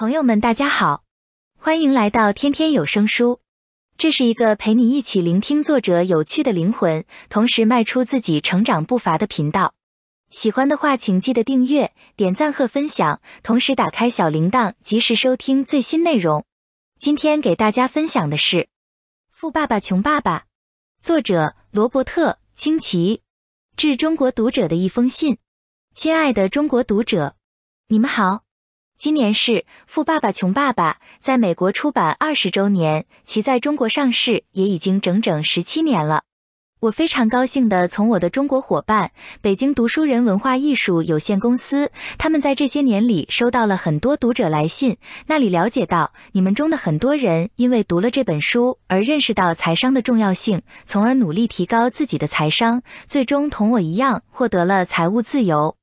朋友们，大家好，欢迎来到天天有声书。这是一个陪你一起聆听作者有趣的灵魂，同时迈出自己成长步伐的频道。喜欢的话，请记得订阅、点赞和分享，同时打开小铃铛，及时收听最新内容。今天给大家分享的是《富爸爸穷爸爸》，作者罗伯特·清崎致中国读者的一封信。亲爱的中国读者，你们好。今年是《富爸爸穷爸爸》在美国出版二十周年，其在中国上市也已经整整十七年了。我非常高兴地从我的中国伙伴——北京读书人文化艺术有限公司，他们在这些年里收到了很多读者来信，那里了解到你们中的很多人因为读了这本书而认识到财商的重要性，从而努力提高自己的财商，最终同我一样获得了财务自由。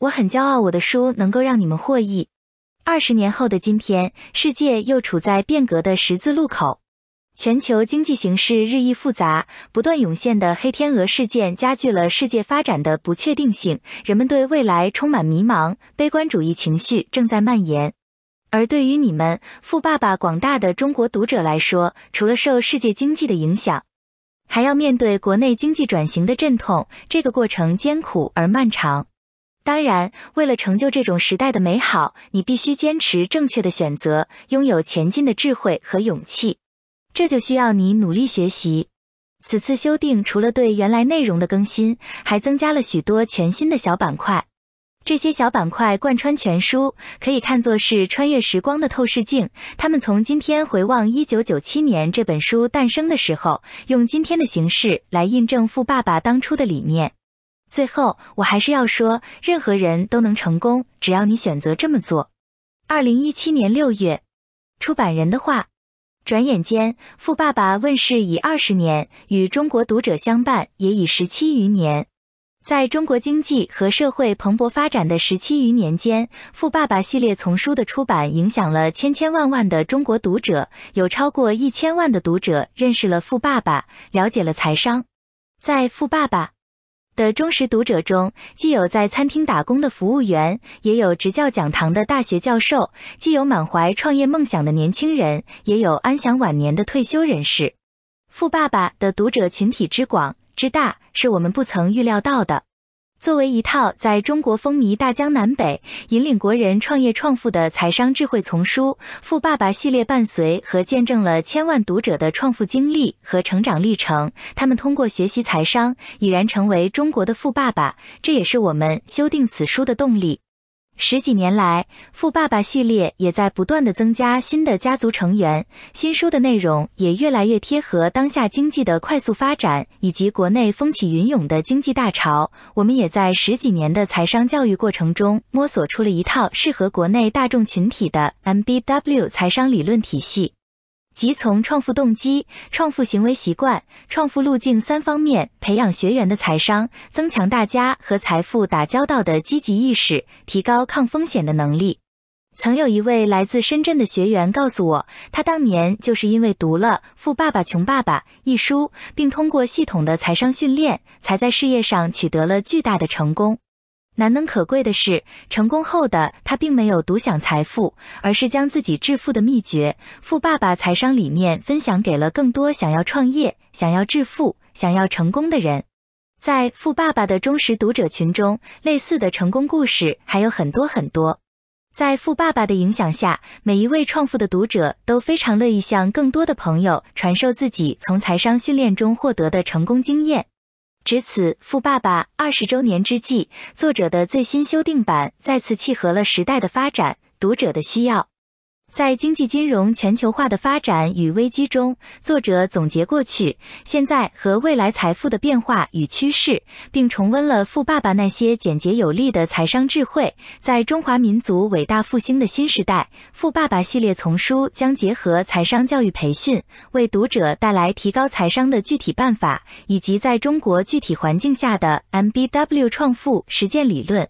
我很骄傲，我的书能够让你们获益。二十年后的今天，世界又处在变革的十字路口，全球经济形势日益复杂，不断涌现的黑天鹅事件加剧了世界发展的不确定性，人们对未来充满迷茫，悲观主义情绪正在蔓延。而对于你们，富爸爸广大的中国读者来说，除了受世界经济的影响，还要面对国内经济转型的阵痛，这个过程艰苦而漫长。当然，为了成就这种时代的美好，你必须坚持正确的选择，拥有前进的智慧和勇气。这就需要你努力学习。此次修订除了对原来内容的更新，还增加了许多全新的小板块。这些小板块贯穿全书，可以看作是穿越时光的透视镜。他们从今天回望一九九七年这本书诞生的时候，用今天的形式来印证富爸爸当初的理念。最后，我还是要说，任何人都能成功，只要你选择这么做。二零一七年六月，出版人的话。转眼间，《富爸爸》问世已二十年，与中国读者相伴也已十七余年。在中国经济和社会蓬勃发展的十七余年间，《富爸爸》系列丛书的出版影响了千千万万的中国读者，有超过一千万的读者认识了《富爸爸》，了解了财商。在《富爸爸》。的忠实读者中，既有在餐厅打工的服务员，也有执教讲堂的大学教授；既有满怀创业梦想的年轻人，也有安享晚年的退休人士。《富爸爸》的读者群体之广之大，是我们不曾预料到的。作为一套在中国风靡大江南北、引领国人创业创富的财商智慧丛书，《富爸爸》系列伴随和见证了千万读者的创富经历和成长历程。他们通过学习财商，已然成为中国的富爸爸。这也是我们修订此书的动力。十几年来，《富爸爸》系列也在不断的增加新的家族成员，新书的内容也越来越贴合当下经济的快速发展以及国内风起云涌的经济大潮。我们也在十几年的财商教育过程中，摸索出了一套适合国内大众群体的 MBW 财商理论体系。即从创富动机、创富行为习惯、创富路径三方面培养学员的财商，增强大家和财富打交道的积极意识，提高抗风险的能力。曾有一位来自深圳的学员告诉我，他当年就是因为读了《富爸爸穷爸爸》一书，并通过系统的财商训练，才在事业上取得了巨大的成功。难能可贵的是，成功后的他并没有独享财富，而是将自己致富的秘诀“富爸爸财商理念”分享给了更多想要创业、想要致富、想要成功的人。在富爸爸的忠实读者群中，类似的成功故事还有很多很多。在富爸爸的影响下，每一位创富的读者都非常乐意向更多的朋友传授自己从财商训练中获得的成功经验。值此《富爸爸》二十周年之际，作者的最新修订版再次契合了时代的发展，读者的需要。在经济金融全球化的发展与危机中，作者总结过去、现在和未来财富的变化与趋势，并重温了富爸爸那些简洁有力的财商智慧。在中华民族伟大复兴的新时代，富爸爸系列丛书将结合财商教育培训，为读者带来提高财商的具体办法，以及在中国具体环境下的 MBW 创富实践理论。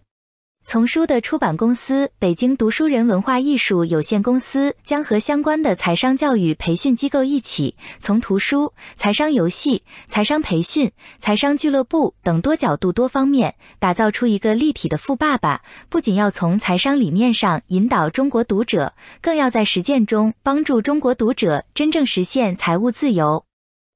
丛书的出版公司北京读书人文化艺术有限公司将和相关的财商教育培训机构一起，从图书、财商游戏、财商培训、财商俱乐部等多角度多方面，打造出一个立体的“富爸爸”。不仅要从财商理念上引导中国读者，更要在实践中帮助中国读者真正实现财务自由。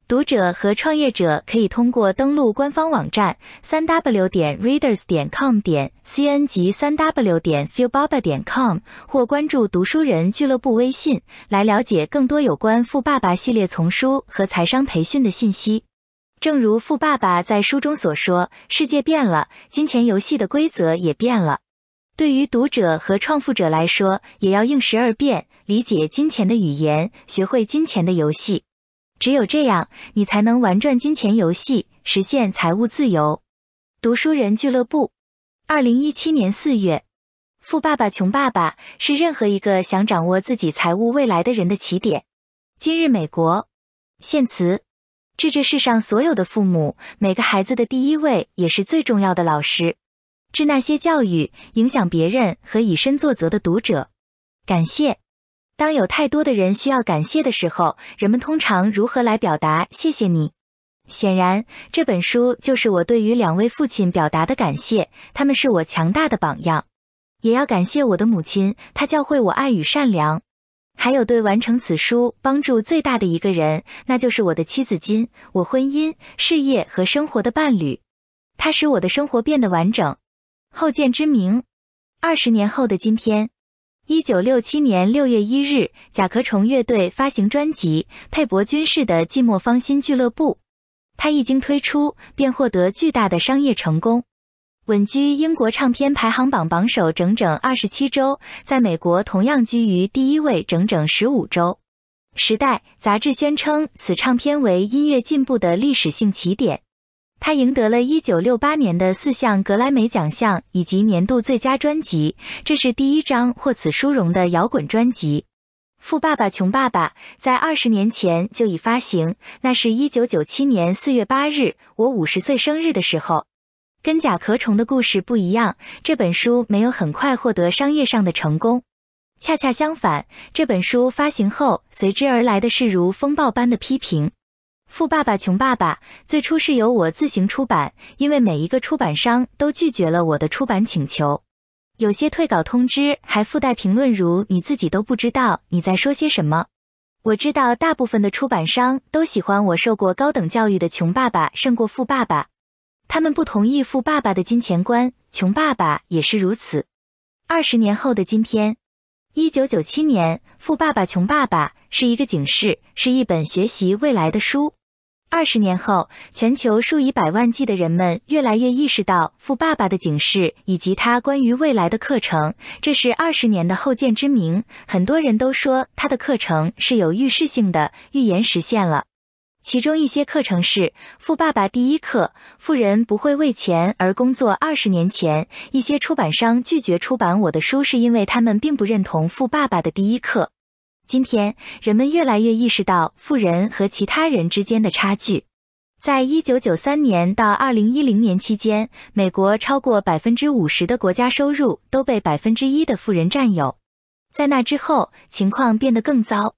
读者和创业者可以通过登录官方网站三 w 点 readers. com. 点 cn 及三 w 点 f e e l b a b a com，或关注“读书人俱乐部”微信，来了解更多有关《富爸爸》系列丛书和财商培训的信息。正如《富爸爸》在书中所说：“世界变了，金钱游戏的规则也变了。对于读者和创富者来说，也要应时而变，理解金钱的语言，学会金钱的游戏。”只有这样，你才能玩转金钱游戏，实现财务自由。读书人俱乐部，二零一七年四月，《富爸爸穷爸爸》是任何一个想掌握自己财务未来的人的起点。今日美国，献词：致这世上所有的父母，每个孩子的第一位也是最重要的老师。致那些教育影响别人和以身作则的读者，感谢。当有太多的人需要感谢的时候，人们通常如何来表达“谢谢你”？显然，这本书就是我对于两位父亲表达的感谢，他们是我强大的榜样。也要感谢我的母亲，她教会我爱与善良。还有对完成此书帮助最大的一个人，那就是我的妻子金，我婚姻、事业和生活的伴侣。他使我的生活变得完整。后见之明，二十年后的今天。一九六七年六月一日，甲壳虫乐队发行专辑《佩伯军事的寂寞芳心俱乐部》。它一经推出，便获得巨大的商业成功，稳居英国唱片排行榜榜首整整二十七周，在美国同样居于第一位整整十五周。《时代》杂志宣称，此唱片为音乐进步的历史性起点。他赢得了一九六八年的四项格莱美奖项以及年度最佳专辑，这是第一张获此殊荣的摇滚专辑。《富爸爸穷爸爸》在二十年前就已发行，那是一九九七年四月八日，我五十岁生日的时候。跟甲壳虫的故事不一样，这本书没有很快获得商业上的成功。恰恰相反，这本书发行后，随之而来的是如风暴般的批评。《富爸爸穷爸爸》最初是由我自行出版，因为每一个出版商都拒绝了我的出版请求，有些退稿通知还附带评论，如“你自己都不知道你在说些什么”。我知道大部分的出版商都喜欢我受过高等教育的穷爸爸胜过富爸爸，他们不同意富爸爸的金钱观，穷爸爸也是如此。二十年后的今天，一九九七年，《富爸爸穷爸爸》是一个警示，是一本学习未来的书。二十年后，全球数以百万计的人们越来越意识到富爸爸的警示以及他关于未来的课程。这是二十年的后见之明。很多人都说他的课程是有预示性的，预言实现了。其中一些课程是《富爸爸第一课》：富人不会为钱而工作。二十年前，一些出版商拒绝出版我的书，是因为他们并不认同《富爸爸的第一课》。今天，人们越来越意识到富人和其他人之间的差距。在一九九三年到二零一零年期间，美国超过百分之五十的国家收入都被百分之一的富人占有。在那之后，情况变得更糟。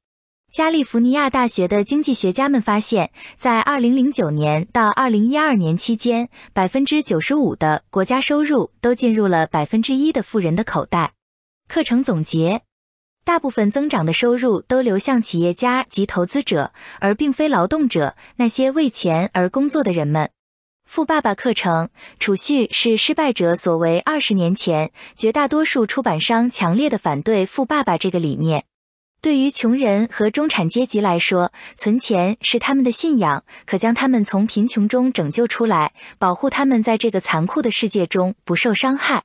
加利福尼亚大学的经济学家们发现，在二零零九年到二零一二年期间百分之九十五的国家收入都进入了百分之一的富人的口袋。课程总结。大部分增长的收入都流向企业家及投资者，而并非劳动者。那些为钱而工作的人们，《富爸爸课程》储蓄是失败者所为。二十年前，绝大多数出版商强烈的反对《富爸爸》这个理念。对于穷人和中产阶级来说，存钱是他们的信仰，可将他们从贫穷中拯救出来，保护他们在这个残酷的世界中不受伤害。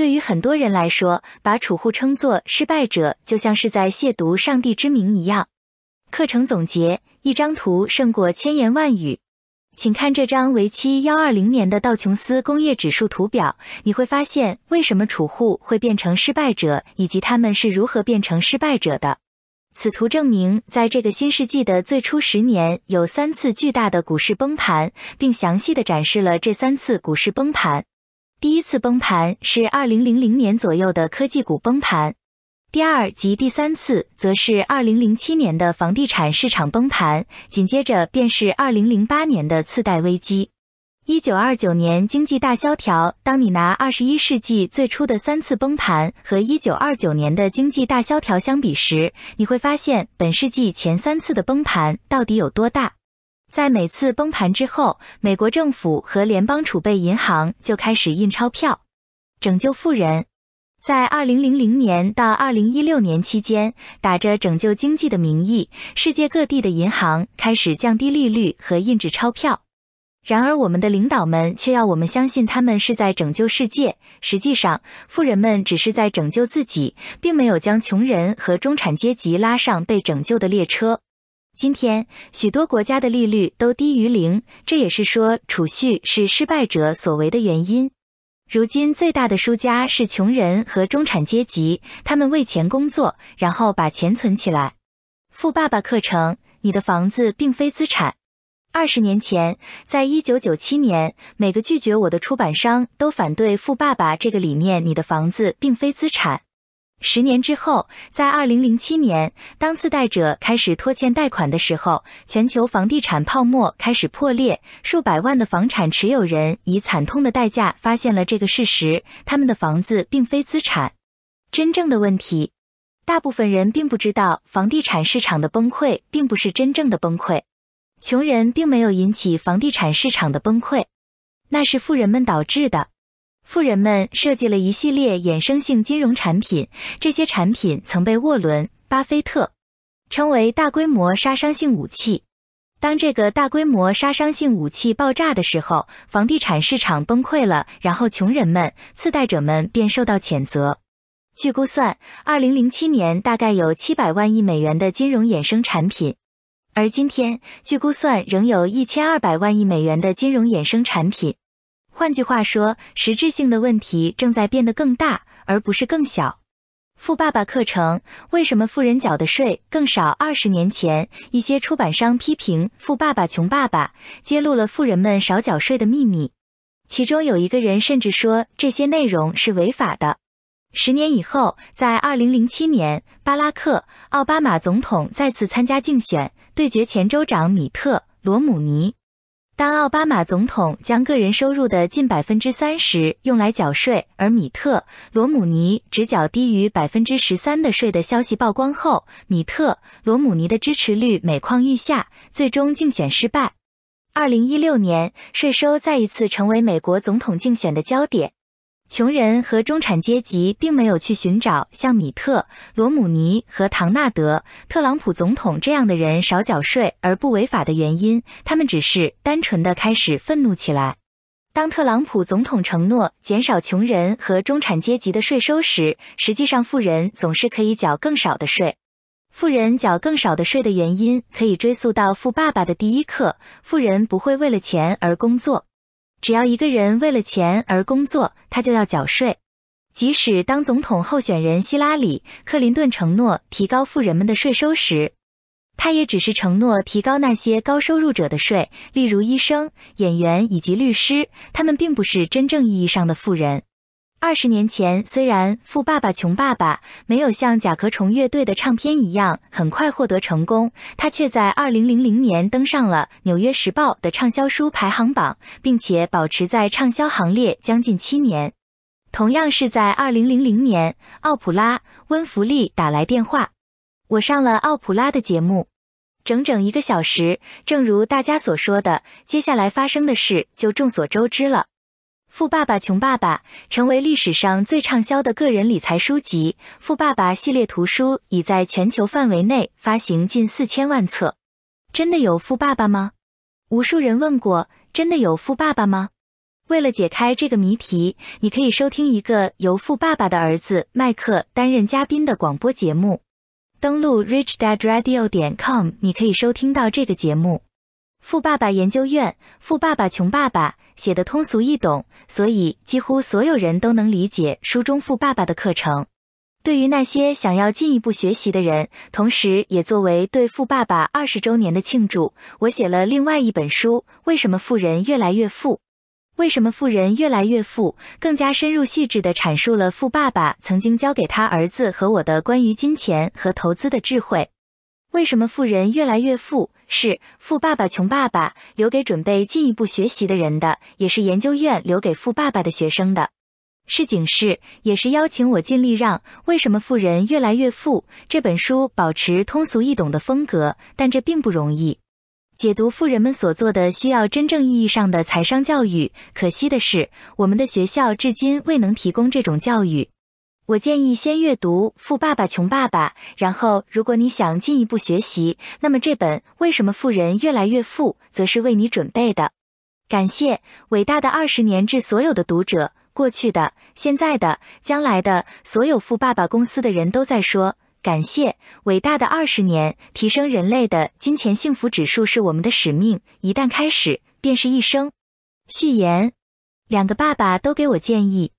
对于很多人来说，把储户称作失败者，就像是在亵渎上帝之名一样。课程总结：一张图胜过千言万语。请看这张为期幺二零年的道琼斯工业指数图表，你会发现为什么储户会变成失败者，以及他们是如何变成失败者的。此图证明，在这个新世纪的最初十年，有三次巨大的股市崩盘，并详细的展示了这三次股市崩盘。第一次崩盘是二零零零年左右的科技股崩盘，第二及第三次则是二零零七年的房地产市场崩盘，紧接着便是二零零八年的次贷危机。一九二九年经济大萧条，当你拿二十一世纪最初的三次崩盘和一九二九年的经济大萧条相比时，你会发现本世纪前三次的崩盘到底有多大。在每次崩盘之后，美国政府和联邦储备银行就开始印钞票，拯救富人。在二零零零年到二零一六年期间，打着拯救经济的名义，世界各地的银行开始降低利率和印制钞票。然而，我们的领导们却要我们相信他们是在拯救世界，实际上，富人们只是在拯救自己，并没有将穷人和中产阶级拉上被拯救的列车。今天，许多国家的利率都低于零，这也是说储蓄是失败者所为的原因。如今最大的输家是穷人和中产阶级，他们为钱工作，然后把钱存起来。富爸爸课程，你的房子并非资产。二十年前，在一九九七年，每个拒绝我的出版商都反对富爸爸这个理念。你的房子并非资产。十年之后，在二零零七年，当次贷者开始拖欠贷款的时候，全球房地产泡沫开始破裂，数百万的房产持有人以惨痛的代价发现了这个事实：他们的房子并非资产。真正的问题，大部分人并不知道房地产市场的崩溃并不是真正的崩溃，穷人并没有引起房地产市场的崩溃，那是富人们导致的。富人们设计了一系列衍生性金融产品，这些产品曾被沃伦·巴菲特称为大规模杀伤性武器。当这个大规模杀伤性武器爆炸的时候，房地产市场崩溃了，然后穷人们、次贷者们便受到谴责。据估算，2007年大概有700万亿美元的金融衍生产品，而今天据估算仍有一千二百万亿美元的金融衍生产品。换句话说，实质性的问题正在变得更大，而不是更小。富爸爸课程为什么富人缴的税更少？二十年前，一些出版商批评富爸爸穷爸爸，揭露了富人们少缴税的秘密。其中有一个人甚至说这些内容是违法的。十年以后，在二零零七年，巴拉克·奥巴马总统再次参加竞选，对决前州长米特·罗姆尼。当奥巴马总统将个人收入的近百分之三十用来缴税，而米特·罗姆尼只缴低于百分之十三的税的消息曝光后，米特·罗姆尼的支持率每况愈下，最终竞选失败。二零一六年，税收再一次成为美国总统竞选的焦点。穷人和中产阶级并没有去寻找像米特·罗姆尼和唐纳德·特朗普总统这样的人少缴税而不违法的原因，他们只是单纯的开始愤怒起来。当特朗普总统承诺减少穷人和中产阶级的税收时，实际上富人总是可以缴更少的税。富人缴更少的税的原因可以追溯到富爸爸的第一课：富人不会为了钱而工作。只要一个人为了钱而工作，他就要缴税。即使当总统候选人希拉里·克林顿承诺提高富人们的税收时，他也只是承诺提高那些高收入者的税，例如医生、演员以及律师，他们并不是真正意义上的富人。二十年前，虽然《富爸爸穷爸爸》没有像甲壳虫乐队的唱片一样很快获得成功，他却在2000年登上了《纽约时报》的畅销书排行榜，并且保持在畅销行列将近七年。同样是在2000年，奥普拉·温弗利打来电话：“我上了奥普拉的节目，整整一个小时。”正如大家所说的，接下来发生的事就众所周知了。《富爸爸穷爸爸》成为历史上最畅销的个人理财书籍，《富爸爸》系列图书已在全球范围内发行近四千万册。真的有富爸爸吗？无数人问过。真的有富爸爸吗？为了解开这个谜题，你可以收听一个由富爸爸的儿子麦克担任嘉宾的广播节目。登录 richdadradio 点 com，你可以收听到这个节目。富爸爸研究院，《富爸爸穷爸爸》。写的通俗易懂，所以几乎所有人都能理解书中富爸爸的课程。对于那些想要进一步学习的人，同时也作为对富爸爸二十周年的庆祝，我写了另外一本书《为什么富人越来越富》。为什么富人越来越富？更加深入细致地阐述了富爸爸曾经教给他儿子和我的关于金钱和投资的智慧。为什么富人越来越富？是富爸爸穷爸爸留给准备进一步学习的人的，也是研究院留给富爸爸的学生的，是警示，也是邀请我尽力让。为什么富人越来越富？这本书保持通俗易懂的风格，但这并不容易。解读富人们所做的，需要真正意义上的财商教育。可惜的是，我们的学校至今未能提供这种教育。我建议先阅读《富爸爸穷爸爸》，然后如果你想进一步学习，那么这本《为什么富人越来越富》则是为你准备的。感谢伟大的二十年致所有的读者，过去的、现在的、将来的所有富爸爸公司的人都在说：感谢伟大的二十年，提升人类的金钱幸福指数是我们的使命，一旦开始，便是一生。序言，两个爸爸都给我建议。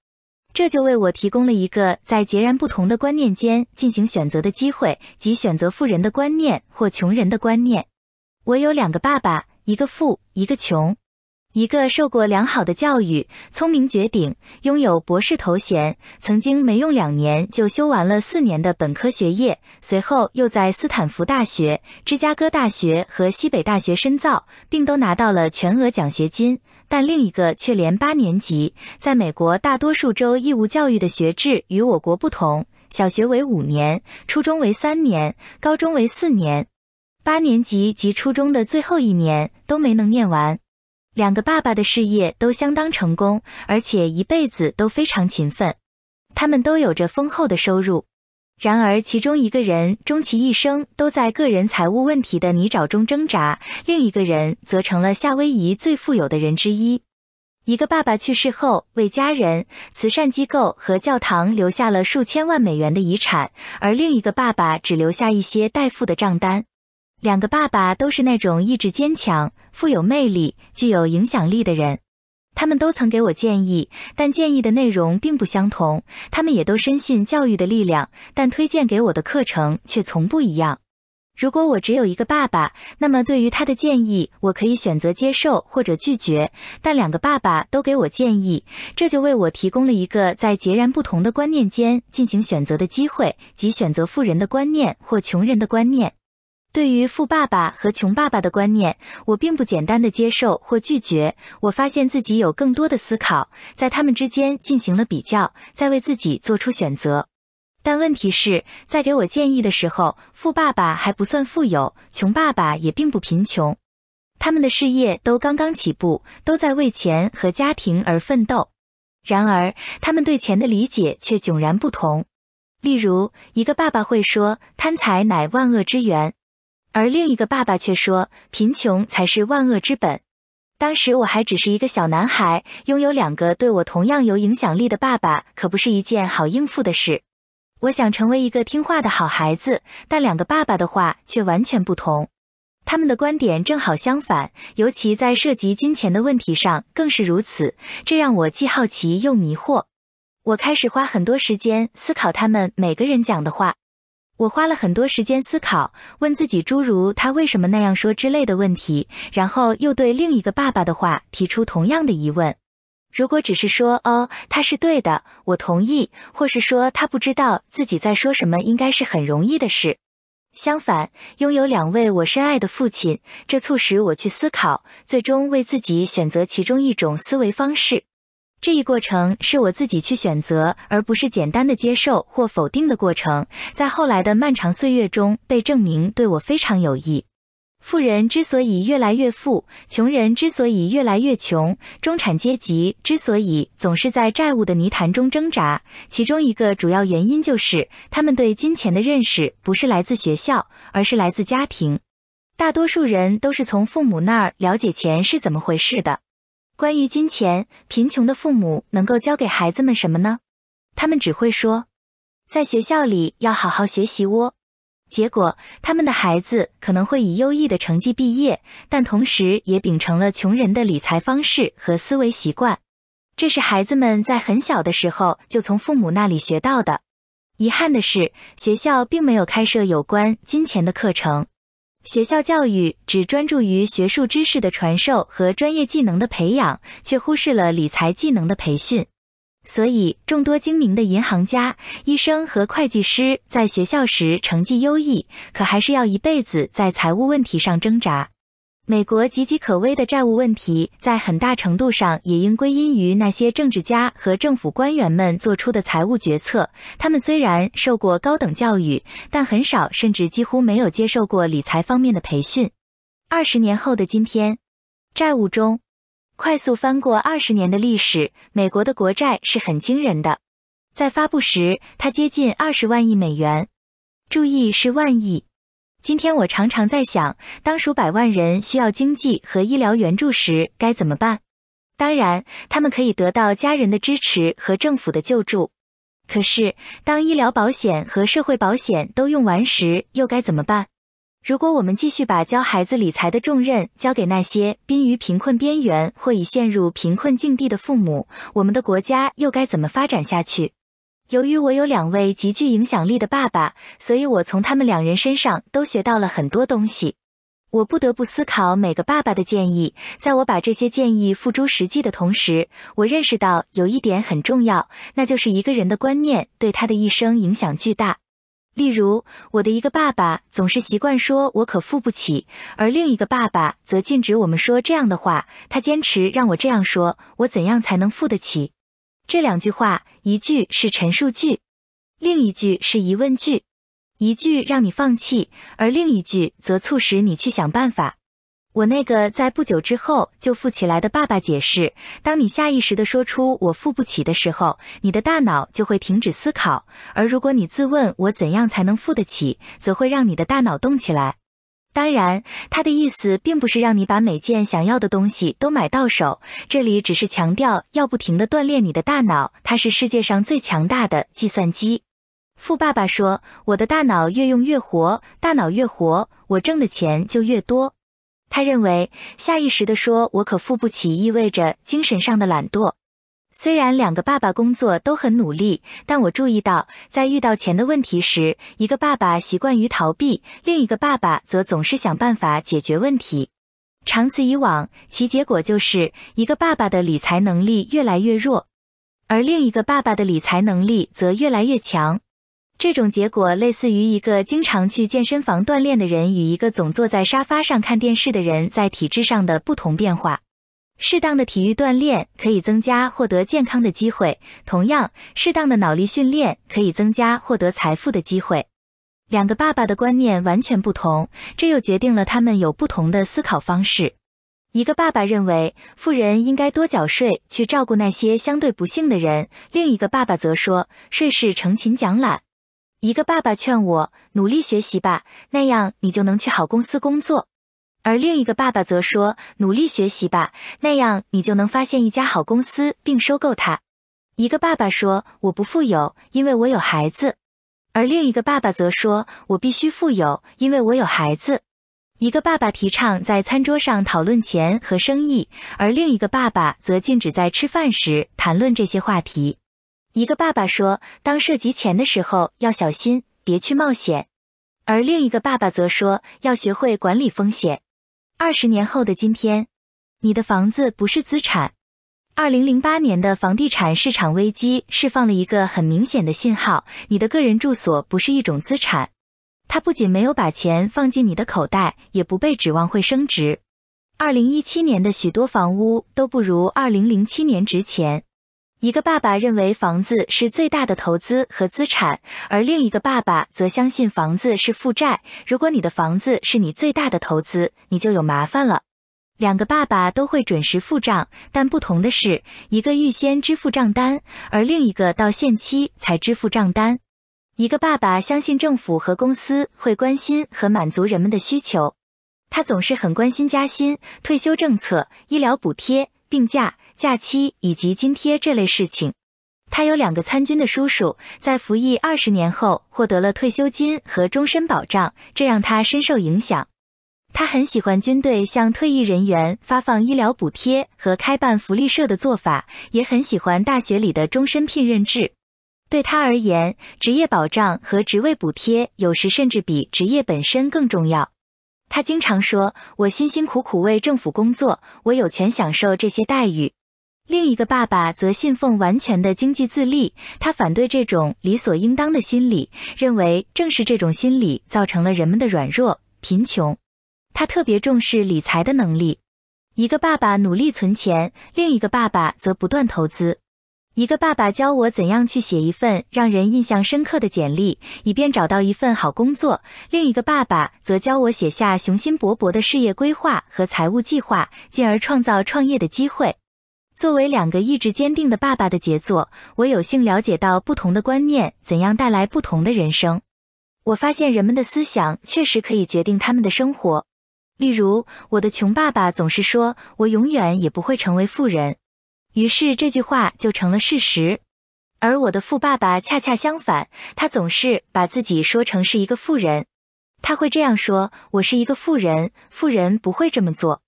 这就为我提供了一个在截然不同的观念间进行选择的机会，即选择富人的观念或穷人的观念。我有两个爸爸，一个富，一个穷。一个受过良好的教育，聪明绝顶，拥有博士头衔，曾经没用两年就修完了四年的本科学业，随后又在斯坦福大学、芝加哥大学和西北大学深造，并都拿到了全额奖学金。但另一个却连八年级，在美国大多数州义务教育的学制与我国不同，小学为五年，初中为三年，高中为四年，八年级及初中的最后一年都没能念完。两个爸爸的事业都相当成功，而且一辈子都非常勤奋，他们都有着丰厚的收入。然而，其中一个人终其一生都在个人财务问题的泥沼中挣扎，另一个人则成了夏威夷最富有的人之一。一个爸爸去世后，为家人、慈善机构和教堂留下了数千万美元的遗产，而另一个爸爸只留下一些代付的账单。两个爸爸都是那种意志坚强、富有魅力、具有影响力的人。他们都曾给我建议，但建议的内容并不相同。他们也都深信教育的力量，但推荐给我的课程却从不一样。如果我只有一个爸爸，那么对于他的建议，我可以选择接受或者拒绝。但两个爸爸都给我建议，这就为我提供了一个在截然不同的观念间进行选择的机会，即选择富人的观念或穷人的观念。对于富爸爸和穷爸爸的观念，我并不简单的接受或拒绝。我发现自己有更多的思考，在他们之间进行了比较，在为自己做出选择。但问题是，在给我建议的时候，富爸爸还不算富有，穷爸爸也并不贫穷，他们的事业都刚刚起步，都在为钱和家庭而奋斗。然而，他们对钱的理解却迥然不同。例如，一个爸爸会说：“贪财乃万恶之源。”而另一个爸爸却说，贫穷才是万恶之本。当时我还只是一个小男孩，拥有两个对我同样有影响力的爸爸，可不是一件好应付的事。我想成为一个听话的好孩子，但两个爸爸的话却完全不同，他们的观点正好相反，尤其在涉及金钱的问题上更是如此。这让我既好奇又迷惑。我开始花很多时间思考他们每个人讲的话。我花了很多时间思考，问自己诸如“他为什么那样说”之类的问题，然后又对另一个爸爸的话提出同样的疑问。如果只是说“哦，他是对的，我同意”，或是说他不知道自己在说什么，应该是很容易的事。相反，拥有两位我深爱的父亲，这促使我去思考，最终为自己选择其中一种思维方式。这一过程是我自己去选择，而不是简单的接受或否定的过程。在后来的漫长岁月中，被证明对我非常有益。富人之所以越来越富，穷人之所以越来越穷，中产阶级之所以总是在债务的泥潭中挣扎，其中一个主要原因就是他们对金钱的认识不是来自学校，而是来自家庭。大多数人都是从父母那儿了解钱是怎么回事的。关于金钱，贫穷的父母能够教给孩子们什么呢？他们只会说，在学校里要好好学习喔。结果，他们的孩子可能会以优异的成绩毕业，但同时也秉承了穷人的理财方式和思维习惯。这是孩子们在很小的时候就从父母那里学到的。遗憾的是，学校并没有开设有关金钱的课程。学校教育只专注于学术知识的传授和专业技能的培养，却忽视了理财技能的培训。所以，众多精明的银行家、医生和会计师在学校时成绩优异，可还是要一辈子在财务问题上挣扎。美国岌岌可危的债务问题，在很大程度上也应归因于那些政治家和政府官员们做出的财务决策。他们虽然受过高等教育，但很少甚至几乎没有接受过理财方面的培训。二十年后的今天，债务中快速翻过二十年的历史，美国的国债是很惊人的。在发布时，它接近二十万亿美元，注意是万亿。今天我常常在想，当数百万人需要经济和医疗援助时该怎么办？当然，他们可以得到家人的支持和政府的救助。可是，当医疗保险和社会保险都用完时，又该怎么办？如果我们继续把教孩子理财的重任交给那些濒于贫困边缘或已陷入贫困境地的父母，我们的国家又该怎么发展下去？由于我有两位极具影响力的爸爸，所以我从他们两人身上都学到了很多东西。我不得不思考每个爸爸的建议，在我把这些建议付诸实际的同时，我认识到有一点很重要，那就是一个人的观念对他的一生影响巨大。例如，我的一个爸爸总是习惯说“我可付不起”，而另一个爸爸则禁止我们说这样的话，他坚持让我这样说：“我怎样才能付得起？”这两句话，一句是陈述句，另一句是疑问句，一句让你放弃，而另一句则促使你去想办法。我那个在不久之后就富起来的爸爸解释：，当你下意识的说出“我富不起”的时候，你的大脑就会停止思考；，而如果你自问“我怎样才能富得起”，则会让你的大脑动起来。当然，他的意思并不是让你把每件想要的东西都买到手，这里只是强调要不停的锻炼你的大脑，它是世界上最强大的计算机。富爸爸说：“我的大脑越用越活，大脑越活，我挣的钱就越多。”他认为，下意识的说“我可付不起”意味着精神上的懒惰。虽然两个爸爸工作都很努力，但我注意到，在遇到钱的问题时，一个爸爸习惯于逃避，另一个爸爸则总是想办法解决问题。长此以往，其结果就是一个爸爸的理财能力越来越弱，而另一个爸爸的理财能力则越来越强。这种结果类似于一个经常去健身房锻炼的人与一个总坐在沙发上看电视的人在体质上的不同变化。适当的体育锻炼可以增加获得健康的机会，同样，适当的脑力训练可以增加获得财富的机会。两个爸爸的观念完全不同，这又决定了他们有不同的思考方式。一个爸爸认为富人应该多缴税去照顾那些相对不幸的人，另一个爸爸则说税是成勤奖懒。一个爸爸劝我努力学习吧，那样你就能去好公司工作。而另一个爸爸则说：“努力学习吧，那样你就能发现一家好公司并收购它。”一个爸爸说：“我不富有，因为我有孩子。”而另一个爸爸则说：“我必须富有，因为我有孩子。”一个爸爸提倡在餐桌上讨论钱和生意，而另一个爸爸则禁止在吃饭时谈论这些话题。一个爸爸说：“当涉及钱的时候要小心，别去冒险。”而另一个爸爸则说：“要学会管理风险。”二十年后的今天，你的房子不是资产。二零零八年的房地产市场危机释放了一个很明显的信号：你的个人住所不是一种资产，它不仅没有把钱放进你的口袋，也不被指望会升值。二零一七年的许多房屋都不如二零零七年值钱。一个爸爸认为房子是最大的投资和资产，而另一个爸爸则相信房子是负债。如果你的房子是你最大的投资，你就有麻烦了。两个爸爸都会准时付账，但不同的是，一个预先支付账单，而另一个到限期才支付账单。一个爸爸相信政府和公司会关心和满足人们的需求，他总是很关心加薪、退休政策、医疗补贴、病假。假期以及津贴这类事情，他有两个参军的叔叔，在服役二十年后获得了退休金和终身保障，这让他深受影响。他很喜欢军队向退役人员发放医疗补贴和开办福利社的做法，也很喜欢大学里的终身聘任制。对他而言，职业保障和职位补贴有时甚至比职业本身更重要。他经常说：“我辛辛苦苦为政府工作，我有权享受这些待遇。”另一个爸爸则信奉完全的经济自立，他反对这种理所应当的心理，认为正是这种心理造成了人们的软弱、贫穷。他特别重视理财的能力。一个爸爸努力存钱，另一个爸爸则不断投资。一个爸爸教我怎样去写一份让人印象深刻的简历，以便找到一份好工作；另一个爸爸则教我写下雄心勃勃的事业规划和财务计划，进而创造创业的机会。作为两个意志坚定的爸爸的杰作，我有幸了解到不同的观念怎样带来不同的人生。我发现人们的思想确实可以决定他们的生活。例如，我的穷爸爸总是说：“我永远也不会成为富人。”于是这句话就成了事实。而我的富爸爸恰恰相反，他总是把自己说成是一个富人。他会这样说：“我是一个富人，富人不会这么做。”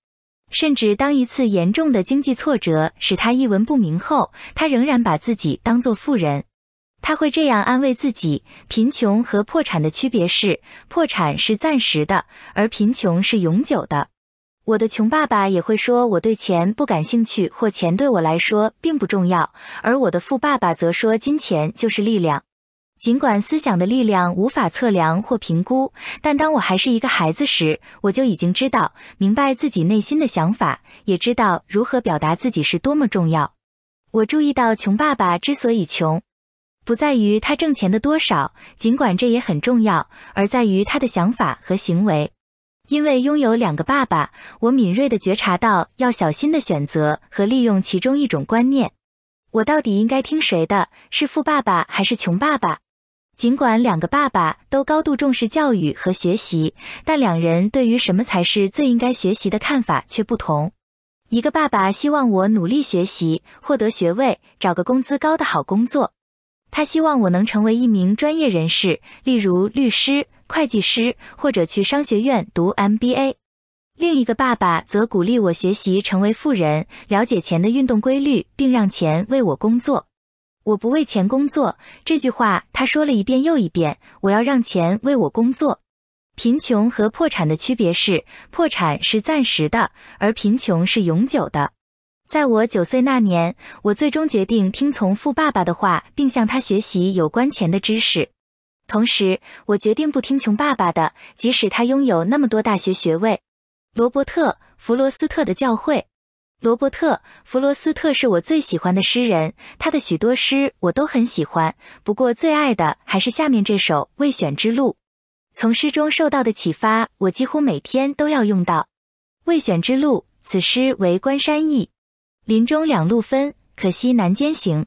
甚至当一次严重的经济挫折使他一文不名后，他仍然把自己当作富人。他会这样安慰自己：贫穷和破产的区别是，破产是暂时的，而贫穷是永久的。我的穷爸爸也会说我对钱不感兴趣，或钱对我来说并不重要；而我的富爸爸则说金钱就是力量。尽管思想的力量无法测量或评估，但当我还是一个孩子时，我就已经知道明白自己内心的想法，也知道如何表达自己是多么重要。我注意到，穷爸爸之所以穷，不在于他挣钱的多少，尽管这也很重要，而在于他的想法和行为。因为拥有两个爸爸，我敏锐地觉察到要小心的选择和利用其中一种观念。我到底应该听谁的？是富爸爸还是穷爸爸？尽管两个爸爸都高度重视教育和学习，但两人对于什么才是最应该学习的看法却不同。一个爸爸希望我努力学习，获得学位，找个工资高的好工作。他希望我能成为一名专业人士，例如律师、会计师，或者去商学院读 MBA。另一个爸爸则鼓励我学习，成为富人，了解钱的运动规律，并让钱为我工作。我不为钱工作这句话，他说了一遍又一遍。我要让钱为我工作。贫穷和破产的区别是，破产是暂时的，而贫穷是永久的。在我九岁那年，我最终决定听从富爸爸的话，并向他学习有关钱的知识。同时，我决定不听穷爸爸的，即使他拥有那么多大学学位。罗伯特·弗罗斯特的教诲。罗伯特·弗罗斯特是我最喜欢的诗人，他的许多诗我都很喜欢，不过最爱的还是下面这首《未选之路》。从诗中受到的启发，我几乎每天都要用到。《未选之路》此诗为关山意，林中两路分，可惜难兼行。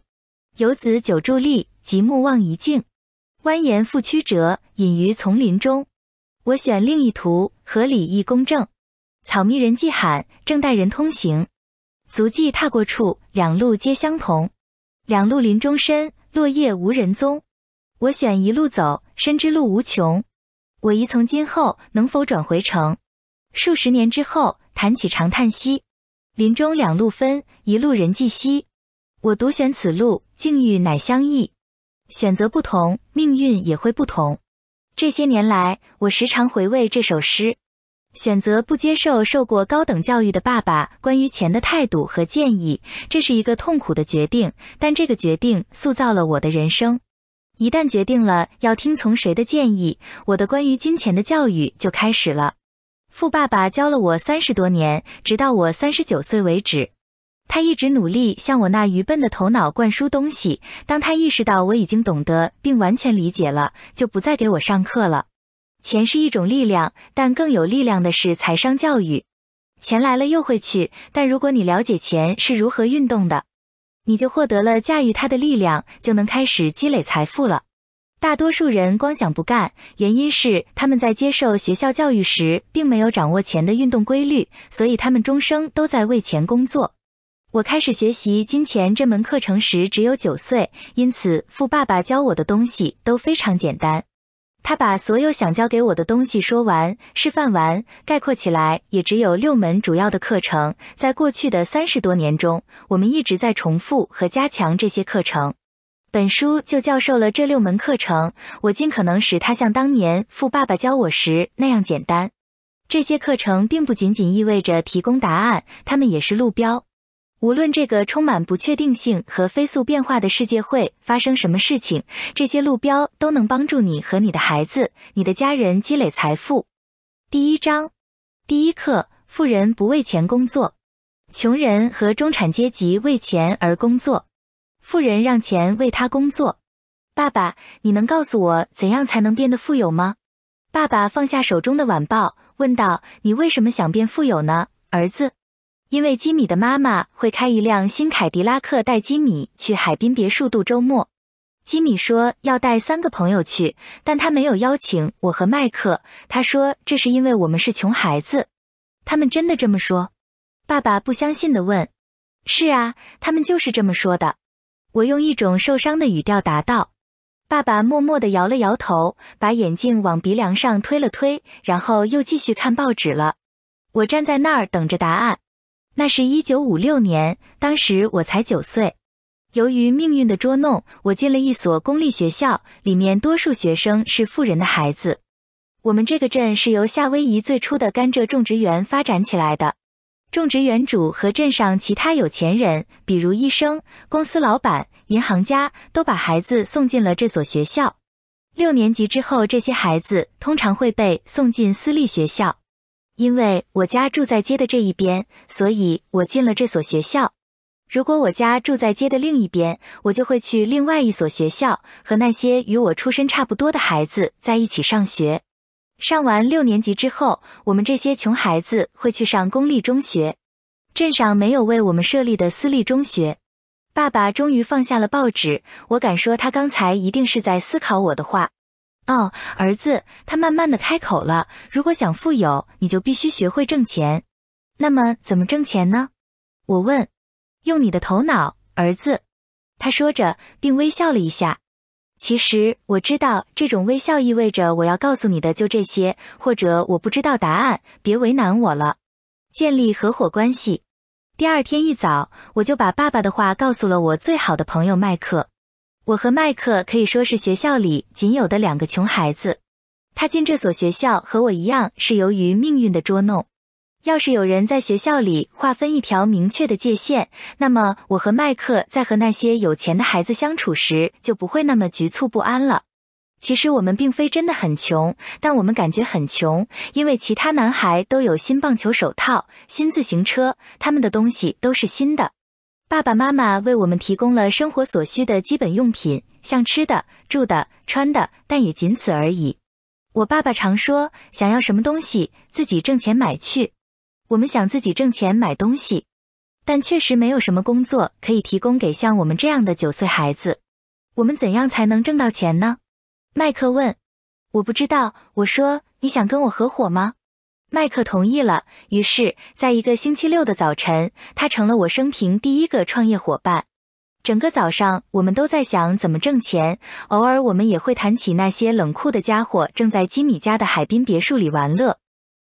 游子久伫立，极目望一境。蜿蜒复曲折，隐于丛林中。我选另一途，合理亦公正，草密人迹罕，正待人通行。足迹踏过处，两路皆相同。两路林中深，落叶无人踪。我选一路走，深知路无穷。我疑从今后能否转回程？数十年之后，谈起长叹息。林中两路分，一路人迹稀。我独选此路，境遇乃相异。选择不同，命运也会不同。这些年来，我时常回味这首诗。选择不接受受过高等教育的爸爸关于钱的态度和建议，这是一个痛苦的决定。但这个决定塑造了我的人生。一旦决定了要听从谁的建议，我的关于金钱的教育就开始了。富爸爸教了我三十多年，直到我三十九岁为止。他一直努力向我那愚笨的头脑灌输东西。当他意识到我已经懂得并完全理解了，就不再给我上课了。钱是一种力量，但更有力量的是财商教育。钱来了又会去，但如果你了解钱是如何运动的，你就获得了驾驭它的力量，就能开始积累财富了。大多数人光想不干，原因是他们在接受学校教育时并没有掌握钱的运动规律，所以他们终生都在为钱工作。我开始学习金钱这门课程时只有九岁，因此富爸爸教我的东西都非常简单。他把所有想教给我的东西说完、示范完、概括起来，也只有六门主要的课程。在过去的三十多年中，我们一直在重复和加强这些课程。本书就教授了这六门课程。我尽可能使它像当年富爸爸教我时那样简单。这些课程并不仅仅意味着提供答案，他们也是路标。无论这个充满不确定性和飞速变化的世界会发生什么事情，这些路标都能帮助你和你的孩子、你的家人积累财富。第一章，第一课：富人不为钱工作，穷人和中产阶级为钱而工作，富人让钱为他工作。爸爸，你能告诉我怎样才能变得富有吗？爸爸放下手中的晚报，问道：“你为什么想变富有呢，儿子？”因为基米的妈妈会开一辆新凯迪拉克带基米去海滨别墅度周末，基米说要带三个朋友去，但他没有邀请我和麦克。他说这是因为我们是穷孩子，他们真的这么说？爸爸不相信的问。是啊，他们就是这么说的。我用一种受伤的语调答道。爸爸默默的摇了摇头，把眼镜往鼻梁上推了推，然后又继续看报纸了。我站在那儿等着答案。那是一九五六年，当时我才九岁。由于命运的捉弄，我进了一所公立学校，里面多数学生是富人的孩子。我们这个镇是由夏威夷最初的甘蔗种植园发展起来的，种植园主和镇上其他有钱人，比如医生、公司老板、银行家，都把孩子送进了这所学校。六年级之后，这些孩子通常会被送进私立学校。因为我家住在街的这一边，所以我进了这所学校。如果我家住在街的另一边，我就会去另外一所学校，和那些与我出身差不多的孩子在一起上学。上完六年级之后，我们这些穷孩子会去上公立中学。镇上没有为我们设立的私立中学。爸爸终于放下了报纸，我敢说他刚才一定是在思考我的话。哦，儿子，他慢慢的开口了。如果想富有，你就必须学会挣钱。那么，怎么挣钱呢？我问。用你的头脑，儿子。他说着，并微笑了一下。其实我知道，这种微笑意味着我要告诉你的就这些，或者我不知道答案，别为难我了。建立合伙关系。第二天一早，我就把爸爸的话告诉了我最好的朋友麦克。我和麦克可以说是学校里仅有的两个穷孩子。他进这所学校和我一样，是由于命运的捉弄。要是有人在学校里划分一条明确的界限，那么我和麦克在和那些有钱的孩子相处时就不会那么局促不安了。其实我们并非真的很穷，但我们感觉很穷，因为其他男孩都有新棒球手套、新自行车，他们的东西都是新的。爸爸妈妈为我们提供了生活所需的基本用品，像吃的、住的、穿的，但也仅此而已。我爸爸常说：“想要什么东西，自己挣钱买去。”我们想自己挣钱买东西，但确实没有什么工作可以提供给像我们这样的九岁孩子。我们怎样才能挣到钱呢？麦克问。我不知道。我说：“你想跟我合伙吗？”麦克同意了，于是，在一个星期六的早晨，他成了我生平第一个创业伙伴。整个早上，我们都在想怎么挣钱，偶尔我们也会谈起那些冷酷的家伙正在基米家的海滨别墅里玩乐，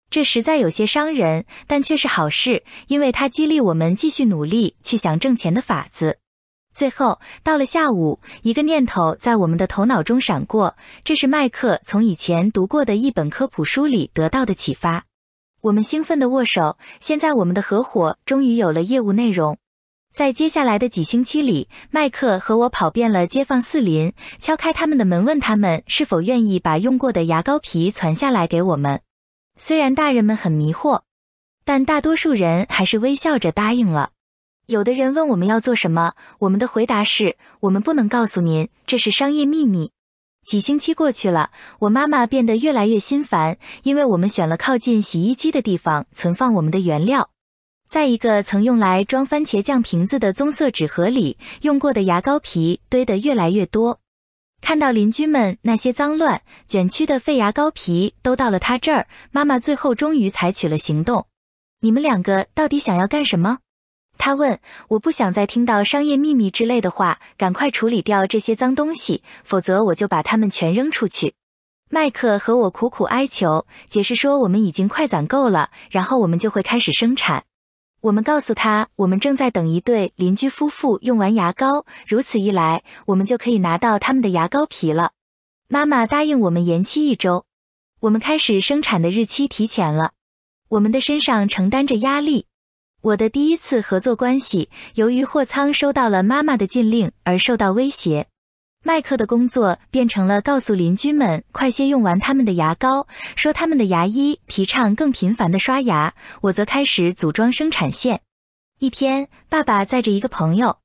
这实在有些伤人，但却是好事，因为它激励我们继续努力去想挣钱的法子。最后，到了下午，一个念头在我们的头脑中闪过，这是麦克从以前读过的一本科普书里得到的启发。我们兴奋地握手。现在我们的合伙终于有了业务内容。在接下来的几星期里，麦克和我跑遍了街坊四邻，敲开他们的门，问他们是否愿意把用过的牙膏皮存下来给我们。虽然大人们很迷惑，但大多数人还是微笑着答应了。有的人问我们要做什么，我们的回答是我们不能告诉您，这是商业秘密。几星期过去了，我妈妈变得越来越心烦，因为我们选了靠近洗衣机的地方存放我们的原料，在一个曾用来装番茄酱瓶子的棕色纸盒里，用过的牙膏皮堆得越来越多。看到邻居们那些脏乱卷曲的废牙膏皮都到了他这儿，妈妈最后终于采取了行动。你们两个到底想要干什么？他问：“我不想再听到商业秘密之类的话，赶快处理掉这些脏东西，否则我就把它们全扔出去。”迈克和我苦苦哀求，解释说我们已经快攒够了，然后我们就会开始生产。我们告诉他，我们正在等一对邻居夫妇用完牙膏，如此一来，我们就可以拿到他们的牙膏皮了。妈妈答应我们延期一周，我们开始生产的日期提前了。我们的身上承担着压力。我的第一次合作关系，由于货仓收到了妈妈的禁令而受到威胁。麦克的工作变成了告诉邻居们快些用完他们的牙膏，说他们的牙医提倡更频繁的刷牙。我则开始组装生产线。一天，爸爸载着一个朋友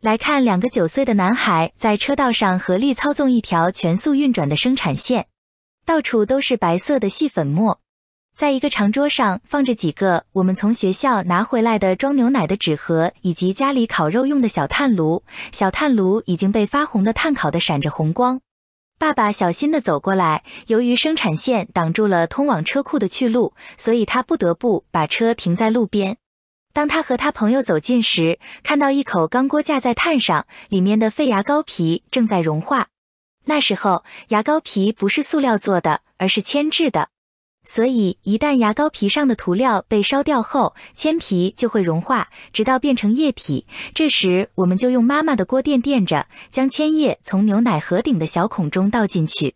来看两个九岁的男孩在车道上合力操纵一条全速运转的生产线，到处都是白色的细粉末。在一个长桌上放着几个我们从学校拿回来的装牛奶的纸盒，以及家里烤肉用的小炭炉。小炭炉已经被发红的炭烤得闪着红光。爸爸小心地走过来，由于生产线挡住了通往车库的去路，所以他不得不把车停在路边。当他和他朋友走近时，看到一口钢锅架在炭上，里面的废牙膏皮正在融化。那时候，牙膏皮不是塑料做的，而是铅制的。所以，一旦牙膏皮上的涂料被烧掉后，铅皮就会融化，直到变成液体。这时，我们就用妈妈的锅垫垫着，将铅液从牛奶盒顶的小孔中倒进去。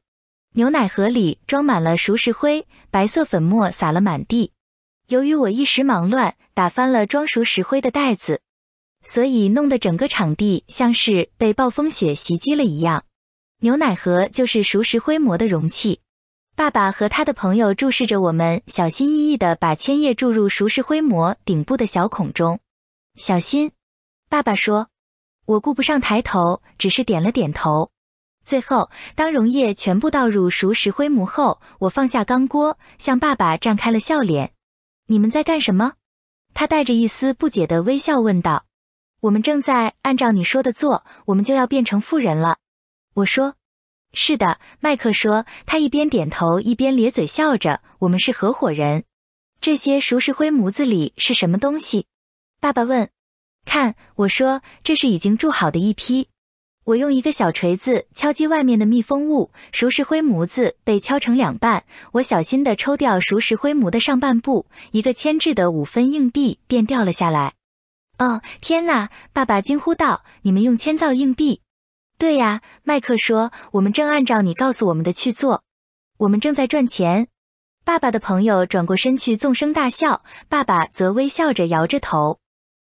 牛奶盒里装满了熟石灰，白色粉末撒了满地。由于我一时忙乱，打翻了装熟石灰的袋子，所以弄得整个场地像是被暴风雪袭击了一样。牛奶盒就是熟石灰膜的容器。爸爸和他的朋友注视着我们，小心翼翼的把千叶注入熟石灰膜顶部的小孔中。小心，爸爸说。我顾不上抬头，只是点了点头。最后，当溶液全部倒入熟石灰膜后，我放下钢锅，向爸爸绽开了笑脸。你们在干什么？他带着一丝不解的微笑问道。我们正在按照你说的做，我们就要变成富人了。我说。是的，麦克说。他一边点头，一边咧嘴笑着。我们是合伙人。这些熟石灰模子里是什么东西？爸爸问。看，我说这是已经铸好的一批。我用一个小锤子敲击外面的密封物，熟石灰模子被敲成两半。我小心地抽掉熟石灰模的上半部，一个铅制的五分硬币便掉了下来。哦，天哪！爸爸惊呼道：“你们用铅造硬币？”对呀，麦克说：“我们正按照你告诉我们的去做，我们正在赚钱。”爸爸的朋友转过身去，纵声大笑；爸爸则微笑着摇着头。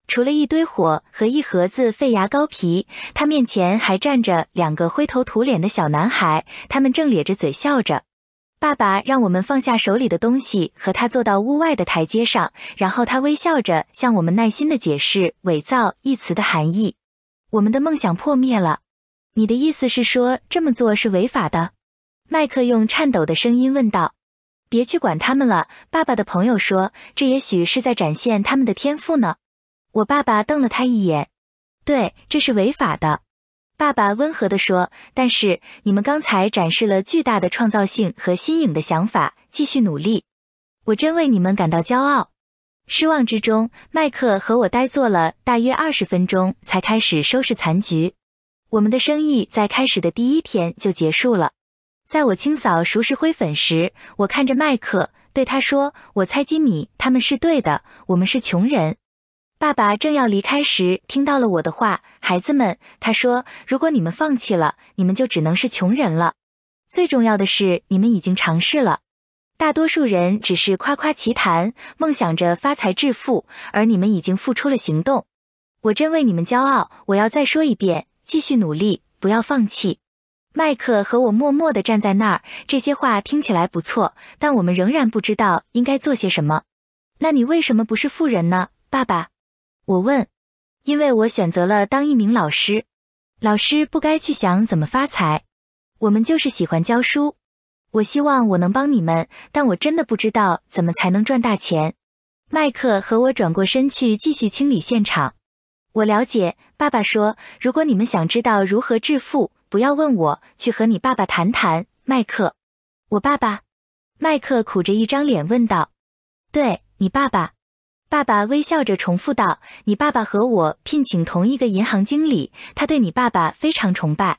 除了一堆火和一盒子废牙膏皮，他面前还站着两个灰头土脸的小男孩，他们正咧着嘴笑着。爸爸让我们放下手里的东西，和他坐到屋外的台阶上，然后他微笑着向我们耐心的解释“伪造”一词的含义。我们的梦想破灭了。你的意思是说这么做是违法的？麦克用颤抖的声音问道。“别去管他们了。”爸爸的朋友说，“这也许是在展现他们的天赋呢。”我爸爸瞪了他一眼。“对，这是违法的。”爸爸温和的说，“但是你们刚才展示了巨大的创造性和新颖的想法，继续努力，我真为你们感到骄傲。”失望之中，麦克和我呆坐了大约二十分钟，才开始收拾残局。我们的生意在开始的第一天就结束了。在我清扫熟石灰粉时，我看着麦克，对他说：“我猜吉米他们是对的，我们是穷人。”爸爸正要离开时，听到了我的话：“孩子们。”他说：“如果你们放弃了，你们就只能是穷人了。最重要的是，你们已经尝试了。大多数人只是夸夸其谈，梦想着发财致富，而你们已经付出了行动。我真为你们骄傲。我要再说一遍。”继续努力，不要放弃。麦克和我默默地站在那儿。这些话听起来不错，但我们仍然不知道应该做些什么。那你为什么不是富人呢，爸爸？我问。因为我选择了当一名老师。老师不该去想怎么发财。我们就是喜欢教书。我希望我能帮你们，但我真的不知道怎么才能赚大钱。麦克和我转过身去，继续清理现场。我了解。爸爸说：“如果你们想知道如何致富，不要问我，去和你爸爸谈谈。”迈克，我爸爸。迈克苦着一张脸问道：“对你爸爸？”爸爸微笑着重复道：“你爸爸和我聘请同一个银行经理，他对你爸爸非常崇拜。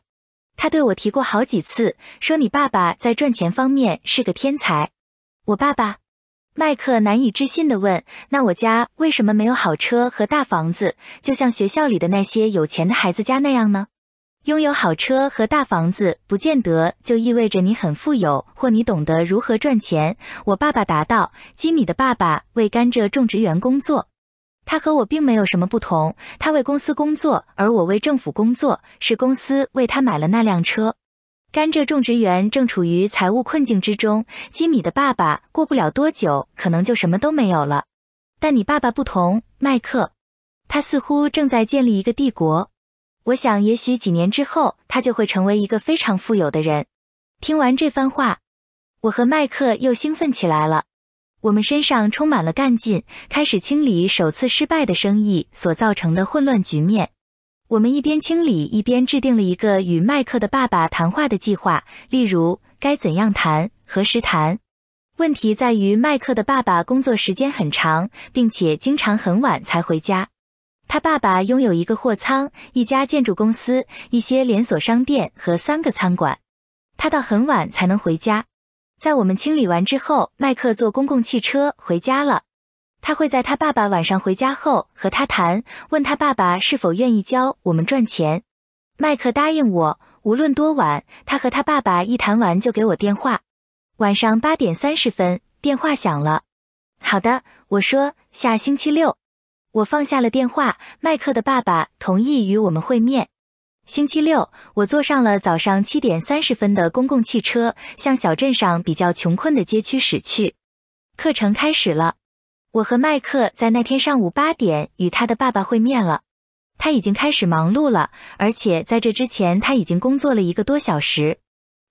他对我提过好几次，说你爸爸在赚钱方面是个天才。”我爸爸。麦克难以置信地问：“那我家为什么没有好车和大房子，就像学校里的那些有钱的孩子家那样呢？”拥有好车和大房子不见得就意味着你很富有，或你懂得如何赚钱。我爸爸答道：“吉米的爸爸为甘蔗种植园工作，他和我并没有什么不同。他为公司工作，而我为政府工作。是公司为他买了那辆车。”甘蔗种植园正处于财务困境之中，基米的爸爸过不了多久，可能就什么都没有了。但你爸爸不同，迈克，他似乎正在建立一个帝国。我想，也许几年之后，他就会成为一个非常富有的人。听完这番话，我和迈克又兴奋起来了，我们身上充满了干劲，开始清理首次失败的生意所造成的混乱局面。我们一边清理，一边制定了一个与麦克的爸爸谈话的计划，例如该怎样谈，何时谈。问题在于麦克的爸爸工作时间很长，并且经常很晚才回家。他爸爸拥有一个货仓、一家建筑公司、一些连锁商店和三个餐馆，他到很晚才能回家。在我们清理完之后，麦克坐公共汽车回家了。他会在他爸爸晚上回家后和他谈，问他爸爸是否愿意教我们赚钱。麦克答应我，无论多晚，他和他爸爸一谈完就给我电话。晚上八点三十分，电话响了。好的，我说下星期六。我放下了电话。麦克的爸爸同意与我们会面。星期六，我坐上了早上七点三十分的公共汽车，向小镇上比较穷困的街区驶去。课程开始了。我和麦克在那天上午八点与他的爸爸会面了。他已经开始忙碌了，而且在这之前他已经工作了一个多小时。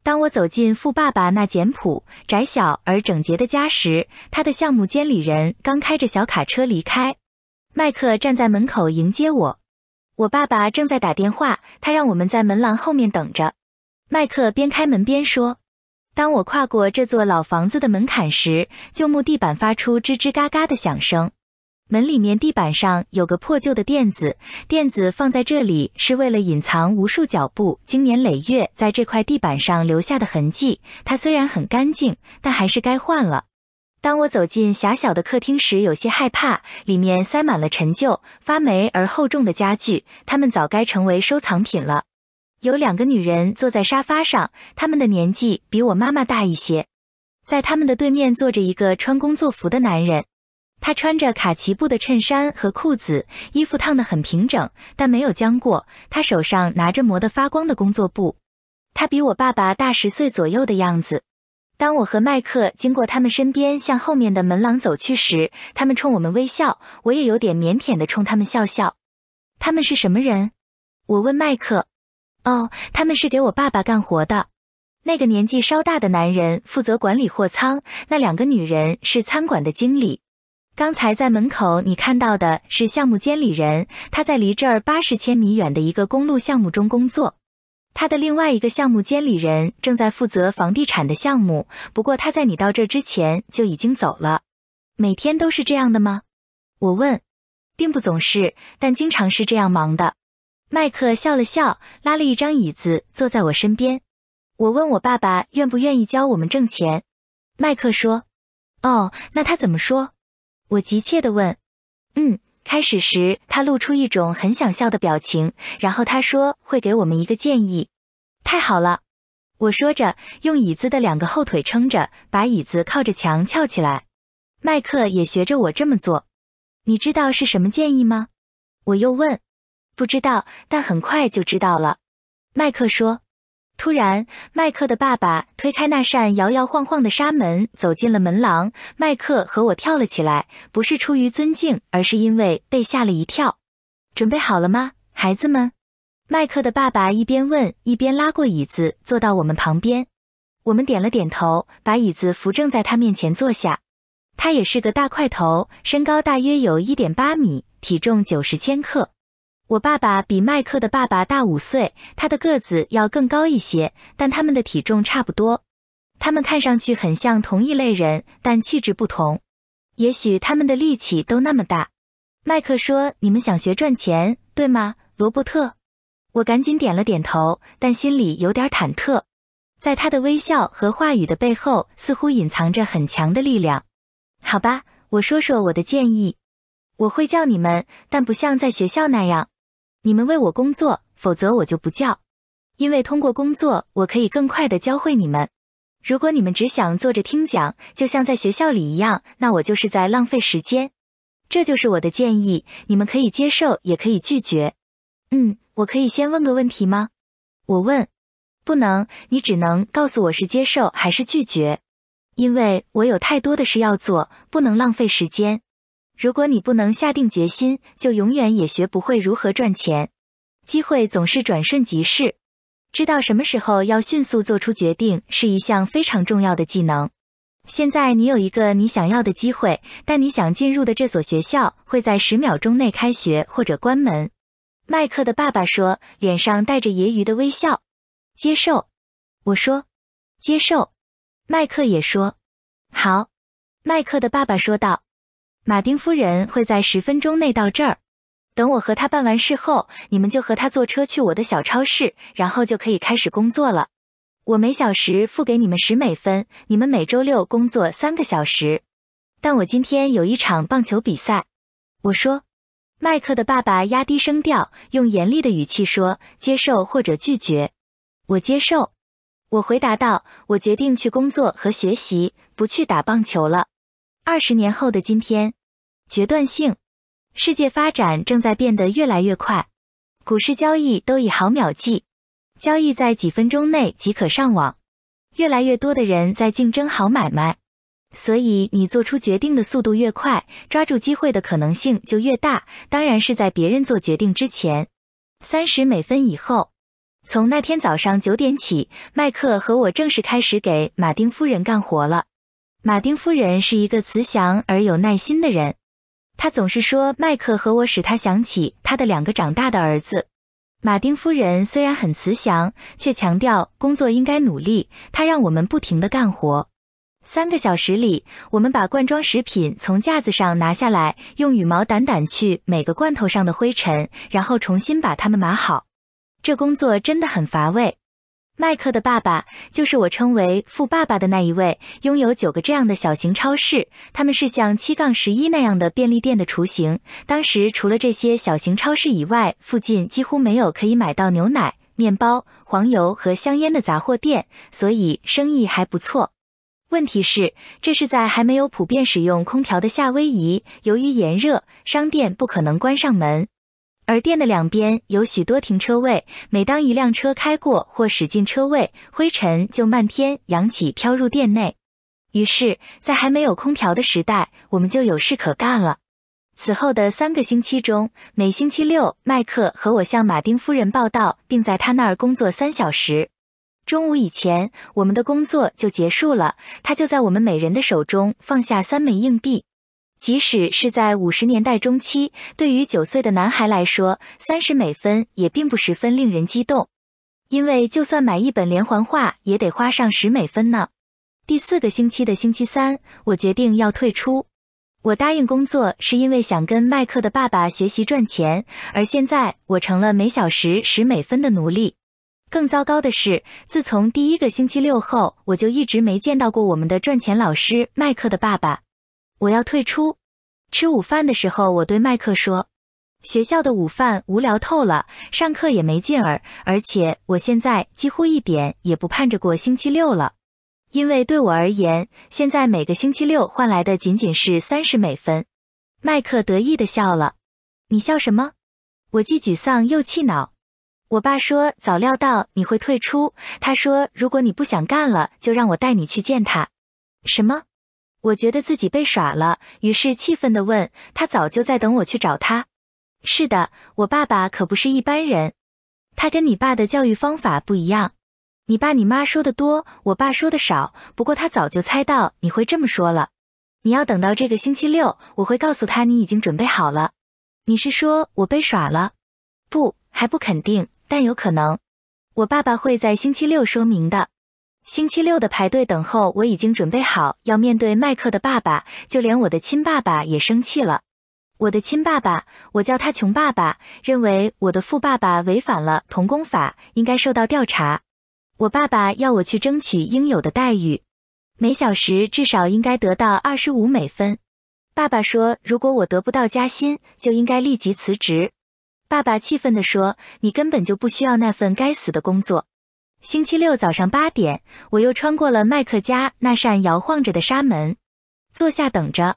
当我走进富爸爸那简朴、窄小而整洁的家时，他的项目监理人刚开着小卡车离开。麦克站在门口迎接我。我爸爸正在打电话，他让我们在门廊后面等着。麦克边开门边说。当我跨过这座老房子的门槛时，旧木地板发出吱吱嘎嘎的响声。门里面地板上有个破旧的垫子，垫子放在这里是为了隐藏无数脚步经年累月在这块地板上留下的痕迹。它虽然很干净，但还是该换了。当我走进狭小的客厅时，有些害怕，里面塞满了陈旧、发霉而厚重的家具，它们早该成为收藏品了。有两个女人坐在沙发上，她们的年纪比我妈妈大一些。在她们的对面坐着一个穿工作服的男人，他穿着卡其布的衬衫和裤子，衣服烫得很平整，但没有浆过。他手上拿着磨得发光的工作布，他比我爸爸大十岁左右的样子。当我和麦克经过他们身边向后面的门廊走去时，他们冲我们微笑，我也有点腼腆地冲他们笑笑。他们是什么人？我问麦克。哦，他们是给我爸爸干活的。那个年纪稍大的男人负责管理货仓，那两个女人是餐馆的经理。刚才在门口你看到的是项目监理人，他在离这儿八十千米远的一个公路项目中工作。他的另外一个项目监理人正在负责房地产的项目，不过他在你到这之前就已经走了。每天都是这样的吗？我问。并不总是，但经常是这样忙的。麦克笑了笑，拉了一张椅子坐在我身边。我问我爸爸愿不愿意教我们挣钱。麦克说：“哦，那他怎么说？”我急切地问。“嗯，开始时他露出一种很想笑的表情，然后他说会给我们一个建议。”太好了，我说着，用椅子的两个后腿撑着，把椅子靠着墙翘起来。麦克也学着我这么做。你知道是什么建议吗？我又问。不知道，但很快就知道了。麦克说：“突然，麦克的爸爸推开那扇摇摇晃晃的纱门，走进了门廊。麦克和我跳了起来，不是出于尊敬，而是因为被吓了一跳。”“准备好了吗，孩子们？”麦克的爸爸一边问，一边拉过椅子坐到我们旁边。我们点了点头，把椅子扶正，在他面前坐下。他也是个大块头，身高大约有一点八米，体重九十千克。我爸爸比麦克的爸爸大五岁，他的个子要更高一些，但他们的体重差不多。他们看上去很像同一类人，但气质不同。也许他们的力气都那么大。麦克说：“你们想学赚钱，对吗？”罗伯特，我赶紧点了点头，但心里有点忐忑。在他的微笑和话语的背后，似乎隐藏着很强的力量。好吧，我说说我的建议。我会叫你们，但不像在学校那样。你们为我工作，否则我就不叫。因为通过工作，我可以更快的教会你们。如果你们只想坐着听讲，就像在学校里一样，那我就是在浪费时间。这就是我的建议，你们可以接受，也可以拒绝。嗯，我可以先问个问题吗？我问，不能，你只能告诉我是接受还是拒绝，因为我有太多的事要做，不能浪费时间。如果你不能下定决心，就永远也学不会如何赚钱。机会总是转瞬即逝，知道什么时候要迅速做出决定是一项非常重要的技能。现在你有一个你想要的机会，但你想进入的这所学校会在十秒钟内开学或者关门。麦克的爸爸说，脸上带着揶揄的微笑：“接受。”我说：“接受。”麦克也说：“好。”麦克的爸爸说道。马丁夫人会在十分钟内到这儿。等我和他办完事后，你们就和他坐车去我的小超市，然后就可以开始工作了。我每小时付给你们十美分，你们每周六工作三个小时。但我今天有一场棒球比赛。我说。麦克的爸爸压低声调，用严厉的语气说：“接受或者拒绝。”我接受。我回答道：“我决定去工作和学习，不去打棒球了。”二十年后的今天，决断性世界发展正在变得越来越快。股市交易都以毫秒计，交易在几分钟内即可上网。越来越多的人在竞争好买卖，所以你做出决定的速度越快，抓住机会的可能性就越大。当然是在别人做决定之前。三十美分以后，从那天早上九点起，麦克和我正式开始给马丁夫人干活了。马丁夫人是一个慈祥而有耐心的人，她总是说麦克和我使她想起她的两个长大的儿子。马丁夫人虽然很慈祥，却强调工作应该努力。她让我们不停地干活。三个小时里，我们把罐装食品从架子上拿下来，用羽毛掸掸去每个罐头上的灰尘，然后重新把它们码好。这工作真的很乏味。麦克的爸爸就是我称为“富爸爸”的那一位，拥有九个这样的小型超市，他们是像七杠十一那样的便利店的雏形。当时除了这些小型超市以外，附近几乎没有可以买到牛奶、面包、黄油和香烟的杂货店，所以生意还不错。问题是，这是在还没有普遍使用空调的夏威夷，由于炎热，商店不可能关上门。而店的两边有许多停车位，每当一辆车开过或驶进车位，灰尘就漫天扬起，飘入店内。于是，在还没有空调的时代，我们就有事可干了。此后的三个星期中，每星期六，麦克和我向马丁夫人报到，并在她那儿工作三小时。中午以前，我们的工作就结束了，他就在我们每人的手中放下三枚硬币。即使是在五十年代中期，对于九岁的男孩来说，三十美分也并不十分令人激动，因为就算买一本连环画也得花上十美分呢。第四个星期的星期三，我决定要退出。我答应工作是因为想跟麦克的爸爸学习赚钱，而现在我成了每小时十美分的奴隶。更糟糕的是，自从第一个星期六后，我就一直没见到过我们的赚钱老师麦克的爸爸。我要退出。吃午饭的时候，我对麦克说：“学校的午饭无聊透了，上课也没劲儿，而且我现在几乎一点也不盼着过星期六了，因为对我而言，现在每个星期六换来的仅仅是三十美分。”麦克得意的笑了。“你笑什么？”我既沮丧又气恼。“我爸说早料到你会退出，他说如果你不想干了，就让我带你去见他。”“什么？”我觉得自己被耍了，于是气愤地问他：“早就在等我去找他。”是的，我爸爸可不是一般人。他跟你爸的教育方法不一样。你爸、你妈说的多，我爸说的少。不过他早就猜到你会这么说了。你要等到这个星期六，我会告诉他你已经准备好了。你是说我被耍了？不，还不肯定，但有可能。我爸爸会在星期六说明的。星期六的排队等候，我已经准备好要面对麦克的爸爸，就连我的亲爸爸也生气了。我的亲爸爸，我叫他穷爸爸，认为我的富爸爸违反了童工法，应该受到调查。我爸爸要我去争取应有的待遇，每小时至少应该得到二十五美分。爸爸说，如果我得不到加薪，就应该立即辞职。爸爸气愤的说：“你根本就不需要那份该死的工作。”星期六早上八点，我又穿过了麦克家那扇摇晃着的纱门，坐下等着。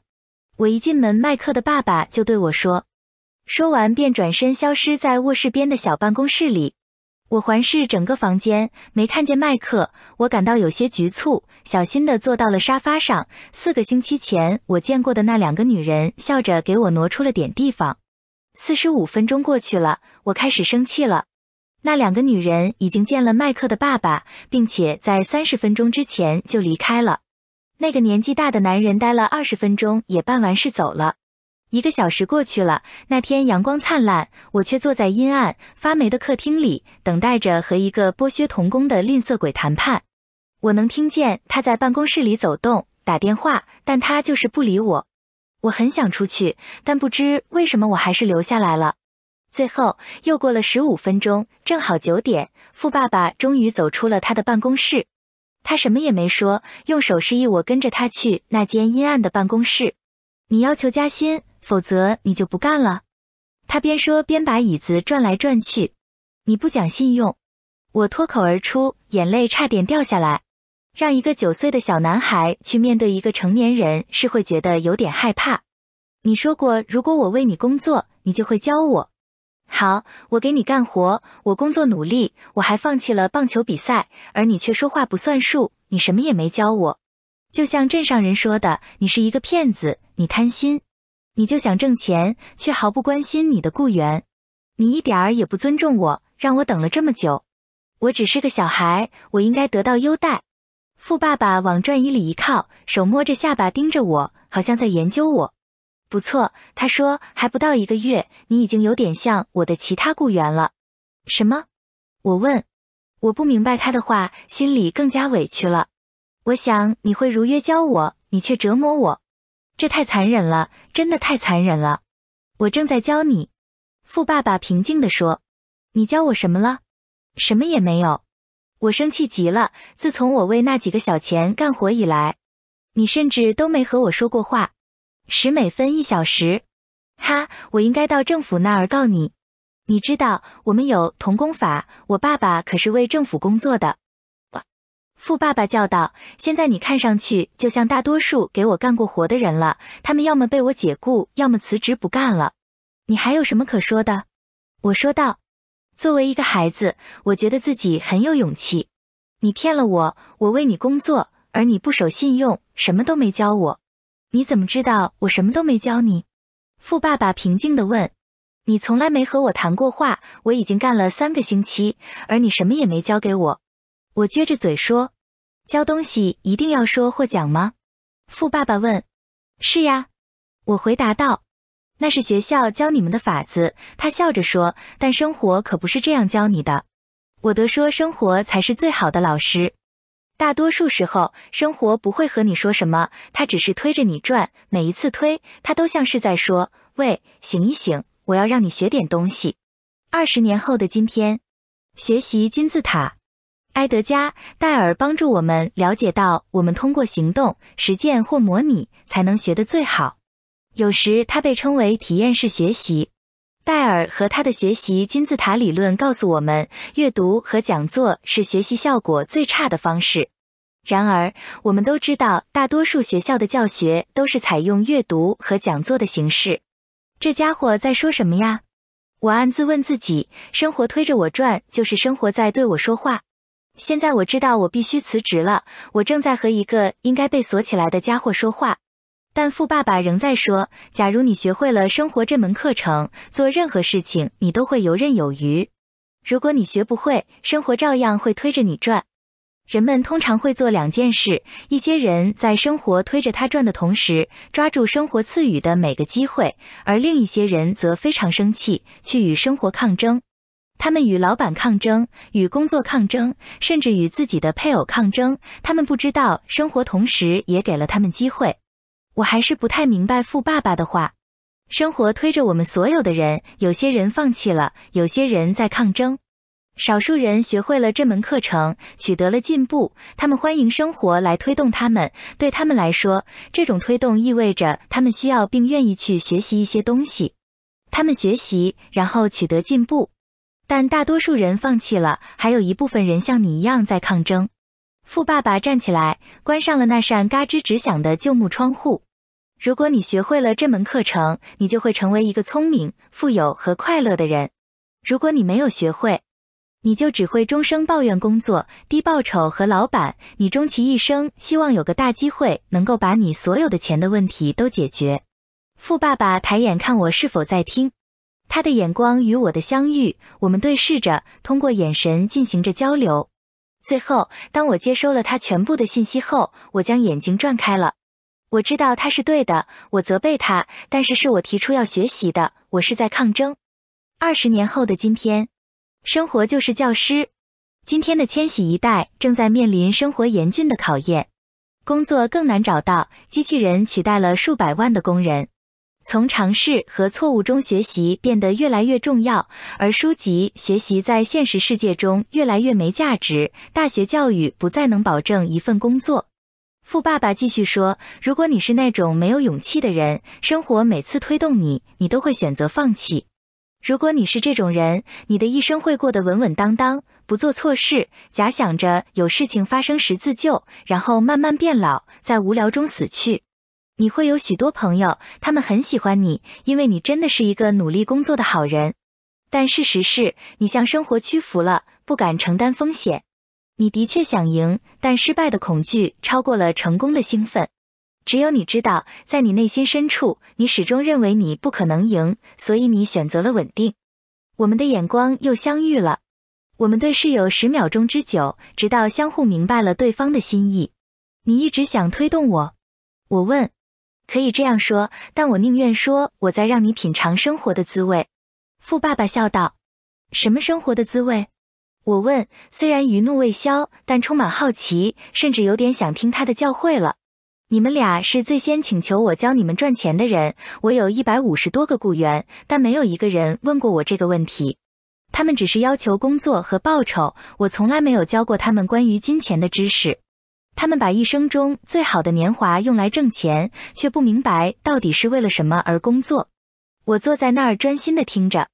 我一进门，麦克的爸爸就对我说，说完便转身消失在卧室边的小办公室里。我环视整个房间，没看见麦克，我感到有些局促，小心地坐到了沙发上。四个星期前我见过的那两个女人笑着给我挪出了点地方。四十五分钟过去了，我开始生气了。那两个女人已经见了麦克的爸爸，并且在三十分钟之前就离开了。那个年纪大的男人待了二十分钟，也办完事走了。一个小时过去了，那天阳光灿烂，我却坐在阴暗、发霉的客厅里，等待着和一个剥削童工的吝啬鬼谈判。我能听见他在办公室里走动、打电话，但他就是不理我。我很想出去，但不知为什么，我还是留下来了。最后又过了十五分钟，正好九点，富爸爸终于走出了他的办公室。他什么也没说，用手示意我跟着他去那间阴暗的办公室。你要求加薪，否则你就不干了。他边说边把椅子转来转去。你不讲信用。我脱口而出，眼泪差点掉下来。让一个九岁的小男孩去面对一个成年人，是会觉得有点害怕。你说过，如果我为你工作，你就会教我。好，我给你干活，我工作努力，我还放弃了棒球比赛，而你却说话不算数，你什么也没教我，就像镇上人说的，你是一个骗子，你贪心，你就想挣钱，却毫不关心你的雇员，你一点儿也不尊重我，让我等了这么久，我只是个小孩，我应该得到优待。富爸爸往转椅里一靠，手摸着下巴，盯着我，好像在研究我。不错，他说还不到一个月，你已经有点像我的其他雇员了。什么？我问，我不明白他的话，心里更加委屈了。我想你会如约教我，你却折磨我，这太残忍了，真的太残忍了。我正在教你，富爸爸平静的说。你教我什么了？什么也没有。我生气极了。自从我为那几个小钱干活以来，你甚至都没和我说过话。十美分一小时，哈！我应该到政府那儿告你。你知道，我们有童工法。我爸爸可是为政府工作的。富爸爸叫道：“现在你看上去就像大多数给我干过活的人了。他们要么被我解雇，要么辞职不干了。你还有什么可说的？”我说道：“作为一个孩子，我觉得自己很有勇气。你骗了我，我为你工作，而你不守信用，什么都没教我。”你怎么知道我什么都没教你？富爸爸平静地问。你从来没和我谈过话，我已经干了三个星期，而你什么也没教给我。我撅着嘴说：“教东西一定要说获奖吗？”富爸爸问。“是呀。”我回答道。“那是学校教你们的法子。”他笑着说。“但生活可不是这样教你的。我得说，生活才是最好的老师。”大多数时候，生活不会和你说什么，它只是推着你转。每一次推，它都像是在说：“喂，醒一醒，我要让你学点东西。”二十年后的今天，学习金字塔，埃德加·戴尔帮助我们了解到，我们通过行动、实践或模拟才能学得最好。有时，它被称为体验式学习。戴尔和他的学习金字塔理论告诉我们，阅读和讲座是学习效果最差的方式。然而，我们都知道，大多数学校的教学都是采用阅读和讲座的形式。这家伙在说什么呀？我暗自问自己。生活推着我转，就是生活在对我说话。现在我知道我必须辞职了。我正在和一个应该被锁起来的家伙说话。但富爸爸仍在说：“假如你学会了生活这门课程，做任何事情你都会游刃有余。如果你学不会，生活照样会推着你转。”人们通常会做两件事：一些人在生活推着他转的同时，抓住生活赐予的每个机会；而另一些人则非常生气，去与生活抗争。他们与老板抗争，与工作抗争，甚至与自己的配偶抗争。他们不知道，生活同时也给了他们机会。我还是不太明白富爸爸的话，生活推着我们所有的人，有些人放弃了，有些人在抗争，少数人学会了这门课程，取得了进步，他们欢迎生活来推动他们，对他们来说，这种推动意味着他们需要并愿意去学习一些东西，他们学习，然后取得进步，但大多数人放弃了，还有一部分人像你一样在抗争。富爸爸站起来，关上了那扇嘎吱直响的旧木窗户。如果你学会了这门课程，你就会成为一个聪明、富有和快乐的人。如果你没有学会，你就只会终生抱怨工作低报酬和老板。你终其一生希望有个大机会能够把你所有的钱的问题都解决。富爸爸抬眼看我，是否在听？他的眼光与我的相遇，我们对视着，通过眼神进行着交流。最后，当我接收了他全部的信息后，我将眼睛转开了。我知道他是对的，我责备他，但是是我提出要学习的，我是在抗争。二十年后的今天，生活就是教师，今天的千禧一代正在面临生活严峻的考验，工作更难找到，机器人取代了数百万的工人。从尝试和错误中学习变得越来越重要，而书籍学习在现实世界中越来越没价值。大学教育不再能保证一份工作。富爸爸继续说：“如果你是那种没有勇气的人，生活每次推动你，你都会选择放弃。如果你是这种人，你的一生会过得稳稳当当，不做错事，假想着有事情发生时自救，然后慢慢变老，在无聊中死去。”你会有许多朋友，他们很喜欢你，因为你真的是一个努力工作的好人。但事实是，你向生活屈服了，不敢承担风险。你的确想赢，但失败的恐惧超过了成功的兴奋。只有你知道，在你内心深处，你始终认为你不可能赢，所以你选择了稳定。我们的眼光又相遇了，我们对视有十秒钟之久，直到相互明白了对方的心意。你一直想推动我，我问。可以这样说，但我宁愿说我在让你品尝生活的滋味。”富爸爸笑道。“什么生活的滋味？”我问。虽然余怒未消，但充满好奇，甚至有点想听他的教诲了。你们俩是最先请求我教你们赚钱的人。我有一百五十多个雇员，但没有一个人问过我这个问题。他们只是要求工作和报酬。我从来没有教过他们关于金钱的知识。他们把一生中最好的年华用来挣钱，却不明白到底是为了什么而工作。我坐在那儿专心的听着。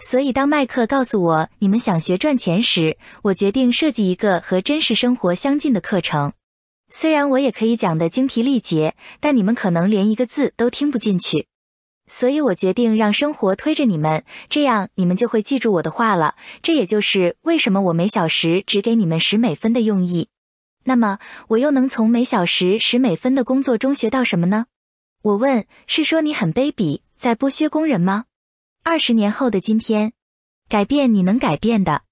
所以，当麦克告诉我你们想学赚钱时，我决定设计一个和真实生活相近的课程。虽然我也可以讲得精疲力竭，但你们可能连一个字都听不进去。所以我决定让生活推着你们，这样你们就会记住我的话了。这也就是为什么我每小时只给你们十美分的用意。那么我又能从每小时十美分的工作中学到什么呢？我问，是说你很卑鄙，在剥削工人吗？二十年后的今天，改变你能改变的。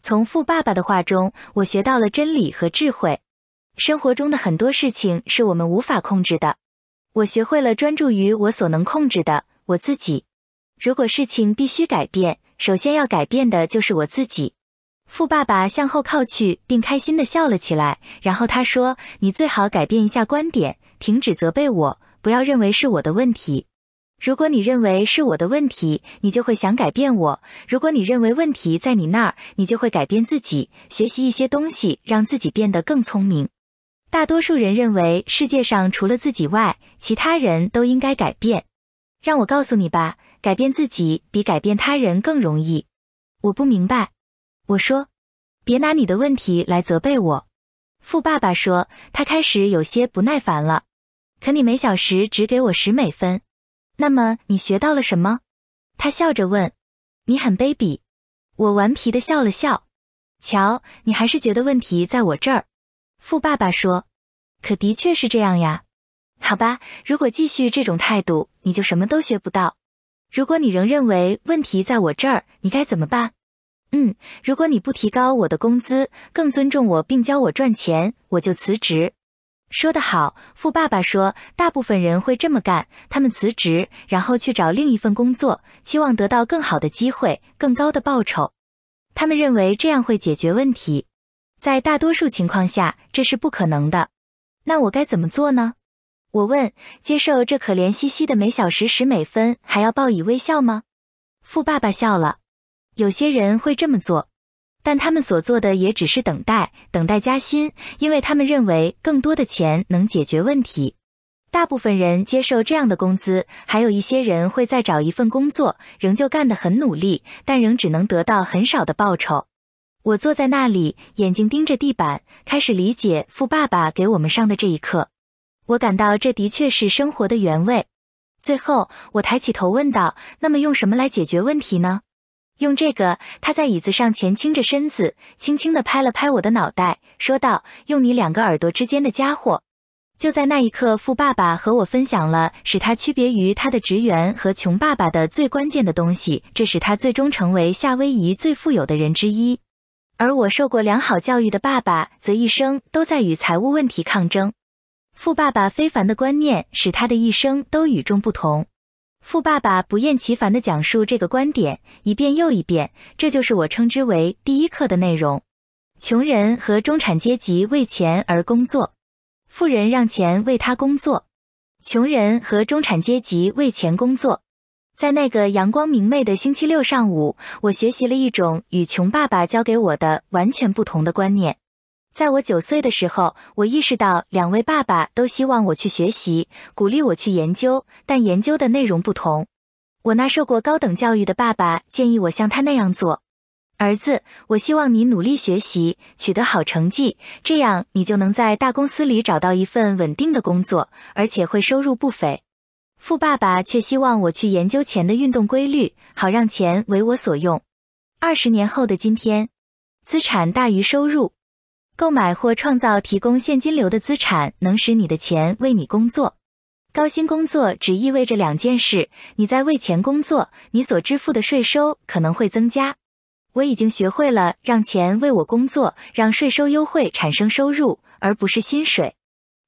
从富爸爸的话中，我学到了真理和智慧。生活中的很多事情是我们无法控制的。我学会了专注于我所能控制的，我自己。如果事情必须改变，首先要改变的就是我自己。富爸爸向后靠去，并开心的笑了起来。然后他说：“你最好改变一下观点，停止责备我，不要认为是我的问题。如果你认为是我的问题，你就会想改变我；如果你认为问题在你那儿，你就会改变自己，学习一些东西，让自己变得更聪明。大多数人认为世界上除了自己外，其他人都应该改变。让我告诉你吧，改变自己比改变他人更容易。我不明白。”我说：“别拿你的问题来责备我。”富爸爸说，他开始有些不耐烦了。可你每小时只给我十美分，那么你学到了什么？他笑着问。“你很卑鄙。”我顽皮的笑了笑。瞧，你还是觉得问题在我这儿。”富爸爸说。“可的确是这样呀。”好吧，如果继续这种态度，你就什么都学不到。如果你仍认为问题在我这儿，你该怎么办？嗯，如果你不提高我的工资，更尊重我，并教我赚钱，我就辞职。说得好，富爸爸说，大部分人会这么干，他们辞职，然后去找另一份工作，期望得到更好的机会、更高的报酬。他们认为这样会解决问题。在大多数情况下，这是不可能的。那我该怎么做呢？我问。接受这可怜兮兮的每小时十美分，还要报以微笑吗？富爸爸笑了。有些人会这么做，但他们所做的也只是等待，等待加薪，因为他们认为更多的钱能解决问题。大部分人接受这样的工资，还有一些人会再找一份工作，仍旧干得很努力，但仍只能得到很少的报酬。我坐在那里，眼睛盯着地板，开始理解富爸爸给我们上的这一课。我感到这的确是生活的原味。最后，我抬起头问道：“那么用什么来解决问题呢？”用这个，他在椅子上前倾着身子，轻轻地拍了拍我的脑袋，说道：“用你两个耳朵之间的家伙。”就在那一刻，富爸爸和我分享了使他区别于他的职员和穷爸爸的最关键的东西，这使他最终成为夏威夷最富有的人之一。而我受过良好教育的爸爸，则一生都在与财务问题抗争。富爸爸非凡的观念使他的一生都与众不同。富爸爸不厌其烦地讲述这个观点一遍又一遍，这就是我称之为第一课的内容：穷人和中产阶级为钱而工作，富人让钱为他工作。穷人和中产阶级为钱工作。在那个阳光明媚的星期六上午，我学习了一种与穷爸爸教给我的完全不同的观念。在我九岁的时候，我意识到两位爸爸都希望我去学习，鼓励我去研究，但研究的内容不同。我那受过高等教育的爸爸建议我像他那样做，儿子，我希望你努力学习，取得好成绩，这样你就能在大公司里找到一份稳定的工作，而且会收入不菲。富爸爸却希望我去研究钱的运动规律，好让钱为我所用。二十年后的今天，资产大于收入。购买或创造提供现金流的资产，能使你的钱为你工作。高薪工作只意味着两件事：你在为钱工作，你所支付的税收可能会增加。我已经学会了让钱为我工作，让税收优惠产生收入，而不是薪水。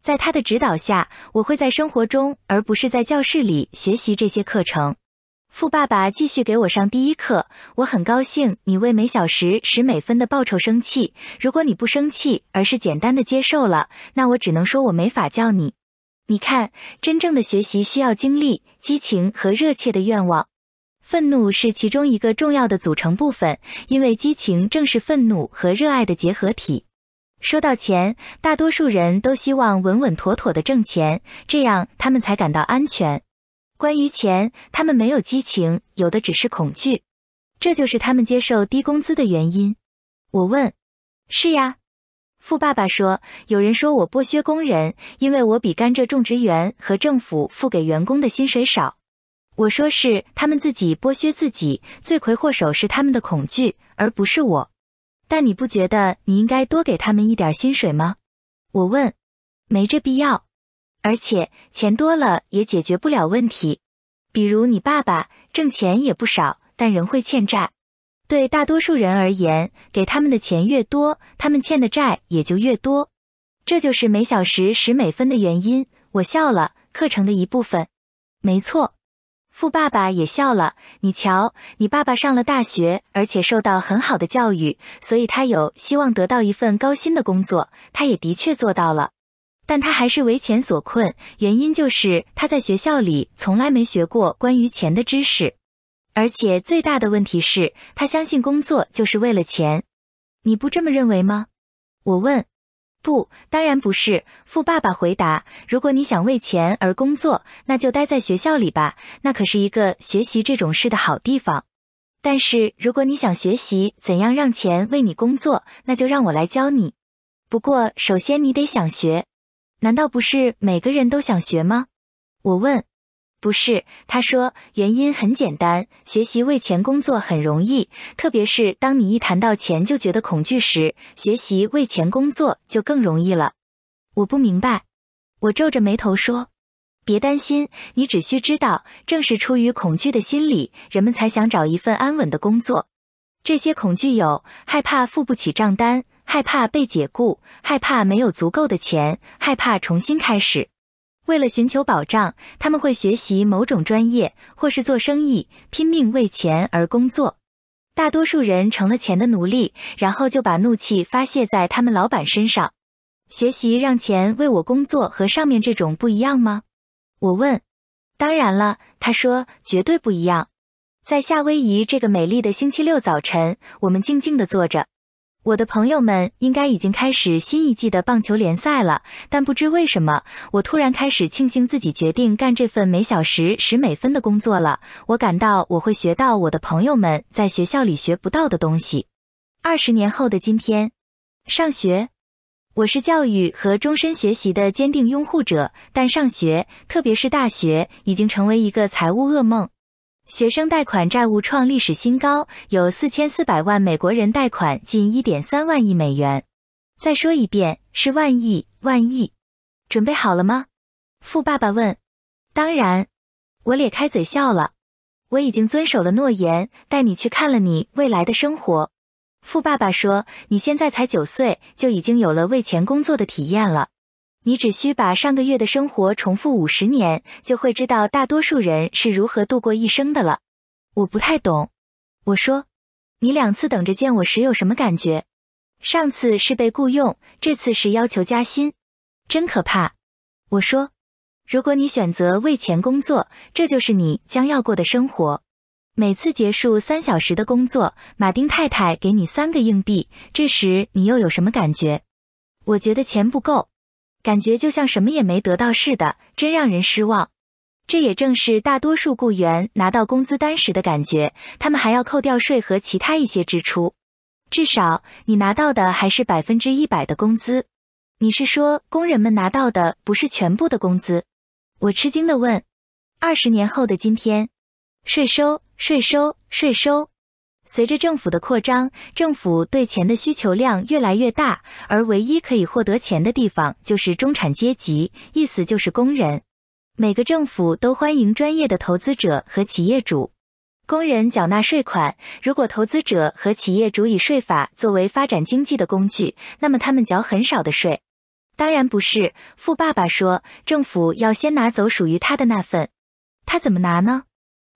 在他的指导下，我会在生活中而不是在教室里学习这些课程。富爸爸继续给我上第一课。我很高兴你为每小时十美分的报酬生气。如果你不生气，而是简单的接受了，那我只能说我没法教你。你看，真正的学习需要精力、激情和热切的愿望。愤怒是其中一个重要的组成部分，因为激情正是愤怒和热爱的结合体。说到钱，大多数人都希望稳稳妥妥的挣钱，这样他们才感到安全。关于钱，他们没有激情，有的只是恐惧，这就是他们接受低工资的原因。我问：“是呀。”富爸爸说：“有人说我剥削工人，因为我比甘蔗种植园和政府付给员工的薪水少。”我说：“是他们自己剥削自己，罪魁祸首是他们的恐惧，而不是我。”但你不觉得你应该多给他们一点薪水吗？我问：“没这必要。”而且钱多了也解决不了问题，比如你爸爸挣钱也不少，但仍会欠债。对大多数人而言，给他们的钱越多，他们欠的债也就越多。这就是每小时十美分的原因。我笑了，课程的一部分。没错，富爸爸也笑了。你瞧，你爸爸上了大学，而且受到很好的教育，所以他有希望得到一份高薪的工作。他也的确做到了。但他还是为钱所困，原因就是他在学校里从来没学过关于钱的知识，而且最大的问题是，他相信工作就是为了钱。你不这么认为吗？我问。不，当然不是。富爸爸回答。如果你想为钱而工作，那就待在学校里吧，那可是一个学习这种事的好地方。但是如果你想学习怎样让钱为你工作，那就让我来教你。不过，首先你得想学。难道不是每个人都想学吗？我问。不是，他说，原因很简单，学习为钱工作很容易，特别是当你一谈到钱就觉得恐惧时，学习为钱工作就更容易了。我不明白，我皱着眉头说。别担心，你只需知道，正是出于恐惧的心理，人们才想找一份安稳的工作。这些恐惧有害怕付不起账单。害怕被解雇，害怕没有足够的钱，害怕重新开始。为了寻求保障，他们会学习某种专业，或是做生意，拼命为钱而工作。大多数人成了钱的奴隶，然后就把怒气发泄在他们老板身上。学习让钱为我工作和上面这种不一样吗？我问。当然了，他说，绝对不一样。在夏威夷这个美丽的星期六早晨，我们静静地坐着。我的朋友们应该已经开始新一季的棒球联赛了，但不知为什么，我突然开始庆幸自己决定干这份每小时十美分的工作了。我感到我会学到我的朋友们在学校里学不到的东西。二十年后的今天，上学，我是教育和终身学习的坚定拥护者，但上学，特别是大学，已经成为一个财务噩梦。学生贷款债务创历史新高，有四千四百万美国人贷款近一点三万亿美元。再说一遍，是万亿万亿。准备好了吗？富爸爸问。当然，我咧开嘴笑了。我已经遵守了诺言，带你去看了你未来的生活。富爸爸说，你现在才九岁，就已经有了为钱工作的体验了。你只需把上个月的生活重复五十年，就会知道大多数人是如何度过一生的了。我不太懂。我说，你两次等着见我时有什么感觉？上次是被雇佣，这次是要求加薪，真可怕。我说，如果你选择为钱工作，这就是你将要过的生活。每次结束三小时的工作，马丁太太给你三个硬币，这时你又有什么感觉？我觉得钱不够。感觉就像什么也没得到似的，真让人失望。这也正是大多数雇员拿到工资单时的感觉。他们还要扣掉税和其他一些支出。至少你拿到的还是百分之一百的工资。你是说工人们拿到的不是全部的工资？我吃惊地问。二十年后的今天，税收，税收，税收。随着政府的扩张，政府对钱的需求量越来越大，而唯一可以获得钱的地方就是中产阶级，意思就是工人。每个政府都欢迎专业的投资者和企业主，工人缴纳税款。如果投资者和企业主以税法作为发展经济的工具，那么他们缴很少的税。当然不是，富爸爸说，政府要先拿走属于他的那份，他怎么拿呢？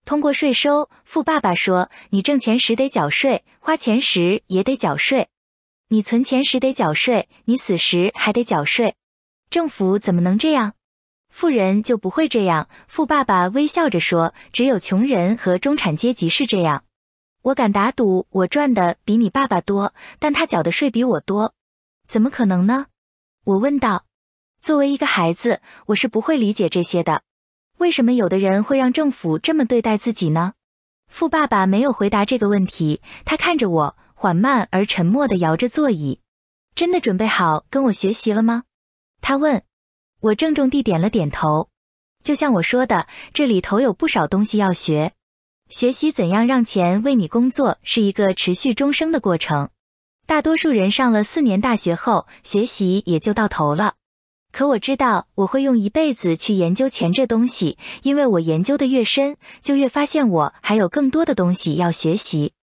通过税收，富爸爸说：“你挣钱时得缴税，花钱时也得缴税；你存钱时得缴税，你死时还得缴税。政府怎么能这样？富人就不会这样。”富爸爸微笑着说：“只有穷人和中产阶级是这样。”我敢打赌，我赚的比你爸爸多，但他缴的税比我多，怎么可能呢？我问道。作为一个孩子，我是不会理解这些的。为什么有的人会让政府这么对待自己呢？富爸爸没有回答这个问题，他看着我，缓慢而沉默地摇着座椅。真的准备好跟我学习了吗？他问。我郑重地点了点头。就像我说的，这里头有不少东西要学。学习怎样让钱为你工作，是一个持续终生的过程。大多数人上了四年大学后，学习也就到头了。可我知道，我会用一辈子去研究钱这东西，因为我研究的越深，就越发现我还有更多的东西要学习。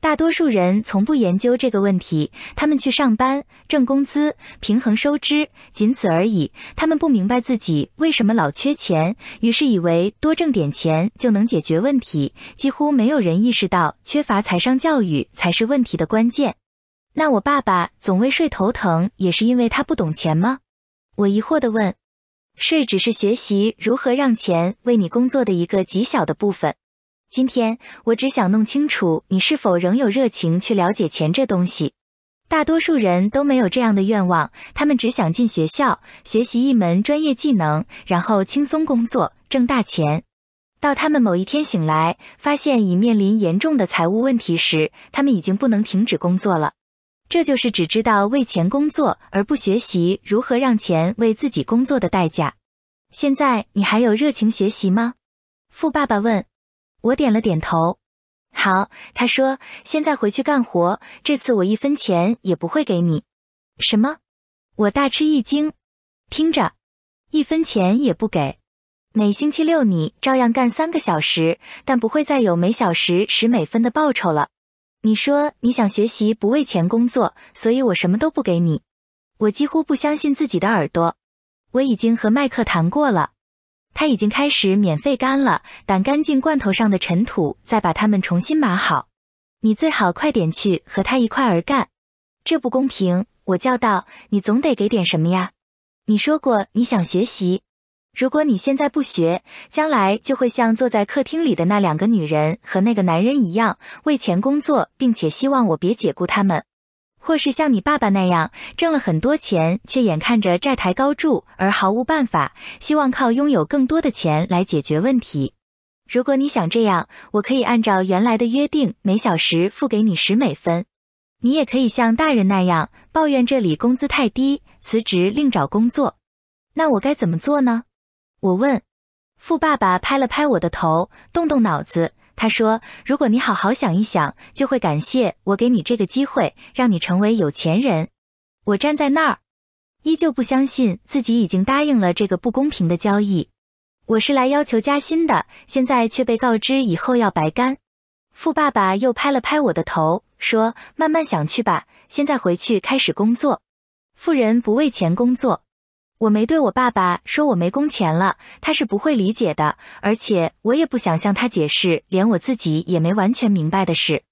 大多数人从不研究这个问题，他们去上班挣工资，平衡收支，仅此而已。他们不明白自己为什么老缺钱，于是以为多挣点钱就能解决问题。几乎没有人意识到，缺乏财商教育才是问题的关键。那我爸爸总为税头疼，也是因为他不懂钱吗？我疑惑的问：“税只是学习如何让钱为你工作的一个极小的部分。今天我只想弄清楚你是否仍有热情去了解钱这东西。大多数人都没有这样的愿望，他们只想进学校学习一门专业技能，然后轻松工作挣大钱。到他们某一天醒来，发现已面临严重的财务问题时，他们已经不能停止工作了。”这就是只知道为钱工作而不学习如何让钱为自己工作的代价。现在你还有热情学习吗？富爸爸问。我点了点头。好，他说，现在回去干活。这次我一分钱也不会给你。什么？我大吃一惊。听着，一分钱也不给。每星期六你照样干三个小时，但不会再有每小时十美分的报酬了。你说你想学习，不为钱工作，所以我什么都不给你。我几乎不相信自己的耳朵。我已经和麦克谈过了，他已经开始免费干了，掸干净罐头上的尘土，再把它们重新码好。你最好快点去和他一块儿干，这不公平！我叫道，你总得给点什么呀？你说过你想学习。如果你现在不学，将来就会像坐在客厅里的那两个女人和那个男人一样，为钱工作，并且希望我别解雇他们；或是像你爸爸那样，挣了很多钱，却眼看着债台高筑而毫无办法，希望靠拥有更多的钱来解决问题。如果你想这样，我可以按照原来的约定，每小时付给你十美分；你也可以像大人那样，抱怨这里工资太低，辞职另找工作。那我该怎么做呢？我问，富爸爸拍了拍我的头，动动脑子。他说：“如果你好好想一想，就会感谢我给你这个机会，让你成为有钱人。”我站在那儿，依旧不相信自己已经答应了这个不公平的交易。我是来要求加薪的，现在却被告知以后要白干。富爸爸又拍了拍我的头，说：“慢慢想去吧，现在回去开始工作。富人不为钱工作。”我没对我爸爸说，我没工钱了，他是不会理解的，而且我也不想向他解释，连我自己也没完全明白的事。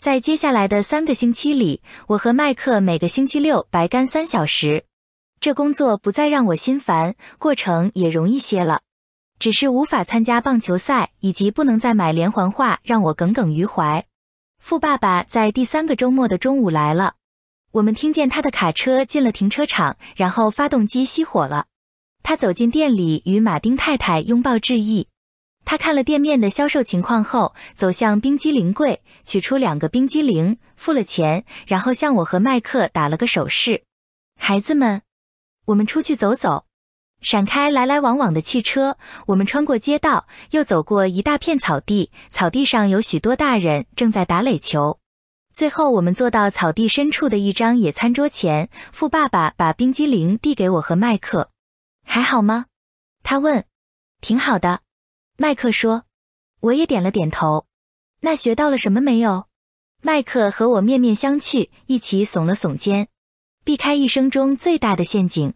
在接下来的三个星期里，我和麦克每个星期六白干三小时，这工作不再让我心烦，过程也容易些了。只是无法参加棒球赛以及不能再买连环画，让我耿耿于怀。富爸爸在第三个周末的中午来了。我们听见他的卡车进了停车场，然后发动机熄火了。他走进店里，与马丁太太拥抱致意。他看了店面的销售情况后，走向冰激凌柜，取出两个冰激凌，付了钱，然后向我和麦克打了个手势：“孩子们，我们出去走走。”闪开来来往往的汽车，我们穿过街道，又走过一大片草地，草地上有许多大人正在打垒球。最后，我们坐到草地深处的一张野餐桌前。富爸爸把冰激凌递给我和麦克。“还好吗？”他问。“挺好的。”麦克说。我也点了点头。“那学到了什么没有？”麦克和我面面相觑，一起耸了耸肩，避开一生中最大的陷阱。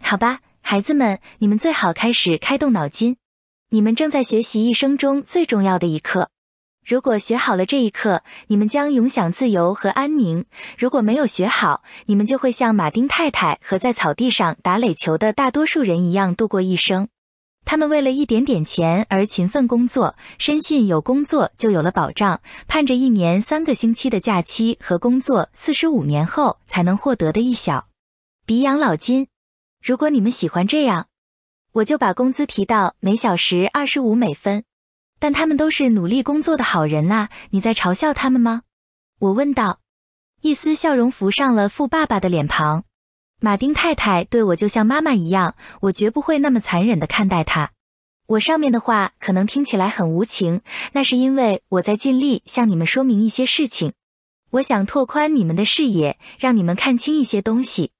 好吧，孩子们，你们最好开始开动脑筋。你们正在学习一生中最重要的一课。如果学好了这一课，你们将永享自由和安宁；如果没有学好，你们就会像马丁太太和在草地上打垒球的大多数人一样度过一生。他们为了一点点钱而勤奋工作，深信有工作就有了保障，盼着一年三个星期的假期和工作四十五年后才能获得的一小笔养老金。如果你们喜欢这样，我就把工资提到每小时二十五美分。但他们都是努力工作的好人啊！你在嘲笑他们吗？我问道。一丝笑容浮上了富爸爸的脸庞。马丁太太对我就像妈妈一样，我绝不会那么残忍地看待她。我上面的话可能听起来很无情，那是因为我在尽力向你们说明一些事情。我想拓宽你们的视野，让你们看清一些东西。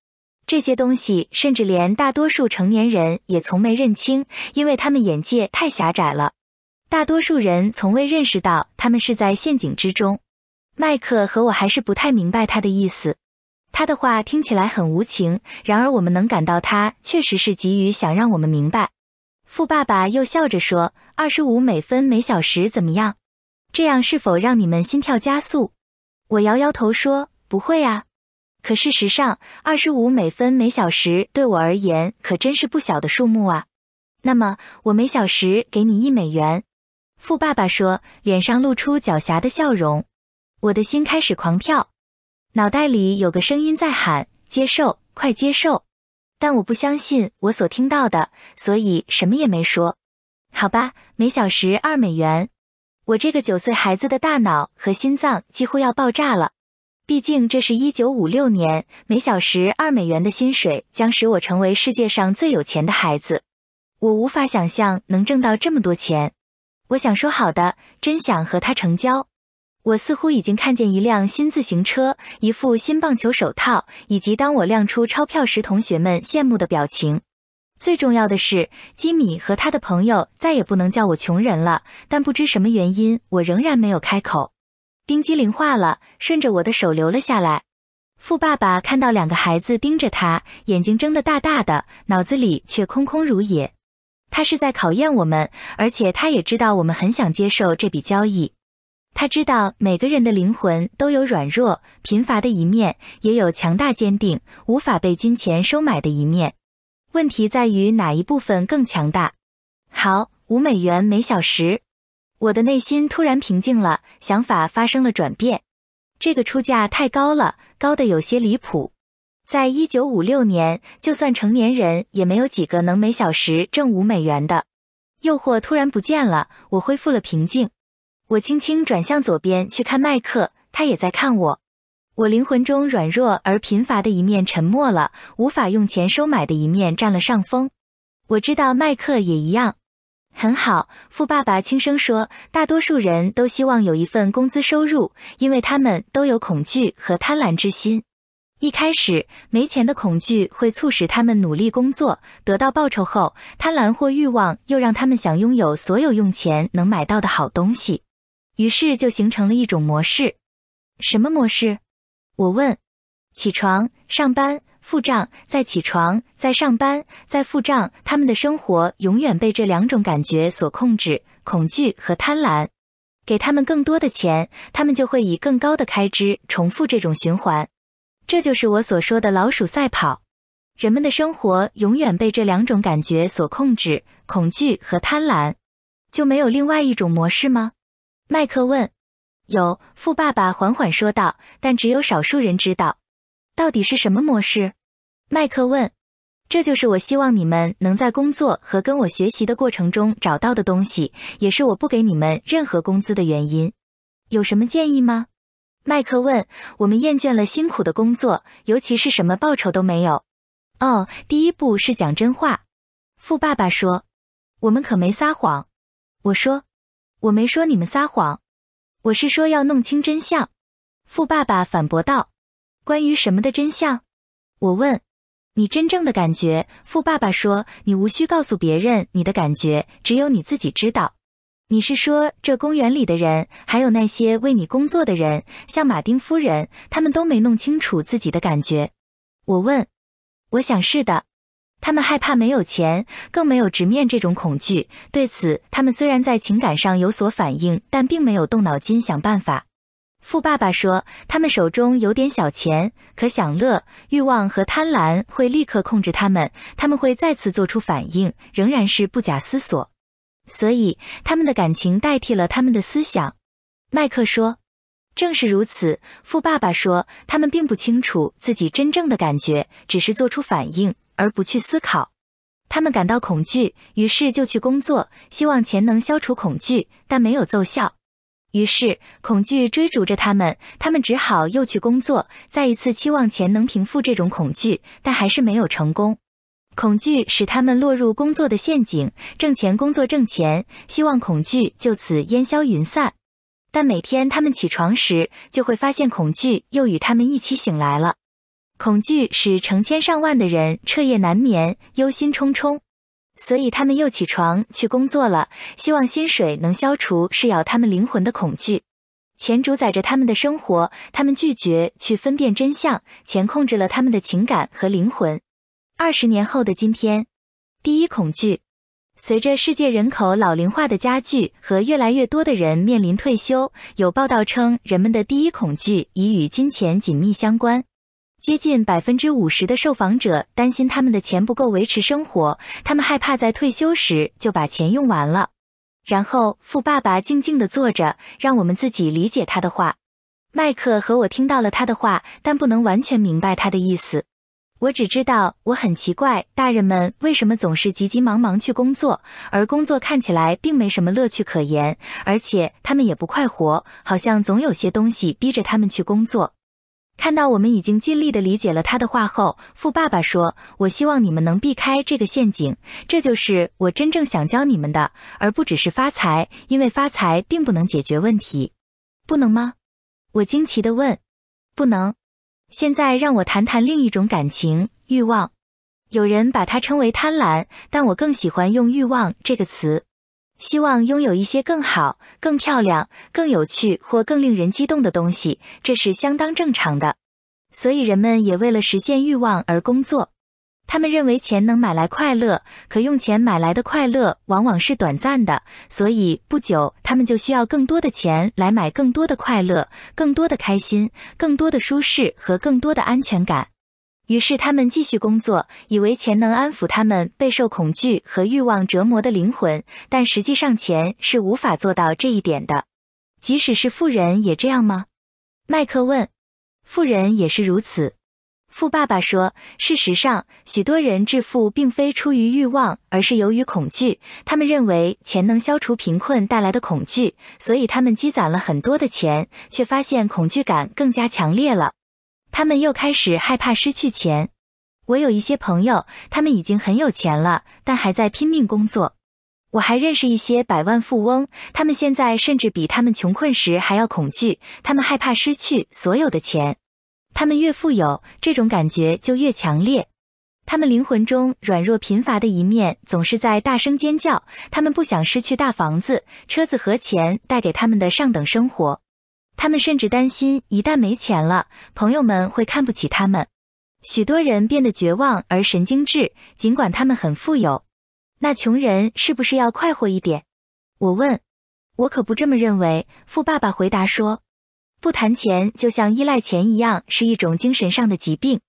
这些东西，甚至连大多数成年人也从没认清，因为他们眼界太狭窄了。大多数人从未认识到他们是在陷阱之中。麦克和我还是不太明白他的意思。他的话听起来很无情，然而我们能感到他确实是急于想让我们明白。富爸爸又笑着说：“二十五美分每小时怎么样？这样是否让你们心跳加速？”我摇摇头说：“不会啊。”可事实上，二十五美分每小时对我而言可真是不小的数目啊。那么，我每小时给你一美元。富爸爸说，脸上露出狡黠的笑容，我的心开始狂跳，脑袋里有个声音在喊：“接受，快接受！”但我不相信我所听到的，所以什么也没说。好吧，每小时二美元。我这个九岁孩子的大脑和心脏几乎要爆炸了，毕竟这是一九五六年，每小时二美元的薪水将使我成为世界上最有钱的孩子。我无法想象能挣到这么多钱。我想说好的，真想和他成交。我似乎已经看见一辆新自行车、一副新棒球手套，以及当我亮出钞票时同学们羡慕的表情。最重要的是，基米和他的朋友再也不能叫我穷人了。但不知什么原因，我仍然没有开口。冰激凌化了，顺着我的手流了下来。富爸爸看到两个孩子盯着他，眼睛睁得大大的，脑子里却空空如也。他是在考验我们，而且他也知道我们很想接受这笔交易。他知道每个人的灵魂都有软弱、贫乏的一面，也有强大、坚定、无法被金钱收买的一面。问题在于哪一部分更强大？好，五美元每小时。我的内心突然平静了，想法发生了转变。这个出价太高了，高的有些离谱。在一九五六年，就算成年人也没有几个能每小时挣五美元的。诱惑突然不见了，我恢复了平静。我轻轻转向左边去看麦克，他也在看我。我灵魂中软弱而贫乏的一面沉默了，无法用钱收买的一面占了上风。我知道麦克也一样。很好，富爸爸轻声说。大多数人都希望有一份工资收入，因为他们都有恐惧和贪婪之心。一开始没钱的恐惧会促使他们努力工作，得到报酬后，贪婪或欲望又让他们想拥有所有用钱能买到的好东西，于是就形成了一种模式。什么模式？我问。起床上班付账，再起床再上班再付账，他们的生活永远被这两种感觉所控制：恐惧和贪婪。给他们更多的钱，他们就会以更高的开支重复这种循环。这就是我所说的“老鼠赛跑”，人们的生活永远被这两种感觉所控制：恐惧和贪婪。就没有另外一种模式吗？麦克问。有，富爸爸缓缓说道。但只有少数人知道，到底是什么模式。麦克问。这就是我希望你们能在工作和跟我学习的过程中找到的东西，也是我不给你们任何工资的原因。有什么建议吗？麦克问：“我们厌倦了辛苦的工作，尤其是什么报酬都没有。”“哦，第一步是讲真话。”富爸爸说：“我们可没撒谎。”我说：“我没说你们撒谎，我是说要弄清真相。”富爸爸反驳道：“关于什么的真相？”我问：“你真正的感觉？”富爸爸说：“你无需告诉别人你的感觉，只有你自己知道。”你是说，这公园里的人，还有那些为你工作的人，像马丁夫人，他们都没弄清楚自己的感觉。我问，我想是的，他们害怕没有钱，更没有直面这种恐惧。对此，他们虽然在情感上有所反应，但并没有动脑筋想办法。富爸爸说，他们手中有点小钱，可享乐、欲望和贪婪会立刻控制他们，他们会再次做出反应，仍然是不假思索。所以，他们的感情代替了他们的思想。麦克说：“正是如此。”富爸爸说：“他们并不清楚自己真正的感觉，只是做出反应而不去思考。他们感到恐惧，于是就去工作，希望钱能消除恐惧，但没有奏效。于是，恐惧追逐着他们，他们只好又去工作，再一次期望钱能平复这种恐惧，但还是没有成功。”恐惧使他们落入工作的陷阱，挣钱工作挣钱，希望恐惧就此烟消云散。但每天他们起床时，就会发现恐惧又与他们一起醒来了。恐惧使成千上万的人彻夜难眠，忧心忡忡，所以他们又起床去工作了，希望薪水能消除噬咬他们灵魂的恐惧。钱主宰着他们的生活，他们拒绝去分辨真相，钱控制了他们的情感和灵魂。二十年后的今天，第一恐惧，随着世界人口老龄化的加剧和越来越多的人面临退休，有报道称，人们的第一恐惧已与金钱紧密相关。接近百分之五十的受访者担心他们的钱不够维持生活，他们害怕在退休时就把钱用完了。然后富爸爸静静的坐着，让我们自己理解他的话。麦克和我听到了他的话，但不能完全明白他的意思。我只知道我很奇怪，大人们为什么总是急急忙忙去工作，而工作看起来并没什么乐趣可言，而且他们也不快活，好像总有些东西逼着他们去工作。看到我们已经尽力的理解了他的话后，富爸爸说：“我希望你们能避开这个陷阱，这就是我真正想教你们的，而不只是发财，因为发财并不能解决问题。”不能吗？我惊奇地问。“不能。”现在让我谈谈另一种感情欲望，有人把它称为贪婪，但我更喜欢用欲望这个词。希望拥有一些更好、更漂亮、更有趣或更令人激动的东西，这是相当正常的。所以人们也为了实现欲望而工作。他们认为钱能买来快乐，可用钱买来的快乐往往是短暂的，所以不久他们就需要更多的钱来买更多的快乐、更多的开心、更多的舒适和更多的安全感。于是他们继续工作，以为钱能安抚他们备受恐惧和欲望折磨的灵魂，但实际上钱是无法做到这一点的。即使是富人也这样吗？麦克问。富人也是如此。富爸爸说：“事实上，许多人致富并非出于欲望，而是由于恐惧。他们认为钱能消除贫困带来的恐惧，所以他们积攒了很多的钱，却发现恐惧感更加强烈了。他们又开始害怕失去钱。我有一些朋友，他们已经很有钱了，但还在拼命工作。我还认识一些百万富翁，他们现在甚至比他们穷困时还要恐惧，他们害怕失去所有的钱。”他们越富有，这种感觉就越强烈。他们灵魂中软弱贫乏的一面总是在大声尖叫。他们不想失去大房子、车子和钱带给他们的上等生活。他们甚至担心，一旦没钱了，朋友们会看不起他们。许多人变得绝望而神经质，尽管他们很富有。那穷人是不是要快活一点？我问。我可不这么认为。富爸爸回答说。不谈钱，就像依赖钱一样，是一种精神上的疾病。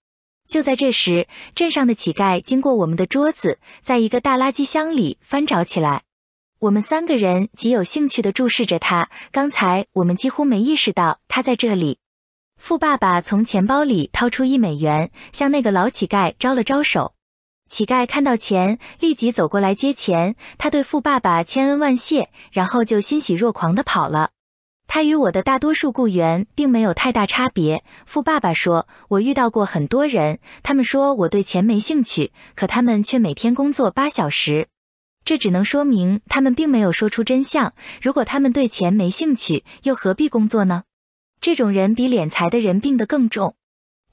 就在这时，镇上的乞丐经过我们的桌子，在一个大垃圾箱里翻找起来。我们三个人极有兴趣地注视着他。刚才我们几乎没意识到他在这里。富爸爸从钱包里掏出一美元，向那个老乞丐招了招手。乞丐看到钱，立即走过来接钱。他对富爸爸千恩万谢，然后就欣喜若狂地跑了。他与我的大多数雇员并没有太大差别。富爸爸说：“我遇到过很多人，他们说我对钱没兴趣，可他们却每天工作八小时。这只能说明他们并没有说出真相。如果他们对钱没兴趣，又何必工作呢？这种人比敛财的人病得更重。”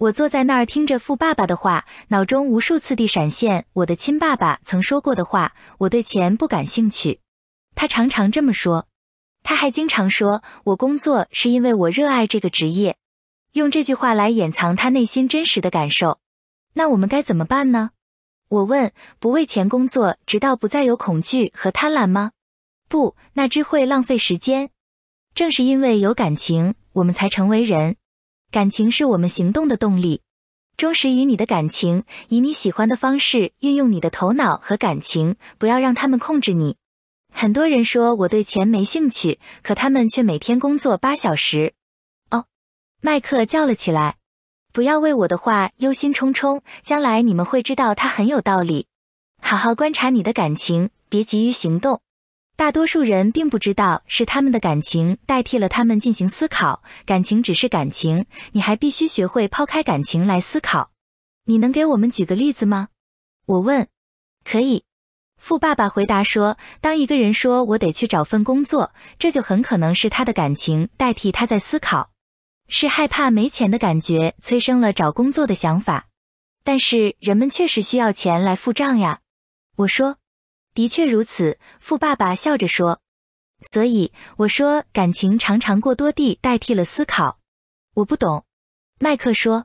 我坐在那儿听着富爸爸的话，脑中无数次地闪现我的亲爸爸曾说过的话：“我对钱不感兴趣。”他常常这么说。他还经常说：“我工作是因为我热爱这个职业。”用这句话来掩藏他内心真实的感受。那我们该怎么办呢？我问：“不为钱工作，直到不再有恐惧和贪婪吗？”不，那只会浪费时间。正是因为有感情，我们才成为人。感情是我们行动的动力。忠实于你的感情，以你喜欢的方式运用你的头脑和感情，不要让他们控制你。很多人说我对钱没兴趣，可他们却每天工作八小时。哦，麦克叫了起来：“不要为我的话忧心忡忡，将来你们会知道它很有道理。好好观察你的感情，别急于行动。大多数人并不知道是他们的感情代替了他们进行思考，感情只是感情，你还必须学会抛开感情来思考。你能给我们举个例子吗？”我问：“可以。”富爸爸回答说：“当一个人说我得去找份工作，这就很可能是他的感情代替他在思考，是害怕没钱的感觉催生了找工作的想法。但是人们确实需要钱来付账呀。”我说：“的确如此。”富爸爸笑着说：“所以我说，感情常常过多地代替了思考。”我不懂，麦克说。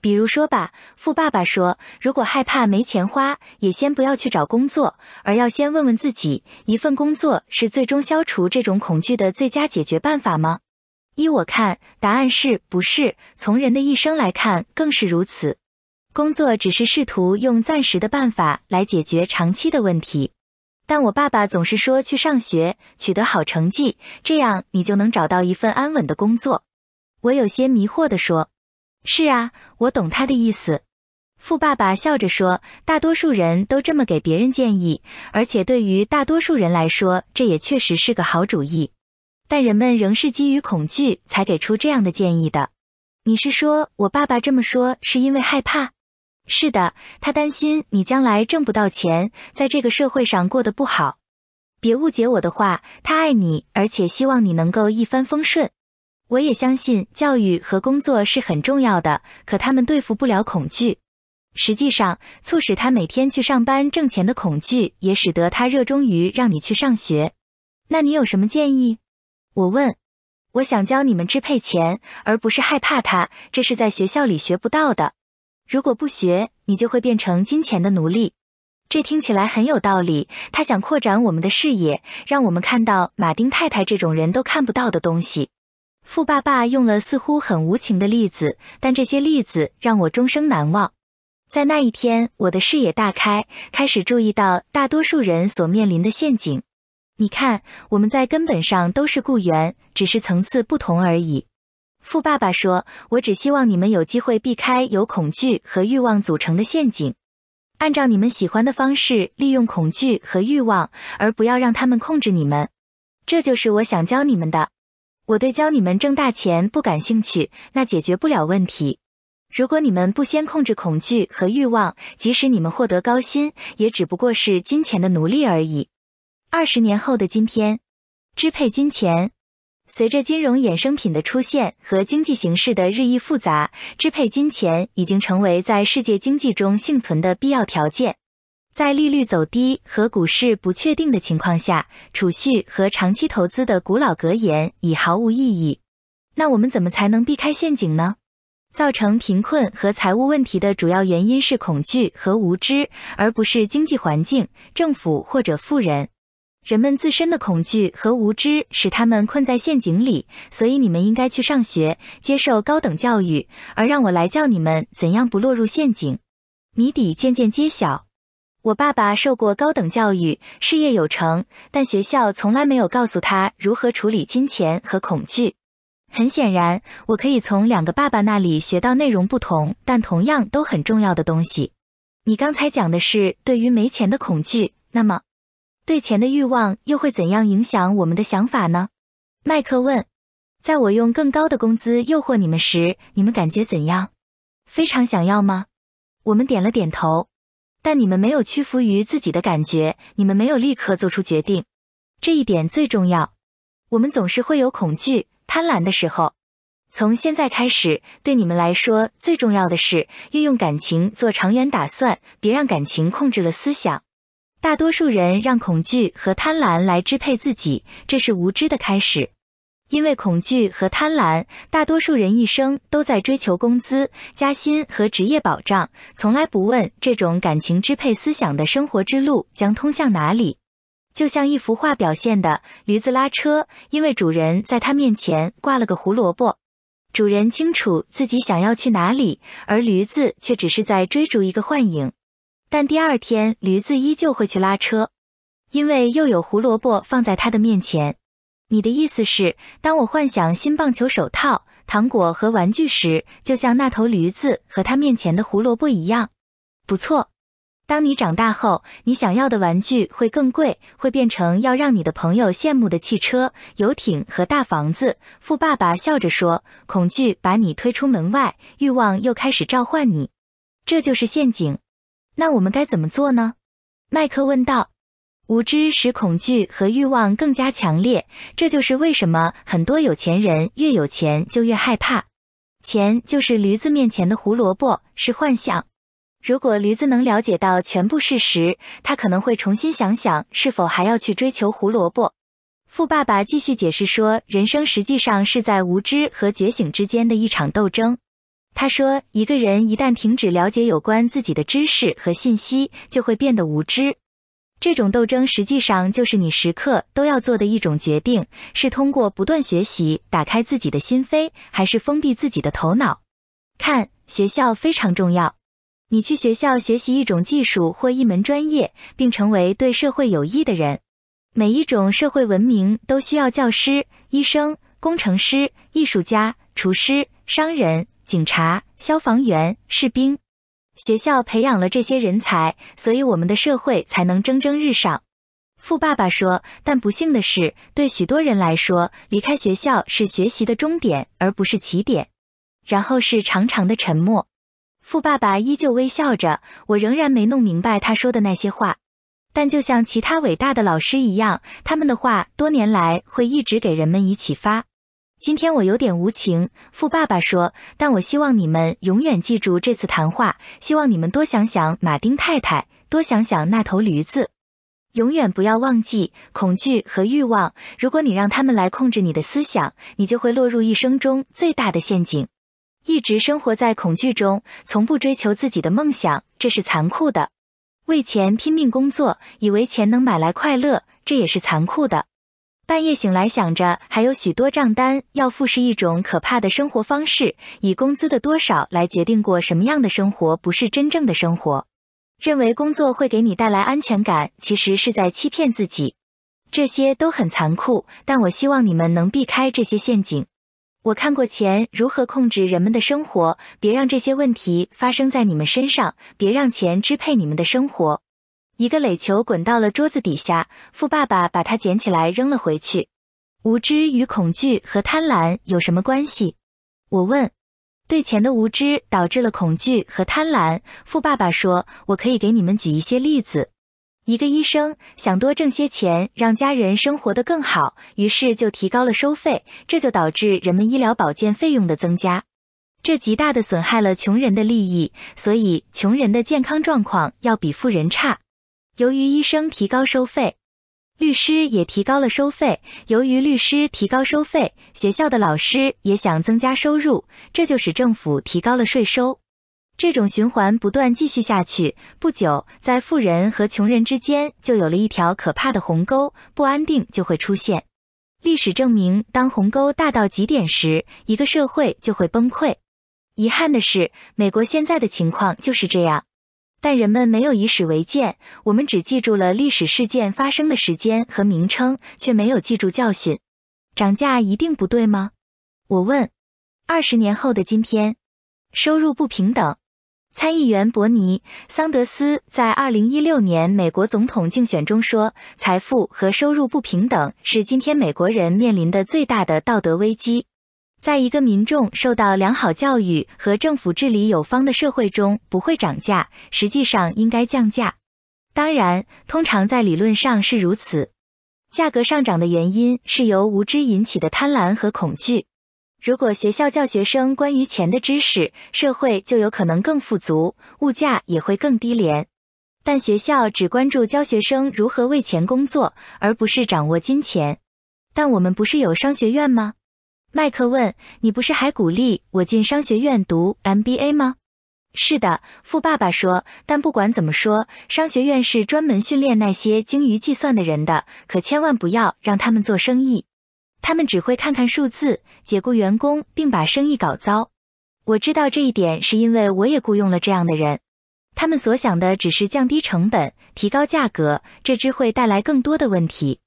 比如说吧，富爸爸说，如果害怕没钱花，也先不要去找工作，而要先问问自己，一份工作是最终消除这种恐惧的最佳解决办法吗？依我看，答案是不是？从人的一生来看，更是如此。工作只是试图用暂时的办法来解决长期的问题。但我爸爸总是说，去上学，取得好成绩，这样你就能找到一份安稳的工作。我有些迷惑地说。是啊，我懂他的意思。富爸爸笑着说：“大多数人都这么给别人建议，而且对于大多数人来说，这也确实是个好主意。但人们仍是基于恐惧才给出这样的建议的。你是说我爸爸这么说是因为害怕？是的，他担心你将来挣不到钱，在这个社会上过得不好。别误解我的话，他爱你，而且希望你能够一帆风顺。”我也相信教育和工作是很重要的，可他们对付不了恐惧。实际上，促使他每天去上班挣钱的恐惧，也使得他热衷于让你去上学。那你有什么建议？我问。我想教你们支配钱，而不是害怕它。这是在学校里学不到的。如果不学，你就会变成金钱的奴隶。这听起来很有道理。他想扩展我们的视野，让我们看到马丁太太这种人都看不到的东西。富爸爸用了似乎很无情的例子，但这些例子让我终生难忘。在那一天，我的视野大开，开始注意到大多数人所面临的陷阱。你看，我们在根本上都是雇员，只是层次不同而已。富爸爸说：“我只希望你们有机会避开由恐惧和欲望组成的陷阱，按照你们喜欢的方式利用恐惧和欲望，而不要让他们控制你们。这就是我想教你们的。”我对教你们挣大钱不感兴趣，那解决不了问题。如果你们不先控制恐惧和欲望，即使你们获得高薪，也只不过是金钱的奴隶而已。二十年后的今天，支配金钱，随着金融衍生品的出现和经济形势的日益复杂，支配金钱已经成为在世界经济中幸存的必要条件。在利率走低和股市不确定的情况下，储蓄和长期投资的古老格言已毫无意义。那我们怎么才能避开陷阱呢？造成贫困和财务问题的主要原因是恐惧和无知，而不是经济环境、政府或者富人。人们自身的恐惧和无知使他们困在陷阱里，所以你们应该去上学，接受高等教育，而让我来教你们怎样不落入陷阱。谜底渐渐揭晓。我爸爸受过高等教育，事业有成，但学校从来没有告诉他如何处理金钱和恐惧。很显然，我可以从两个爸爸那里学到内容不同，但同样都很重要的东西。你刚才讲的是对于没钱的恐惧，那么对钱的欲望又会怎样影响我们的想法呢？麦克问。在我用更高的工资诱惑你们时，你们感觉怎样？非常想要吗？我们点了点头。但你们没有屈服于自己的感觉，你们没有立刻做出决定，这一点最重要。我们总是会有恐惧、贪婪的时候。从现在开始，对你们来说最重要的是运用感情做长远打算，别让感情控制了思想。大多数人让恐惧和贪婪来支配自己，这是无知的开始。因为恐惧和贪婪，大多数人一生都在追求工资、加薪和职业保障，从来不问这种感情支配思想的生活之路将通向哪里。就像一幅画表现的，驴子拉车，因为主人在它面前挂了个胡萝卜。主人清楚自己想要去哪里，而驴子却只是在追逐一个幻影。但第二天，驴子依旧会去拉车，因为又有胡萝卜放在它的面前。你的意思是，当我幻想新棒球手套、糖果和玩具时，就像那头驴子和它面前的胡萝卜一样？不错。当你长大后，你想要的玩具会更贵，会变成要让你的朋友羡慕的汽车、游艇和大房子。富爸爸笑着说：“恐惧把你推出门外，欲望又开始召唤你，这就是陷阱。”那我们该怎么做呢？麦克问道。无知使恐惧和欲望更加强烈，这就是为什么很多有钱人越有钱就越害怕。钱就是驴子面前的胡萝卜，是幻想。如果驴子能了解到全部事实，他可能会重新想想是否还要去追求胡萝卜。富爸爸继续解释说，人生实际上是在无知和觉醒之间的一场斗争。他说，一个人一旦停止了解有关自己的知识和信息，就会变得无知。这种斗争实际上就是你时刻都要做的一种决定：是通过不断学习打开自己的心扉，还是封闭自己的头脑？看学校非常重要。你去学校学习一种技术或一门专业，并成为对社会有益的人。每一种社会文明都需要教师、医生、工程师、艺术家、厨师、商人、警察、消防员、士兵。学校培养了这些人才，所以我们的社会才能蒸蒸日上。富爸爸说：“但不幸的是，对许多人来说，离开学校是学习的终点，而不是起点。”然后是长长的沉默。富爸爸依旧微笑着，我仍然没弄明白他说的那些话。但就像其他伟大的老师一样，他们的话多年来会一直给人们以启发。今天我有点无情，富爸爸说，但我希望你们永远记住这次谈话。希望你们多想想马丁太太，多想想那头驴子，永远不要忘记恐惧和欲望。如果你让他们来控制你的思想，你就会落入一生中最大的陷阱，一直生活在恐惧中，从不追求自己的梦想，这是残酷的。为钱拼命工作，以为钱能买来快乐，这也是残酷的。半夜醒来，想着还有许多账单要付，是一种可怕的生活方式。以工资的多少来决定过什么样的生活，不是真正的生活。认为工作会给你带来安全感，其实是在欺骗自己。这些都很残酷，但我希望你们能避开这些陷阱。我看过《钱如何控制人们的生活》，别让这些问题发生在你们身上，别让钱支配你们的生活。一个垒球滚到了桌子底下，富爸爸把它捡起来扔了回去。无知与恐惧和贪婪有什么关系？我问。对钱的无知导致了恐惧和贪婪，富爸爸说。我可以给你们举一些例子。一个医生想多挣些钱，让家人生活得更好，于是就提高了收费，这就导致人们医疗保健费用的增加，这极大的损害了穷人的利益，所以穷人的健康状况要比富人差。由于医生提高收费，律师也提高了收费。由于律师提高收费，学校的老师也想增加收入，这就使政府提高了税收。这种循环不断继续下去，不久，在富人和穷人之间就有了一条可怕的鸿沟，不安定就会出现。历史证明，当鸿沟大到极点时，一个社会就会崩溃。遗憾的是，美国现在的情况就是这样。但人们没有以史为鉴，我们只记住了历史事件发生的时间和名称，却没有记住教训。涨价一定不对吗？我问。二十年后的今天，收入不平等。参议员伯尼·桑德斯在二零一六年美国总统竞选中说：“财富和收入不平等是今天美国人面临的最大的道德危机。”在一个民众受到良好教育和政府治理有方的社会中，不会涨价，实际上应该降价。当然，通常在理论上是如此。价格上涨的原因是由无知引起的贪婪和恐惧。如果学校教学生关于钱的知识，社会就有可能更富足，物价也会更低廉。但学校只关注教学生如何为钱工作，而不是掌握金钱。但我们不是有商学院吗？麦克问：“你不是还鼓励我进商学院读 MBA 吗？”“是的，富爸爸说，但不管怎么说，商学院是专门训练那些精于计算的人的，可千万不要让他们做生意，他们只会看看数字，解雇员工，并把生意搞糟。我知道这一点，是因为我也雇佣了这样的人，他们所想的只是降低成本，提高价格，这只会带来更多的问题。”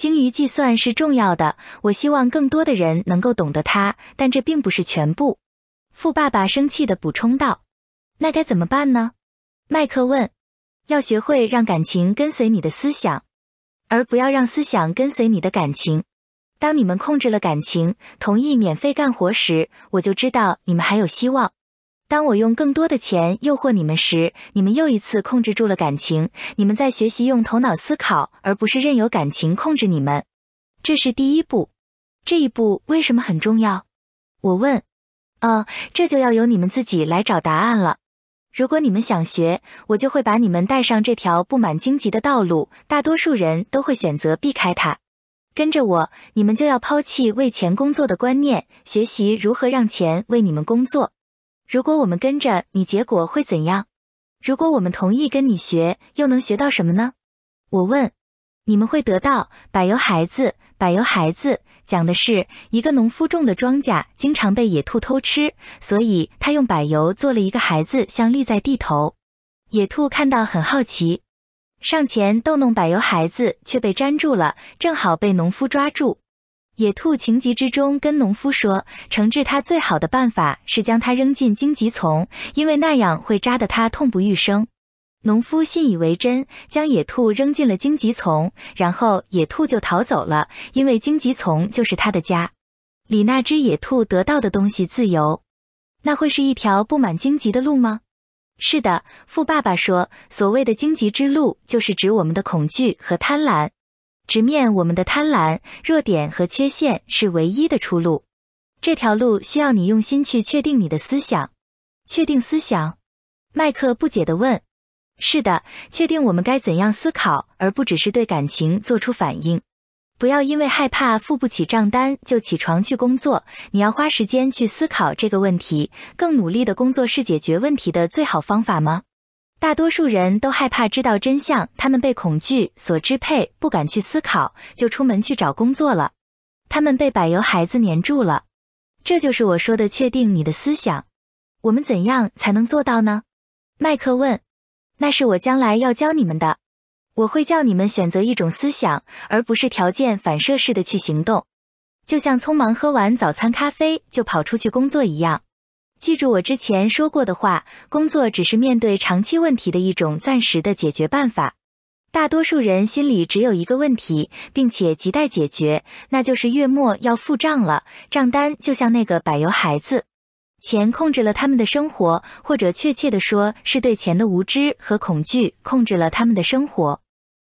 精于计算是重要的，我希望更多的人能够懂得它，但这并不是全部。富爸爸生气地补充道：“那该怎么办呢？”迈克问。“要学会让感情跟随你的思想，而不要让思想跟随你的感情。当你们控制了感情，同意免费干活时，我就知道你们还有希望。”当我用更多的钱诱惑你们时，你们又一次控制住了感情。你们在学习用头脑思考，而不是任由感情控制你们。这是第一步。这一步为什么很重要？我问。哦，这就要由你们自己来找答案了。如果你们想学，我就会把你们带上这条布满荆棘的道路。大多数人都会选择避开它。跟着我，你们就要抛弃为钱工作的观念，学习如何让钱为你们工作。如果我们跟着你，结果会怎样？如果我们同意跟你学，又能学到什么呢？我问。你们会得到《柏油孩子》。《柏油孩子》讲的是一个农夫种的庄稼经常被野兔偷吃，所以他用柏油做了一个孩子像立在地头。野兔看到很好奇，上前逗弄柏油孩子，却被粘住了，正好被农夫抓住。野兔情急之中跟农夫说，惩治它最好的办法是将它扔进荆棘丛，因为那样会扎得它痛不欲生。农夫信以为真，将野兔扔进了荆棘丛，然后野兔就逃走了，因为荆棘丛就是他的家。里那只野兔得到的东西自由，那会是一条布满荆棘的路吗？是的，富爸爸说，所谓的荆棘之路，就是指我们的恐惧和贪婪。直面我们的贪婪、弱点和缺陷是唯一的出路。这条路需要你用心去确定你的思想。确定思想？麦克不解的问。是的，确定我们该怎样思考，而不只是对感情做出反应。不要因为害怕付不起账单就起床去工作。你要花时间去思考这个问题。更努力的工作是解决问题的最好方法吗？大多数人都害怕知道真相，他们被恐惧所支配，不敢去思考，就出门去找工作了。他们被柏油孩子粘住了，这就是我说的确定你的思想。我们怎样才能做到呢？麦克问。那是我将来要教你们的。我会叫你们选择一种思想，而不是条件反射式的去行动，就像匆忙喝完早餐咖啡就跑出去工作一样。记住我之前说过的话，工作只是面对长期问题的一种暂时的解决办法。大多数人心里只有一个问题，并且亟待解决，那就是月末要付账了。账单就像那个柏油孩子，钱控制了他们的生活，或者确切的说，是对钱的无知和恐惧控制了他们的生活。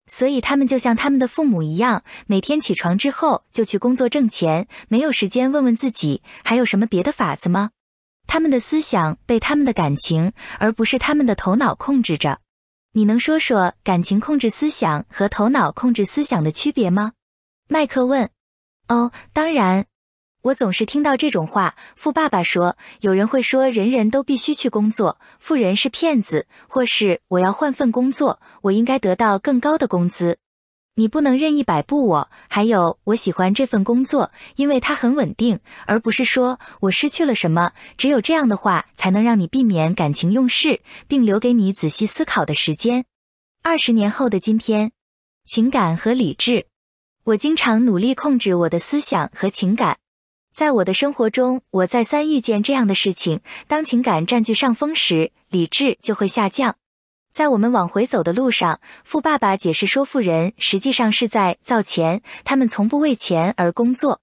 所以他们就像他们的父母一样，每天起床之后就去工作挣钱，没有时间问问自己还有什么别的法子吗？他们的思想被他们的感情，而不是他们的头脑控制着。你能说说感情控制思想和头脑控制思想的区别吗？麦克问。哦，当然。我总是听到这种话。富爸爸说，有人会说，人人都必须去工作，富人是骗子，或是我要换份工作，我应该得到更高的工资。你不能任意摆布我。还有，我喜欢这份工作，因为它很稳定，而不是说我失去了什么。只有这样的话，才能让你避免感情用事，并留给你仔细思考的时间。二十年后的今天，情感和理智，我经常努力控制我的思想和情感。在我的生活中，我再三遇见这样的事情：当情感占据上风时，理智就会下降。在我们往回走的路上，富爸爸解释说，富人实际上是在造钱，他们从不为钱而工作。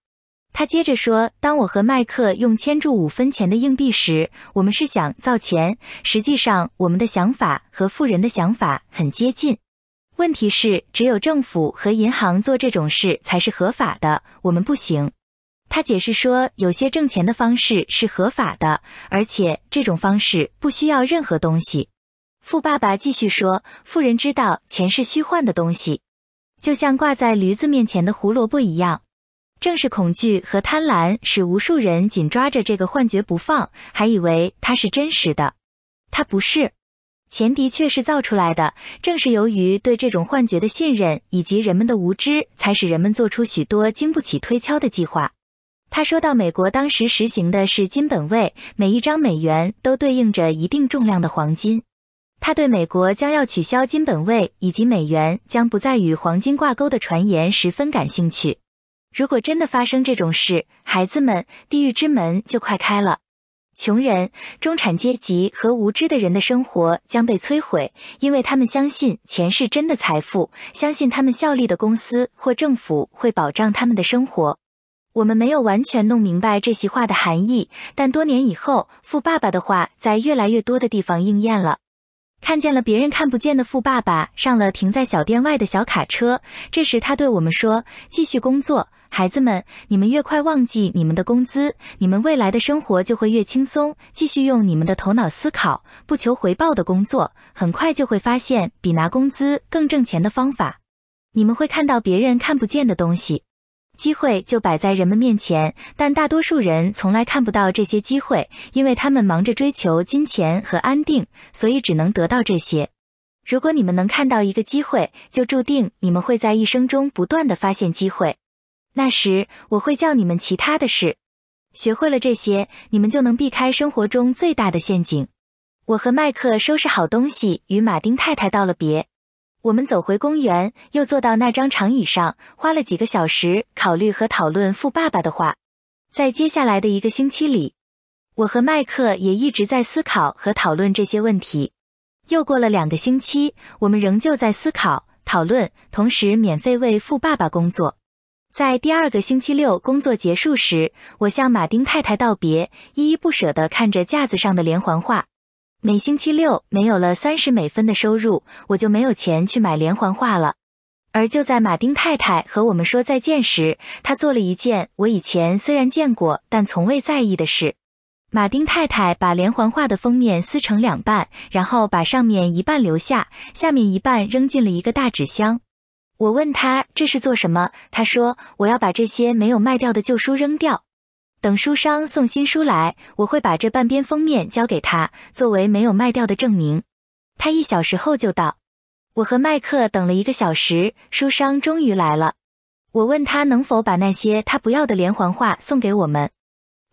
他接着说，当我和麦克用铅注五分钱的硬币时，我们是想造钱，实际上我们的想法和富人的想法很接近。问题是，只有政府和银行做这种事才是合法的，我们不行。他解释说，有些挣钱的方式是合法的，而且这种方式不需要任何东西。富爸爸继续说：“富人知道钱是虚幻的东西，就像挂在驴子面前的胡萝卜一样。正是恐惧和贪婪使无数人紧抓着这个幻觉不放，还以为它是真实的。它不是，钱的确是造出来的。正是由于对这种幻觉的信任以及人们的无知，才使人们做出许多经不起推敲的计划。”他说到：“美国当时实行的是金本位，每一张美元都对应着一定重量的黄金。”他对美国将要取消金本位以及美元将不再与黄金挂钩的传言十分感兴趣。如果真的发生这种事，孩子们，地狱之门就快开了。穷人、中产阶级和无知的人的生活将被摧毁，因为他们相信钱是真的财富，相信他们效力的公司或政府会保障他们的生活。我们没有完全弄明白这席话的含义，但多年以后，富爸爸的话在越来越多的地方应验了。看见了别人看不见的富爸爸上了停在小店外的小卡车。这时他对我们说：“继续工作，孩子们，你们越快忘记你们的工资，你们未来的生活就会越轻松。继续用你们的头脑思考，不求回报的工作，很快就会发现比拿工资更挣钱的方法。你们会看到别人看不见的东西。”机会就摆在人们面前，但大多数人从来看不到这些机会，因为他们忙着追求金钱和安定，所以只能得到这些。如果你们能看到一个机会，就注定你们会在一生中不断的发现机会。那时我会教你们其他的事。学会了这些，你们就能避开生活中最大的陷阱。我和麦克收拾好东西，与马丁太太道了别。我们走回公园，又坐到那张长椅上，花了几个小时考虑和讨论富爸爸的话。在接下来的一个星期里，我和麦克也一直在思考和讨论这些问题。又过了两个星期，我们仍旧在思考、讨论，同时免费为富爸爸工作。在第二个星期六工作结束时，我向马丁太太道别，依依不舍地看着架子上的连环画。每星期六没有了三十美分的收入，我就没有钱去买连环画了。而就在马丁太太和我们说再见时，她做了一件我以前虽然见过但从未在意的事：马丁太太把连环画的封面撕成两半，然后把上面一半留下，下面一半扔进了一个大纸箱。我问他这是做什么，他说：“我要把这些没有卖掉的旧书扔掉。”等书商送新书来，我会把这半边封面交给他，作为没有卖掉的证明。他一小时后就到。我和麦克等了一个小时，书商终于来了。我问他能否把那些他不要的连环画送给我们。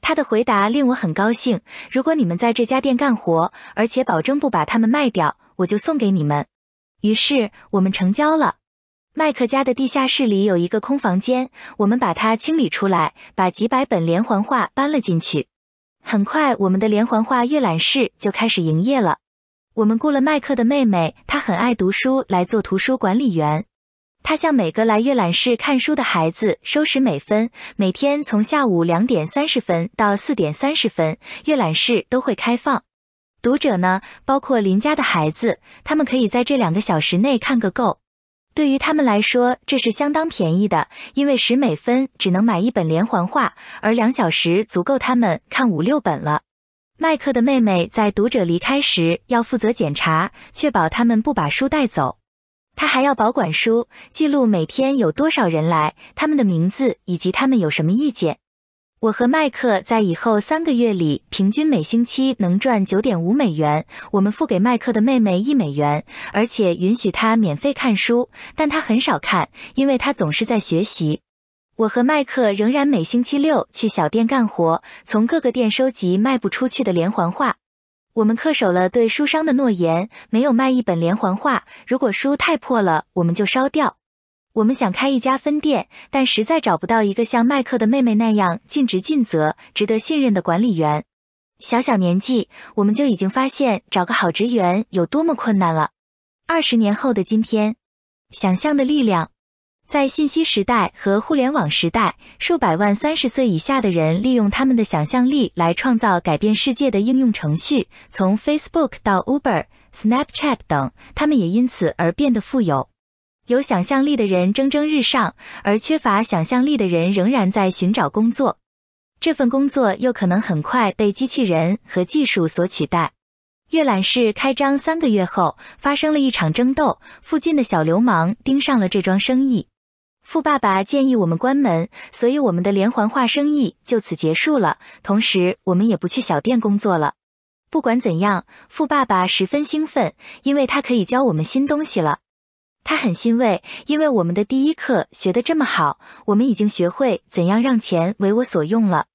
他的回答令我很高兴：如果你们在这家店干活，而且保证不把他们卖掉，我就送给你们。于是我们成交了。麦克家的地下室里有一个空房间，我们把它清理出来，把几百本连环画搬了进去。很快，我们的连环画阅览室就开始营业了。我们雇了麦克的妹妹，她很爱读书，来做图书管理员。她向每个来阅览室看书的孩子收十美分。每天从下午两点三十分到四点三十分，阅览室都会开放。读者呢，包括邻家的孩子，他们可以在这两个小时内看个够。对于他们来说，这是相当便宜的，因为十美分只能买一本连环画，而两小时足够他们看五六本了。麦克的妹妹在读者离开时要负责检查，确保他们不把书带走。他还要保管书，记录每天有多少人来，他们的名字以及他们有什么意见。我和麦克在以后三个月里，平均每星期能赚九点五美元。我们付给麦克的妹妹一美元，而且允许她免费看书，但她很少看，因为她总是在学习。我和麦克仍然每星期六去小店干活，从各个店收集卖不出去的连环画。我们恪守了对书商的诺言，没有卖一本连环画。如果书太破了，我们就烧掉。我们想开一家分店，但实在找不到一个像麦克的妹妹那样尽职尽责、值得信任的管理员。小小年纪，我们就已经发现找个好职员有多么困难了。二十年后的今天，想象的力量，在信息时代和互联网时代，数百万三十岁以下的人利用他们的想象力来创造改变世界的应用程序，从 Facebook 到 Uber、Snapchat 等，他们也因此而变得富有。有想象力的人蒸蒸日上，而缺乏想象力的人仍然在寻找工作。这份工作又可能很快被机器人和技术所取代。阅览室开张三个月后，发生了一场争斗，附近的小流氓盯上了这桩生意。富爸爸建议我们关门，所以我们的连环画生意就此结束了。同时，我们也不去小店工作了。不管怎样，富爸爸十分兴奋，因为他可以教我们新东西了。他很欣慰，因为我们的第一课学得这么好，我们已经学会怎样让钱为我所用了。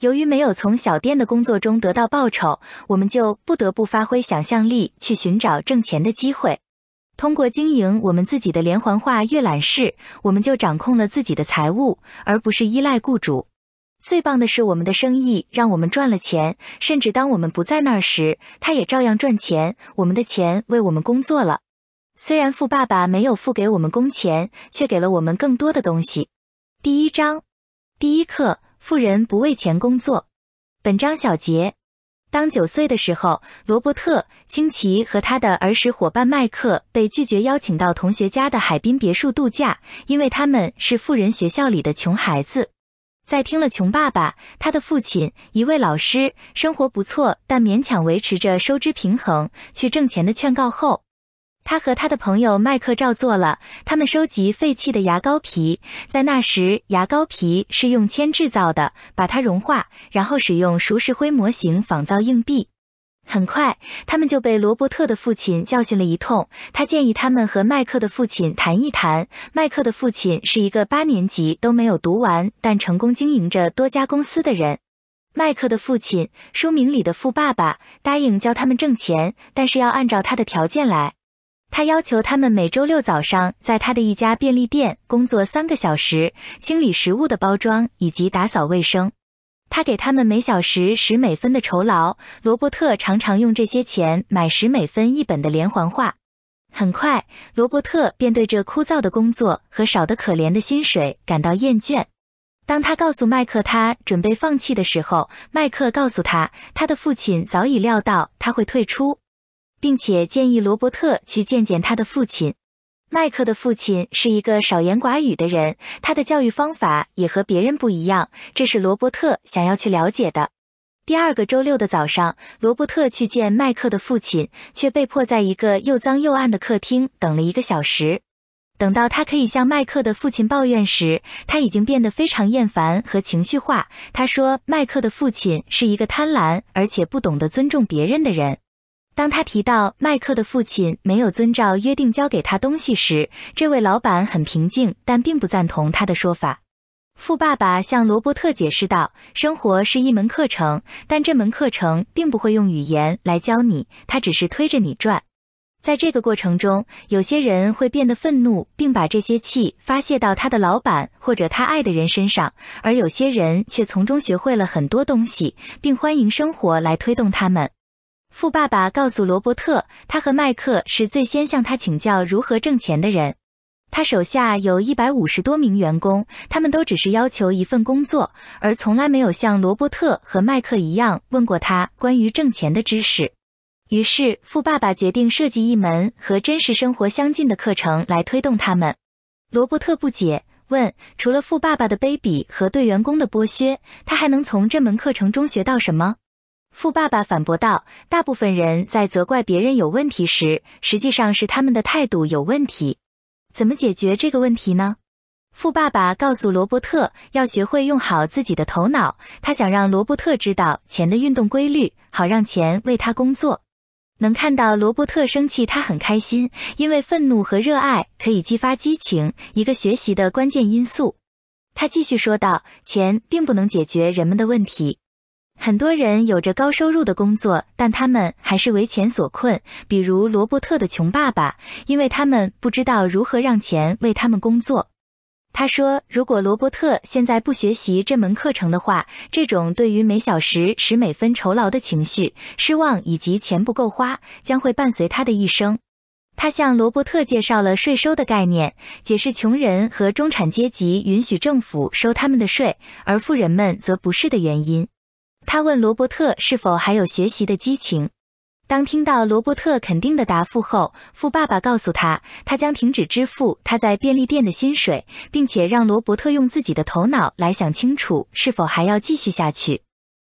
由于没有从小店的工作中得到报酬，我们就不得不发挥想象力去寻找挣钱的机会。通过经营我们自己的连环画阅览室，我们就掌控了自己的财务，而不是依赖雇主。最棒的是，我们的生意让我们赚了钱，甚至当我们不在那儿时，他也照样赚钱。我们的钱为我们工作了。虽然富爸爸没有付给我们工钱，却给了我们更多的东西。第一章，第一课：富人不为钱工作。本章小结：当九岁的时候，罗伯特·清奇和他的儿时伙伴麦克被拒绝邀请到同学家的海滨别墅度假，因为他们是富人学校里的穷孩子。在听了穷爸爸他的父亲一位老师生活不错但勉强维持着收支平衡去挣钱的劝告后。他和他的朋友麦克照做了。他们收集废弃的牙膏皮，在那时，牙膏皮是用铅制造的，把它融化，然后使用熟石灰模型仿造硬币。很快，他们就被罗伯特的父亲教训了一通。他建议他们和麦克的父亲谈一谈。麦克的父亲是一个八年级都没有读完，但成功经营着多家公司的人。麦克的父亲，书名里的富爸爸，答应教他们挣钱，但是要按照他的条件来。他要求他们每周六早上在他的一家便利店工作三个小时，清理食物的包装以及打扫卫生。他给他们每小时十美分的酬劳。罗伯特常常用这些钱买十美分一本的连环画。很快，罗伯特便对这枯燥的工作和少得可怜的薪水感到厌倦。当他告诉麦克他准备放弃的时候，麦克告诉他，他的父亲早已料到他会退出。并且建议罗伯特去见见他的父亲。麦克的父亲是一个少言寡语的人，他的教育方法也和别人不一样，这是罗伯特想要去了解的。第二个周六的早上，罗伯特去见麦克的父亲，却被迫在一个又脏又暗的客厅等了一个小时。等到他可以向麦克的父亲抱怨时，他已经变得非常厌烦和情绪化。他说：“麦克的父亲是一个贪婪而且不懂得尊重别人的人。”当他提到麦克的父亲没有遵照约定交给他东西时，这位老板很平静，但并不赞同他的说法。富爸爸向罗伯特解释道：“生活是一门课程，但这门课程并不会用语言来教你，它只是推着你转。在这个过程中，有些人会变得愤怒，并把这些气发泄到他的老板或者他爱的人身上，而有些人却从中学会了很多东西，并欢迎生活来推动他们。”富爸爸告诉罗伯特，他和麦克是最先向他请教如何挣钱的人。他手下有一百五十多名员工，他们都只是要求一份工作，而从来没有像罗伯特和麦克一样问过他关于挣钱的知识。于是，富爸爸决定设计一门和真实生活相近的课程来推动他们。罗伯特不解问：“除了富爸爸的卑鄙和对员工的剥削，他还能从这门课程中学到什么？”富爸爸反驳道：“大部分人在责怪别人有问题时，实际上是他们的态度有问题。怎么解决这个问题呢？”富爸爸告诉罗伯特：“要学会用好自己的头脑。”他想让罗伯特知道钱的运动规律，好让钱为他工作。能看到罗伯特生气，他很开心，因为愤怒和热爱可以激发激情，一个学习的关键因素。他继续说道：“钱并不能解决人们的问题。”很多人有着高收入的工作，但他们还是为钱所困。比如罗伯特的穷爸爸，因为他们不知道如何让钱为他们工作。他说，如果罗伯特现在不学习这门课程的话，这种对于每小时十美分酬劳的情绪、失望以及钱不够花，将会伴随他的一生。他向罗伯特介绍了税收的概念，解释穷人和中产阶级允许政府收他们的税，而富人们则不是的原因。他问罗伯特是否还有学习的激情。当听到罗伯特肯定的答复后，富爸爸告诉他，他将停止支付他在便利店的薪水，并且让罗伯特用自己的头脑来想清楚是否还要继续下去。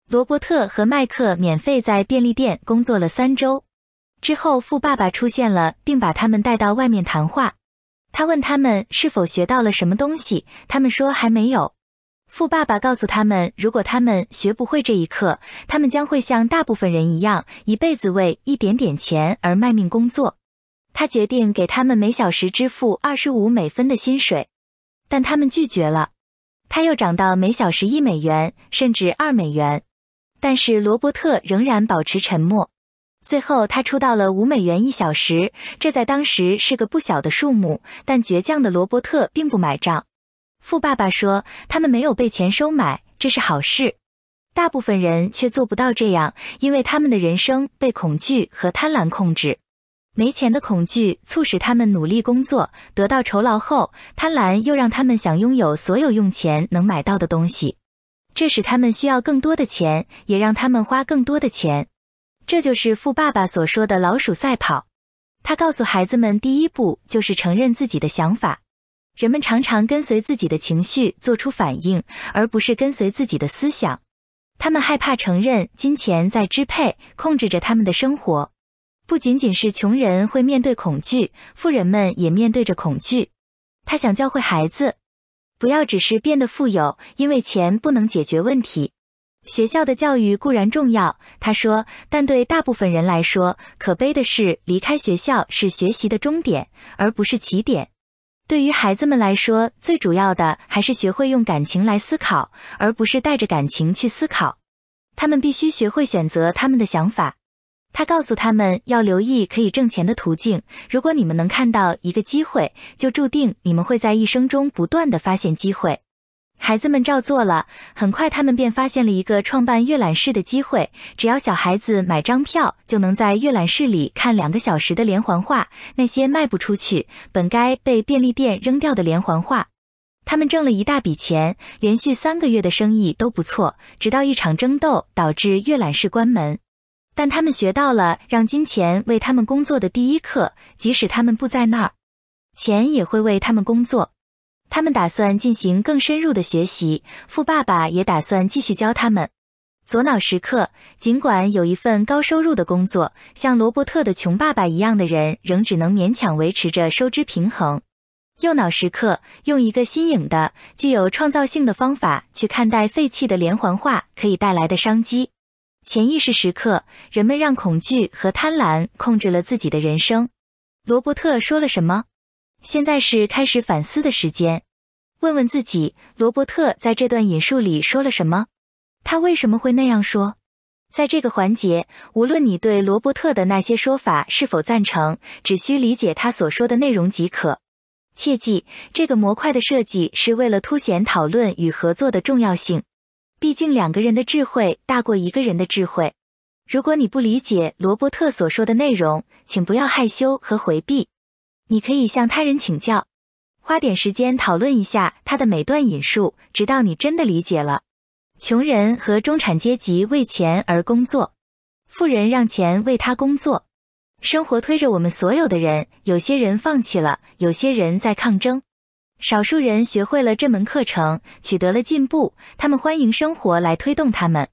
罗伯特和麦克免费在便利店工作了三周，之后富爸爸出现了，并把他们带到外面谈话。他问他们是否学到了什么东西，他们说还没有。富爸爸告诉他们，如果他们学不会这一课，他们将会像大部分人一样，一辈子为一点点钱而卖命工作。他决定给他们每小时支付二十五美分的薪水，但他们拒绝了。他又涨到每小时一美元，甚至二美元，但是罗伯特仍然保持沉默。最后，他出到了五美元一小时，这在当时是个不小的数目，但倔强的罗伯特并不买账。富爸爸说：“他们没有被钱收买，这是好事。大部分人却做不到这样，因为他们的人生被恐惧和贪婪控制。没钱的恐惧促使他们努力工作，得到酬劳后，贪婪又让他们想拥有所有用钱能买到的东西。这使他们需要更多的钱，也让他们花更多的钱。这就是富爸爸所说的老鼠赛跑。他告诉孩子们，第一步就是承认自己的想法。”人们常常跟随自己的情绪做出反应，而不是跟随自己的思想。他们害怕承认金钱在支配、控制着他们的生活。不仅仅是穷人会面对恐惧，富人们也面对着恐惧。他想教会孩子，不要只是变得富有，因为钱不能解决问题。学校的教育固然重要，他说，但对大部分人来说，可悲的是离开学校是学习的终点，而不是起点。对于孩子们来说，最主要的还是学会用感情来思考，而不是带着感情去思考。他们必须学会选择他们的想法。他告诉他们要留意可以挣钱的途径。如果你们能看到一个机会，就注定你们会在一生中不断的发现机会。孩子们照做了，很快他们便发现了一个创办阅览室的机会。只要小孩子买张票，就能在阅览室里看两个小时的连环画。那些卖不出去、本该被便利店扔掉的连环画，他们挣了一大笔钱。连续三个月的生意都不错，直到一场争斗导致阅览室关门。但他们学到了让金钱为他们工作的第一课：即使他们不在那儿，钱也会为他们工作。他们打算进行更深入的学习，富爸爸也打算继续教他们。左脑时刻，尽管有一份高收入的工作，像罗伯特的穷爸爸一样的人，仍只能勉强维持着收支平衡。右脑时刻，用一个新颖的、具有创造性的方法去看待废弃的连环画可以带来的商机。潜意识时刻，人们让恐惧和贪婪控制了自己的人生。罗伯特说了什么？现在是开始反思的时间，问问自己，罗伯特在这段引述里说了什么？他为什么会那样说？在这个环节，无论你对罗伯特的那些说法是否赞成，只需理解他所说的内容即可。切记，这个模块的设计是为了凸显讨论与合作的重要性，毕竟两个人的智慧大过一个人的智慧。如果你不理解罗伯特所说的内容，请不要害羞和回避。你可以向他人请教，花点时间讨论一下他的每段引述，直到你真的理解了。穷人和中产阶级为钱而工作，富人让钱为他工作。生活推着我们所有的人，有些人放弃了，有些人在抗争，少数人学会了这门课程，取得了进步。他们欢迎生活来推动他们。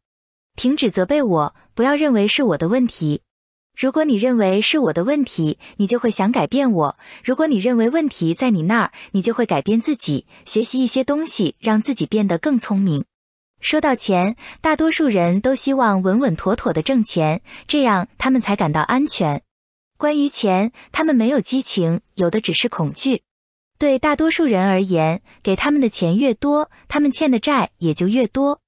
停止责备我，不要认为是我的问题。如果你认为是我的问题，你就会想改变我；如果你认为问题在你那儿，你就会改变自己，学习一些东西，让自己变得更聪明。说到钱，大多数人都希望稳稳妥妥的挣钱，这样他们才感到安全。关于钱，他们没有激情，有的只是恐惧。对大多数人而言，给他们的钱越多，他们欠的债也就越多。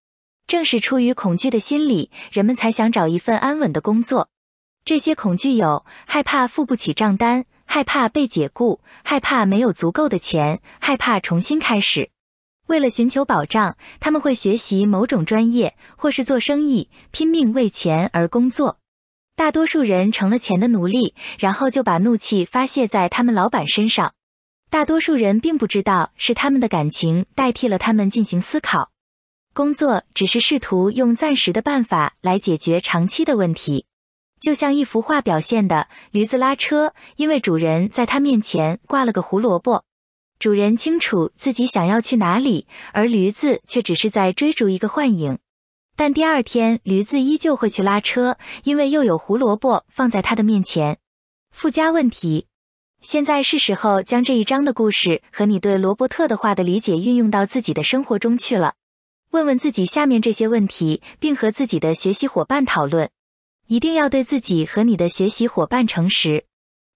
正是出于恐惧的心理，人们才想找一份安稳的工作。这些恐惧有害怕付不起账单，害怕被解雇，害怕没有足够的钱，害怕重新开始。为了寻求保障，他们会学习某种专业，或是做生意，拼命为钱而工作。大多数人成了钱的奴隶，然后就把怒气发泄在他们老板身上。大多数人并不知道是他们的感情代替了他们进行思考，工作只是试图用暂时的办法来解决长期的问题。就像一幅画表现的，驴子拉车，因为主人在它面前挂了个胡萝卜。主人清楚自己想要去哪里，而驴子却只是在追逐一个幻影。但第二天，驴子依旧会去拉车，因为又有胡萝卜放在它的面前。附加问题：现在是时候将这一章的故事和你对罗伯特的话的理解运用到自己的生活中去了。问问自己下面这些问题，并和自己的学习伙伴讨论。一定要对自己和你的学习伙伴诚实。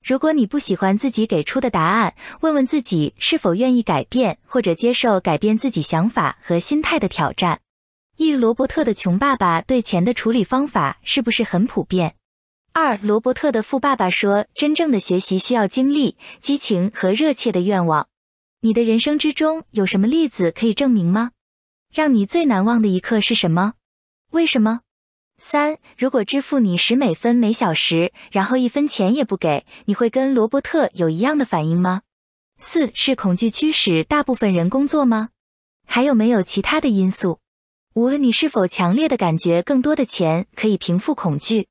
如果你不喜欢自己给出的答案，问问自己是否愿意改变或者接受改变自己想法和心态的挑战。一罗伯特的穷爸爸对钱的处理方法是不是很普遍？二罗伯特的富爸爸说，真正的学习需要精力、激情和热切的愿望。你的人生之中有什么例子可以证明吗？让你最难忘的一刻是什么？为什么？三，如果支付你十美分每小时，然后一分钱也不给，你会跟罗伯特有一样的反应吗？四是恐惧驱使大部分人工作吗？还有没有其他的因素？无论你是否强烈的感觉更多的钱可以平复恐惧，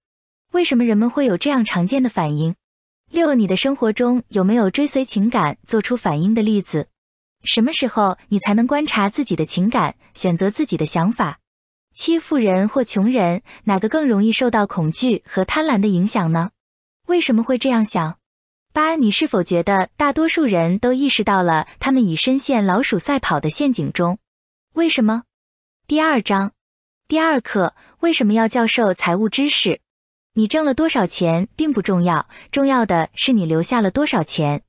为什么人们会有这样常见的反应？六，你的生活中有没有追随情感做出反应的例子？什么时候你才能观察自己的情感，选择自己的想法？欺负人或穷人，哪个更容易受到恐惧和贪婪的影响呢？为什么会这样想？八，你是否觉得大多数人都意识到了他们已深陷老鼠赛跑的陷阱中？为什么？第二章，第二课，为什么要教授财务知识？你挣了多少钱并不重要，重要的是你留下了多少钱。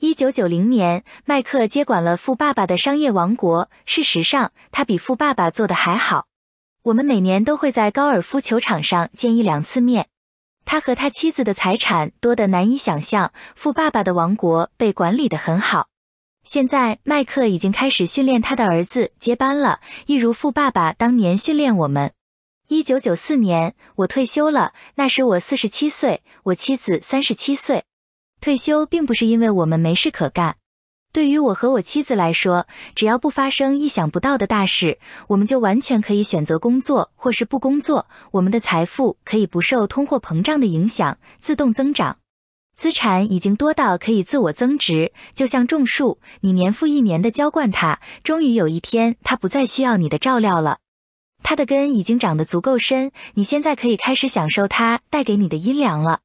一九九零年，迈克接管了富爸爸的商业王国。事实上，他比富爸爸做的还好。我们每年都会在高尔夫球场上见一两次面。他和他妻子的财产多得难以想象，富爸爸的王国被管理得很好。现在，麦克已经开始训练他的儿子接班了，一如富爸爸当年训练我们。1994年，我退休了，那时我47岁，我妻子37岁。退休并不是因为我们没事可干。对于我和我妻子来说，只要不发生意想不到的大事，我们就完全可以选择工作，或是不工作。我们的财富可以不受通货膨胀的影响，自动增长。资产已经多到可以自我增值，就像种树，你年复一年的浇灌它，终于有一天它不再需要你的照料了，它的根已经长得足够深，你现在可以开始享受它带给你的阴凉了。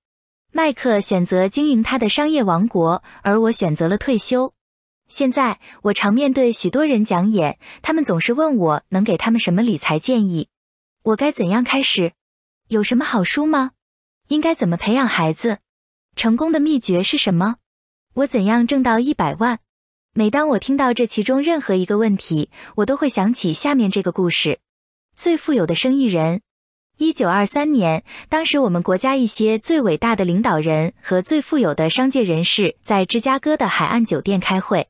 麦克选择经营他的商业王国，而我选择了退休。现在我常面对许多人讲演，他们总是问我能给他们什么理财建议，我该怎样开始，有什么好书吗，应该怎么培养孩子，成功的秘诀是什么，我怎样挣到一百万？每当我听到这其中任何一个问题，我都会想起下面这个故事：最富有的生意人。一九二三年，当时我们国家一些最伟大的领导人和最富有的商界人士在芝加哥的海岸酒店开会。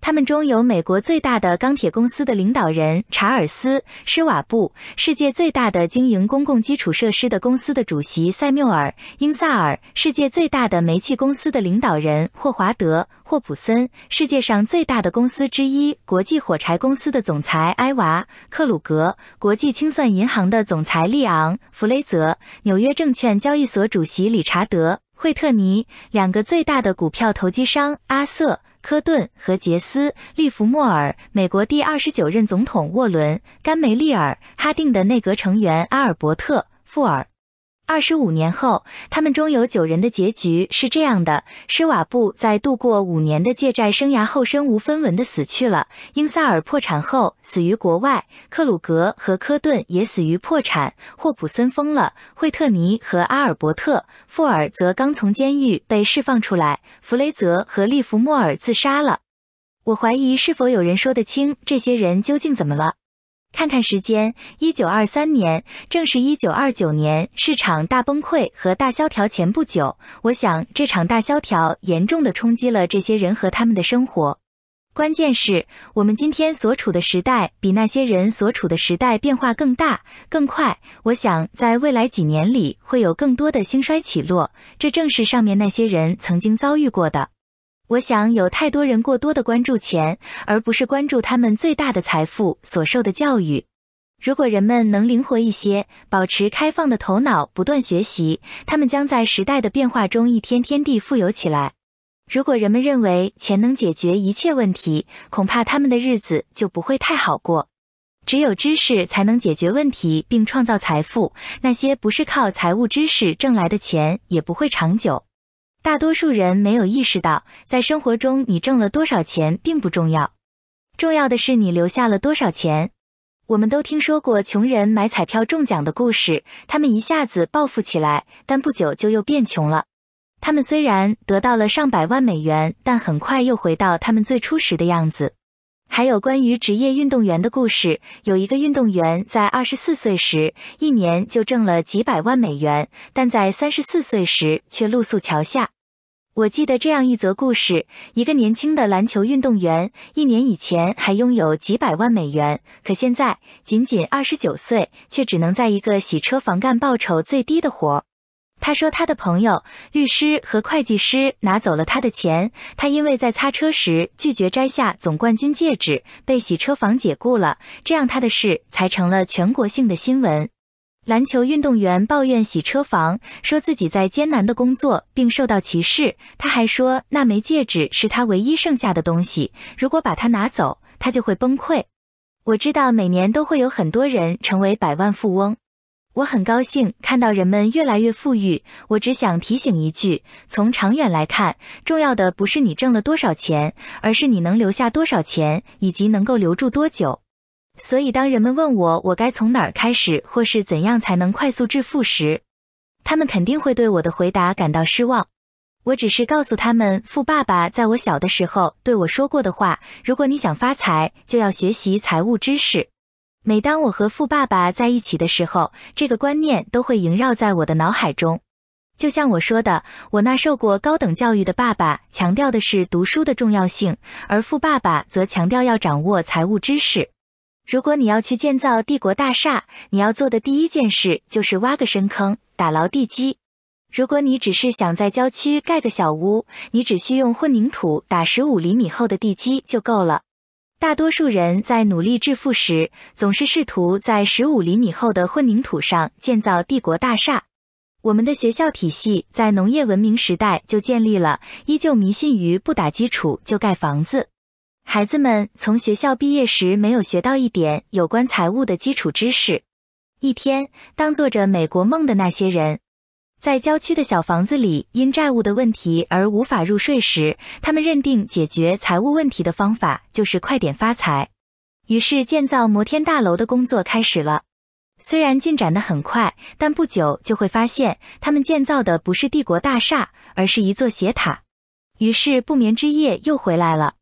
他们中有美国最大的钢铁公司的领导人查尔斯·施瓦布，世界最大的经营公共基础设施的公司的主席塞缪尔·英萨尔，世界最大的煤气公司的领导人霍华德·霍普森，世界上最大的公司之一国际火柴公司的总裁埃娃·克鲁格，国际清算银行的总裁利昂·弗雷泽，纽约证券交易所主席理查德·惠特尼，两个最大的股票投机商阿瑟。科顿和杰斯·利弗莫尔，美国第二十九任总统沃伦·甘梅利尔·哈定的内阁成员阿尔伯特·富尔。二十五年后，他们中有九人的结局是这样的：施瓦布在度过五年的借债生涯后，身无分文的死去了；英萨尔破产后死于国外；克鲁格和科顿也死于破产；霍普森疯了；惠特尼和阿尔伯特·富尔则刚从监狱被释放出来；弗雷泽和利弗莫尔自杀了。我怀疑是否有人说得清这些人究竟怎么了。看看时间，一九二三年正是一九二九年市场大崩溃和大萧条前不久。我想，这场大萧条严重的冲击了这些人和他们的生活。关键是我们今天所处的时代，比那些人所处的时代变化更大、更快。我想，在未来几年里，会有更多的兴衰起落，这正是上面那些人曾经遭遇过的。我想有太多人过多的关注钱，而不是关注他们最大的财富所受的教育。如果人们能灵活一些，保持开放的头脑，不断学习，他们将在时代的变化中一天天地富有起来。如果人们认为钱能解决一切问题，恐怕他们的日子就不会太好过。只有知识才能解决问题并创造财富，那些不是靠财务知识挣来的钱也不会长久。大多数人没有意识到，在生活中你挣了多少钱并不重要，重要的是你留下了多少钱。我们都听说过穷人买彩票中奖的故事，他们一下子暴富起来，但不久就又变穷了。他们虽然得到了上百万美元，但很快又回到他们最初时的样子。还有关于职业运动员的故事。有一个运动员在二十四岁时，一年就挣了几百万美元，但在三十四岁时却露宿桥下。我记得这样一则故事：一个年轻的篮球运动员，一年以前还拥有几百万美元，可现在仅仅二十九岁，却只能在一个洗车房干报酬最低的活。他说，他的朋友、律师和会计师拿走了他的钱。他因为在擦车时拒绝摘下总冠军戒指，被洗车房解雇了。这样他的事才成了全国性的新闻。篮球运动员抱怨洗车房，说自己在艰难的工作并受到歧视。他还说，那枚戒指是他唯一剩下的东西。如果把它拿走，他就会崩溃。我知道每年都会有很多人成为百万富翁。我很高兴看到人们越来越富裕。我只想提醒一句：从长远来看，重要的不是你挣了多少钱，而是你能留下多少钱，以及能够留住多久。所以，当人们问我我该从哪儿开始，或是怎样才能快速致富时，他们肯定会对我的回答感到失望。我只是告诉他们，富爸爸在我小的时候对我说过的话：如果你想发财，就要学习财务知识。每当我和富爸爸在一起的时候，这个观念都会萦绕在我的脑海中。就像我说的，我那受过高等教育的爸爸强调的是读书的重要性，而富爸爸则强调要掌握财务知识。如果你要去建造帝国大厦，你要做的第一件事就是挖个深坑，打牢地基。如果你只是想在郊区盖个小屋，你只需用混凝土打十五厘米厚的地基就够了。大多数人在努力致富时，总是试图在十五厘米厚的混凝土上建造帝国大厦。我们的学校体系在农业文明时代就建立了，依旧迷信于不打基础就盖房子。孩子们从学校毕业时没有学到一点有关财务的基础知识。一天，当做着美国梦的那些人。在郊区的小房子里，因债务的问题而无法入睡时，他们认定解决财务问题的方法就是快点发财。于是，建造摩天大楼的工作开始了。虽然进展的很快，但不久就会发现，他们建造的不是帝国大厦，而是一座斜塔。于是，不眠之夜又回来了。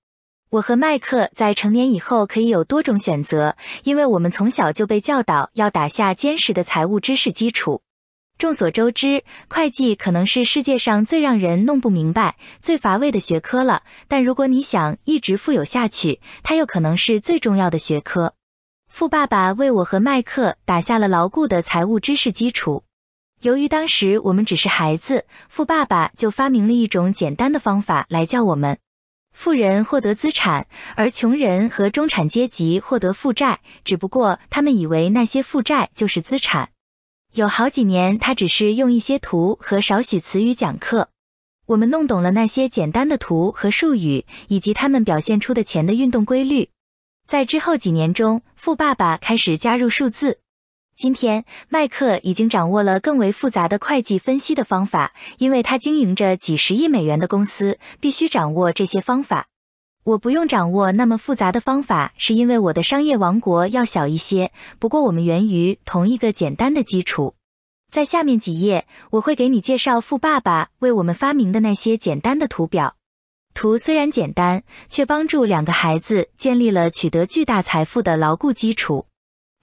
我和迈克在成年以后可以有多种选择，因为我们从小就被教导要打下坚实的财务知识基础。众所周知，会计可能是世界上最让人弄不明白、最乏味的学科了。但如果你想一直富有下去，它又可能是最重要的学科。富爸爸为我和迈克打下了牢固的财务知识基础。由于当时我们只是孩子，富爸爸就发明了一种简单的方法来教我们：富人获得资产，而穷人和中产阶级获得负债，只不过他们以为那些负债就是资产。有好几年，他只是用一些图和少许词语讲课。我们弄懂了那些简单的图和术语，以及他们表现出的钱的运动规律。在之后几年中，富爸爸开始加入数字。今天，迈克已经掌握了更为复杂的会计分析的方法，因为他经营着几十亿美元的公司，必须掌握这些方法。我不用掌握那么复杂的方法，是因为我的商业王国要小一些。不过，我们源于同一个简单的基础。在下面几页，我会给你介绍富爸爸为我们发明的那些简单的图表。图虽然简单，却帮助两个孩子建立了取得巨大财富的牢固基础。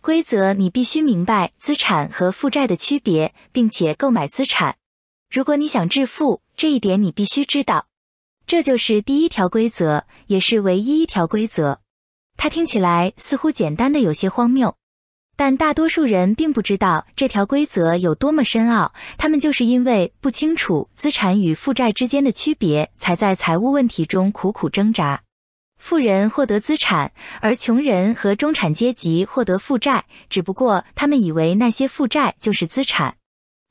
规则：你必须明白资产和负债的区别，并且购买资产。如果你想致富，这一点你必须知道。这就是第一条规则，也是唯一一条规则。它听起来似乎简单的有些荒谬，但大多数人并不知道这条规则有多么深奥。他们就是因为不清楚资产与负债之间的区别，才在财务问题中苦苦挣扎。富人获得资产，而穷人和中产阶级获得负债，只不过他们以为那些负债就是资产。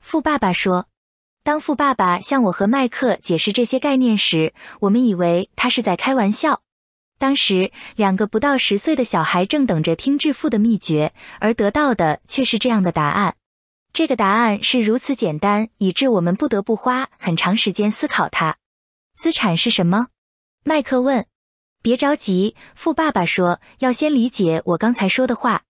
富爸爸说。当富爸爸向我和麦克解释这些概念时，我们以为他是在开玩笑。当时，两个不到十岁的小孩正等着听致富的秘诀，而得到的却是这样的答案。这个答案是如此简单，以致我们不得不花很长时间思考它。资产是什么？麦克问。别着急，富爸爸说，要先理解我刚才说的话。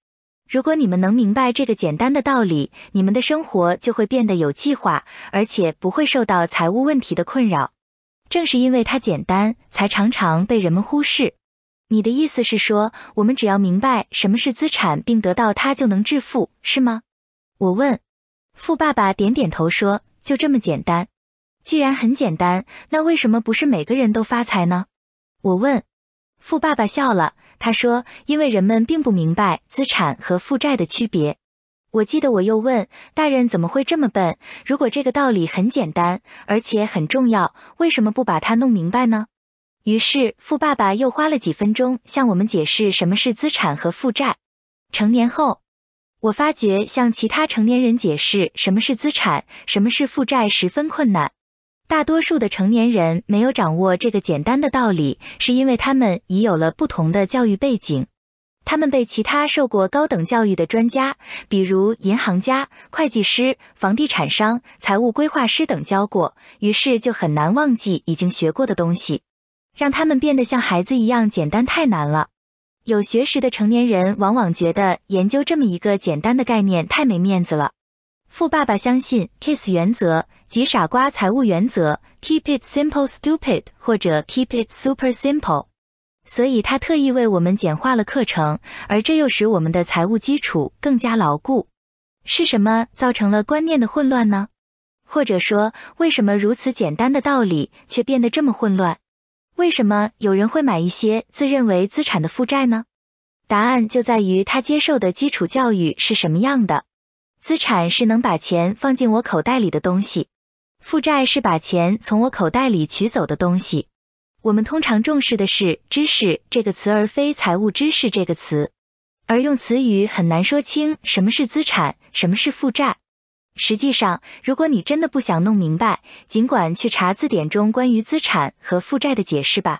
如果你们能明白这个简单的道理，你们的生活就会变得有计划，而且不会受到财务问题的困扰。正是因为它简单，才常常被人们忽视。你的意思是说，我们只要明白什么是资产，并得到它，就能致富，是吗？我问。富爸爸点点头说：“就这么简单。”既然很简单，那为什么不是每个人都发财呢？我问。富爸爸笑了。他说：“因为人们并不明白资产和负债的区别。”我记得我又问：“大人怎么会这么笨？如果这个道理很简单，而且很重要，为什么不把它弄明白呢？”于是富爸爸又花了几分钟向我们解释什么是资产和负债。成年后，我发觉向其他成年人解释什么是资产、什么是负债十分困难。大多数的成年人没有掌握这个简单的道理，是因为他们已有了不同的教育背景，他们被其他受过高等教育的专家，比如银行家、会计师、房地产商、财务规划师等教过，于是就很难忘记已经学过的东西，让他们变得像孩子一样简单太难了。有学识的成年人往往觉得研究这么一个简单的概念太没面子了。富爸爸相信 KISS 原则。及傻瓜财务原则，keep it simple stupid，或者 keep it super simple。所以他特意为我们简化了课程，而这又使我们的财务基础更加牢固。是什么造成了观念的混乱呢？或者说，为什么如此简单的道理却变得这么混乱？为什么有人会买一些自认为资产的负债呢？答案就在于他接受的基础教育是什么样的。资产是能把钱放进我口袋里的东西。负债是把钱从我口袋里取走的东西。我们通常重视的是“知识”这个词，而非“财务知识”这个词。而用词语很难说清什么是资产，什么是负债。实际上，如果你真的不想弄明白，尽管去查字典中关于资产和负债的解释吧。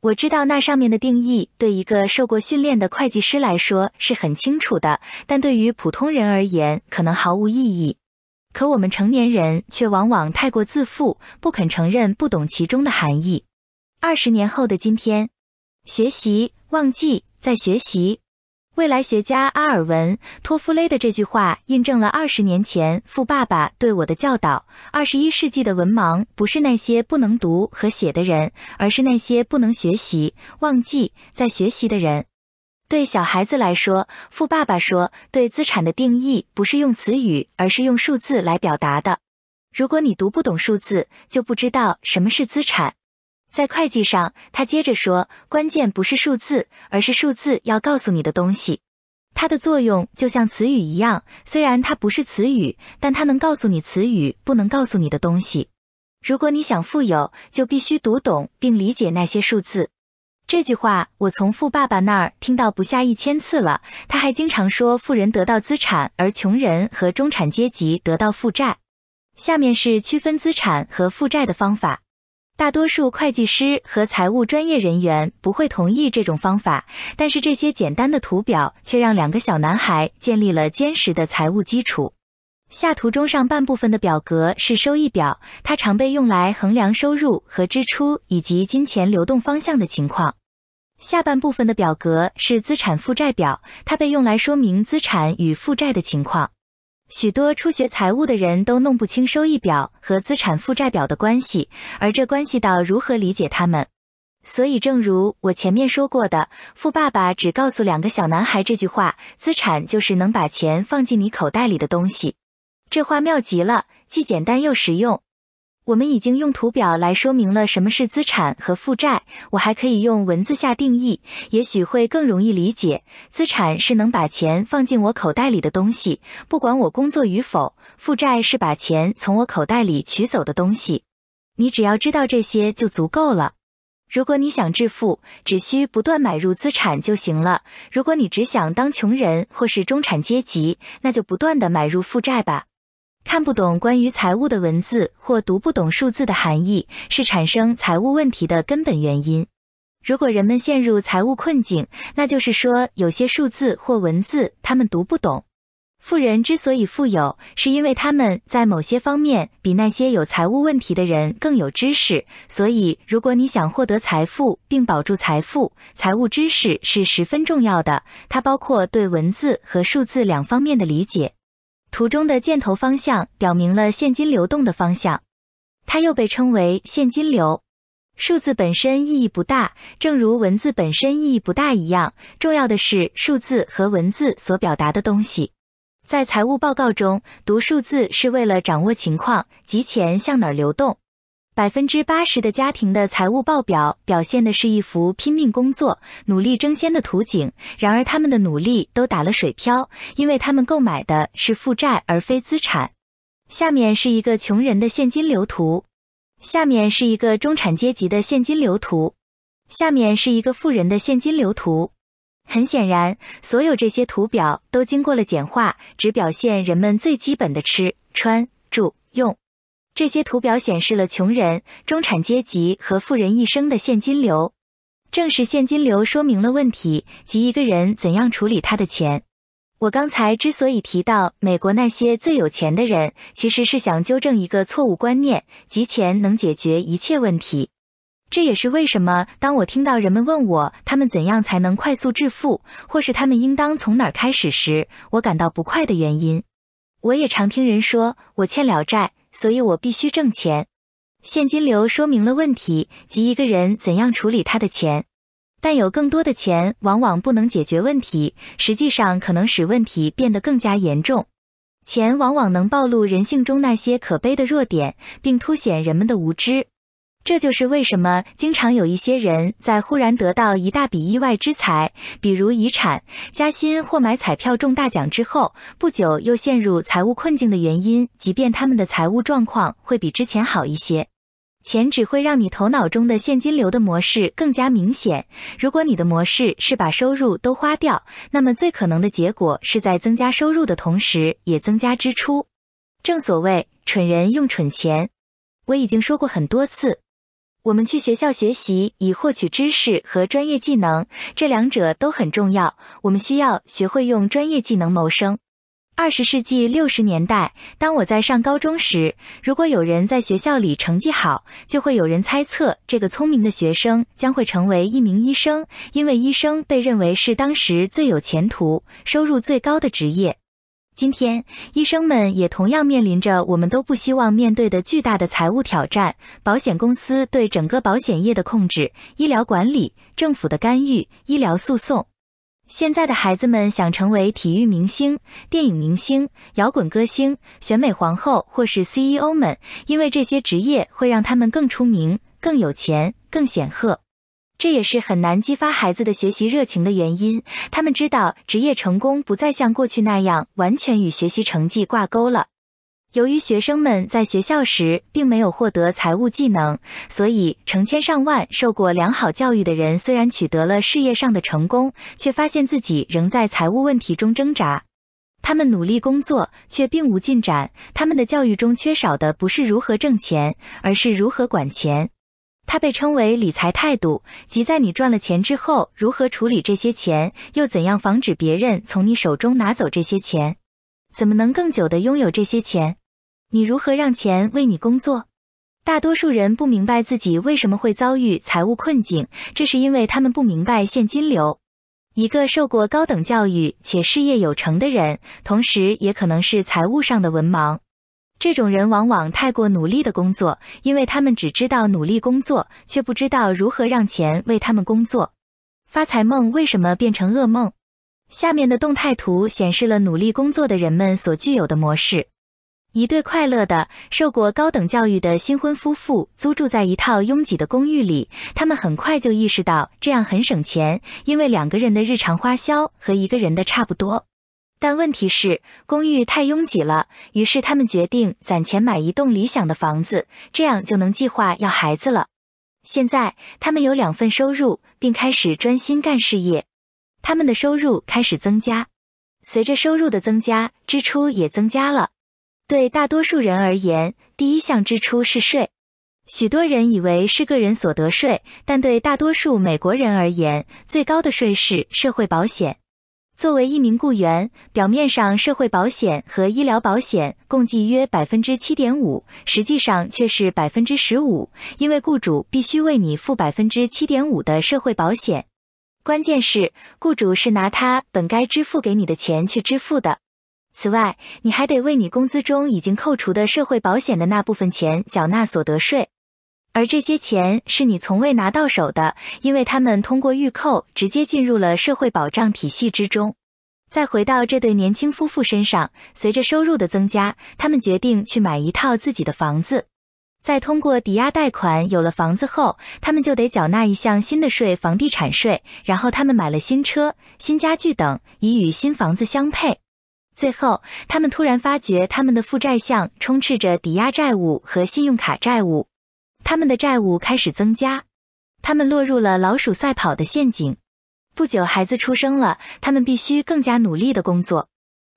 我知道那上面的定义对一个受过训练的会计师来说是很清楚的，但对于普通人而言可能毫无意义。可我们成年人却往往太过自负，不肯承认不懂其中的含义。二十年后的今天，学习忘记在学习。未来学家阿尔文·托夫勒的这句话印证了二十年前富爸爸对我的教导：二十一世纪的文盲不是那些不能读和写的人，而是那些不能学习、忘记在学习的人。对小孩子来说，富爸爸说，对资产的定义不是用词语，而是用数字来表达的。如果你读不懂数字，就不知道什么是资产。在会计上，他接着说，关键不是数字，而是数字要告诉你的东西。它的作用就像词语一样，虽然它不是词语，但它能告诉你词语不能告诉你的东西。如果你想富有，就必须读懂并理解那些数字。这句话我从富爸爸那儿听到不下一千次了。他还经常说，富人得到资产，而穷人和中产阶级得到负债。下面是区分资产和负债的方法。大多数会计师和财务专业人员不会同意这种方法，但是这些简单的图表却让两个小男孩建立了坚实的财务基础。下图中上半部分的表格是收益表，它常被用来衡量收入和支出以及金钱流动方向的情况。下半部分的表格是资产负债表，它被用来说明资产与负债的情况。许多初学财务的人都弄不清收益表和资产负债表的关系，而这关系到如何理解它们。所以，正如我前面说过的，富爸爸只告诉两个小男孩这句话：资产就是能把钱放进你口袋里的东西。这话妙极了，既简单又实用。我们已经用图表来说明了什么是资产和负债，我还可以用文字下定义，也许会更容易理解。资产是能把钱放进我口袋里的东西，不管我工作与否；负债是把钱从我口袋里取走的东西。你只要知道这些就足够了。如果你想致富，只需不断买入资产就行了；如果你只想当穷人或是中产阶级，那就不断的买入负债吧。看不懂关于财务的文字或读不懂数字的含义，是产生财务问题的根本原因。如果人们陷入财务困境，那就是说有些数字或文字他们读不懂。富人之所以富有，是因为他们在某些方面比那些有财务问题的人更有知识。所以，如果你想获得财富并保住财富，财务知识是十分重要的。它包括对文字和数字两方面的理解。图中的箭头方向表明了现金流动的方向，它又被称为现金流。数字本身意义不大，正如文字本身意义不大一样，重要的是数字和文字所表达的东西。在财务报告中，读数字是为了掌握情况及钱向哪儿流动。百分之八十的家庭的财务报表表现的是一幅拼命工作、努力争先的图景，然而他们的努力都打了水漂，因为他们购买的是负债而非资产。下面是一个穷人的现金流图，下面是一个中产阶级的现金流图，下面是一个富人的现金流图。很显然，所有这些图表都经过了简化，只表现人们最基本的吃穿。这些图表显示了穷人、中产阶级和富人一生的现金流。正是现金流说明了问题即一个人怎样处理他的钱。我刚才之所以提到美国那些最有钱的人，其实是想纠正一个错误观念：即钱能解决一切问题。这也是为什么当我听到人们问我他们怎样才能快速致富，或是他们应当从哪儿开始时，我感到不快的原因。我也常听人说我欠了债。所以我必须挣钱。现金流说明了问题及一个人怎样处理他的钱，但有更多的钱往往不能解决问题，实际上可能使问题变得更加严重。钱往往能暴露人性中那些可悲的弱点，并凸显人们的无知。这就是为什么经常有一些人在忽然得到一大笔意外之财，比如遗产、加薪或买彩票中大奖之后，不久又陷入财务困境的原因。即便他们的财务状况会比之前好一些，钱只会让你头脑中的现金流的模式更加明显。如果你的模式是把收入都花掉，那么最可能的结果是在增加收入的同时也增加支出。正所谓“蠢人用蠢钱”，我已经说过很多次。我们去学校学习，以获取知识和专业技能，这两者都很重要。我们需要学会用专业技能谋生。二十世纪六十年代，当我在上高中时，如果有人在学校里成绩好，就会有人猜测这个聪明的学生将会成为一名医生，因为医生被认为是当时最有前途、收入最高的职业。今天，医生们也同样面临着我们都不希望面对的巨大的财务挑战。保险公司对整个保险业的控制，医疗管理、政府的干预、医疗诉讼。现在的孩子们想成为体育明星、电影明星、摇滚歌星、选美皇后或是 CEO 们，因为这些职业会让他们更出名、更有钱、更显赫。这也是很难激发孩子的学习热情的原因。他们知道，职业成功不再像过去那样完全与学习成绩挂钩了。由于学生们在学校时并没有获得财务技能，所以成千上万受过良好教育的人，虽然取得了事业上的成功，却发现自己仍在财务问题中挣扎。他们努力工作，却并无进展。他们的教育中缺少的不是如何挣钱，而是如何管钱。它被称为理财态度，即在你赚了钱之后如何处理这些钱，又怎样防止别人从你手中拿走这些钱，怎么能更久的拥有这些钱，你如何让钱为你工作？大多数人不明白自己为什么会遭遇财务困境，这是因为他们不明白现金流。一个受过高等教育且事业有成的人，同时也可能是财务上的文盲。这种人往往太过努力的工作，因为他们只知道努力工作，却不知道如何让钱为他们工作。发财梦为什么变成噩梦？下面的动态图显示了努力工作的人们所具有的模式。一对快乐的、受过高等教育的新婚夫妇租住在一套拥挤的公寓里，他们很快就意识到这样很省钱，因为两个人的日常花销和一个人的差不多。但问题是公寓太拥挤了，于是他们决定攒钱买一栋理想的房子，这样就能计划要孩子了。现在他们有两份收入，并开始专心干事业，他们的收入开始增加。随着收入的增加，支出也增加了。对大多数人而言，第一项支出是税。许多人以为是个人所得税，但对大多数美国人而言，最高的税是社会保险。作为一名雇员，表面上社会保险和医疗保险共计约百分之七点五，实际上却是百分之十五，因为雇主必须为你付百分之七点五的社会保险。关键是，雇主是拿他本该支付给你的钱去支付的。此外，你还得为你工资中已经扣除的社会保险的那部分钱缴纳所得税。而这些钱是你从未拿到手的，因为他们通过预扣直接进入了社会保障体系之中。再回到这对年轻夫妇身上，随着收入的增加，他们决定去买一套自己的房子。在通过抵押贷款有了房子后，他们就得缴纳一项新的税——房地产税。然后他们买了新车、新家具等，以与新房子相配。最后，他们突然发觉他们的负债项充斥着抵押债务和信用卡债务。他们的债务开始增加，他们落入了老鼠赛跑的陷阱。不久，孩子出生了，他们必须更加努力的工作。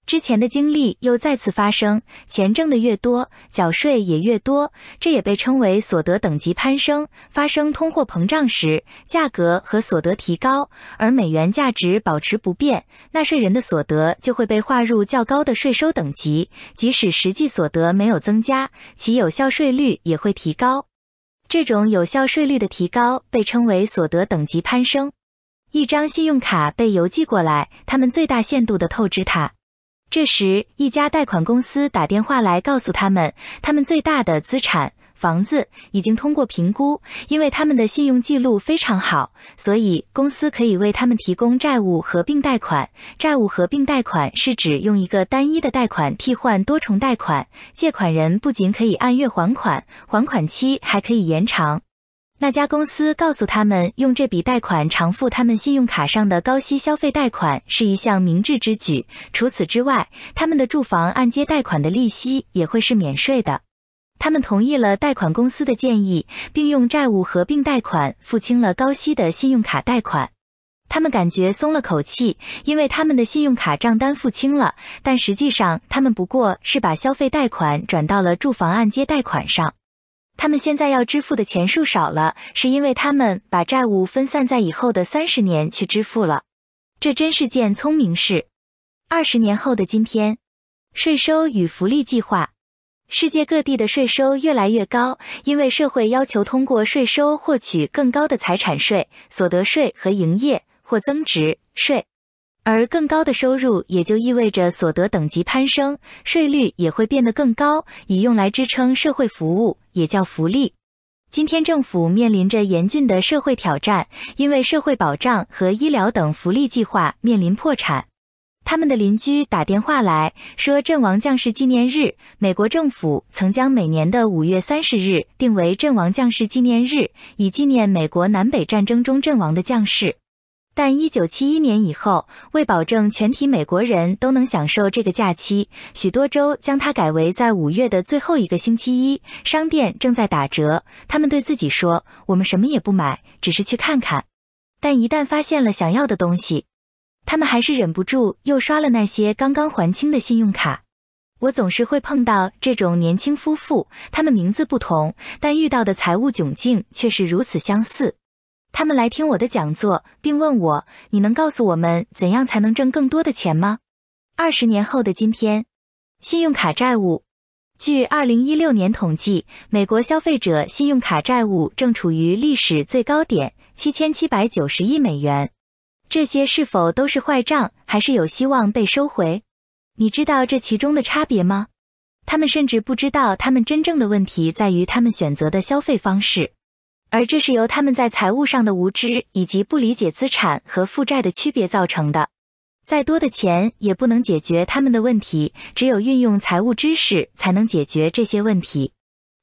之前的经历又再次发生，钱挣得越多，缴税也越多。这也被称为所得等级攀升。发生通货膨胀时，价格和所得提高，而美元价值保持不变，纳税人的所得就会被划入较高的税收等级，即使实际所得没有增加，其有效税率也会提高。这种有效税率的提高被称为所得等级攀升。一张信用卡被邮寄过来，他们最大限度地透支它。这时，一家贷款公司打电话来告诉他们，他们最大的资产。房子已经通过评估，因为他们的信用记录非常好，所以公司可以为他们提供债务合并贷款。债务合并贷款是指用一个单一的贷款替换多重贷款，借款人不仅可以按月还款，还款期还可以延长。那家公司告诉他们，用这笔贷款偿付他们信用卡上的高息消费贷款是一项明智之举。除此之外，他们的住房按揭贷款的利息也会是免税的。他们同意了贷款公司的建议，并用债务合并贷款付清了高息的信用卡贷款。他们感觉松了口气，因为他们的信用卡账单付清了。但实际上，他们不过是把消费贷款转到了住房按揭贷款上。他们现在要支付的钱数少了，是因为他们把债务分散在以后的三十年去支付了。这真是件聪明事。二十年后的今天，税收与福利计划。世界各地的税收越来越高，因为社会要求通过税收获取更高的财产税、所得税和营业或增值税。而更高的收入也就意味着所得等级攀升，税率也会变得更高，以用来支撑社会服务，也叫福利。今天政府面临着严峻的社会挑战，因为社会保障和医疗等福利计划面临破产。他们的邻居打电话来说，阵亡将士纪念日。美国政府曾将每年的五月三十日定为阵亡将士纪念日，以纪念美国南北战争中阵亡的将士。但一九七一年以后，为保证全体美国人都能享受这个假期，许多州将它改为在五月的最后一个星期一。商店正在打折，他们对自己说：“我们什么也不买，只是去看看。”但一旦发现了想要的东西，他们还是忍不住又刷了那些刚刚还清的信用卡。我总是会碰到这种年轻夫妇，他们名字不同，但遇到的财务窘境却是如此相似。他们来听我的讲座，并问我：“你能告诉我们怎样才能挣更多的钱吗？”二十年后的今天，信用卡债务，据二零一六年统计，美国消费者信用卡债务正处于历史最高点，七千七百九十亿美元。这些是否都是坏账，还是有希望被收回？你知道这其中的差别吗？他们甚至不知道他们真正的问题在于他们选择的消费方式，而这是由他们在财务上的无知以及不理解资产和负债的区别造成的。再多的钱也不能解决他们的问题，只有运用财务知识才能解决这些问题。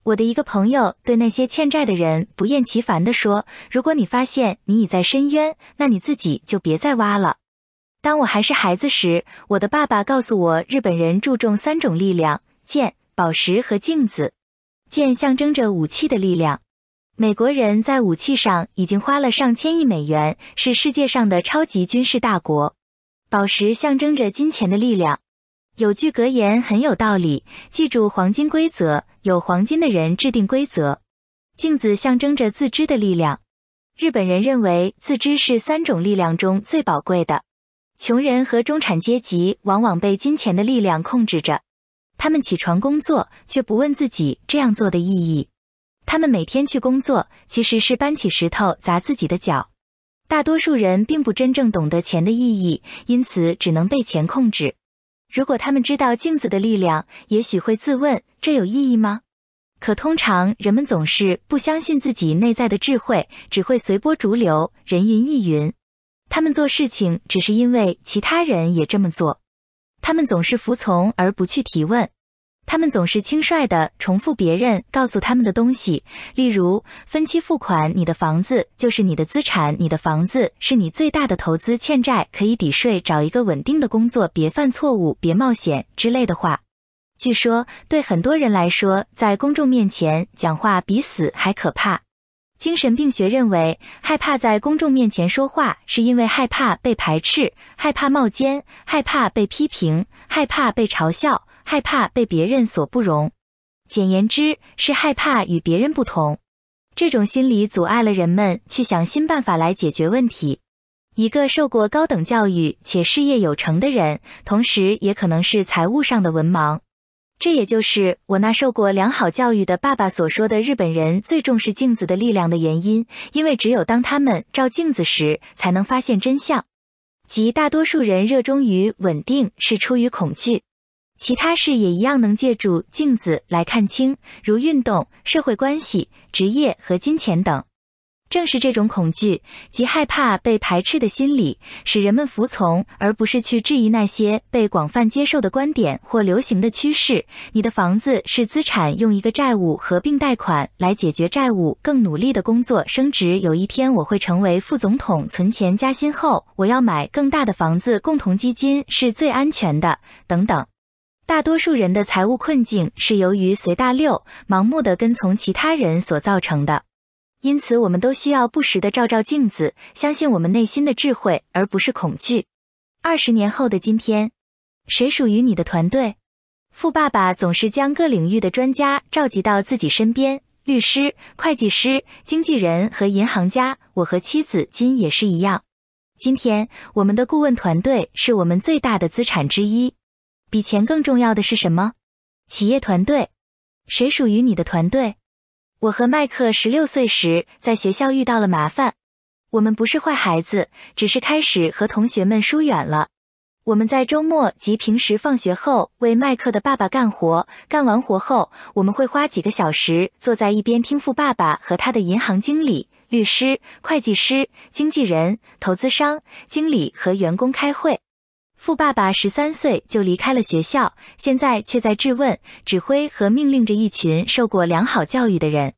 我的一个朋友对那些欠债的人不厌其烦地说：“如果你发现你已在深渊，那你自己就别再挖了。”当我还是孩子时，我的爸爸告诉我，日本人注重三种力量：剑、宝石和镜子。剑象征着武器的力量。美国人在武器上已经花了上千亿美元，是世界上的超级军事大国。宝石象征着金钱的力量。有句格言很有道理，记住黄金规则：有黄金的人制定规则。镜子象征着自知的力量。日本人认为自知是三种力量中最宝贵的。穷人和中产阶级往往被金钱的力量控制着，他们起床工作却不问自己这样做的意义。他们每天去工作，其实是搬起石头砸自己的脚。大多数人并不真正懂得钱的意义，因此只能被钱控制。如果他们知道镜子的力量，也许会自问：这有意义吗？可通常人们总是不相信自己内在的智慧，只会随波逐流，人云亦云。他们做事情只是因为其他人也这么做，他们总是服从而不去提问。他们总是轻率地重复别人告诉他们的东西，例如分期付款，你的房子就是你的资产，你的房子是你最大的投资，欠债可以抵税，找一个稳定的工作，别犯错误，别冒险之类的话。据说对很多人来说，在公众面前讲话比死还可怕。精神病学认为，害怕在公众面前说话是因为害怕被排斥，害怕冒尖，害怕被批评，害怕被嘲笑。害怕被别人所不容，简言之是害怕与别人不同。这种心理阻碍了人们去想新办法来解决问题。一个受过高等教育且事业有成的人，同时也可能是财务上的文盲。这也就是我那受过良好教育的爸爸所说的日本人最重视镜子的力量的原因，因为只有当他们照镜子时，才能发现真相。即大多数人热衷于稳定，是出于恐惧。其他事也一样能借助镜子来看清，如运动、社会关系、职业和金钱等。正是这种恐惧及害怕被排斥的心理，使人们服从而不是去质疑那些被广泛接受的观点或流行的趋势。你的房子是资产，用一个债务合并贷款来解决债务。更努力的工作，升职。有一天我会成为副总统。存钱加薪后，我要买更大的房子。共同基金是最安全的。等等。大多数人的财务困境是由于随大流、盲目的跟从其他人所造成的。因此，我们都需要不时的照照镜子，相信我们内心的智慧，而不是恐惧。二十年后的今天，谁属于你的团队？富爸爸总是将各领域的专家召集到自己身边，律师、会计师、经纪人和银行家。我和妻子金也是一样。今天，我们的顾问团队是我们最大的资产之一。比钱更重要的是什么？企业团队，谁属于你的团队？我和麦克十六岁时在学校遇到了麻烦。我们不是坏孩子，只是开始和同学们疏远了。我们在周末及平时放学后为麦克的爸爸干活。干完活后，我们会花几个小时坐在一边听父爸爸和他的银行经理、律师、会计师、经纪人、投资商、经理和员工开会。富爸爸十三岁就离开了学校，现在却在质问、指挥和命令着一群受过良好教育的人。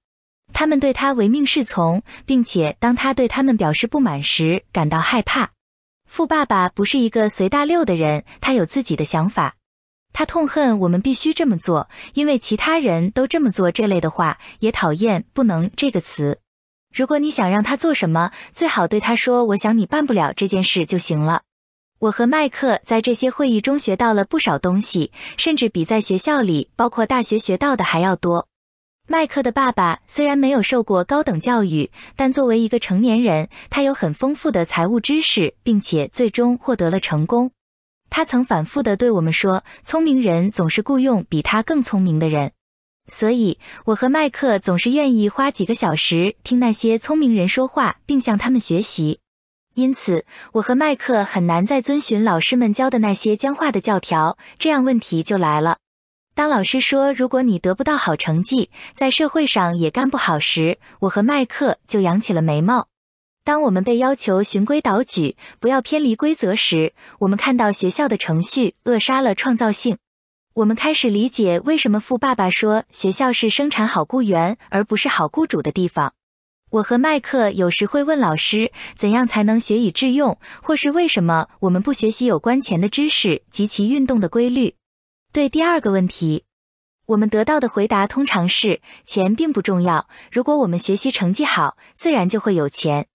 他们对他唯命是从，并且当他对他们表示不满时感到害怕。富爸爸不是一个随大溜的人，他有自己的想法。他痛恨“我们必须这么做，因为其他人都这么做”这类的话，也讨厌“不能”这个词。如果你想让他做什么，最好对他说：“我想你办不了这件事就行了。”我和麦克在这些会议中学到了不少东西，甚至比在学校里，包括大学学到的还要多。麦克的爸爸虽然没有受过高等教育，但作为一个成年人，他有很丰富的财务知识，并且最终获得了成功。他曾反复地对我们说：“聪明人总是雇佣比他更聪明的人。”所以，我和麦克总是愿意花几个小时听那些聪明人说话，并向他们学习。因此，我和麦克很难再遵循老师们教的那些僵化的教条。这样问题就来了：当老师说如果你得不到好成绩，在社会上也干不好时，我和麦克就扬起了眉毛。当我们被要求循规蹈矩，不要偏离规则时，我们看到学校的程序扼杀了创造性。我们开始理解为什么富爸爸说学校是生产好雇员而不是好雇主的地方。我和麦克有时会问老师，怎样才能学以致用，或是为什么我们不学习有关钱的知识及其运动的规律。对第二个问题，我们得到的回答通常是：钱并不重要。如果我们学习成绩好，自然就会有钱。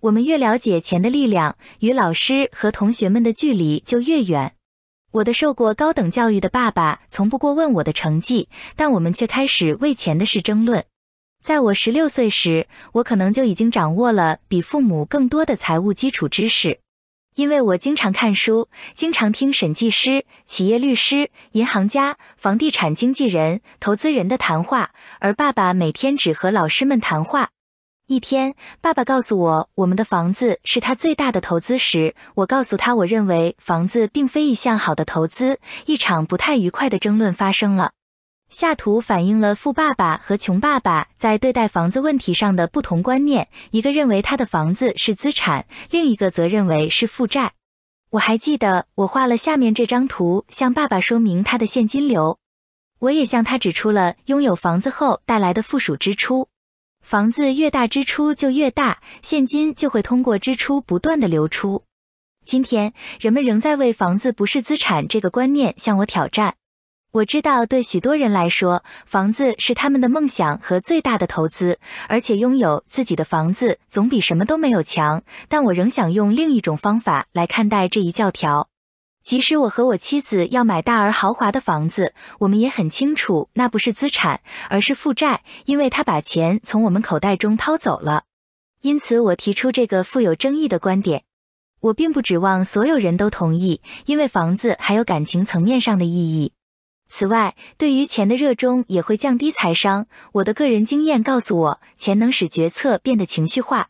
我们越了解钱的力量，与老师和同学们的距离就越远。我的受过高等教育的爸爸从不过问我的成绩，但我们却开始为钱的事争论。在我十六岁时，我可能就已经掌握了比父母更多的财务基础知识，因为我经常看书，经常听审计师、企业律师、银行家、房地产经纪人、投资人的谈话，而爸爸每天只和老师们谈话。一天，爸爸告诉我我们的房子是他最大的投资时，我告诉他我认为房子并非一项好的投资，一场不太愉快的争论发生了。下图反映了富爸爸和穷爸爸在对待房子问题上的不同观念：一个认为他的房子是资产，另一个则认为是负债。我还记得我画了下面这张图，向爸爸说明他的现金流。我也向他指出了拥有房子后带来的附属支出：房子越大，支出就越大，现金就会通过支出不断的流出。今天，人们仍在为房子不是资产这个观念向我挑战。我知道，对许多人来说，房子是他们的梦想和最大的投资，而且拥有自己的房子总比什么都没有强。但我仍想用另一种方法来看待这一教条。即使我和我妻子要买大而豪华的房子，我们也很清楚，那不是资产，而是负债，因为他把钱从我们口袋中掏走了。因此，我提出这个富有争议的观点。我并不指望所有人都同意，因为房子还有感情层面上的意义。此外，对于钱的热衷也会降低财商。我的个人经验告诉我，钱能使决策变得情绪化。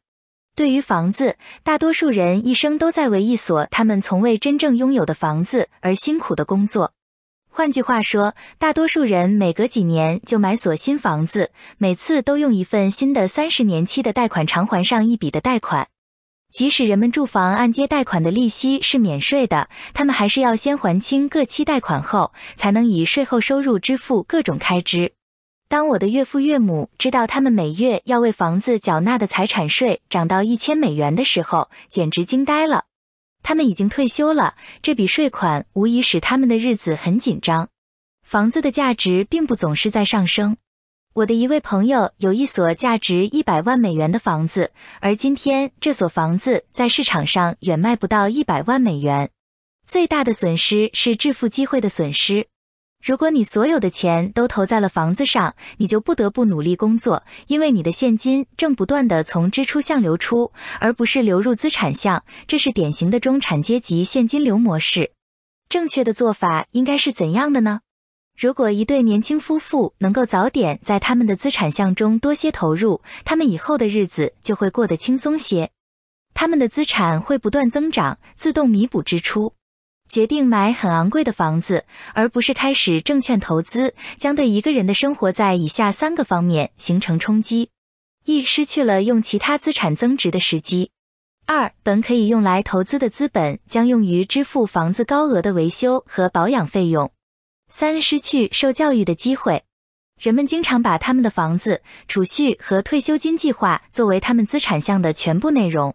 对于房子，大多数人一生都在为一所他们从未真正拥有的房子而辛苦的工作。换句话说，大多数人每隔几年就买所新房子，每次都用一份新的三十年期的贷款偿还上一笔的贷款。即使人们住房按揭贷款的利息是免税的，他们还是要先还清各期贷款后，才能以税后收入支付各种开支。当我的岳父岳母知道他们每月要为房子缴纳的财产税涨到一千美元的时候，简直惊呆了。他们已经退休了，这笔税款无疑使他们的日子很紧张。房子的价值并不总是在上升。我的一位朋友有一所价值一百万美元的房子，而今天这所房子在市场上远卖不到一百万美元。最大的损失是致富机会的损失。如果你所有的钱都投在了房子上，你就不得不努力工作，因为你的现金正不断的从支出项流出，而不是流入资产项。这是典型的中产阶级现金流模式。正确的做法应该是怎样的呢？如果一对年轻夫妇能够早点在他们的资产项中多些投入，他们以后的日子就会过得轻松些。他们的资产会不断增长，自动弥补支出。决定买很昂贵的房子，而不是开始证券投资，将对一个人的生活在以下三个方面形成冲击：一、失去了用其他资产增值的时机；二、本可以用来投资的资本将用于支付房子高额的维修和保养费用。三失去受教育的机会，人们经常把他们的房子、储蓄和退休金计划作为他们资产项的全部内容，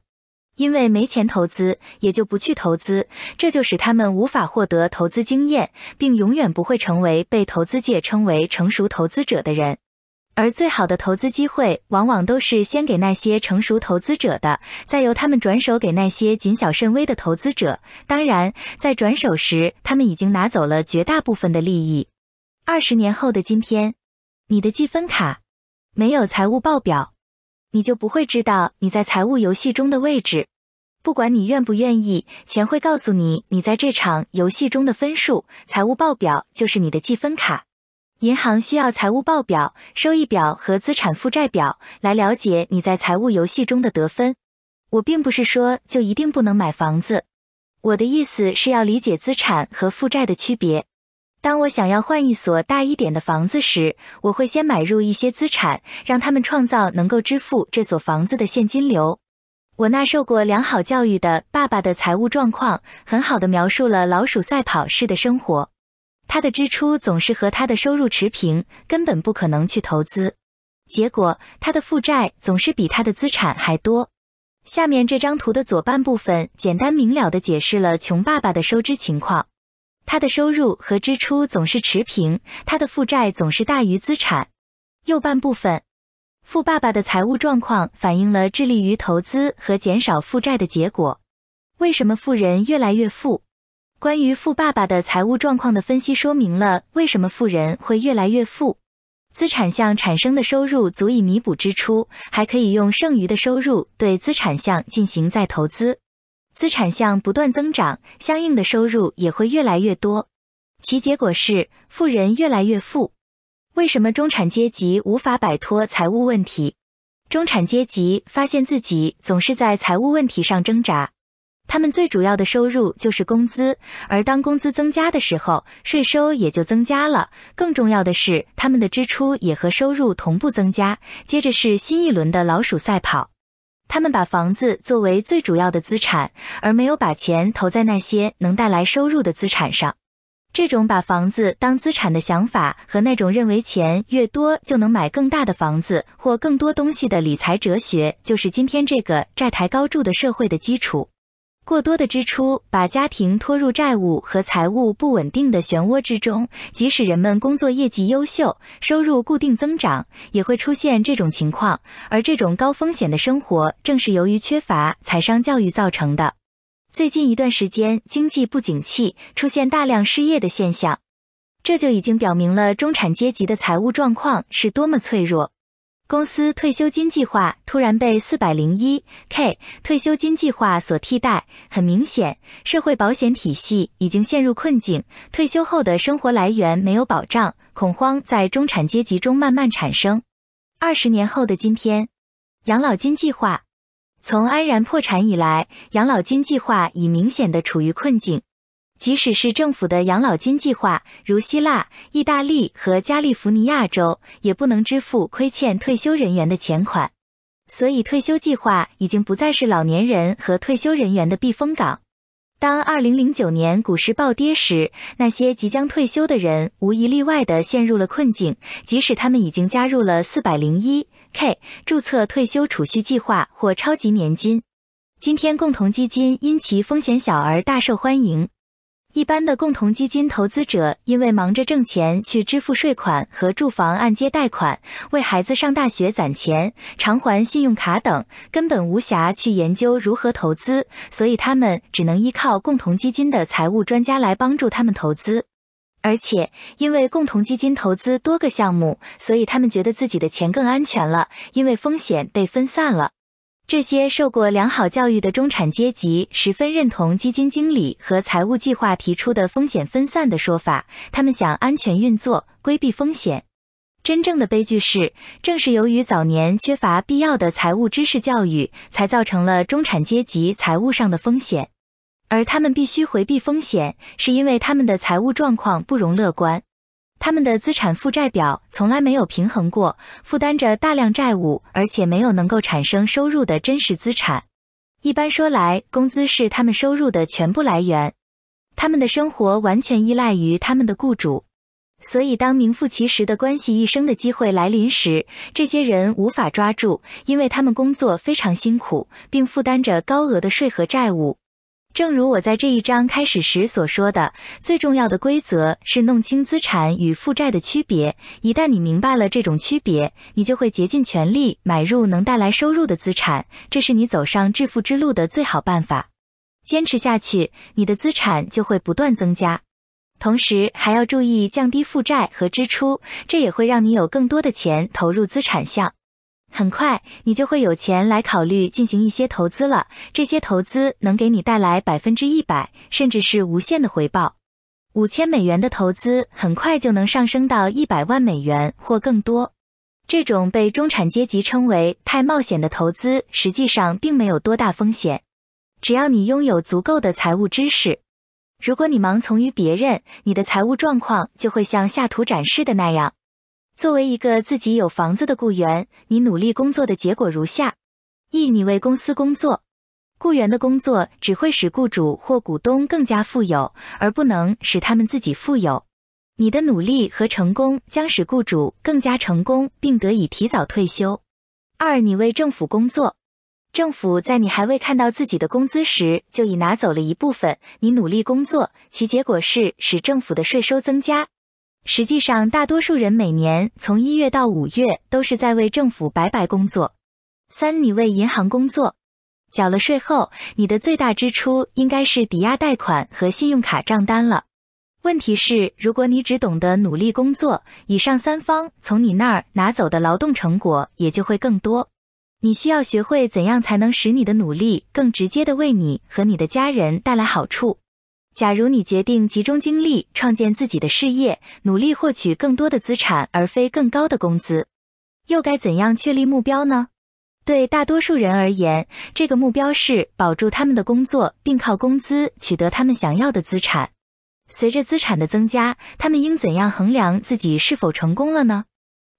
因为没钱投资，也就不去投资，这就使他们无法获得投资经验，并永远不会成为被投资界称为成熟投资者的人。而最好的投资机会，往往都是先给那些成熟投资者的，再由他们转手给那些谨小慎微的投资者。当然，在转手时，他们已经拿走了绝大部分的利益。二十年后的今天，你的积分卡没有财务报表，你就不会知道你在财务游戏中的位置。不管你愿不愿意，钱会告诉你你在这场游戏中的分数。财务报表就是你的积分卡。银行需要财务报表、收益表和资产负债表来了解你在财务游戏中的得分。我并不是说就一定不能买房子，我的意思是要理解资产和负债的区别。当我想要换一所大一点的房子时，我会先买入一些资产，让他们创造能够支付这所房子的现金流。我那受过良好教育的爸爸的财务状况，很好的描述了老鼠赛跑式的生活。他的支出总是和他的收入持平，根本不可能去投资。结果，他的负债总是比他的资产还多。下面这张图的左半部分，简单明了的解释了穷爸爸的收支情况：他的收入和支出总是持平，他的负债总是大于资产。右半部分，富爸爸的财务状况反映了致力于投资和减少负债的结果。为什么富人越来越富？关于富爸爸的财务状况的分析，说明了为什么富人会越来越富。资产项产生的收入足以弥补支出，还可以用剩余的收入对资产项进行再投资。资产项不断增长，相应的收入也会越来越多。其结果是，富人越来越富。为什么中产阶级无法摆脱财务问题？中产阶级发现自己总是在财务问题上挣扎。他们最主要的收入就是工资，而当工资增加的时候，税收也就增加了。更重要的是，他们的支出也和收入同步增加。接着是新一轮的老鼠赛跑，他们把房子作为最主要的资产，而没有把钱投在那些能带来收入的资产上。这种把房子当资产的想法，和那种认为钱越多就能买更大的房子或更多东西的理财哲学，就是今天这个债台高筑的社会的基础。过多的支出把家庭拖入债务和财务不稳定的漩涡之中，即使人们工作业绩优秀，收入固定增长，也会出现这种情况。而这种高风险的生活，正是由于缺乏财商教育造成的。最近一段时间，经济不景气，出现大量失业的现象，这就已经表明了中产阶级的财务状况是多么脆弱。公司退休金计划突然被 401k 退休金计划所替代，很明显，社会保险体系已经陷入困境，退休后的生活来源没有保障，恐慌在中产阶级中慢慢产生。二十年后的今天，养老金计划从安然破产以来，养老金计划已明显的处于困境。即使是政府的养老金计划，如希腊、意大利和加利福尼亚州，也不能支付亏欠退休人员的钱款。所以，退休计划已经不再是老年人和退休人员的避风港。当2009年股市暴跌时，那些即将退休的人无一例外地陷入了困境，即使他们已经加入了 401(k) 注册退休储蓄计划或超级年金。今天，共同基金因其风险小而大受欢迎。一般的共同基金投资者，因为忙着挣钱去支付税款和住房按揭贷款、为孩子上大学攒钱、偿还信用卡等，根本无暇去研究如何投资，所以他们只能依靠共同基金的财务专家来帮助他们投资。而且，因为共同基金投资多个项目，所以他们觉得自己的钱更安全了，因为风险被分散了。这些受过良好教育的中产阶级十分认同基金经理和财务计划提出的风险分散的说法。他们想安全运作，规避风险。真正的悲剧是，正是由于早年缺乏必要的财务知识教育，才造成了中产阶级财务上的风险。而他们必须回避风险，是因为他们的财务状况不容乐观。他们的资产负债表从来没有平衡过，负担着大量债务，而且没有能够产生收入的真实资产。一般说来，工资是他们收入的全部来源，他们的生活完全依赖于他们的雇主。所以，当名副其实的关系一生的机会来临时，这些人无法抓住，因为他们工作非常辛苦，并负担着高额的税和债务。正如我在这一章开始时所说的，最重要的规则是弄清资产与负债的区别。一旦你明白了这种区别，你就会竭尽全力买入能带来收入的资产，这是你走上致富之路的最好办法。坚持下去，你的资产就会不断增加。同时，还要注意降低负债和支出，这也会让你有更多的钱投入资产项。很快，你就会有钱来考虑进行一些投资了。这些投资能给你带来百分之一百，甚至是无限的回报。五千美元的投资很快就能上升到一百万美元或更多。这种被中产阶级称为太冒险的投资，实际上并没有多大风险。只要你拥有足够的财务知识。如果你盲从于别人，你的财务状况就会像下图展示的那样。作为一个自己有房子的雇员，你努力工作的结果如下：一，你为公司工作，雇员的工作只会使雇主或股东更加富有，而不能使他们自己富有。你的努力和成功将使雇主更加成功，并得以提早退休。二，你为政府工作，政府在你还未看到自己的工资时就已拿走了一部分。你努力工作，其结果是使政府的税收增加。实际上，大多数人每年从一月到五月都是在为政府白白工作。三，你为银行工作，缴了税后，你的最大支出应该是抵押贷款和信用卡账单了。问题是，如果你只懂得努力工作，以上三方从你那儿拿走的劳动成果也就会更多。你需要学会怎样才能使你的努力更直接的为你和你的家人带来好处。假如你决定集中精力创建自己的事业，努力获取更多的资产，而非更高的工资，又该怎样确立目标呢？对大多数人而言，这个目标是保住他们的工作，并靠工资取得他们想要的资产。随着资产的增加，他们应怎样衡量自己是否成功了呢？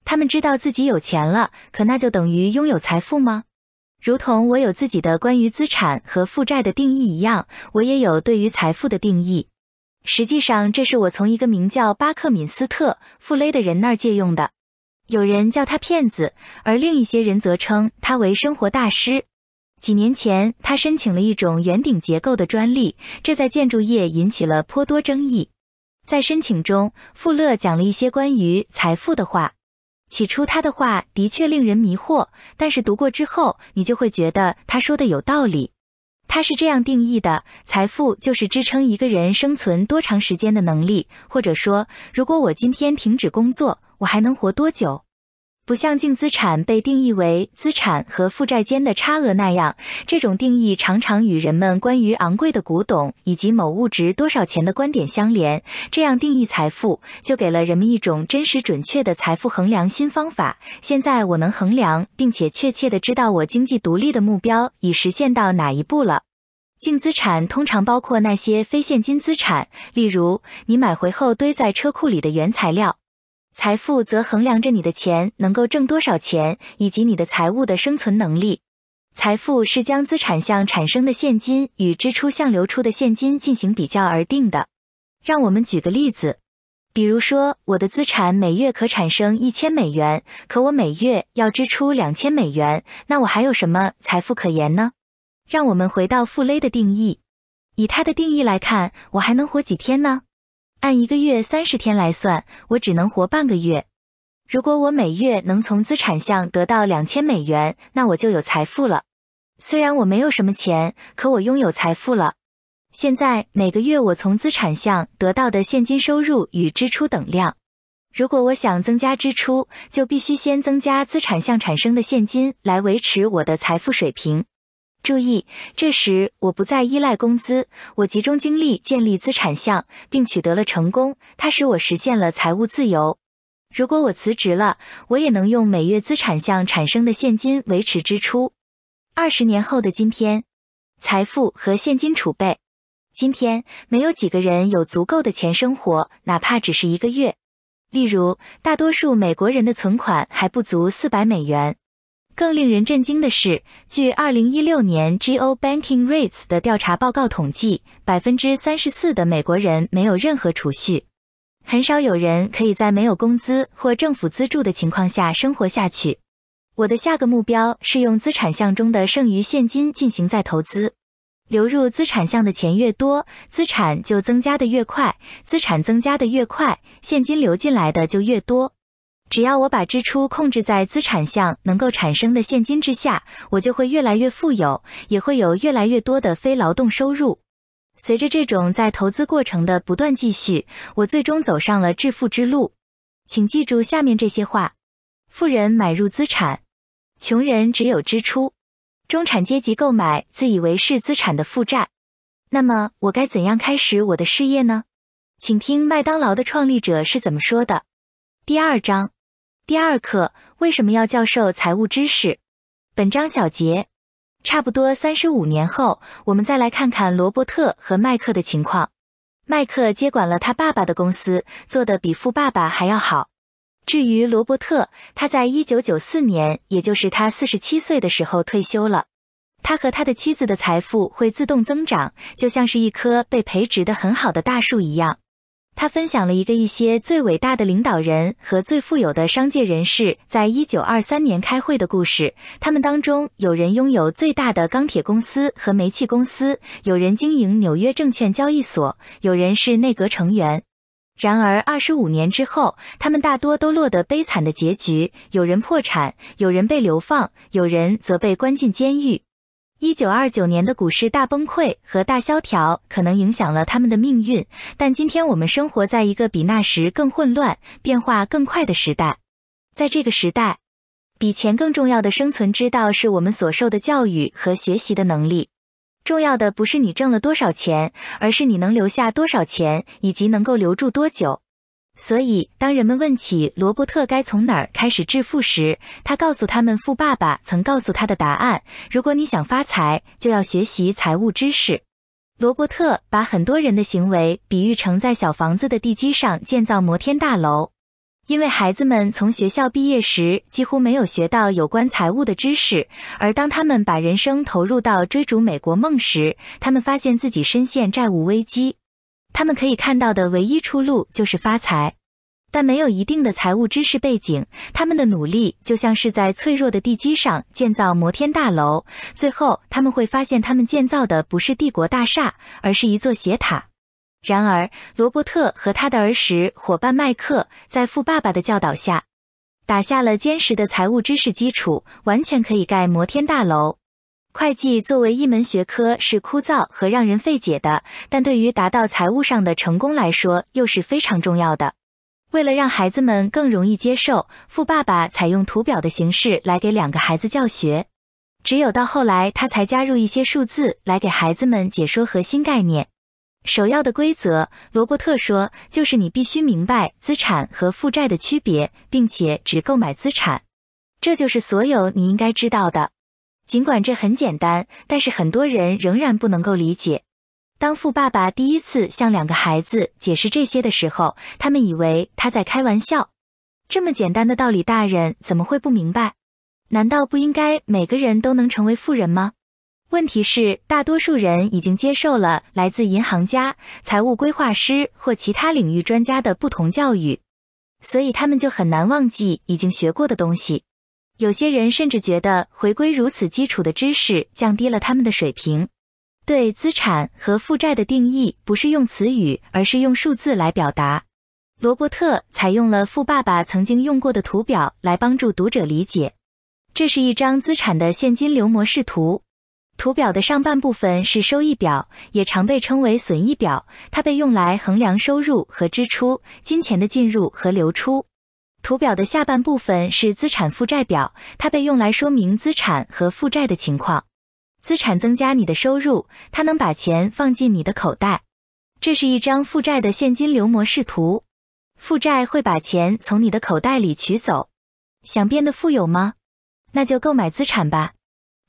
他们知道自己有钱了，可那就等于拥有财富吗？如同我有自己的关于资产和负债的定义一样，我也有对于财富的定义。实际上，这是我从一个名叫巴克敏斯特·富勒的人那儿借用的。有人叫他骗子，而另一些人则称他为生活大师。几年前，他申请了一种圆顶结构的专利，这在建筑业引起了颇多争议。在申请中，富勒讲了一些关于财富的话。起初他的话的确令人迷惑，但是读过之后，你就会觉得他说的有道理。他是这样定义的：财富就是支撑一个人生存多长时间的能力，或者说，如果我今天停止工作，我还能活多久？不像净资产被定义为资产和负债间的差额那样，这种定义常常与人们关于昂贵的古董以及某物值多少钱的观点相连。这样定义财富，就给了人们一种真实准确的财富衡量新方法。现在我能衡量并且确切的知道我经济独立的目标已实现到哪一步了。净资产通常包括那些非现金资产，例如你买回后堆在车库里的原材料。财富则衡量着你的钱能够挣多少钱，以及你的财务的生存能力。财富是将资产项产生的现金与支出项流出的现金进行比较而定的。让我们举个例子，比如说我的资产每月可产生一千美元，可我每月要支出两千美元，那我还有什么财富可言呢？让我们回到傅勒的定义，以他的定义来看，我还能活几天呢？按一个月三十天来算，我只能活半个月。如果我每月能从资产项得到两千美元，那我就有财富了。虽然我没有什么钱，可我拥有财富了。现在每个月我从资产项得到的现金收入与支出等量。如果我想增加支出，就必须先增加资产项产生的现金来维持我的财富水平。注意，这时我不再依赖工资，我集中精力建立资产项，并取得了成功。它使我实现了财务自由。如果我辞职了，我也能用每月资产项产生的现金维持支出。二十年后的今天，财富和现金储备。今天没有几个人有足够的钱生活，哪怕只是一个月。例如，大多数美国人的存款还不足四百美元。更令人震惊的是，据二零一六年 G O Banking Rates 的调查报告统计，百分之三十四的美国人没有任何储蓄，很少有人可以在没有工资或政府资助的情况下生活下去。我的下个目标是用资产项中的剩余现金进行再投资。流入资产项的钱越多，资产就增加的越快，资产增加的越快，现金流进来的就越多。只要我把支出控制在资产项能够产生的现金之下，我就会越来越富有，也会有越来越多的非劳动收入。随着这种在投资过程的不断继续，我最终走上了致富之路。请记住下面这些话：富人买入资产，穷人只有支出，中产阶级购买自以为是资产的负债。那么我该怎样开始我的事业呢？请听麦当劳的创立者是怎么说的。第二章。第二课为什么要教授财务知识？本章小结，差不多三十五年后，我们再来看看罗伯特和麦克的情况。麦克接管了他爸爸的公司，做的比富爸爸还要好。至于罗伯特，他在一九九四年，也就是他四十七岁的时候退休了。他和他的妻子的财富会自动增长，就像是一棵被培植的很好的大树一样。他分享了一个一些最伟大的领导人和最富有的商界人士在一九二三年开会的故事。他们当中有人拥有最大的钢铁公司和煤气公司，有人经营纽约证券交易所，有人是内阁成员。然而，二十五年之后，他们大多都落得悲惨的结局：有人破产，有人被流放，有人则被关进监狱。一九二九年的股市大崩溃和大萧条可能影响了他们的命运，但今天我们生活在一个比那时更混乱、变化更快的时代。在这个时代，比钱更重要的生存之道是我们所受的教育和学习的能力。重要的不是你挣了多少钱，而是你能留下多少钱，以及能够留住多久。所以，当人们问起罗伯特该从哪儿开始致富时，他告诉他们，富爸爸曾告诉他的答案：如果你想发财，就要学习财务知识。罗伯特把很多人的行为比喻成在小房子的地基上建造摩天大楼，因为孩子们从学校毕业时几乎没有学到有关财务的知识，而当他们把人生投入到追逐美国梦时，他们发现自己深陷债务危机。他们可以看到的唯一出路就是发财，但没有一定的财务知识背景，他们的努力就像是在脆弱的地基上建造摩天大楼，最后他们会发现他们建造的不是帝国大厦，而是一座斜塔。然而，罗伯特和他的儿时伙伴麦克在富爸爸的教导下，打下了坚实的财务知识基础，完全可以盖摩天大楼。会计作为一门学科是枯燥和让人费解的，但对于达到财务上的成功来说又是非常重要的。为了让孩子们更容易接受，富爸爸采用图表的形式来给两个孩子教学。只有到后来，他才加入一些数字来给孩子们解说核心概念。首要的规则，罗伯特说，就是你必须明白资产和负债的区别，并且只购买资产。这就是所有你应该知道的。尽管这很简单，但是很多人仍然不能够理解。当富爸爸第一次向两个孩子解释这些的时候，他们以为他在开玩笑。这么简单的道理，大人怎么会不明白？难道不应该每个人都能成为富人吗？问题是，大多数人已经接受了来自银行家、财务规划师或其他领域专家的不同教育，所以他们就很难忘记已经学过的东西。有些人甚至觉得回归如此基础的知识降低了他们的水平。对资产和负债的定义不是用词语，而是用数字来表达。罗伯特采用了富爸爸曾经用过的图表来帮助读者理解。这是一张资产的现金流模式图。图表的上半部分是收益表，也常被称为损益表，它被用来衡量收入和支出、金钱的进入和流出。图表的下半部分是资产负债表，它被用来说明资产和负债的情况。资产增加你的收入，它能把钱放进你的口袋。这是一张负债的现金流模式图，负债会把钱从你的口袋里取走。想变得富有吗？那就购买资产吧。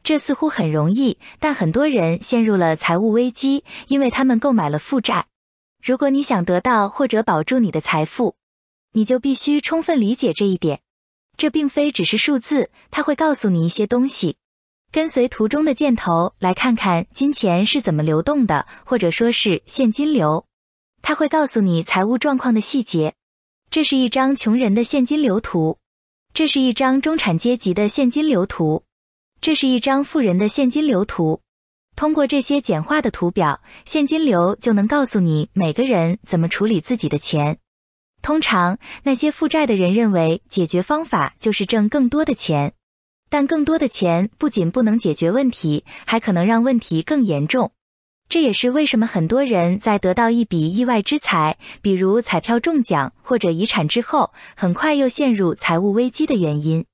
这似乎很容易，但很多人陷入了财务危机，因为他们购买了负债。如果你想得到或者保住你的财富，你就必须充分理解这一点，这并非只是数字，它会告诉你一些东西。跟随图中的箭头来看看金钱是怎么流动的，或者说是现金流。它会告诉你财务状况的细节。这是一张穷人的现金流图，这是一张中产阶级的现金流图，这是一张富人的现金流图。通过这些简化的图表，现金流就能告诉你每个人怎么处理自己的钱。通常，那些负债的人认为解决方法就是挣更多的钱，但更多的钱不仅不能解决问题，还可能让问题更严重。这也是为什么很多人在得到一笔意外之财，比如彩票中奖或者遗产之后，很快又陷入财务危机的原因。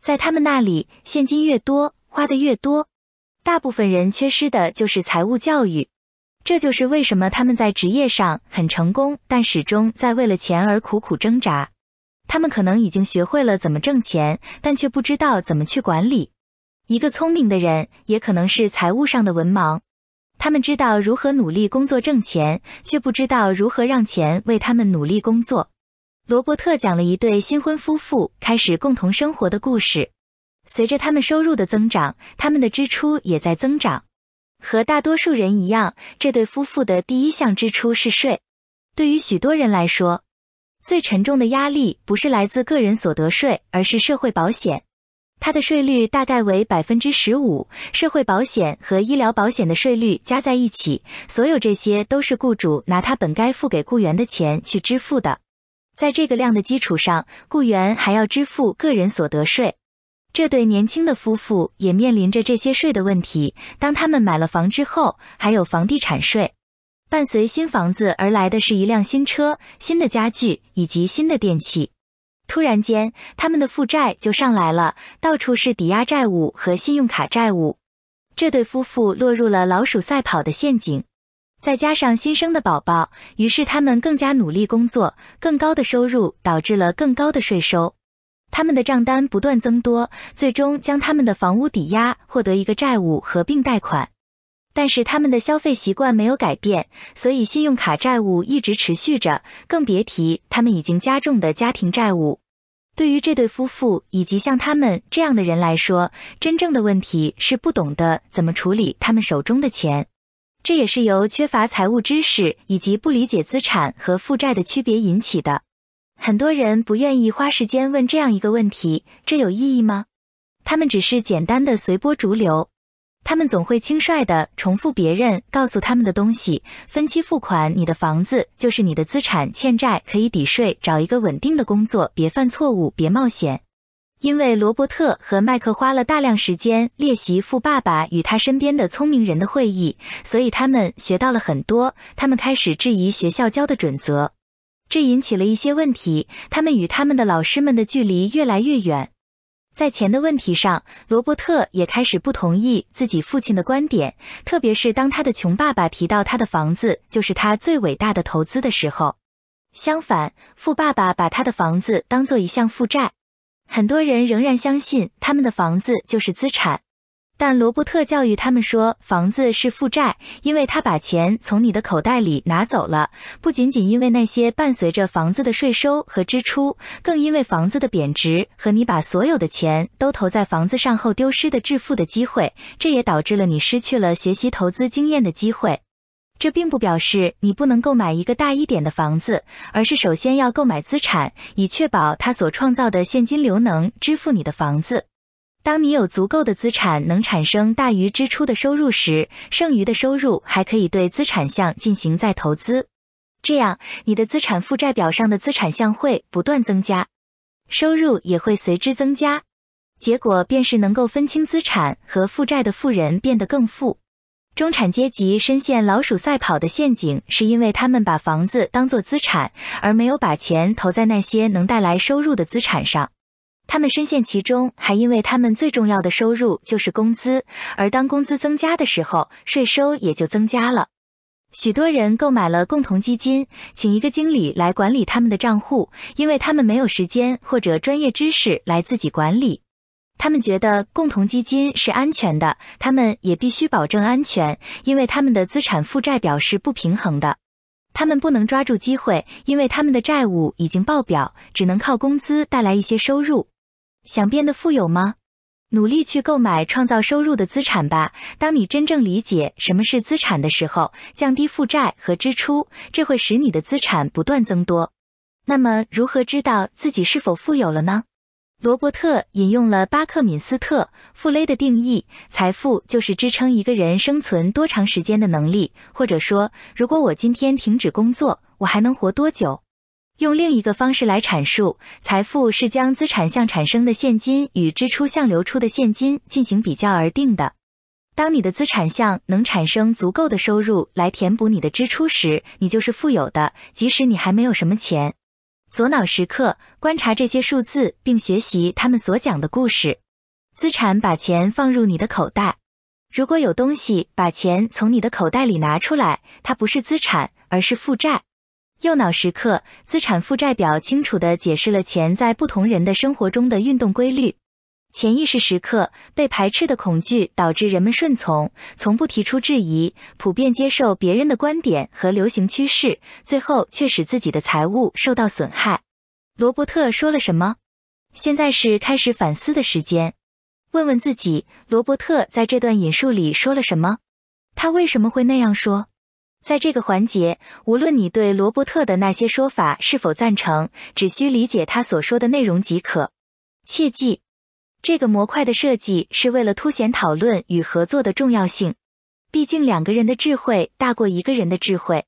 在他们那里，现金越多，花的越多。大部分人缺失的就是财务教育。这就是为什么他们在职业上很成功，但始终在为了钱而苦苦挣扎。他们可能已经学会了怎么挣钱，但却不知道怎么去管理。一个聪明的人也可能是财务上的文盲。他们知道如何努力工作挣钱，却不知道如何让钱为他们努力工作。罗伯特讲了一对新婚夫妇开始共同生活的故事。随着他们收入的增长，他们的支出也在增长。和大多数人一样，这对夫妇的第一项支出是税。对于许多人来说，最沉重的压力不是来自个人所得税，而是社会保险。它的税率大概为百分之十五。社会保险和医疗保险的税率加在一起，所有这些都是雇主拿他本该付给雇员的钱去支付的。在这个量的基础上，雇员还要支付个人所得税。这对年轻的夫妇也面临着这些税的问题。当他们买了房之后，还有房地产税。伴随新房子而来的是一辆新车、新的家具以及新的电器。突然间，他们的负债就上来了，到处是抵押债务和信用卡债务。这对夫妇落入了老鼠赛跑的陷阱。再加上新生的宝宝，于是他们更加努力工作。更高的收入导致了更高的税收。他们的账单不断增多，最终将他们的房屋抵押，获得一个债务合并贷款。但是他们的消费习惯没有改变，所以信用卡债务一直持续着，更别提他们已经加重的家庭债务。对于这对夫妇以及像他们这样的人来说，真正的问题是不懂得怎么处理他们手中的钱，这也是由缺乏财务知识以及不理解资产和负债的区别引起的。很多人不愿意花时间问这样一个问题，这有意义吗？他们只是简单的随波逐流，他们总会轻率地重复别人告诉他们的东西。分期付款，你的房子就是你的资产，欠债可以抵税。找一个稳定的工作，别犯错误，别冒险。因为罗伯特和麦克花了大量时间练习富爸爸与他身边的聪明人的会议，所以他们学到了很多。他们开始质疑学校教的准则。这引起了一些问题，他们与他们的老师们的距离越来越远。在钱的问题上，罗伯特也开始不同意自己父亲的观点，特别是当他的穷爸爸提到他的房子就是他最伟大的投资的时候。相反，富爸爸把他的房子当做一项负债。很多人仍然相信他们的房子就是资产。但罗伯特教育他们说，房子是负债，因为他把钱从你的口袋里拿走了。不仅仅因为那些伴随着房子的税收和支出，更因为房子的贬值和你把所有的钱都投在房子上后丢失的致富的机会。这也导致了你失去了学习投资经验的机会。这并不表示你不能购买一个大一点的房子，而是首先要购买资产，以确保它所创造的现金流能支付你的房子。当你有足够的资产，能产生大于支出的收入时，剩余的收入还可以对资产项进行再投资，这样你的资产负债表上的资产项会不断增加，收入也会随之增加，结果便是能够分清资产和负债的富人变得更富，中产阶级深陷老鼠赛跑的陷阱，是因为他们把房子当作资产，而没有把钱投在那些能带来收入的资产上。他们深陷其中，还因为他们最重要的收入就是工资。而当工资增加的时候，税收也就增加了。许多人购买了共同基金，请一个经理来管理他们的账户，因为他们没有时间或者专业知识来自己管理。他们觉得共同基金是安全的，他们也必须保证安全，因为他们的资产负债表是不平衡的。他们不能抓住机会，因为他们的债务已经爆表，只能靠工资带来一些收入。想变得富有吗？努力去购买创造收入的资产吧。当你真正理解什么是资产的时候，降低负债和支出，这会使你的资产不断增多。那么，如何知道自己是否富有了呢？罗伯特引用了巴克敏斯特·富勒的定义：财富就是支撑一个人生存多长时间的能力，或者说，如果我今天停止工作，我还能活多久？用另一个方式来阐述，财富是将资产项产生的现金与支出项流出的现金进行比较而定的。当你的资产项能产生足够的收入来填补你的支出时，你就是富有的，即使你还没有什么钱。左脑时刻观察这些数字，并学习他们所讲的故事。资产把钱放入你的口袋。如果有东西把钱从你的口袋里拿出来，它不是资产，而是负债。右脑时刻，资产负债表清楚地解释了钱在不同人的生活中的运动规律。潜意识时刻，被排斥的恐惧导致人们顺从，从不提出质疑，普遍接受别人的观点和流行趋势，最后却使自己的财务受到损害。罗伯特说了什么？现在是开始反思的时间。问问自己，罗伯特在这段引述里说了什么？他为什么会那样说？在这个环节，无论你对罗伯特的那些说法是否赞成，只需理解他所说的内容即可。切记，这个模块的设计是为了凸显讨论与合作的重要性。毕竟，两个人的智慧大过一个人的智慧。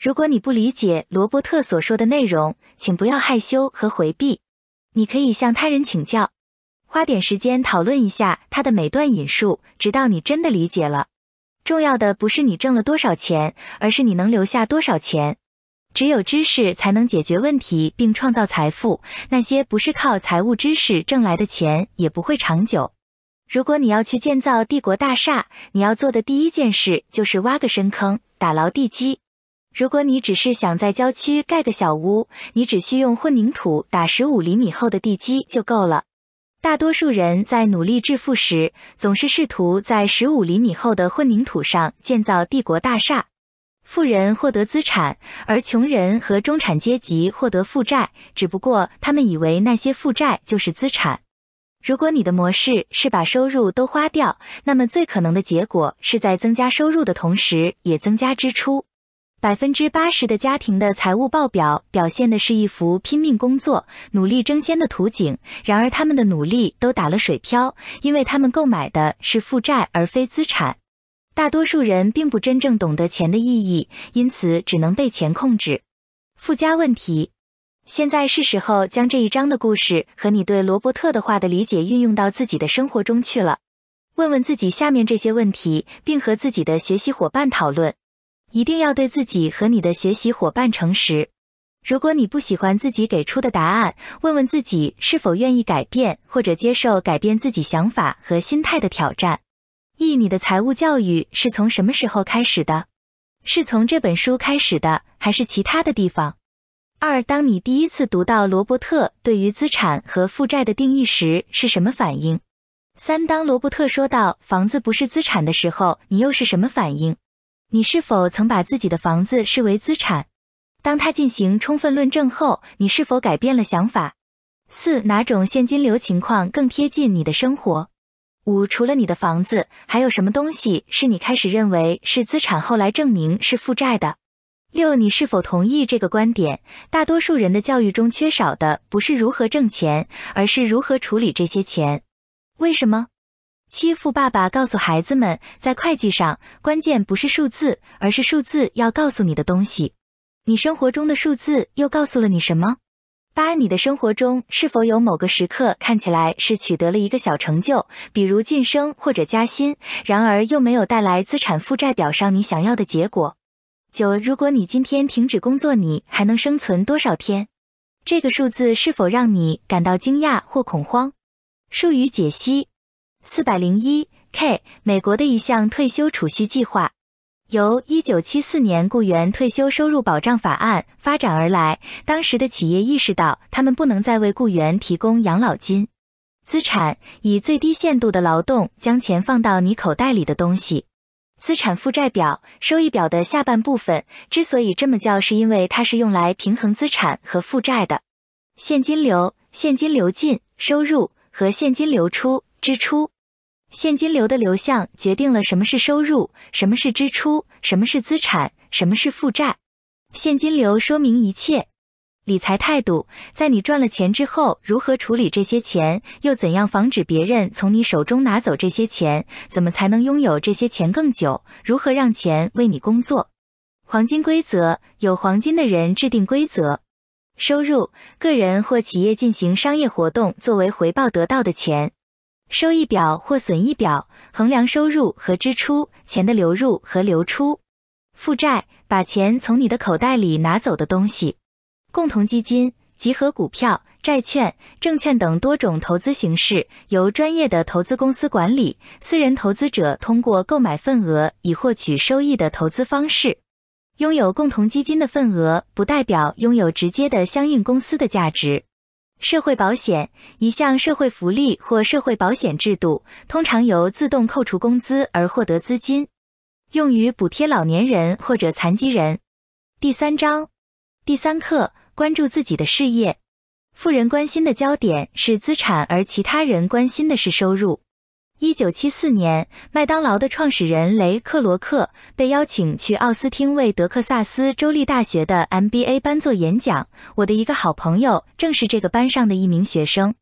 如果你不理解罗伯特所说的内容，请不要害羞和回避，你可以向他人请教，花点时间讨论一下他的每段引述，直到你真的理解了。重要的不是你挣了多少钱，而是你能留下多少钱。只有知识才能解决问题并创造财富。那些不是靠财务知识挣来的钱，也不会长久。如果你要去建造帝国大厦，你要做的第一件事就是挖个深坑，打牢地基。如果你只是想在郊区盖个小屋，你只需用混凝土打十五厘米厚的地基就够了。大多数人在努力致富时，总是试图在十五厘米厚的混凝土上建造帝国大厦。富人获得资产，而穷人和中产阶级获得负债，只不过他们以为那些负债就是资产。如果你的模式是把收入都花掉，那么最可能的结果是在增加收入的同时也增加支出。百分之八十的家庭的财务报表表现的是一幅拼命工作、努力争先的图景，然而他们的努力都打了水漂，因为他们购买的是负债而非资产。大多数人并不真正懂得钱的意义，因此只能被钱控制。附加问题：现在是时候将这一章的故事和你对罗伯特的话的理解运用到自己的生活中去了。问问自己下面这些问题，并和自己的学习伙伴讨论。一定要对自己和你的学习伙伴诚实。如果你不喜欢自己给出的答案，问问自己是否愿意改变或者接受改变自己想法和心态的挑战。一、你的财务教育是从什么时候开始的？是从这本书开始的，还是其他的地方？二、当你第一次读到罗伯特对于资产和负债的定义时，是什么反应？三、当罗伯特说到房子不是资产的时候，你又是什么反应？你是否曾把自己的房子视为资产？当他进行充分论证后，你是否改变了想法？四，哪种现金流情况更贴近你的生活？五，除了你的房子，还有什么东西是你开始认为是资产，后来证明是负债的？六，你是否同意这个观点？大多数人的教育中缺少的不是如何挣钱，而是如何处理这些钱。为什么？七，富爸爸告诉孩子们，在会计上，关键不是数字，而是数字要告诉你的东西。你生活中的数字又告诉了你什么？八，你的生活中是否有某个时刻看起来是取得了一个小成就，比如晋升或者加薪，然而又没有带来资产负债表上你想要的结果？九，如果你今天停止工作，你还能生存多少天？这个数字是否让你感到惊讶或恐慌？术语解析。四百零一 k，美国的一项退休储蓄计划，由一九七四年雇员退休收入保障法案发展而来。当时的企业意识到，他们不能再为雇员提供养老金资产，以最低限度的劳动将钱放到你口袋里的东西。资产负债表收益表的下半部分之所以这么叫，是因为它是用来平衡资产和负债的。现金流，现金流进收入和现金流出支出。现金流的流向决定了什么是收入，什么是支出，什么是资产，什么是负债。现金流说明一切。理财态度，在你赚了钱之后，如何处理这些钱，又怎样防止别人从你手中拿走这些钱？怎么才能拥有这些钱更久？如何让钱为你工作？黄金规则：有黄金的人制定规则。收入，个人或企业进行商业活动作为回报得到的钱。收益表或损益表衡量收入和支出，钱的流入和流出。负债把钱从你的口袋里拿走的东西。共同基金集合股票、债券、证券等多种投资形式，由专业的投资公司管理，私人投资者通过购买份额以获取收益的投资方式。拥有共同基金的份额不代表拥有直接的相应公司的价值。社会保险一项社会福利或社会保险制度，通常由自动扣除工资而获得资金，用于补贴老年人或者残疾人。第三章，第三课，关注自己的事业。富人关心的焦点是资产，而其他人关心的是收入。一九七四年，麦当劳的创始人雷克罗克被邀请去奥斯汀为德克萨斯州立大学的 MBA 班做演讲。我的一个好朋友正是这个班上的一名学生。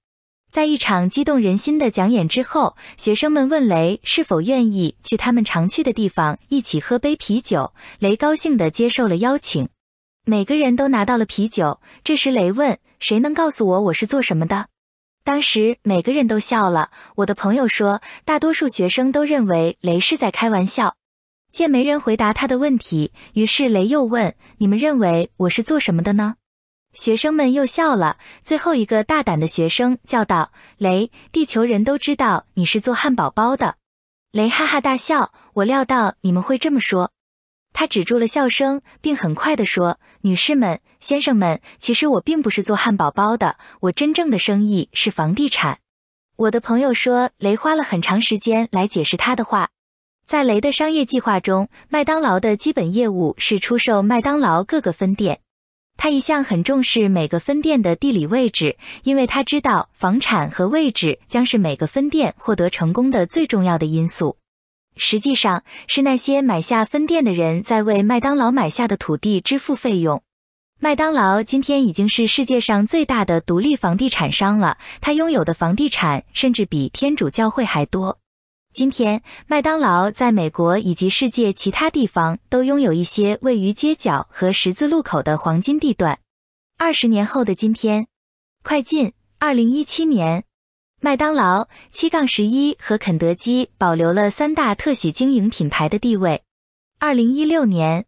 在一场激动人心的讲演之后，学生们问雷是否愿意去他们常去的地方一起喝杯啤酒。雷高兴地接受了邀请。每个人都拿到了啤酒。这时，雷问：“谁能告诉我我是做什么的？”当时每个人都笑了。我的朋友说，大多数学生都认为雷是在开玩笑。见没人回答他的问题，于是雷又问：“你们认为我是做什么的呢？”学生们又笑了。最后一个大胆的学生叫道：“雷，地球人都知道你是做汉堡包的。”雷哈哈大笑。我料到你们会这么说。他止住了笑声，并很快的说：“女士们。”先生们，其实我并不是做汉堡包的，我真正的生意是房地产。我的朋友说，雷花了很长时间来解释他的话。在雷的商业计划中，麦当劳的基本业务是出售麦当劳各个分店。他一向很重视每个分店的地理位置，因为他知道房产和位置将是每个分店获得成功的最重要的因素。实际上，是那些买下分店的人在为麦当劳买下的土地支付费用。麦当劳今天已经是世界上最大的独立房地产商了。它拥有的房地产甚至比天主教会还多。今天，麦当劳在美国以及世界其他地方都拥有一些位于街角和十字路口的黄金地段。二十年后的今天，快进。二零一七年，麦当劳、七杠十一和肯德基保留了三大特许经营品牌的地位。二零一六年。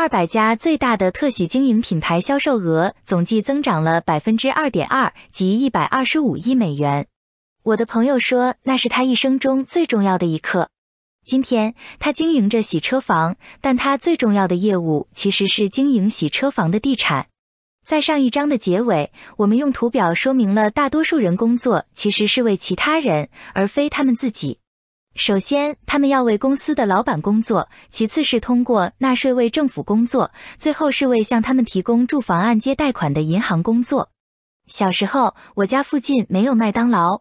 二百家最大的特许经营品牌销售额总计增长了百分之二点二，即一百二十五亿美元。我的朋友说，那是他一生中最重要的一刻。今天他经营着洗车房，但他最重要的业务其实是经营洗车房的地产。在上一章的结尾，我们用图表说明了大多数人工作其实是为其他人，而非他们自己。首先，他们要为公司的老板工作；其次是通过纳税为政府工作；最后是为向他们提供住房按揭贷款的银行工作。小时候，我家附近没有麦当劳，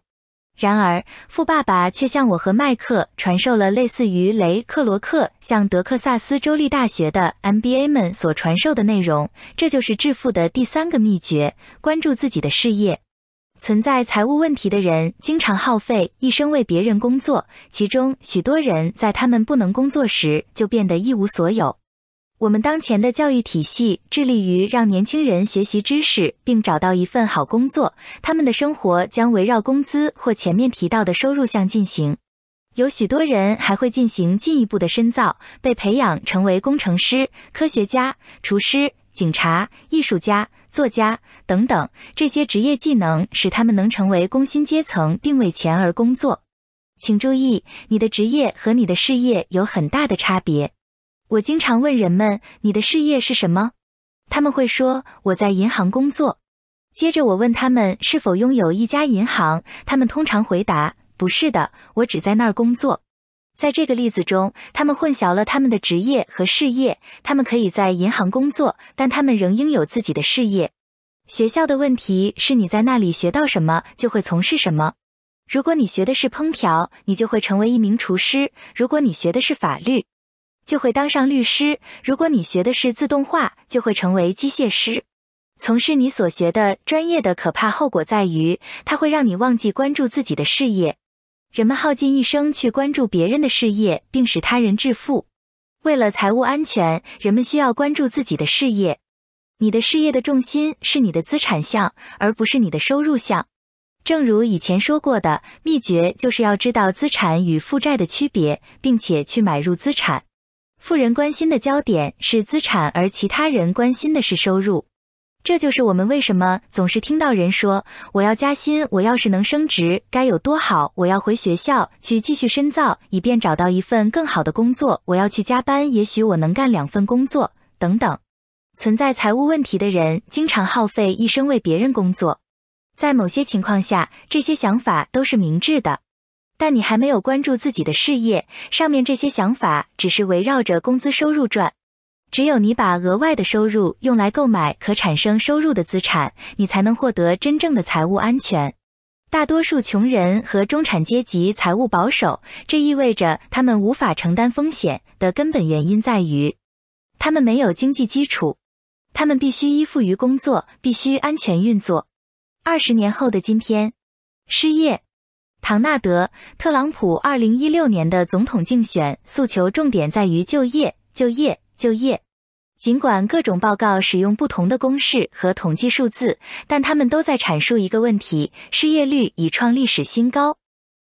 然而富爸爸却向我和麦克传授了类似于雷克罗克向德克萨斯州立大学的 MBA 们所传授的内容，这就是致富的第三个秘诀：关注自己的事业。存在财务问题的人经常耗费一生为别人工作，其中许多人在他们不能工作时就变得一无所有。我们当前的教育体系致力于让年轻人学习知识并找到一份好工作，他们的生活将围绕工资或前面提到的收入项进行。有许多人还会进行进一步的深造，被培养成为工程师、科学家、厨师、警察、艺术家。作家等等，这些职业技能使他们能成为工薪阶层，并为钱而工作。请注意，你的职业和你的事业有很大的差别。我经常问人们：“你的事业是什么？”他们会说：“我在银行工作。”接着我问他们是否拥有一家银行，他们通常回答：“不是的，我只在那儿工作。”在这个例子中，他们混淆了他们的职业和事业。他们可以在银行工作，但他们仍应有自己的事业。学校的问题是你在那里学到什么，就会从事什么。如果你学的是烹调，你就会成为一名厨师；如果你学的是法律，就会当上律师；如果你学的是自动化，就会成为机械师。从事你所学的专业的可怕后果在于，它会让你忘记关注自己的事业。人们耗尽一生去关注别人的事业，并使他人致富。为了财务安全，人们需要关注自己的事业。你的事业的重心是你的资产项，而不是你的收入项。正如以前说过的，秘诀就是要知道资产与负债的区别，并且去买入资产。富人关心的焦点是资产，而其他人关心的是收入。这就是我们为什么总是听到人说：“我要加薪，我要是能升职该有多好！我要回学校去继续深造，以便找到一份更好的工作。我要去加班，也许我能干两份工作……等等。”存在财务问题的人经常耗费一生为别人工作。在某些情况下，这些想法都是明智的，但你还没有关注自己的事业。上面这些想法只是围绕着工资收入转。只有你把额外的收入用来购买可产生收入的资产，你才能获得真正的财务安全。大多数穷人和中产阶级财务保守，这意味着他们无法承担风险的根本原因在于，他们没有经济基础，他们必须依附于工作，必须安全运作。二十年后的今天，失业，唐纳德·特朗普二零一六年的总统竞选诉求重点在于就业，就业。就业，尽管各种报告使用不同的公式和统计数字，但他们都在阐述一个问题：失业率已创历史新高。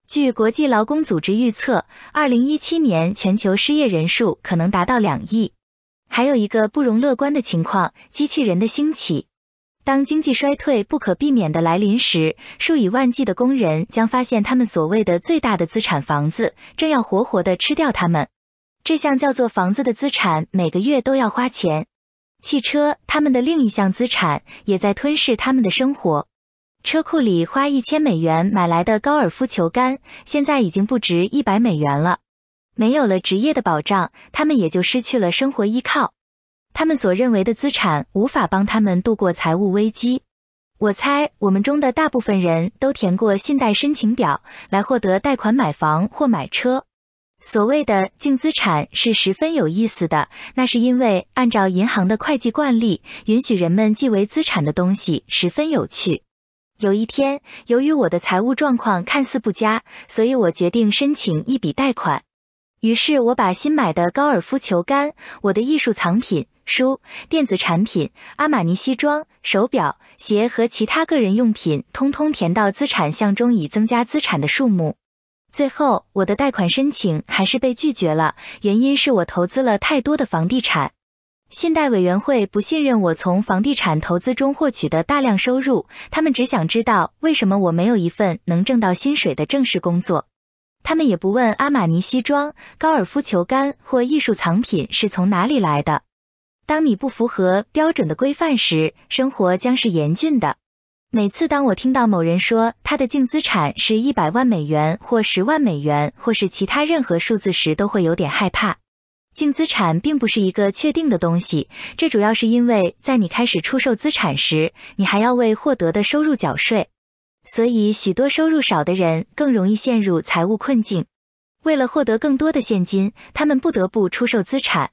据国际劳工组织预测，二零一七年全球失业人数可能达到两亿。还有一个不容乐观的情况：机器人的兴起。当经济衰退不可避免的来临时，数以万计的工人将发现他们所谓的最大的资产——房子，正要活活的吃掉他们。这项叫做房子的资产每个月都要花钱，汽车他们的另一项资产也在吞噬他们的生活。车库里花一千美元买来的高尔夫球杆现在已经不值一百美元了。没有了职业的保障，他们也就失去了生活依靠。他们所认为的资产无法帮他们度过财务危机。我猜我们中的大部分人都填过信贷申请表来获得贷款买房或买车。所谓的净资产是十分有意思的，那是因为按照银行的会计惯例，允许人们记为资产的东西十分有趣。有一天，由于我的财务状况看似不佳，所以我决定申请一笔贷款。于是，我把新买的高尔夫球杆、我的艺术藏品、书、电子产品、阿玛尼西装、手表、鞋和其他个人用品，通通填到资产项中，以增加资产的数目。最后，我的贷款申请还是被拒绝了。原因是我投资了太多的房地产，信贷委员会不信任我从房地产投资中获取的大量收入。他们只想知道为什么我没有一份能挣到薪水的正式工作。他们也不问阿玛尼西装、高尔夫球杆或艺术藏品是从哪里来的。当你不符合标准的规范时，生活将是严峻的。每次当我听到某人说他的净资产是一百万美元或十万美元，或是其他任何数字时，都会有点害怕。净资产并不是一个确定的东西，这主要是因为在你开始出售资产时，你还要为获得的收入缴税，所以许多收入少的人更容易陷入财务困境。为了获得更多的现金，他们不得不出售资产，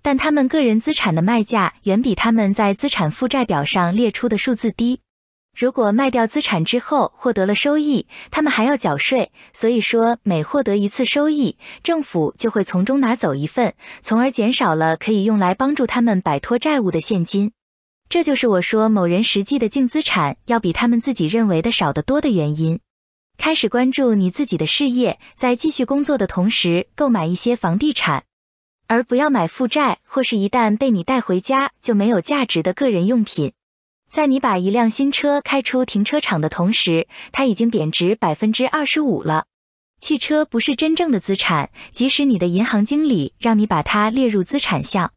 但他们个人资产的卖价远比他们在资产负债表上列出的数字低。如果卖掉资产之后获得了收益，他们还要缴税，所以说每获得一次收益，政府就会从中拿走一份，从而减少了可以用来帮助他们摆脱债务的现金。这就是我说某人实际的净资产要比他们自己认为的少得多的原因。开始关注你自己的事业，在继续工作的同时购买一些房地产，而不要买负债或是一旦被你带回家就没有价值的个人用品。在你把一辆新车开出停车场的同时，它已经贬值百分之二十五了。汽车不是真正的资产，即使你的银行经理让你把它列入资产项。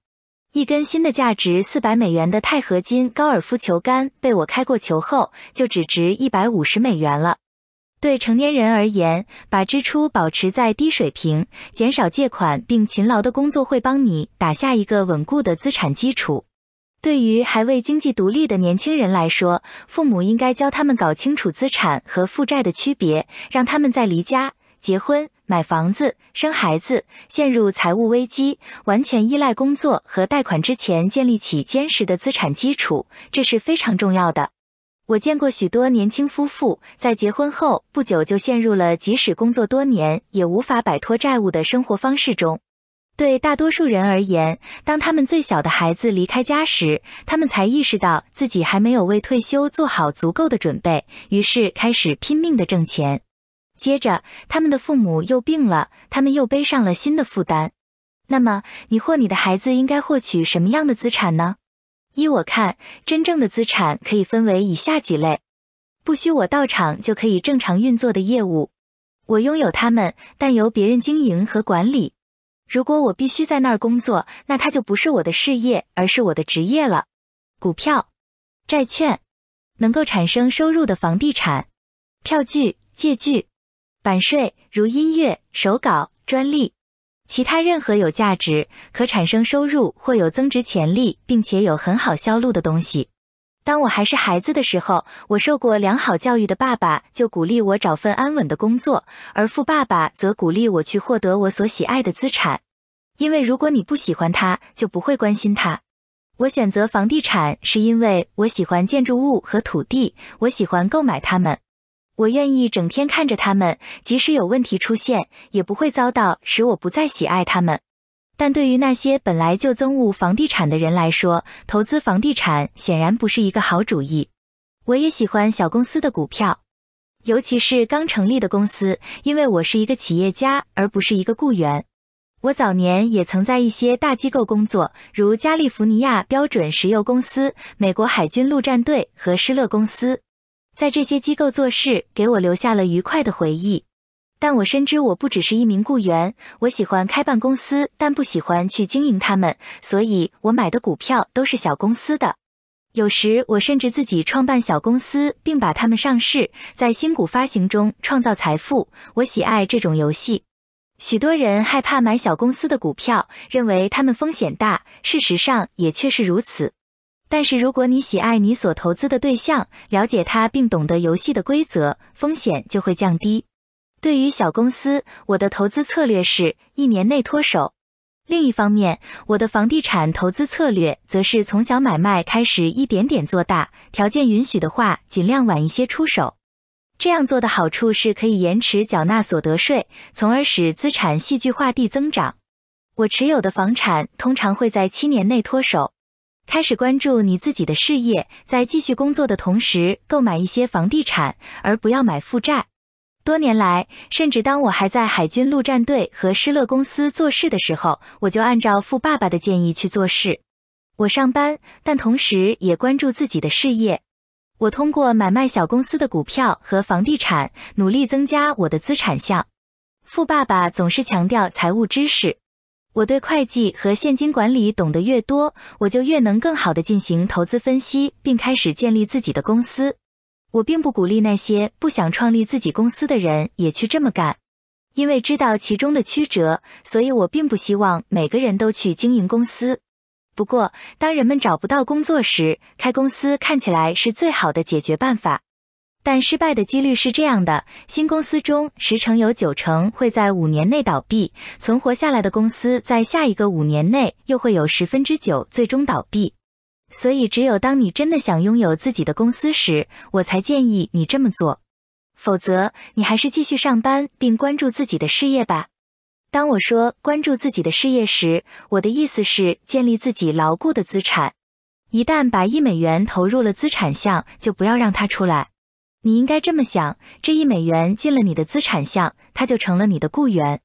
一根新的价值四百美元的钛合金高尔夫球杆被我开过球后，就只值一百五十美元了。对成年人而言，把支出保持在低水平，减少借款并勤劳的工作，会帮你打下一个稳固的资产基础。对于还未经济独立的年轻人来说，父母应该教他们搞清楚资产和负债的区别，让他们在离家、结婚、买房子、生孩子、陷入财务危机、完全依赖工作和贷款之前建立起坚实的资产基础，这是非常重要的。我见过许多年轻夫妇在结婚后不久就陷入了即使工作多年也无法摆脱债务的生活方式中。对大多数人而言，当他们最小的孩子离开家时，他们才意识到自己还没有为退休做好足够的准备，于是开始拼命的挣钱。接着，他们的父母又病了，他们又背上了新的负担。那么，你或你的孩子应该获取什么样的资产呢？依我看，真正的资产可以分为以下几类：不需我到场就可以正常运作的业务，我拥有他们，但由别人经营和管理。如果我必须在那儿工作，那它就不是我的事业，而是我的职业了。股票、债券，能够产生收入的房地产、票据、借据、版税，如音乐、手稿、专利，其他任何有价值、可产生收入或有增值潜力，并且有很好销路的东西。当我还是孩子的时候，我受过良好教育的爸爸就鼓励我找份安稳的工作，而富爸爸则鼓励我去获得我所喜爱的资产，因为如果你不喜欢它，就不会关心它。我选择房地产是因为我喜欢建筑物和土地，我喜欢购买它们，我愿意整天看着它们，即使有问题出现，也不会遭到使我不再喜爱它们。但对于那些本来就憎恶房地产的人来说，投资房地产显然不是一个好主意。我也喜欢小公司的股票，尤其是刚成立的公司，因为我是一个企业家而不是一个雇员。我早年也曾在一些大机构工作，如加利福尼亚标准石油公司、美国海军陆战队和施乐公司，在这些机构做事给我留下了愉快的回忆。但我深知，我不只是一名雇员。我喜欢开办公司，但不喜欢去经营他们，所以我买的股票都是小公司的。有时我甚至自己创办小公司，并把它们上市，在新股发行中创造财富。我喜爱这种游戏。许多人害怕买小公司的股票，认为他们风险大，事实上也确是如此。但是如果你喜爱你所投资的对象，了解它，并懂得游戏的规则，风险就会降低。对于小公司，我的投资策略是一年内脱手。另一方面，我的房地产投资策略则是从小买卖开始，一点点做大。条件允许的话，尽量晚一些出手。这样做的好处是可以延迟缴纳所得税，从而使资产戏剧化地增长。我持有的房产通常会在七年内脱手。开始关注你自己的事业，在继续工作的同时购买一些房地产，而不要买负债。多年来，甚至当我还在海军陆战队和施乐公司做事的时候，我就按照富爸爸的建议去做事。我上班，但同时也关注自己的事业。我通过买卖小公司的股票和房地产，努力增加我的资产项。富爸爸总是强调财务知识。我对会计和现金管理懂得越多，我就越能更好地进行投资分析，并开始建立自己的公司。我并不鼓励那些不想创立自己公司的人也去这么干，因为知道其中的曲折，所以我并不希望每个人都去经营公司。不过，当人们找不到工作时，开公司看起来是最好的解决办法。但失败的几率是这样的：新公司中十成有九成会在五年内倒闭，存活下来的公司在下一个五年内又会有十分之九最终倒闭。所以，只有当你真的想拥有自己的公司时，我才建议你这么做。否则，你还是继续上班并关注自己的事业吧。当我说关注自己的事业时，我的意思是建立自己牢固的资产。一旦把一美元投入了资产项，就不要让它出来。你应该这么想：这一美元进了你的资产项，它就成了你的雇员。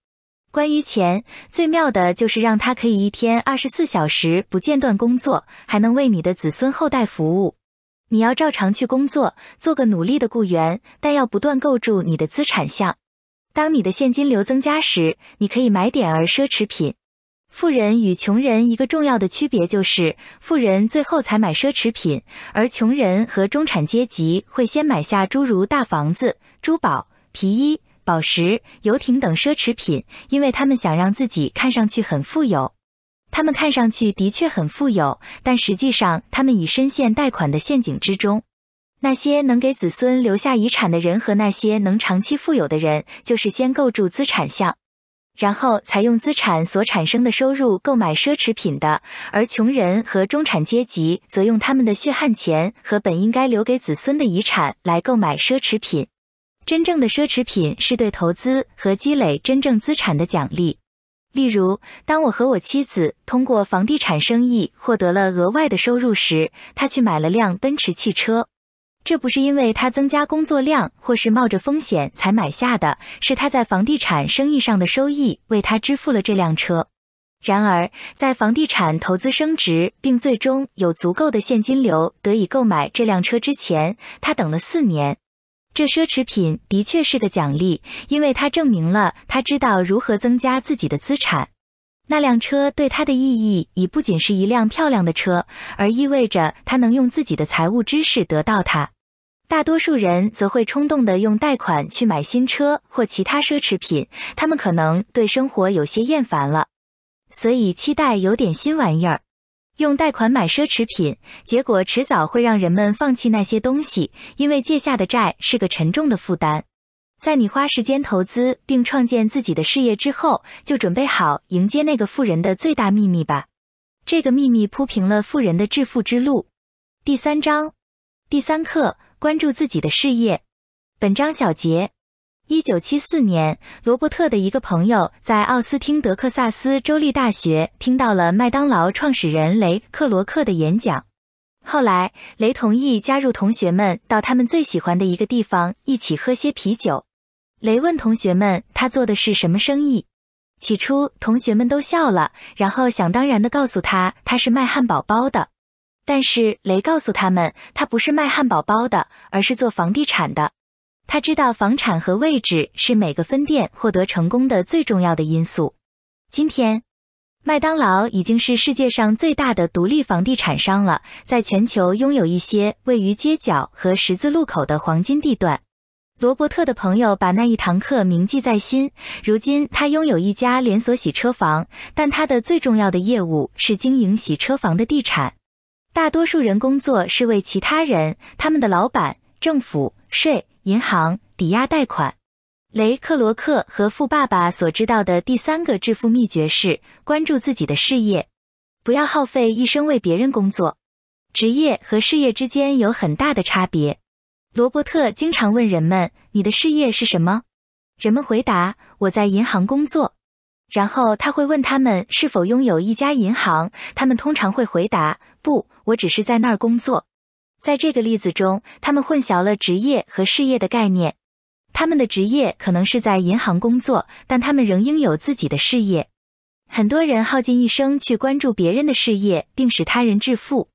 关于钱，最妙的就是让它可以一天二十四小时不间断工作，还能为你的子孙后代服务。你要照常去工作，做个努力的雇员，但要不断构筑你的资产项。当你的现金流增加时，你可以买点儿奢侈品。富人与穷人一个重要的区别就是，富人最后才买奢侈品，而穷人和中产阶级会先买下诸如大房子、珠宝、皮衣。宝石、游艇等奢侈品，因为他们想让自己看上去很富有。他们看上去的确很富有，但实际上他们已深陷贷款的陷阱之中。那些能给子孙留下遗产的人和那些能长期富有的人，就是先构筑资产项，然后才用资产所产生的收入购买奢侈品的。而穷人和中产阶级则用他们的血汗钱和本应该留给子孙的遗产来购买奢侈品。真正的奢侈品是对投资和积累真正资产的奖励。例如，当我和我妻子通过房地产生意获得了额外的收入时，他去买了辆奔驰汽车。这不是因为他增加工作量或是冒着风险才买下的，是他在房地产生意上的收益为他支付了这辆车。然而，在房地产投资升值并最终有足够的现金流得以购买这辆车之前，他等了四年。这奢侈品的确是个奖励，因为它证明了他知道如何增加自己的资产。那辆车对他的意义已不仅是一辆漂亮的车，而意味着他能用自己的财务知识得到它。大多数人则会冲动地用贷款去买新车或其他奢侈品，他们可能对生活有些厌烦了，所以期待有点新玩意儿。用贷款买奢侈品，结果迟早会让人们放弃那些东西，因为借下的债是个沉重的负担。在你花时间投资并创建自己的事业之后，就准备好迎接那个富人的最大秘密吧。这个秘密铺平了富人的致富之路。第三章，第三课，关注自己的事业。本章小结。一九七四年，罗伯特的一个朋友在奥斯汀德克萨斯州立大学听到了麦当劳创始人雷克罗克的演讲。后来，雷同意加入同学们到他们最喜欢的一个地方一起喝些啤酒。雷问同学们他做的是什么生意，起初同学们都笑了，然后想当然的告诉他他是卖汉堡包的。但是雷告诉他们他不是卖汉堡包的，而是做房地产的。他知道房产和位置是每个分店获得成功的最重要的因素。今天，麦当劳已经是世界上最大的独立房地产商了，在全球拥有一些位于街角和十字路口的黄金地段。罗伯特的朋友把那一堂课铭记在心。如今，他拥有一家连锁洗车房，但他的最重要的业务是经营洗车房的地产。大多数人工作是为其他人，他们的老板、政府、税。银行抵押贷款，雷克罗克和富爸爸所知道的第三个致富秘诀是关注自己的事业，不要耗费一生为别人工作。职业和事业之间有很大的差别。罗伯特经常问人们：“你的事业是什么？”人们回答：“我在银行工作。”然后他会问他们是否拥有一家银行，他们通常会回答：“不，我只是在那儿工作。”在这个例子中，他们混淆了职业和事业的概念。他们的职业可能是在银行工作，但他们仍应有自己的事业。很多人耗尽一生去关注别人的事业，并使他人致富。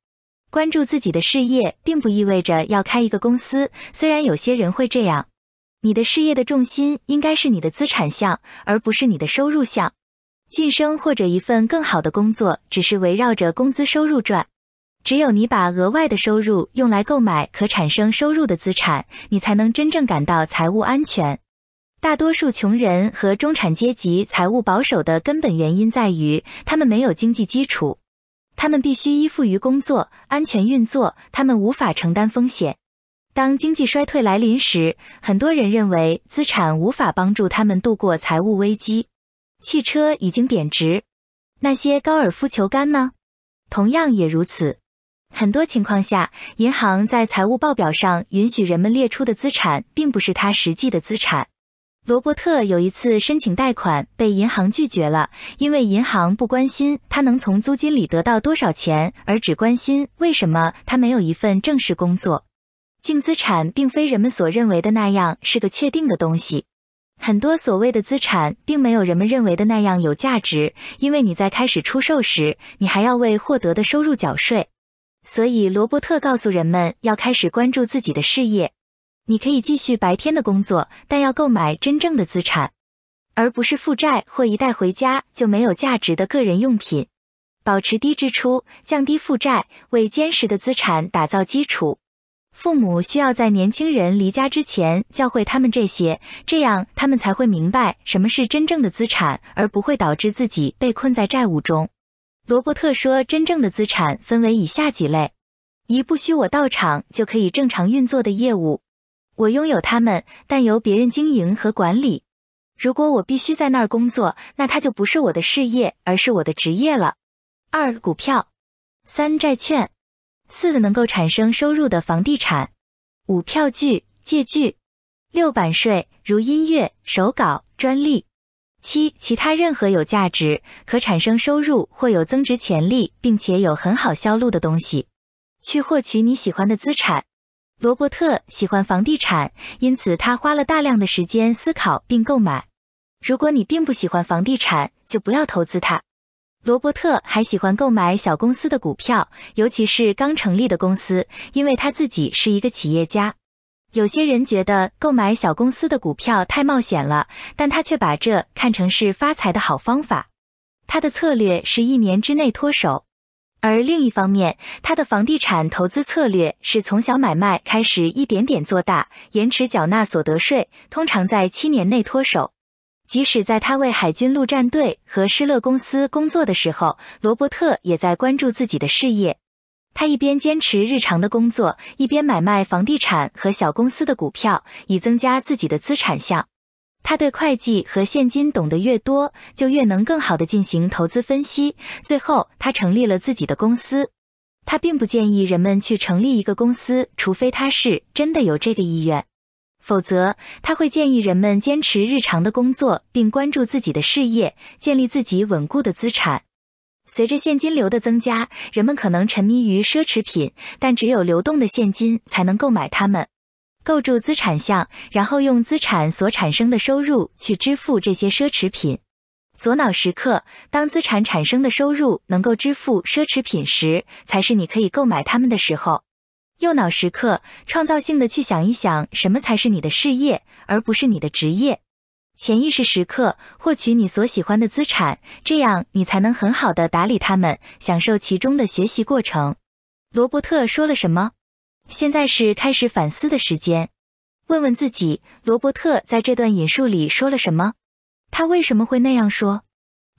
关注自己的事业，并不意味着要开一个公司，虽然有些人会这样。你的事业的重心应该是你的资产项，而不是你的收入项。晋升或者一份更好的工作，只是围绕着工资收入转。只有你把额外的收入用来购买可产生收入的资产，你才能真正感到财务安全。大多数穷人和中产阶级财务保守的根本原因在于他们没有经济基础，他们必须依附于工作，安全运作，他们无法承担风险。当经济衰退来临时，很多人认为资产无法帮助他们度过财务危机。汽车已经贬值，那些高尔夫球杆呢？同样也如此。很多情况下，银行在财务报表上允许人们列出的资产，并不是它实际的资产。罗伯特有一次申请贷款被银行拒绝了，因为银行不关心他能从租金里得到多少钱，而只关心为什么他没有一份正式工作。净资产并非人们所认为的那样是个确定的东西。很多所谓的资产，并没有人们认为的那样有价值，因为你在开始出售时，你还要为获得的收入缴税。所以，罗伯特告诉人们要开始关注自己的事业。你可以继续白天的工作，但要购买真正的资产，而不是负债或一带回家就没有价值的个人用品。保持低支出，降低负债，为坚实的资产打造基础。父母需要在年轻人离家之前教会他们这些，这样他们才会明白什么是真正的资产，而不会导致自己被困在债务中。罗伯特说：“真正的资产分为以下几类：一、不需我到场就可以正常运作的业务，我拥有它们，但由别人经营和管理。如果我必须在那儿工作，那它就不是我的事业，而是我的职业了。二、股票；三、债券；四个能够产生收入的房地产；五、票据、借据；六、版税，如音乐、手稿、专利。”七，其他任何有价值、可产生收入或有增值潜力，并且有很好销路的东西，去获取你喜欢的资产。罗伯特喜欢房地产，因此他花了大量的时间思考并购买。如果你并不喜欢房地产，就不要投资它。罗伯特还喜欢购买小公司的股票，尤其是刚成立的公司，因为他自己是一个企业家。有些人觉得购买小公司的股票太冒险了，但他却把这看成是发财的好方法。他的策略是一年之内脱手，而另一方面，他的房地产投资策略是从小买卖开始，一点点做大，延迟缴纳所得税，通常在七年内脱手。即使在他为海军陆战队和施乐公司工作的时候，罗伯特也在关注自己的事业。他一边坚持日常的工作，一边买卖房地产和小公司的股票，以增加自己的资产项。他对会计和现金懂得越多，就越能更好的进行投资分析。最后，他成立了自己的公司。他并不建议人们去成立一个公司，除非他是真的有这个意愿，否则他会建议人们坚持日常的工作，并关注自己的事业，建立自己稳固的资产。随着现金流的增加，人们可能沉迷于奢侈品，但只有流动的现金才能购买它们。构筑资产项，然后用资产所产生的收入去支付这些奢侈品。左脑时刻，当资产产生的收入能够支付奢侈品时，才是你可以购买它们的时候。右脑时刻，创造性的去想一想，什么才是你的事业，而不是你的职业。潜意识时刻获取你所喜欢的资产，这样你才能很好的打理他们，享受其中的学习过程。罗伯特说了什么？现在是开始反思的时间，问问自己，罗伯特在这段引述里说了什么？他为什么会那样说？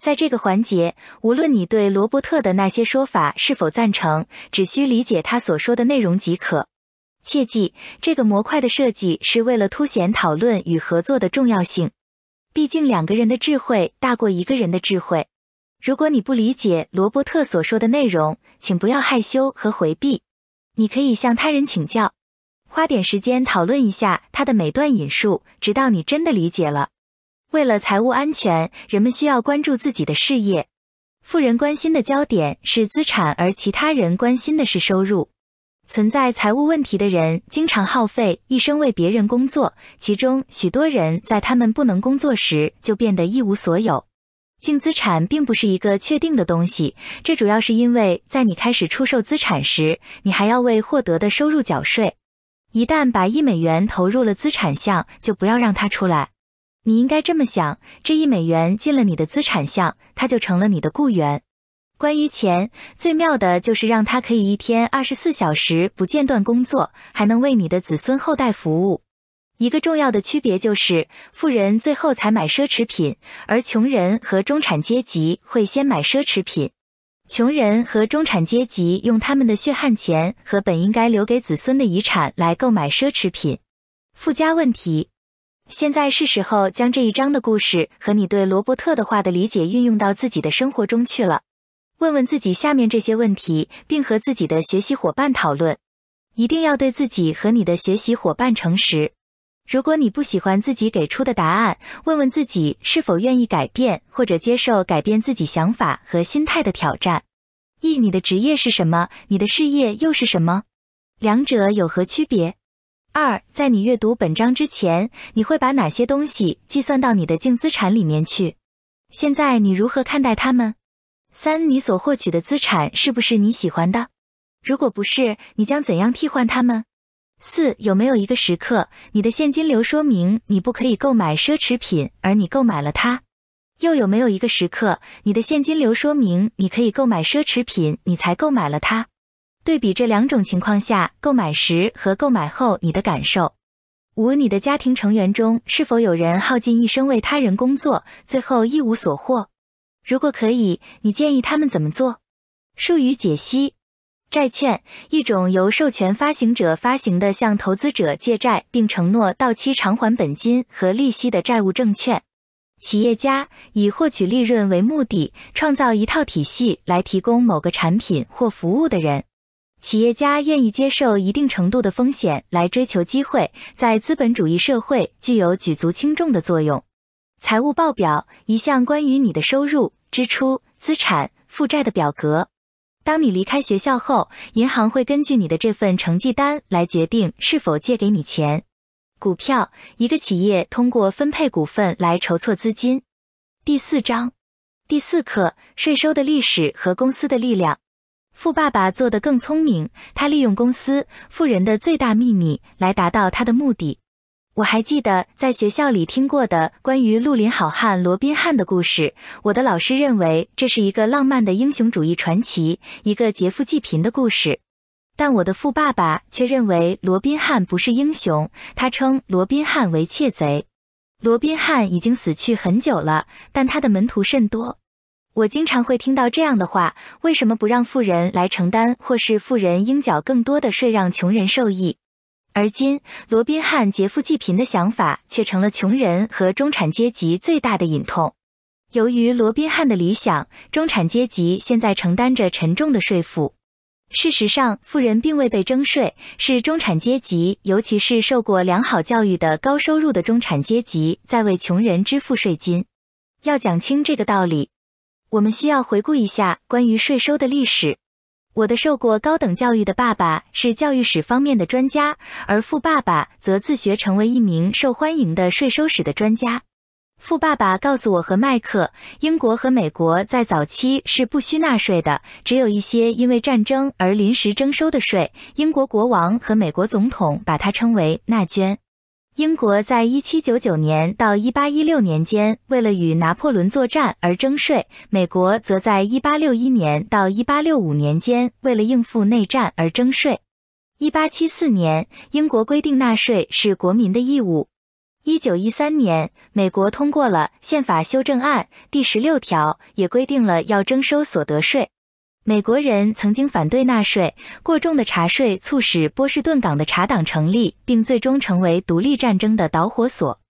在这个环节，无论你对罗伯特的那些说法是否赞成，只需理解他所说的内容即可。切记，这个模块的设计是为了凸显讨论与合作的重要性。毕竟两个人的智慧大过一个人的智慧。如果你不理解罗伯特所说的内容，请不要害羞和回避，你可以向他人请教，花点时间讨论一下他的每段引述，直到你真的理解了。为了财务安全，人们需要关注自己的事业。富人关心的焦点是资产，而其他人关心的是收入。存在财务问题的人经常耗费一生为别人工作，其中许多人在他们不能工作时就变得一无所有。净资产并不是一个确定的东西，这主要是因为在你开始出售资产时，你还要为获得的收入缴税。一旦把一美元投入了资产项，就不要让它出来。你应该这么想：这一美元进了你的资产项，它就成了你的雇员。关于钱，最妙的就是让它可以一天二十四小时不间断工作，还能为你的子孙后代服务。一个重要的区别就是，富人最后才买奢侈品，而穷人和中产阶级会先买奢侈品。穷人和中产阶级用他们的血汗钱和本应该留给子孙的遗产来购买奢侈品。附加问题：现在是时候将这一章的故事和你对罗伯特的话的理解运用到自己的生活中去了。问问自己下面这些问题，并和自己的学习伙伴讨论。一定要对自己和你的学习伙伴诚实。如果你不喜欢自己给出的答案，问问自己是否愿意改变或者接受改变自己想法和心态的挑战。一、你的职业是什么？你的事业又是什么？两者有何区别？二、在你阅读本章之前，你会把哪些东西计算到你的净资产里面去？现在你如何看待他们？三、你所获取的资产是不是你喜欢的？如果不是，你将怎样替换它们？四、有没有一个时刻，你的现金流说明你不可以购买奢侈品，而你购买了它？又有没有一个时刻，你的现金流说明你可以购买奢侈品，你才购买了它？对比这两种情况下购买时和购买后你的感受。五、你的家庭成员中是否有人耗尽一生为他人工作，最后一无所获？如果可以，你建议他们怎么做？术语解析：债券一种由授权发行者发行的，向投资者借债并承诺到期偿还本金和利息的债务证券。企业家以获取利润为目的，创造一套体系来提供某个产品或服务的人。企业家愿意接受一定程度的风险来追求机会，在资本主义社会具有举足轻重的作用。财务报表一项关于你的收入、支出、资产、负债的表格。当你离开学校后，银行会根据你的这份成绩单来决定是否借给你钱。股票，一个企业通过分配股份来筹措资金。第四章，第四课，税收的历史和公司的力量。富爸爸做的更聪明，他利用公司富人的最大秘密来达到他的目的。我还记得在学校里听过的关于绿林好汉罗宾汉的故事。我的老师认为这是一个浪漫的英雄主义传奇，一个劫富济贫的故事。但我的富爸爸却认为罗宾汉不是英雄，他称罗宾汉为窃贼。罗宾汉已经死去很久了，但他的门徒甚多。我经常会听到这样的话：为什么不让富人来承担，或是富人应缴更多的税，让穷人受益？而今，罗宾汉劫富济贫的想法却成了穷人和中产阶级最大的隐痛。由于罗宾汉的理想，中产阶级现在承担着沉重的税负。事实上，富人并未被征税，是中产阶级，尤其是受过良好教育的高收入的中产阶级，在为穷人支付税金。要讲清这个道理，我们需要回顾一下关于税收的历史。我的受过高等教育的爸爸是教育史方面的专家，而富爸爸则自学成为一名受欢迎的税收史的专家。富爸爸告诉我和麦克，英国和美国在早期是不需纳税的，只有一些因为战争而临时征收的税。英国国王和美国总统把它称为纳捐。英国在1799年到1816年间，为了与拿破仑作战而征税；美国则在1861年到1865年间，为了应付内战而征税。1874年，英国规定纳税是国民的义务；1913年，美国通过了宪法修正案第十六条，也规定了要征收所得税。美国人曾经反对纳税过重的茶税，促使波士顿港的茶党成立，并最终成为独立战争的导火索。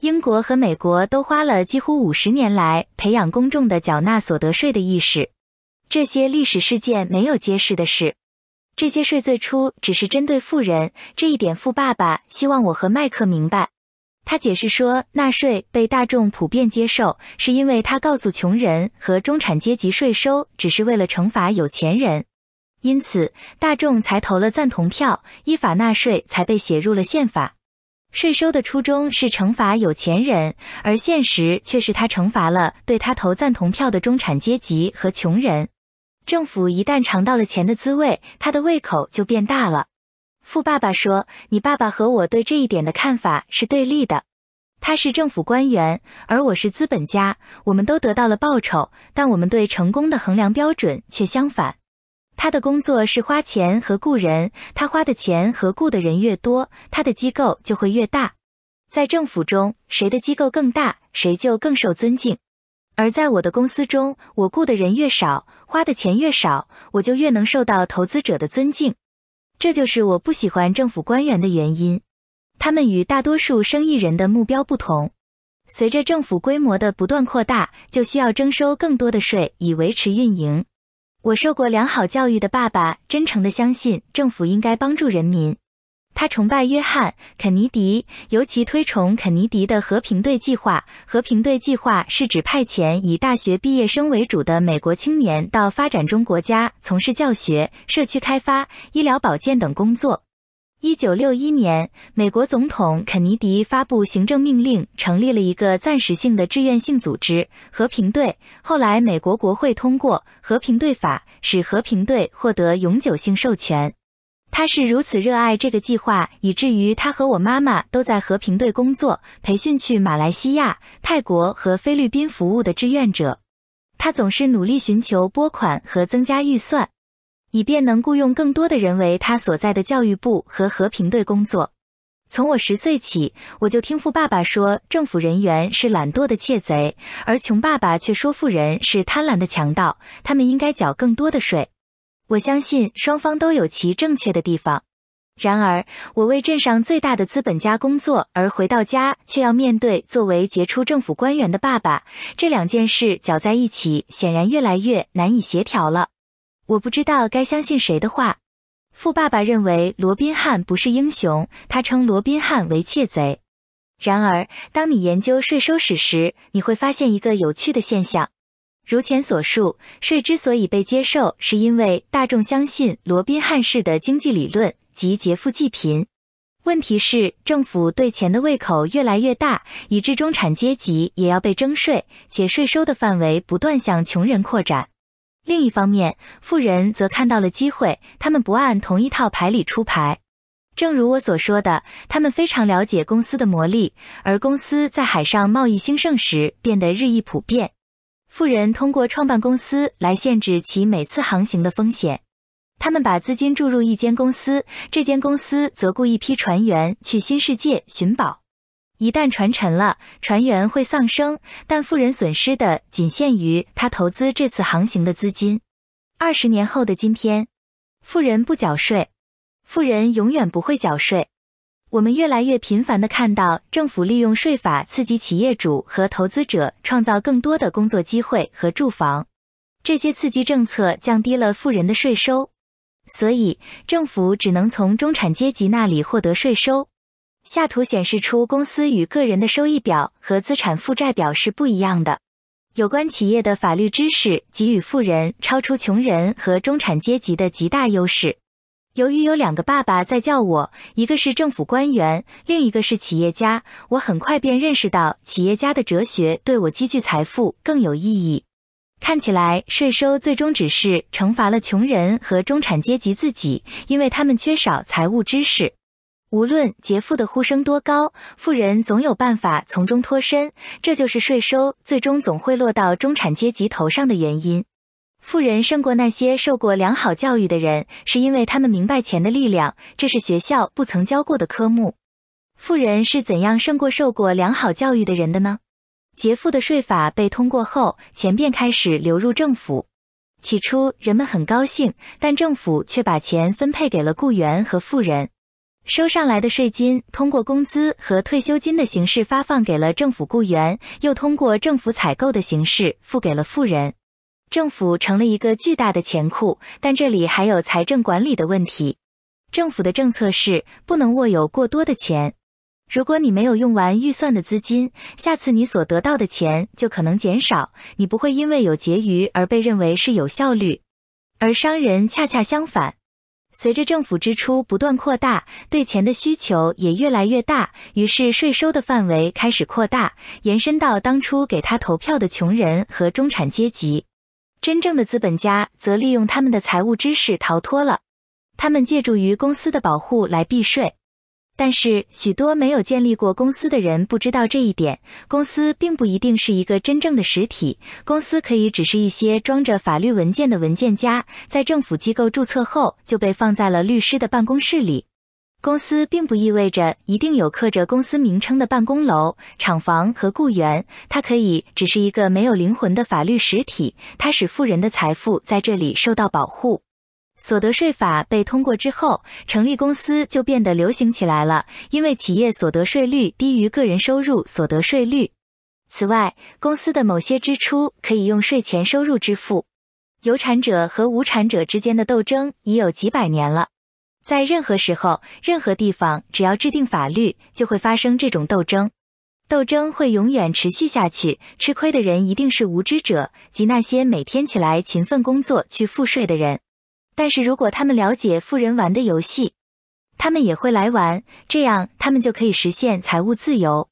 英国和美国都花了几乎五十年来培养公众的缴纳所得税的意识。这些历史事件没有揭示的是，这些税最初只是针对富人这一点。富爸爸希望我和麦克明白。他解释说，纳税被大众普遍接受，是因为他告诉穷人和中产阶级，税收只是为了惩罚有钱人，因此大众才投了赞同票。依法纳税才被写入了宪法。税收的初衷是惩罚有钱人，而现实却是他惩罚了对他投赞同票的中产阶级和穷人。政府一旦尝到了钱的滋味，他的胃口就变大了。富爸爸说：“你爸爸和我对这一点的看法是对立的。他是政府官员，而我是资本家。我们都得到了报酬，但我们对成功的衡量标准却相反。他的工作是花钱和雇人，他花的钱和雇的人越多，他的机构就会越大。在政府中，谁的机构更大，谁就更受尊敬；而在我的公司中，我雇的人越少，花的钱越少，我就越能受到投资者的尊敬。”这就是我不喜欢政府官员的原因，他们与大多数生意人的目标不同。随着政府规模的不断扩大，就需要征收更多的税以维持运营。我受过良好教育的爸爸真诚地相信，政府应该帮助人民。他崇拜约翰·肯尼迪，尤其推崇肯尼迪的和平队计划。和平队计划是指派遣以大学毕业生为主的美国青年到发展中国家从事教学、社区开发、医疗保健等工作。一九六一年，美国总统肯尼迪发布行政命令，成立了一个暂时性的志愿性组织——和平队。后来，美国国会通过《和平队法》，使和平队获得永久性授权。他是如此热爱这个计划，以至于他和我妈妈都在和平队工作，培训去马来西亚、泰国和菲律宾服务的志愿者。他总是努力寻求拨款和增加预算，以便能雇佣更多的人为他所在的教育部和和平队工作。从我十岁起，我就听富爸爸说，政府人员是懒惰的窃贼，而穷爸爸却说富人是贪婪的强盗，他们应该缴更多的税。我相信双方都有其正确的地方。然而，我为镇上最大的资本家工作，而回到家却要面对作为杰出政府官员的爸爸。这两件事搅在一起，显然越来越难以协调了。我不知道该相信谁的话。富爸爸认为罗宾汉不是英雄，他称罗宾汉为窃贼。然而，当你研究税收史时，你会发现一个有趣的现象。如前所述，税之所以被接受，是因为大众相信罗宾汉式的经济理论及劫富济贫。问题是，政府对钱的胃口越来越大，以致中产阶级也要被征税，且税收的范围不断向穷人扩展。另一方面，富人则看到了机会，他们不按同一套牌理出牌。正如我所说的，他们非常了解公司的魔力，而公司在海上贸易兴盛时变得日益普遍。富人通过创办公司来限制其每次航行的风险。他们把资金注入一间公司，这间公司则雇一批船员去新世界寻宝。一旦船沉了，船员会丧生，但富人损失的仅限于他投资这次航行的资金。二十年后的今天，富人不缴税，富人永远不会缴税。我们越来越频繁地看到政府利用税法刺激企业主和投资者创造更多的工作机会和住房。这些刺激政策降低了富人的税收，所以政府只能从中产阶级那里获得税收。下图显示出公司与个人的收益表和资产负债表是不一样的。有关企业的法律知识给予富人超出穷人和中产阶级的极大优势。由于有两个爸爸在叫我，一个是政府官员，另一个是企业家，我很快便认识到企业家的哲学对我积聚财富更有意义。看起来，税收最终只是惩罚了穷人和中产阶级自己，因为他们缺少财务知识。无论劫富的呼声多高，富人总有办法从中脱身，这就是税收最终总会落到中产阶级头上的原因。富人胜过那些受过良好教育的人，是因为他们明白钱的力量，这是学校不曾教过的科目。富人是怎样胜过受过良好教育的人的呢？劫富的税法被通过后，钱便开始流入政府。起初人们很高兴，但政府却把钱分配给了雇员和富人。收上来的税金，通过工资和退休金的形式发放给了政府雇员，又通过政府采购的形式付给了富人。政府成了一个巨大的钱库，但这里还有财政管理的问题。政府的政策是不能握有过多的钱。如果你没有用完预算的资金，下次你所得到的钱就可能减少。你不会因为有结余而被认为是有效率。而商人恰恰相反。随着政府支出不断扩大，对钱的需求也越来越大，于是税收的范围开始扩大，延伸到当初给他投票的穷人和中产阶级。真正的资本家则利用他们的财务知识逃脱了，他们借助于公司的保护来避税。但是许多没有建立过公司的人不知道这一点，公司并不一定是一个真正的实体，公司可以只是一些装着法律文件的文件夹，在政府机构注册后就被放在了律师的办公室里。公司并不意味着一定有刻着公司名称的办公楼、厂房和雇员，它可以只是一个没有灵魂的法律实体。它使富人的财富在这里受到保护。所得税法被通过之后，成立公司就变得流行起来了，因为企业所得税率低于个人收入所得税率。此外，公司的某些支出可以用税前收入支付。有产者和无产者之间的斗争已有几百年了。在任何时候、任何地方，只要制定法律，就会发生这种斗争。斗争会永远持续下去，吃亏的人一定是无知者及那些每天起来勤奋工作去付税的人。但是如果他们了解富人玩的游戏，他们也会来玩，这样他们就可以实现财务自由。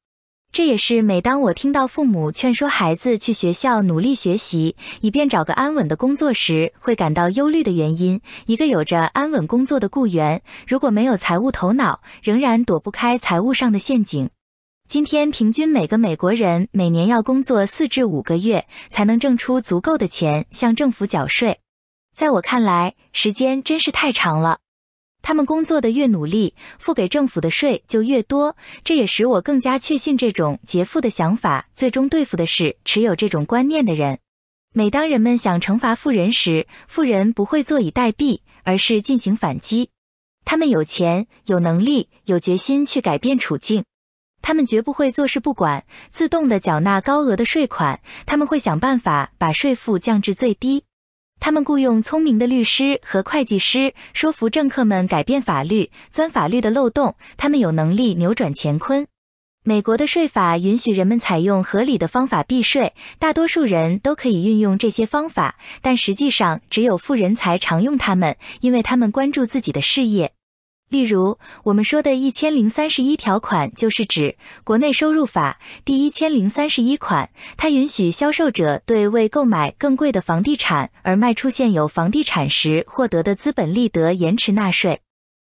这也是每当我听到父母劝说孩子去学校努力学习，以便找个安稳的工作时，会感到忧虑的原因。一个有着安稳工作的雇员，如果没有财务头脑，仍然躲不开财务上的陷阱。今天，平均每个美国人每年要工作四至五个月，才能挣出足够的钱向政府缴税。在我看来，时间真是太长了。他们工作的越努力，付给政府的税就越多。这也使我更加确信，这种劫富的想法最终对付的是持有这种观念的人。每当人们想惩罚富人时，富人不会坐以待毙，而是进行反击。他们有钱、有能力、有决心去改变处境。他们绝不会坐视不管，自动的缴纳高额的税款。他们会想办法把税负降至最低。他们雇佣聪明的律师和会计师，说服政客们改变法律，钻法律的漏洞。他们有能力扭转乾坤。美国的税法允许人们采用合理的方法避税，大多数人都可以运用这些方法，但实际上只有富人才常用它们，因为他们关注自己的事业。例如，我们说的1031条款，就是指国内收入法第1031一款。它允许销售者对为购买更贵的房地产而卖出现有房地产时获得的资本利得延迟纳税。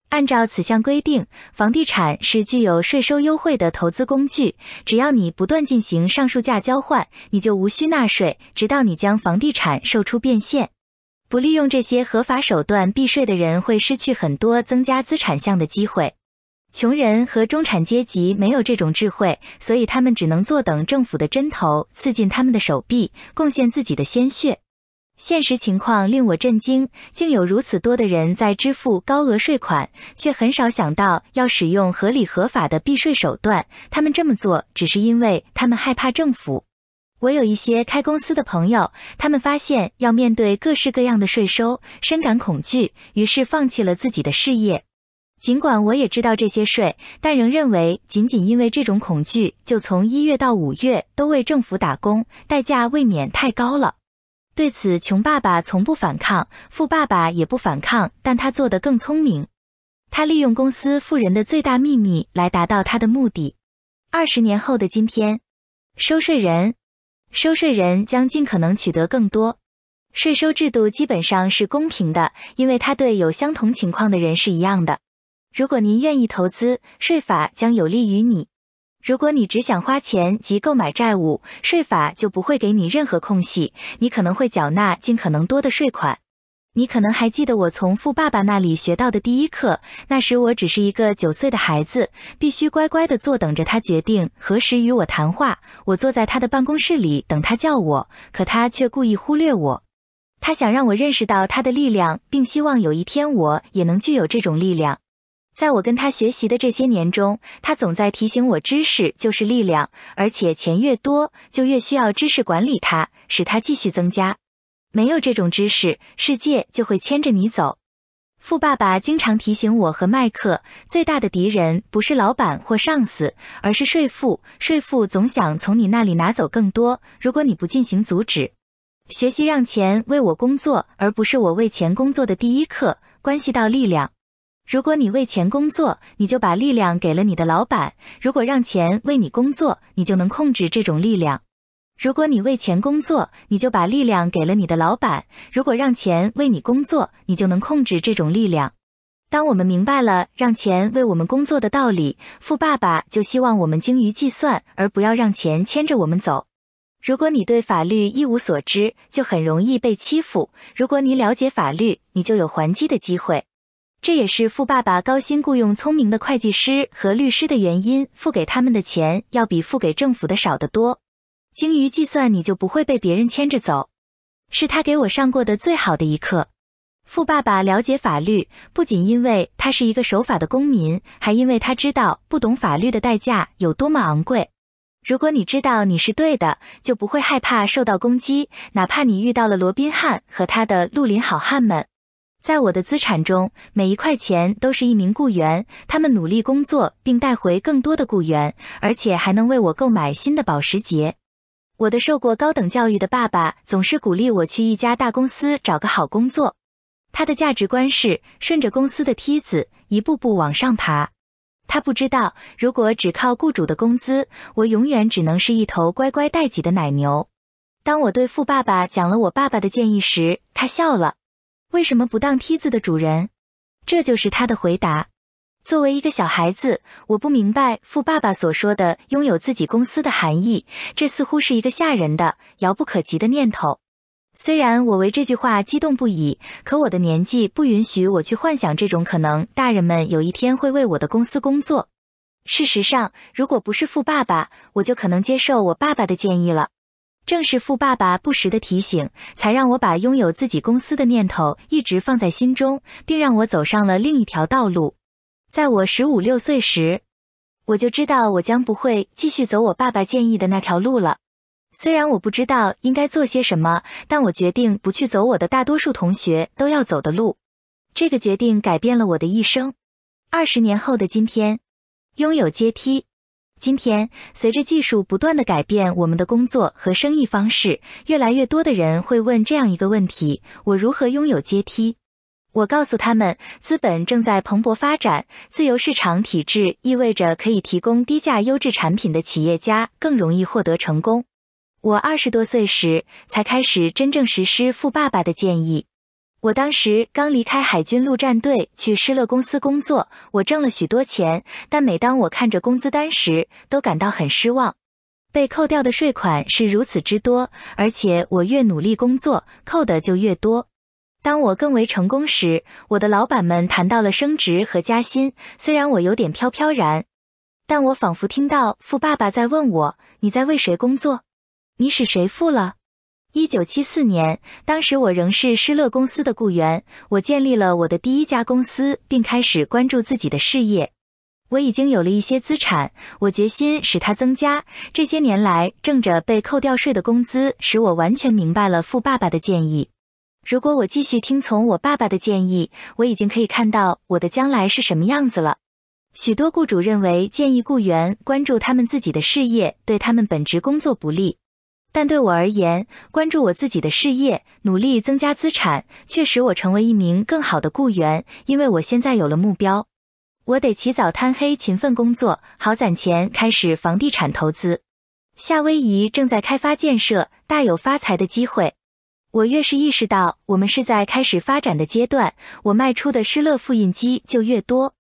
按照此项规定，房地产是具有税收优惠的投资工具。只要你不断进行上述价交换，你就无需纳税，直到你将房地产售出变现。不利用这些合法手段避税的人会失去很多增加资产项的机会。穷人和中产阶级没有这种智慧，所以他们只能坐等政府的针头刺进他们的手臂，贡献自己的鲜血。现实情况令我震惊，竟有如此多的人在支付高额税款，却很少想到要使用合理合法的避税手段。他们这么做，只是因为他们害怕政府。我有一些开公司的朋友，他们发现要面对各式各样的税收，深感恐惧，于是放弃了自己的事业。尽管我也知道这些税，但仍认为仅仅因为这种恐惧就从一月到五月都为政府打工，代价未免太高了。对此，穷爸爸从不反抗，富爸爸也不反抗，但他做的更聪明。他利用公司富人的最大秘密来达到他的目的。二十年后的今天，收税人。收税人将尽可能取得更多。税收制度基本上是公平的，因为它对有相同情况的人是一样的。如果您愿意投资，税法将有利于你；如果你只想花钱及购买债务，税法就不会给你任何空隙，你可能会缴纳尽可能多的税款。你可能还记得我从富爸爸那里学到的第一课。那时我只是一个九岁的孩子，必须乖乖地坐等着他决定何时与我谈话。我坐在他的办公室里等他叫我，可他却故意忽略我。他想让我认识到他的力量，并希望有一天我也能具有这种力量。在我跟他学习的这些年中，他总在提醒我：知识就是力量，而且钱越多就越需要知识管理它，使它继续增加。没有这种知识，世界就会牵着你走。富爸爸经常提醒我和麦克，最大的敌人不是老板或上司，而是税负。税负总想从你那里拿走更多，如果你不进行阻止。学习让钱为我工作，而不是我为钱工作的第一课，关系到力量。如果你为钱工作，你就把力量给了你的老板；如果让钱为你工作，你就能控制这种力量。如果你为钱工作，你就把力量给了你的老板；如果让钱为你工作，你就能控制这种力量。当我们明白了让钱为我们工作的道理，富爸爸就希望我们精于计算，而不要让钱牵着我们走。如果你对法律一无所知，就很容易被欺负；如果你了解法律，你就有还击的机会。这也是富爸爸高薪雇佣聪明的会计师和律师的原因，付给他们的钱要比付给政府的少得多。精于计算，你就不会被别人牵着走。是他给我上过的最好的一课。富爸爸了解法律，不仅因为他是一个守法的公民，还因为他知道不懂法律的代价有多么昂贵。如果你知道你是对的，就不会害怕受到攻击，哪怕你遇到了罗宾汉和他的绿林好汉们。在我的资产中，每一块钱都是一名雇员，他们努力工作并带回更多的雇员，而且还能为我购买新的保时捷。我的受过高等教育的爸爸总是鼓励我去一家大公司找个好工作，他的价值观是顺着公司的梯子一步步往上爬。他不知道，如果只靠雇主的工资，我永远只能是一头乖乖待挤的奶牛。当我对富爸爸讲了我爸爸的建议时，他笑了。为什么不当梯子的主人？这就是他的回答。作为一个小孩子，我不明白富爸爸所说的拥有自己公司的含义，这似乎是一个吓人的、遥不可及的念头。虽然我为这句话激动不已，可我的年纪不允许我去幻想这种可能。大人们有一天会为我的公司工作。事实上，如果不是富爸爸，我就可能接受我爸爸的建议了。正是富爸爸不时的提醒，才让我把拥有自己公司的念头一直放在心中，并让我走上了另一条道路。在我十五六岁时，我就知道我将不会继续走我爸爸建议的那条路了。虽然我不知道应该做些什么，但我决定不去走我的大多数同学都要走的路。这个决定改变了我的一生。二十年后的今天，拥有阶梯。今天，随着技术不断的改变我们的工作和生意方式，越来越多的人会问这样一个问题：我如何拥有阶梯？我告诉他们，资本正在蓬勃发展，自由市场体制意味着可以提供低价优质产品的企业家更容易获得成功。我二十多岁时才开始真正实施富爸爸的建议。我当时刚离开海军陆战队去施乐公司工作，我挣了许多钱，但每当我看着工资单时，都感到很失望。被扣掉的税款是如此之多，而且我越努力工作，扣的就越多。当我更为成功时，我的老板们谈到了升职和加薪。虽然我有点飘飘然，但我仿佛听到富爸爸在问我：“你在为谁工作？你使谁富了？”一九七四年，当时我仍是施乐公司的雇员，我建立了我的第一家公司，并开始关注自己的事业。我已经有了一些资产，我决心使它增加。这些年来挣着被扣掉税的工资，使我完全明白了富爸爸的建议。如果我继续听从我爸爸的建议，我已经可以看到我的将来是什么样子了。许多雇主认为建议雇员关注他们自己的事业对他们本职工作不利，但对我而言，关注我自己的事业，努力增加资产，确实我成为一名更好的雇员，因为我现在有了目标。我得起早贪黑，勤奋工作，好攒钱，开始房地产投资。夏威夷正在开发建设，大有发财的机会。我越是意识到我们是在开始发展的阶段，我卖出的施乐复印机就越多，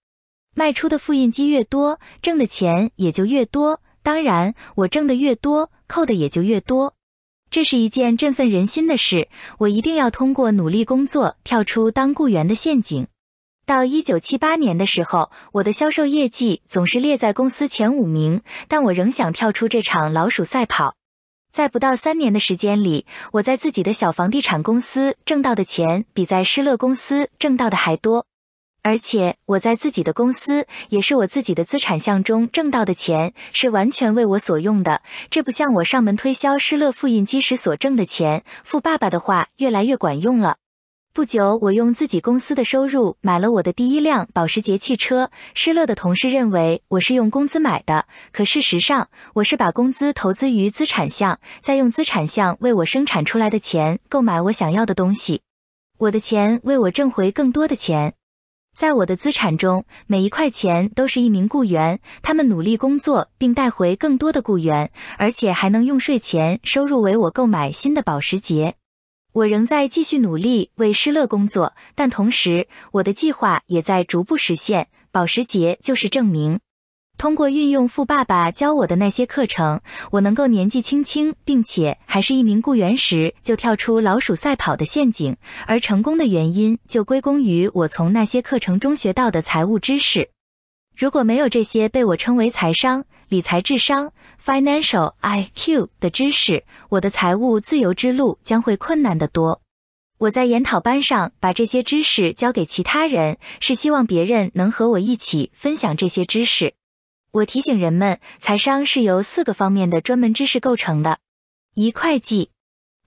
卖出的复印机越多，挣的钱也就越多。当然，我挣的越多，扣的也就越多。这是一件振奋人心的事。我一定要通过努力工作跳出当雇员的陷阱。到一九七八年的时候，我的销售业绩总是列在公司前五名，但我仍想跳出这场老鼠赛跑。在不到三年的时间里，我在自己的小房地产公司挣到的钱比在施乐公司挣到的还多，而且我在自己的公司也是我自己的资产项中挣到的钱是完全为我所用的，这不像我上门推销施乐复印机时所挣的钱。富爸爸的话越来越管用了。不久，我用自己公司的收入买了我的第一辆保时捷汽车。施乐的同事认为我是用工资买的，可事实上，我是把工资投资于资产项，再用资产项为我生产出来的钱购买我想要的东西。我的钱为我挣回更多的钱。在我的资产中，每一块钱都是一名雇员，他们努力工作并带回更多的雇员，而且还能用税前收入为我购买新的保时捷。我仍在继续努力为施乐工作，但同时我的计划也在逐步实现。保时捷就是证明。通过运用富爸爸教我的那些课程，我能够年纪轻轻，并且还是一名雇员时就跳出老鼠赛跑的陷阱，而成功的原因就归功于我从那些课程中学到的财务知识。如果没有这些被我称为财商，理财智商 （Financial IQ） 的知识，我的财务自由之路将会困难得多。我在研讨班上把这些知识教给其他人，是希望别人能和我一起分享这些知识。我提醒人们，财商是由四个方面的专门知识构成的：一、会计。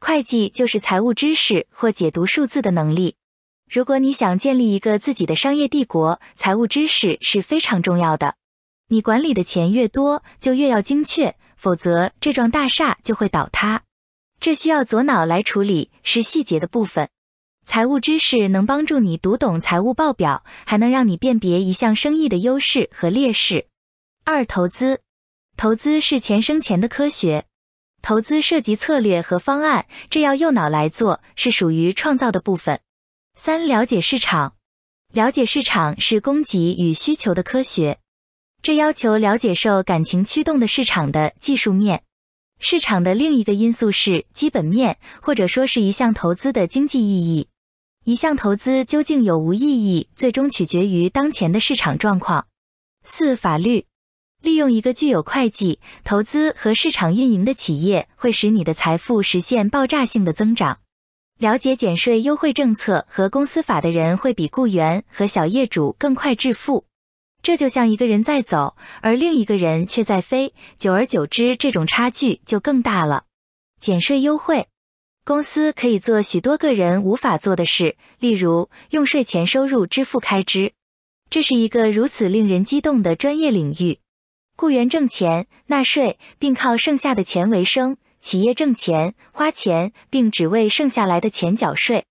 会计就是财务知识或解读数字的能力。如果你想建立一个自己的商业帝国，财务知识是非常重要的。你管理的钱越多，就越要精确，否则这幢大厦就会倒塌。这需要左脑来处理，是细节的部分。财务知识能帮助你读懂财务报表，还能让你辨别一项生意的优势和劣势。二、投资，投资是钱生钱的科学。投资涉及策略和方案，这要右脑来做，是属于创造的部分。三、了解市场，了解市场是供给与需求的科学。这要求了解受感情驱动的市场的技术面。市场的另一个因素是基本面，或者说是一项投资的经济意义。一项投资究竟有无意义，最终取决于当前的市场状况。四、法律利用一个具有会计、投资和市场运营的企业，会使你的财富实现爆炸性的增长。了解减税优惠政策和公司法的人，会比雇员和小业主更快致富。这就像一个人在走，而另一个人却在飞。久而久之，这种差距就更大了。减税优惠，公司可以做许多个人无法做的事，例如用税前收入支付开支。这是一个如此令人激动的专业领域。雇员挣钱、纳税，并靠剩下的钱为生；企业挣钱、花钱，并只为剩下来的钱缴税。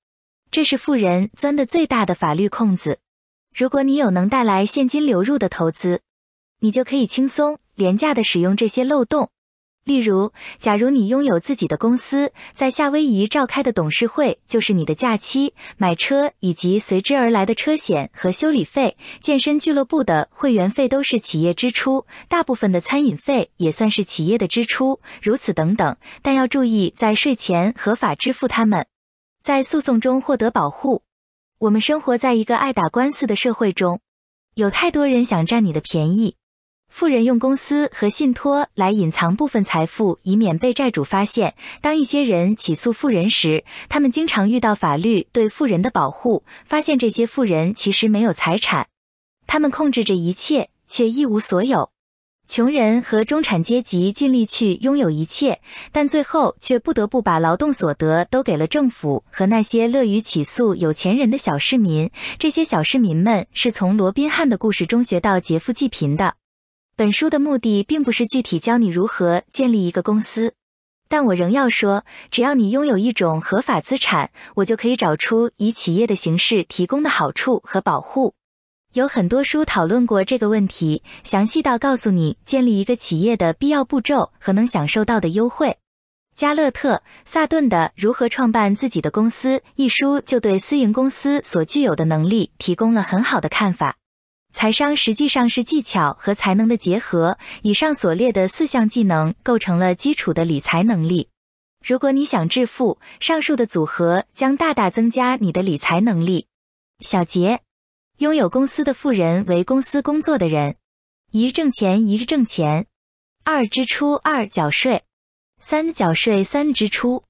这是富人钻的最大的法律空子。如果你有能带来现金流入的投资，你就可以轻松、廉价的使用这些漏洞。例如，假如你拥有自己的公司，在夏威夷召开的董事会就是你的假期、买车以及随之而来的车险和修理费；健身俱乐部的会员费都是企业支出，大部分的餐饮费也算是企业的支出，如此等等。但要注意，在税前合法支付他们，在诉讼中获得保护。我们生活在一个爱打官司的社会中，有太多人想占你的便宜。富人用公司和信托来隐藏部分财富，以免被债主发现。当一些人起诉富人时，他们经常遇到法律对富人的保护，发现这些富人其实没有财产，他们控制着一切，却一无所有。穷人和中产阶级尽力去拥有一切，但最后却不得不把劳动所得都给了政府和那些乐于起诉有钱人的小市民。这些小市民们是从罗宾汉的故事中学到劫富济贫的。本书的目的并不是具体教你如何建立一个公司，但我仍要说，只要你拥有一种合法资产，我就可以找出以企业的形式提供的好处和保护。有很多书讨论过这个问题，详细到告诉你建立一个企业的必要步骤和能享受到的优惠。加勒特·萨顿的《如何创办自己的公司》一书就对私营公司所具有的能力提供了很好的看法。财商实际上是技巧和才能的结合，以上所列的四项技能构成了基础的理财能力。如果你想致富，上述的组合将大大增加你的理财能力。小结。拥有公司的富人为公司工作的人，一挣钱一日挣钱，二支出二缴税，三缴税三支出。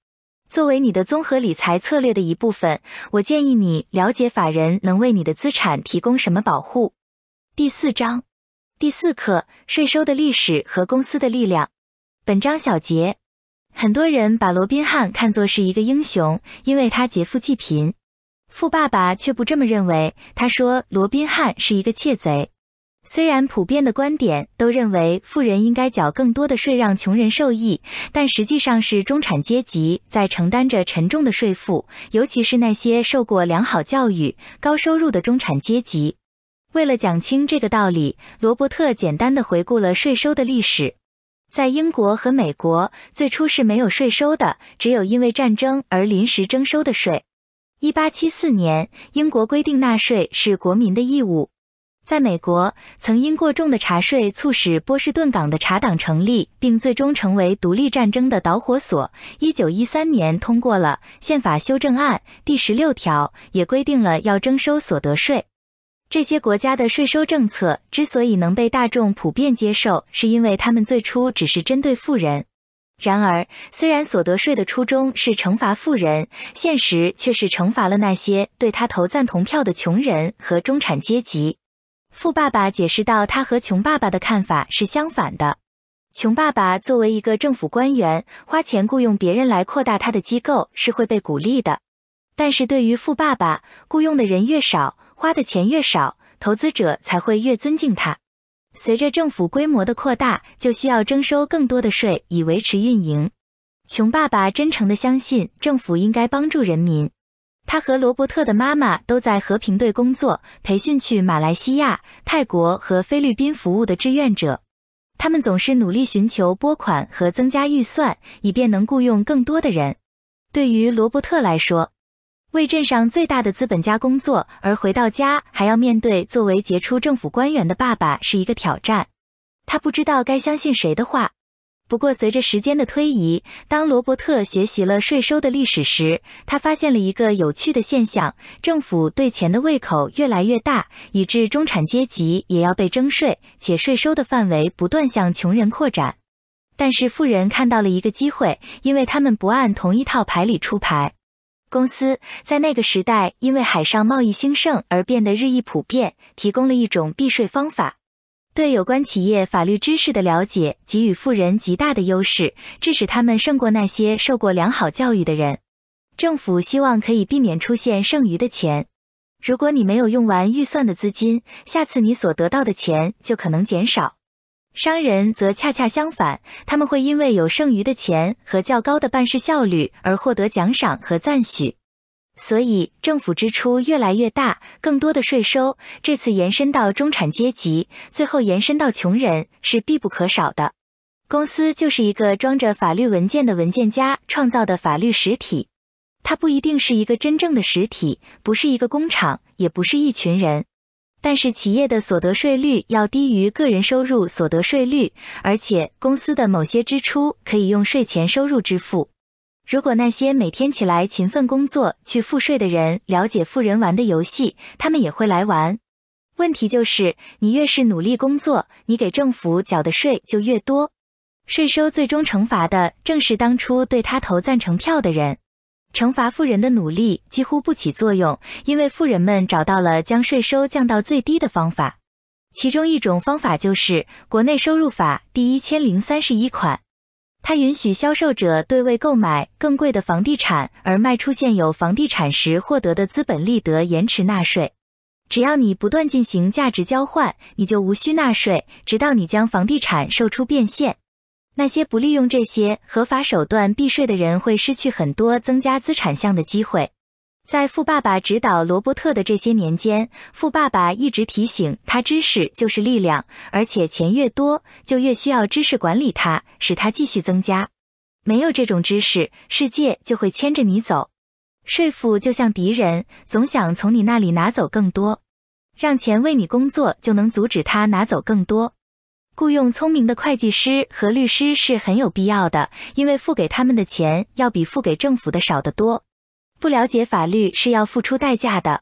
作为你的综合理财策略的一部分，我建议你了解法人能为你的资产提供什么保护。第四章，第四课：税收的历史和公司的力量。本章小结：很多人把罗宾汉看作是一个英雄，因为他劫富济贫。富爸爸却不这么认为。他说：“罗宾汉是一个窃贼。”虽然普遍的观点都认为富人应该缴更多的税，让穷人受益，但实际上是中产阶级在承担着沉重的税负，尤其是那些受过良好教育、高收入的中产阶级。为了讲清这个道理，罗伯特简单的回顾了税收的历史。在英国和美国，最初是没有税收的，只有因为战争而临时征收的税。一八七四年，英国规定纳税是国民的义务。在美国，曾因过重的茶税促使波士顿港的茶党成立，并最终成为独立战争的导火索。一九一三年通过了宪法修正案第十六条，也规定了要征收所得税。这些国家的税收政策之所以能被大众普遍接受，是因为他们最初只是针对富人。然而，虽然所得税的初衷是惩罚富人，现实却是惩罚了那些对他投赞同票的穷人和中产阶级。富爸爸解释到，他和穷爸爸的看法是相反的。穷爸爸作为一个政府官员，花钱雇佣别人来扩大他的机构是会被鼓励的，但是对于富爸爸，雇佣的人越少，花的钱越少，投资者才会越尊敬他。随着政府规模的扩大，就需要征收更多的税以维持运营。穷爸爸真诚地相信政府应该帮助人民。他和罗伯特的妈妈都在和平队工作，培训去马来西亚、泰国和菲律宾服务的志愿者。他们总是努力寻求拨款和增加预算，以便能雇佣更多的人。对于罗伯特来说，为镇上最大的资本家工作，而回到家还要面对作为杰出政府官员的爸爸，是一个挑战。他不知道该相信谁的话。不过，随着时间的推移，当罗伯特学习了税收的历史时，他发现了一个有趣的现象：政府对钱的胃口越来越大，以致中产阶级也要被征税，且税收的范围不断向穷人扩展。但是，富人看到了一个机会，因为他们不按同一套牌理出牌。公司在那个时代，因为海上贸易兴盛而变得日益普遍，提供了一种避税方法。对有关企业法律知识的了解，给予富人极大的优势，致使他们胜过那些受过良好教育的人。政府希望可以避免出现剩余的钱。如果你没有用完预算的资金，下次你所得到的钱就可能减少。商人则恰恰相反，他们会因为有剩余的钱和较高的办事效率而获得奖赏和赞许。所以，政府支出越来越大，更多的税收这次延伸到中产阶级，最后延伸到穷人是必不可少的。公司就是一个装着法律文件的文件夹创造的法律实体，它不一定是一个真正的实体，不是一个工厂，也不是一群人。但是企业的所得税率要低于个人收入所得税率，而且公司的某些支出可以用税前收入支付。如果那些每天起来勤奋工作去付税的人了解富人玩的游戏，他们也会来玩。问题就是，你越是努力工作，你给政府缴的税就越多。税收最终惩罚的正是当初对他投赞成票的人。惩罚富人的努力几乎不起作用，因为富人们找到了将税收降到最低的方法。其中一种方法就是《国内收入法》第一千零三十一款，它允许销售者对未购买更贵的房地产而卖出现有房地产时获得的资本利得延迟纳税。只要你不断进行价值交换，你就无需纳税，直到你将房地产售出变现。那些不利用这些合法手段避税的人，会失去很多增加资产项的机会。在富爸爸指导罗伯特的这些年间，富爸爸一直提醒他：知识就是力量，而且钱越多，就越需要知识管理它，使它继续增加。没有这种知识，世界就会牵着你走。税负就像敌人，总想从你那里拿走更多。让钱为你工作，就能阻止他拿走更多。雇佣聪明的会计师和律师是很有必要的，因为付给他们的钱要比付给政府的少得多。不了解法律是要付出代价的。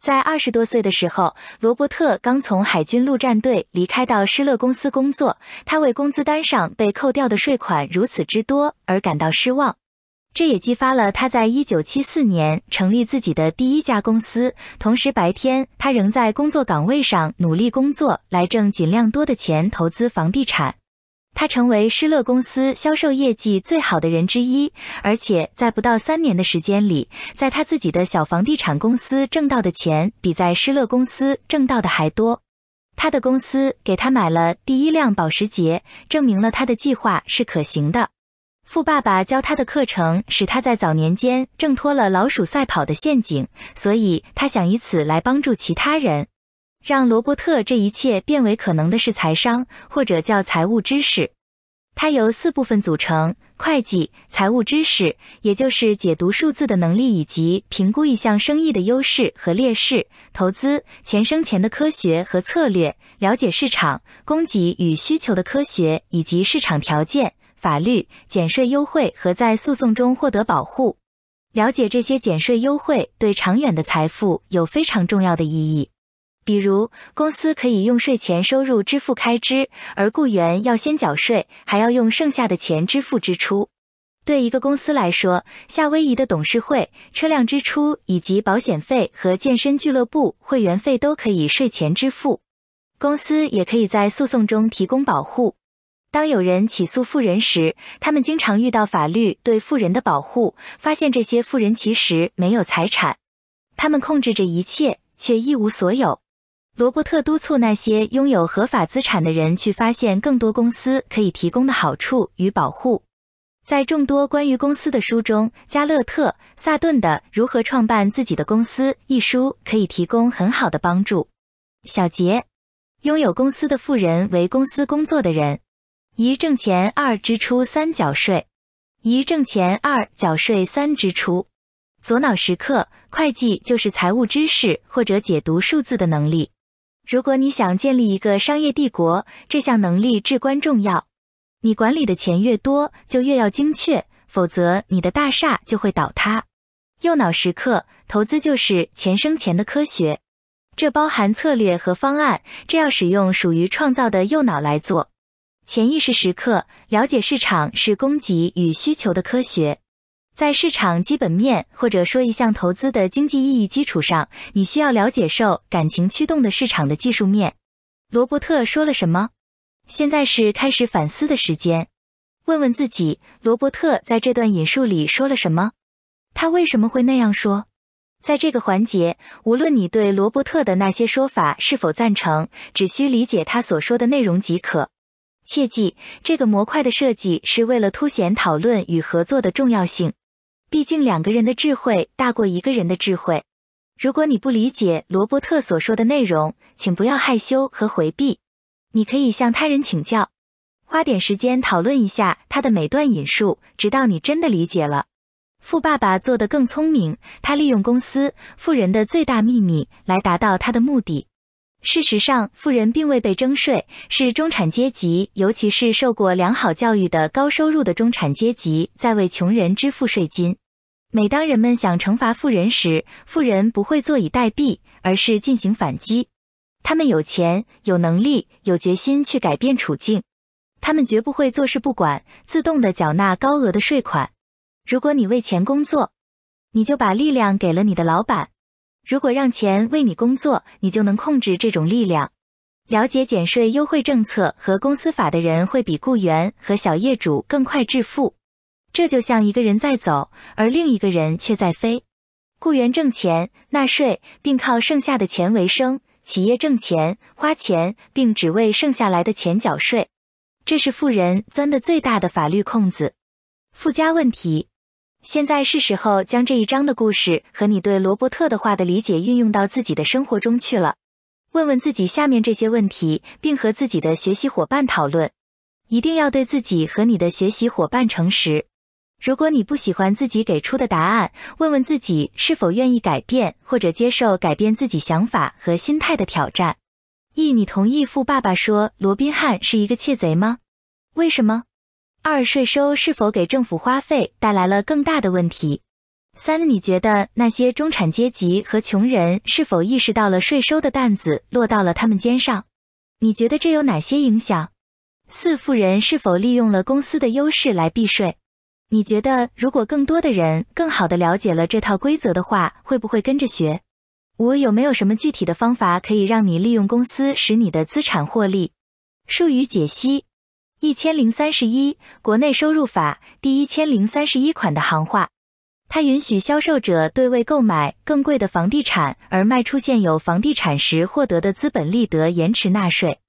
在二十多岁的时候，罗伯特刚从海军陆战队离开到施乐公司工作，他为工资单上被扣掉的税款如此之多而感到失望。这也激发了他在1974年成立自己的第一家公司。同时，白天他仍在工作岗位上努力工作，来挣尽量多的钱投资房地产。他成为施乐公司销售业绩最好的人之一，而且在不到三年的时间里，在他自己的小房地产公司挣到的钱比在施乐公司挣到的还多。他的公司给他买了第一辆保时捷，证明了他的计划是可行的。富爸爸教他的课程，使他在早年间挣脱了老鼠赛跑的陷阱，所以他想以此来帮助其他人。让罗伯特这一切变为可能的是财商，或者叫财务知识。它由四部分组成：会计、财务知识，也就是解读数字的能力，以及评估一项生意的优势和劣势；投资，钱生钱的科学和策略；了解市场、供给与需求的科学，以及市场条件。法律、减税优惠和在诉讼中获得保护，了解这些减税优惠对长远的财富有非常重要的意义。比如，公司可以用税前收入支付开支，而雇员要先缴税，还要用剩下的钱支付支出。对一个公司来说，夏威夷的董事会车辆支出以及保险费和健身俱乐部会员费都可以税前支付。公司也可以在诉讼中提供保护。当有人起诉富人时，他们经常遇到法律对富人的保护，发现这些富人其实没有财产，他们控制着一切却一无所有。罗伯特督促那些拥有合法资产的人去发现更多公司可以提供的好处与保护。在众多关于公司的书中，加勒特·萨顿的《如何创办自己的公司》一书可以提供很好的帮助。小杰，拥有公司的富人为公司工作的人。一挣钱，二支出，三缴税；一挣钱，二缴税，三支出。左脑时刻，会计就是财务知识或者解读数字的能力。如果你想建立一个商业帝国，这项能力至关重要。你管理的钱越多，就越要精确，否则你的大厦就会倒塌。右脑时刻，投资就是钱生钱的科学，这包含策略和方案，这要使用属于创造的右脑来做。潜意识时刻，了解市场是供给与需求的科学。在市场基本面，或者说一项投资的经济意义基础上，你需要了解受感情驱动的市场的技术面。罗伯特说了什么？现在是开始反思的时间。问问自己，罗伯特在这段引述里说了什么？他为什么会那样说？在这个环节，无论你对罗伯特的那些说法是否赞成，只需理解他所说的内容即可。切记，这个模块的设计是为了凸显讨论与合作的重要性。毕竟，两个人的智慧大过一个人的智慧。如果你不理解罗伯特所说的内容，请不要害羞和回避。你可以向他人请教，花点时间讨论一下他的每段引述，直到你真的理解了。富爸爸做得更聪明，他利用公司富人的最大秘密来达到他的目的。事实上，富人并未被征税，是中产阶级，尤其是受过良好教育的高收入的中产阶级，在为穷人支付税金。每当人们想惩罚富人时，富人不会坐以待毙，而是进行反击。他们有钱、有能力、有决心去改变处境，他们绝不会坐视不管，自动的缴纳高额的税款。如果你为钱工作，你就把力量给了你的老板。如果让钱为你工作，你就能控制这种力量。了解减税优惠政策和公司法的人会比雇员和小业主更快致富。这就像一个人在走，而另一个人却在飞。雇员挣钱、纳税，并靠剩下的钱为生；企业挣钱、花钱，并只为剩下来的钱缴税。这是富人钻的最大的法律空子。附加问题。现在是时候将这一章的故事和你对罗伯特的话的理解运用到自己的生活中去了。问问自己下面这些问题，并和自己的学习伙伴讨论。一定要对自己和你的学习伙伴诚实。如果你不喜欢自己给出的答案，问问自己是否愿意改变或者接受改变自己想法和心态的挑战。一，你同意富爸爸说罗宾汉是一个窃贼吗？为什么？二、税收是否给政府花费带来了更大的问题？三、你觉得那些中产阶级和穷人是否意识到了税收的担子落到了他们肩上？你觉得这有哪些影响？四、富人是否利用了公司的优势来避税？你觉得如果更多的人更好的了解了这套规则的话，会不会跟着学？五、有没有什么具体的方法可以让你利用公司使你的资产获利？术语解析。一千零三十一，国内收入法第一千零三十一款的行话，它允许销售者对为购买更贵的房地产而卖出现有房地产时获得的资本利得延迟纳税。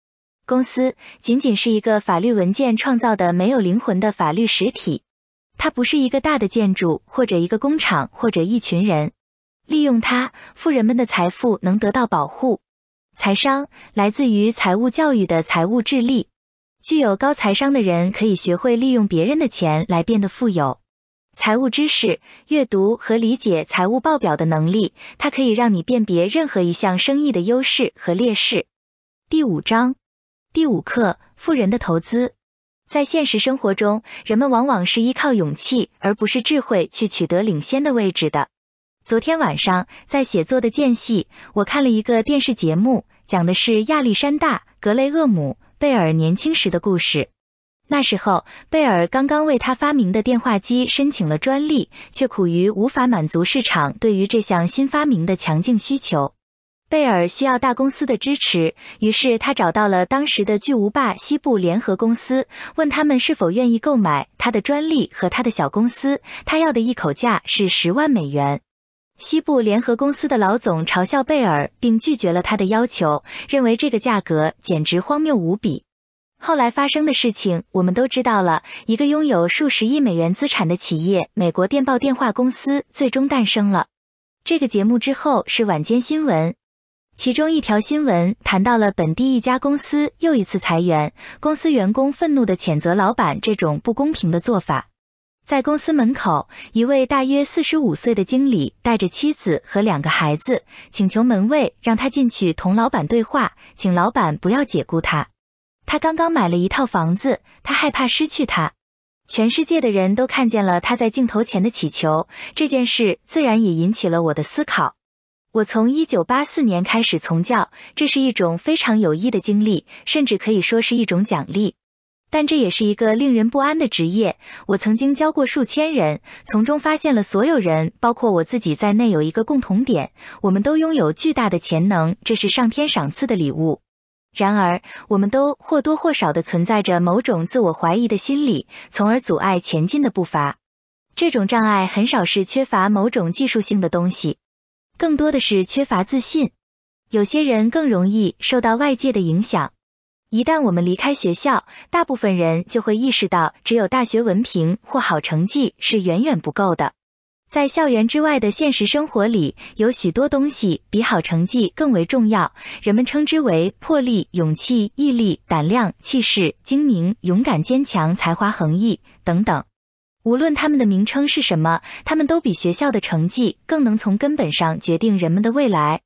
公司仅仅是一个法律文件创造的没有灵魂的法律实体，它不是一个大的建筑或者一个工厂或者一群人。利用它，富人们的财富能得到保护。财商来自于财务教育的财务智力。具有高财商的人可以学会利用别人的钱来变得富有。财务知识、阅读和理解财务报表的能力，它可以让你辨别任何一项生意的优势和劣势。第五章，第五课，富人的投资。在现实生活中，人们往往是依靠勇气而不是智慧去取得领先的位置的。昨天晚上，在写作的间隙，我看了一个电视节目，讲的是亚历山大·格雷厄姆。贝尔年轻时的故事。那时候，贝尔刚刚为他发明的电话机申请了专利，却苦于无法满足市场对于这项新发明的强劲需求。贝尔需要大公司的支持，于是他找到了当时的巨无霸西部联合公司，问他们是否愿意购买他的专利和他的小公司。他要的一口价是十万美元。西部联合公司的老总嘲笑贝尔，并拒绝了他的要求，认为这个价格简直荒谬无比。后来发生的事情我们都知道了。一个拥有数十亿美元资产的企业——美国电报电话公司，最终诞生了。这个节目之后是晚间新闻，其中一条新闻谈到了本地一家公司又一次裁员，公司员工愤怒地谴责老板这种不公平的做法。在公司门口，一位大约四十五岁的经理带着妻子和两个孩子，请求门卫让他进去同老板对话，请老板不要解雇他。他刚刚买了一套房子，他害怕失去他。全世界的人都看见了他在镜头前的祈求，这件事自然也引起了我的思考。我从一九八四年开始从教，这是一种非常有益的经历，甚至可以说是一种奖励。但这也是一个令人不安的职业。我曾经教过数千人，从中发现了所有人，包括我自己在内有一个共同点：我们都拥有巨大的潜能，这是上天赏赐的礼物。然而，我们都或多或少地存在着某种自我怀疑的心理，从而阻碍前进的步伐。这种障碍很少是缺乏某种技术性的东西，更多的是缺乏自信。有些人更容易受到外界的影响。一旦我们离开学校，大部分人就会意识到，只有大学文凭或好成绩是远远不够的。在校园之外的现实生活里，有许多东西比好成绩更为重要。人们称之为魄力、勇气、毅力、胆量、气势、精明、勇敢、坚强、才华横溢等等。无论他们的名称是什么，他们都比学校的成绩更能从根本上决定人们的未来。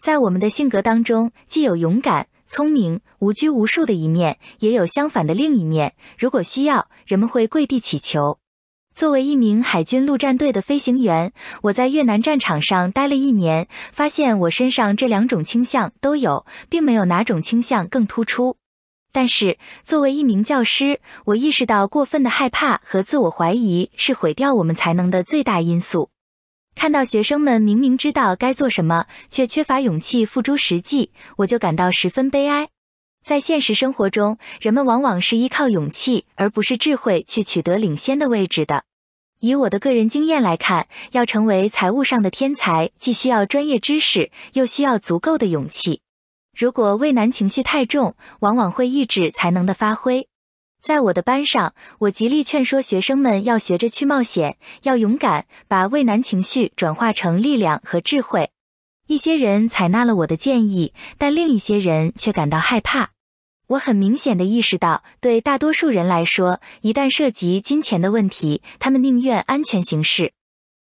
在我们的性格当中，既有勇敢。聪明、无拘无束的一面，也有相反的另一面。如果需要，人们会跪地乞求。作为一名海军陆战队的飞行员，我在越南战场上待了一年，发现我身上这两种倾向都有，并没有哪种倾向更突出。但是，作为一名教师，我意识到过分的害怕和自我怀疑是毁掉我们才能的最大因素。看到学生们明明知道该做什么，却缺乏勇气付诸实际，我就感到十分悲哀。在现实生活中，人们往往是依靠勇气而不是智慧去取得领先的位置的。以我的个人经验来看，要成为财务上的天才，既需要专业知识，又需要足够的勇气。如果畏难情绪太重，往往会抑制才能的发挥。在我的班上，我极力劝说学生们要学着去冒险，要勇敢，把畏难情绪转化成力量和智慧。一些人采纳了我的建议，但另一些人却感到害怕。我很明显的意识到，对大多数人来说，一旦涉及金钱的问题，他们宁愿安全行事。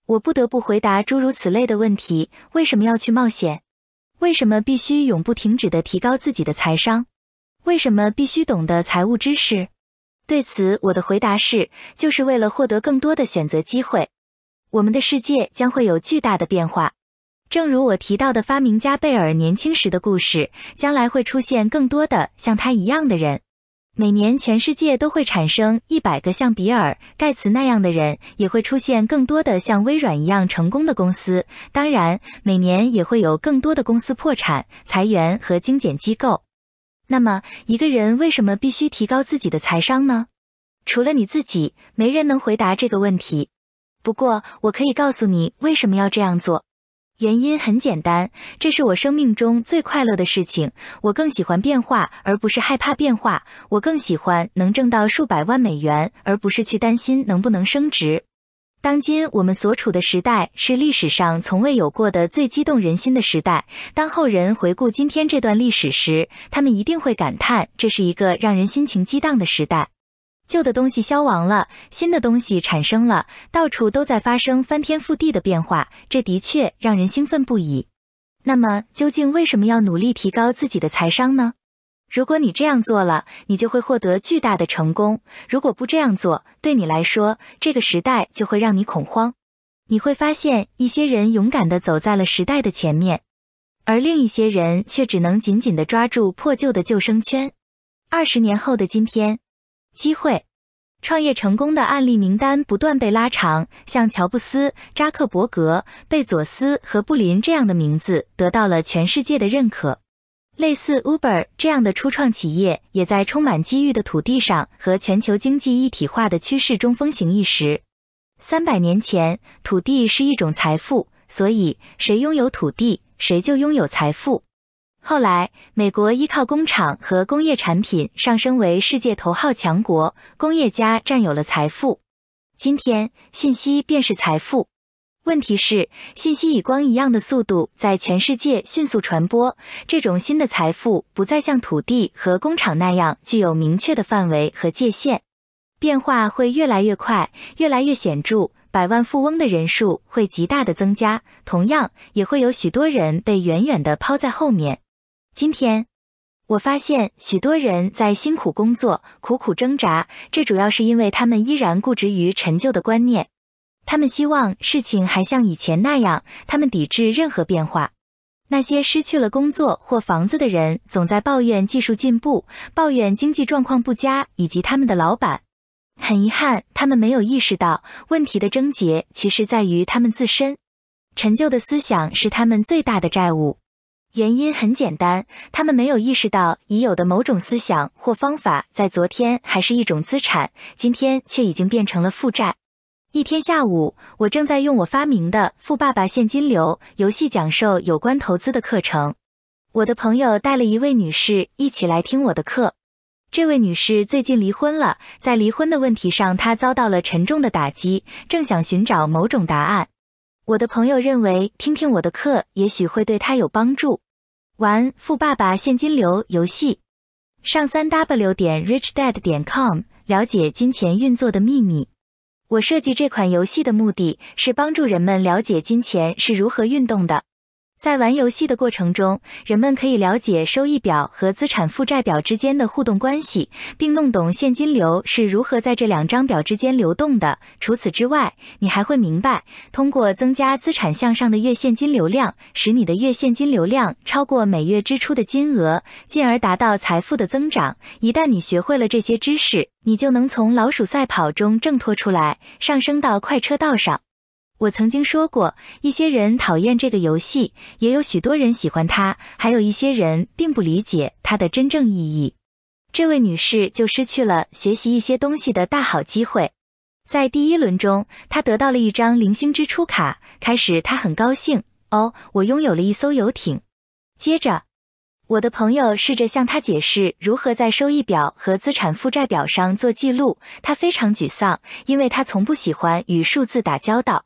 我不得不回答诸如此类的问题：为什么要去冒险？为什么必须永不停止地提高自己的财商？为什么必须懂得财务知识？对此，我的回答是，就是为了获得更多的选择机会。我们的世界将会有巨大的变化，正如我提到的发明家贝尔年轻时的故事。将来会出现更多的像他一样的人。每年，全世界都会产生一百个像比尔·盖茨那样的人，也会出现更多的像微软一样成功的公司。当然，每年也会有更多的公司破产、裁员和精简机构。那么，一个人为什么必须提高自己的财商呢？除了你自己，没人能回答这个问题。不过，我可以告诉你为什么要这样做。原因很简单，这是我生命中最快乐的事情。我更喜欢变化，而不是害怕变化。我更喜欢能挣到数百万美元，而不是去担心能不能升值。当今我们所处的时代是历史上从未有过的最激动人心的时代。当后人回顾今天这段历史时，他们一定会感叹这是一个让人心情激荡的时代。旧的东西消亡了，新的东西产生了，到处都在发生翻天覆地的变化，这的确让人兴奋不已。那么，究竟为什么要努力提高自己的财商呢？如果你这样做了，你就会获得巨大的成功；如果不这样做，对你来说，这个时代就会让你恐慌。你会发现，一些人勇敢的走在了时代的前面，而另一些人却只能紧紧的抓住破旧的救生圈。二十年后的今天，机会，创业成功的案例名单不断被拉长，像乔布斯、扎克伯格、贝佐斯和布林这样的名字得到了全世界的认可。类似 Uber 这样的初创企业，也在充满机遇的土地上和全球经济一体化的趋势中风行一时。三百年前，土地是一种财富，所以谁拥有土地，谁就拥有财富。后来，美国依靠工厂和工业产品上升为世界头号强国，工业家占有了财富。今天，信息便是财富。问题是，信息以光一样的速度在全世界迅速传播。这种新的财富不再像土地和工厂那样具有明确的范围和界限，变化会越来越快，越来越显著。百万富翁的人数会极大的增加，同样也会有许多人被远远的抛在后面。今天，我发现许多人在辛苦工作，苦苦挣扎，这主要是因为他们依然固执于陈旧的观念。他们希望事情还像以前那样。他们抵制任何变化。那些失去了工作或房子的人总在抱怨技术进步，抱怨经济状况不佳，以及他们的老板。很遗憾，他们没有意识到问题的症结其实在于他们自身。陈旧的思想是他们最大的债务。原因很简单，他们没有意识到已有的某种思想或方法在昨天还是一种资产，今天却已经变成了负债。一天下午，我正在用我发明的《富爸爸现金流》游戏讲授有关投资的课程。我的朋友带了一位女士一起来听我的课。这位女士最近离婚了，在离婚的问题上，她遭到了沉重的打击，正想寻找某种答案。我的朋友认为，听听我的课也许会对她有帮助。玩《富爸爸现金流》游戏，上三 w 点 richdad 点 com 了解金钱运作的秘密。我设计这款游戏的目的是帮助人们了解金钱是如何运动的。在玩游戏的过程中，人们可以了解收益表和资产负债表之间的互动关系，并弄懂现金流是如何在这两张表之间流动的。除此之外，你还会明白，通过增加资产向上的月现金流量，使你的月现金流量超过每月支出的金额，进而达到财富的增长。一旦你学会了这些知识，你就能从老鼠赛跑中挣脱出来，上升到快车道上。我曾经说过，一些人讨厌这个游戏，也有许多人喜欢它，还有一些人并不理解它的真正意义。这位女士就失去了学习一些东西的大好机会。在第一轮中，她得到了一张零星支出卡，开始她很高兴。哦，我拥有了一艘游艇。接着，我的朋友试着向她解释如何在收益表和资产负债表上做记录，她非常沮丧，因为她从不喜欢与数字打交道。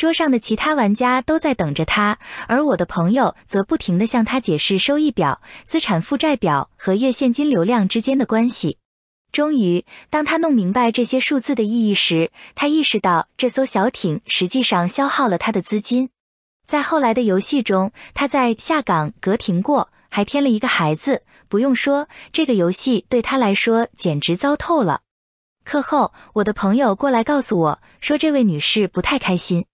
桌上的其他玩家都在等着他，而我的朋友则不停地向他解释收益表、资产负债表和月现金流量之间的关系。终于，当他弄明白这些数字的意义时，他意识到这艘小艇实际上消耗了他的资金。在后来的游戏中，他在下岗、隔停过，还添了一个孩子。不用说，这个游戏对他来说简直糟透了。课后，我的朋友过来告诉我说，这位女士不太开心。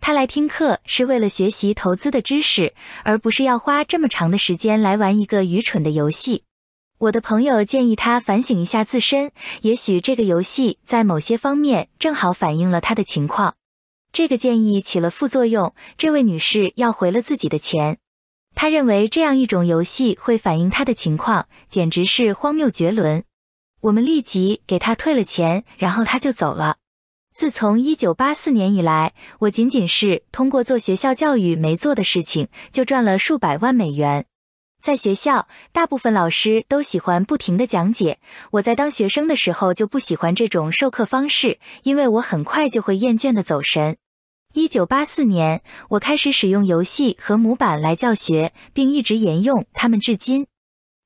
他来听课是为了学习投资的知识，而不是要花这么长的时间来玩一个愚蠢的游戏。我的朋友建议他反省一下自身，也许这个游戏在某些方面正好反映了他的情况。这个建议起了副作用，这位女士要回了自己的钱。她认为这样一种游戏会反映她的情况，简直是荒谬绝伦。我们立即给她退了钱，然后她就走了。自从1984年以来，我仅仅是通过做学校教育没做的事情，就赚了数百万美元。在学校，大部分老师都喜欢不停的讲解，我在当学生的时候就不喜欢这种授课方式，因为我很快就会厌倦的走神。1984年，我开始使用游戏和模板来教学，并一直沿用他们至今。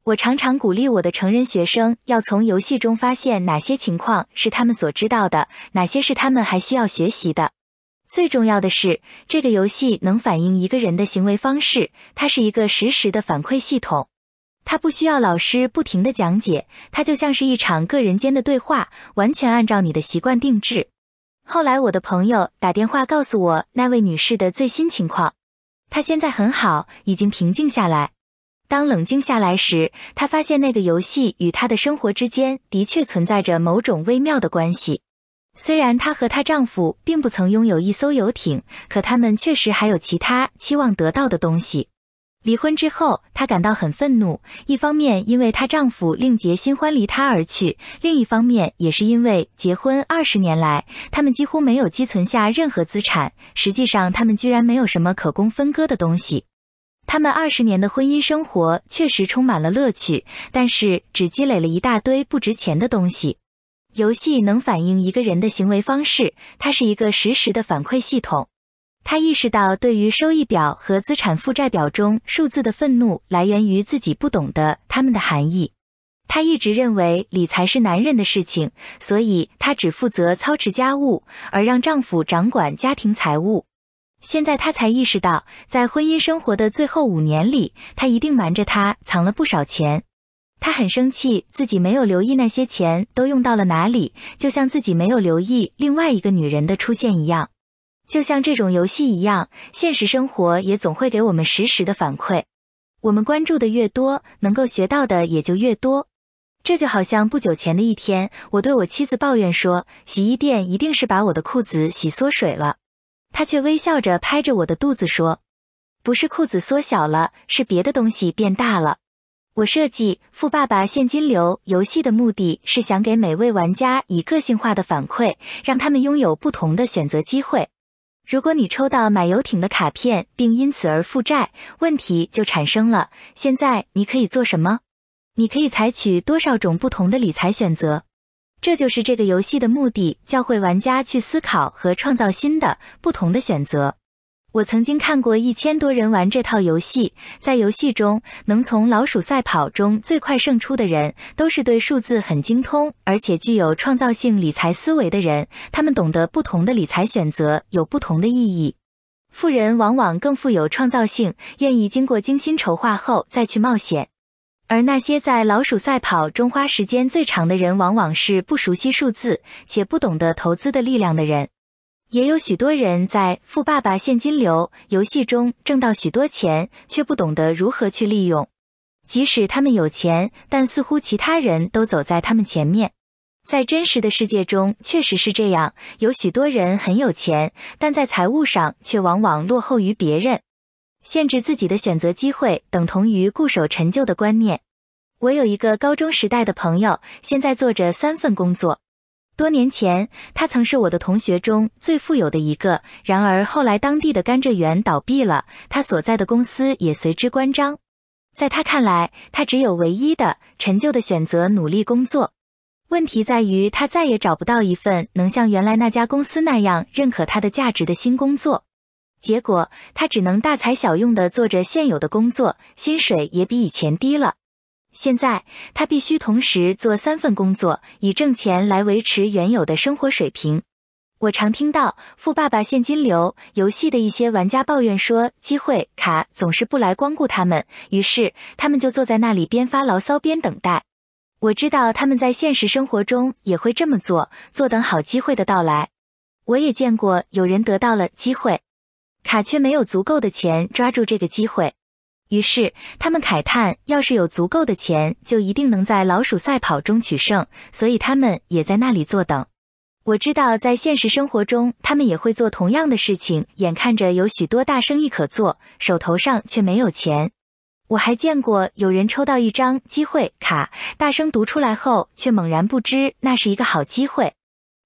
我常常鼓励我的成人学生要从游戏中发现哪些情况是他们所知道的，哪些是他们还需要学习的。最重要的是，这个游戏能反映一个人的行为方式，它是一个实时的反馈系统，它不需要老师不停的讲解，它就像是一场个人间的对话，完全按照你的习惯定制。后来，我的朋友打电话告诉我那位女士的最新情况，她现在很好，已经平静下来。当冷静下来时，她发现那个游戏与她的生活之间的确存在着某种微妙的关系。虽然她和她丈夫并不曾拥有一艘游艇，可他们确实还有其他期望得到的东西。离婚之后，她感到很愤怒，一方面因为她丈夫另结新欢离她而去，另一方面也是因为结婚二十年来，他们几乎没有积存下任何资产。实际上，他们居然没有什么可供分割的东西。他们二十年的婚姻生活确实充满了乐趣，但是只积累了一大堆不值钱的东西。游戏能反映一个人的行为方式，它是一个实时的反馈系统。他意识到，对于收益表和资产负债表中数字的愤怒，来源于自己不懂得它们的含义。他一直认为理财是男人的事情，所以她只负责操持家务，而让丈夫掌管家庭财务。现在他才意识到，在婚姻生活的最后五年里，他一定瞒着他藏了不少钱。他很生气，自己没有留意那些钱都用到了哪里，就像自己没有留意另外一个女人的出现一样。就像这种游戏一样，现实生活也总会给我们实时的反馈。我们关注的越多，能够学到的也就越多。这就好像不久前的一天，我对我妻子抱怨说，洗衣店一定是把我的裤子洗缩水了。他却微笑着拍着我的肚子说：“不是裤子缩小了，是别的东西变大了。”我设计《富爸爸现金流游戏》的目的是想给每位玩家以个性化的反馈，让他们拥有不同的选择机会。如果你抽到买游艇的卡片并因此而负债，问题就产生了。现在你可以做什么？你可以采取多少种不同的理财选择？这就是这个游戏的目的，教会玩家去思考和创造新的、不同的选择。我曾经看过一千多人玩这套游戏，在游戏中，能从老鼠赛跑中最快胜出的人，都是对数字很精通，而且具有创造性理财思维的人。他们懂得不同的理财选择有不同的意义。富人往往更富有创造性，愿意经过精心筹划后再去冒险。而那些在老鼠赛跑中花时间最长的人，往往是不熟悉数字且不懂得投资的力量的人。也有许多人在《富爸爸现金流》游戏中挣到许多钱，却不懂得如何去利用。即使他们有钱，但似乎其他人都走在他们前面。在真实的世界中，确实是这样：有许多人很有钱，但在财务上却往往落后于别人。限制自己的选择机会，等同于固守陈旧的观念。我有一个高中时代的朋友，现在做着三份工作。多年前，他曾是我的同学中最富有的一个。然而后来，当地的甘蔗园倒闭了，他所在的公司也随之关张。在他看来，他只有唯一的、陈旧的选择——努力工作。问题在于，他再也找不到一份能像原来那家公司那样认可他的价值的新工作。结果，他只能大材小用的做着现有的工作，薪水也比以前低了。现在，他必须同时做三份工作，以挣钱来维持原有的生活水平。我常听到《富爸爸现金流》游戏的一些玩家抱怨说，机会卡总是不来光顾他们，于是他们就坐在那里边发牢骚边等待。我知道他们在现实生活中也会这么做，坐等好机会的到来。我也见过有人得到了机会。卡却没有足够的钱抓住这个机会，于是他们慨叹：要是有足够的钱，就一定能在老鼠赛跑中取胜。所以他们也在那里坐等。我知道在现实生活中，他们也会做同样的事情。眼看着有许多大生意可做，手头上却没有钱。我还见过有人抽到一张机会卡，大声读出来后，却猛然不知那是一个好机会。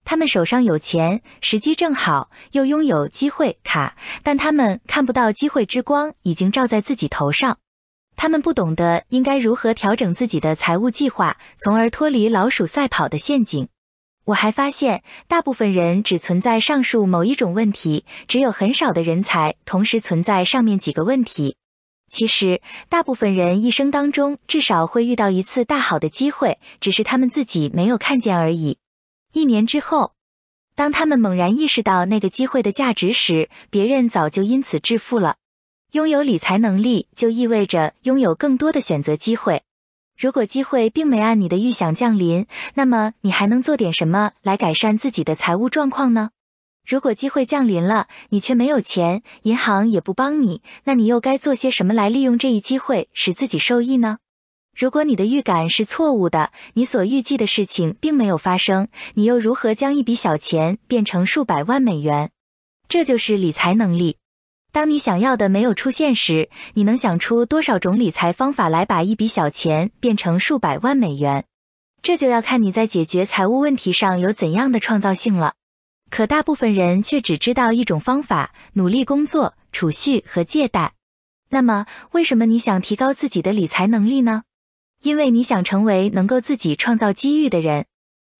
他们手上有钱，时机正好，又拥有机会卡，但他们看不到机会之光已经照在自己头上。他们不懂得应该如何调整自己的财务计划，从而脱离老鼠赛跑的陷阱。我还发现，大部分人只存在上述某一种问题，只有很少的人才同时存在上面几个问题。其实，大部分人一生当中至少会遇到一次大好的机会，只是他们自己没有看见而已。一年之后，当他们猛然意识到那个机会的价值时，别人早就因此致富了。拥有理财能力就意味着拥有更多的选择机会。如果机会并没按你的预想降临，那么你还能做点什么来改善自己的财务状况呢？如果机会降临了，你却没有钱，银行也不帮你，那你又该做些什么来利用这一机会使自己受益呢？如果你的预感是错误的，你所预计的事情并没有发生，你又如何将一笔小钱变成数百万美元？这就是理财能力。当你想要的没有出现时，你能想出多少种理财方法来把一笔小钱变成数百万美元？这就要看你在解决财务问题上有怎样的创造性了。可大部分人却只知道一种方法：努力工作、储蓄和借贷。那么，为什么你想提高自己的理财能力呢？因为你想成为能够自己创造机遇的人，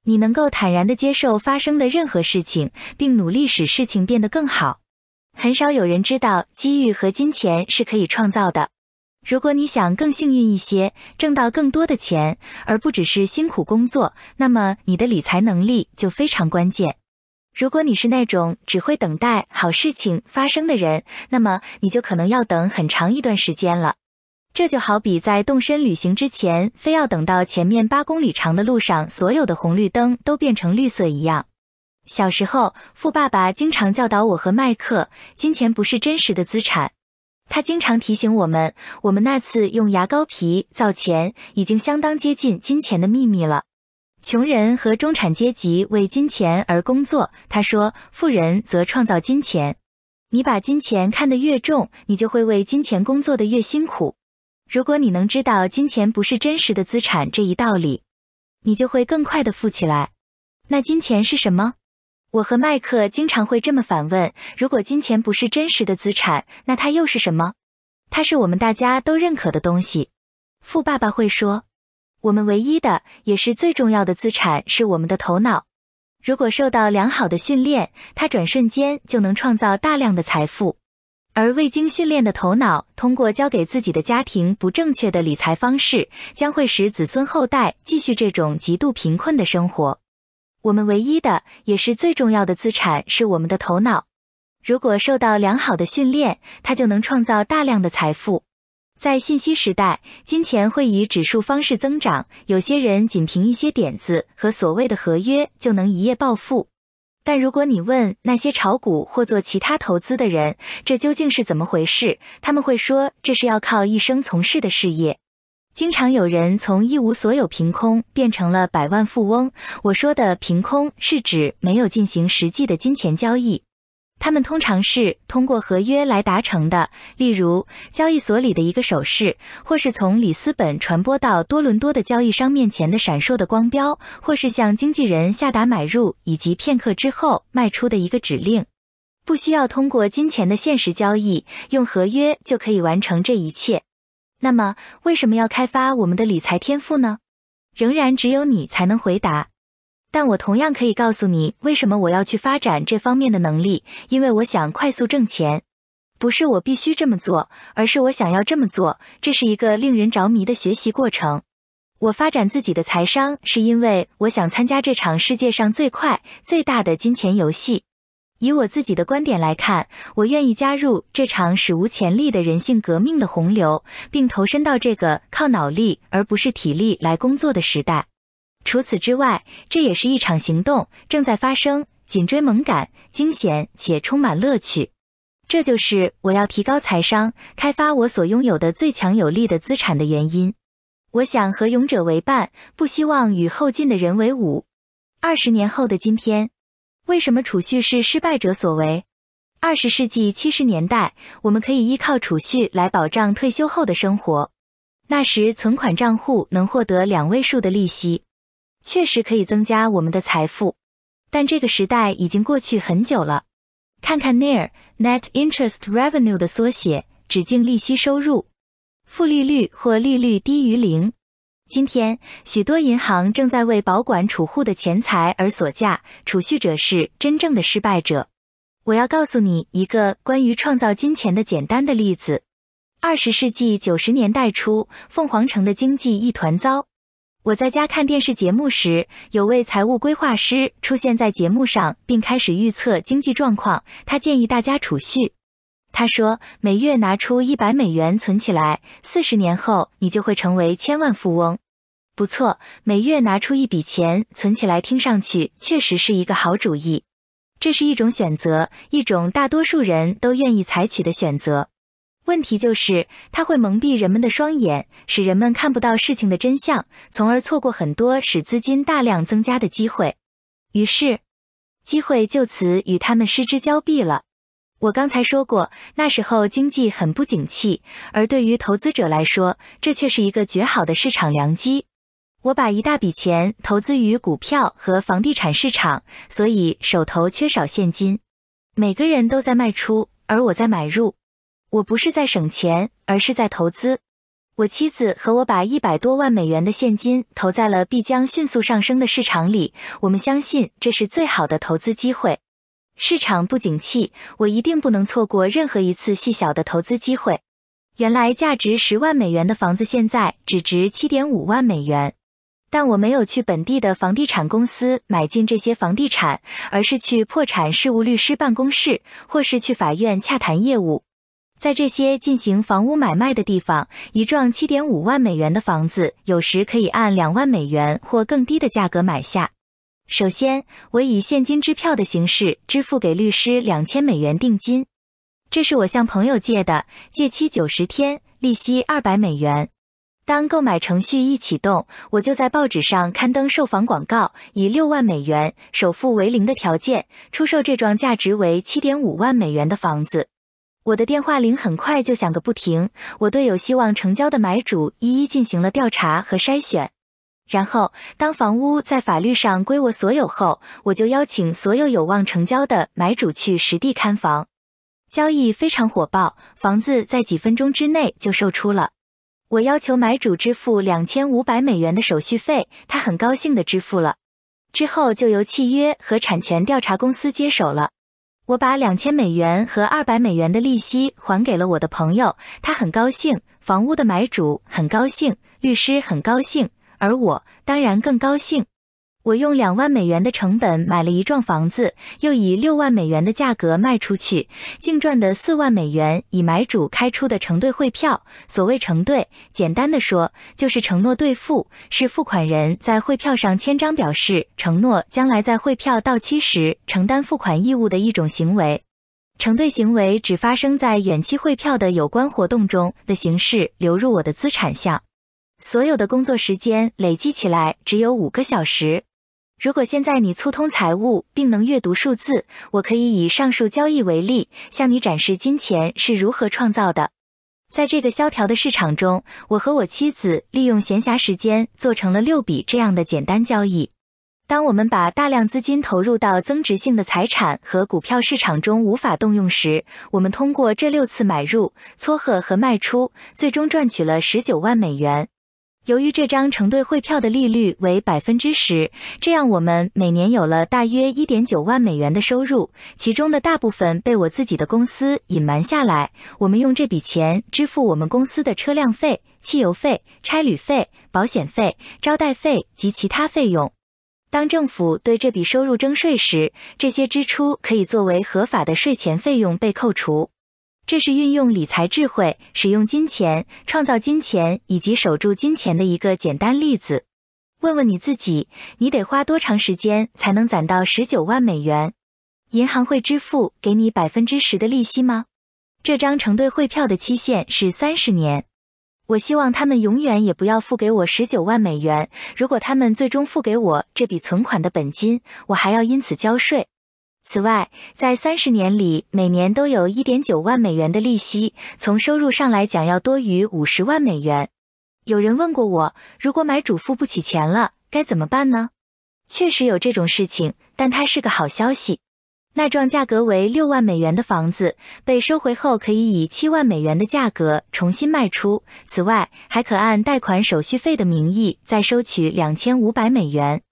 你能够坦然地接受发生的任何事情，并努力使事情变得更好。很少有人知道机遇和金钱是可以创造的。如果你想更幸运一些，挣到更多的钱，而不只是辛苦工作，那么你的理财能力就非常关键。如果你是那种只会等待好事情发生的人，那么你就可能要等很长一段时间了。这就好比在动身旅行之前，非要等到前面八公里长的路上所有的红绿灯都变成绿色一样。小时候，富爸爸经常教导我和迈克，金钱不是真实的资产。他经常提醒我们，我们那次用牙膏皮造钱，已经相当接近金钱的秘密了。穷人和中产阶级为金钱而工作，他说，富人则创造金钱。你把金钱看得越重，你就会为金钱工作的越辛苦。如果你能知道金钱不是真实的资产这一道理，你就会更快的富起来。那金钱是什么？我和麦克经常会这么反问：如果金钱不是真实的资产，那它又是什么？它是我们大家都认可的东西。富爸爸会说，我们唯一的也是最重要的资产是我们的头脑。如果受到良好的训练，它转瞬间就能创造大量的财富。而未经训练的头脑，通过教给自己的家庭不正确的理财方式，将会使子孙后代继续这种极度贫困的生活。我们唯一的也是最重要的资产是我们的头脑，如果受到良好的训练，它就能创造大量的财富。在信息时代，金钱会以指数方式增长。有些人仅凭一些点子和所谓的合约，就能一夜暴富。但如果你问那些炒股或做其他投资的人，这究竟是怎么回事？他们会说这是要靠一生从事的事业。经常有人从一无所有凭空变成了百万富翁。我说的凭空是指没有进行实际的金钱交易。他们通常是通过合约来达成的，例如交易所里的一个手势，或是从里斯本传播到多伦多的交易商面前的闪烁的光标，或是向经纪人下达买入以及片刻之后卖出的一个指令。不需要通过金钱的现实交易，用合约就可以完成这一切。那么，为什么要开发我们的理财天赋呢？仍然只有你才能回答。但我同样可以告诉你，为什么我要去发展这方面的能力？因为我想快速挣钱，不是我必须这么做，而是我想要这么做。这是一个令人着迷的学习过程。我发展自己的财商，是因为我想参加这场世界上最快、最大的金钱游戏。以我自己的观点来看，我愿意加入这场史无前例的人性革命的洪流，并投身到这个靠脑力而不是体力来工作的时代。除此之外，这也是一场行动正在发生，紧追猛赶，惊险且充满乐趣。这就是我要提高财商，开发我所拥有的最强有力的资产的原因。我想和勇者为伴，不希望与后进的人为伍。二十年后的今天，为什么储蓄是失败者所为？二十世纪七十年代，我们可以依靠储蓄来保障退休后的生活。那时，存款账户能获得两位数的利息。确实可以增加我们的财富，但这个时代已经过去很久了。看看 near net interest revenue 的缩写，指净利息收入，负利率或利率低于零。今天，许多银行正在为保管储户的钱财而锁价，储蓄者是真正的失败者。我要告诉你一个关于创造金钱的简单的例子。二十世纪九十年代初，凤凰城的经济一团糟。我在家看电视节目时，有位财务规划师出现在节目上，并开始预测经济状况。他建议大家储蓄。他说：“每月拿出一百美元存起来，四十年后你就会成为千万富翁。”不错，每月拿出一笔钱存起来，听上去确实是一个好主意。这是一种选择，一种大多数人都愿意采取的选择。问题就是，它会蒙蔽人们的双眼，使人们看不到事情的真相，从而错过很多使资金大量增加的机会。于是，机会就此与他们失之交臂了。我刚才说过，那时候经济很不景气，而对于投资者来说，这却是一个绝好的市场良机。我把一大笔钱投资于股票和房地产市场，所以手头缺少现金。每个人都在卖出，而我在买入。我不是在省钱，而是在投资。我妻子和我把一百多万美元的现金投在了必将迅速上升的市场里。我们相信这是最好的投资机会。市场不景气，我一定不能错过任何一次细小的投资机会。原来价值十万美元的房子，现在只值七点五万美元。但我没有去本地的房地产公司买进这些房地产，而是去破产事务律师办公室，或是去法院洽谈业务。在这些进行房屋买卖的地方，一幢七点五万美元的房子有时可以按两万美元或更低的价格买下。首先，我以现金支票的形式支付给律师两千美元定金，这是我向朋友借的，借期九十天，利息二百美元。当购买程序一启动，我就在报纸上刊登售房广告，以六万美元首付为零的条件出售这幢价值为七点五万美元的房子。我的电话铃很快就响个不停，我对有希望成交的买主一一进行了调查和筛选。然后，当房屋在法律上归我所有后，我就邀请所有有望成交的买主去实地看房。交易非常火爆，房子在几分钟之内就售出了。我要求买主支付两千五百美元的手续费，他很高兴地支付了。之后就由契约和产权调查公司接手了。我把两千美元和二百美元的利息还给了我的朋友，他很高兴；房屋的买主很高兴，律师很高兴，而我当然更高兴。我用两万美元的成本买了一幢房子，又以六万美元的价格卖出去，净赚的四万美元以买主开出的承兑汇票。所谓承兑，简单的说就是承诺兑付，是付款人在汇票上签章表示承诺将来在汇票到期时承担付款义务的一种行为。承兑行为只发生在远期汇票的有关活动中的形式流入我的资产项。所有的工作时间累计起来只有五个小时。如果现在你粗通财务并能阅读数字，我可以以上述交易为例，向你展示金钱是如何创造的。在这个萧条的市场中，我和我妻子利用闲暇时间做成了六笔这样的简单交易。当我们把大量资金投入到增值性的财产和股票市场中无法动用时，我们通过这六次买入、撮合和卖出，最终赚取了十九万美元。由于这张承兑汇票的利率为百分之十，这样我们每年有了大约一点九万美元的收入，其中的大部分被我自己的公司隐瞒下来。我们用这笔钱支付我们公司的车辆费、汽油费、差旅费、保险费、招待费及其他费用。当政府对这笔收入征税时，这些支出可以作为合法的税前费用被扣除。这是运用理财智慧、使用金钱、创造金钱以及守住金钱的一个简单例子。问问你自己，你得花多长时间才能攒到十九万美元？银行会支付给你百分之十的利息吗？这张承兑汇票的期限是三十年。我希望他们永远也不要付给我十九万美元。如果他们最终付给我这笔存款的本金，我还要因此交税。此外，在三十年里，每年都有一点九万美元的利息。从收入上来讲，要多于五十万美元。有人问过我，如果买主付不起钱了，该怎么办呢？确实有这种事情，但它是个好消息。那幢价格为六万美元的房子被收回后，可以以七万美元的价格重新卖出。此外，还可按贷款手续费的名义再收取两千五百美元。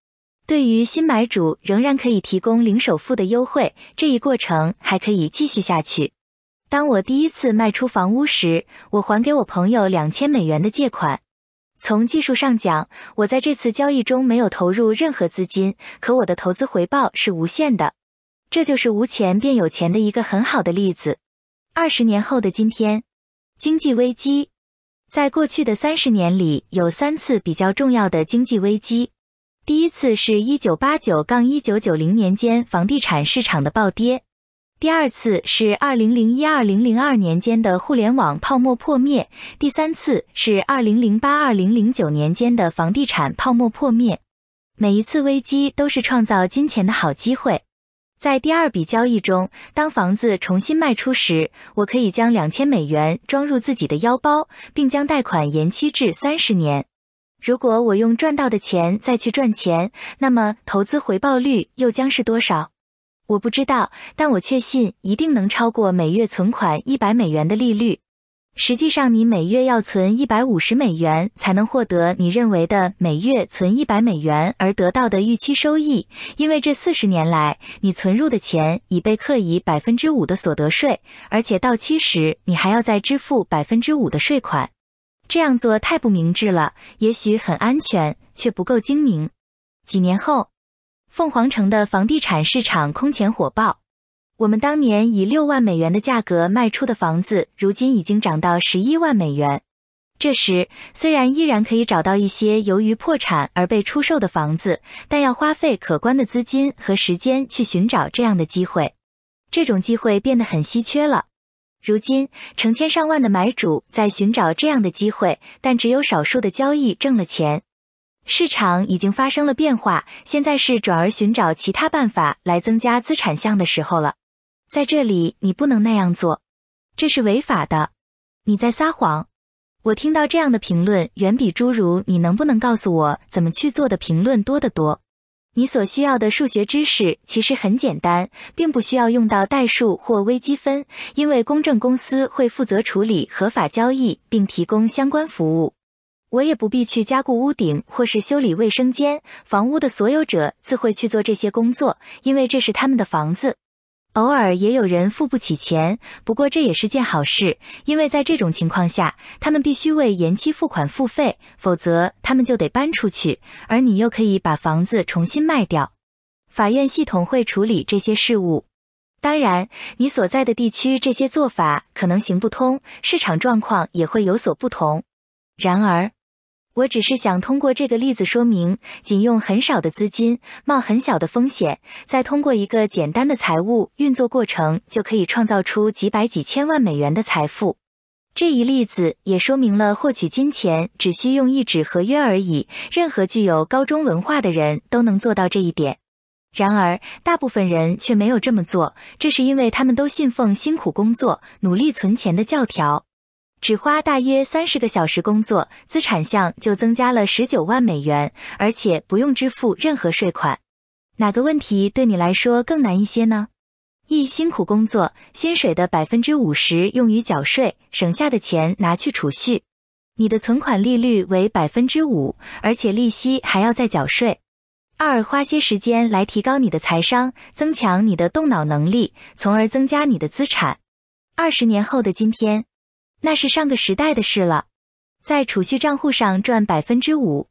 对于新买主，仍然可以提供零首付的优惠，这一过程还可以继续下去。当我第一次卖出房屋时，我还给我朋友两千美元的借款。从技术上讲，我在这次交易中没有投入任何资金，可我的投资回报是无限的。这就是无钱变有钱的一个很好的例子。二十年后的今天，经济危机，在过去的三十年里有三次比较重要的经济危机。第一次是一九八九一九九零年间房地产市场的暴跌，第二次是二零零一二零零二年间的互联网泡沫破灭，第三次是二零零八二零零九年间的房地产泡沫破灭。每一次危机都是创造金钱的好机会。在第二笔交易中，当房子重新卖出时，我可以将两千美元装入自己的腰包，并将贷款延期至三十年。如果我用赚到的钱再去赚钱，那么投资回报率又将是多少？我不知道，但我确信一定能超过每月存款一百美元的利率。实际上，你每月要存一百五十美元才能获得你认为的每月存一百美元而得到的预期收益，因为这四十年来你存入的钱已被课以百分之五的所得税，而且到期时你还要再支付百分之五的税款。这样做太不明智了，也许很安全，却不够精明。几年后，凤凰城的房地产市场空前火爆。我们当年以六万美元的价格卖出的房子，如今已经涨到十一万美元。这时，虽然依然可以找到一些由于破产而被出售的房子，但要花费可观的资金和时间去寻找这样的机会。这种机会变得很稀缺了。如今，成千上万的买主在寻找这样的机会，但只有少数的交易挣了钱。市场已经发生了变化，现在是转而寻找其他办法来增加资产项的时候了。在这里，你不能那样做，这是违法的。你在撒谎。我听到这样的评论，远比诸如“你能不能告诉我怎么去做的”评论多得多。你所需要的数学知识其实很简单，并不需要用到代数或微积分，因为公证公司会负责处理合法交易并提供相关服务。我也不必去加固屋顶或是修理卫生间，房屋的所有者自会去做这些工作，因为这是他们的房子。偶尔也有人付不起钱，不过这也是件好事，因为在这种情况下，他们必须为延期付款付费，否则他们就得搬出去，而你又可以把房子重新卖掉。法院系统会处理这些事务。当然，你所在的地区这些做法可能行不通，市场状况也会有所不同。然而，我只是想通过这个例子说明，仅用很少的资金，冒很小的风险，再通过一个简单的财务运作过程，就可以创造出几百几千万美元的财富。这一例子也说明了，获取金钱只需用一纸合约而已，任何具有高中文化的人都能做到这一点。然而，大部分人却没有这么做，这是因为他们都信奉辛苦工作、努力存钱的教条。只花大约三十个小时工作，资产项就增加了十九万美元，而且不用支付任何税款。哪个问题对你来说更难一些呢？一辛苦工作，薪水的百分之五十用于缴税，省下的钱拿去储蓄，你的存款利率为百分之五，而且利息还要再缴税。二花些时间来提高你的财商，增强你的动脑能力，从而增加你的资产。二十年后的今天。那是上个时代的事了，在储蓄账户上赚百分之五，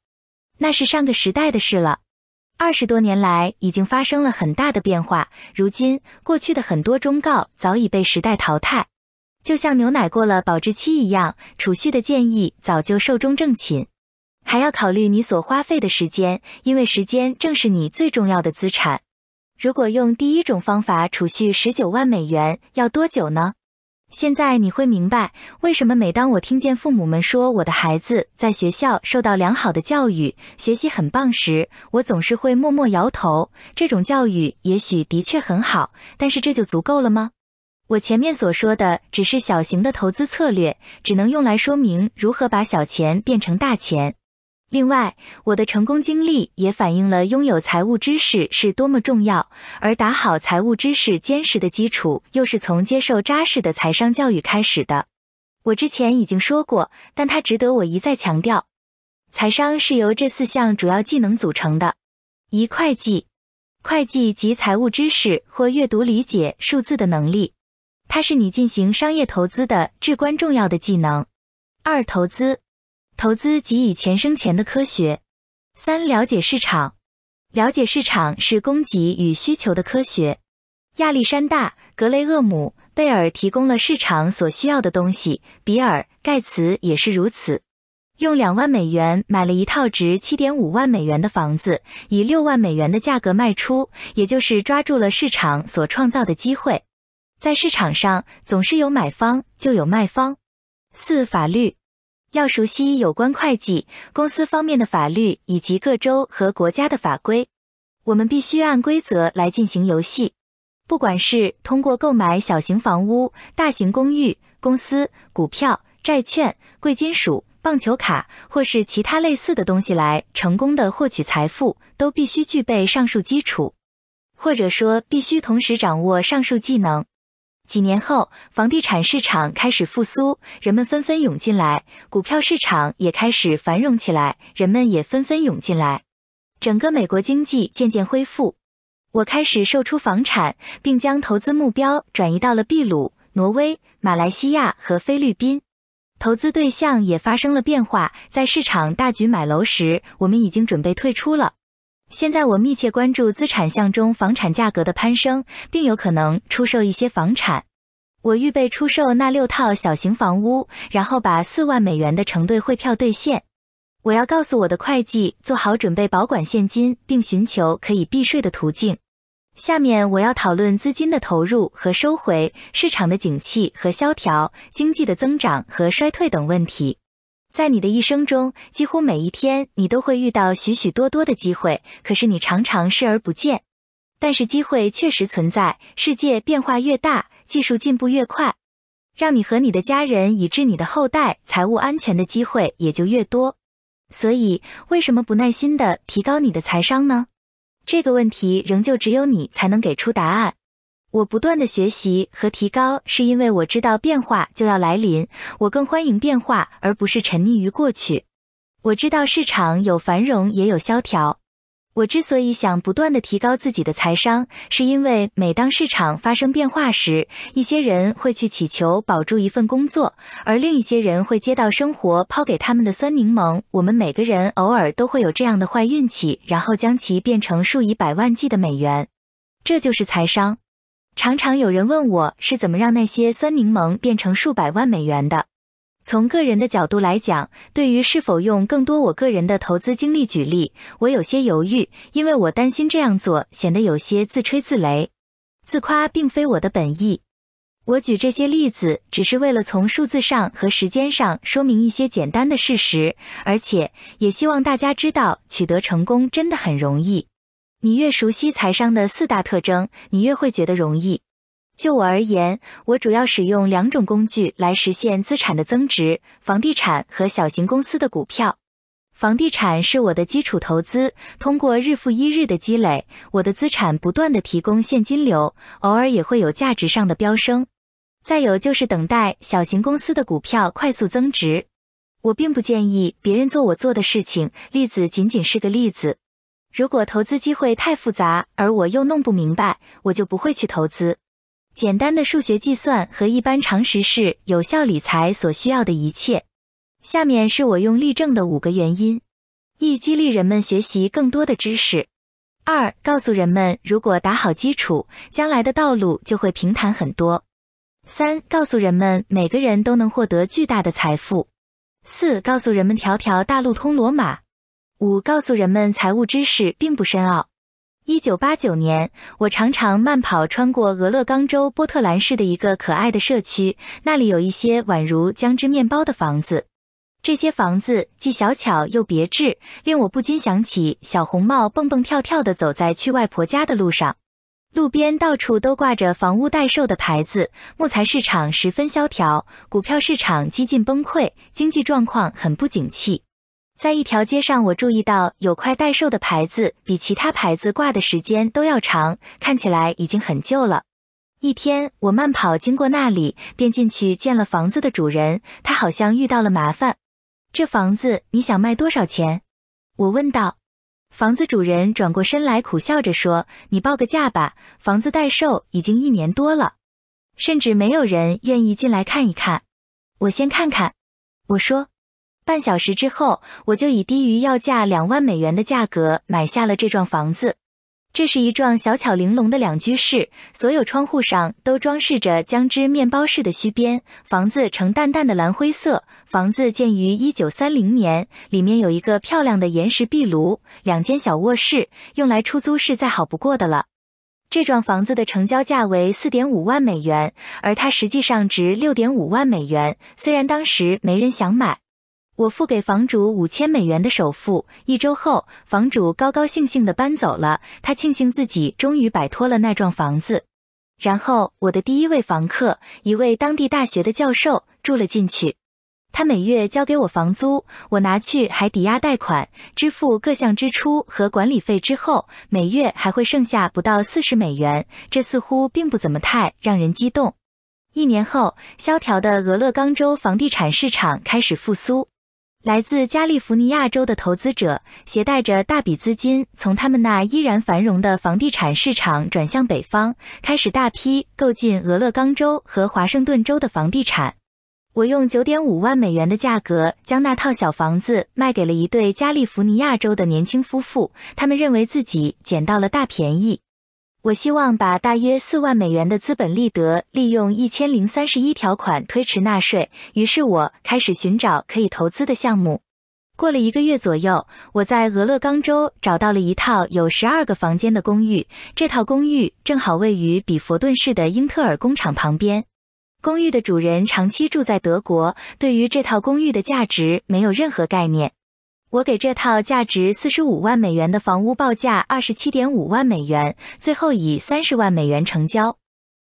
那是上个时代的事了。二十多年来已经发生了很大的变化，如今过去的很多忠告早已被时代淘汰，就像牛奶过了保质期一样，储蓄的建议早就寿终正寝。还要考虑你所花费的时间，因为时间正是你最重要的资产。如果用第一种方法储蓄十九万美元，要多久呢？现在你会明白，为什么每当我听见父母们说我的孩子在学校受到良好的教育，学习很棒时，我总是会默默摇头。这种教育也许的确很好，但是这就足够了吗？我前面所说的只是小型的投资策略，只能用来说明如何把小钱变成大钱。另外，我的成功经历也反映了拥有财务知识是多么重要，而打好财务知识坚实的基础，又是从接受扎实的财商教育开始的。我之前已经说过，但它值得我一再强调。财商是由这四项主要技能组成的：一、会计，会计及财务知识或阅读理解数字的能力，它是你进行商业投资的至关重要的技能；二、投资。投资及以钱生钱的科学。三、了解市场，了解市场是供给与需求的科学。亚历山大·格雷厄姆·贝尔提供了市场所需要的东西，比尔·盖茨也是如此。用两万美元买了一套值七点五万美元的房子，以六万美元的价格卖出，也就是抓住了市场所创造的机会。在市场上，总是有买方就有卖方。四、法律。要熟悉有关会计、公司方面的法律以及各州和国家的法规，我们必须按规则来进行游戏。不管是通过购买小型房屋、大型公寓、公司、股票、债券、贵金属、棒球卡，或是其他类似的东西来成功的获取财富，都必须具备上述基础，或者说必须同时掌握上述技能。几年后，房地产市场开始复苏，人们纷纷涌进来，股票市场也开始繁荣起来，人们也纷纷涌进来，整个美国经济渐渐恢复。我开始售出房产，并将投资目标转移到了秘鲁、挪威、马来西亚和菲律宾，投资对象也发生了变化。在市场大举买楼时，我们已经准备退出了。现在我密切关注资产项中房产价格的攀升，并有可能出售一些房产。我预备出售那六套小型房屋，然后把四万美元的承兑汇票兑现。我要告诉我的会计做好准备保管现金，并寻求可以避税的途径。下面我要讨论资金的投入和收回、市场的景气和萧条、经济的增长和衰退等问题。在你的一生中，几乎每一天，你都会遇到许许多多的机会，可是你常常视而不见。但是机会确实存在。世界变化越大，技术进步越快，让你和你的家人，以致你的后代，财务安全的机会也就越多。所以，为什么不耐心的提高你的财商呢？这个问题，仍旧只有你才能给出答案。我不断的学习和提高，是因为我知道变化就要来临，我更欢迎变化，而不是沉溺于过去。我知道市场有繁荣也有萧条，我之所以想不断的提高自己的财商，是因为每当市场发生变化时，一些人会去祈求保住一份工作，而另一些人会接到生活抛给他们的酸柠檬。我们每个人偶尔都会有这样的坏运气，然后将其变成数以百万计的美元，这就是财商。常常有人问我是怎么让那些酸柠檬变成数百万美元的。从个人的角度来讲，对于是否用更多我个人的投资经历举例，我有些犹豫，因为我担心这样做显得有些自吹自擂。自夸并非我的本意。我举这些例子只是为了从数字上和时间上说明一些简单的事实，而且也希望大家知道，取得成功真的很容易。你越熟悉财商的四大特征，你越会觉得容易。就我而言，我主要使用两种工具来实现资产的增值：房地产和小型公司的股票。房地产是我的基础投资，通过日复一日的积累，我的资产不断的提供现金流，偶尔也会有价值上的飙升。再有就是等待小型公司的股票快速增值。我并不建议别人做我做的事情，例子仅仅是个例子。如果投资机会太复杂，而我又弄不明白，我就不会去投资。简单的数学计算和一般常识是有效理财所需要的一切。下面是我用例证的五个原因：一、激励人们学习更多的知识；二、告诉人们如果打好基础，将来的道路就会平坦很多；三、告诉人们每个人都能获得巨大的财富；四、告诉人们条条大路通罗马。五告诉人们，财务知识并不深奥。一九八九年，我常常慢跑穿过俄勒冈州波特兰市的一个可爱的社区，那里有一些宛如姜汁面包的房子。这些房子既小巧又别致，令我不禁想起小红帽蹦蹦跳跳地走在去外婆家的路上。路边到处都挂着房屋待售的牌子，木材市场十分萧条，股票市场几近崩溃，经济状况很不景气。在一条街上，我注意到有块待售的牌子，比其他牌子挂的时间都要长，看起来已经很旧了。一天，我慢跑经过那里，便进去见了房子的主人。他好像遇到了麻烦。这房子你想卖多少钱？我问道。房子主人转过身来，苦笑着说：“你报个价吧。房子待售已经一年多了，甚至没有人愿意进来看一看。”我先看看，我说。半小时之后，我就以低于要价两万美元的价格买下了这幢房子。这是一幢小巧玲珑的两居室，所有窗户上都装饰着姜汁面包式的虚边。房子呈淡淡的蓝灰色。房子建于1930年，里面有一个漂亮的岩石壁炉，两间小卧室用来出租是再好不过的了。这幢房子的成交价为4.5万美元，而它实际上值6.5万美元。虽然当时没人想买。我付给房主五千美元的首付，一周后，房主高高兴兴地搬走了。他庆幸自己终于摆脱了那幢房子。然后，我的第一位房客，一位当地大学的教授住了进去。他每月交给我房租，我拿去还抵押贷款、支付各项支出和管理费之后，每月还会剩下不到四十美元。这似乎并不怎么太让人激动。一年后，萧条的俄勒冈州房地产市场开始复苏。来自加利福尼亚州的投资者携带着大笔资金，从他们那依然繁荣的房地产市场转向北方，开始大批购进俄勒冈州和华盛顿州的房地产。我用九点五万美元的价格将那套小房子卖给了一对加利福尼亚州的年轻夫妇，他们认为自己捡到了大便宜。我希望把大约四万美元的资本利得利用一千零三十一条款推迟纳税，于是我开始寻找可以投资的项目。过了一个月左右，我在俄勒冈州找到了一套有十二个房间的公寓，这套公寓正好位于比佛顿市的英特尔工厂旁边。公寓的主人长期住在德国，对于这套公寓的价值没有任何概念。我给这套价值四十五万美元的房屋报价二十七点五万美元，最后以三十万美元成交。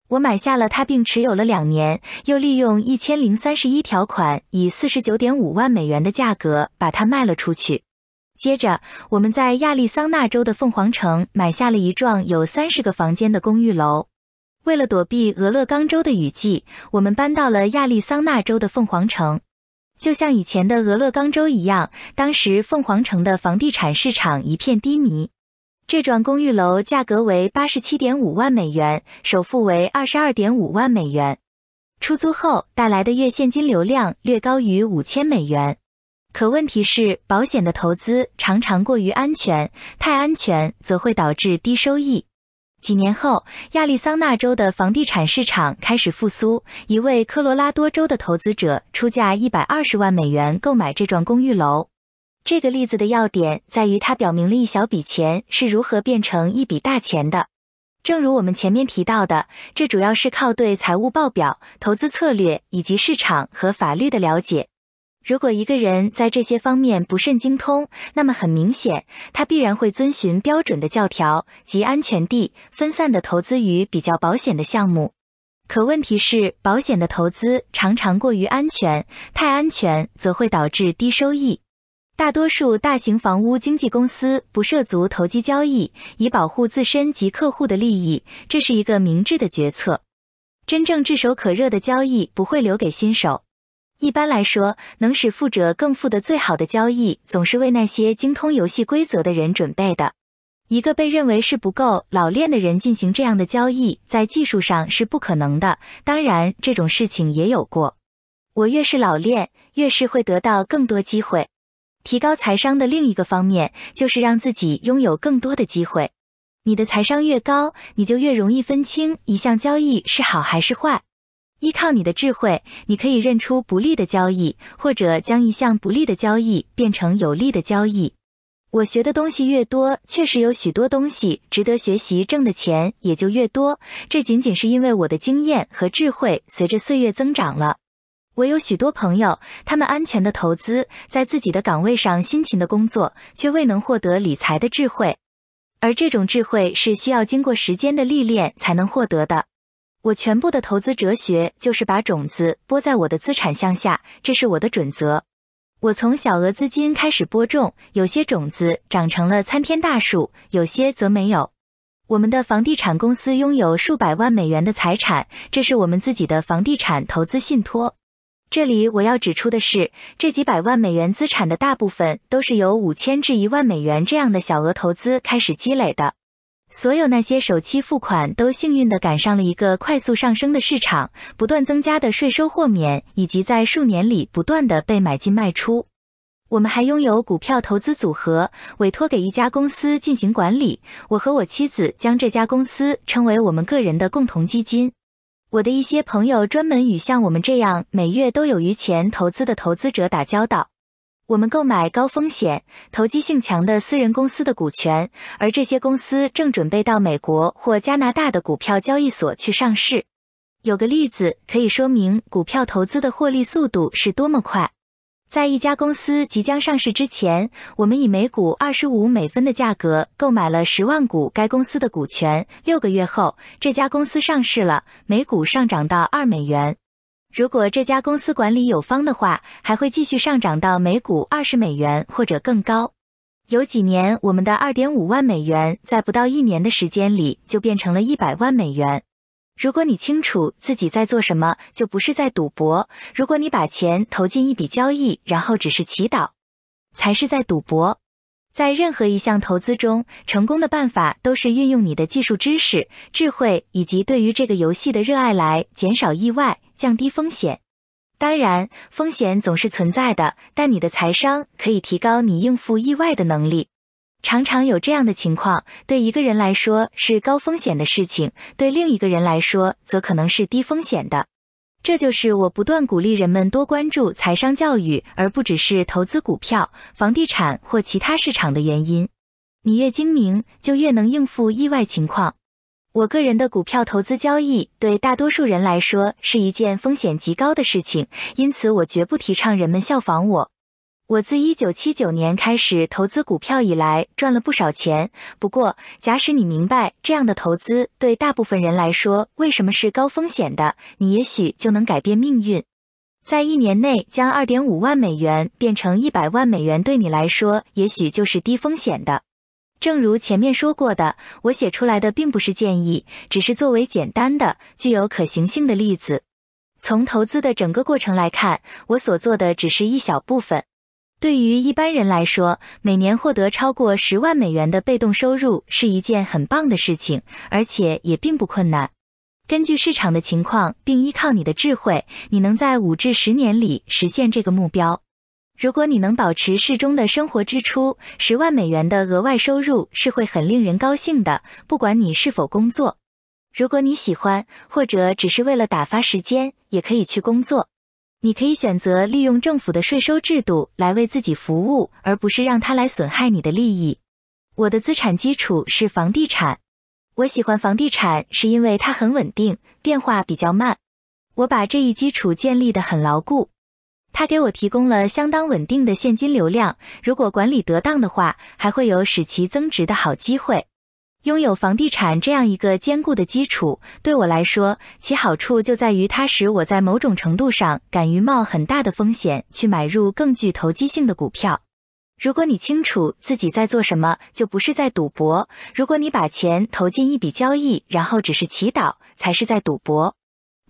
我买下了它，并持有了两年，又利用一千零三十一条款以四十九点五万美元的价格把它卖了出去。接着，我们在亚利桑那州的凤凰城买下了一幢有三十个房间的公寓楼。为了躲避俄勒冈州的雨季，我们搬到了亚利桑那州的凤凰城。就像以前的俄勒冈州一样，当时凤凰城的房地产市场一片低迷。这幢公寓楼价格为八十七点五万美元，首付为二十二点五万美元。出租后带来的月现金流量略高于五千美元。可问题是，保险的投资常常过于安全，太安全则会导致低收益。几年后，亚利桑那州的房地产市场开始复苏。一位科罗拉多州的投资者出价一百二十万美元购买这幢公寓楼。这个例子的要点在于，它表明了一小笔钱是如何变成一笔大钱的。正如我们前面提到的，这主要是靠对财务报表、投资策略以及市场和法律的了解。如果一个人在这些方面不甚精通，那么很明显，他必然会遵循标准的教条及安全地分散的投资于比较保险的项目。可问题是，保险的投资常常过于安全，太安全则会导致低收益。大多数大型房屋经纪公司不涉足投机交易，以保护自身及客户的利益，这是一个明智的决策。真正炙手可热的交易不会留给新手。一般来说，能使富者更富的最好的交易，总是为那些精通游戏规则的人准备的。一个被认为是不够老练的人进行这样的交易，在技术上是不可能的。当然，这种事情也有过。我越是老练，越是会得到更多机会。提高财商的另一个方面，就是让自己拥有更多的机会。你的财商越高，你就越容易分清一项交易是好还是坏。依靠你的智慧，你可以认出不利的交易，或者将一项不利的交易变成有利的交易。我学的东西越多，确实有许多东西值得学习，挣的钱也就越多。这仅仅是因为我的经验和智慧随着岁月增长了。我有许多朋友，他们安全的投资，在自己的岗位上辛勤的工作，却未能获得理财的智慧，而这种智慧是需要经过时间的历练才能获得的。我全部的投资哲学就是把种子播在我的资产项下，这是我的准则。我从小额资金开始播种，有些种子长成了参天大树，有些则没有。我们的房地产公司拥有数百万美元的财产，这是我们自己的房地产投资信托。这里我要指出的是，这几百万美元资产的大部分都是由五千至一万美元这样的小额投资开始积累的。所有那些首期付款都幸运地赶上了一个快速上升的市场，不断增加的税收豁免，以及在数年里不断的被买进卖出。我们还拥有股票投资组合，委托给一家公司进行管理。我和我妻子将这家公司称为我们个人的共同基金。我的一些朋友专门与像我们这样每月都有余钱投资的投资者打交道。我们购买高风险、投机性强的私人公司的股权，而这些公司正准备到美国或加拿大的股票交易所去上市。有个例子可以说明股票投资的获利速度是多么快。在一家公司即将上市之前，我们以每股二十五美分的价格购买了十万股该公司的股权。六个月后，这家公司上市了，每股上涨到二美元。如果这家公司管理有方的话，还会继续上涨到每股二十美元或者更高。有几年，我们的二点五万美元在不到一年的时间里就变成了一百万美元。如果你清楚自己在做什么，就不是在赌博；如果你把钱投进一笔交易，然后只是祈祷，才是在赌博。在任何一项投资中，成功的办法都是运用你的技术知识、智慧以及对于这个游戏的热爱来减少意外。降低风险，当然风险总是存在的，但你的财商可以提高你应付意外的能力。常常有这样的情况，对一个人来说是高风险的事情，对另一个人来说则可能是低风险的。这就是我不断鼓励人们多关注财商教育，而不只是投资股票、房地产或其他市场的原因。你越精明，就越能应付意外情况。我个人的股票投资交易对大多数人来说是一件风险极高的事情，因此我绝不提倡人们效仿我。我自1979年开始投资股票以来赚了不少钱，不过假使你明白这样的投资对大部分人来说为什么是高风险的，你也许就能改变命运，在一年内将2.5万美元变成100万美元，对你来说也许就是低风险的。正如前面说过的，我写出来的并不是建议，只是作为简单的、具有可行性的例子。从投资的整个过程来看，我所做的只是一小部分。对于一般人来说，每年获得超过十万美元的被动收入是一件很棒的事情，而且也并不困难。根据市场的情况，并依靠你的智慧，你能在五至十年里实现这个目标。如果你能保持适中的生活支出，十万美元的额外收入是会很令人高兴的，不管你是否工作。如果你喜欢，或者只是为了打发时间，也可以去工作。你可以选择利用政府的税收制度来为自己服务，而不是让它来损害你的利益。我的资产基础是房地产，我喜欢房地产是因为它很稳定，变化比较慢。我把这一基础建立的很牢固。它给我提供了相当稳定的现金流量，如果管理得当的话，还会有使其增值的好机会。拥有房地产这样一个坚固的基础，对我来说，其好处就在于它使我在某种程度上敢于冒很大的风险去买入更具投机性的股票。如果你清楚自己在做什么，就不是在赌博；如果你把钱投进一笔交易，然后只是祈祷，才是在赌博。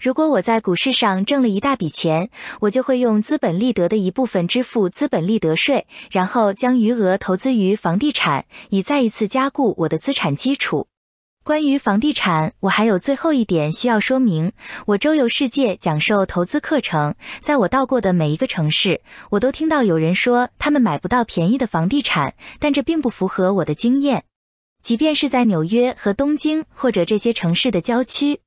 如果我在股市上挣了一大笔钱，我就会用资本利得的一部分支付资本利得税，然后将余额投资于房地产，以再一次加固我的资产基础。关于房地产，我还有最后一点需要说明：我周游世界讲授投资课程，在我到过的每一个城市，我都听到有人说他们买不到便宜的房地产，但这并不符合我的经验，即便是在纽约和东京或者这些城市的郊区。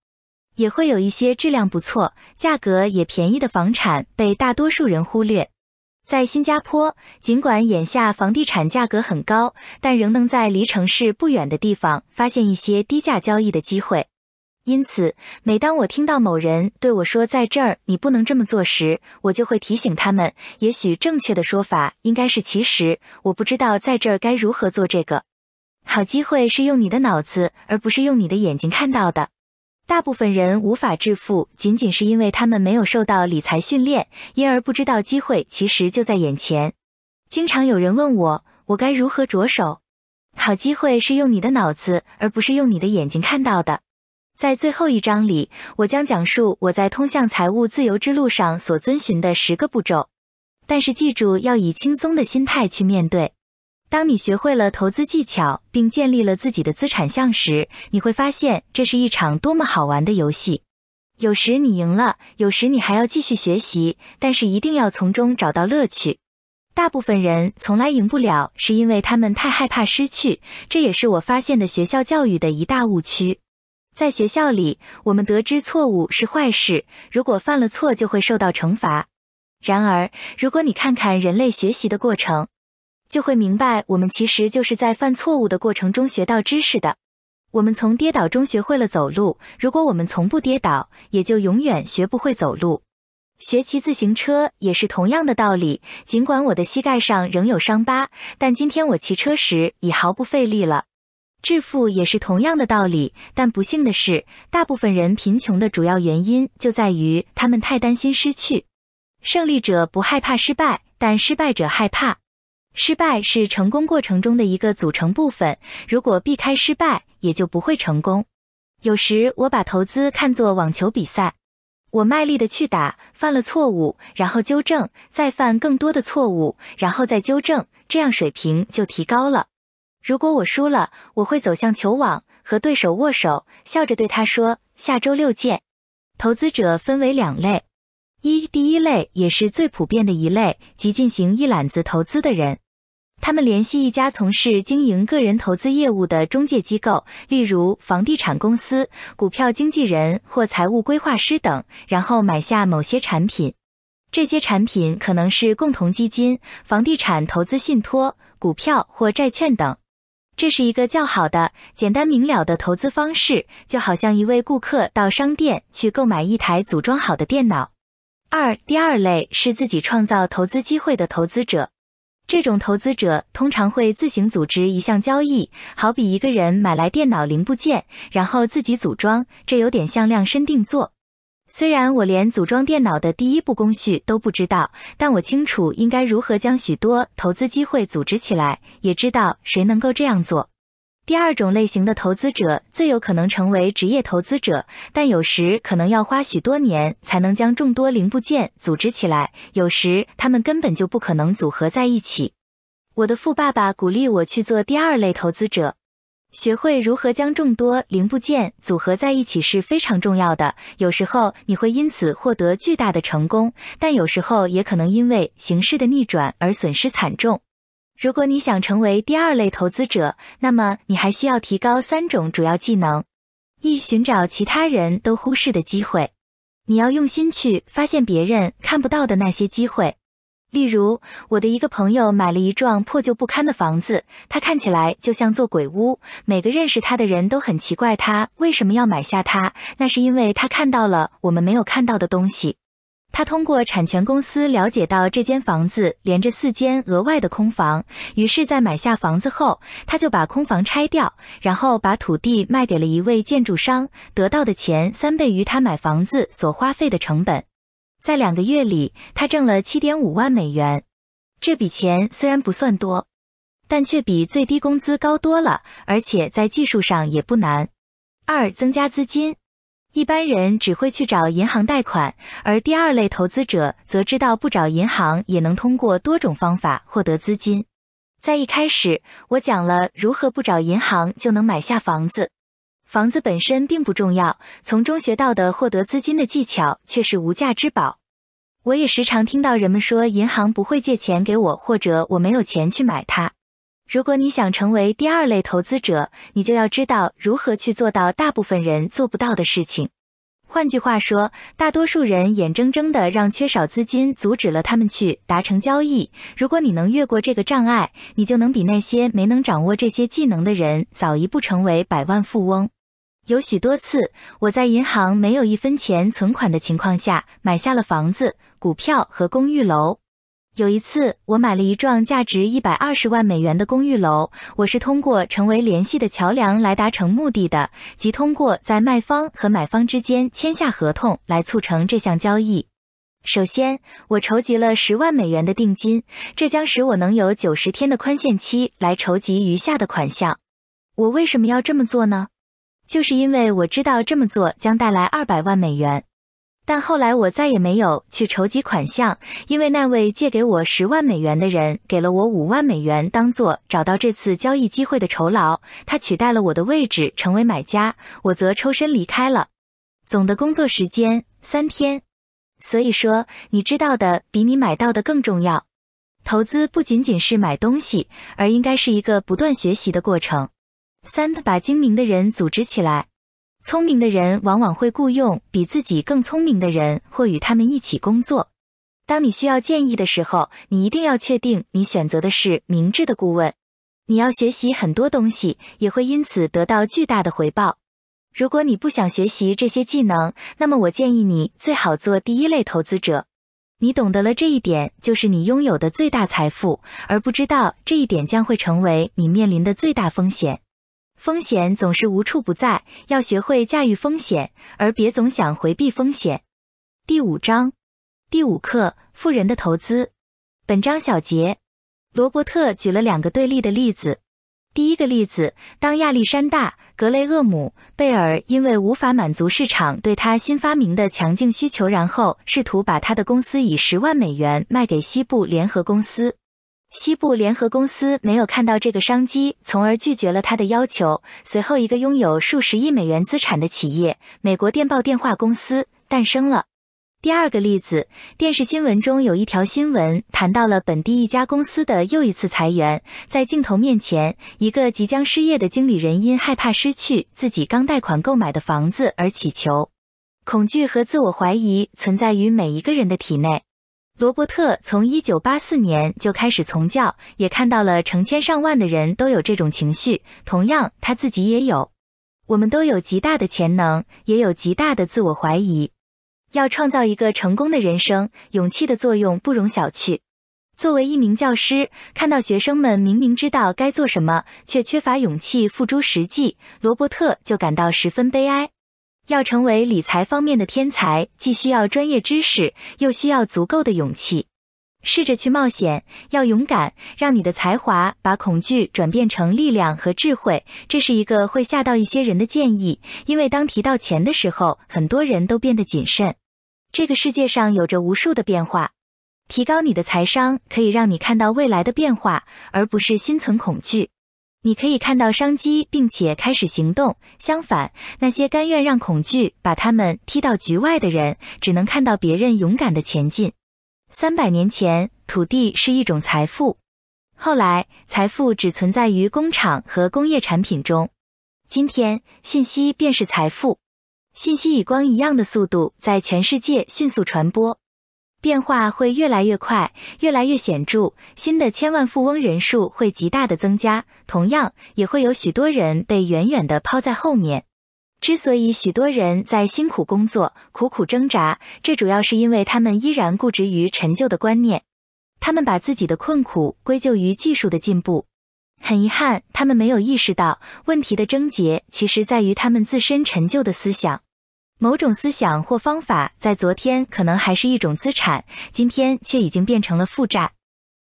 也会有一些质量不错、价格也便宜的房产被大多数人忽略。在新加坡，尽管眼下房地产价格很高，但仍能在离城市不远的地方发现一些低价交易的机会。因此，每当我听到某人对我说“在这儿你不能这么做”时，我就会提醒他们：也许正确的说法应该是“其实我不知道在这儿该如何做这个”。好机会是用你的脑子，而不是用你的眼睛看到的。大部分人无法致富，仅仅是因为他们没有受到理财训练，因而不知道机会其实就在眼前。经常有人问我，我该如何着手？好机会是用你的脑子，而不是用你的眼睛看到的。在最后一章里，我将讲述我在通向财务自由之路上所遵循的十个步骤。但是记住，要以轻松的心态去面对。当你学会了投资技巧，并建立了自己的资产项时，你会发现这是一场多么好玩的游戏。有时你赢了，有时你还要继续学习，但是一定要从中找到乐趣。大部分人从来赢不了，是因为他们太害怕失去。这也是我发现的学校教育的一大误区。在学校里，我们得知错误是坏事，如果犯了错就会受到惩罚。然而，如果你看看人类学习的过程，就会明白，我们其实就是在犯错误的过程中学到知识的。我们从跌倒中学会了走路，如果我们从不跌倒，也就永远学不会走路。学骑自行车也是同样的道理。尽管我的膝盖上仍有伤疤，但今天我骑车时已毫不费力了。致富也是同样的道理，但不幸的是，大部分人贫穷的主要原因就在于他们太担心失去。胜利者不害怕失败，但失败者害怕。失败是成功过程中的一个组成部分。如果避开失败，也就不会成功。有时我把投资看作网球比赛，我卖力的去打，犯了错误，然后纠正，再犯更多的错误，然后再纠正，这样水平就提高了。如果我输了，我会走向球网，和对手握手，笑着对他说：“下周六见。”投资者分为两类，一第一类也是最普遍的一类，即进行一揽子投资的人。他们联系一家从事经营个人投资业务的中介机构，例如房地产公司、股票经纪人或财务规划师等，然后买下某些产品。这些产品可能是共同基金、房地产投资信托、股票或债券等。这是一个较好的、简单明了的投资方式，就好像一位顾客到商店去购买一台组装好的电脑。二第二类是自己创造投资机会的投资者。这种投资者通常会自行组织一项交易，好比一个人买来电脑零部件，然后自己组装，这有点像量身定做。虽然我连组装电脑的第一步工序都不知道，但我清楚应该如何将许多投资机会组织起来，也知道谁能够这样做。第二种类型的投资者最有可能成为职业投资者，但有时可能要花许多年才能将众多零部件组织起来，有时他们根本就不可能组合在一起。我的富爸爸鼓励我去做第二类投资者，学会如何将众多零部件组合在一起是非常重要的。有时候你会因此获得巨大的成功，但有时候也可能因为形势的逆转而损失惨重。如果你想成为第二类投资者，那么你还需要提高三种主要技能：一、寻找其他人都忽视的机会。你要用心去发现别人看不到的那些机会。例如，我的一个朋友买了一幢破旧不堪的房子，它看起来就像座鬼屋。每个认识他的人都很奇怪他为什么要买下它，那是因为他看到了我们没有看到的东西。他通过产权公司了解到这间房子连着四间额外的空房，于是，在买下房子后，他就把空房拆掉，然后把土地卖给了一位建筑商，得到的钱三倍于他买房子所花费的成本。在两个月里，他挣了七点五万美元。这笔钱虽然不算多，但却比最低工资高多了，而且在技术上也不难。二、增加资金。一般人只会去找银行贷款，而第二类投资者则知道不找银行也能通过多种方法获得资金。在一开始，我讲了如何不找银行就能买下房子。房子本身并不重要，从中学到的获得资金的技巧却是无价之宝。我也时常听到人们说银行不会借钱给我，或者我没有钱去买它。如果你想成为第二类投资者，你就要知道如何去做到大部分人做不到的事情。换句话说，大多数人眼睁睁的让缺少资金阻止了他们去达成交易。如果你能越过这个障碍，你就能比那些没能掌握这些技能的人早一步成为百万富翁。有许多次，我在银行没有一分钱存款的情况下买下了房子、股票和公寓楼。有一次，我买了一幢价值一百二十万美元的公寓楼。我是通过成为联系的桥梁来达成目的的，即通过在卖方和买方之间签下合同来促成这项交易。首先，我筹集了十万美元的定金，这将使我能有九十天的宽限期来筹集余下的款项。我为什么要这么做呢？就是因为我知道这么做将带来二百万美元。但后来我再也没有去筹集款项，因为那位借给我十万美元的人给了我五万美元，当做找到这次交易机会的酬劳。他取代了我的位置，成为买家，我则抽身离开了。总的工作时间三天。所以说，你知道的比你买到的更重要。投资不仅仅是买东西，而应该是一个不断学习的过程。三，把精明的人组织起来。聪明的人往往会雇佣比自己更聪明的人，或与他们一起工作。当你需要建议的时候，你一定要确定你选择的是明智的顾问。你要学习很多东西，也会因此得到巨大的回报。如果你不想学习这些技能，那么我建议你最好做第一类投资者。你懂得了这一点，就是你拥有的最大财富，而不知道这一点将会成为你面临的最大风险。风险总是无处不在，要学会驾驭风险，而别总想回避风险。第五章，第五课，富人的投资。本章小结：罗伯特举了两个对立的例子。第一个例子，当亚历山大·格雷厄姆·贝尔因为无法满足市场对他新发明的强劲需求，然后试图把他的公司以十万美元卖给西部联合公司。西部联合公司没有看到这个商机，从而拒绝了他的要求。随后，一个拥有数十亿美元资产的企业——美国电报电话公司诞生了。第二个例子，电视新闻中有一条新闻谈到了本地一家公司的又一次裁员。在镜头面前，一个即将失业的经理人因害怕失去自己刚贷款购买的房子而祈求。恐惧和自我怀疑存在于每一个人的体内。罗伯特从一九八四年就开始从教，也看到了成千上万的人都有这种情绪。同样，他自己也有。我们都有极大的潜能，也有极大的自我怀疑。要创造一个成功的人生，勇气的作用不容小觑。作为一名教师，看到学生们明明知道该做什么，却缺乏勇气付诸实际，罗伯特就感到十分悲哀。要成为理财方面的天才，既需要专业知识，又需要足够的勇气。试着去冒险，要勇敢，让你的才华把恐惧转变成力量和智慧。这是一个会吓到一些人的建议，因为当提到钱的时候，很多人都变得谨慎。这个世界上有着无数的变化，提高你的财商可以让你看到未来的变化，而不是心存恐惧。你可以看到商机，并且开始行动。相反，那些甘愿让恐惧把他们踢到局外的人，只能看到别人勇敢的前进。三百年前，土地是一种财富；后来，财富只存在于工厂和工业产品中。今天，信息便是财富。信息以光一样的速度在全世界迅速传播。变化会越来越快，越来越显著，新的千万富翁人数会极大的增加。同样，也会有许多人被远远的抛在后面。之所以许多人在辛苦工作、苦苦挣扎，这主要是因为他们依然固执于陈旧的观念，他们把自己的困苦归咎于技术的进步。很遗憾，他们没有意识到问题的症结，其实在于他们自身陈旧的思想。某种思想或方法在昨天可能还是一种资产，今天却已经变成了负债。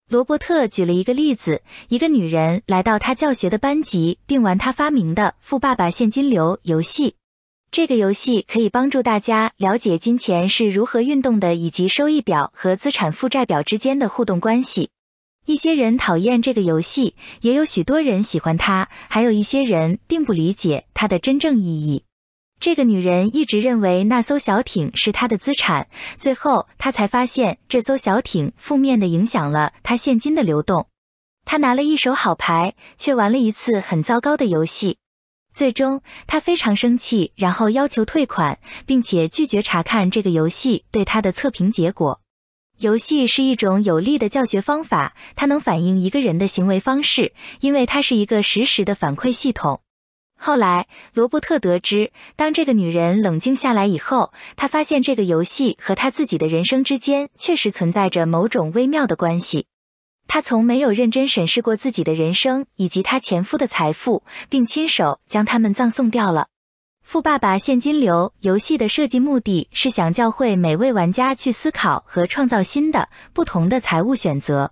罗伯特举了一个例子：一个女人来到他教学的班级，并玩他发明的“富爸爸现金流”游戏。这个游戏可以帮助大家了解金钱是如何运动的，以及收益表和资产负债表之间的互动关系。一些人讨厌这个游戏，也有许多人喜欢它，还有一些人并不理解它的真正意义。这个女人一直认为那艘小艇是她的资产，最后她才发现这艘小艇负面的影响了她现金的流动。她拿了一手好牌，却玩了一次很糟糕的游戏。最终，她非常生气，然后要求退款，并且拒绝查看这个游戏对她的测评结果。游戏是一种有力的教学方法，它能反映一个人的行为方式，因为它是一个实时的反馈系统。后来，罗伯特得知，当这个女人冷静下来以后，他发现这个游戏和他自己的人生之间确实存在着某种微妙的关系。他从没有认真审视过自己的人生以及他前夫的财富，并亲手将他们葬送掉了。富爸爸现金流游戏的设计目的是想教会每位玩家去思考和创造新的、不同的财务选择。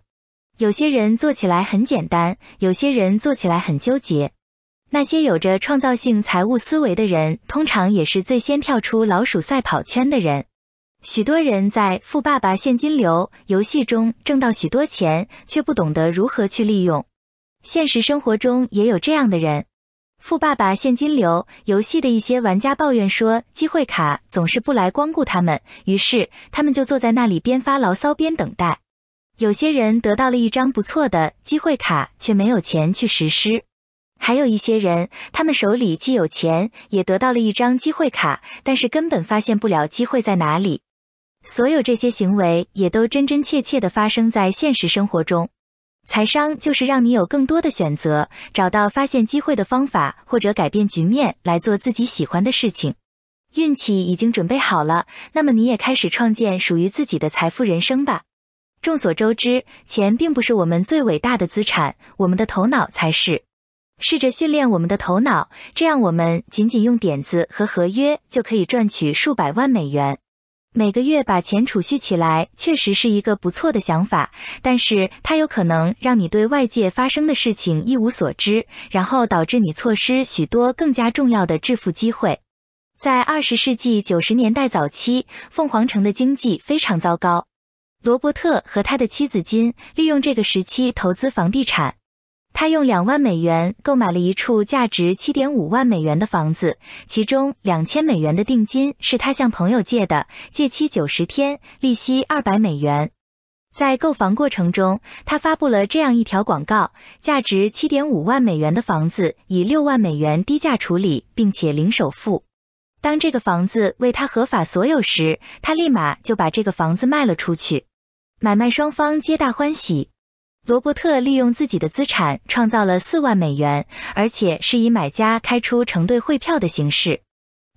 有些人做起来很简单，有些人做起来很纠结。那些有着创造性财务思维的人，通常也是最先跳出老鼠赛跑圈的人。许多人在《富爸爸现金流》游戏中挣到许多钱，却不懂得如何去利用。现实生活中也有这样的人，《富爸爸现金流》游戏的一些玩家抱怨说，机会卡总是不来光顾他们，于是他们就坐在那里边发牢骚边等待。有些人得到了一张不错的机会卡，却没有钱去实施。还有一些人，他们手里既有钱，也得到了一张机会卡，但是根本发现不了机会在哪里。所有这些行为也都真真切切的发生在现实生活中。财商就是让你有更多的选择，找到发现机会的方法，或者改变局面来做自己喜欢的事情。运气已经准备好了，那么你也开始创建属于自己的财富人生吧。众所周知，钱并不是我们最伟大的资产，我们的头脑才是。试着训练我们的头脑，这样我们仅仅用点子和合约就可以赚取数百万美元。每个月把钱储蓄起来，确实是一个不错的想法，但是它有可能让你对外界发生的事情一无所知，然后导致你错失许多更加重要的致富机会。在二十世纪九十年代早期，凤凰城的经济非常糟糕。罗伯特和他的妻子金利用这个时期投资房地产。他用两万美元购买了一处价值七点五万美元的房子，其中两千美元的定金是他向朋友借的，借期九十天，利息二百美元。在购房过程中，他发布了这样一条广告：价值七点五万美元的房子以六万美元低价处理，并且零首付。当这个房子为他合法所有时，他立马就把这个房子卖了出去，买卖双方皆大欢喜。罗伯特利用自己的资产创造了四万美元，而且是以买家开出承兑汇票的形式，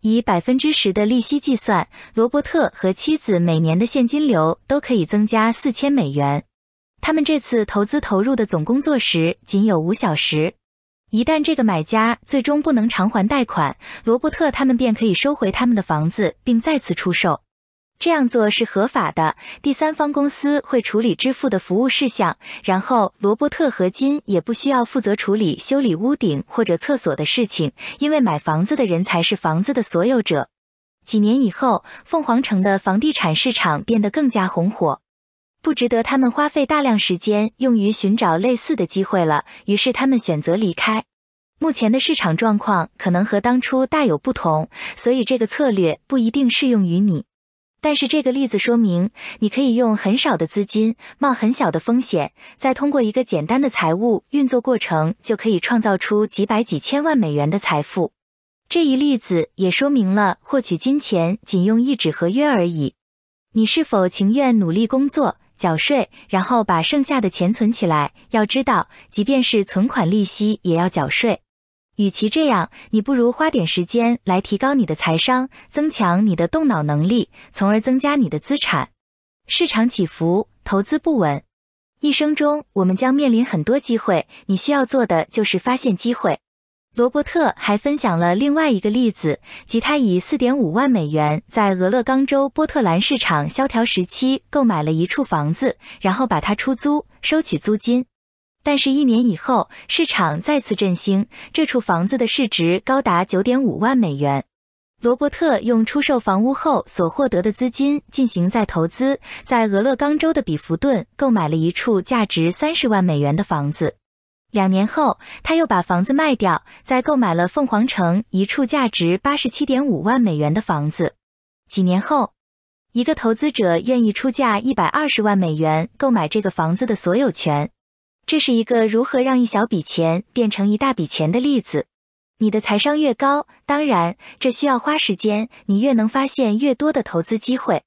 以百分之十的利息计算。罗伯特和妻子每年的现金流都可以增加四千美元。他们这次投资投入的总工作时仅有五小时。一旦这个买家最终不能偿还贷款，罗伯特他们便可以收回他们的房子并再次出售。这样做是合法的。第三方公司会处理支付的服务事项，然后罗伯特和金也不需要负责处理修理屋顶或者厕所的事情，因为买房子的人才是房子的所有者。几年以后，凤凰城的房地产市场变得更加红火，不值得他们花费大量时间用于寻找类似的机会了。于是他们选择离开。目前的市场状况可能和当初大有不同，所以这个策略不一定适用于你。但是这个例子说明，你可以用很少的资金，冒很小的风险，再通过一个简单的财务运作过程，就可以创造出几百几千万美元的财富。这一例子也说明了，获取金钱仅用一纸合约而已。你是否情愿努力工作，缴税，然后把剩下的钱存起来？要知道，即便是存款利息也要缴税。与其这样，你不如花点时间来提高你的财商，增强你的动脑能力，从而增加你的资产。市场起伏，投资不稳。一生中我们将面临很多机会，你需要做的就是发现机会。罗伯特还分享了另外一个例子，即他以四点五万美元在俄勒冈州波特兰市场萧条时期购买了一处房子，然后把它出租，收取租金。但是，一年以后，市场再次振兴，这处房子的市值高达九点五万美元。罗伯特用出售房屋后所获得的资金进行再投资，在俄勒冈州的比弗顿购买了一处价值三十万美元的房子。两年后，他又把房子卖掉，再购买了凤凰城一处价值八十七点五万美元的房子。几年后，一个投资者愿意出价一百二十万美元购买这个房子的所有权。这是一个如何让一小笔钱变成一大笔钱的例子。你的财商越高，当然这需要花时间，你越能发现越多的投资机会。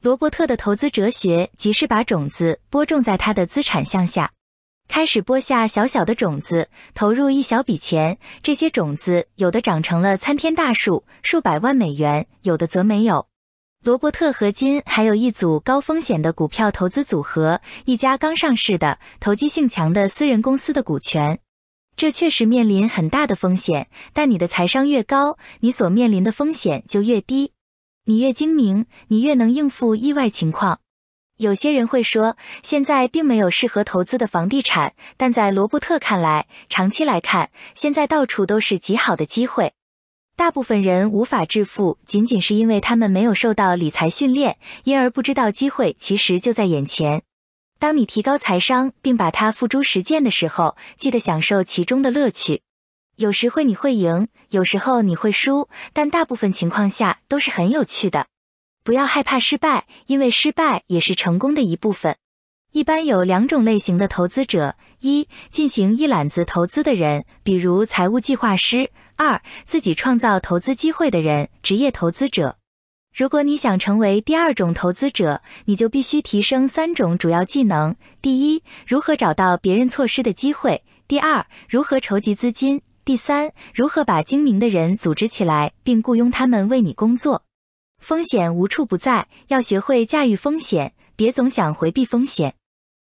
罗伯特的投资哲学即是把种子播种在他的资产项下，开始播下小小的种子，投入一小笔钱。这些种子有的长成了参天大树，数百万美元；有的则没有。罗伯特合金还有一组高风险的股票投资组合，一家刚上市的、投机性强的私人公司的股权。这确实面临很大的风险，但你的财商越高，你所面临的风险就越低。你越精明，你越能应付意外情况。有些人会说，现在并没有适合投资的房地产，但在罗伯特看来，长期来看，现在到处都是极好的机会。大部分人无法致富，仅仅是因为他们没有受到理财训练，因而不知道机会其实就在眼前。当你提高财商并把它付诸实践的时候，记得享受其中的乐趣。有时会你会赢，有时候你会输，但大部分情况下都是很有趣的。不要害怕失败，因为失败也是成功的一部分。一般有两种类型的投资者：一、进行一揽子投资的人，比如财务计划师。二，自己创造投资机会的人，职业投资者。如果你想成为第二种投资者，你就必须提升三种主要技能：第一，如何找到别人错失的机会；第二，如何筹集资金；第三，如何把精明的人组织起来，并雇佣他们为你工作。风险无处不在，要学会驾驭风险，别总想回避风险。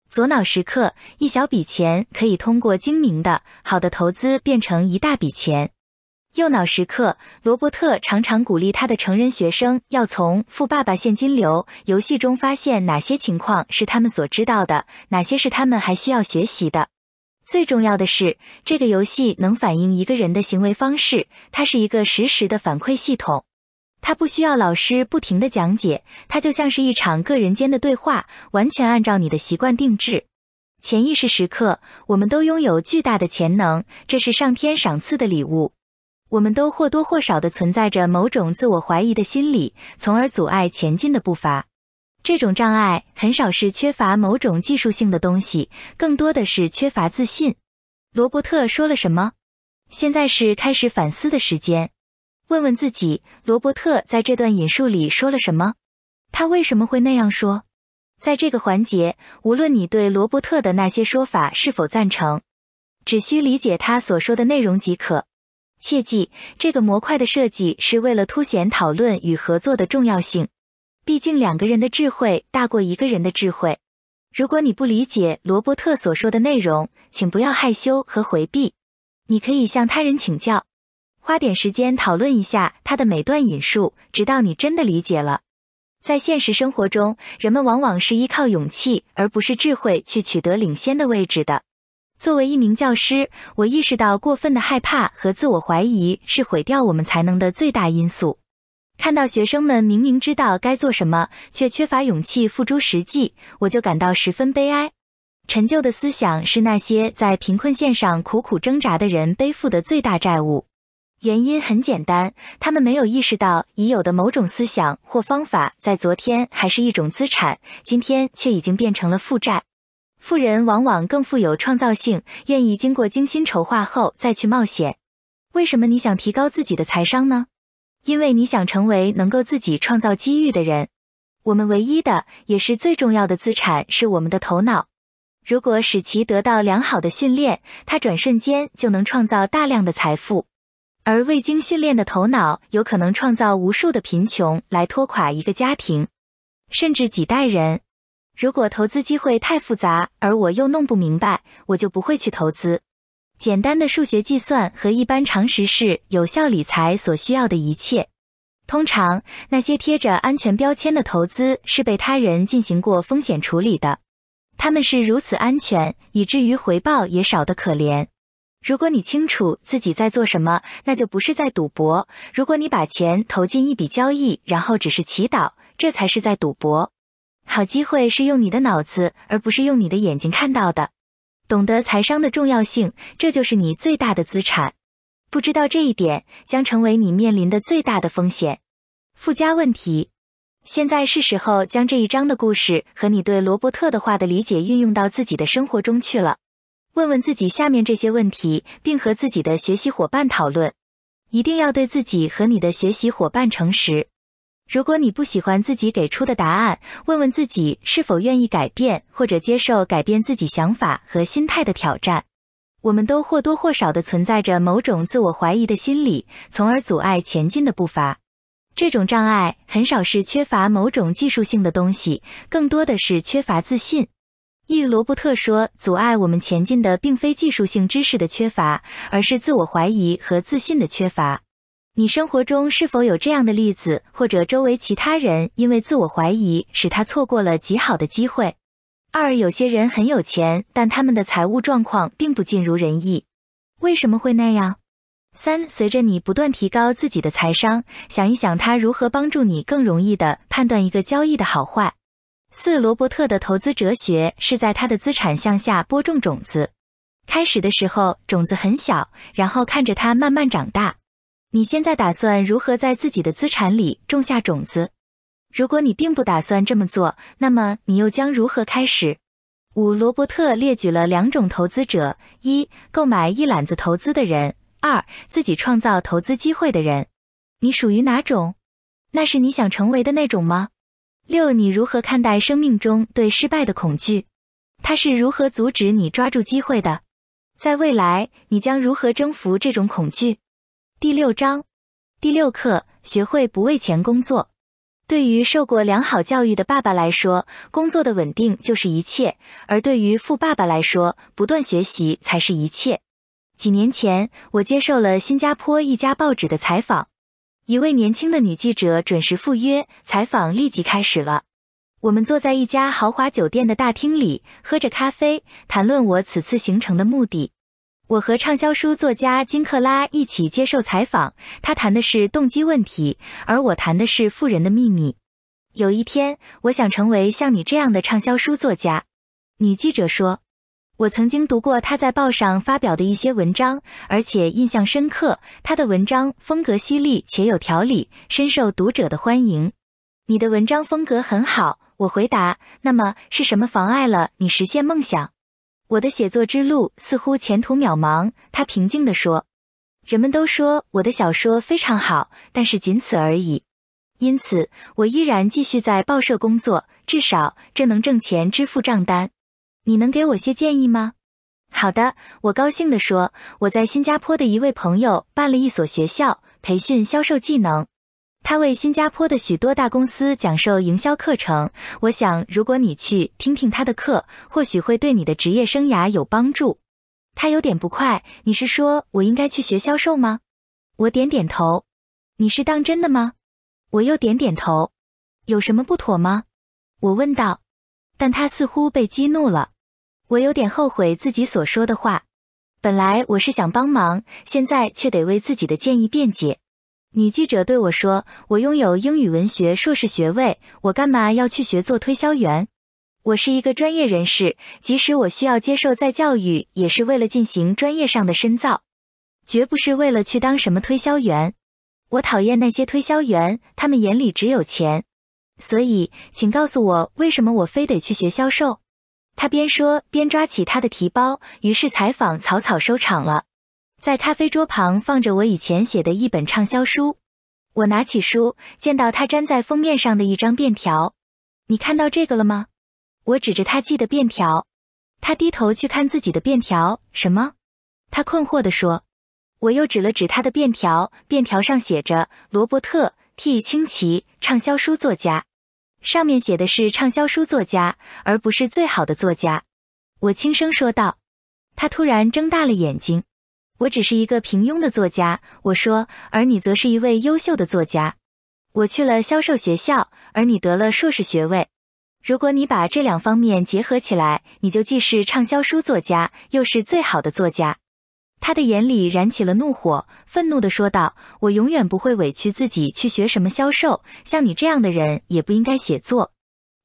左脑时刻，一小笔钱可以通过精明的好的投资变成一大笔钱。右脑时刻，罗伯特常常鼓励他的成人学生要从《富爸爸现金流》游戏中发现哪些情况是他们所知道的，哪些是他们还需要学习的。最重要的是，这个游戏能反映一个人的行为方式，它是一个实时的反馈系统，它不需要老师不停的讲解，它就像是一场个人间的对话，完全按照你的习惯定制。潜意识时刻，我们都拥有巨大的潜能，这是上天赏赐的礼物。我们都或多或少的存在着某种自我怀疑的心理，从而阻碍前进的步伐。这种障碍很少是缺乏某种技术性的东西，更多的是缺乏自信。罗伯特说了什么？现在是开始反思的时间，问问自己，罗伯特在这段引述里说了什么？他为什么会那样说？在这个环节，无论你对罗伯特的那些说法是否赞成，只需理解他所说的内容即可。切记，这个模块的设计是为了凸显讨论与合作的重要性。毕竟，两个人的智慧大过一个人的智慧。如果你不理解罗伯特所说的内容，请不要害羞和回避。你可以向他人请教，花点时间讨论一下他的每段引述，直到你真的理解了。在现实生活中，人们往往是依靠勇气而不是智慧去取得领先的位置的。作为一名教师，我意识到过分的害怕和自我怀疑是毁掉我们才能的最大因素。看到学生们明明知道该做什么，却缺乏勇气付诸实际，我就感到十分悲哀。陈旧的思想是那些在贫困线上苦苦挣扎的人背负的最大债务。原因很简单，他们没有意识到已有的某种思想或方法在昨天还是一种资产，今天却已经变成了负债。富人往往更富有创造性，愿意经过精心筹划后再去冒险。为什么你想提高自己的财商呢？因为你想成为能够自己创造机遇的人。我们唯一的也是最重要的资产是我们的头脑，如果使其得到良好的训练，它转瞬间就能创造大量的财富；而未经训练的头脑有可能创造无数的贫穷来拖垮一个家庭，甚至几代人。如果投资机会太复杂，而我又弄不明白，我就不会去投资。简单的数学计算和一般常识是有效理财所需要的一切。通常，那些贴着安全标签的投资是被他人进行过风险处理的。他们是如此安全，以至于回报也少得可怜。如果你清楚自己在做什么，那就不是在赌博。如果你把钱投进一笔交易，然后只是祈祷，这才是在赌博。好机会是用你的脑子，而不是用你的眼睛看到的。懂得财商的重要性，这就是你最大的资产。不知道这一点，将成为你面临的最大的风险。附加问题：现在是时候将这一章的故事和你对罗伯特的话的理解运用到自己的生活中去了。问问自己下面这些问题，并和自己的学习伙伴讨论。一定要对自己和你的学习伙伴诚实。如果你不喜欢自己给出的答案，问问自己是否愿意改变，或者接受改变自己想法和心态的挑战。我们都或多或少地存在着某种自我怀疑的心理，从而阻碍前进的步伐。这种障碍很少是缺乏某种技术性的东西，更多的是缺乏自信。一、罗伯特说，阻碍我们前进的并非技术性知识的缺乏，而是自我怀疑和自信的缺乏。你生活中是否有这样的例子，或者周围其他人因为自我怀疑使他错过了极好的机会？二有些人很有钱，但他们的财务状况并不尽如人意，为什么会那样？三随着你不断提高自己的财商，想一想他如何帮助你更容易的判断一个交易的好坏。四罗伯特的投资哲学是在他的资产向下播种种子，开始的时候种子很小，然后看着它慢慢长大。你现在打算如何在自己的资产里种下种子？如果你并不打算这么做，那么你又将如何开始？五、罗伯特列举了两种投资者：一、购买一揽子投资的人；二、自己创造投资机会的人。你属于哪种？那是你想成为的那种吗？六、你如何看待生命中对失败的恐惧？它是如何阻止你抓住机会的？在未来，你将如何征服这种恐惧？第六章，第六课，学会不为钱工作。对于受过良好教育的爸爸来说，工作的稳定就是一切；而对于富爸爸来说，不断学习才是一切。几年前，我接受了新加坡一家报纸的采访。一位年轻的女记者准时赴约，采访立即开始了。我们坐在一家豪华酒店的大厅里，喝着咖啡，谈论我此次行程的目的。我和畅销书作家金克拉一起接受采访，他谈的是动机问题，而我谈的是富人的秘密。有一天，我想成为像你这样的畅销书作家。女记者说：“我曾经读过他在报上发表的一些文章，而且印象深刻。他的文章风格犀利且有条理，深受读者的欢迎。”你的文章风格很好，我回答。那么是什么妨碍了你实现梦想？我的写作之路似乎前途渺茫，他平静地说。人们都说我的小说非常好，但是仅此而已。因此，我依然继续在报社工作，至少这能挣钱支付账单。你能给我些建议吗？好的，我高兴地说。我在新加坡的一位朋友办了一所学校，培训销售技能。他为新加坡的许多大公司讲授营销课程。我想，如果你去听听他的课，或许会对你的职业生涯有帮助。他有点不快。你是说我应该去学销售吗？我点点头。你是当真的吗？我又点点头。有什么不妥吗？我问道。但他似乎被激怒了。我有点后悔自己所说的话。本来我是想帮忙，现在却得为自己的建议辩解。女记者对我说：“我拥有英语文学硕士学位，我干嘛要去学做推销员？我是一个专业人士，即使我需要接受再教育，也是为了进行专业上的深造，绝不是为了去当什么推销员。我讨厌那些推销员，他们眼里只有钱。所以，请告诉我，为什么我非得去学销售？”她边说边抓起她的提包，于是采访草草收场了。在咖啡桌旁放着我以前写的一本畅销书，我拿起书，见到他粘在封面上的一张便条。你看到这个了吗？我指着他寄的便条。他低头去看自己的便条。什么？他困惑地说。我又指了指他的便条，便条上写着：“罗伯特 ·T· 清奇，畅销书作家。”上面写的是畅销书作家，而不是最好的作家。我轻声说道。他突然睁大了眼睛。我只是一个平庸的作家，我说，而你则是一位优秀的作家。我去了销售学校，而你得了硕士学位。如果你把这两方面结合起来，你就既是畅销书作家，又是最好的作家。他的眼里燃起了怒火，愤怒的说道：“我永远不会委屈自己去学什么销售，像你这样的人也不应该写作。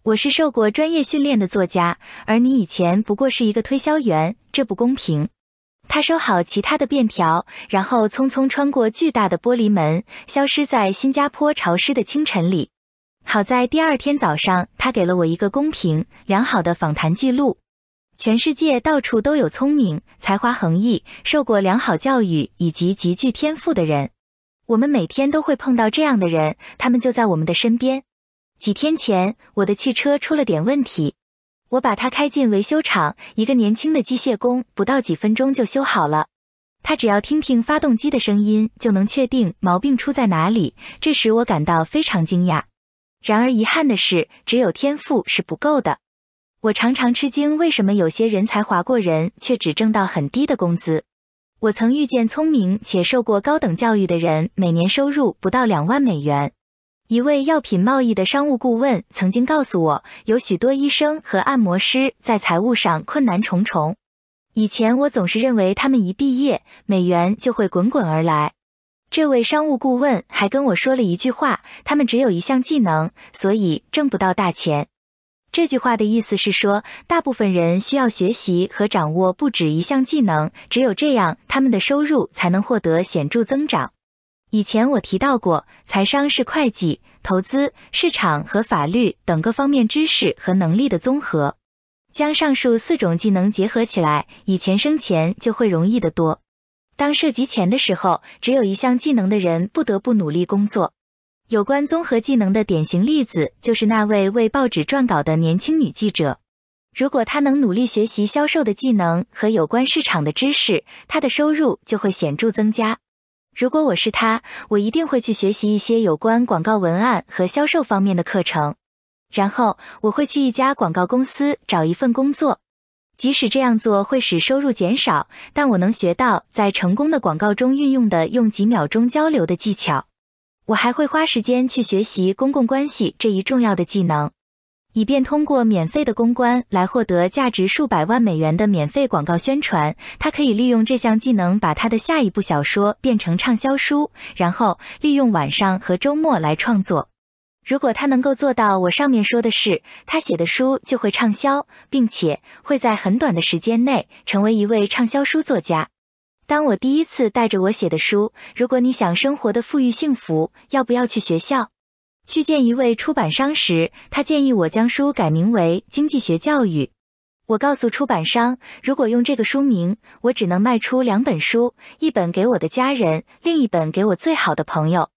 我是受过专业训练的作家，而你以前不过是一个推销员，这不公平。”他收好其他的便条，然后匆匆穿过巨大的玻璃门，消失在新加坡潮湿的清晨里。好在第二天早上，他给了我一个公平、良好的访谈记录。全世界到处都有聪明、才华横溢、受过良好教育以及极具天赋的人。我们每天都会碰到这样的人，他们就在我们的身边。几天前，我的汽车出了点问题。我把它开进维修厂，一个年轻的机械工不到几分钟就修好了。他只要听听发动机的声音，就能确定毛病出在哪里。这使我感到非常惊讶。然而遗憾的是，只有天赋是不够的。我常常吃惊，为什么有些人才华过人，却只挣到很低的工资。我曾遇见聪明且受过高等教育的人，每年收入不到两万美元。一位药品贸易的商务顾问曾经告诉我，有许多医生和按摩师在财务上困难重重。以前我总是认为他们一毕业，美元就会滚滚而来。这位商务顾问还跟我说了一句话：“他们只有一项技能，所以挣不到大钱。”这句话的意思是说，大部分人需要学习和掌握不止一项技能，只有这样，他们的收入才能获得显著增长。以前我提到过，财商是会计、投资、市场和法律等各方面知识和能力的综合。将上述四种技能结合起来，以前生钱就会容易得多。当涉及钱的时候，只有一项技能的人不得不努力工作。有关综合技能的典型例子就是那位为报纸撰稿的年轻女记者。如果她能努力学习销售的技能和有关市场的知识，她的收入就会显著增加。如果我是他，我一定会去学习一些有关广告文案和销售方面的课程，然后我会去一家广告公司找一份工作。即使这样做会使收入减少，但我能学到在成功的广告中运用的用几秒钟交流的技巧。我还会花时间去学习公共关系这一重要的技能。以便通过免费的公关来获得价值数百万美元的免费广告宣传，他可以利用这项技能把他的下一部小说变成畅销书，然后利用晚上和周末来创作。如果他能够做到我上面说的事，他写的书就会畅销，并且会在很短的时间内成为一位畅销书作家。当我第一次带着我写的书，如果你想生活的富裕幸福，要不要去学校？去见一位出版商时，他建议我将书改名为《经济学教育》。我告诉出版商，如果用这个书名，我只能卖出两本书，一本给我的家人，另一本给我最好的朋友。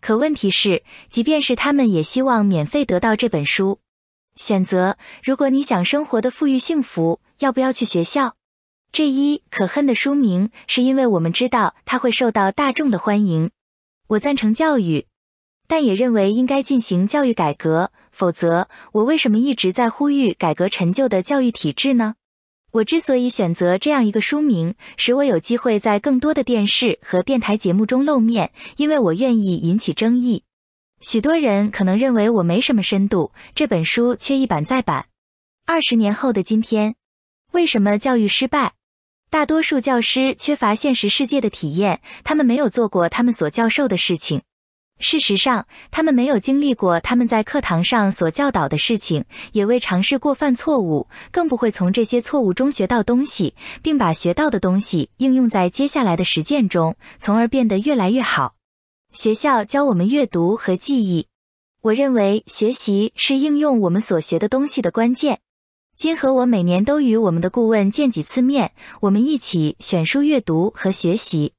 可问题是，即便是他们，也希望免费得到这本书。选择：如果你想生活的富裕幸福，要不要去学校？这一可恨的书名，是因为我们知道它会受到大众的欢迎。我赞成教育。但也认为应该进行教育改革，否则我为什么一直在呼吁改革陈旧的教育体制呢？我之所以选择这样一个书名，使我有机会在更多的电视和电台节目中露面，因为我愿意引起争议。许多人可能认为我没什么深度，这本书却一版再版。二十年后的今天，为什么教育失败？大多数教师缺乏现实世界的体验，他们没有做过他们所教授的事情。事实上，他们没有经历过他们在课堂上所教导的事情，也未尝试过犯错误，更不会从这些错误中学到东西，并把学到的东西应用在接下来的实践中，从而变得越来越好。学校教我们阅读和记忆。我认为学习是应用我们所学的东西的关键。金和我每年都与我们的顾问见几次面，我们一起选书阅读和学习，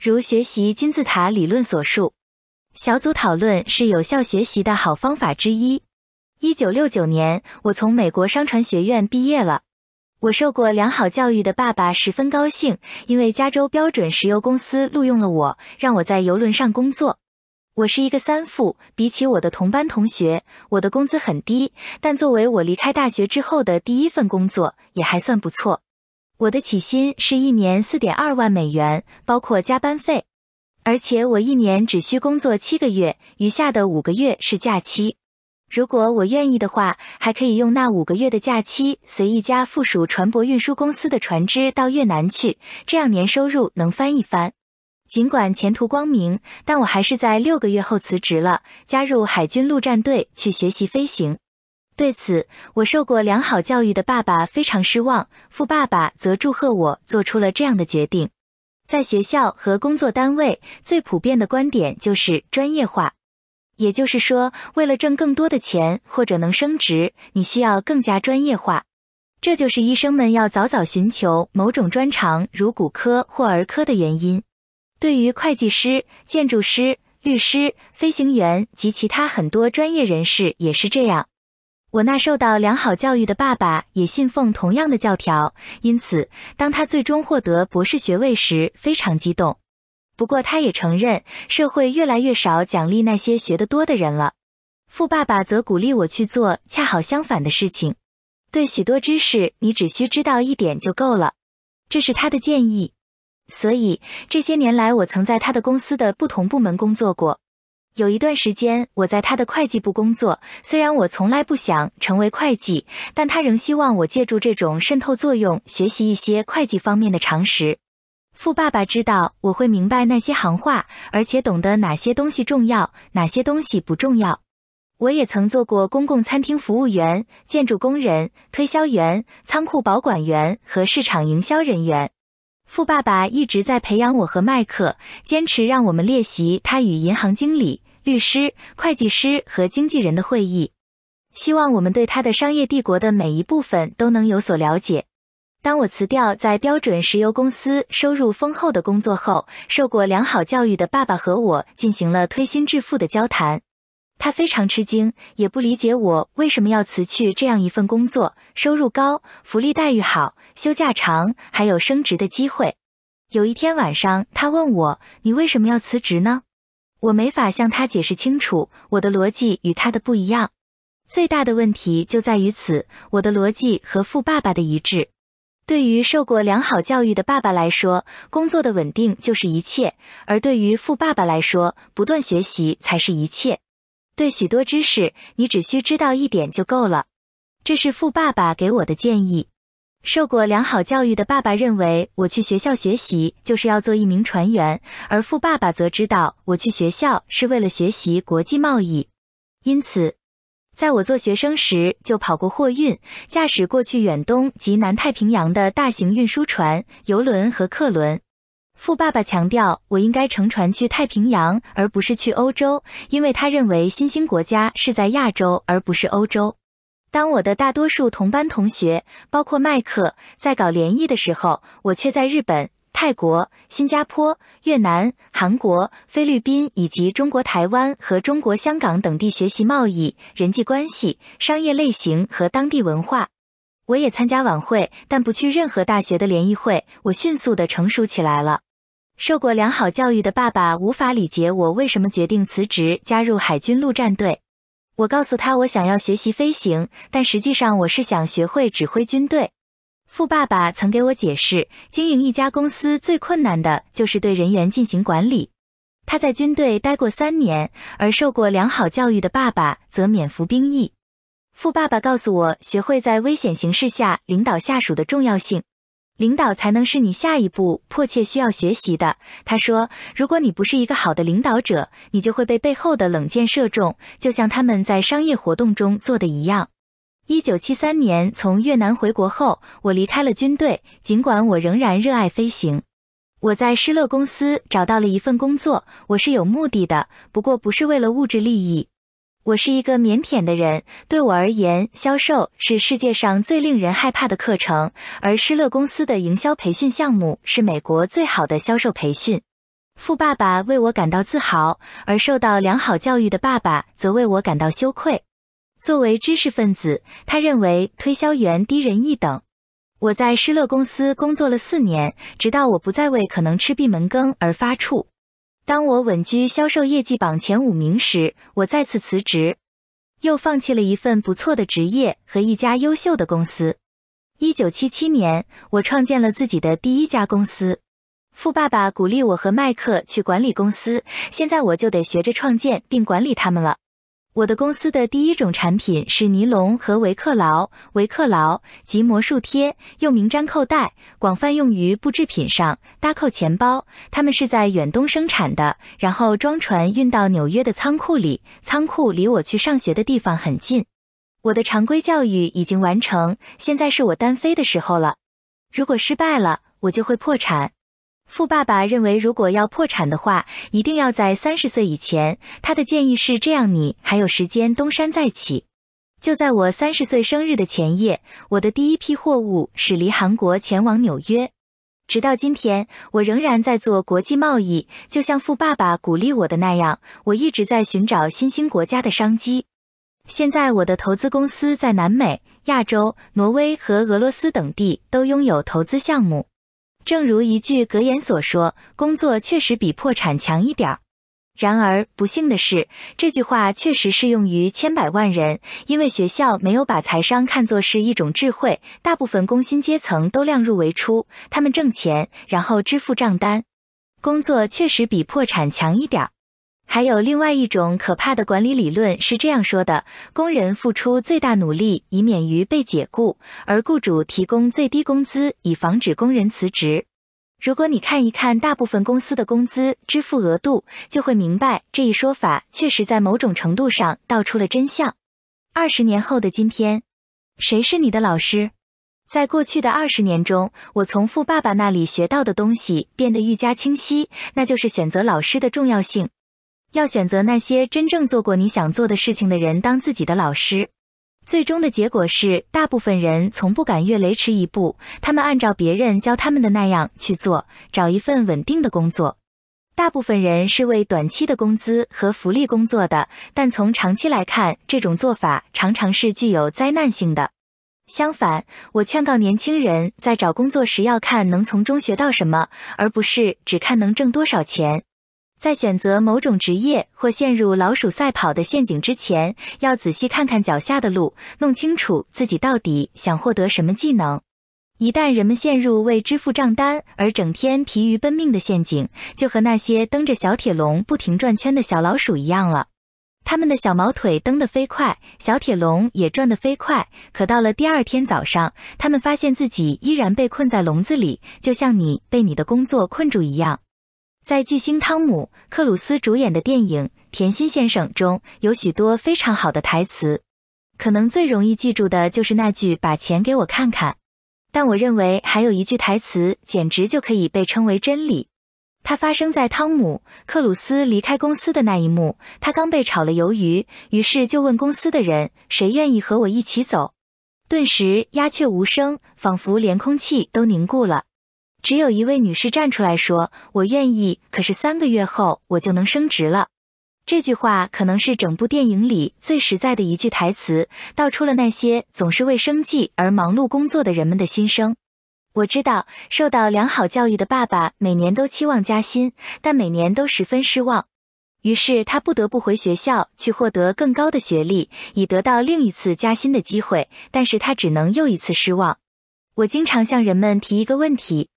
如学习金字塔理论所述。小组讨论是有效学习的好方法之一。一九六九年，我从美国商船学院毕业了。我受过良好教育的爸爸十分高兴，因为加州标准石油公司录用了我，让我在游轮上工作。我是一个三副，比起我的同班同学，我的工资很低，但作为我离开大学之后的第一份工作，也还算不错。我的起薪是一年四点二万美元，包括加班费。而且我一年只需工作七个月，余下的五个月是假期。如果我愿意的话，还可以用那五个月的假期，随一家附属船舶运输公司的船只到越南去，这样年收入能翻一番。尽管前途光明，但我还是在六个月后辞职了，加入海军陆战队去学习飞行。对此，我受过良好教育的爸爸非常失望，富爸爸则祝贺我做出了这样的决定。在学校和工作单位，最普遍的观点就是专业化，也就是说，为了挣更多的钱或者能升职，你需要更加专业化。这就是医生们要早早寻求某种专长，如骨科或儿科的原因。对于会计师、建筑师、律师、飞行员及其他很多专业人士也是这样。我那受到良好教育的爸爸也信奉同样的教条，因此当他最终获得博士学位时非常激动。不过他也承认，社会越来越少奖励那些学得多的人了。富爸爸则鼓励我去做恰好相反的事情：对许多知识，你只需知道一点就够了，这是他的建议。所以这些年来，我曾在他的公司的不同部门工作过。有一段时间，我在他的会计部工作。虽然我从来不想成为会计，但他仍希望我借助这种渗透作用学习一些会计方面的常识。富爸爸知道我会明白那些行话，而且懂得哪些东西重要，哪些东西不重要。我也曾做过公共餐厅服务员、建筑工人、推销员、仓库保管员和市场营销人员。富爸爸一直在培养我和麦克，坚持让我们练习他与银行经理、律师、会计师和经纪人的会议，希望我们对他的商业帝国的每一部分都能有所了解。当我辞掉在标准石油公司收入丰厚的工作后，受过良好教育的爸爸和我进行了推心置腹的交谈。他非常吃惊，也不理解我为什么要辞去这样一份工作，收入高，福利待遇好，休假长，还有升职的机会。有一天晚上，他问我：“你为什么要辞职呢？”我没法向他解释清楚，我的逻辑与他的不一样。最大的问题就在于此，我的逻辑和富爸爸的一致。对于受过良好教育的爸爸来说，工作的稳定就是一切；而对于富爸爸来说，不断学习才是一切。对许多知识，你只需知道一点就够了。这是富爸爸给我的建议。受过良好教育的爸爸认为，我去学校学习就是要做一名船员，而富爸爸则知道我去学校是为了学习国际贸易。因此，在我做学生时，就跑过货运，驾驶过去远东及南太平洋的大型运输船、游轮和客轮。富爸爸强调，我应该乘船去太平洋，而不是去欧洲，因为他认为新兴国家是在亚洲，而不是欧洲。当我的大多数同班同学，包括麦克，在搞联谊的时候，我却在日本、泰国、新加坡、越南、韩国、菲律宾以及中国台湾和中国香港等地学习贸易、人际关系、商业类型和当地文化。我也参加晚会，但不去任何大学的联谊会。我迅速的成熟起来了。受过良好教育的爸爸无法理解我为什么决定辞职加入海军陆战队。我告诉他我想要学习飞行，但实际上我是想学会指挥军队。富爸爸曾给我解释，经营一家公司最困难的就是对人员进行管理。他在军队待过三年，而受过良好教育的爸爸则免服兵役。富爸爸告诉我，学会在危险形势下领导下属的重要性。领导才能是你下一步迫切需要学习的。他说：“如果你不是一个好的领导者，你就会被背后的冷箭射中，就像他们在商业活动中做的一样。”一九七三年从越南回国后，我离开了军队，尽管我仍然热爱飞行。我在施乐公司找到了一份工作。我是有目的的，不过不是为了物质利益。我是一个腼腆的人，对我而言，销售是世界上最令人害怕的课程。而施乐公司的营销培训项目是美国最好的销售培训。富爸爸为我感到自豪，而受到良好教育的爸爸则为我感到羞愧。作为知识分子，他认为推销员低人一等。我在施乐公司工作了四年，直到我不再为可能吃闭门羹而发怵。当我稳居销售业绩榜前五名时，我再次辞职，又放弃了一份不错的职业和一家优秀的公司。1977年，我创建了自己的第一家公司。富爸爸鼓励我和迈克去管理公司，现在我就得学着创建并管理他们了。我的公司的第一种产品是尼龙和维克劳，维克劳及魔术贴，又名粘扣带，广泛用于布制品上，搭扣钱包。它们是在远东生产的，然后装船运到纽约的仓库里，仓库离我去上学的地方很近。我的常规教育已经完成，现在是我单飞的时候了。如果失败了，我就会破产。富爸爸认为，如果要破产的话，一定要在三十岁以前。他的建议是这样，你还有时间东山再起。就在我三十岁生日的前夜，我的第一批货物驶离韩国前往纽约。直到今天，我仍然在做国际贸易，就像富爸爸鼓励我的那样，我一直在寻找新兴国家的商机。现在，我的投资公司在南美、亚洲、挪威和俄罗斯等地都拥有投资项目。正如一句格言所说，工作确实比破产强一点儿。然而不幸的是，这句话确实适用于千百万人，因为学校没有把财商看作是一种智慧。大部分工薪阶层都量入为出，他们挣钱然后支付账单。工作确实比破产强一点儿。还有另外一种可怕的管理理论是这样说的：工人付出最大努力以免于被解雇，而雇主提供最低工资以防止工人辞职。如果你看一看大部分公司的工资支付额度，就会明白这一说法确实在某种程度上道出了真相。二十年后的今天，谁是你的老师？在过去的二十年中，我从富爸爸那里学到的东西变得愈加清晰，那就是选择老师的重要性。要选择那些真正做过你想做的事情的人当自己的老师。最终的结果是，大部分人从不敢越雷池一步，他们按照别人教他们的那样去做，找一份稳定的工作。大部分人是为短期的工资和福利工作的，但从长期来看，这种做法常常是具有灾难性的。相反，我劝告年轻人在找工作时要看能从中学到什么，而不是只看能挣多少钱。在选择某种职业或陷入老鼠赛跑的陷阱之前，要仔细看看脚下的路，弄清楚自己到底想获得什么技能。一旦人们陷入为支付账单而整天疲于奔命的陷阱，就和那些蹬着小铁笼不停转圈的小老鼠一样了。他们的小毛腿蹬得飞快，小铁笼也转得飞快，可到了第二天早上，他们发现自己依然被困在笼子里，就像你被你的工作困住一样。在巨星汤姆·克鲁斯主演的电影《甜心先生》中有许多非常好的台词，可能最容易记住的就是那句“把钱给我看看”。但我认为还有一句台词简直就可以被称为真理。它发生在汤姆·克鲁斯离开公司的那一幕，他刚被炒了鱿鱼，于是就问公司的人：“谁愿意和我一起走？”顿时鸦雀无声，仿佛连空气都凝固了。只有一位女士站出来说：“我愿意。”可是三个月后，我就能升职了。这句话可能是整部电影里最实在的一句台词，道出了那些总是为生计而忙碌工作的人们的心声。我知道，受到良好教育的爸爸每年都期望加薪，但每年都十分失望。于是他不得不回学校去获得更高的学历，以得到另一次加薪的机会。但是他只能又一次失望。我经常向人们提一个问题。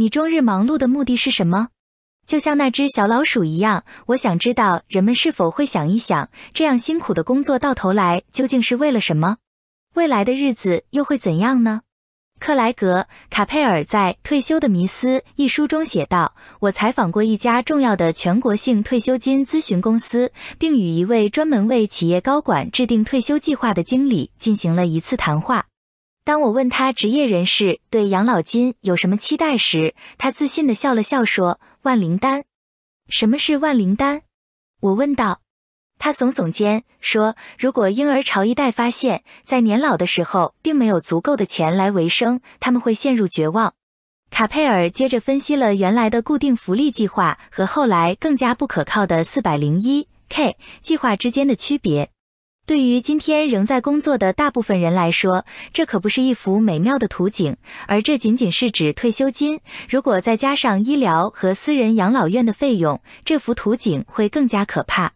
你终日忙碌的目的是什么？就像那只小老鼠一样，我想知道人们是否会想一想，这样辛苦的工作到头来究竟是为了什么？未来的日子又会怎样呢？克莱格·卡佩尔在《退休的迷思》一书中写道：“我采访过一家重要的全国性退休金咨询公司，并与一位专门为企业高管制定退休计划的经理进行了一次谈话。”当我问他职业人士对养老金有什么期待时，他自信的笑了笑，说：“万灵丹。”什么是万灵丹？我问道。他耸耸肩，说：“如果婴儿潮一代发现在年老的时候并没有足够的钱来维生，他们会陷入绝望。”卡佩尔接着分析了原来的固定福利计划和后来更加不可靠的四百零一 k 计划之间的区别。对于今天仍在工作的大部分人来说，这可不是一幅美妙的图景，而这仅仅是指退休金。如果再加上医疗和私人养老院的费用，这幅图景会更加可怕。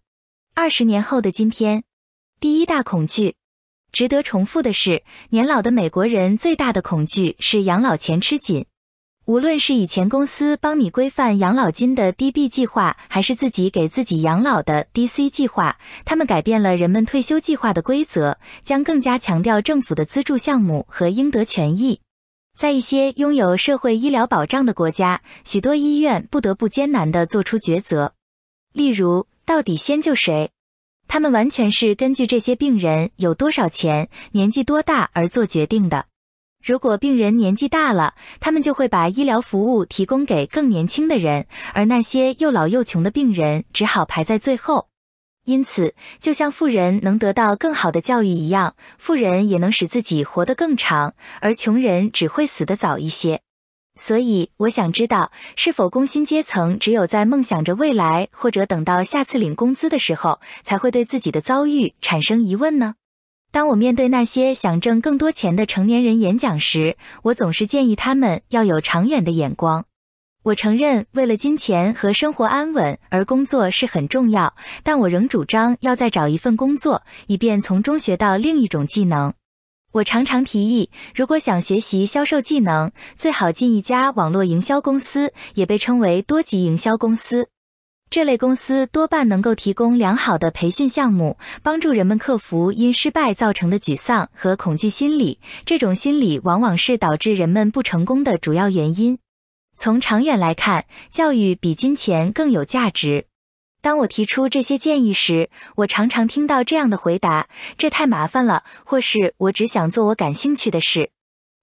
二十年后的今天，第一大恐惧，值得重复的是，年老的美国人最大的恐惧是养老钱吃紧。无论是以前公司帮你规范养老金的 DB 计划，还是自己给自己养老的 DC 计划，他们改变了人们退休计划的规则，将更加强调政府的资助项目和应得权益。在一些拥有社会医疗保障的国家，许多医院不得不艰难地做出抉择，例如到底先救谁。他们完全是根据这些病人有多少钱、年纪多大而做决定的。如果病人年纪大了，他们就会把医疗服务提供给更年轻的人，而那些又老又穷的病人只好排在最后。因此，就像富人能得到更好的教育一样，富人也能使自己活得更长，而穷人只会死得早一些。所以，我想知道，是否工薪阶层只有在梦想着未来，或者等到下次领工资的时候，才会对自己的遭遇产生疑问呢？当我面对那些想挣更多钱的成年人演讲时，我总是建议他们要有长远的眼光。我承认，为了金钱和生活安稳而工作是很重要，但我仍主张要再找一份工作，以便从中学到另一种技能。我常常提议，如果想学习销售技能，最好进一家网络营销公司，也被称为多级营销公司。这类公司多半能够提供良好的培训项目，帮助人们克服因失败造成的沮丧和恐惧心理。这种心理往往是导致人们不成功的主要原因。从长远来看，教育比金钱更有价值。当我提出这些建议时，我常常听到这样的回答：这太麻烦了，或是我只想做我感兴趣的事。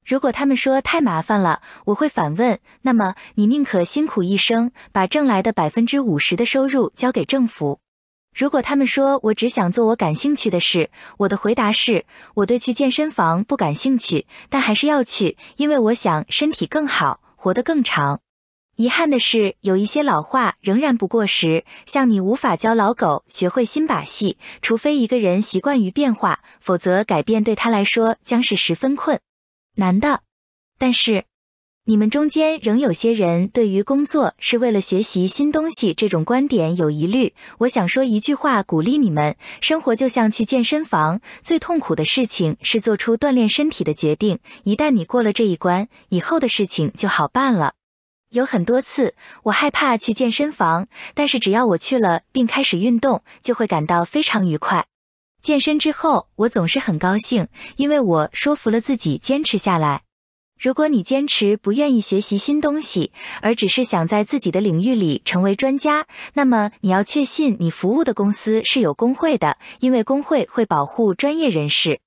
如果他们说太麻烦了，我会反问：那么你宁可辛苦一生，把挣来的百分之五十的收入交给政府？如果他们说我只想做我感兴趣的事，我的回答是：我对去健身房不感兴趣，但还是要去，因为我想身体更好，活得更长。遗憾的是，有一些老话仍然不过时，像你无法教老狗学会新把戏，除非一个人习惯于变化，否则改变对他来说将是十分困。难的，但是你们中间仍有些人对于工作是为了学习新东西这种观点有疑虑。我想说一句话鼓励你们：生活就像去健身房，最痛苦的事情是做出锻炼身体的决定。一旦你过了这一关，以后的事情就好办了。有很多次我害怕去健身房，但是只要我去了并开始运动，就会感到非常愉快。健身之后，我总是很高兴，因为我说服了自己坚持下来。如果你坚持不愿意学习新东西，而只是想在自己的领域里成为专家，那么你要确信你服务的公司是有工会的，因为工会会保护专业人士。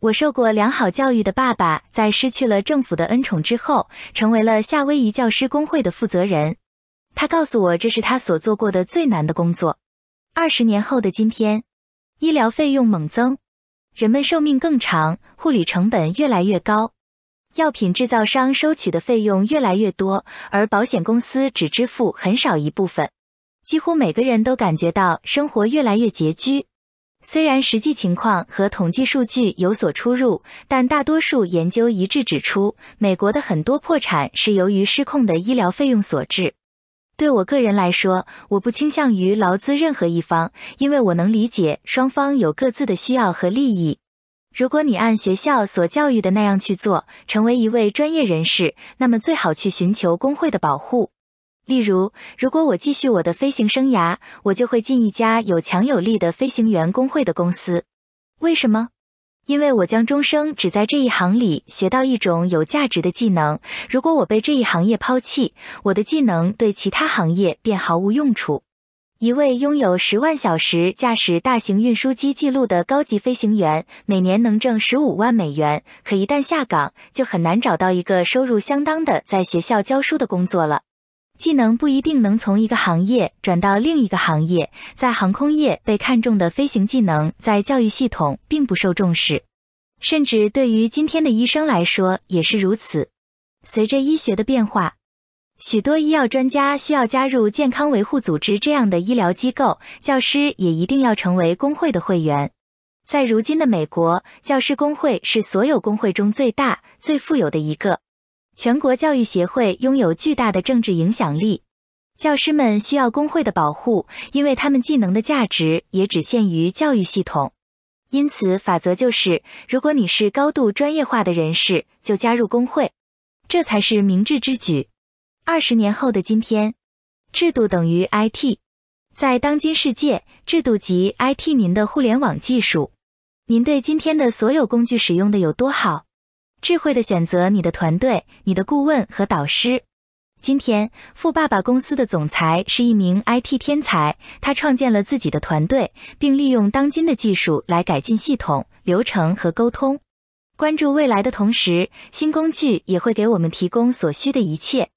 我受过良好教育的爸爸，在失去了政府的恩宠之后，成为了夏威夷教师工会的负责人。他告诉我，这是他所做过的最难的工作。二十年后的今天。医疗费用猛增，人们寿命更长，护理成本越来越高，药品制造商收取的费用越来越多，而保险公司只支付很少一部分。几乎每个人都感觉到生活越来越拮据。虽然实际情况和统计数据有所出入，但大多数研究一致指出，美国的很多破产是由于失控的医疗费用所致。对我个人来说，我不倾向于劳资任何一方，因为我能理解双方有各自的需要和利益。如果你按学校所教育的那样去做，成为一位专业人士，那么最好去寻求工会的保护。例如，如果我继续我的飞行生涯，我就会进一家有强有力的飞行员工会的公司。为什么？因为我将终生只在这一行里学到一种有价值的技能，如果我被这一行业抛弃，我的技能对其他行业便毫无用处。一位拥有十万小时驾驶大型运输机记录的高级飞行员，每年能挣十五万美元，可一旦下岗，就很难找到一个收入相当的在学校教书的工作了。技能不一定能从一个行业转到另一个行业，在航空业被看重的飞行技能，在教育系统并不受重视，甚至对于今天的医生来说也是如此。随着医学的变化，许多医药专家需要加入健康维护组织这样的医疗机构，教师也一定要成为工会的会员。在如今的美国，教师工会是所有工会中最大、最富有的一个。全国教育协会拥有巨大的政治影响力，教师们需要工会的保护，因为他们技能的价值也只限于教育系统。因此，法则就是：如果你是高度专业化的人士，就加入工会，这才是明智之举。二十年后的今天，制度等于 IT，在当今世界，制度即 IT。您的互联网技术，您对今天的所有工具使用的有多好？智慧的选择你的团队、你的顾问和导师。今天，富爸爸公司的总裁是一名 IT 天才，他创建了自己的团队，并利用当今的技术来改进系统、流程和沟通。关注未来的同时，新工具也会给我们提供所需的一切。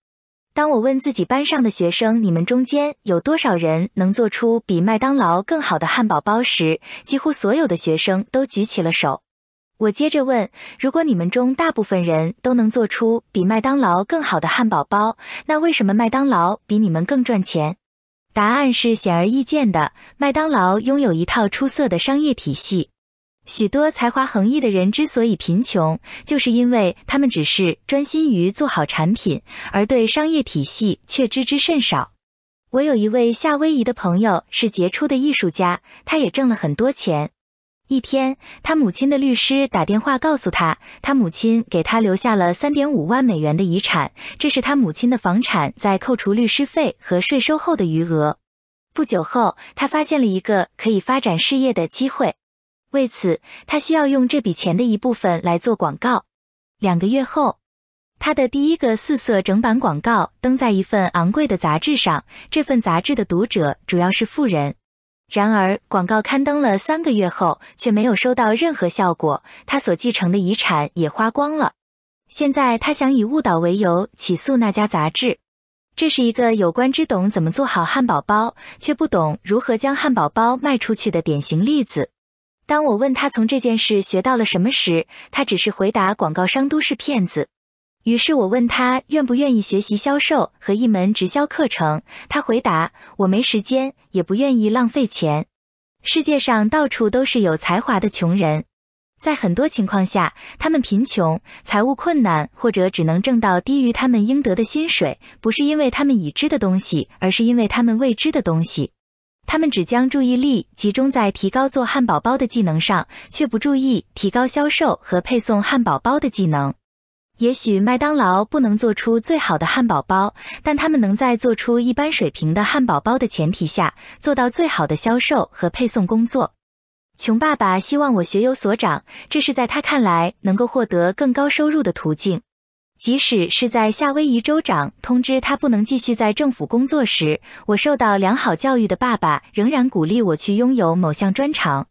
当我问自己班上的学生：“你们中间有多少人能做出比麦当劳更好的汉堡包？”时，几乎所有的学生都举起了手。我接着问：“如果你们中大部分人都能做出比麦当劳更好的汉堡包，那为什么麦当劳比你们更赚钱？”答案是显而易见的：麦当劳拥有一套出色的商业体系。许多才华横溢的人之所以贫穷，就是因为他们只是专心于做好产品，而对商业体系却知之甚少。我有一位夏威夷的朋友是杰出的艺术家，他也挣了很多钱。一天，他母亲的律师打电话告诉他，他母亲给他留下了三点五万美元的遗产，这是他母亲的房产在扣除律师费和税收后的余额。不久后，他发现了一个可以发展事业的机会，为此他需要用这笔钱的一部分来做广告。两个月后，他的第一个四色整版广告登在一份昂贵的杂志上，这份杂志的读者主要是富人。然而，广告刊登了三个月后，却没有收到任何效果。他所继承的遗产也花光了。现在，他想以误导为由起诉那家杂志。这是一个有关只懂怎么做好汉堡包，却不懂如何将汉堡包卖出去的典型例子。当我问他从这件事学到了什么时，他只是回答：“广告商都是骗子。”于是我问他愿不愿意学习销售和一门直销课程。他回答：“我没时间，也不愿意浪费钱。”世界上到处都是有才华的穷人，在很多情况下，他们贫穷、财务困难，或者只能挣到低于他们应得的薪水，不是因为他们已知的东西，而是因为他们未知的东西。他们只将注意力集中在提高做汉堡包的技能上，却不注意提高销售和配送汉堡包的技能。也许麦当劳不能做出最好的汉堡包，但他们能在做出一般水平的汉堡包的前提下，做到最好的销售和配送工作。穷爸爸希望我学有所长，这是在他看来能够获得更高收入的途径。即使是在夏威夷州长通知他不能继续在政府工作时，我受到良好教育的爸爸仍然鼓励我去拥有某项专长。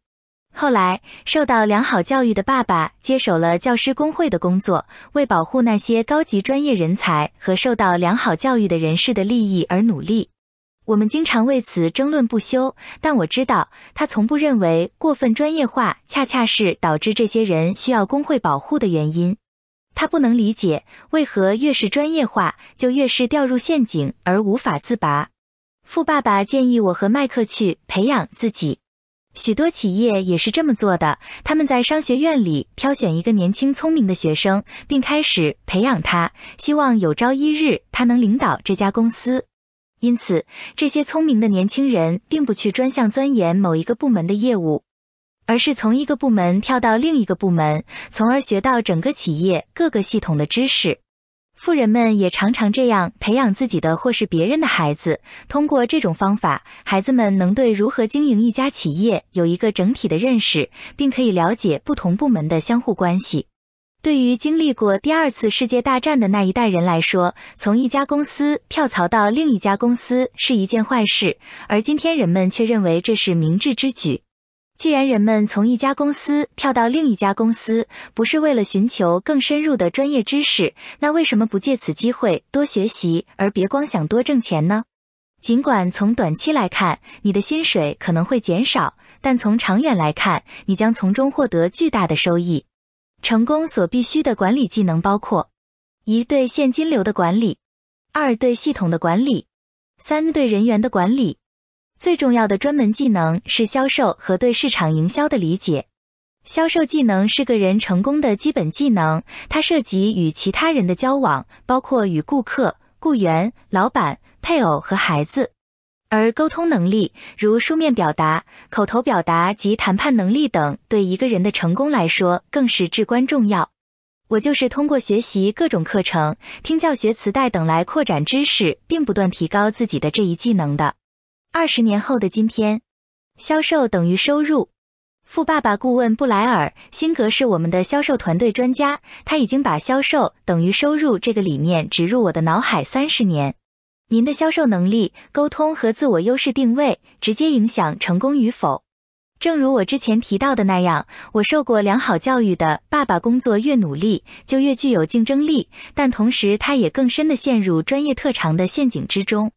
后来，受到良好教育的爸爸接手了教师工会的工作，为保护那些高级专业人才和受到良好教育的人士的利益而努力。我们经常为此争论不休，但我知道他从不认为过分专业化恰恰是导致这些人需要工会保护的原因。他不能理解为何越是专业化就越是掉入陷阱而无法自拔。富爸爸建议我和麦克去培养自己。许多企业也是这么做的。他们在商学院里挑选一个年轻、聪明的学生，并开始培养他，希望有朝一日他能领导这家公司。因此，这些聪明的年轻人并不去专项钻研某一个部门的业务，而是从一个部门跳到另一个部门，从而学到整个企业各个系统的知识。富人们也常常这样培养自己的或是别人的孩子。通过这种方法，孩子们能对如何经营一家企业有一个整体的认识，并可以了解不同部门的相互关系。对于经历过第二次世界大战的那一代人来说，从一家公司跳槽到另一家公司是一件坏事，而今天人们却认为这是明智之举。既然人们从一家公司跳到另一家公司，不是为了寻求更深入的专业知识，那为什么不借此机会多学习，而别光想多挣钱呢？尽管从短期来看，你的薪水可能会减少，但从长远来看，你将从中获得巨大的收益。成功所必须的管理技能包括：一、对现金流的管理；二、对系统的管理；三、对人员的管理。最重要的专门技能是销售和对市场营销的理解。销售技能是个人成功的基本技能，它涉及与其他人的交往，包括与顾客、雇员、老板、配偶和孩子。而沟通能力，如书面表达、口头表达及谈判能力等，对一个人的成功来说更是至关重要。我就是通过学习各种课程、听教学磁带等来扩展知识，并不断提高自己的这一技能的。二十年后的今天，销售等于收入。富爸爸顾问布莱尔·辛格是我们的销售团队专家，他已经把“销售等于收入”这个理念植入我的脑海三十年。您的销售能力、沟通和自我优势定位，直接影响成功与否。正如我之前提到的那样，我受过良好教育的爸爸工作越努力，就越具有竞争力，但同时他也更深的陷入专业特长的陷阱之中。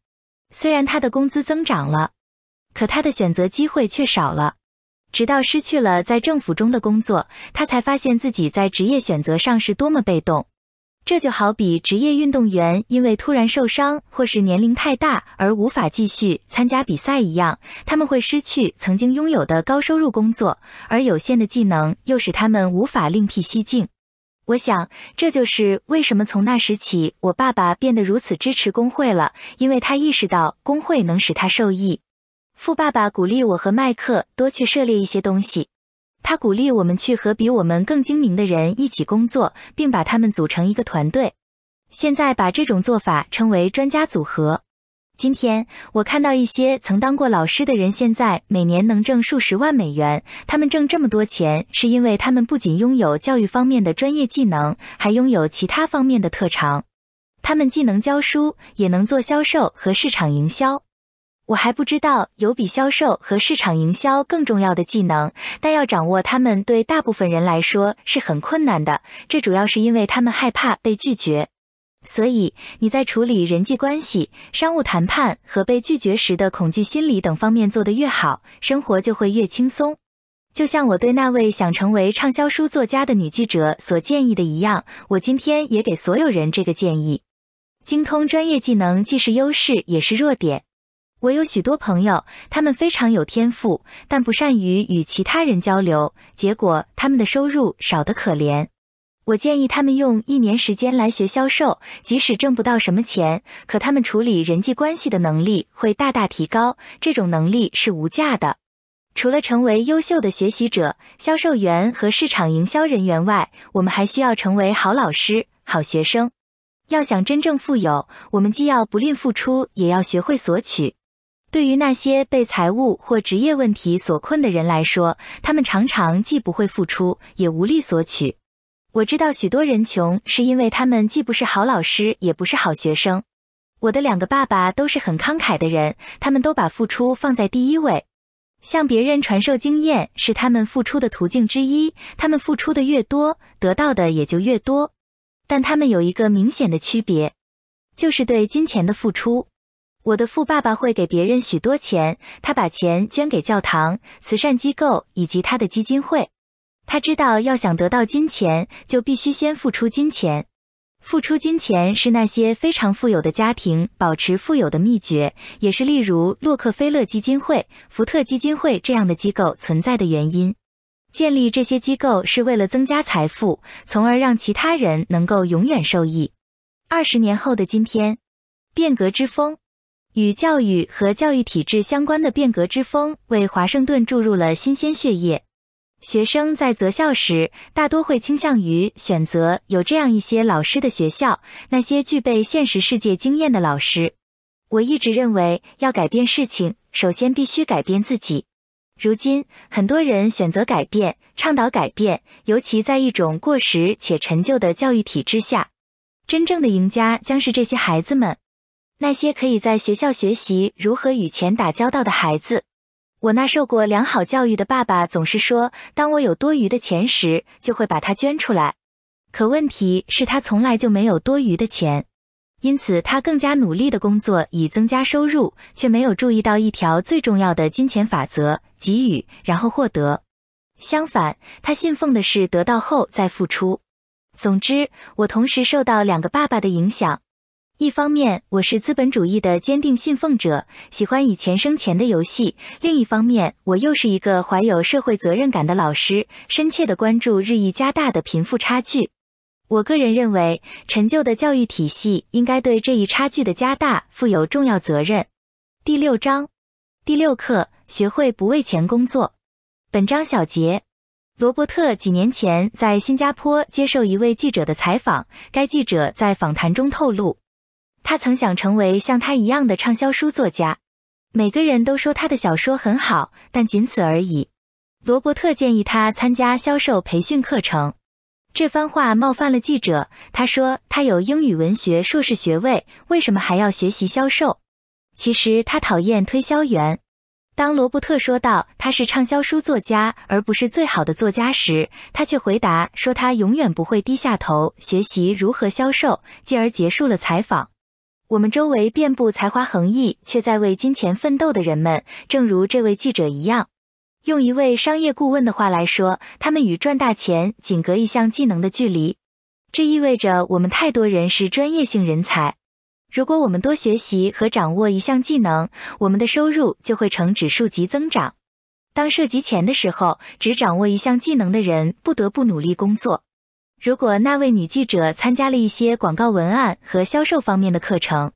虽然他的工资增长了，可他的选择机会却少了。直到失去了在政府中的工作，他才发现自己在职业选择上是多么被动。这就好比职业运动员因为突然受伤或是年龄太大而无法继续参加比赛一样，他们会失去曾经拥有的高收入工作，而有限的技能又使他们无法另辟蹊径。我想，这就是为什么从那时起，我爸爸变得如此支持工会了，因为他意识到工会能使他受益。富爸爸鼓励我和麦克多去涉猎一些东西，他鼓励我们去和比我们更精明的人一起工作，并把他们组成一个团队。现在把这种做法称为专家组合。今天我看到一些曾当过老师的人，现在每年能挣数十万美元。他们挣这么多钱，是因为他们不仅拥有教育方面的专业技能，还拥有其他方面的特长。他们既能教书，也能做销售和市场营销。我还不知道有比销售和市场营销更重要的技能，但要掌握他们，对大部分人来说是很困难的。这主要是因为他们害怕被拒绝。所以你在处理人际关系、商务谈判和被拒绝时的恐惧心理等方面做得越好，生活就会越轻松。就像我对那位想成为畅销书作家的女记者所建议的一样，我今天也给所有人这个建议：精通专业技能既是优势也是弱点。我有许多朋友，他们非常有天赋，但不善于与其他人交流，结果他们的收入少得可怜。我建议他们用一年时间来学销售，即使挣不到什么钱，可他们处理人际关系的能力会大大提高。这种能力是无价的。除了成为优秀的学习者、销售员和市场营销人员外，我们还需要成为好老师、好学生。要想真正富有，我们既要不吝付出，也要学会索取。对于那些被财务或职业问题所困的人来说，他们常常既不会付出，也无力索取。我知道许多人穷，是因为他们既不是好老师，也不是好学生。我的两个爸爸都是很慷慨的人，他们都把付出放在第一位。向别人传授经验是他们付出的途径之一。他们付出的越多，得到的也就越多。但他们有一个明显的区别，就是对金钱的付出。我的富爸爸会给别人许多钱，他把钱捐给教堂、慈善机构以及他的基金会。他知道，要想得到金钱，就必须先付出金钱。付出金钱是那些非常富有的家庭保持富有的秘诀，也是例如洛克菲勒基金会、福特基金会这样的机构存在的原因。建立这些机构是为了增加财富，从而让其他人能够永远受益。二十年后的今天，变革之风与教育和教育体制相关的变革之风为华盛顿注入了新鲜血液。学生在择校时，大多会倾向于选择有这样一些老师的学校，那些具备现实世界经验的老师。我一直认为，要改变事情，首先必须改变自己。如今，很多人选择改变，倡导改变，尤其在一种过时且陈旧的教育体制下，真正的赢家将是这些孩子们，那些可以在学校学习如何与钱打交道的孩子。我那受过良好教育的爸爸总是说，当我有多余的钱时，就会把它捐出来。可问题是，他从来就没有多余的钱，因此他更加努力的工作以增加收入，却没有注意到一条最重要的金钱法则：给予然后获得。相反，他信奉的是得到后再付出。总之，我同时受到两个爸爸的影响。一方面，我是资本主义的坚定信奉者，喜欢以钱生钱的游戏；另一方面，我又是一个怀有社会责任感的老师，深切的关注日益加大的贫富差距。我个人认为，陈旧的教育体系应该对这一差距的加大负有重要责任。第六章，第六课，学会不为钱工作。本章小结：罗伯特几年前在新加坡接受一位记者的采访，该记者在访谈中透露。他曾想成为像他一样的畅销书作家。每个人都说他的小说很好，但仅此而已。罗伯特建议他参加销售培训课程。这番话冒犯了记者。他说：“他有英语文学硕士学位，为什么还要学习销售？”其实他讨厌推销员。当罗伯特说到他是畅销书作家，而不是最好的作家时，他却回答说：“他永远不会低下头学习如何销售。”继而结束了采访。我们周围遍布才华横溢却在为金钱奋斗的人们，正如这位记者一样。用一位商业顾问的话来说，他们与赚大钱仅隔一项技能的距离。这意味着我们太多人是专业性人才。如果我们多学习和掌握一项技能，我们的收入就会呈指数级增长。当涉及钱的时候，只掌握一项技能的人不得不努力工作。如果那位女记者参加了一些广告文案和销售方面的课程，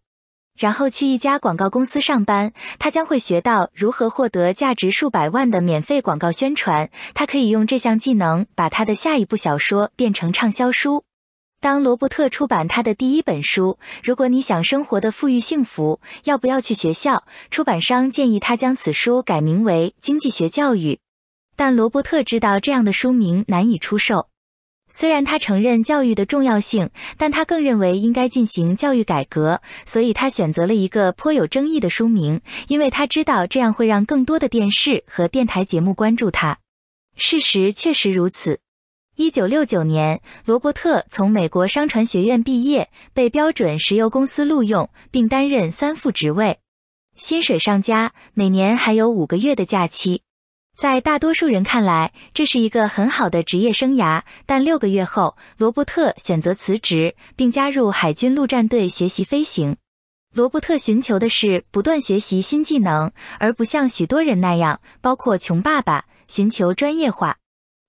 然后去一家广告公司上班，她将会学到如何获得价值数百万的免费广告宣传。她可以用这项技能把她的下一部小说变成畅销书。当罗伯特出版他的第一本书，如果你想生活的富裕幸福，要不要去学校？出版商建议他将此书改名为《经济学教育》，但罗伯特知道这样的书名难以出售。虽然他承认教育的重要性，但他更认为应该进行教育改革，所以他选择了一个颇有争议的书名，因为他知道这样会让更多的电视和电台节目关注他。事实确实如此。一九六九年，罗伯特从美国商船学院毕业，被标准石油公司录用，并担任三副职位，薪水上加，每年还有五个月的假期。在大多数人看来，这是一个很好的职业生涯。但六个月后，罗伯特选择辞职，并加入海军陆战队学习飞行。罗伯特寻求的是不断学习新技能，而不像许多人那样，包括穷爸爸，寻求专业化。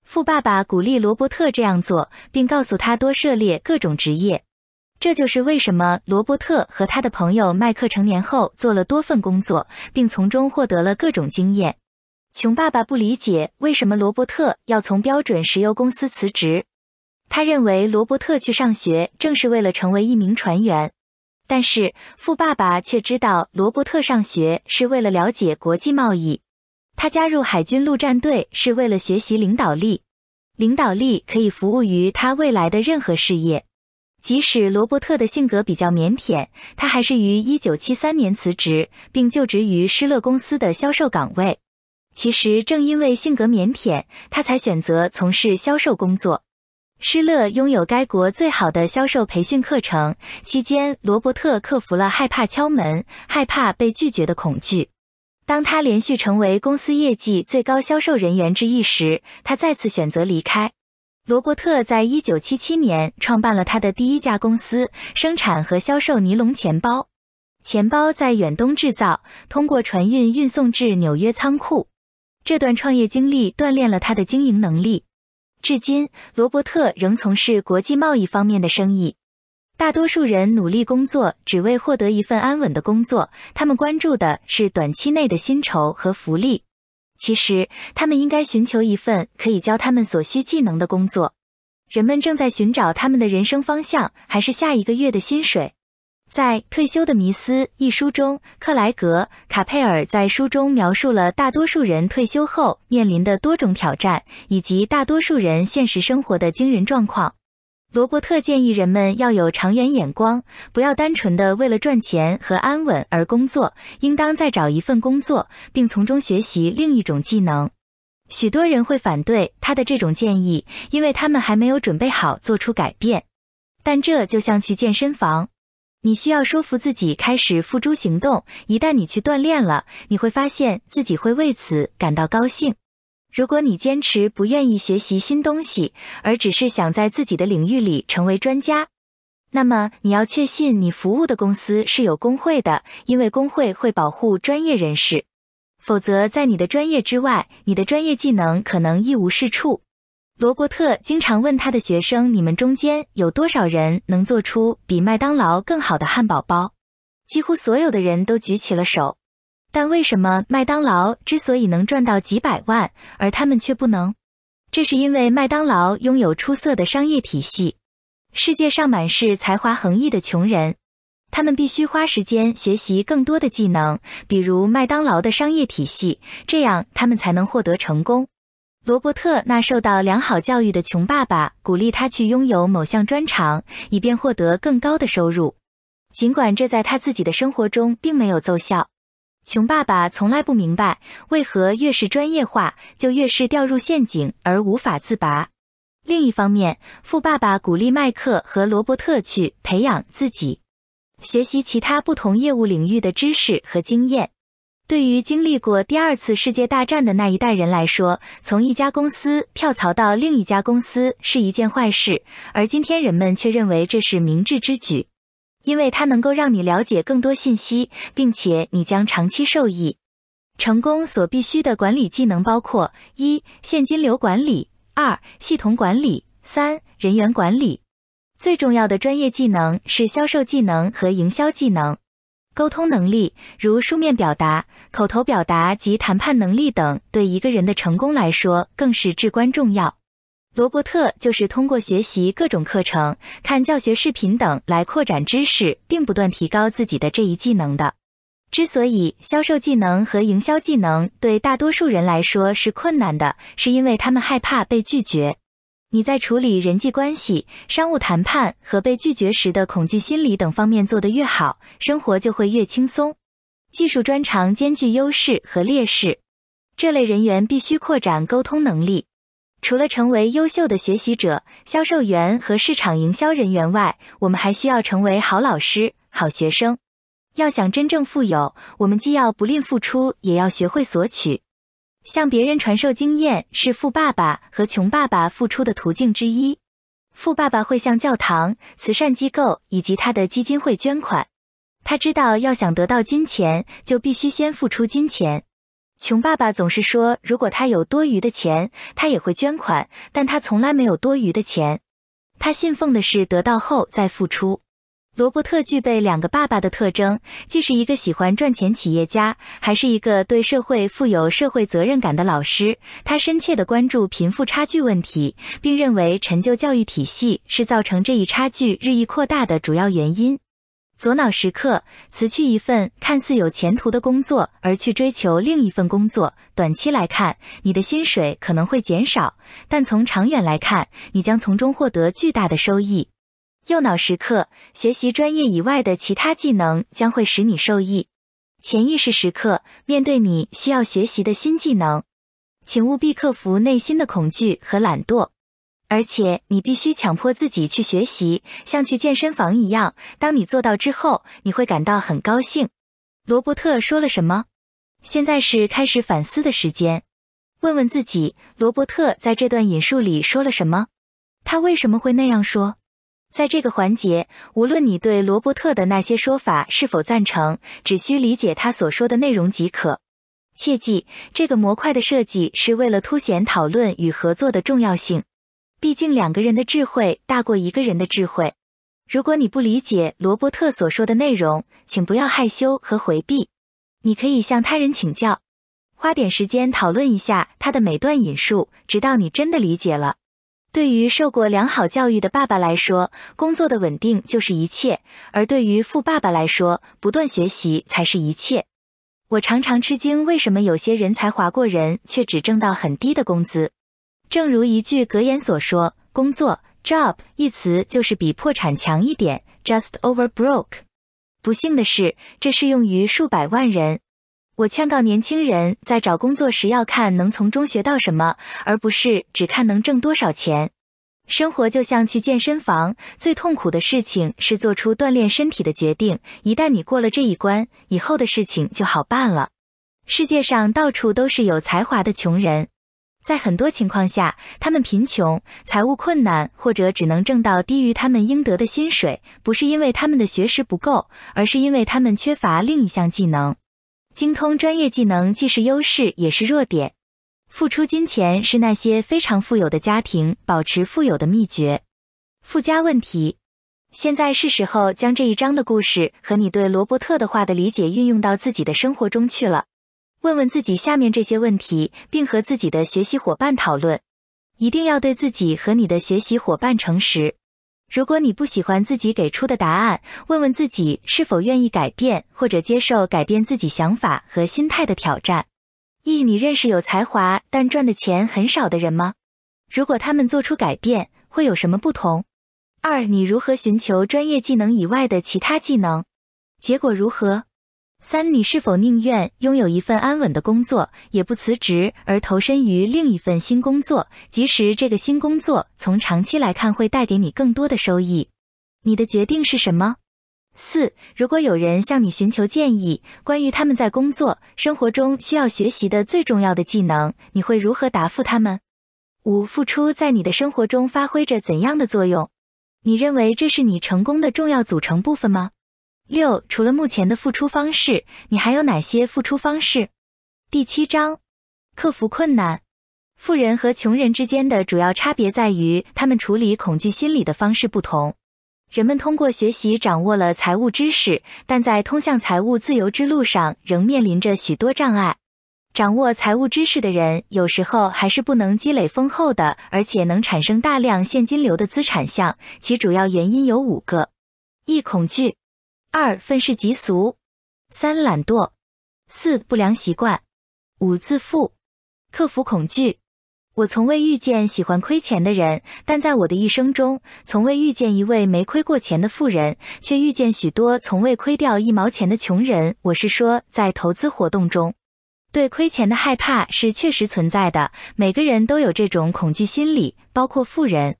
富爸爸鼓励罗伯特这样做，并告诉他多涉猎各种职业。这就是为什么罗伯特和他的朋友麦克成年后做了多份工作，并从中获得了各种经验。穷爸爸不理解为什么罗伯特要从标准石油公司辞职，他认为罗伯特去上学正是为了成为一名船员，但是富爸爸却知道罗伯特上学是为了了解国际贸易，他加入海军陆战队是为了学习领导力，领导力可以服务于他未来的任何事业。即使罗伯特的性格比较腼腆，他还是于一九七三年辞职，并就职于施乐公司的销售岗位。其实，正因为性格腼腆，他才选择从事销售工作。施乐拥有该国最好的销售培训课程。期间，罗伯特克服了害怕敲门、害怕被拒绝的恐惧。当他连续成为公司业绩最高销售人员之一时，他再次选择离开。罗伯特在一九七七年创办了他的第一家公司，生产和销售尼龙钱包。钱包在远东制造，通过船运运送至纽约仓库。这段创业经历锻炼了他的经营能力，至今，罗伯特仍从事国际贸易方面的生意。大多数人努力工作，只为获得一份安稳的工作，他们关注的是短期内的薪酬和福利。其实，他们应该寻求一份可以教他们所需技能的工作。人们正在寻找他们的人生方向，还是下一个月的薪水？在《退休的迷思》一书中，克莱格·卡佩尔在书中描述了大多数人退休后面临的多种挑战，以及大多数人现实生活的惊人状况。罗伯特建议人们要有长远眼光，不要单纯的为了赚钱和安稳而工作，应当再找一份工作，并从中学习另一种技能。许多人会反对他的这种建议，因为他们还没有准备好做出改变。但这就像去健身房。你需要说服自己开始付诸行动。一旦你去锻炼了，你会发现自己会为此感到高兴。如果你坚持不愿意学习新东西，而只是想在自己的领域里成为专家，那么你要确信你服务的公司是有工会的，因为工会会保护专业人士。否则，在你的专业之外，你的专业技能可能一无是处。罗伯特经常问他的学生：“你们中间有多少人能做出比麦当劳更好的汉堡包？”几乎所有的人都举起了手。但为什么麦当劳之所以能赚到几百万，而他们却不能？这是因为麦当劳拥有出色的商业体系。世界上满是才华横溢的穷人，他们必须花时间学习更多的技能，比如麦当劳的商业体系，这样他们才能获得成功。罗伯特那受到良好教育的穷爸爸鼓励他去拥有某项专长，以便获得更高的收入。尽管这在他自己的生活中并没有奏效，穷爸爸从来不明白为何越是专业化就越是掉入陷阱而无法自拔。另一方面，富爸爸鼓励迈克和罗伯特去培养自己，学习其他不同业务领域的知识和经验。对于经历过第二次世界大战的那一代人来说，从一家公司跳槽到另一家公司是一件坏事。而今天，人们却认为这是明智之举，因为它能够让你了解更多信息，并且你将长期受益。成功所必须的管理技能包括：一、现金流管理；二、系统管理；三、人员管理。最重要的专业技能是销售技能和营销技能。沟通能力，如书面表达、口头表达及谈判能力等，对一个人的成功来说更是至关重要。罗伯特就是通过学习各种课程、看教学视频等来扩展知识，并不断提高自己的这一技能的。之所以销售技能和营销技能对大多数人来说是困难的，是因为他们害怕被拒绝。你在处理人际关系、商务谈判和被拒绝时的恐惧心理等方面做得越好，生活就会越轻松。技术专长兼具优势和劣势，这类人员必须扩展沟通能力。除了成为优秀的学习者、销售员和市场营销人员外，我们还需要成为好老师、好学生。要想真正富有，我们既要不吝付出，也要学会索取。向别人传授经验是富爸爸和穷爸爸付出的途径之一。富爸爸会向教堂、慈善机构以及他的基金会捐款。他知道要想得到金钱，就必须先付出金钱。穷爸爸总是说，如果他有多余的钱，他也会捐款，但他从来没有多余的钱。他信奉的是得到后再付出。罗伯特具备两个爸爸的特征，既是一个喜欢赚钱企业家，还是一个对社会富有社会责任感的老师。他深切的关注贫富差距问题，并认为陈旧教育体系是造成这一差距日益扩大的主要原因。左脑时刻辞去一份看似有前途的工作，而去追求另一份工作。短期来看，你的薪水可能会减少，但从长远来看，你将从中获得巨大的收益。右脑时刻学习专业以外的其他技能将会使你受益。潜意识时刻面对你需要学习的新技能，请务必克服内心的恐惧和懒惰，而且你必须强迫自己去学习，像去健身房一样。当你做到之后，你会感到很高兴。罗伯特说了什么？现在是开始反思的时间，问问自己，罗伯特在这段引述里说了什么？他为什么会那样说？在这个环节，无论你对罗伯特的那些说法是否赞成，只需理解他所说的内容即可。切记，这个模块的设计是为了凸显讨论与合作的重要性。毕竟，两个人的智慧大过一个人的智慧。如果你不理解罗伯特所说的内容，请不要害羞和回避，你可以向他人请教，花点时间讨论一下他的每段引述，直到你真的理解了。对于受过良好教育的爸爸来说，工作的稳定就是一切；而对于富爸爸来说，不断学习才是一切。我常常吃惊，为什么有些人才华过人，却只挣到很低的工资？正如一句格言所说，工作 （job） 一词就是比破产强一点，just over broke。不幸的是，这适用于数百万人。我劝告年轻人，在找工作时要看能从中学到什么，而不是只看能挣多少钱。生活就像去健身房，最痛苦的事情是做出锻炼身体的决定。一旦你过了这一关，以后的事情就好办了。世界上到处都是有才华的穷人，在很多情况下，他们贫穷、财务困难，或者只能挣到低于他们应得的薪水，不是因为他们的学识不够，而是因为他们缺乏另一项技能。精通专业技能既是优势也是弱点。付出金钱是那些非常富有的家庭保持富有的秘诀。附加问题：现在是时候将这一章的故事和你对罗伯特的话的理解运用到自己的生活中去了。问问自己下面这些问题，并和自己的学习伙伴讨论。一定要对自己和你的学习伙伴诚实。如果你不喜欢自己给出的答案，问问自己是否愿意改变，或者接受改变自己想法和心态的挑战。一，你认识有才华但赚的钱很少的人吗？如果他们做出改变，会有什么不同？二，你如何寻求专业技能以外的其他技能？结果如何？三，你是否宁愿拥有一份安稳的工作，也不辞职而投身于另一份新工作，即使这个新工作从长期来看会带给你更多的收益？你的决定是什么？四，如果有人向你寻求建议，关于他们在工作生活中需要学习的最重要的技能，你会如何答复他们？五，付出在你的生活中发挥着怎样的作用？你认为这是你成功的重要组成部分吗？六，除了目前的付出方式，你还有哪些付出方式？第七章，克服困难。富人和穷人之间的主要差别在于他们处理恐惧心理的方式不同。人们通过学习掌握了财务知识，但在通向财务自由之路上仍面临着许多障碍。掌握财务知识的人，有时候还是不能积累丰厚的，而且能产生大量现金流的资产项，其主要原因有五个：一、恐惧。二愤世嫉俗，三懒惰，四不良习惯，五自负。克服恐惧。我从未遇见喜欢亏钱的人，但在我的一生中，从未遇见一位没亏过钱的富人，却遇见许多从未亏掉一毛钱的穷人。我是说，在投资活动中，对亏钱的害怕是确实存在的。每个人都有这种恐惧心理，包括富人。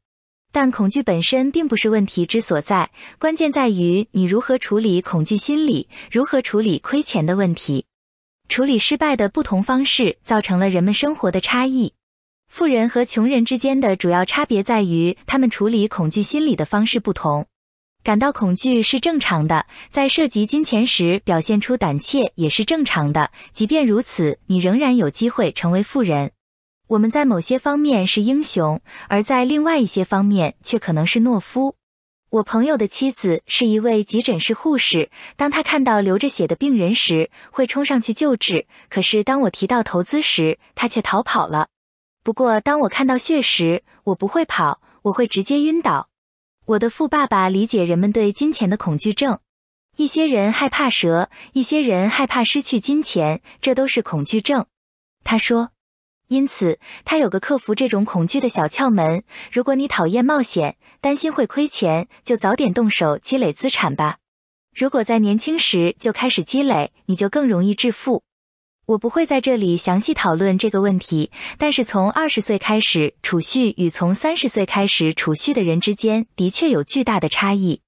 但恐惧本身并不是问题之所在，关键在于你如何处理恐惧心理，如何处理亏钱的问题。处理失败的不同方式造成了人们生活的差异。富人和穷人之间的主要差别在于他们处理恐惧心理的方式不同。感到恐惧是正常的，在涉及金钱时表现出胆怯也是正常的。即便如此，你仍然有机会成为富人。我们在某些方面是英雄，而在另外一些方面却可能是懦夫。我朋友的妻子是一位急诊室护士，当她看到流着血的病人时，会冲上去救治；可是当我提到投资时，她却逃跑了。不过当我看到血时，我不会跑，我会直接晕倒。我的富爸爸理解人们对金钱的恐惧症。一些人害怕蛇，一些人害怕失去金钱，这都是恐惧症。他说。因此，他有个克服这种恐惧的小窍门：如果你讨厌冒险，担心会亏钱，就早点动手积累资产吧。如果在年轻时就开始积累，你就更容易致富。我不会在这里详细讨论这个问题，但是从二十岁开始储蓄与从三十岁开始储蓄的人之间，的确有巨大的差异。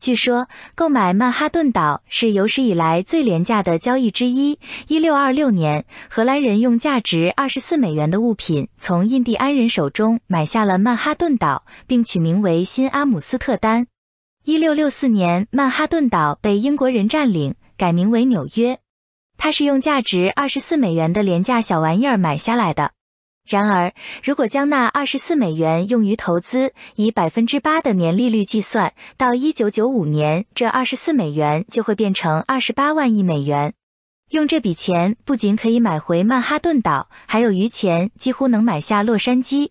据说，购买曼哈顿岛是有史以来最廉价的交易之一。一六二六年，荷兰人用价值二十四美元的物品从印第安人手中买下了曼哈顿岛，并取名为新阿姆斯特丹。一六六四年，曼哈顿岛被英国人占领，改名为纽约。它是用价值二十四美元的廉价小玩意儿买下来的。然而，如果将那二十四美元用于投资，以百分之八的年利率计算，到一九九五年，这二十四美元就会变成二十八万亿美元。用这笔钱不仅可以买回曼哈顿岛，还有余钱几乎能买下洛杉矶。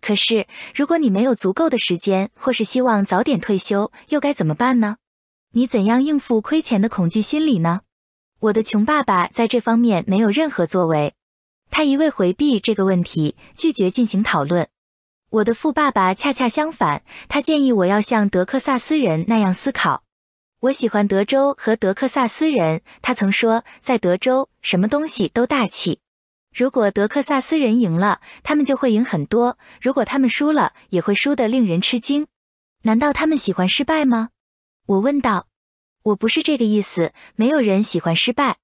可是，如果你没有足够的时间，或是希望早点退休，又该怎么办呢？你怎样应付亏钱的恐惧心理呢？我的穷爸爸在这方面没有任何作为。他一味回避这个问题，拒绝进行讨论。我的富爸爸恰恰相反，他建议我要像德克萨斯人那样思考。我喜欢德州和德克萨斯人，他曾说，在德州什么东西都大气。如果德克萨斯人赢了，他们就会赢很多；如果他们输了，也会输得令人吃惊。难道他们喜欢失败吗？我问道。我不是这个意思，没有人喜欢失败。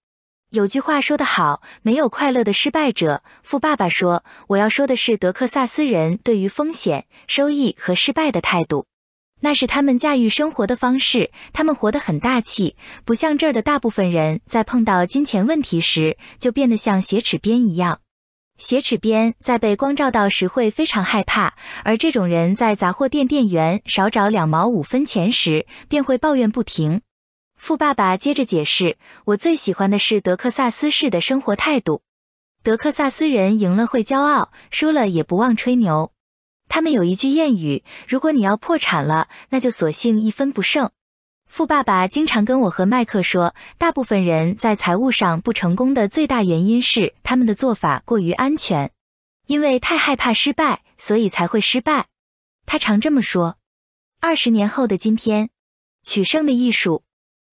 有句话说得好，没有快乐的失败者。富爸爸说：“我要说的是德克萨斯人对于风险、收益和失败的态度，那是他们驾驭生活的方式。他们活得很大气，不像这儿的大部分人，在碰到金钱问题时，就变得像斜齿边一样。斜齿边在被光照到时会非常害怕，而这种人在杂货店店员少找两毛五分钱时，便会抱怨不停。”富爸爸接着解释：“我最喜欢的是德克萨斯式的生活态度。德克萨斯人赢了会骄傲，输了也不忘吹牛。他们有一句谚语：如果你要破产了，那就索性一分不剩。”富爸爸经常跟我和麦克说：“大部分人在财务上不成功的最大原因是他们的做法过于安全，因为太害怕失败，所以才会失败。”他常这么说。二十年后的今天，取胜的艺术。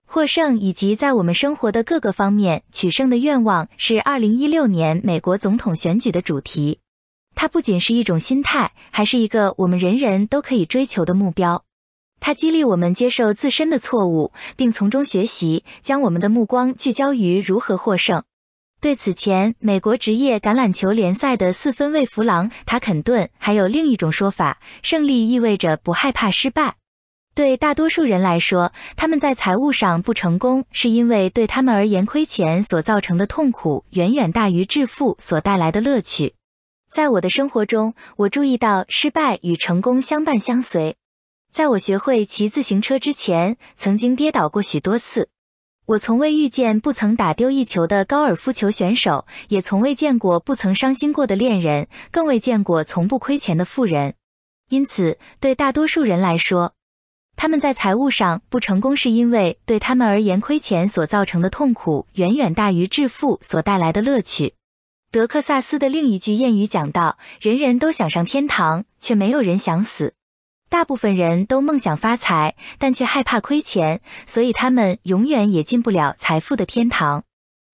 获胜以及在我们生活的各个方面取胜的愿望，是二零一六年美国总统选举的主题。它不仅是一种心态，还是一个我们人人都可以追求的目标。它激励我们接受自身的错误，并从中学习，将我们的目光聚焦于如何获胜。对此前美国职业橄榄球联赛的四分卫弗朗塔肯顿，还有另一种说法：胜利意味着不害怕失败。对大多数人来说，他们在财务上不成功，是因为对他们而言，亏钱所造成的痛苦远远大于致富所带来的乐趣。在我的生活中，我注意到失败与成功相伴相随。在我学会骑自行车之前，曾经跌倒过许多次。我从未遇见不曾打丢一球的高尔夫球选手，也从未见过不曾伤心过的恋人，更未见过从不亏钱的富人。因此，对大多数人来说，他们在财务上不成功，是因为对他们而言，亏钱所造成的痛苦远远大于致富所带来的乐趣。德克萨斯的另一句谚语讲到：“人人都想上天堂，却没有人想死。大部分人都梦想发财，但却害怕亏钱，所以他们永远也进不了财富的天堂。”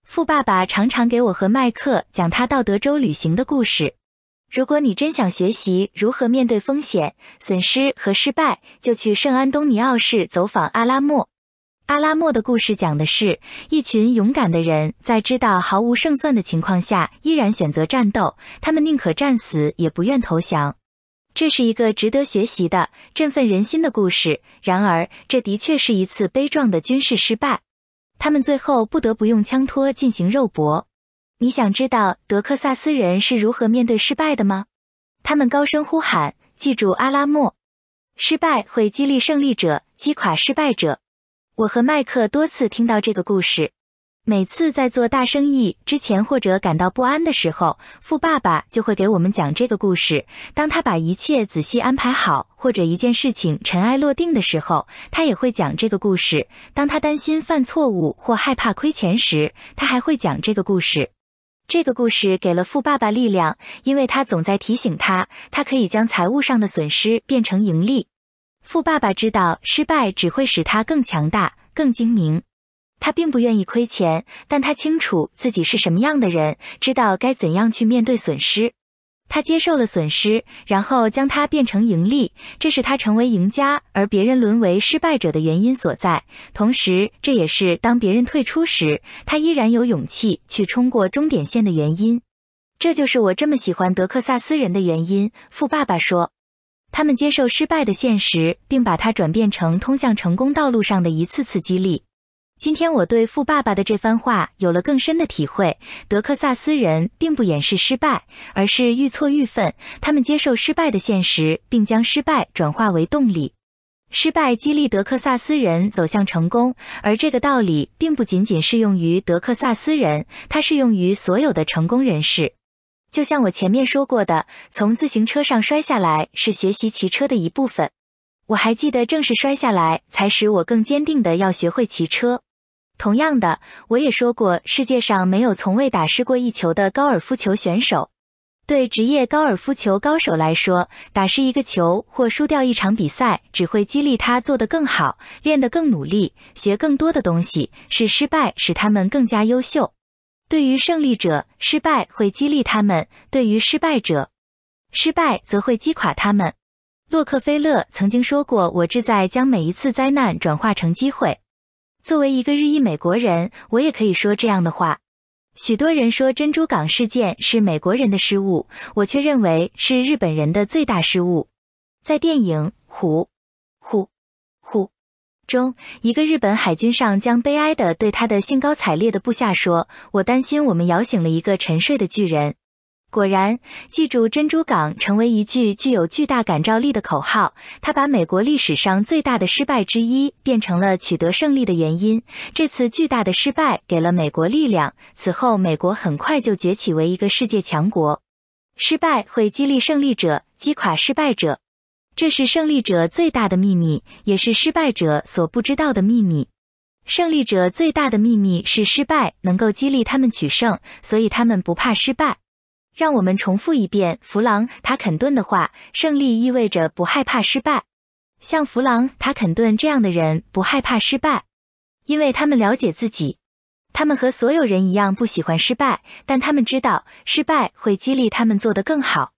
富爸爸常常给我和麦克讲他到德州旅行的故事。如果你真想学习如何面对风险、损失和失败，就去圣安东尼奥市走访阿拉莫。阿拉莫的故事讲的是一群勇敢的人在知道毫无胜算的情况下，依然选择战斗，他们宁可战死也不愿投降。这是一个值得学习的、振奋人心的故事。然而，这的确是一次悲壮的军事失败，他们最后不得不用枪托进行肉搏。你想知道德克萨斯人是如何面对失败的吗？他们高声呼喊：“记住阿拉莫！”失败会激励胜利者，击垮失败者。我和麦克多次听到这个故事。每次在做大生意之前，或者感到不安的时候，富爸爸就会给我们讲这个故事。当他把一切仔细安排好，或者一件事情尘埃落定的时候，他也会讲这个故事。当他担心犯错误或害怕亏钱时，他还会讲这个故事。这个故事给了富爸爸力量，因为他总在提醒他，他可以将财务上的损失变成盈利。富爸爸知道失败只会使他更强大、更精明，他并不愿意亏钱，但他清楚自己是什么样的人，知道该怎样去面对损失。他接受了损失，然后将它变成盈利，这是他成为赢家而别人沦为失败者的原因所在。同时，这也是当别人退出时，他依然有勇气去冲过终点线的原因。这就是我这么喜欢德克萨斯人的原因。富爸爸说，他们接受失败的现实，并把它转变成通向成功道路上的一次次激励。今天我对富爸爸的这番话有了更深的体会。德克萨斯人并不掩饰失败，而是愈挫愈奋。他们接受失败的现实，并将失败转化为动力。失败激励德克萨斯人走向成功，而这个道理并不仅仅适用于德克萨斯人，它适用于所有的成功人士。就像我前面说过的，从自行车上摔下来是学习骑车的一部分。我还记得，正是摔下来才使我更坚定的要学会骑车。同样的，我也说过，世界上没有从未打失过一球的高尔夫球选手。对职业高尔夫球高手来说，打失一个球或输掉一场比赛，只会激励他做得更好，练得更努力，学更多的东西。是失败使他们更加优秀。对于胜利者，失败会激励他们；对于失败者，失败则会击垮他们。洛克菲勒曾经说过：“我志在将每一次灾难转化成机会。”作为一个日裔美国人，我也可以说这样的话。许多人说珍珠港事件是美国人的失误，我却认为是日本人的最大失误。在电影《虎，虎，虎》中，一个日本海军上将悲哀地对他的兴高采烈的部下说：“我担心我们摇醒了一个沉睡的巨人。”果然，记住珍珠港成为一句具有巨大感召力的口号。它把美国历史上最大的失败之一变成了取得胜利的原因。这次巨大的失败给了美国力量，此后美国很快就崛起为一个世界强国。失败会激励胜利者，击垮失败者，这是胜利者最大的秘密，也是失败者所不知道的秘密。胜利者最大的秘密是失败能够激励他们取胜，所以他们不怕失败。让我们重复一遍弗朗·塔肯顿的话：胜利意味着不害怕失败。像弗朗·塔肯顿这样的人不害怕失败，因为他们了解自己。他们和所有人一样不喜欢失败，但他们知道失败会激励他们做得更好。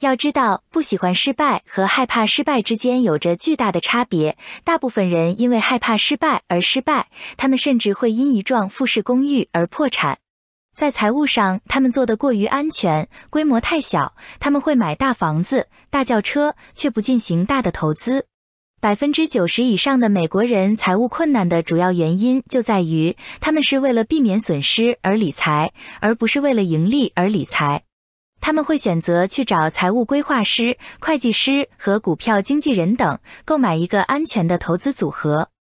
要知道，不喜欢失败和害怕失败之间有着巨大的差别。大部分人因为害怕失败而失败，他们甚至会因一幢复式公寓而破产。在财务上，他们做的过于安全，规模太小。他们会买大房子、大轿车，却不进行大的投资。百分之九十以上的美国人财务困难的主要原因就在于，他们是为了避免损失而理财，而不是为了盈利而理财。他们会选择去找财务规划师、会计师和股票经纪人等，购买一个安全的投资组合。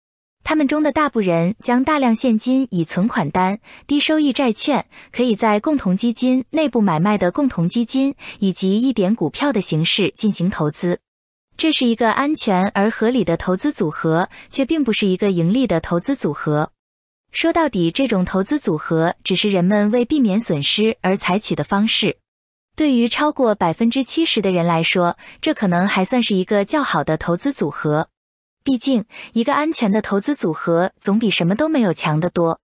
他们中的大部分人将大量现金以存款单、低收益债券、可以在共同基金内部买卖的共同基金以及一点股票的形式进行投资。这是一个安全而合理的投资组合，却并不是一个盈利的投资组合。说到底，这种投资组合只是人们为避免损失而采取的方式。对于超过百分之七十的人来说，这可能还算是一个较好的投资组合。毕竟，一个安全的投资组合总比什么都没有强得多。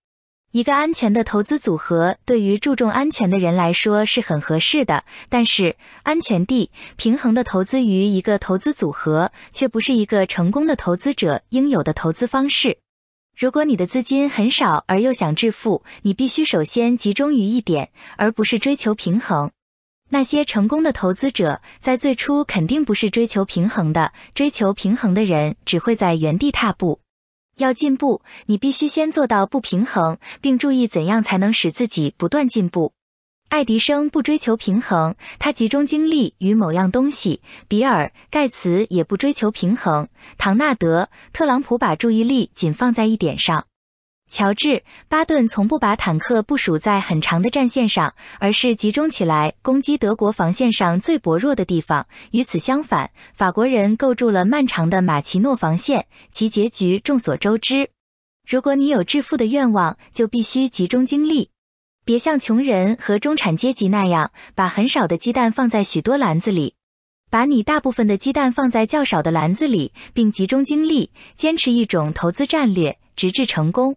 一个安全的投资组合对于注重安全的人来说是很合适的，但是安全地平衡的投资于一个投资组合却不是一个成功的投资者应有的投资方式。如果你的资金很少而又想致富，你必须首先集中于一点，而不是追求平衡。那些成功的投资者在最初肯定不是追求平衡的，追求平衡的人只会在原地踏步。要进步，你必须先做到不平衡，并注意怎样才能使自己不断进步。爱迪生不追求平衡，他集中精力于某样东西；比尔·盖茨也不追求平衡，唐纳德·特朗普把注意力仅放在一点上。乔治·巴顿从不把坦克部署在很长的战线上，而是集中起来攻击德国防线上最薄弱的地方。与此相反，法国人构筑了漫长的马奇诺防线，其结局众所周知。如果你有致富的愿望，就必须集中精力，别像穷人和中产阶级那样把很少的鸡蛋放在许多篮子里，把你大部分的鸡蛋放在较少的篮子里，并集中精力，坚持一种投资战略，直至成功。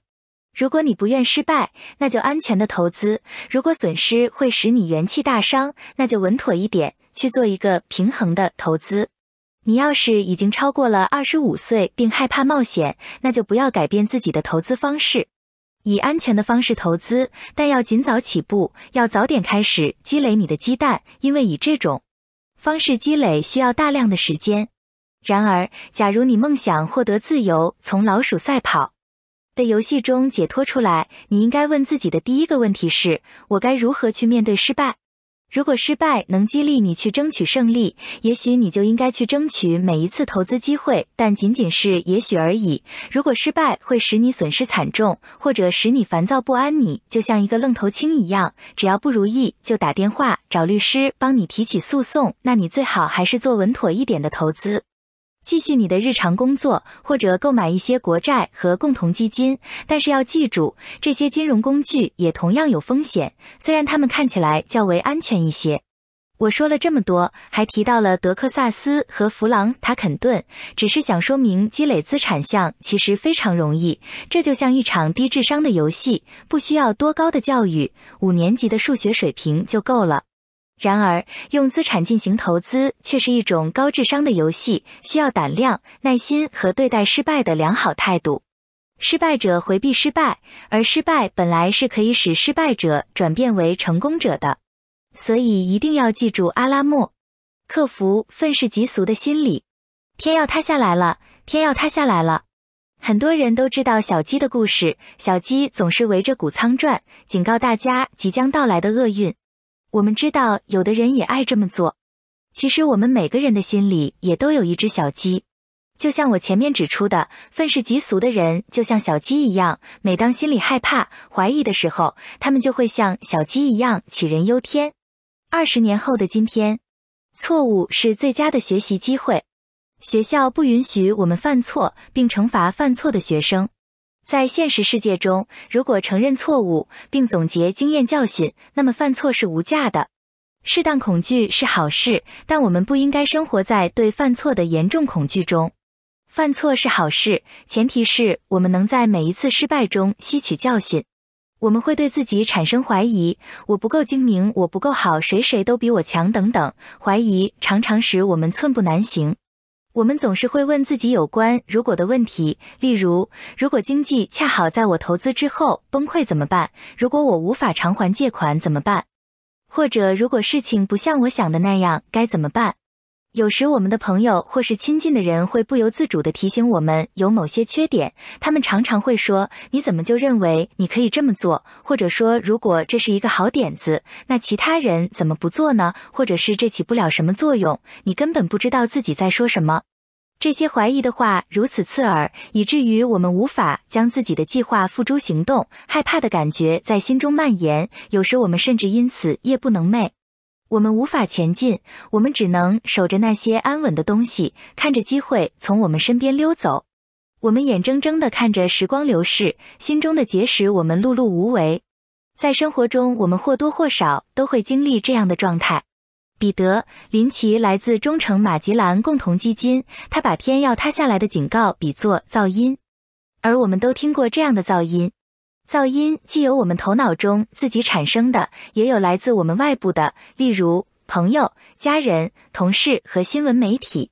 如果你不愿失败，那就安全的投资；如果损失会使你元气大伤，那就稳妥一点去做一个平衡的投资。你要是已经超过了二十五岁，并害怕冒险，那就不要改变自己的投资方式，以安全的方式投资，但要尽早起步，要早点开始积累你的鸡蛋，因为以这种方式积累需要大量的时间。然而，假如你梦想获得自由，从老鼠赛跑。的游戏中解脱出来，你应该问自己的第一个问题是：我该如何去面对失败？如果失败能激励你去争取胜利，也许你就应该去争取每一次投资机会，但仅仅是也许而已。如果失败会使你损失惨重，或者使你烦躁不安，你就像一个愣头青一样，只要不如意就打电话找律师帮你提起诉讼，那你最好还是做稳妥一点的投资。继续你的日常工作，或者购买一些国债和共同基金，但是要记住，这些金融工具也同样有风险，虽然它们看起来较为安全一些。我说了这么多，还提到了德克萨斯和弗朗塔肯顿，只是想说明积累资产项其实非常容易，这就像一场低智商的游戏，不需要多高的教育，五年级的数学水平就够了。然而，用资产进行投资却是一种高智商的游戏，需要胆量、耐心和对待失败的良好态度。失败者回避失败，而失败本来是可以使失败者转变为成功者的。所以一定要记住阿拉莫，克服愤世嫉俗的心理。天要塌下来了，天要塌下来了。很多人都知道小鸡的故事，小鸡总是围着谷仓转，警告大家即将到来的厄运。我们知道，有的人也爱这么做。其实，我们每个人的心里也都有一只小鸡。就像我前面指出的，愤世嫉俗的人就像小鸡一样，每当心里害怕、怀疑的时候，他们就会像小鸡一样杞人忧天。二十年后的今天，错误是最佳的学习机会。学校不允许我们犯错，并惩罚犯错的学生。在现实世界中，如果承认错误并总结经验教训，那么犯错是无价的。适当恐惧是好事，但我们不应该生活在对犯错的严重恐惧中。犯错是好事，前提是我们能在每一次失败中吸取教训。我们会对自己产生怀疑：我不够精明，我不够好，谁谁都比我强等等。怀疑常常使我们寸步难行。我们总是会问自己有关“如果”的问题，例如：如果经济恰好在我投资之后崩溃怎么办？如果我无法偿还借款怎么办？或者如果事情不像我想的那样该怎么办？有时，我们的朋友或是亲近的人会不由自主地提醒我们有某些缺点。他们常常会说：“你怎么就认为你可以这么做？”或者说：“如果这是一个好点子，那其他人怎么不做呢？”或者是“这起不了什么作用，你根本不知道自己在说什么。”这些怀疑的话如此刺耳，以至于我们无法将自己的计划付诸行动，害怕的感觉在心中蔓延。有时，我们甚至因此夜不能寐。我们无法前进，我们只能守着那些安稳的东西，看着机会从我们身边溜走。我们眼睁睁的看着时光流逝，心中的结石，我们碌碌无为。在生活中，我们或多或少都会经历这样的状态。彼得林奇来自中城马吉兰共同基金，他把天要塌下来的警告比作噪音，而我们都听过这样的噪音。噪音既有我们头脑中自己产生的，也有来自我们外部的，例如朋友、家人、同事和新闻媒体。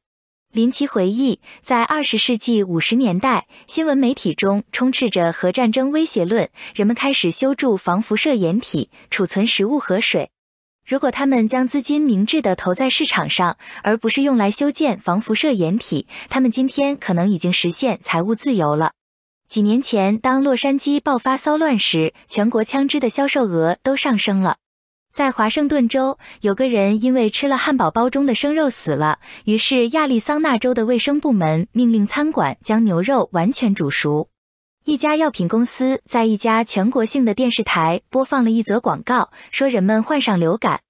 林奇回忆，在二十世纪五十年代，新闻媒体中充斥着核战争威胁论，人们开始修筑防辐射掩体，储存食物和水。如果他们将资金明智地投在市场上，而不是用来修建防辐射掩体，他们今天可能已经实现财务自由了。几年前，当洛杉矶爆发骚乱时，全国枪支的销售额都上升了。在华盛顿州，有个人因为吃了汉堡包中的生肉死了，于是亚利桑那州的卫生部门命令餐馆将牛肉完全煮熟。一家药品公司在一家全国性的电视台播放了一则广告，说人们患上流感，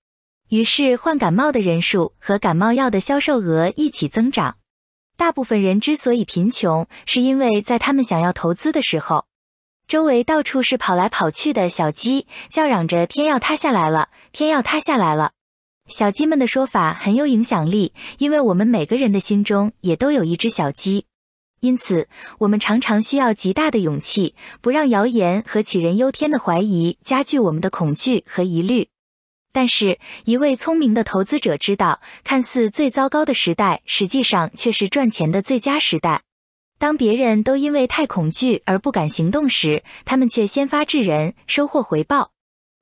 于是患感冒的人数和感冒药的销售额一起增长。大部分人之所以贫穷，是因为在他们想要投资的时候，周围到处是跑来跑去的小鸡，叫嚷着“天要塌下来了，天要塌下来了”。小鸡们的说法很有影响力，因为我们每个人的心中也都有一只小鸡，因此我们常常需要极大的勇气，不让谣言和杞人忧天的怀疑加剧我们的恐惧和疑虑。但是，一位聪明的投资者知道，看似最糟糕的时代，实际上却是赚钱的最佳时代。当别人都因为太恐惧而不敢行动时，他们却先发制人，收获回报。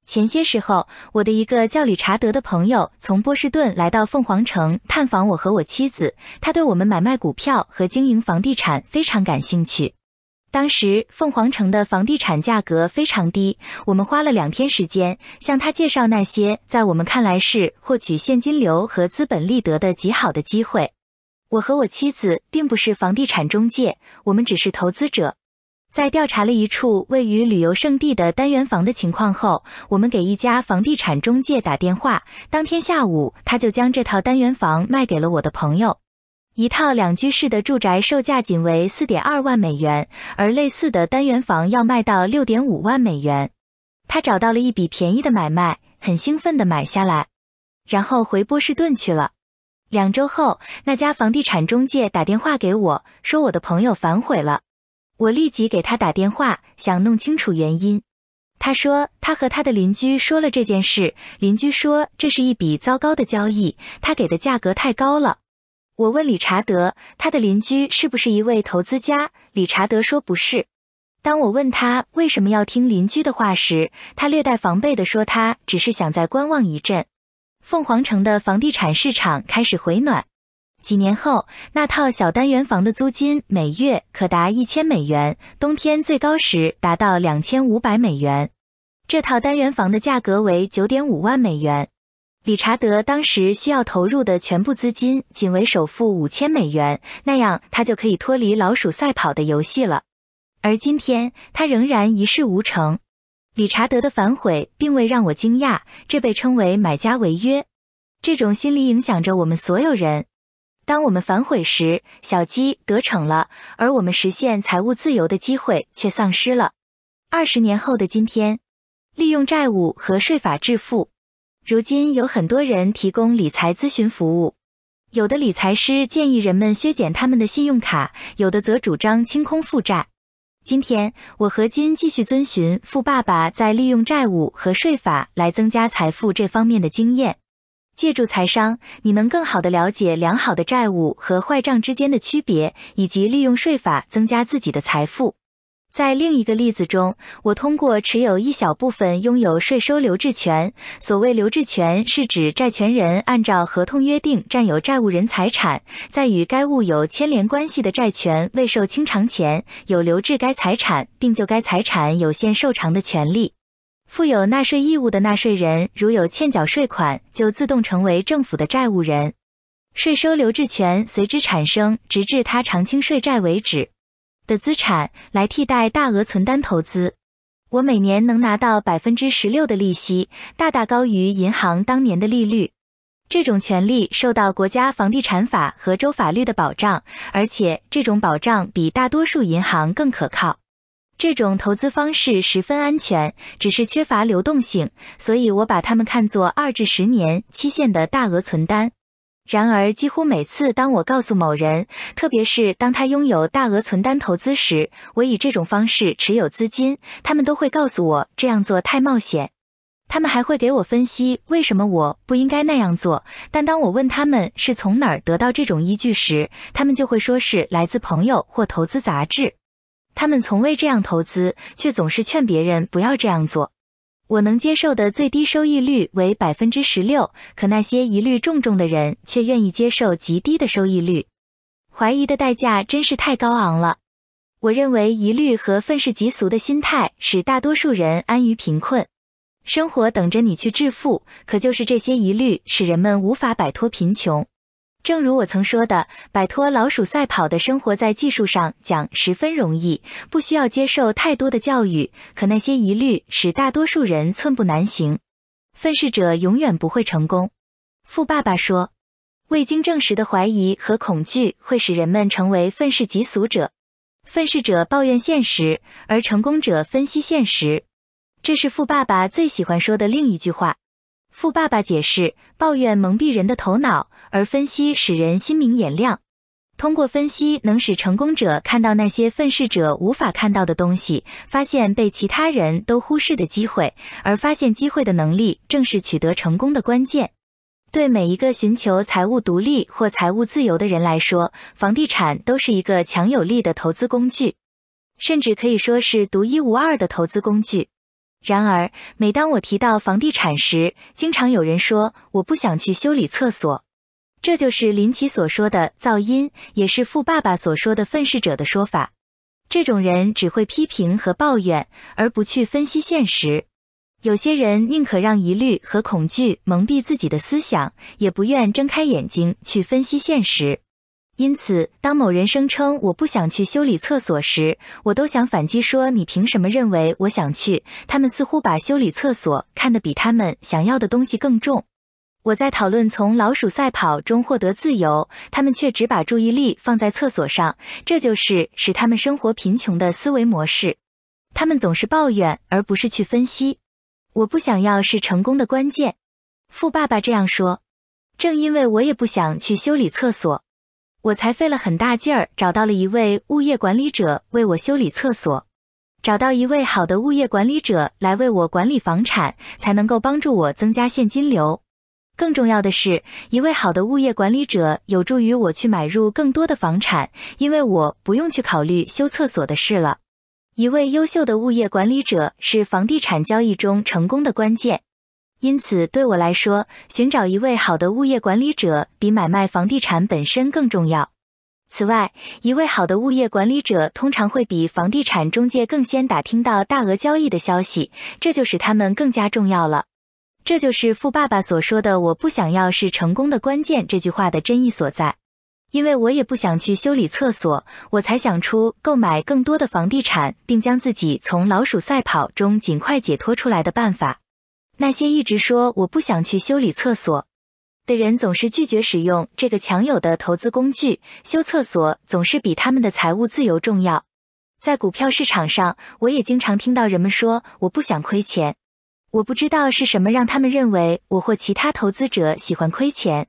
前些时候，我的一个叫理查德的朋友从波士顿来到凤凰城探访我和我妻子，他对我们买卖股票和经营房地产非常感兴趣。当时凤凰城的房地产价格非常低，我们花了两天时间向他介绍那些在我们看来是获取现金流和资本利得的极好的机会。我和我妻子并不是房地产中介，我们只是投资者。在调查了一处位于旅游胜地的单元房的情况后，我们给一家房地产中介打电话，当天下午他就将这套单元房卖给了我的朋友。一套两居室的住宅售价仅为四点二万美元，而类似的单元房要卖到六点五万美元。他找到了一笔便宜的买卖，很兴奋的买下来，然后回波士顿去了。两周后，那家房地产中介打电话给我，说我的朋友反悔了。我立即给他打电话，想弄清楚原因。他说他和他的邻居说了这件事，邻居说这是一笔糟糕的交易，他给的价格太高了。我问理查德，他的邻居是不是一位投资家？理查德说不是。当我问他为什么要听邻居的话时，他略带防备的说，他只是想再观望一阵。凤凰城的房地产市场开始回暖，几年后，那套小单元房的租金每月可达一千美元，冬天最高时达到两千五百美元。这套单元房的价格为九点五万美元。理查德当时需要投入的全部资金仅为首付五千美元，那样他就可以脱离老鼠赛跑的游戏了。而今天他仍然一事无成。理查德的反悔并未让我惊讶，这被称为买家违约。这种心理影响着我们所有人。当我们反悔时，小鸡得逞了，而我们实现财务自由的机会却丧失了。二十年后的今天，利用债务和税法致富。如今有很多人提供理财咨询服务，有的理财师建议人们削减他们的信用卡，有的则主张清空负债。今天，我和金继续遵循富爸爸在利用债务和税法来增加财富这方面的经验。借助财商，你能更好地了解良好的债务和坏账之间的区别，以及利用税法增加自己的财富。在另一个例子中，我通过持有一小部分拥有税收留置权。所谓留置权，是指债权人按照合同约定占有债务人财产，在与该物有牵连关系的债权未受清偿前，有留置该财产并就该财产有限受偿的权利。负有纳税义务的纳税人如有欠缴税款，就自动成为政府的债务人，税收留置权随之产生，直至他偿清税债为止。的资产来替代大额存单投资，我每年能拿到百分之十六的利息，大大高于银行当年的利率。这种权利受到国家房地产法和州法律的保障，而且这种保障比大多数银行更可靠。这种投资方式十分安全，只是缺乏流动性，所以我把它们看作二至十年期限的大额存单。然而，几乎每次当我告诉某人，特别是当他拥有大额存单投资时，我以这种方式持有资金，他们都会告诉我这样做太冒险。他们还会给我分析为什么我不应该那样做。但当我问他们是从哪儿得到这种依据时，他们就会说是来自朋友或投资杂志。他们从未这样投资，却总是劝别人不要这样做。我能接受的最低收益率为百分之十六，可那些疑虑重重的人却愿意接受极低的收益率。怀疑的代价真是太高昂了。我认为疑虑和愤世嫉俗的心态使大多数人安于贫困生活，等着你去致富。可就是这些疑虑使人们无法摆脱贫穷。正如我曾说的，摆脱老鼠赛跑的生活，在技术上讲十分容易，不需要接受太多的教育。可那些疑虑使大多数人寸步难行。愤世者永远不会成功。富爸爸说，未经证实的怀疑和恐惧会使人们成为愤世嫉俗者。愤世者抱怨现实，而成功者分析现实。这是富爸爸最喜欢说的另一句话。富爸爸解释，抱怨蒙蔽人的头脑。而分析使人心明眼亮，通过分析能使成功者看到那些愤世者无法看到的东西，发现被其他人都忽视的机会，而发现机会的能力正是取得成功的关键。对每一个寻求财务独立或财务自由的人来说，房地产都是一个强有力的投资工具，甚至可以说是独一无二的投资工具。然而，每当我提到房地产时，经常有人说我不想去修理厕所。这就是林奇所说的噪音，也是富爸爸所说的愤世者的说法。这种人只会批评和抱怨，而不去分析现实。有些人宁可让疑虑和恐惧蒙蔽自己的思想，也不愿睁开眼睛去分析现实。因此，当某人声称我不想去修理厕所时，我都想反击说：“你凭什么认为我想去？”他们似乎把修理厕所看得比他们想要的东西更重。我在讨论从老鼠赛跑中获得自由，他们却只把注意力放在厕所上，这就是使他们生活贫穷的思维模式。他们总是抱怨，而不是去分析。我不想要是成功的关键，富爸爸这样说。正因为我也不想去修理厕所，我才费了很大劲儿找到了一位物业管理者为我修理厕所。找到一位好的物业管理者来为我管理房产，才能够帮助我增加现金流。更重要的是，一位好的物业管理者有助于我去买入更多的房产，因为我不用去考虑修厕所的事了。一位优秀的物业管理者是房地产交易中成功的关键，因此对我来说，寻找一位好的物业管理者比买卖房地产本身更重要。此外，一位好的物业管理者通常会比房地产中介更先打听到大额交易的消息，这就使他们更加重要了。这就是富爸爸所说的“我不想要是成功的关键”这句话的真意所在。因为我也不想去修理厕所，我才想出购买更多的房地产，并将自己从老鼠赛跑中尽快解脱出来的办法。那些一直说我不想去修理厕所的人，总是拒绝使用这个强有的投资工具。修厕所总是比他们的财务自由重要。在股票市场上，我也经常听到人们说：“我不想亏钱。”我不知道是什么让他们认为我或其他投资者喜欢亏钱，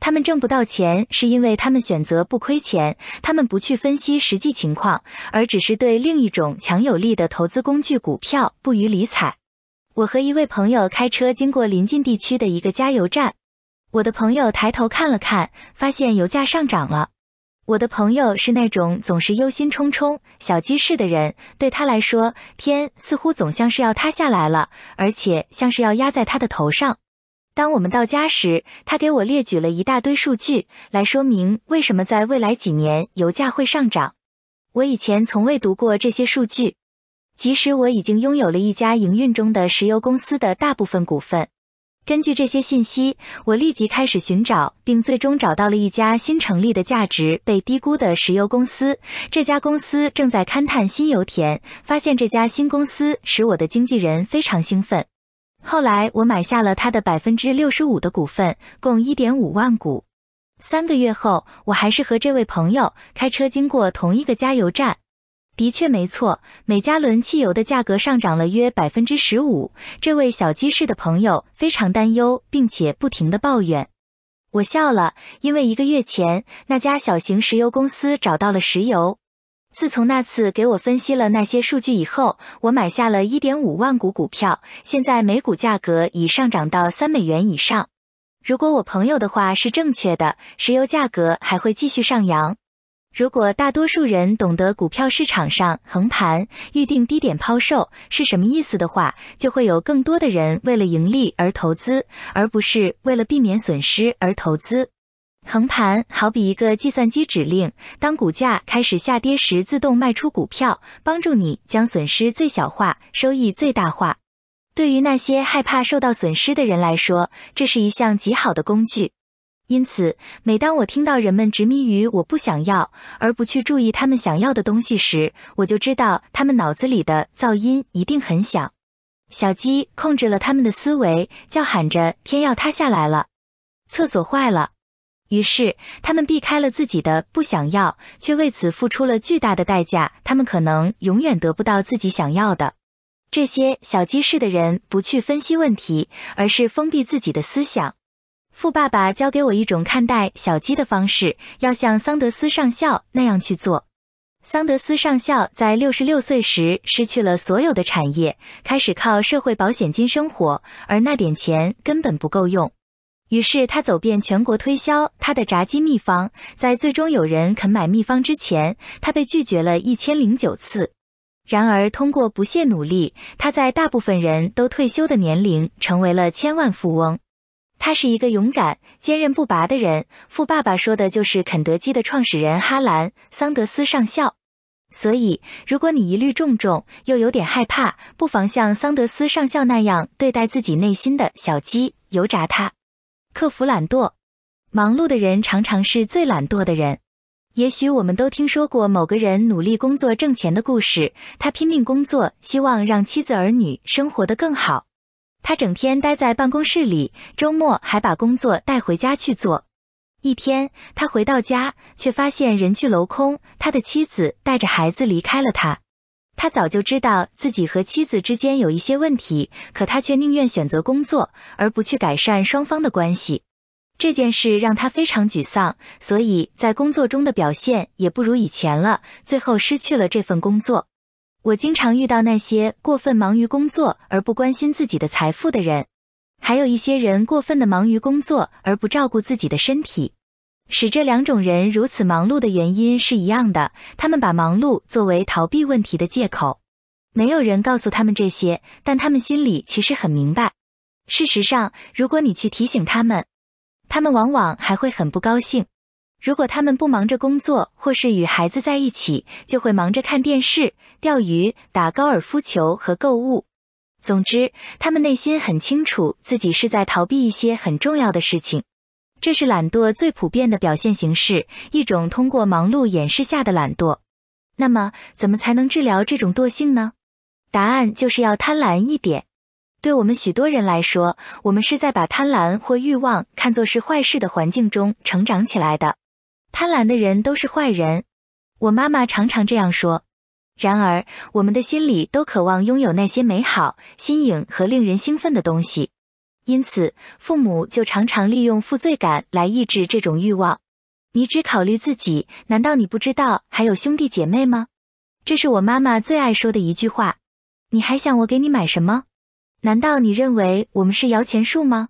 他们挣不到钱是因为他们选择不亏钱，他们不去分析实际情况，而只是对另一种强有力的投资工具——股票不予理睬。我和一位朋友开车经过临近地区的一个加油站，我的朋友抬头看了看，发现油价上涨了。我的朋友是那种总是忧心忡忡、小鸡似的人。对他来说，天似乎总像是要塌下来了，而且像是要压在他的头上。当我们到家时，他给我列举了一大堆数据，来说明为什么在未来几年油价会上涨。我以前从未读过这些数据，即使我已经拥有了一家营运中的石油公司的大部分股份。根据这些信息，我立即开始寻找，并最终找到了一家新成立的、价值被低估的石油公司。这家公司正在勘探新油田，发现这家新公司使我的经纪人非常兴奋。后来，我买下了他的百分之六十五的股份，共一点五万股。三个月后，我还是和这位朋友开车经过同一个加油站。的确没错，每加仑汽油的价格上涨了约百分之十五。这位小鸡市的朋友非常担忧，并且不停地抱怨。我笑了，因为一个月前那家小型石油公司找到了石油。自从那次给我分析了那些数据以后，我买下了一点五万股股票，现在每股价格已上涨到三美元以上。如果我朋友的话是正确的，石油价格还会继续上扬。如果大多数人懂得股票市场上横盘预定低点抛售是什么意思的话，就会有更多的人为了盈利而投资，而不是为了避免损失而投资。横盘好比一个计算机指令，当股价开始下跌时，自动卖出股票，帮助你将损失最小化，收益最大化。对于那些害怕受到损失的人来说，这是一项极好的工具。因此，每当我听到人们执迷于我不想要，而不去注意他们想要的东西时，我就知道他们脑子里的噪音一定很响。小鸡控制了他们的思维，叫喊着“天要塌下来了，厕所坏了”，于是他们避开了自己的不想要，却为此付出了巨大的代价。他们可能永远得不到自己想要的。这些小鸡式的人不去分析问题，而是封闭自己的思想。富爸爸教给我一种看待小鸡的方式，要像桑德斯上校那样去做。桑德斯上校在六十六岁时失去了所有的产业，开始靠社会保险金生活，而那点钱根本不够用。于是他走遍全国推销他的炸鸡秘方，在最终有人肯买秘方之前，他被拒绝了一千零九次。然而，通过不懈努力，他在大部分人都退休的年龄成为了千万富翁。他是一个勇敢、坚韧不拔的人。富爸爸说的就是肯德基的创始人哈兰·桑德斯上校。所以，如果你疑虑重重又有点害怕，不妨像桑德斯上校那样对待自己内心的小鸡，油炸它，克服懒惰。忙碌的人常常是最懒惰的人。也许我们都听说过某个人努力工作挣钱的故事，他拼命工作，希望让妻子儿女生活得更好。他整天待在办公室里，周末还把工作带回家去做。一天，他回到家，却发现人去楼空，他的妻子带着孩子离开了他。他早就知道自己和妻子之间有一些问题，可他却宁愿选择工作，而不去改善双方的关系。这件事让他非常沮丧，所以在工作中的表现也不如以前了，最后失去了这份工作。我经常遇到那些过分忙于工作而不关心自己的财富的人，还有一些人过分的忙于工作而不照顾自己的身体。使这两种人如此忙碌的原因是一样的，他们把忙碌作为逃避问题的借口。没有人告诉他们这些，但他们心里其实很明白。事实上，如果你去提醒他们，他们往往还会很不高兴。如果他们不忙着工作，或是与孩子在一起，就会忙着看电视、钓鱼、打高尔夫球和购物。总之，他们内心很清楚自己是在逃避一些很重要的事情。这是懒惰最普遍的表现形式，一种通过忙碌掩饰下的懒惰。那么，怎么才能治疗这种惰性呢？答案就是要贪婪一点。对我们许多人来说，我们是在把贪婪或欲望看作是坏事的环境中成长起来的。贪婪的人都是坏人，我妈妈常常这样说。然而，我们的心里都渴望拥有那些美好、新颖和令人兴奋的东西，因此父母就常常利用负罪感来抑制这种欲望。你只考虑自己，难道你不知道还有兄弟姐妹吗？这是我妈妈最爱说的一句话。你还想我给你买什么？难道你认为我们是摇钱树吗？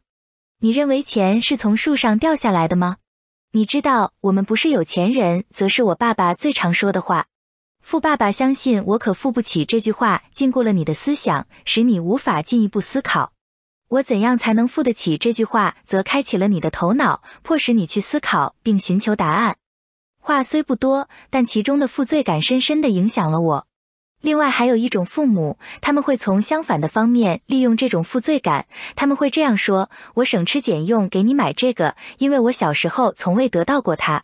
你认为钱是从树上掉下来的吗？你知道，我们不是有钱人，则是我爸爸最常说的话。富爸爸相信我可富不起这句话禁锢了你的思想，使你无法进一步思考。我怎样才能富得起这句话，则开启了你的头脑，迫使你去思考并寻求答案。话虽不多，但其中的负罪感深深的影响了我。另外还有一种父母，他们会从相反的方面利用这种负罪感。他们会这样说：“我省吃俭用给你买这个，因为我小时候从未得到过它。”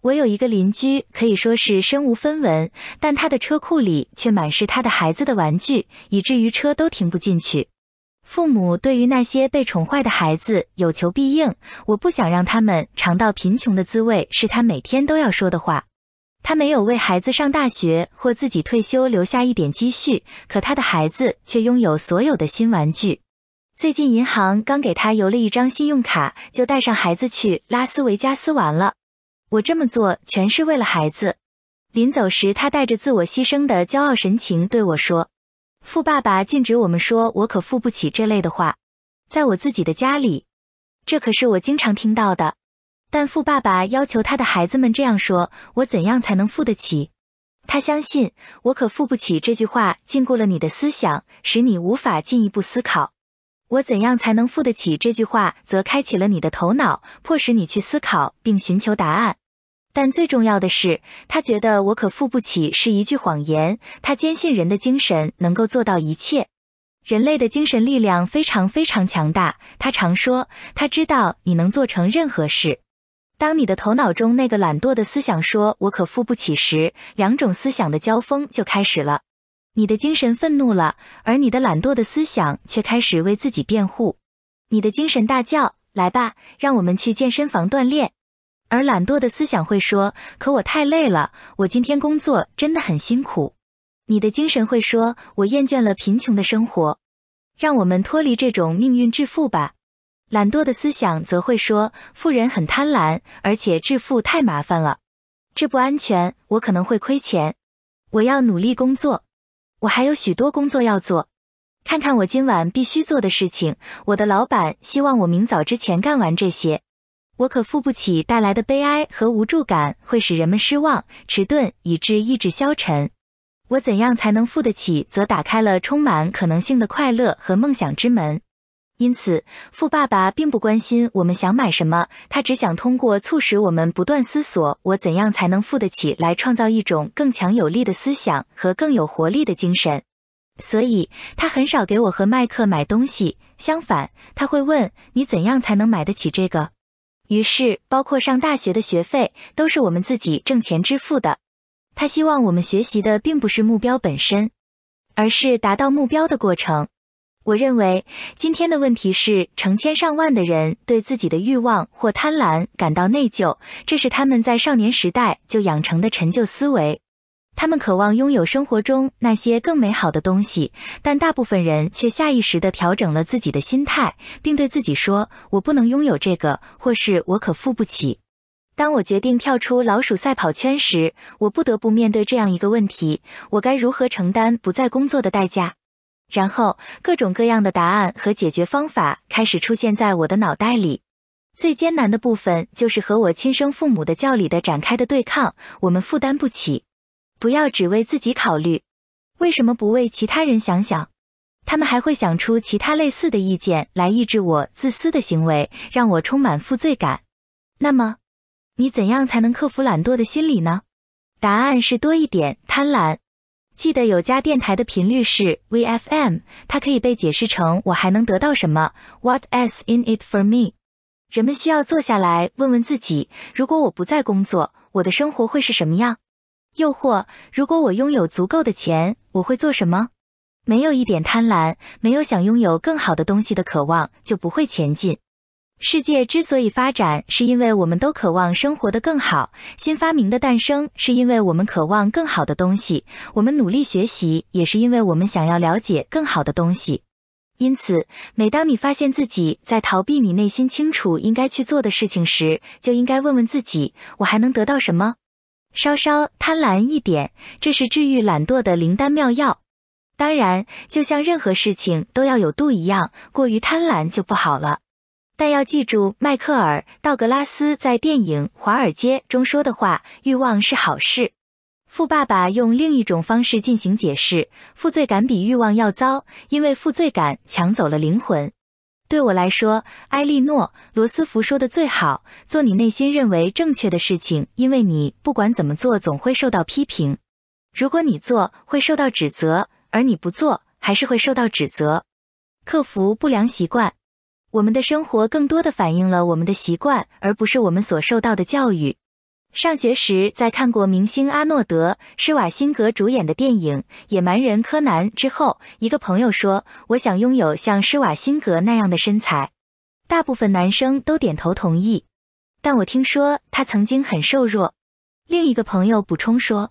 我有一个邻居可以说是身无分文，但他的车库里却满是他的孩子的玩具，以至于车都停不进去。父母对于那些被宠坏的孩子有求必应。我不想让他们尝到贫穷的滋味，是他每天都要说的话。他没有为孩子上大学或自己退休留下一点积蓄，可他的孩子却拥有所有的新玩具。最近银行刚给他邮了一张信用卡，就带上孩子去拉斯维加斯玩了。我这么做全是为了孩子。临走时，他带着自我牺牲的骄傲神情对我说：“富爸爸禁止我们说我可付不起这类的话，在我自己的家里，这可是我经常听到的。”但富爸爸要求他的孩子们这样说：“我怎样才能付得起？”他相信“我可付不起”这句话禁锢了你的思想，使你无法进一步思考。“我怎样才能付得起？”这句话则开启了你的头脑，迫使你去思考并寻求答案。但最重要的是，他觉得“我可付不起”是一句谎言。他坚信人的精神能够做到一切，人类的精神力量非常非常强大。他常说：“他知道你能做成任何事。”当你的头脑中那个懒惰的思想说“我可付不起”时，两种思想的交锋就开始了。你的精神愤怒了，而你的懒惰的思想却开始为自己辩护。你的精神大叫：“来吧，让我们去健身房锻炼。”而懒惰的思想会说：“可我太累了，我今天工作真的很辛苦。”你的精神会说：“我厌倦了贫穷的生活，让我们脱离这种命运致富吧。”懒惰的思想则会说：“富人很贪婪，而且致富太麻烦了，这不安全，我可能会亏钱。我要努力工作，我还有许多工作要做。看看我今晚必须做的事情，我的老板希望我明早之前干完这些。我可付不起带来的悲哀和无助感会使人们失望、迟钝，以致意志消沉。我怎样才能付得起？则打开了充满可能性的快乐和梦想之门。”因此，富爸爸并不关心我们想买什么，他只想通过促使我们不断思索“我怎样才能付得起来”，创造一种更强有力的思想和更有活力的精神。所以，他很少给我和麦克买东西。相反，他会问：“你怎样才能买得起这个？”于是，包括上大学的学费，都是我们自己挣钱支付的。他希望我们学习的并不是目标本身，而是达到目标的过程。我认为，今天的问题是成千上万的人对自己的欲望或贪婪感到内疚，这是他们在少年时代就养成的陈旧思维。他们渴望拥有生活中那些更美好的东西，但大部分人却下意识地调整了自己的心态，并对自己说：“我不能拥有这个，或是我可付不起。”当我决定跳出老鼠赛跑圈时，我不得不面对这样一个问题：我该如何承担不再工作的代价？然后，各种各样的答案和解决方法开始出现在我的脑袋里。最艰难的部分就是和我亲生父母的教理的展开的对抗。我们负担不起，不要只为自己考虑，为什么不为其他人想想？他们还会想出其他类似的意见来抑制我自私的行为，让我充满负罪感。那么，你怎样才能克服懒惰的心理呢？答案是多一点贪婪。记得有家电台的频率是 VFM，它可以被解释成我还能得到什么？What's in it for me？人们需要坐下来问问自己，如果我不再工作，我的生活会是什么样？诱惑，如果我拥有足够的钱，我会做什么？没有一点贪婪，没有想拥有更好的东西的渴望，就不会前进。世界之所以发展，是因为我们都渴望生活的更好。新发明的诞生，是因为我们渴望更好的东西。我们努力学习，也是因为我们想要了解更好的东西。因此，每当你发现自己在逃避你内心清楚应该去做的事情时，就应该问问自己：我还能得到什么？稍稍贪婪一点，这是治愈懒惰的灵丹妙药。当然，就像任何事情都要有度一样，过于贪婪就不好了。但要记住，迈克尔·道格拉斯在电影《华尔街》中说的话：“欲望是好事。”富爸爸用另一种方式进行解释：“负罪感比欲望要糟，因为负罪感抢走了灵魂。”对我来说，埃莉诺·罗斯福说的最好：“做你内心认为正确的事情，因为你不管怎么做，总会受到批评。如果你做，会受到指责；而你不做，还是会受到指责。”克服不良习惯。我们的生活更多的反映了我们的习惯，而不是我们所受到的教育。上学时，在看过明星阿诺德·施瓦辛格主演的电影《野蛮人柯南》之后，一个朋友说：“我想拥有像施瓦辛格那样的身材。”大部分男生都点头同意。但我听说他曾经很瘦弱。另一个朋友补充说：“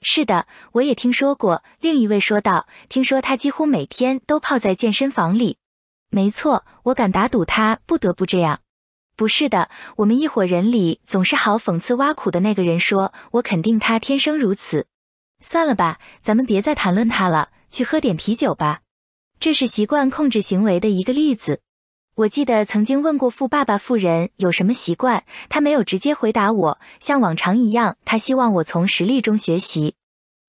是的，我也听说过。”另一位说道：“听说他几乎每天都泡在健身房里。”没错，我敢打赌他不得不这样。不是的，我们一伙人里总是好讽刺挖苦的那个人说：“我肯定他天生如此。”算了吧，咱们别再谈论他了，去喝点啤酒吧。这是习惯控制行为的一个例子。我记得曾经问过富爸爸，富人有什么习惯？他没有直接回答我，像往常一样，他希望我从实例中学习。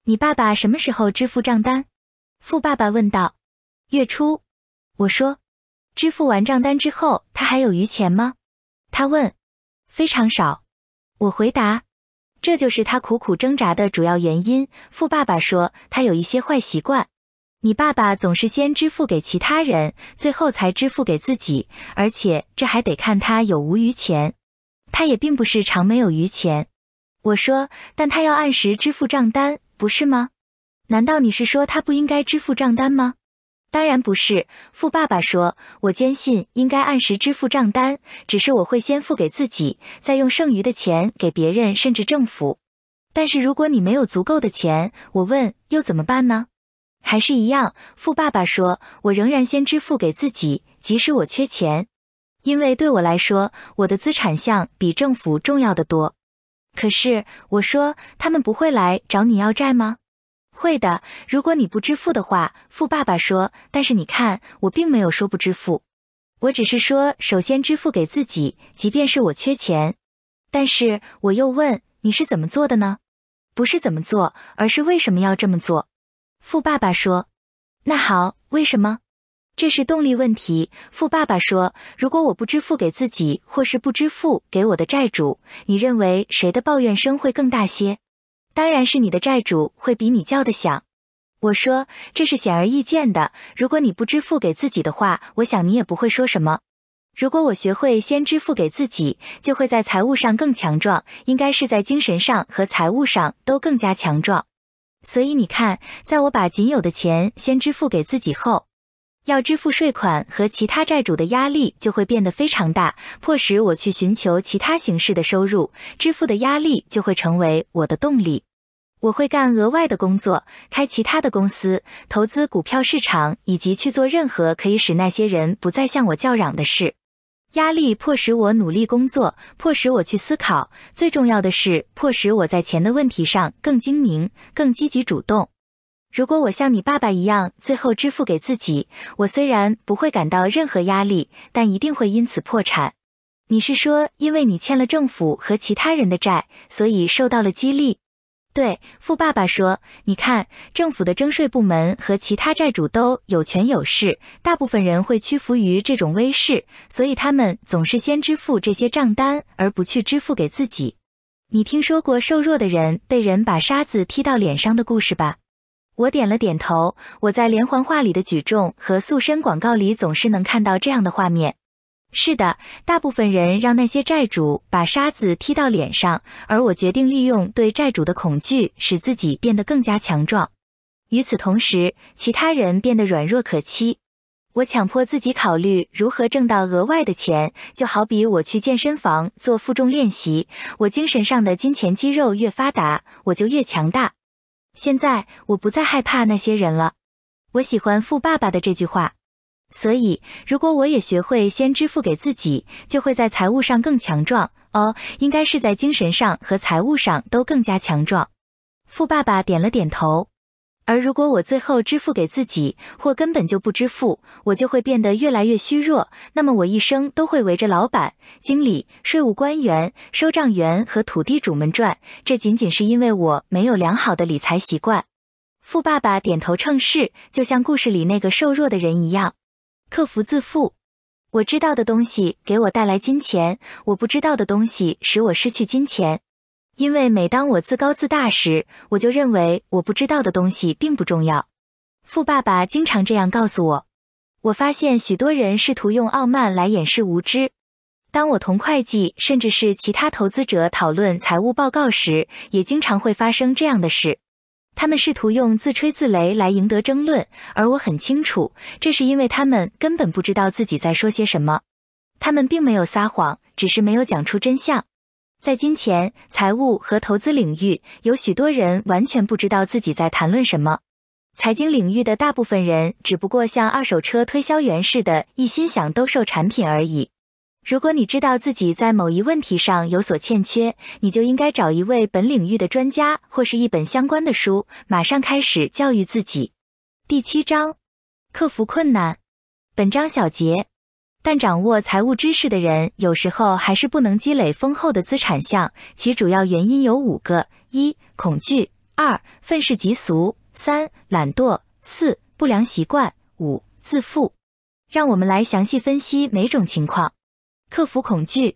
你爸爸什么时候支付账单？富爸爸问道。月初，我说。支付完账单之后，他还有余钱吗？他问。非常少，我回答。这就是他苦苦挣扎的主要原因。富爸爸说，他有一些坏习惯。你爸爸总是先支付给其他人，最后才支付给自己，而且这还得看他有无余钱。他也并不是常没有余钱。我说，但他要按时支付账单，不是吗？难道你是说他不应该支付账单吗？当然不是，富爸爸说：“我坚信应该按时支付账单，只是我会先付给自己，再用剩余的钱给别人，甚至政府。”但是如果你没有足够的钱，我问又怎么办呢？还是一样，富爸爸说：“我仍然先支付给自己，即使我缺钱，因为对我来说，我的资产项比政府重要的多。”可是我说：“他们不会来找你要债吗？”会的，如果你不支付的话，富爸爸说。但是你看，我并没有说不支付，我只是说首先支付给自己，即便是我缺钱。但是我又问，你是怎么做的呢？不是怎么做，而是为什么要这么做？富爸爸说，那好，为什么？这是动力问题。富爸爸说，如果我不支付给自己，或是不支付给我的债主，你认为谁的抱怨声会更大些？当然是你的债主会比你叫的响。我说这是显而易见的。如果你不支付给自己的话，我想你也不会说什么。如果我学会先支付给自己，就会在财务上更强壮，应该是在精神上和财务上都更加强壮。所以你看，在我把仅有的钱先支付给自己后。要支付税款和其他债主的压力就会变得非常大，迫使我去寻求其他形式的收入。支付的压力就会成为我的动力，我会干额外的工作，开其他的公司，投资股票市场，以及去做任何可以使那些人不再向我叫嚷的事。压力迫使我努力工作，迫使我去思考，最重要的是，迫使我在钱的问题上更精明、更积极主动。如果我像你爸爸一样，最后支付给自己，我虽然不会感到任何压力，但一定会因此破产。你是说，因为你欠了政府和其他人的债，所以受到了激励？对，富爸爸说：“你看，政府的征税部门和其他债主都有权有势，大部分人会屈服于这种威势，所以他们总是先支付这些账单，而不去支付给自己。你听说过瘦弱的人被人把沙子踢到脸上的故事吧？”我点了点头。我在连环画里的举重和塑身广告里总是能看到这样的画面。是的，大部分人让那些债主把沙子踢到脸上，而我决定利用对债主的恐惧，使自己变得更加强壮。与此同时，其他人变得软弱可欺。我强迫自己考虑如何挣到额外的钱，就好比我去健身房做负重练习。我精神上的金钱肌肉越发达，我就越强大。现在我不再害怕那些人了，我喜欢富爸爸的这句话，所以如果我也学会先支付给自己，就会在财务上更强壮哦，应该是在精神上和财务上都更加强壮。富爸爸点了点头。而如果我最后支付给自己，或根本就不支付，我就会变得越来越虚弱。那么我一生都会围着老板、经理、税务官员、收账员和土地主们转。这仅仅是因为我没有良好的理财习惯。富爸爸点头称是，就像故事里那个瘦弱的人一样，克服自负。我知道的东西给我带来金钱，我不知道的东西使我失去金钱。因为每当我自高自大时，我就认为我不知道的东西并不重要。富爸爸经常这样告诉我。我发现许多人试图用傲慢来掩饰无知。当我同会计甚至是其他投资者讨论财务报告时，也经常会发生这样的事。他们试图用自吹自擂来赢得争论，而我很清楚，这是因为他们根本不知道自己在说些什么。他们并没有撒谎，只是没有讲出真相。在金钱、财务和投资领域，有许多人完全不知道自己在谈论什么。财经领域的大部分人只不过像二手车推销员似的，一心想兜售产品而已。如果你知道自己在某一问题上有所欠缺，你就应该找一位本领域的专家或是一本相关的书，马上开始教育自己。第七章，克服困难。本章小结。但掌握财务知识的人，有时候还是不能积累丰厚的资产项，其主要原因有五个：一、恐惧；二、愤世嫉俗；三、懒惰；四、不良习惯；五、自负。让我们来详细分析每种情况。克服恐惧，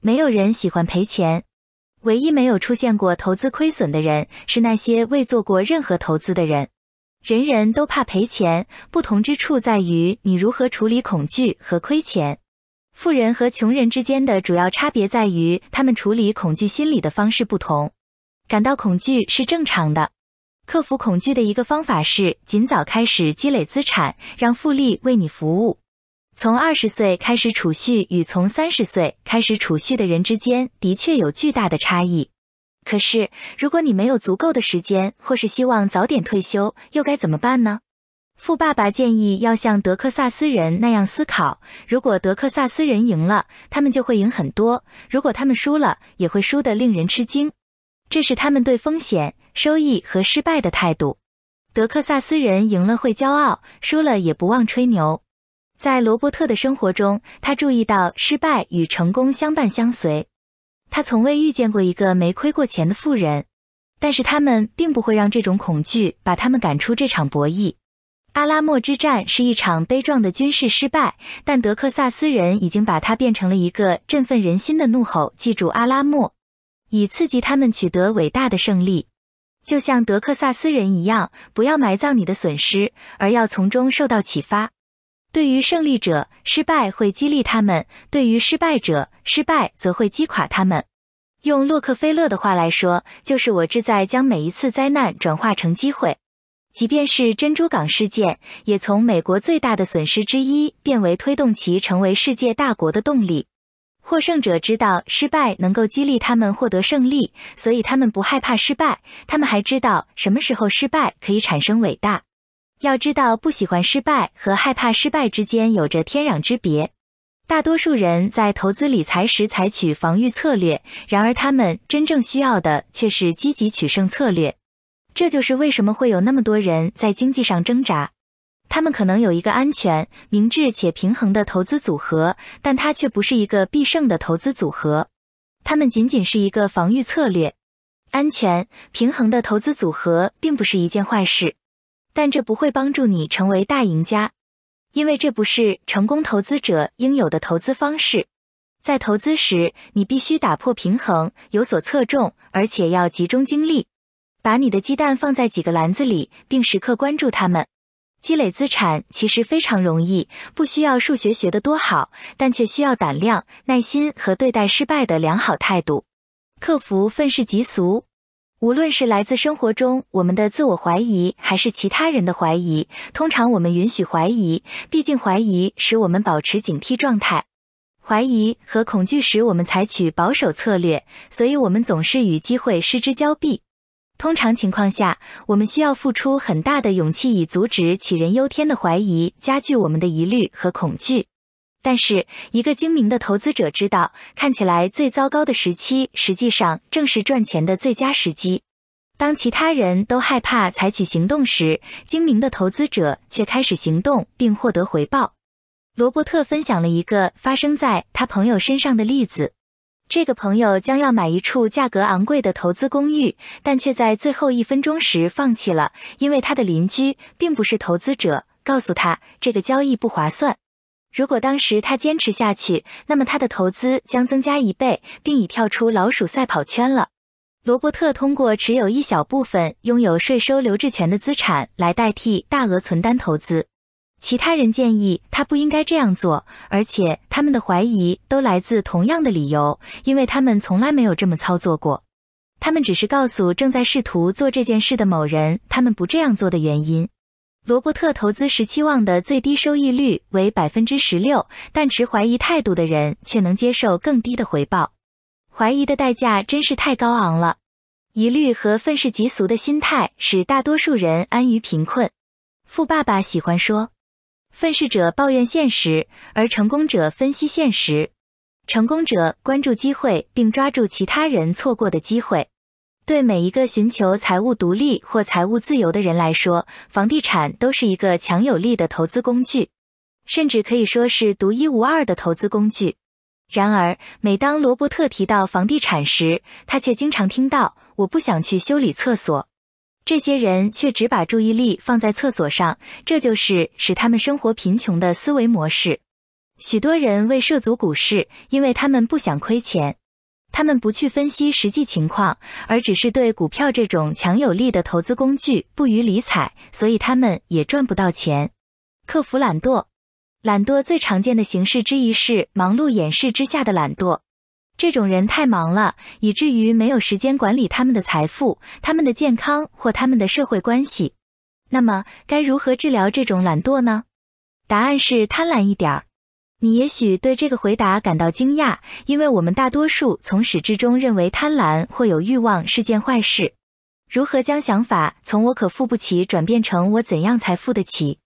没有人喜欢赔钱，唯一没有出现过投资亏损的人，是那些未做过任何投资的人。人人都怕赔钱，不同之处在于你如何处理恐惧和亏钱。富人和穷人之间的主要差别在于他们处理恐惧心理的方式不同。感到恐惧是正常的，克服恐惧的一个方法是尽早开始积累资产，让复利为你服务。从二十岁开始储蓄与从三十岁开始储蓄的人之间，的确有巨大的差异。可是，如果你没有足够的时间，或是希望早点退休，又该怎么办呢？富爸爸建议要像德克萨斯人那样思考：如果德克萨斯人赢了，他们就会赢很多；如果他们输了，也会输得令人吃惊。这是他们对风险、收益和失败的态度。德克萨斯人赢了会骄傲，输了也不忘吹牛。在罗伯特的生活中，他注意到失败与成功相伴相随。他从未遇见过一个没亏过钱的富人，但是他们并不会让这种恐惧把他们赶出这场博弈。阿拉莫之战是一场悲壮的军事失败，但德克萨斯人已经把它变成了一个振奋人心的怒吼。记住阿拉莫，以刺激他们取得伟大的胜利。就像德克萨斯人一样，不要埋葬你的损失，而要从中受到启发。对于胜利者，失败会激励他们；对于失败者，失败则会击垮他们。用洛克菲勒的话来说，就是我志在将每一次灾难转化成机会。即便是珍珠港事件，也从美国最大的损失之一，变为推动其成为世界大国的动力。获胜者知道失败能够激励他们获得胜利，所以他们不害怕失败。他们还知道什么时候失败可以产生伟大。要知道，不喜欢失败和害怕失败之间有着天壤之别。大多数人在投资理财时采取防御策略，然而他们真正需要的却是积极取胜策略。这就是为什么会有那么多人在经济上挣扎。他们可能有一个安全、明智且平衡的投资组合，但它却不是一个必胜的投资组合。他们仅仅是一个防御策略。安全、平衡的投资组合并不是一件坏事。但这不会帮助你成为大赢家，因为这不是成功投资者应有的投资方式。在投资时，你必须打破平衡，有所侧重，而且要集中精力，把你的鸡蛋放在几个篮子里，并时刻关注它们。积累资产其实非常容易，不需要数学学得多好，但却需要胆量、耐心和对待失败的良好态度，克服愤世嫉俗。无论是来自生活中我们的自我怀疑，还是其他人的怀疑，通常我们允许怀疑，毕竟怀疑使我们保持警惕状态。怀疑和恐惧使我们采取保守策略，所以我们总是与机会失之交臂。通常情况下，我们需要付出很大的勇气，以阻止杞人忧天的怀疑，加剧我们的疑虑和恐惧。但是，一个精明的投资者知道，看起来最糟糕的时期，实际上正是赚钱的最佳时机。当其他人都害怕采取行动时，精明的投资者却开始行动并获得回报。罗伯特分享了一个发生在他朋友身上的例子：这个朋友将要买一处价格昂贵的投资公寓，但却在最后一分钟时放弃了，因为他的邻居并不是投资者，告诉他这个交易不划算。如果当时他坚持下去，那么他的投资将增加一倍，并已跳出老鼠赛跑圈了。罗伯特通过持有一小部分拥有税收留置权的资产来代替大额存单投资。其他人建议他不应该这样做，而且他们的怀疑都来自同样的理由，因为他们从来没有这么操作过。他们只是告诉正在试图做这件事的某人，他们不这样做的原因。罗伯特投资时期望的最低收益率为百分之十六，但持怀疑态度的人却能接受更低的回报。怀疑的代价真是太高昂了。疑虑和愤世嫉俗的心态使大多数人安于贫困。富爸爸喜欢说：“愤世者抱怨现实，而成功者分析现实。成功者关注机会，并抓住其他人错过的机会。”对每一个寻求财务独立或财务自由的人来说，房地产都是一个强有力的投资工具，甚至可以说是独一无二的投资工具。然而，每当罗伯特提到房地产时，他却经常听到“我不想去修理厕所”。这些人却只把注意力放在厕所上，这就是使他们生活贫穷的思维模式。许多人为涉足股市，因为他们不想亏钱。他们不去分析实际情况，而只是对股票这种强有力的投资工具不予理睬，所以他们也赚不到钱。克服懒惰，懒惰最常见的形式之一是忙碌掩饰之下的懒惰。这种人太忙了，以至于没有时间管理他们的财富、他们的健康或他们的社会关系。那么，该如何治疗这种懒惰呢？答案是贪婪一点儿。你也许对这个回答感到惊讶，因为我们大多数从始至终认为贪婪或有欲望是件坏事。如何将想法从“我可付不起”转变成“我怎样才付得起”？“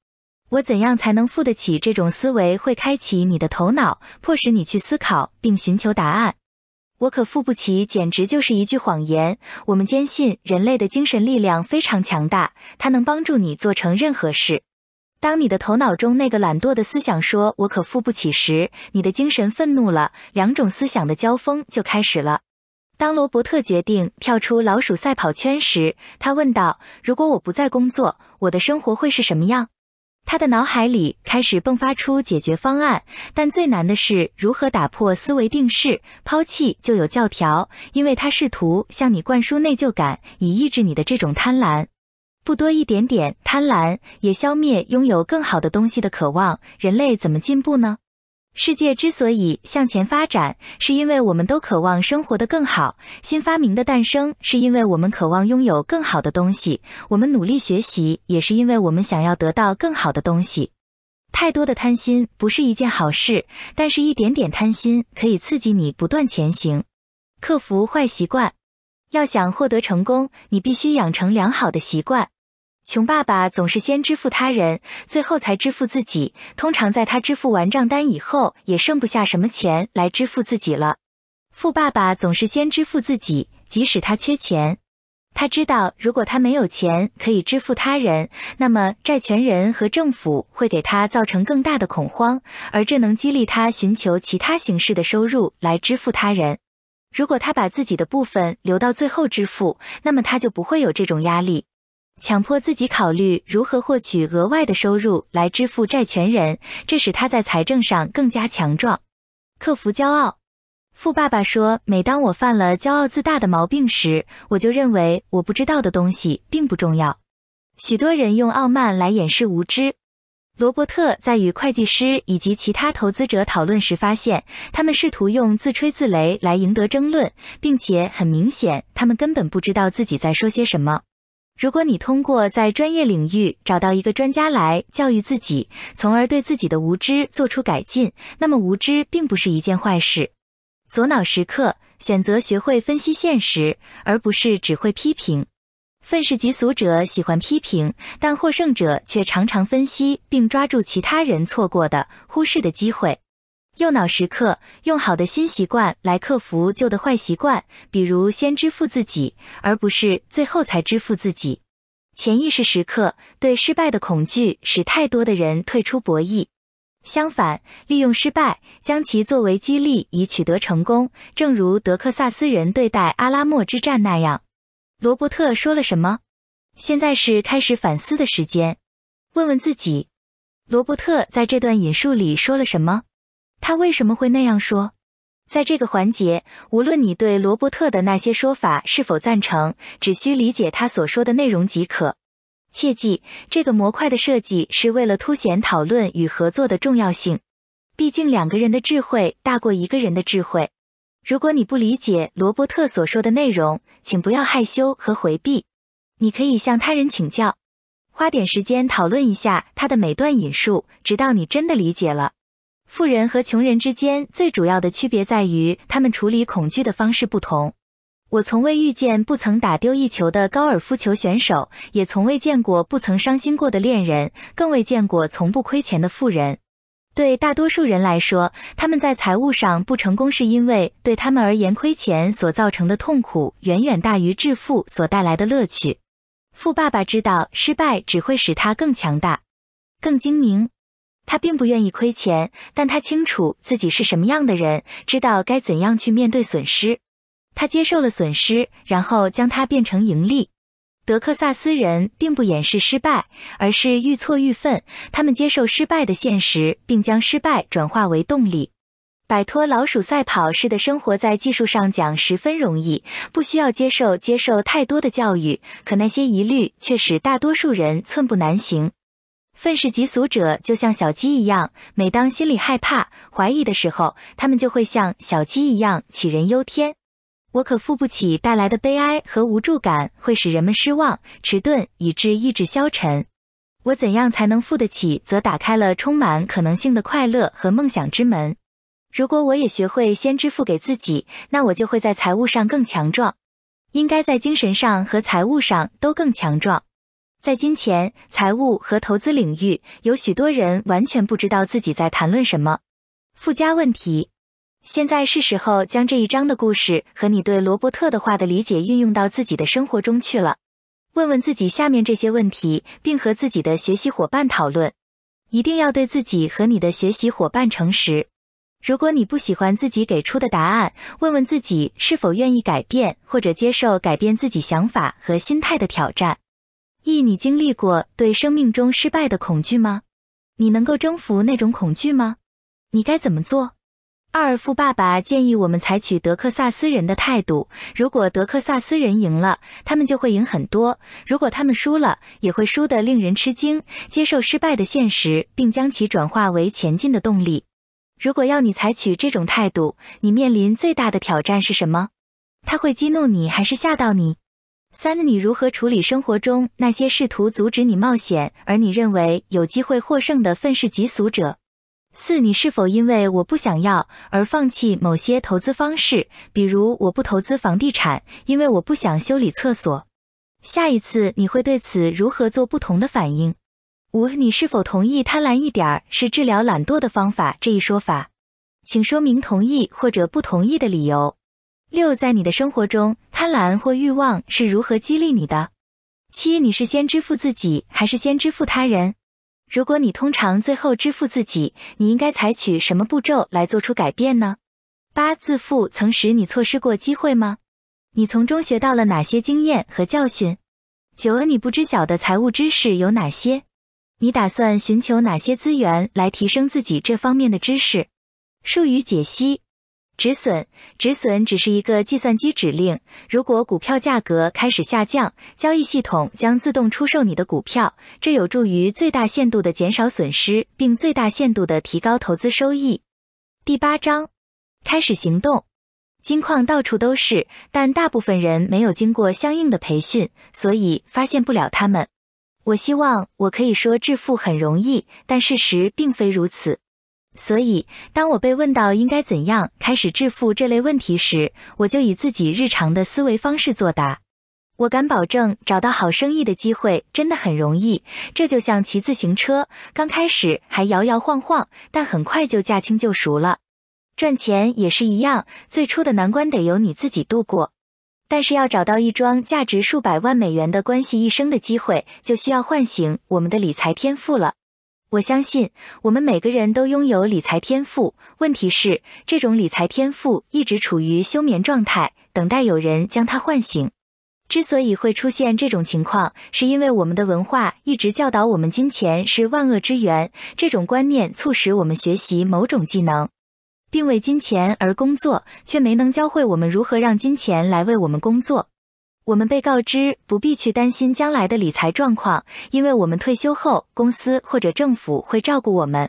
我怎样才能付得起”这种思维会开启你的头脑，迫使你去思考并寻求答案。“我可付不起”简直就是一句谎言。我们坚信人类的精神力量非常强大，它能帮助你做成任何事。当你的头脑中那个懒惰的思想说“我可付不起”时，你的精神愤怒了，两种思想的交锋就开始了。当罗伯特决定跳出老鼠赛跑圈时，他问道：“如果我不再工作，我的生活会是什么样？”他的脑海里开始迸发出解决方案，但最难的是如何打破思维定式，抛弃就有教条，因为他试图向你灌输内疚感，以抑制你的这种贪婪。不多一点点贪婪，也消灭拥有更好的东西的渴望，人类怎么进步呢？世界之所以向前发展，是因为我们都渴望生活的更好。新发明的诞生，是因为我们渴望拥有更好的东西。我们努力学习，也是因为我们想要得到更好的东西。太多的贪心不是一件好事，但是一点点贪心可以刺激你不断前行，克服坏习惯。要想获得成功，你必须养成良好的习惯。穷爸爸总是先支付他人，最后才支付自己。通常在他支付完账单以后，也剩不下什么钱来支付自己了。富爸爸总是先支付自己，即使他缺钱。他知道，如果他没有钱可以支付他人，那么债权人和政府会给他造成更大的恐慌，而这能激励他寻求其他形式的收入来支付他人。如果他把自己的部分留到最后支付，那么他就不会有这种压力。强迫自己考虑如何获取额外的收入来支付债权人，这使他在财政上更加强壮。克服骄傲，富爸爸说：“每当我犯了骄傲自大的毛病时，我就认为我不知道的东西并不重要。许多人用傲慢来掩饰无知。”罗伯特在与会计师以及其他投资者讨论时发现，他们试图用自吹自擂来赢得争论，并且很明显，他们根本不知道自己在说些什么。如果你通过在专业领域找到一个专家来教育自己，从而对自己的无知做出改进，那么无知并不是一件坏事。左脑时刻选择学会分析现实，而不是只会批评。愤世嫉俗者喜欢批评，但获胜者却常常分析并抓住其他人错过的、忽视的机会。右脑时刻用好的新习惯来克服旧的坏习惯，比如先支付自己，而不是最后才支付自己。潜意识时刻对失败的恐惧使太多的人退出博弈，相反，利用失败，将其作为激励以取得成功，正如德克萨斯人对待阿拉莫之战那样。罗伯特说了什么？现在是开始反思的时间，问问自己。罗伯特在这段引述里说了什么？他为什么会那样说？在这个环节，无论你对罗伯特的那些说法是否赞成，只需理解他所说的内容即可。切记，这个模块的设计是为了凸显讨论与合作的重要性。毕竟，两个人的智慧大过一个人的智慧。如果你不理解罗伯特所说的内容，请不要害羞和回避，你可以向他人请教，花点时间讨论一下他的每段引述，直到你真的理解了。富人和穷人之间最主要的区别在于他们处理恐惧的方式不同。我从未遇见不曾打丢一球的高尔夫球选手，也从未见过不曾伤心过的恋人，更未见过从不亏钱的富人。对大多数人来说，他们在财务上不成功，是因为对他们而言，亏钱所造成的痛苦远远大于致富所带来的乐趣。富爸爸知道，失败只会使他更强大、更精明。他并不愿意亏钱，但他清楚自己是什么样的人，知道该怎样去面对损失。他接受了损失，然后将它变成盈利。德克萨斯人并不掩饰失败，而是愈挫愈奋。他们接受失败的现实，并将失败转化为动力。摆脱老鼠赛跑式的生活，在技术上讲十分容易，不需要接受接受太多的教育。可那些疑虑却使大多数人寸步难行。愤世嫉俗者就像小鸡一样，每当心里害怕、怀疑的时候，他们就会像小鸡一样杞人忧天。我可付不起带来的悲哀和无助感，会使人们失望、迟钝，以致意志消沉。我怎样才能付得起？则打开了充满可能性的快乐和梦想之门。如果我也学会先支付给自己，那我就会在财务上更强壮，应该在精神上和财务上都更强壮。在金钱、财务和投资领域，有许多人完全不知道自己在谈论什么。附加问题：现在是时候将这一章的故事和你对罗伯特的话的理解运用到自己的生活中去了。问问自己下面这些问题，并和自己的学习伙伴讨论。一定要对自己和你的学习伙伴诚实。如果你不喜欢自己给出的答案，问问自己是否愿意改变或者接受改变自己想法和心态的挑战。一，你经历过对生命中失败的恐惧吗？你能够征服那种恐惧吗？你该怎么做？二，富爸爸建议我们采取德克萨斯人的态度。如果德克萨斯人赢了，他们就会赢很多；如果他们输了，也会输得令人吃惊。接受失败的现实，并将其转化为前进的动力。如果要你采取这种态度，你面临最大的挑战是什么？他会激怒你，还是吓到你？三，你如何处理生活中那些试图阻止你冒险而你认为有机会获胜的愤世嫉俗者？四，你是否因为我不想要而放弃某些投资方式，比如我不投资房地产，因为我不想修理厕所？下一次你会对此如何做不同的反应？五，你是否同意贪婪一点儿是治疗懒惰的方法这一说法？请说明同意或者不同意的理由。六，在你的生活中，贪婪或欲望是如何激励你的？七，你是先支付自己还是先支付他人？如果你通常最后支付自己，你应该采取什么步骤来做出改变呢？八，自负曾使你错失过机会吗？你从中学到了哪些经验和教训？九，你不知晓的财务知识有哪些？你打算寻求哪些资源来提升自己这方面的知识？术语解析。止损，止损只是一个计算机指令。如果股票价格开始下降，交易系统将自动出售你的股票，这有助于最大限度的减少损失，并最大限度的提高投资收益。第八章，开始行动。金矿到处都是，但大部分人没有经过相应的培训，所以发现不了他们。我希望我可以说致富很容易，但事实并非如此。所以，当我被问到应该怎样开始致富这类问题时，我就以自己日常的思维方式作答。我敢保证，找到好生意的机会真的很容易。这就像骑自行车，刚开始还摇摇晃晃，但很快就驾轻就熟了。赚钱也是一样，最初的难关得由你自己度过。但是要找到一桩价值数百万美元的关系一生的机会，就需要唤醒我们的理财天赋了。我相信我们每个人都拥有理财天赋，问题是这种理财天赋一直处于休眠状态，等待有人将它唤醒。之所以会出现这种情况，是因为我们的文化一直教导我们金钱是万恶之源，这种观念促使我们学习某种技能，并为金钱而工作，却没能教会我们如何让金钱来为我们工作。我们被告知不必去担心将来的理财状况，因为我们退休后，公司或者政府会照顾我们。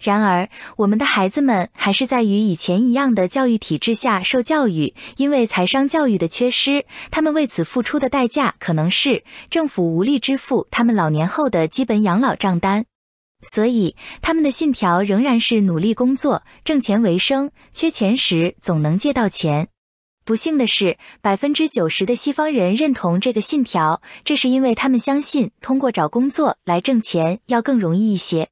然而，我们的孩子们还是在与以前一样的教育体制下受教育，因为财商教育的缺失，他们为此付出的代价可能是政府无力支付他们老年后的基本养老账单。所以，他们的信条仍然是努力工作，挣钱为生，缺钱时总能借到钱。不幸的是，百分之九十的西方人认同这个信条，这是因为他们相信通过找工作来挣钱要更容易一些。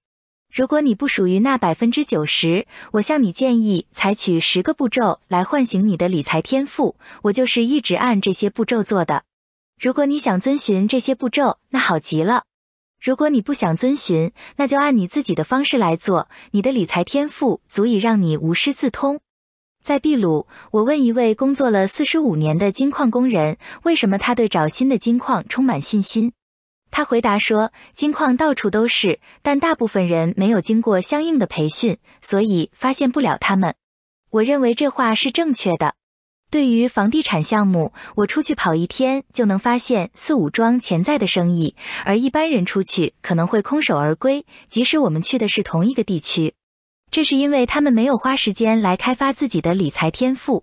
如果你不属于那百分之九十，我向你建议采取十个步骤来唤醒你的理财天赋。我就是一直按这些步骤做的。如果你想遵循这些步骤，那好极了；如果你不想遵循，那就按你自己的方式来做。你的理财天赋足以让你无师自通。在秘鲁，我问一位工作了四十五年的金矿工人，为什么他对找新的金矿充满信心。他回答说：“金矿到处都是，但大部分人没有经过相应的培训，所以发现不了他们。”我认为这话是正确的。对于房地产项目，我出去跑一天就能发现四五桩潜在的生意，而一般人出去可能会空手而归。即使我们去的是同一个地区。这是因为他们没有花时间来开发自己的理财天赋。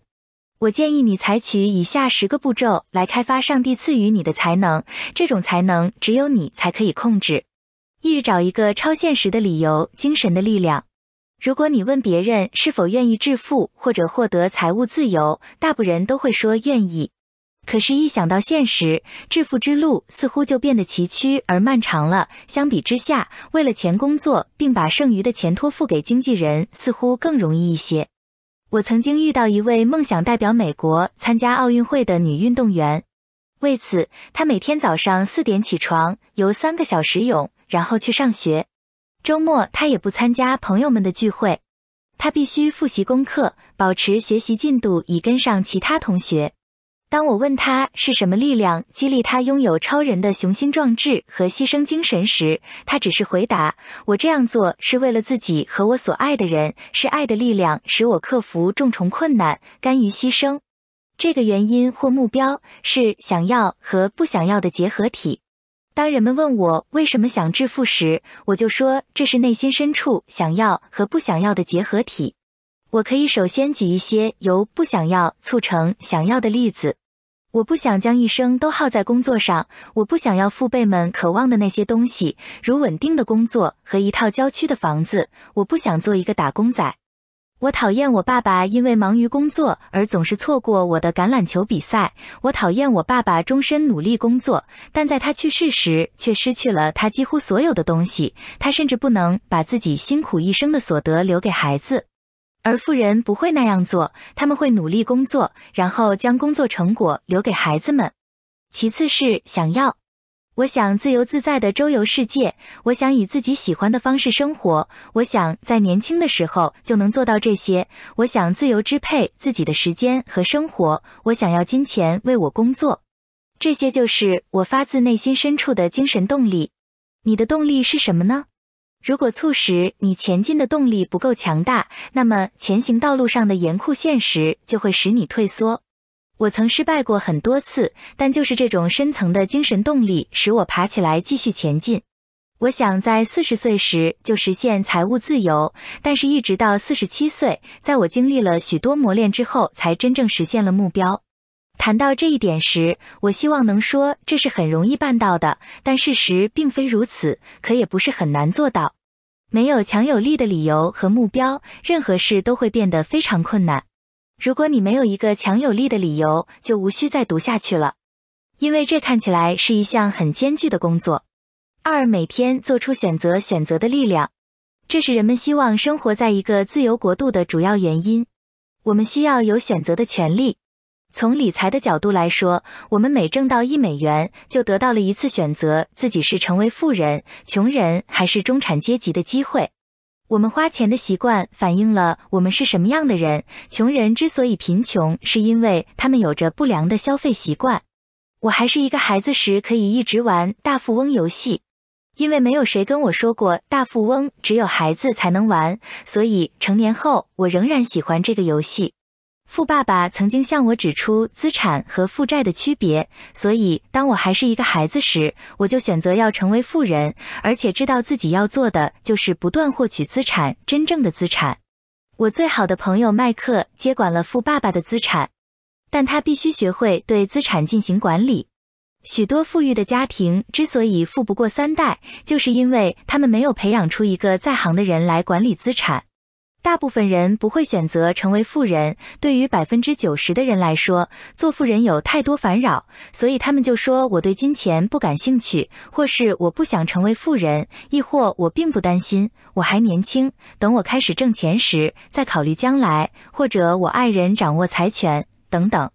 我建议你采取以下十个步骤来开发上帝赐予你的才能，这种才能只有你才可以控制。一、找一个超现实的理由，精神的力量。如果你问别人是否愿意致富或者获得财务自由，大部人都会说愿意。可是，一想到现实，致富之路似乎就变得崎岖而漫长了。相比之下，为了钱工作，并把剩余的钱托付给经纪人，似乎更容易一些。我曾经遇到一位梦想代表美国参加奥运会的女运动员，为此，她每天早上四点起床游三个小时泳，然后去上学。周末她也不参加朋友们的聚会，她必须复习功课，保持学习进度以跟上其他同学。当我问他是什么力量激励他拥有超人的雄心壮志和牺牲精神时，他只是回答：“我这样做是为了自己和我所爱的人，是爱的力量使我克服重重困难，甘于牺牲。”这个原因或目标是想要和不想要的结合体。当人们问我为什么想致富时，我就说这是内心深处想要和不想要的结合体。我可以首先举一些由不想要促成想要的例子。我不想将一生都耗在工作上。我不想要父辈们渴望的那些东西，如稳定的工作和一套郊区的房子。我不想做一个打工仔。我讨厌我爸爸因为忙于工作而总是错过我的橄榄球比赛。我讨厌我爸爸终身努力工作，但在他去世时却失去了他几乎所有的东西。他甚至不能把自己辛苦一生的所得留给孩子。而富人不会那样做，他们会努力工作，然后将工作成果留给孩子们。其次是想要，我想自由自在的周游世界，我想以自己喜欢的方式生活，我想在年轻的时候就能做到这些，我想自由支配自己的时间和生活，我想要金钱为我工作。这些就是我发自内心深处的精神动力。你的动力是什么呢？如果促使你前进的动力不够强大，那么前行道路上的严酷现实就会使你退缩。我曾失败过很多次，但就是这种深层的精神动力使我爬起来继续前进。我想在四十岁时就实现财务自由，但是一直到四十七岁，在我经历了许多磨练之后，才真正实现了目标。谈到这一点时，我希望能说这是很容易办到的，但事实并非如此，可也不是很难做到。没有强有力的理由和目标，任何事都会变得非常困难。如果你没有一个强有力的理由，就无需再读下去了，因为这看起来是一项很艰巨的工作。二，每天做出选择，选择的力量，这是人们希望生活在一个自由国度的主要原因。我们需要有选择的权利。从理财的角度来说，我们每挣到一美元，就得到了一次选择自己是成为富人、穷人还是中产阶级的机会。我们花钱的习惯反映了我们是什么样的人。穷人之所以贫穷，是因为他们有着不良的消费习惯。我还是一个孩子时，可以一直玩大富翁游戏，因为没有谁跟我说过大富翁只有孩子才能玩，所以成年后我仍然喜欢这个游戏。富爸爸曾经向我指出资产和负债的区别，所以当我还是一个孩子时，我就选择要成为富人，而且知道自己要做的就是不断获取资产，真正的资产。我最好的朋友麦克接管了富爸爸的资产，但他必须学会对资产进行管理。许多富裕的家庭之所以富不过三代，就是因为他们没有培养出一个在行的人来管理资产。大部分人不会选择成为富人，对于百分之九十的人来说，做富人有太多烦扰，所以他们就说我对金钱不感兴趣，或是我不想成为富人，亦或我并不担心，我还年轻，等我开始挣钱时再考虑将来，或者我爱人掌握财权，等等。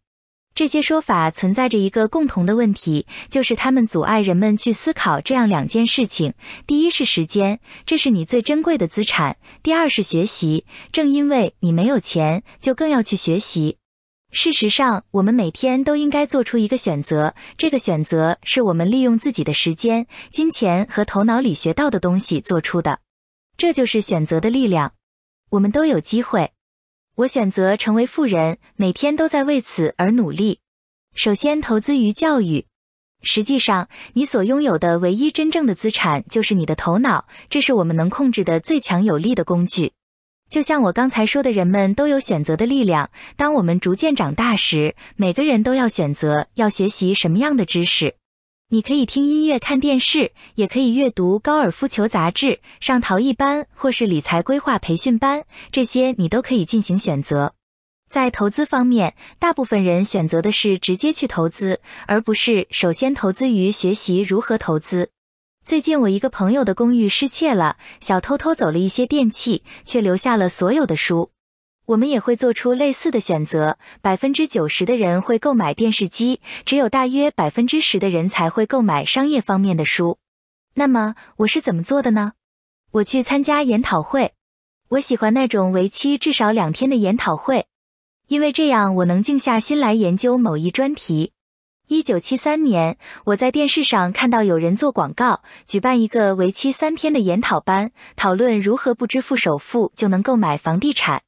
这些说法存在着一个共同的问题，就是他们阻碍人们去思考这样两件事情：第一是时间，这是你最珍贵的资产；第二是学习。正因为你没有钱，就更要去学习。事实上，我们每天都应该做出一个选择，这个选择是我们利用自己的时间、金钱和头脑里学到的东西做出的。这就是选择的力量。我们都有机会。我选择成为富人，每天都在为此而努力。首先，投资于教育。实际上，你所拥有的唯一真正的资产就是你的头脑，这是我们能控制的最强有力的工具。就像我刚才说的，人们都有选择的力量。当我们逐渐长大时，每个人都要选择要学习什么样的知识。你可以听音乐、看电视，也可以阅读高尔夫球杂志、上陶艺班或是理财规划培训班，这些你都可以进行选择。在投资方面，大部分人选择的是直接去投资，而不是首先投资于学习如何投资。最近我一个朋友的公寓失窃了，小偷偷走了一些电器，却留下了所有的书。我们也会做出类似的选择。百分之九十的人会购买电视机，只有大约百分之十的人才会购买商业方面的书。那么我是怎么做的呢？我去参加研讨会。我喜欢那种为期至少两天的研讨会，因为这样我能静下心来研究某一专题。一九七三年，我在电视上看到有人做广告，举办一个为期三天的研讨班，讨论如何不支付首付就能购买房地产。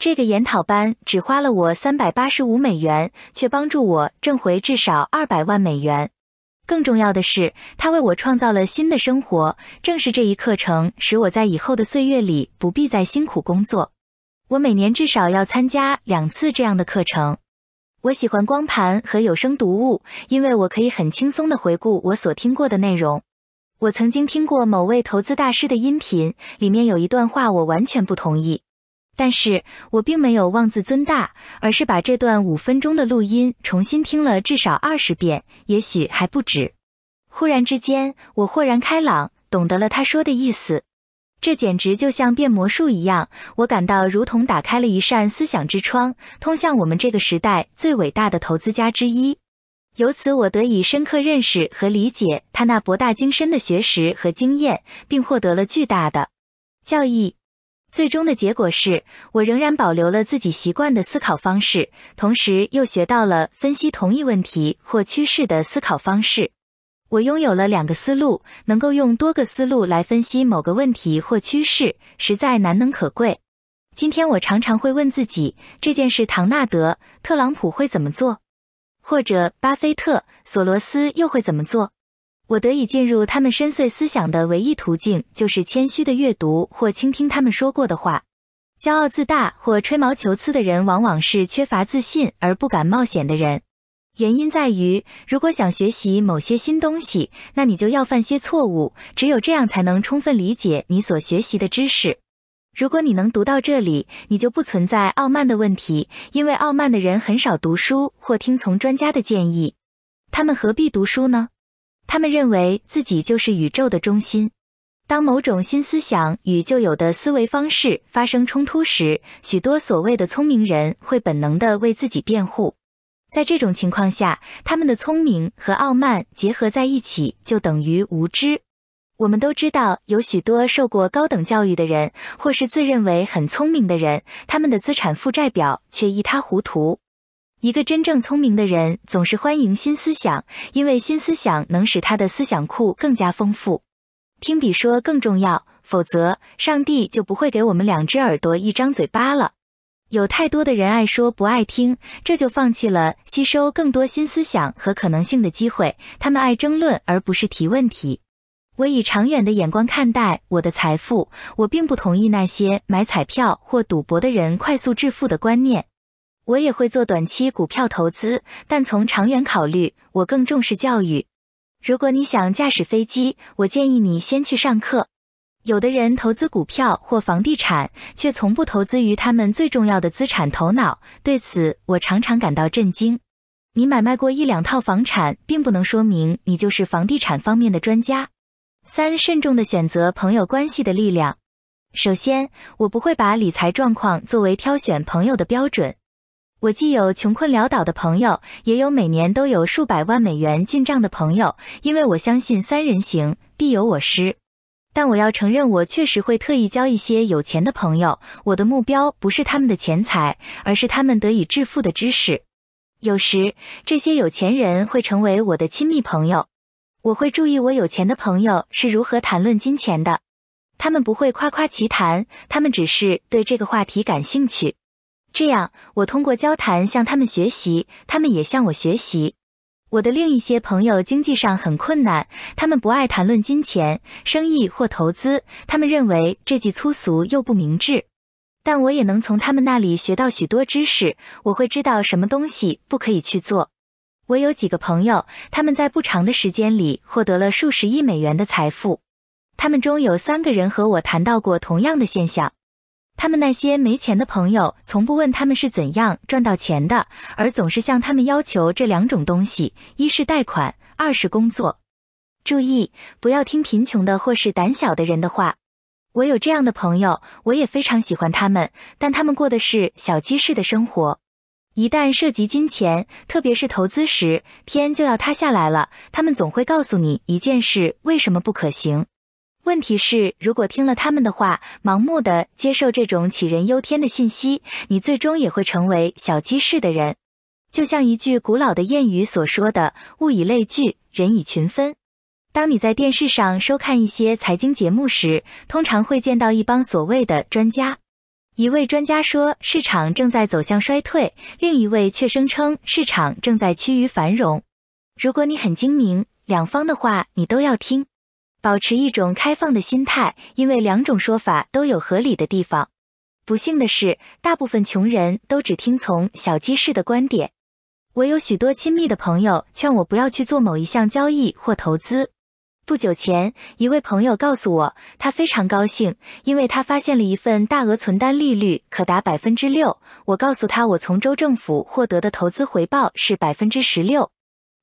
这个研讨班只花了我三百八十五美元，却帮助我挣回至少二百万美元。更重要的是，它为我创造了新的生活。正是这一课程，使我在以后的岁月里不必再辛苦工作。我每年至少要参加两次这样的课程。我喜欢光盘和有声读物，因为我可以很轻松地回顾我所听过的内容。我曾经听过某位投资大师的音频，里面有一段话，我完全不同意。但是我并没有妄自尊大，而是把这段五分钟的录音重新听了至少二十遍，也许还不止。忽然之间，我豁然开朗，懂得了他说的意思。这简直就像变魔术一样，我感到如同打开了一扇思想之窗，通向我们这个时代最伟大的投资家之一。由此，我得以深刻认识和理解他那博大精深的学识和经验，并获得了巨大的教益。最终的结果是我仍然保留了自己习惯的思考方式，同时又学到了分析同一问题或趋势的思考方式。我拥有了两个思路，能够用多个思路来分析某个问题或趋势，实在难能可贵。今天我常常会问自己：这件事，唐纳德·特朗普会怎么做？或者，巴菲特、索罗斯又会怎么做？我得以进入他们深邃思想的唯一途径就是谦虚的阅读或倾听他们说过的话。骄傲自大或吹毛求疵的人，往往是缺乏自信而不敢冒险的人。原因在于，如果想学习某些新东西，那你就要犯些错误，只有这样才能充分理解你所学习的知识。如果你能读到这里，你就不存在傲慢的问题，因为傲慢的人很少读书或听从专家的建议。他们何必读书呢？他们认为自己就是宇宙的中心。当某种新思想与旧有的思维方式发生冲突时，许多所谓的聪明人会本能地为自己辩护。在这种情况下，他们的聪明和傲慢结合在一起，就等于无知。我们都知道，有许多受过高等教育的人，或是自认为很聪明的人，他们的资产负债表却一塌糊涂。一个真正聪明的人总是欢迎新思想，因为新思想能使他的思想库更加丰富。听比说更重要，否则上帝就不会给我们两只耳朵一张嘴巴了。有太多的人爱说不爱听，这就放弃了吸收更多新思想和可能性的机会。他们爱争论而不是提问题。我以长远的眼光看待我的财富，我并不同意那些买彩票或赌博的人快速致富的观念。我也会做短期股票投资，但从长远考虑，我更重视教育。如果你想驾驶飞机，我建议你先去上课。有的人投资股票或房地产，却从不投资于他们最重要的资产——头脑。对此，我常常感到震惊。你买卖过一两套房产，并不能说明你就是房地产方面的专家。三，慎重的选择朋友关系的力量。首先，我不会把理财状况作为挑选朋友的标准。我既有穷困潦倒的朋友，也有每年都有数百万美元进账的朋友，因为我相信三人行必有我师。但我要承认，我确实会特意交一些有钱的朋友。我的目标不是他们的钱财，而是他们得以致富的知识。有时，这些有钱人会成为我的亲密朋友。我会注意我有钱的朋友是如何谈论金钱的。他们不会夸夸其谈，他们只是对这个话题感兴趣。这样，我通过交谈向他们学习，他们也向我学习。我的另一些朋友经济上很困难，他们不爱谈论金钱、生意或投资，他们认为这既粗俗又不明智。但我也能从他们那里学到许多知识，我会知道什么东西不可以去做。我有几个朋友，他们在不长的时间里获得了数十亿美元的财富，他们中有三个人和我谈到过同样的现象。他们那些没钱的朋友，从不问他们是怎样赚到钱的，而总是向他们要求这两种东西：一是贷款，二是工作。注意，不要听贫穷的或是胆小的人的话。我有这样的朋友，我也非常喜欢他们，但他们过的是小鸡式的生活。一旦涉及金钱，特别是投资时，天就要塌下来了。他们总会告诉你一件事为什么不可行。问题是，如果听了他们的话，盲目的接受这种杞人忧天的信息，你最终也会成为小鸡式的人。就像一句古老的谚语所说的：“物以类聚，人以群分。”当你在电视上收看一些财经节目时，通常会见到一帮所谓的专家。一位专家说市场正在走向衰退，另一位却声称市场正在趋于繁荣。如果你很精明，两方的话你都要听。保持一种开放的心态，因为两种说法都有合理的地方。不幸的是，大部分穷人都只听从小鸡式的观点。我有许多亲密的朋友劝我不要去做某一项交易或投资。不久前，一位朋友告诉我，他非常高兴，因为他发现了一份大额存单，利率可达百分之六。我告诉他，我从州政府获得的投资回报是百分之十六。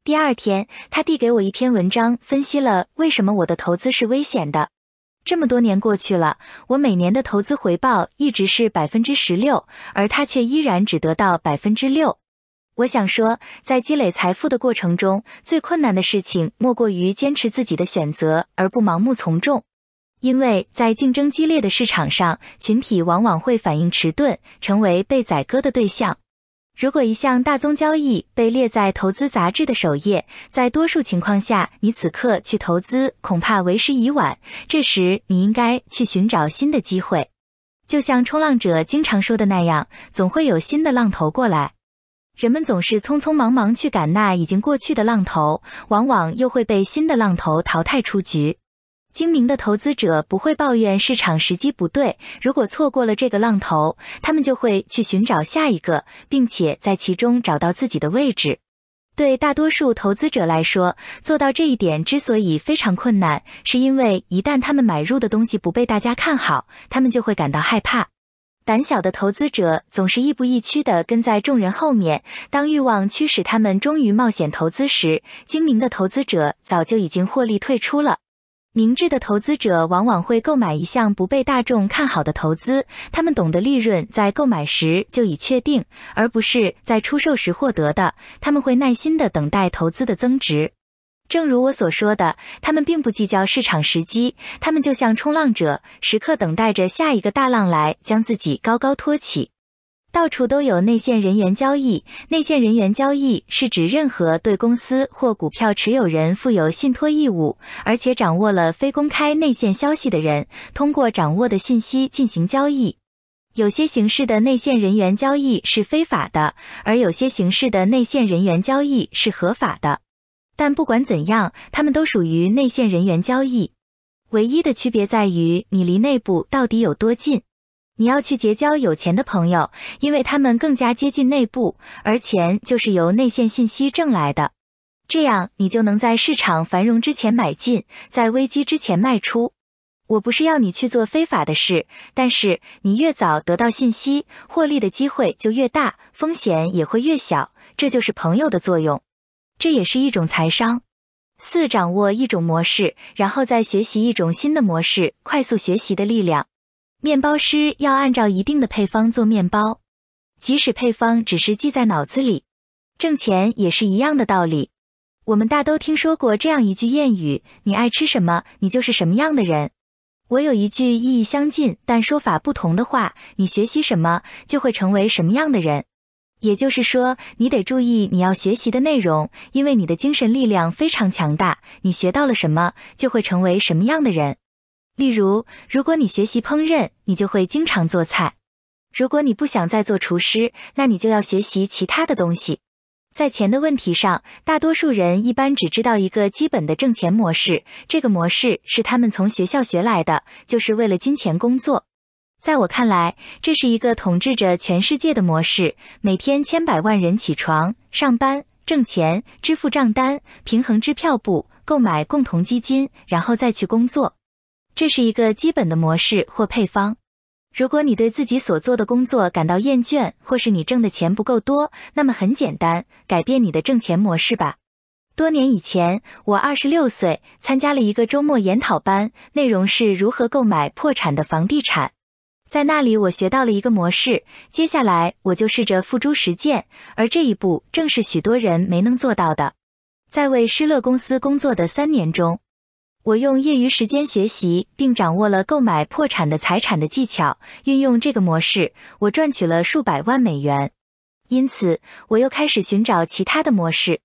第二天，他递给我一篇文章，分析了为什么我的投资是危险的。这么多年过去了，我每年的投资回报一直是百分之十六，而他却依然只得到百分之六。我想说，在积累财富的过程中，最困难的事情莫过于坚持自己的选择而不盲目从众，因为在竞争激烈的市场上，群体往往会反应迟钝，成为被宰割的对象。如果一项大宗交易被列在投资杂志的首页，在多数情况下，你此刻去投资恐怕为时已晚。这时，你应该去寻找新的机会。就像冲浪者经常说的那样，总会有新的浪头过来。人们总是匆匆忙忙去赶那已经过去的浪头，往往又会被新的浪头淘汰出局。精明的投资者不会抱怨市场时机不对，如果错过了这个浪头，他们就会去寻找下一个，并且在其中找到自己的位置。对大多数投资者来说，做到这一点之所以非常困难，是因为一旦他们买入的东西不被大家看好，他们就会感到害怕。胆小的投资者总是亦步亦趋的跟在众人后面，当欲望驱使他们终于冒险投资时，精明的投资者早就已经获利退出了。明智的投资者往往会购买一项不被大众看好的投资，他们懂得利润在购买时就已确定，而不是在出售时获得的。他们会耐心地等待投资的增值。正如我所说的，他们并不计较市场时机，他们就像冲浪者，时刻等待着下一个大浪来将自己高高托起。到处都有内线人员交易。内线人员交易是指任何对公司或股票持有人负有信托义务，而且掌握了非公开内线消息的人，通过掌握的信息进行交易。有些形式的内线人员交易是非法的，而有些形式的内线人员交易是合法的。但不管怎样，他们都属于内线人员交易。唯一的区别在于你离内部到底有多近。你要去结交有钱的朋友，因为他们更加接近内部，而钱就是由内线信息挣来的。这样你就能在市场繁荣之前买进，在危机之前卖出。我不是要你去做非法的事，但是你越早得到信息，获利的机会就越大，风险也会越小。这就是朋友的作用，这也是一种财商。四，掌握一种模式，然后再学习一种新的模式，快速学习的力量。面包师要按照一定的配方做面包，即使配方只是记在脑子里，挣钱也是一样的道理。我们大都听说过这样一句谚语：你爱吃什么，你就是什么样的人。我有一句意义相近但说法不同的话：你学习什么，就会成为什么样的人。也就是说，你得注意你要学习的内容，因为你的精神力量非常强大，你学到了什么，就会成为什么样的人。例如，如果你学习烹饪，你就会经常做菜；如果你不想再做厨师，那你就要学习其他的东西。在钱的问题上，大多数人一般只知道一个基本的挣钱模式，这个模式是他们从学校学来的，就是为了金钱工作。在我看来，这是一个统治着全世界的模式：每天千百万人起床、上班、挣钱、支付账单、平衡支票簿、购买共同基金，然后再去工作。这是一个基本的模式或配方。如果你对自己所做的工作感到厌倦，或是你挣的钱不够多，那么很简单，改变你的挣钱模式吧。多年以前，我二十六岁，参加了一个周末研讨班，内容是如何购买破产的房地产。在那里，我学到了一个模式。接下来，我就试着付诸实践，而这一步正是许多人没能做到的。在为施乐公司工作的三年中。我用业余时间学习，并掌握了购买破产的财产的技巧。运用这个模式，我赚取了数百万美元。因此，我又开始寻找其他的模式。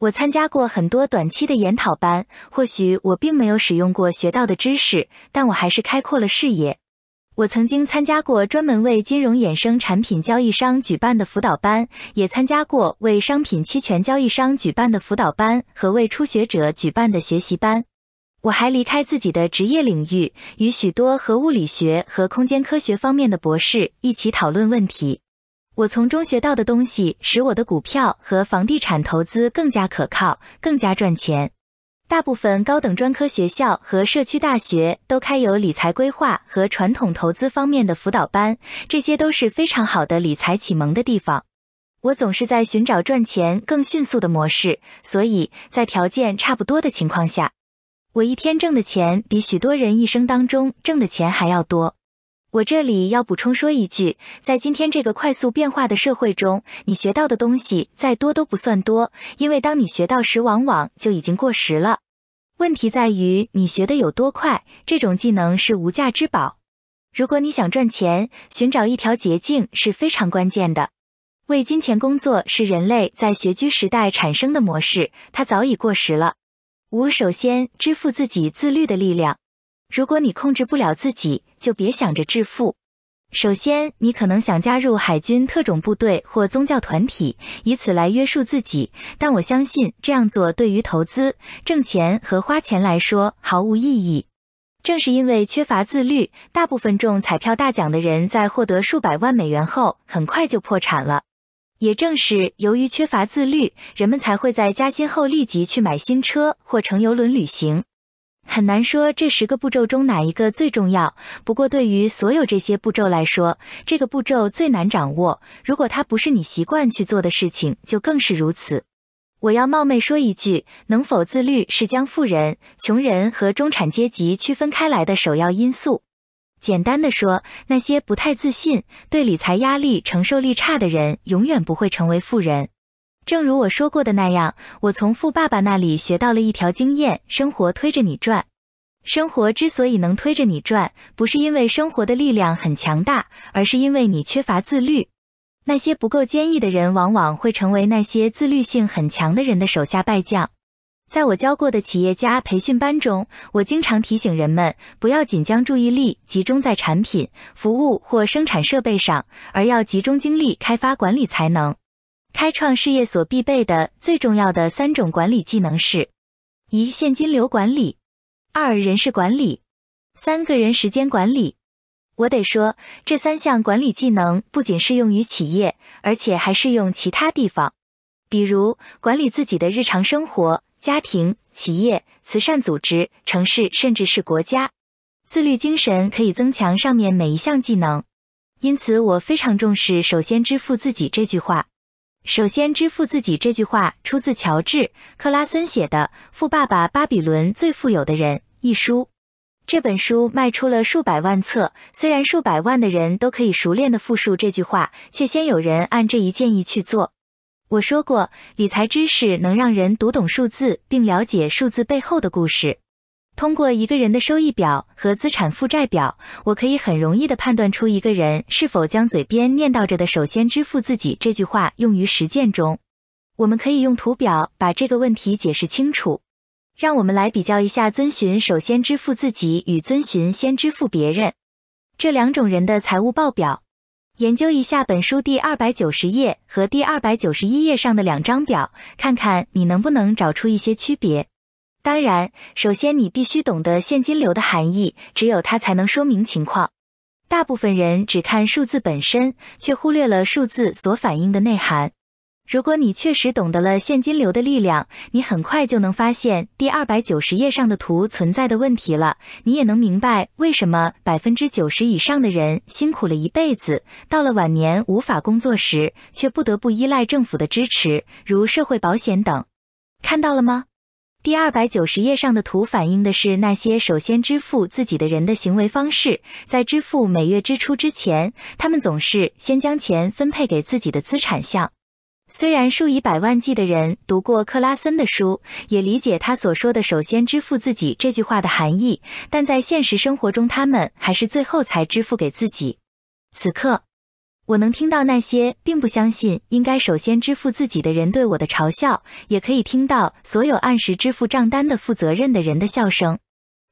我参加过很多短期的研讨班。或许我并没有使用过学到的知识，但我还是开阔了视野。我曾经参加过专门为金融衍生产品交易商举办的辅导班，也参加过为商品期权交易商举办的辅导班和为初学者举办的学习班。我还离开自己的职业领域，与许多和物理学和空间科学方面的博士一起讨论问题。我从中学到的东西使我的股票和房地产投资更加可靠、更加赚钱。大部分高等专科学校和社区大学都开有理财规划和传统投资方面的辅导班，这些都是非常好的理财启蒙的地方。我总是在寻找赚钱更迅速的模式，所以在条件差不多的情况下。我一天挣的钱比许多人一生当中挣的钱还要多。我这里要补充说一句，在今天这个快速变化的社会中，你学到的东西再多都不算多，因为当你学到时，往往就已经过时了。问题在于你学的有多快。这种技能是无价之宝。如果你想赚钱，寻找一条捷径是非常关键的。为金钱工作是人类在学居时代产生的模式，它早已过时了。五，首先支付自己自律的力量。如果你控制不了自己，就别想着致富。首先，你可能想加入海军特种部队或宗教团体，以此来约束自己。但我相信这样做对于投资、挣钱和花钱来说毫无意义。正是因为缺乏自律，大部分中彩票大奖的人在获得数百万美元后，很快就破产了。也正是由于缺乏自律，人们才会在加薪后立即去买新车或乘游轮旅行。很难说这十个步骤中哪一个最重要，不过对于所有这些步骤来说，这个步骤最难掌握。如果它不是你习惯去做的事情，就更是如此。我要冒昧说一句，能否自律是将富人、穷人和中产阶级区分开来的首要因素。简单的说，那些不太自信、对理财压力承受力差的人，永远不会成为富人。正如我说过的那样，我从富爸爸那里学到了一条经验：生活推着你转。生活之所以能推着你转，不是因为生活的力量很强大，而是因为你缺乏自律。那些不够坚毅的人，往往会成为那些自律性很强的人的手下败将。在我教过的企业家培训班中，我经常提醒人们，不要仅将注意力集中在产品、服务或生产设备上，而要集中精力开发管理才能。开创事业所必备的最重要的三种管理技能是：一、现金流管理；二、人事管理；三、个人时间管理。我得说，这三项管理技能不仅适用于企业，而且还适用其他地方，比如管理自己的日常生活。家庭、企业、慈善组织、城市，甚至是国家，自律精神可以增强上面每一项技能。因此，我非常重视“首先支付自己”这句话。“首先支付自己”这句话出自乔治·克拉森写的《富爸爸：巴比伦最富有的人》一书。这本书卖出了数百万册。虽然数百万的人都可以熟练的复述这句话，却先有人按这一建议去做。我说过，理财知识能让人读懂数字，并了解数字背后的故事。通过一个人的收益表和资产负债表，我可以很容易的判断出一个人是否将嘴边念叨着的“首先支付自己”这句话用于实践中。我们可以用图表把这个问题解释清楚。让我们来比较一下遵循“首先支付自己”与遵循“先支付别人”这两种人的财务报表。研究一下本书第二百九十页和第二百九十一页上的两张表，看看你能不能找出一些区别。当然，首先你必须懂得现金流的含义，只有它才能说明情况。大部分人只看数字本身，却忽略了数字所反映的内涵。如果你确实懂得了现金流的力量，你很快就能发现第二百九十页上的图存在的问题了。你也能明白为什么百分之九十以上的人辛苦了一辈子，到了晚年无法工作时，却不得不依赖政府的支持，如社会保险等。看到了吗？第二百九十页上的图反映的是那些首先支付自己的人的行为方式。在支付每月支出之前，他们总是先将钱分配给自己的资产项。虽然数以百万计的人读过克拉森的书，也理解他所说的“首先支付自己”这句话的含义，但在现实生活中，他们还是最后才支付给自己。此刻，我能听到那些并不相信应该首先支付自己的人对我的嘲笑，也可以听到所有按时支付账单的负责任的人的笑声。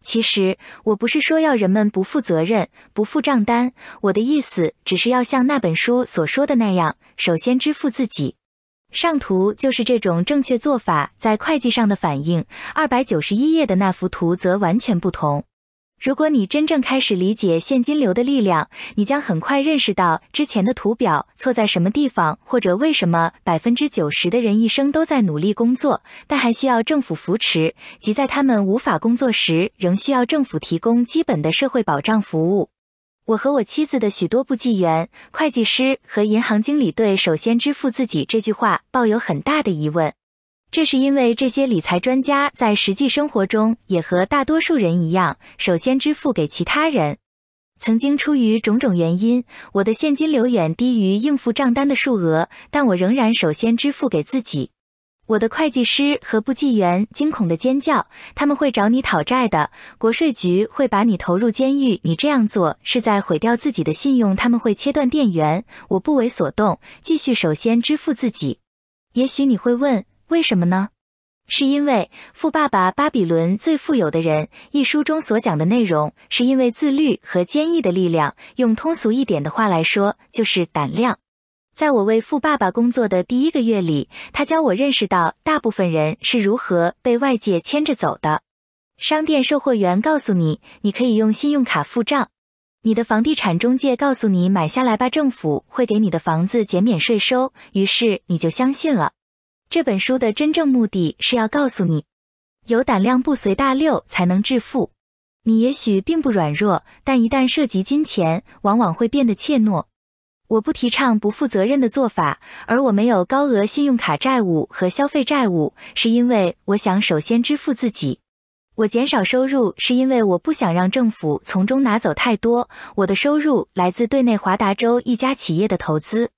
其实，我不是说要人们不负责任、不付账单，我的意思只是要像那本书所说的那样，首先支付自己。上图就是这种正确做法在会计上的反应。二百九十一页的那幅图则完全不同。如果你真正开始理解现金流的力量，你将很快认识到之前的图表错在什么地方，或者为什么百分之九十的人一生都在努力工作，但还需要政府扶持，即在他们无法工作时仍需要政府提供基本的社会保障服务。我和我妻子的许多不记员、会计师和银行经理对“首先支付自己”这句话抱有很大的疑问，这是因为这些理财专家在实际生活中也和大多数人一样，首先支付给其他人。曾经出于种种原因，我的现金流远低于应付账单的数额，但我仍然首先支付给自己。我的会计师和簿记员惊恐的尖叫：“他们会找你讨债的，国税局会把你投入监狱。你这样做是在毁掉自己的信用，他们会切断电源。”我不为所动，继续首先支付自己。也许你会问，为什么呢？是因为《富爸爸巴比伦最富有的人》一书中所讲的内容，是因为自律和坚毅的力量。用通俗一点的话来说，就是胆量。在我为富爸爸工作的第一个月里，他教我认识到，大部分人是如何被外界牵着走的。商店售货员告诉你，你可以用信用卡付账；你的房地产中介告诉你，买下来吧，政府会给你的房子减免税收。于是你就相信了。这本书的真正目的是要告诉你，有胆量不随大流才能致富。你也许并不软弱，但一旦涉及金钱，往往会变得怯懦。我不提倡不负责任的做法，而我没有高额信用卡债务和消费债务，是因为我想首先支付自己。我减少收入，是因为我不想让政府从中拿走太多。我的收入来自对内华达州一家企业的投资，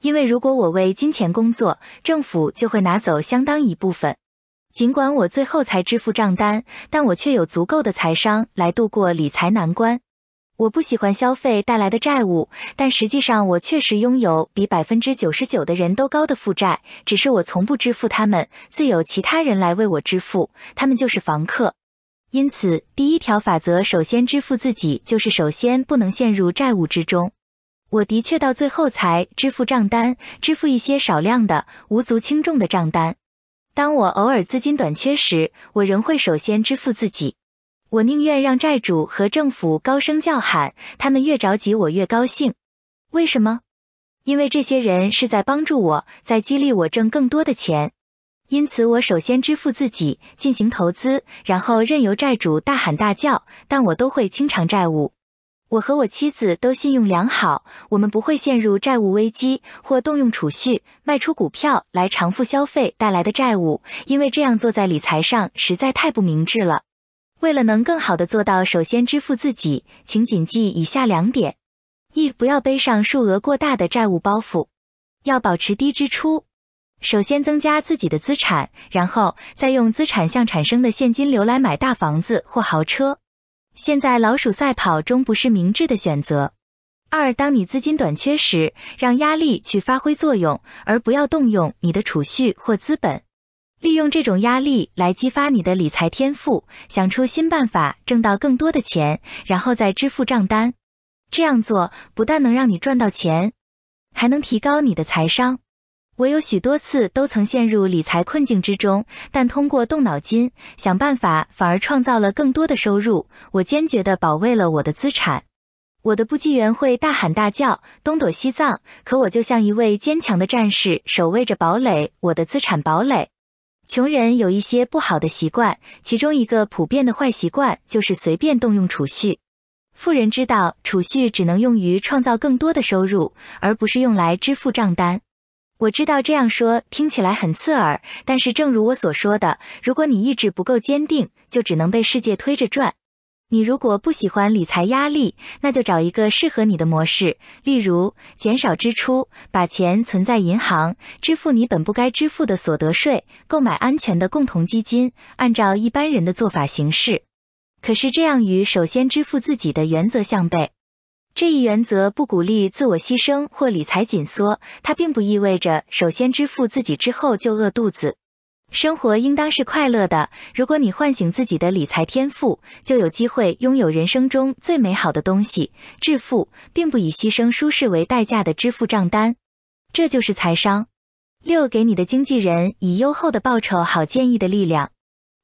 因为如果我为金钱工作，政府就会拿走相当一部分。尽管我最后才支付账单，但我却有足够的财商来度过理财难关。我不喜欢消费带来的债务，但实际上我确实拥有比百分之九十九的人都高的负债，只是我从不支付他们，自有其他人来为我支付，他们就是房客。因此，第一条法则，首先支付自己，就是首先不能陷入债务之中。我的确到最后才支付账单，支付一些少量的、无足轻重的账单。当我偶尔资金短缺时，我仍会首先支付自己。我宁愿让债主和政府高声叫喊，他们越着急，我越高兴。为什么？因为这些人是在帮助我，在激励我挣更多的钱。因此，我首先支付自己进行投资，然后任由债主大喊大叫，但我都会清偿债务。我和我妻子都信用良好，我们不会陷入债务危机或动用储蓄卖出股票来偿付消费带来的债务，因为这样做在理财上实在太不明智了。为了能更好的做到首先支付自己，请谨记以下两点：一、不要背上数额过大的债务包袱，要保持低支出；首先增加自己的资产，然后再用资产项产生的现金流来买大房子或豪车。现在老鼠赛跑终不是明智的选择。二、当你资金短缺时，让压力去发挥作用，而不要动用你的储蓄或资本。利用这种压力来激发你的理财天赋，想出新办法挣到更多的钱，然后再支付账单。这样做不但能让你赚到钱，还能提高你的财商。我有许多次都曾陷入理财困境之中，但通过动脑筋想办法，反而创造了更多的收入。我坚决地保卫了我的资产。我的部计员会大喊大叫，东躲西藏，可我就像一位坚强的战士，守卫着堡垒，我的资产堡垒。穷人有一些不好的习惯，其中一个普遍的坏习惯就是随便动用储蓄。富人知道储蓄只能用于创造更多的收入，而不是用来支付账单。我知道这样说听起来很刺耳，但是正如我所说的，如果你意志不够坚定，就只能被世界推着转。你如果不喜欢理财压力，那就找一个适合你的模式，例如减少支出，把钱存在银行，支付你本不该支付的所得税，购买安全的共同基金，按照一般人的做法行事。可是这样与首先支付自己的原则相悖。这一原则不鼓励自我牺牲或理财紧缩，它并不意味着首先支付自己之后就饿肚子。生活应当是快乐的。如果你唤醒自己的理财天赋，就有机会拥有人生中最美好的东西。致富并不以牺牲舒适为代价的支付账单，这就是财商。六，给你的经纪人以优厚的报酬，好建议的力量。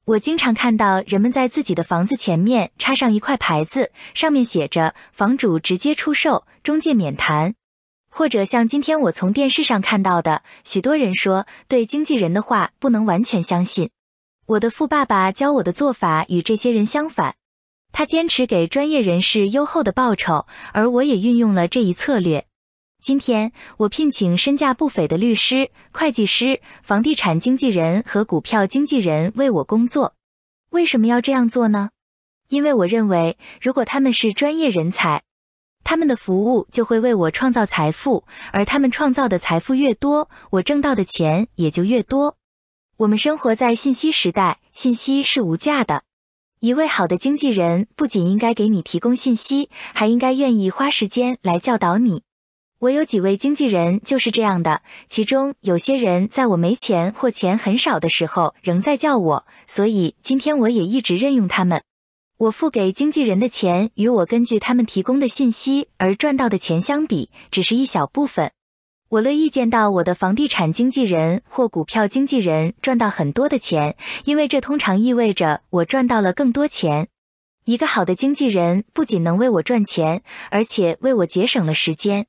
我经常看到人们在自己的房子前面插上一块牌子，上面写着“房主直接出售，中介免谈”。或者像今天我从电视上看到的，许多人说对经纪人的话不能完全相信。我的富爸爸教我的做法与这些人相反，他坚持给专业人士优厚的报酬，而我也运用了这一策略。今天我聘请身价不菲的律师、会计师、房地产经纪人和股票经纪人为我工作。为什么要这样做呢？因为我认为，如果他们是专业人才。他们的服务就会为我创造财富，而他们创造的财富越多，我挣到的钱也就越多。我们生活在信息时代，信息是无价的。一位好的经纪人不仅应该给你提供信息，还应该愿意花时间来教导你。我有几位经纪人就是这样的，其中有些人在我没钱或钱很少的时候仍在叫我，所以今天我也一直任用他们。我付给经纪人的钱与我根据他们提供的信息而赚到的钱相比，只是一小部分。我乐意见到我的房地产经纪人或股票经纪人赚到很多的钱，因为这通常意味着我赚到了更多钱。一个好的经纪人不仅能为我赚钱，而且为我节省了时间。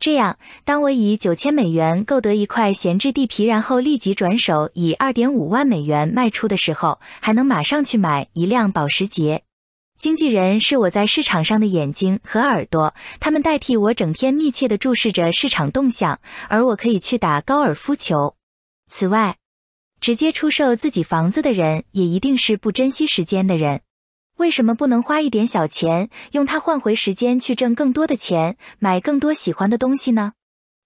这样，当我以九千美元购得一块闲置地皮，然后立即转手以二点五万美元卖出的时候，还能马上去买一辆保时捷。经纪人是我在市场上的眼睛和耳朵，他们代替我整天密切的注视着市场动向，而我可以去打高尔夫球。此外，直接出售自己房子的人，也一定是不珍惜时间的人。为什么不能花一点小钱，用它换回时间去挣更多的钱，买更多喜欢的东西呢？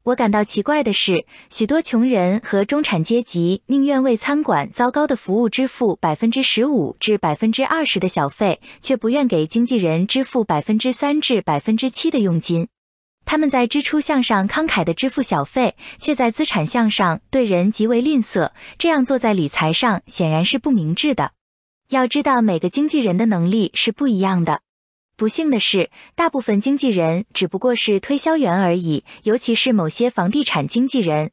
我感到奇怪的是，许多穷人和中产阶级宁愿为餐馆糟糕的服务支付百分之十五至百分之二十的小费，却不愿给经纪人支付百分之三至百分之七的佣金。他们在支出项上慷慨的支付小费，却在资产项上对人极为吝啬。这样做在理财上显然是不明智的。要知道每个经纪人的能力是不一样的。不幸的是，大部分经纪人只不过是推销员而已，尤其是某些房地产经纪人，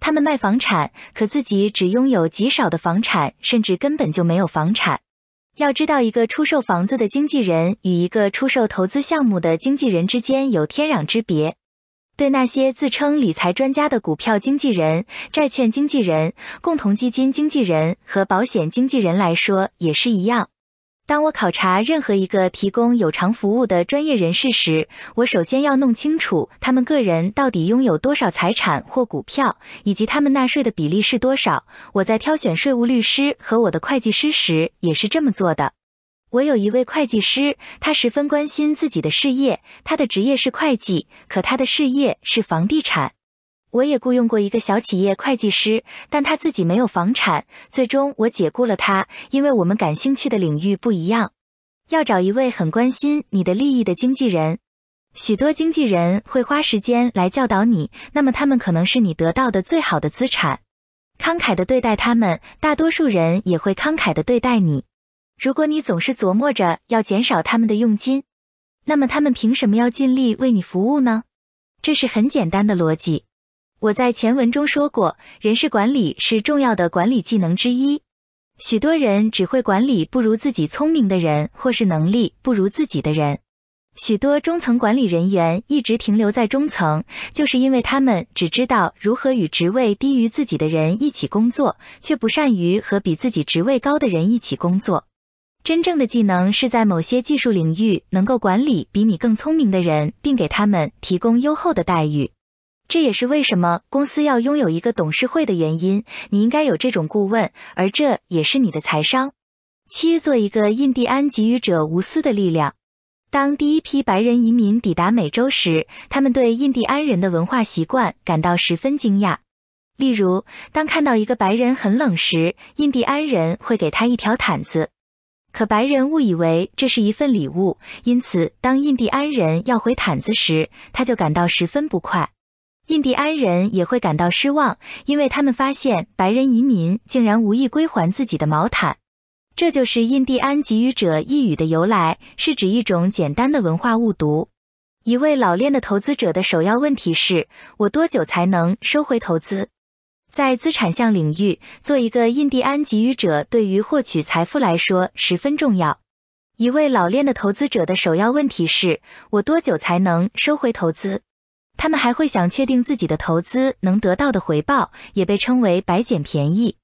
他们卖房产，可自己只拥有极少的房产，甚至根本就没有房产。要知道，一个出售房子的经纪人与一个出售投资项目的经纪人之间有天壤之别。对那些自称理财专家的股票经纪人、债券经纪人、共同基金经纪人和保险经纪人来说也是一样。当我考察任何一个提供有偿服务的专业人士时，我首先要弄清楚他们个人到底拥有多少财产或股票，以及他们纳税的比例是多少。我在挑选税务律师和我的会计师时也是这么做的。我有一位会计师，他十分关心自己的事业。他的职业是会计，可他的事业是房地产。我也雇佣过一个小企业会计师，但他自己没有房产。最终我解雇了他，因为我们感兴趣的领域不一样。要找一位很关心你的利益的经纪人。许多经纪人会花时间来教导你，那么他们可能是你得到的最好的资产。慷慨的对待他们，大多数人也会慷慨的对待你。如果你总是琢磨着要减少他们的佣金，那么他们凭什么要尽力为你服务呢？这是很简单的逻辑。我在前文中说过，人事管理是重要的管理技能之一。许多人只会管理不如自己聪明的人，或是能力不如自己的人。许多中层管理人员一直停留在中层，就是因为他们只知道如何与职位低于自己的人一起工作，却不善于和比自己职位高的人一起工作。真正的技能是在某些技术领域能够管理比你更聪明的人，并给他们提供优厚的待遇。这也是为什么公司要拥有一个董事会的原因。你应该有这种顾问，而这也是你的财商。七，做一个印第安给予者，无私的力量。当第一批白人移民抵达美洲时，他们对印第安人的文化习惯感到十分惊讶。例如，当看到一个白人很冷时，印第安人会给他一条毯子。可白人误以为这是一份礼物，因此当印第安人要回毯子时，他就感到十分不快。印第安人也会感到失望，因为他们发现白人移民竟然无意归还自己的毛毯。这就是印第安给予者一语的由来，是指一种简单的文化误读。一位老练的投资者的首要问题是：我多久才能收回投资？在资产项领域，做一个印第安给予者对于获取财富来说十分重要。一位老练的投资者的首要问题是：我多久才能收回投资？他们还会想确定自己的投资能得到的回报，也被称为白捡便宜。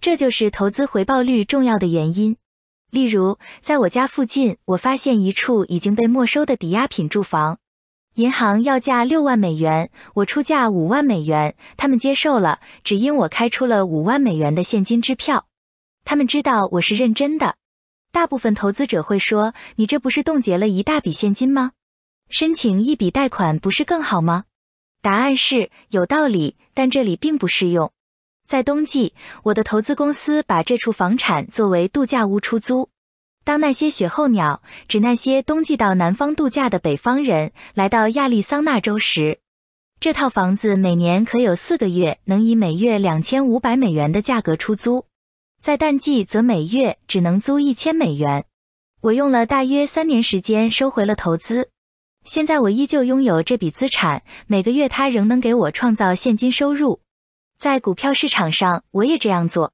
这就是投资回报率重要的原因。例如，在我家附近，我发现一处已经被没收的抵押品住房。银行要价六万美元，我出价五万美元，他们接受了，只因我开出了五万美元的现金支票。他们知道我是认真的。大部分投资者会说：“你这不是冻结了一大笔现金吗？申请一笔贷款不是更好吗？”答案是有道理，但这里并不适用。在冬季，我的投资公司把这处房产作为度假屋出租。当那些雪候鸟指那些冬季到南方度假的北方人来到亚利桑那州时，这套房子每年可有四个月能以每月两千五百美元的价格出租，在淡季则每月只能租一千美元。我用了大约三年时间收回了投资，现在我依旧拥有这笔资产，每个月它仍能给我创造现金收入。在股票市场上，我也这样做。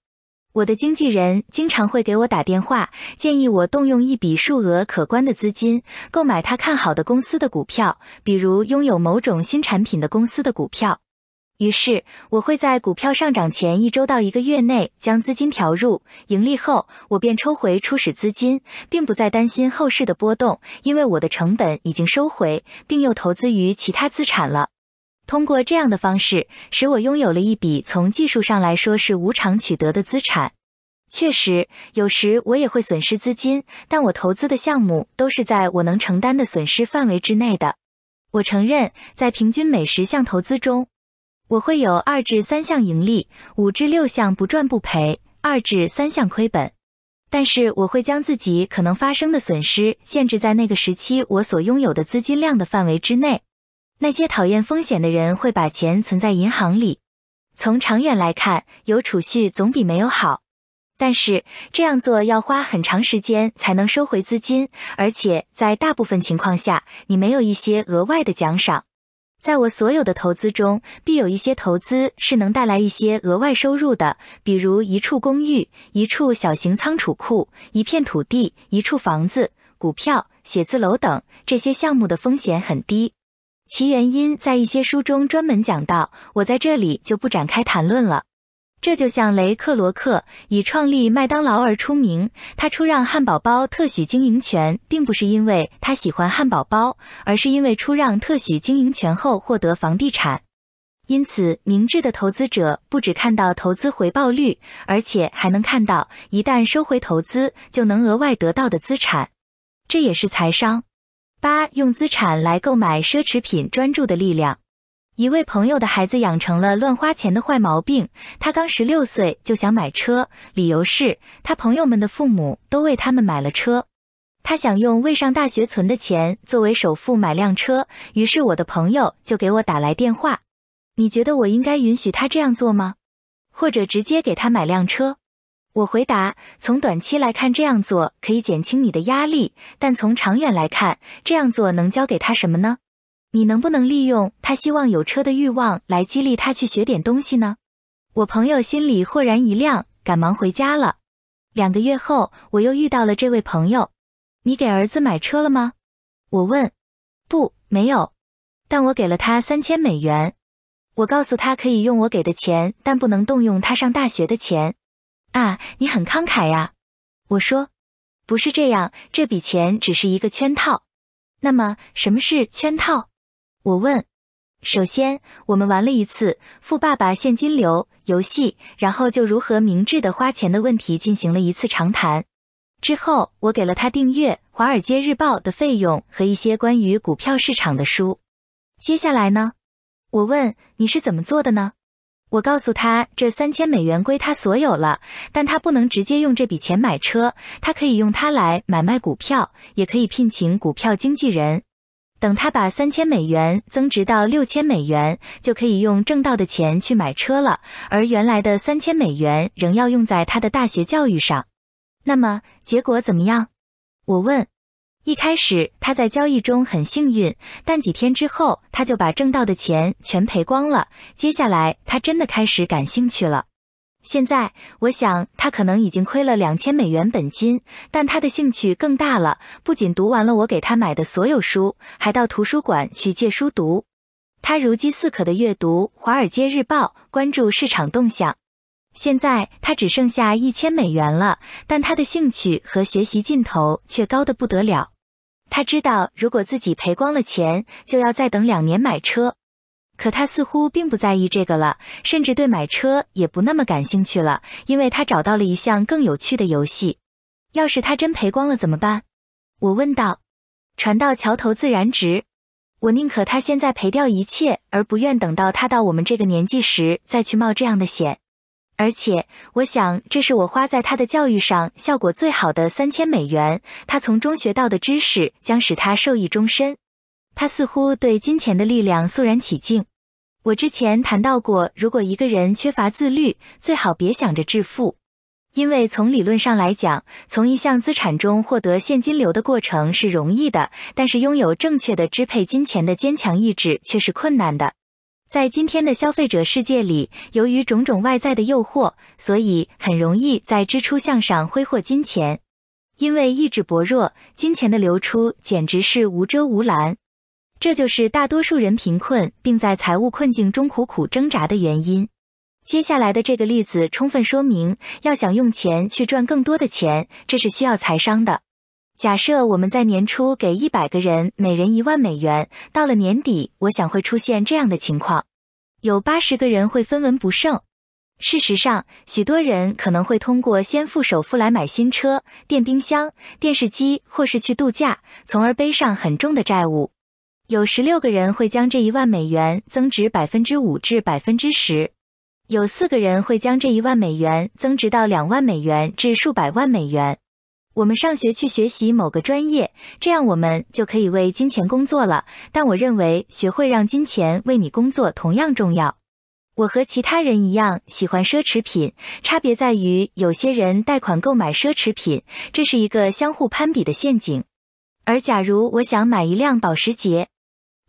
我的经纪人经常会给我打电话，建议我动用一笔数额可观的资金购买他看好的公司的股票，比如拥有某种新产品的公司的股票。于是，我会在股票上涨前一周到一个月内将资金调入，盈利后我便抽回初始资金，并不再担心后市的波动，因为我的成本已经收回，并又投资于其他资产了。通过这样的方式，使我拥有了一笔从技术上来说是无偿取得的资产。确实，有时我也会损失资金，但我投资的项目都是在我能承担的损失范围之内的。我承认，在平均每十项投资中，我会有二至三项盈利，五至六项不赚不赔，二至三项亏本。但是，我会将自己可能发生的损失限制在那个时期我所拥有的资金量的范围之内。那些讨厌风险的人会把钱存在银行里。从长远来看，有储蓄总比没有好。但是这样做要花很长时间才能收回资金，而且在大部分情况下，你没有一些额外的奖赏。在我所有的投资中，必有一些投资是能带来一些额外收入的，比如一处公寓、一处小型仓储库、一片土地、一处房子、股票、写字楼等。这些项目的风险很低。其原因在一些书中专门讲到，我在这里就不展开谈论了。这就像雷克罗克以创立麦当劳而出名，他出让汉堡包特许经营权，并不是因为他喜欢汉堡包，而是因为出让特许经营权后获得房地产。因此，明智的投资者不只看到投资回报率，而且还能看到一旦收回投资就能额外得到的资产。这也是财商。八用资产来购买奢侈品，专注的力量。一位朋友的孩子养成了乱花钱的坏毛病，他刚十六岁就想买车，理由是他朋友们的父母都为他们买了车，他想用未上大学存的钱作为首付买辆车。于是我的朋友就给我打来电话，你觉得我应该允许他这样做吗？或者直接给他买辆车？我回答：从短期来看，这样做可以减轻你的压力；但从长远来看，这样做能教给他什么呢？你能不能利用他希望有车的欲望来激励他去学点东西呢？我朋友心里豁然一亮，赶忙回家了。两个月后，我又遇到了这位朋友。你给儿子买车了吗？我问。不，没有。但我给了他三千美元。我告诉他可以用我给的钱，但不能动用他上大学的钱。啊，你很慷慨呀！我说，不是这样，这笔钱只是一个圈套。那么，什么是圈套？我问。首先，我们玩了一次富爸爸现金流游戏，然后就如何明智的花钱的问题进行了一次长谈。之后，我给了他订阅《华尔街日报》的费用和一些关于股票市场的书。接下来呢？我问，你是怎么做的呢？我告诉他，这三千美元归他所有了，但他不能直接用这笔钱买车，他可以用它来买卖股票，也可以聘请股票经纪人。等他把三千美元增值到六千美元，就可以用挣到的钱去买车了，而原来的三千美元仍要用在他的大学教育上。那么结果怎么样？我问。一开始他在交易中很幸运，但几天之后他就把挣到的钱全赔光了。接下来他真的开始感兴趣了。现在我想他可能已经亏了两千美元本金，但他的兴趣更大了，不仅读完了我给他买的所有书，还到图书馆去借书读。他如饥似渴的阅读《华尔街日报》，关注市场动向。现在他只剩下一千美元了，但他的兴趣和学习劲头却高得不得了。他知道，如果自己赔光了钱，就要再等两年买车。可他似乎并不在意这个了，甚至对买车也不那么感兴趣了，因为他找到了一项更有趣的游戏。要是他真赔光了怎么办？我问道。船到桥头自然直，我宁可他现在赔掉一切，而不愿等到他到我们这个年纪时再去冒这样的险。而且，我想这是我花在他的教育上效果最好的三千美元。他从中学到的知识将使他受益终身。他似乎对金钱的力量肃然起敬。我之前谈到过，如果一个人缺乏自律，最好别想着致富，因为从理论上来讲，从一项资产中获得现金流的过程是容易的，但是拥有正确的支配金钱的坚强意志却是困难的。在今天的消费者世界里，由于种种外在的诱惑，所以很容易在支出项上挥霍金钱。因为意志薄弱，金钱的流出简直是无遮无拦。这就是大多数人贫困并在财务困境中苦苦挣扎的原因。接下来的这个例子充分说明，要想用钱去赚更多的钱，这是需要财商的。假设我们在年初给一百个人每人一万美元，到了年底，我想会出现这样的情况：有八十个人会分文不剩。事实上，许多人可能会通过先付首付来买新车、电冰箱、电视机，或是去度假，从而背上很重的债务。有十六个人会将这一万美元增值百分之五至百分之十。有四个人会将这一万美元增值到两万美元至数百万美元。我们上学去学习某个专业，这样我们就可以为金钱工作了。但我认为，学会让金钱为你工作同样重要。我和其他人一样喜欢奢侈品，差别在于有些人贷款购买奢侈品，这是一个相互攀比的陷阱。而假如我想买一辆保时捷，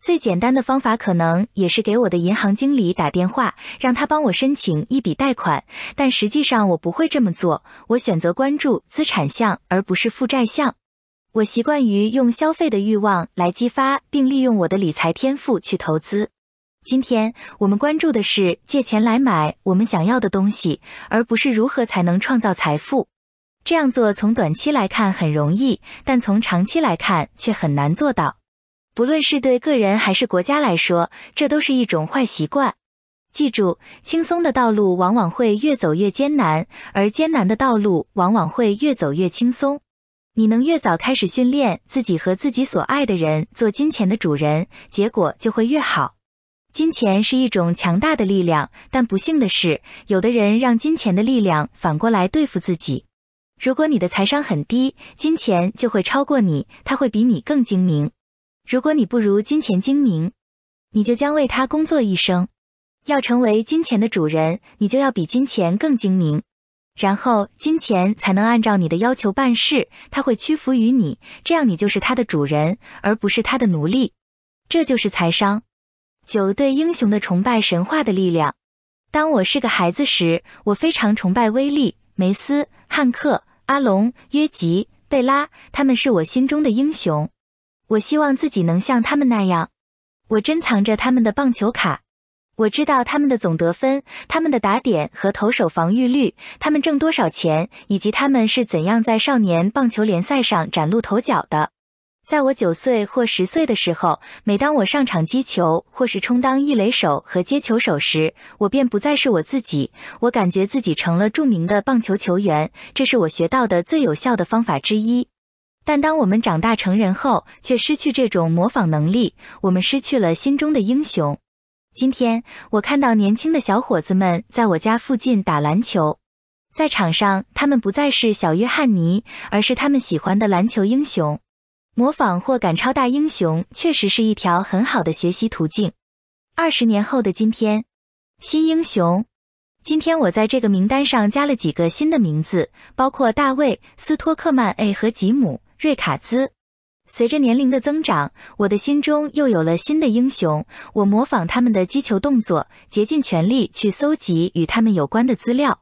最简单的方法可能也是给我的银行经理打电话，让他帮我申请一笔贷款。但实际上我不会这么做，我选择关注资产项而不是负债项。我习惯于用消费的欲望来激发，并利用我的理财天赋去投资。今天我们关注的是借钱来买我们想要的东西，而不是如何才能创造财富。这样做从短期来看很容易，但从长期来看却很难做到。不论是对个人还是国家来说，这都是一种坏习惯。记住，轻松的道路往往会越走越艰难，而艰难的道路往往会越走越轻松。你能越早开始训练自己和自己所爱的人做金钱的主人，结果就会越好。金钱是一种强大的力量，但不幸的是，有的人让金钱的力量反过来对付自己。如果你的财商很低，金钱就会超过你，他会比你更精明。如果你不如金钱精明，你就将为他工作一生。要成为金钱的主人，你就要比金钱更精明，然后金钱才能按照你的要求办事，他会屈服于你，这样你就是他的主人，而不是他的奴隶。这就是财商。九对英雄的崇拜，神话的力量。当我是个孩子时，我非常崇拜威利、梅斯、汉克、阿龙、约吉、贝拉，他们是我心中的英雄。我希望自己能像他们那样。我珍藏着他们的棒球卡，我知道他们的总得分、他们的打点和投手防御率，他们挣多少钱，以及他们是怎样在少年棒球联赛上崭露头角的。在我九岁或十岁的时候，每当我上场击球，或是充当一垒手和接球手时，我便不再是我自己，我感觉自己成了著名的棒球球员。这是我学到的最有效的方法之一。但当我们长大成人后，却失去这种模仿能力，我们失去了心中的英雄。今天，我看到年轻的小伙子们在我家附近打篮球，在场上，他们不再是小约翰尼，而是他们喜欢的篮球英雄。模仿或赶超大英雄，确实是一条很好的学习途径。二十年后的今天，新英雄。今天我在这个名单上加了几个新的名字，包括大卫·斯托克曼 A 和吉姆。瑞卡兹，随着年龄的增长，我的心中又有了新的英雄。我模仿他们的击球动作，竭尽全力去搜集与他们有关的资料。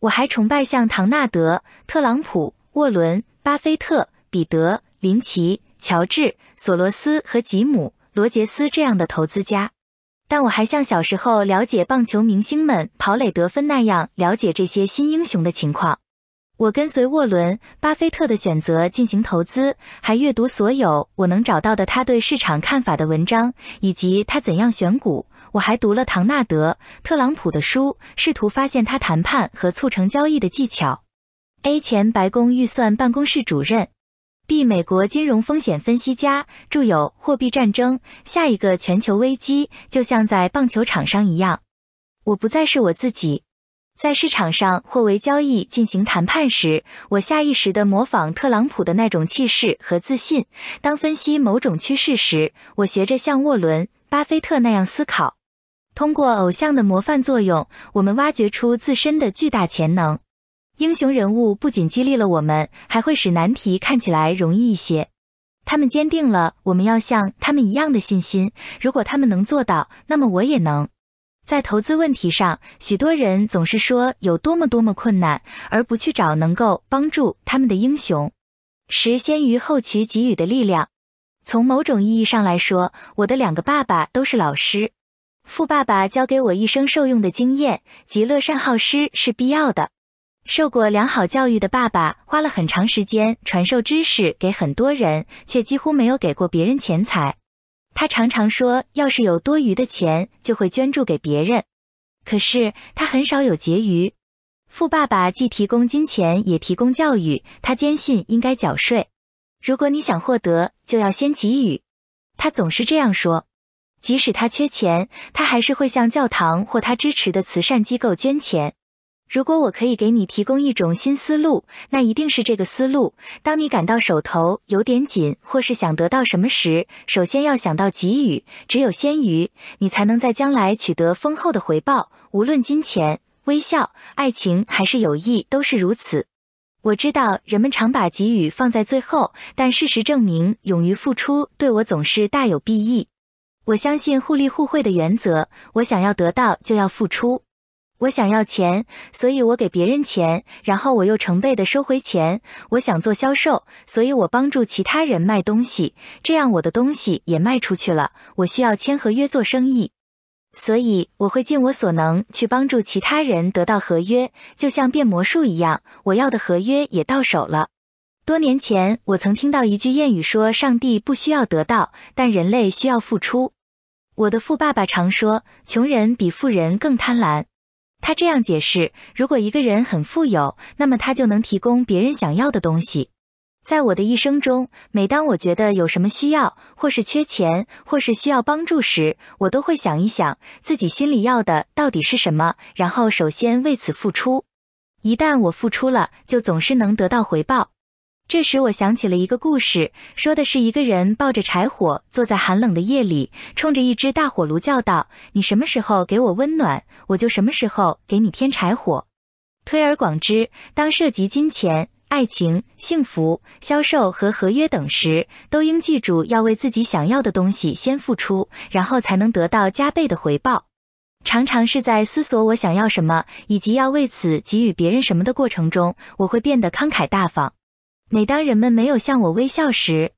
我还崇拜像唐纳德·特朗普、沃伦·巴菲特、彼得·林奇、乔治·索罗斯和吉姆·罗杰斯这样的投资家，但我还像小时候了解棒球明星们跑垒得分那样了解这些新英雄的情况。我跟随沃伦·巴菲特的选择进行投资，还阅读所有我能找到的他对市场看法的文章，以及他怎样选股。我还读了唐纳德·特朗普的书，试图发现他谈判和促成交易的技巧。A 前白宫预算办公室主任，B 美国金融风险分析家，著有《货币战争》。下一个全球危机就像在棒球场上一样，我不再是我自己。在市场上或为交易进行谈判时，我下意识地模仿特朗普的那种气势和自信。当分析某种趋势时，我学着像沃伦·巴菲特那样思考。通过偶像的模范作用，我们挖掘出自身的巨大潜能。英雄人物不仅激励了我们，还会使难题看起来容易一些。他们坚定了我们要像他们一样的信心。如果他们能做到，那么我也能。在投资问题上，许多人总是说有多么多么困难，而不去找能够帮助他们的英雄。十先于后取给予的力量。从某种意义上来说，我的两个爸爸都是老师。富爸爸教给我一生受用的经验，极乐善好施是必要的。受过良好教育的爸爸花了很长时间传授知识给很多人，却几乎没有给过别人钱财。他常常说，要是有多余的钱，就会捐助给别人。可是他很少有结余。富爸爸既提供金钱，也提供教育。他坚信应该缴税。如果你想获得，就要先给予。他总是这样说。即使他缺钱，他还是会向教堂或他支持的慈善机构捐钱。如果我可以给你提供一种新思路，那一定是这个思路。当你感到手头有点紧，或是想得到什么时，首先要想到给予。只有先于，你才能在将来取得丰厚的回报。无论金钱、微笑、爱情还是友谊，都是如此。我知道人们常把给予放在最后，但事实证明，勇于付出对我总是大有裨益。我相信互利互惠的原则。我想要得到，就要付出。我想要钱，所以我给别人钱，然后我又成倍的收回钱。我想做销售，所以我帮助其他人卖东西，这样我的东西也卖出去了。我需要签合约做生意，所以我会尽我所能去帮助其他人得到合约，就像变魔术一样，我要的合约也到手了。多年前，我曾听到一句谚语说：“上帝不需要得到，但人类需要付出。”我的富爸爸常说：“穷人比富人更贪婪。”他这样解释：如果一个人很富有，那么他就能提供别人想要的东西。在我的一生中，每当我觉得有什么需要，或是缺钱，或是需要帮助时，我都会想一想自己心里要的到底是什么，然后首先为此付出。一旦我付出了，就总是能得到回报。这时，我想起了一个故事，说的是一个人抱着柴火坐在寒冷的夜里，冲着一只大火炉叫道：“你什么时候给我温暖，我就什么时候给你添柴火。”推而广之，当涉及金钱、爱情、幸福、销售和合约等时，都应记住要为自己想要的东西先付出，然后才能得到加倍的回报。常常是在思索我想要什么，以及要为此给予别人什么的过程中，我会变得慷慨大方。每当人们没有向我微笑时，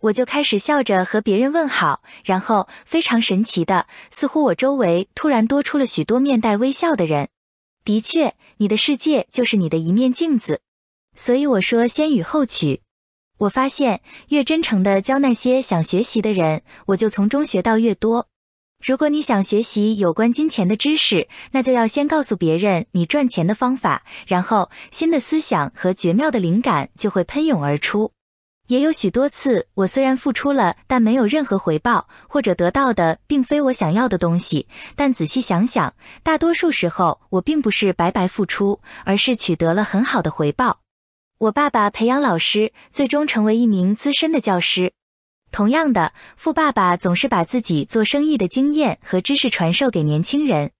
我就开始笑着和别人问好，然后非常神奇的，似乎我周围突然多出了许多面带微笑的人。的确，你的世界就是你的一面镜子，所以我说先予后取。我发现，越真诚的教那些想学习的人，我就从中学到越多。如果你想学习有关金钱的知识，那就要先告诉别人你赚钱的方法，然后新的思想和绝妙的灵感就会喷涌而出。也有许多次，我虽然付出了，但没有任何回报，或者得到的并非我想要的东西。但仔细想想，大多数时候我并不是白白付出，而是取得了很好的回报。我爸爸培养老师，最终成为一名资深的教师。同样的，富爸爸总是把自己做生意的经验和知识传授给年轻人。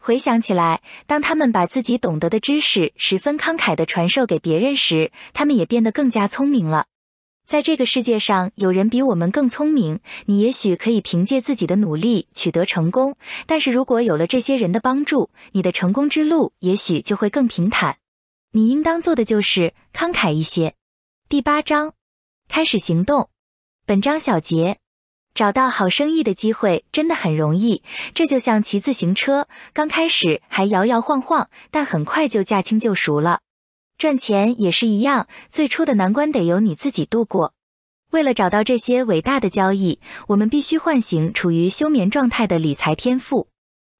回想起来，当他们把自己懂得的知识十分慷慨的传授给别人时，他们也变得更加聪明了。在这个世界上，有人比我们更聪明。你也许可以凭借自己的努力取得成功，但是如果有了这些人的帮助，你的成功之路也许就会更平坦。你应当做的就是慷慨一些。第八章，开始行动。本章小结：找到好生意的机会真的很容易，这就像骑自行车，刚开始还摇摇晃晃，但很快就驾轻就熟了。赚钱也是一样，最初的难关得由你自己度过。为了找到这些伟大的交易，我们必须唤醒处于休眠状态的理财天赋。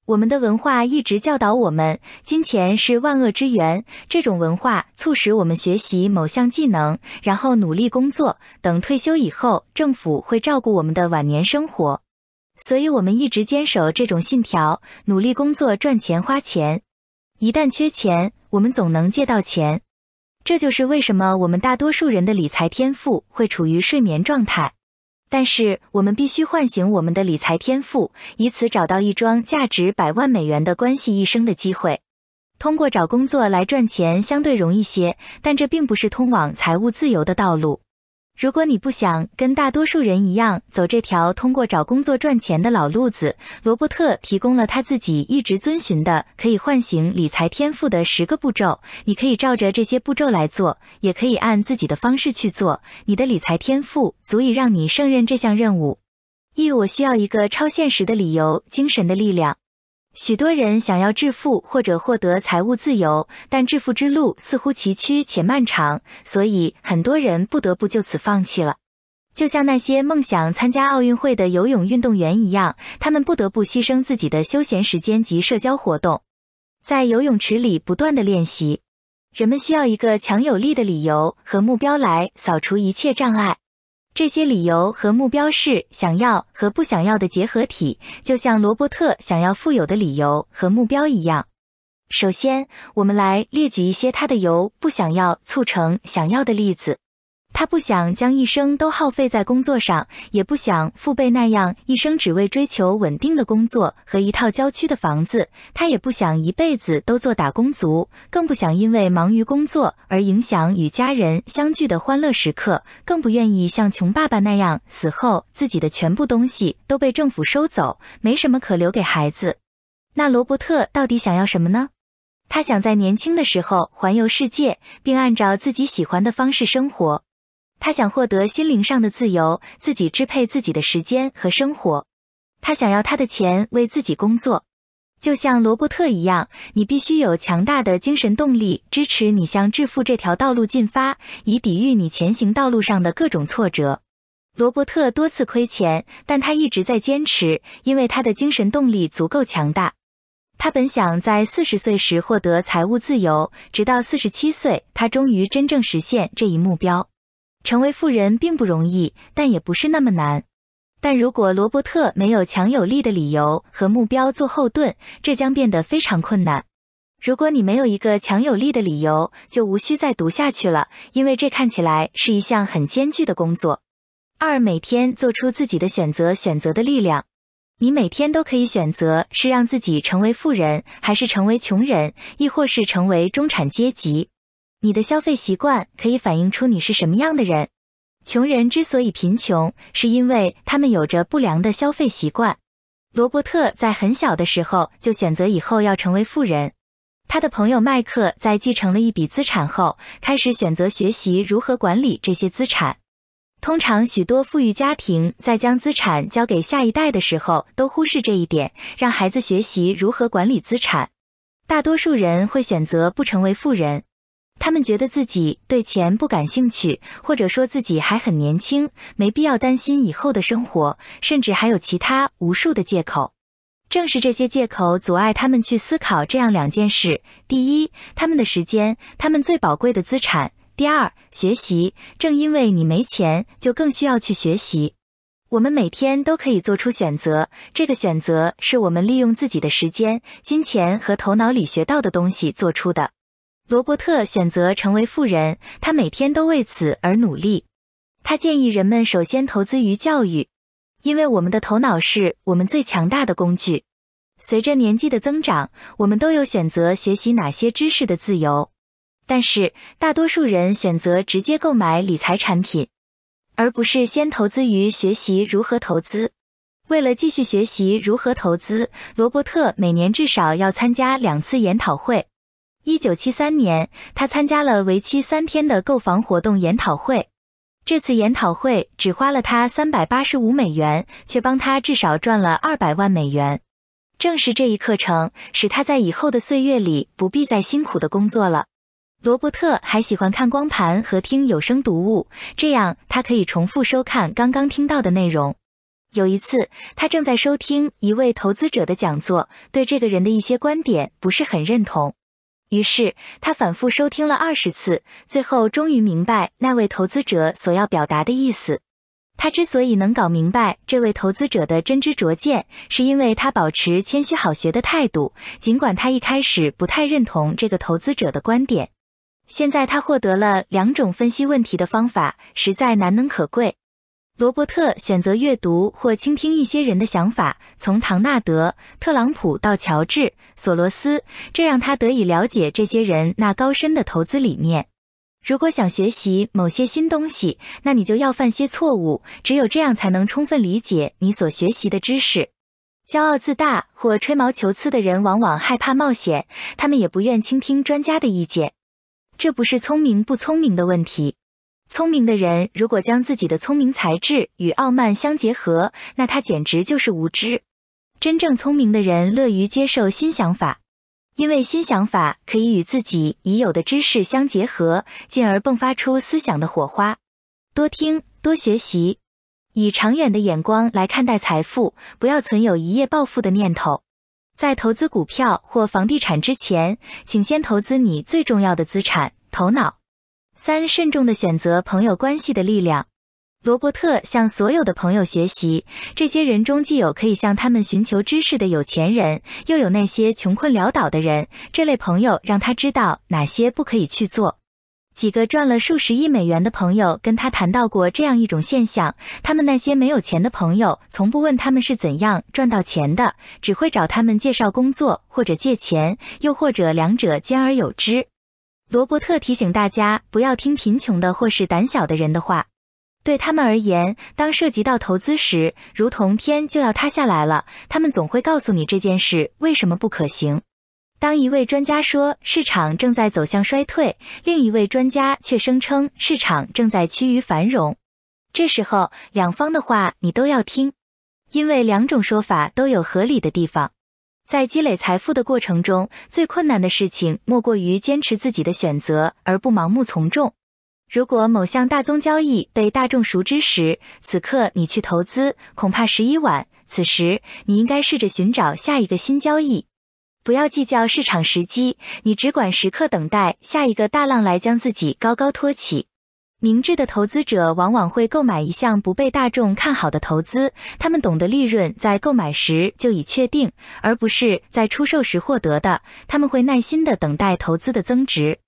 我们的文化一直教导我们，金钱是万恶之源。这种文化促使我们学习某项技能，然后努力工作，等退休以后，政府会照顾我们的晚年生活。所以，我们一直坚守这种信条，努力工作赚钱花钱。一旦缺钱，我们总能借到钱。这就是为什么我们大多数人的理财天赋会处于睡眠状态。但是我们必须唤醒我们的理财天赋，以此找到一桩价值百万美元的关系一生的机会。通过找工作来赚钱相对容易些，但这并不是通往财务自由的道路。如果你不想跟大多数人一样走这条通过找工作赚钱的老路子，罗伯特提供了他自己一直遵循的可以唤醒理财天赋的十个步骤。你可以照着这些步骤来做，也可以按自己的方式去做。你的理财天赋足以让你胜任这项任务。一，我需要一个超现实的理由，精神的力量。许多人想要致富或者获得财务自由，但致富之路似乎崎岖且漫长，所以很多人不得不就此放弃了。就像那些梦想参加奥运会的游泳运动员一样，他们不得不牺牲自己的休闲时间及社交活动，在游泳池里不断的练习。人们需要一个强有力的理由和目标来扫除一切障碍。这些理由和目标是想要和不想要的结合体，就像罗伯特想要富有的理由和目标一样。首先，我们来列举一些他的由不想要促成想要的例子。他不想将一生都耗费在工作上，也不想父辈那样一生只为追求稳定的工作和一套郊区的房子。他也不想一辈子都做打工族，更不想因为忙于工作而影响与家人相聚的欢乐时刻。更不愿意像穷爸爸那样死后自己的全部东西都被政府收走，没什么可留给孩子。那罗伯特到底想要什么呢？他想在年轻的时候环游世界，并按照自己喜欢的方式生活。他想获得心灵上的自由，自己支配自己的时间和生活。他想要他的钱为自己工作，就像罗伯特一样。你必须有强大的精神动力支持你向致富这条道路进发，以抵御你前行道路上的各种挫折。罗伯特多次亏钱，但他一直在坚持，因为他的精神动力足够强大。他本想在四十岁时获得财务自由，直到四十七岁，他终于真正实现这一目标。成为富人并不容易，但也不是那么难。但如果罗伯特没有强有力的理由和目标做后盾，这将变得非常困难。如果你没有一个强有力的理由，就无需再读下去了，因为这看起来是一项很艰巨的工作。二，每天做出自己的选择，选择的力量。你每天都可以选择是让自己成为富人，还是成为穷人，亦或是成为中产阶级。你的消费习惯可以反映出你是什么样的人。穷人之所以贫穷，是因为他们有着不良的消费习惯。罗伯特在很小的时候就选择以后要成为富人。他的朋友麦克在继承了一笔资产后，开始选择学习如何管理这些资产。通常，许多富裕家庭在将资产交给下一代的时候，都忽视这一点，让孩子学习如何管理资产。大多数人会选择不成为富人。他们觉得自己对钱不感兴趣，或者说自己还很年轻，没必要担心以后的生活，甚至还有其他无数的借口。正是这些借口阻碍他们去思考这样两件事：第一，他们的时间，他们最宝贵的资产；第二，学习。正因为你没钱，就更需要去学习。我们每天都可以做出选择，这个选择是我们利用自己的时间、金钱和头脑里学到的东西做出的。罗伯特选择成为富人，他每天都为此而努力。他建议人们首先投资于教育，因为我们的头脑是我们最强大的工具。随着年纪的增长，我们都有选择学习哪些知识的自由。但是，大多数人选择直接购买理财产品，而不是先投资于学习如何投资。为了继续学习如何投资，罗伯特每年至少要参加两次研讨会。一九七三年，他参加了为期三天的购房活动研讨会。这次研讨会只花了他三百八十五美元，却帮他至少赚了二百万美元。正是这一课程，使他在以后的岁月里不必再辛苦的工作了。罗伯特还喜欢看光盘和听有声读物，这样他可以重复收看刚刚听到的内容。有一次，他正在收听一位投资者的讲座，对这个人的一些观点不是很认同。于是他反复收听了二十次，最后终于明白那位投资者所要表达的意思。他之所以能搞明白这位投资者的真知灼见，是因为他保持谦虚好学的态度，尽管他一开始不太认同这个投资者的观点。现在他获得了两种分析问题的方法，实在难能可贵。罗伯特选择阅读或倾听一些人的想法，从唐纳德·特朗普到乔治·索罗斯，这让他得以了解这些人那高深的投资理念。如果想学习某些新东西，那你就要犯些错误，只有这样才能充分理解你所学习的知识。骄傲自大或吹毛求疵的人往往害怕冒险，他们也不愿倾听专家的意见。这不是聪明不聪明的问题。聪明的人如果将自己的聪明才智与傲慢相结合，那他简直就是无知。真正聪明的人乐于接受新想法，因为新想法可以与自己已有的知识相结合，进而迸发出思想的火花。多听，多学习，以长远的眼光来看待财富，不要存有一夜暴富的念头。在投资股票或房地产之前，请先投资你最重要的资产——头脑。三慎重的选择朋友关系的力量。罗伯特向所有的朋友学习，这些人中既有可以向他们寻求知识的有钱人，又有那些穷困潦倒的人。这类朋友让他知道哪些不可以去做。几个赚了数十亿美元的朋友跟他谈到过这样一种现象：他们那些没有钱的朋友从不问他们是怎样赚到钱的，只会找他们介绍工作或者借钱，又或者两者兼而有之。罗伯特提醒大家不要听贫穷的或是胆小的人的话，对他们而言，当涉及到投资时，如同天就要塌下来了。他们总会告诉你这件事为什么不可行。当一位专家说市场正在走向衰退，另一位专家却声称市场正在趋于繁荣，这时候两方的话你都要听，因为两种说法都有合理的地方。在积累财富的过程中，最困难的事情莫过于坚持自己的选择，而不盲目从众。如果某项大宗交易被大众熟知时，此刻你去投资，恐怕时已晚。此时，你应该试着寻找下一个新交易，不要计较市场时机，你只管时刻等待下一个大浪来将自己高高托起。明智的投资者往往会购买一项不被大众看好的投资，他们懂得利润在购买时就已确定，而不是在出售时获得的。他们会耐心地等待投资的增值。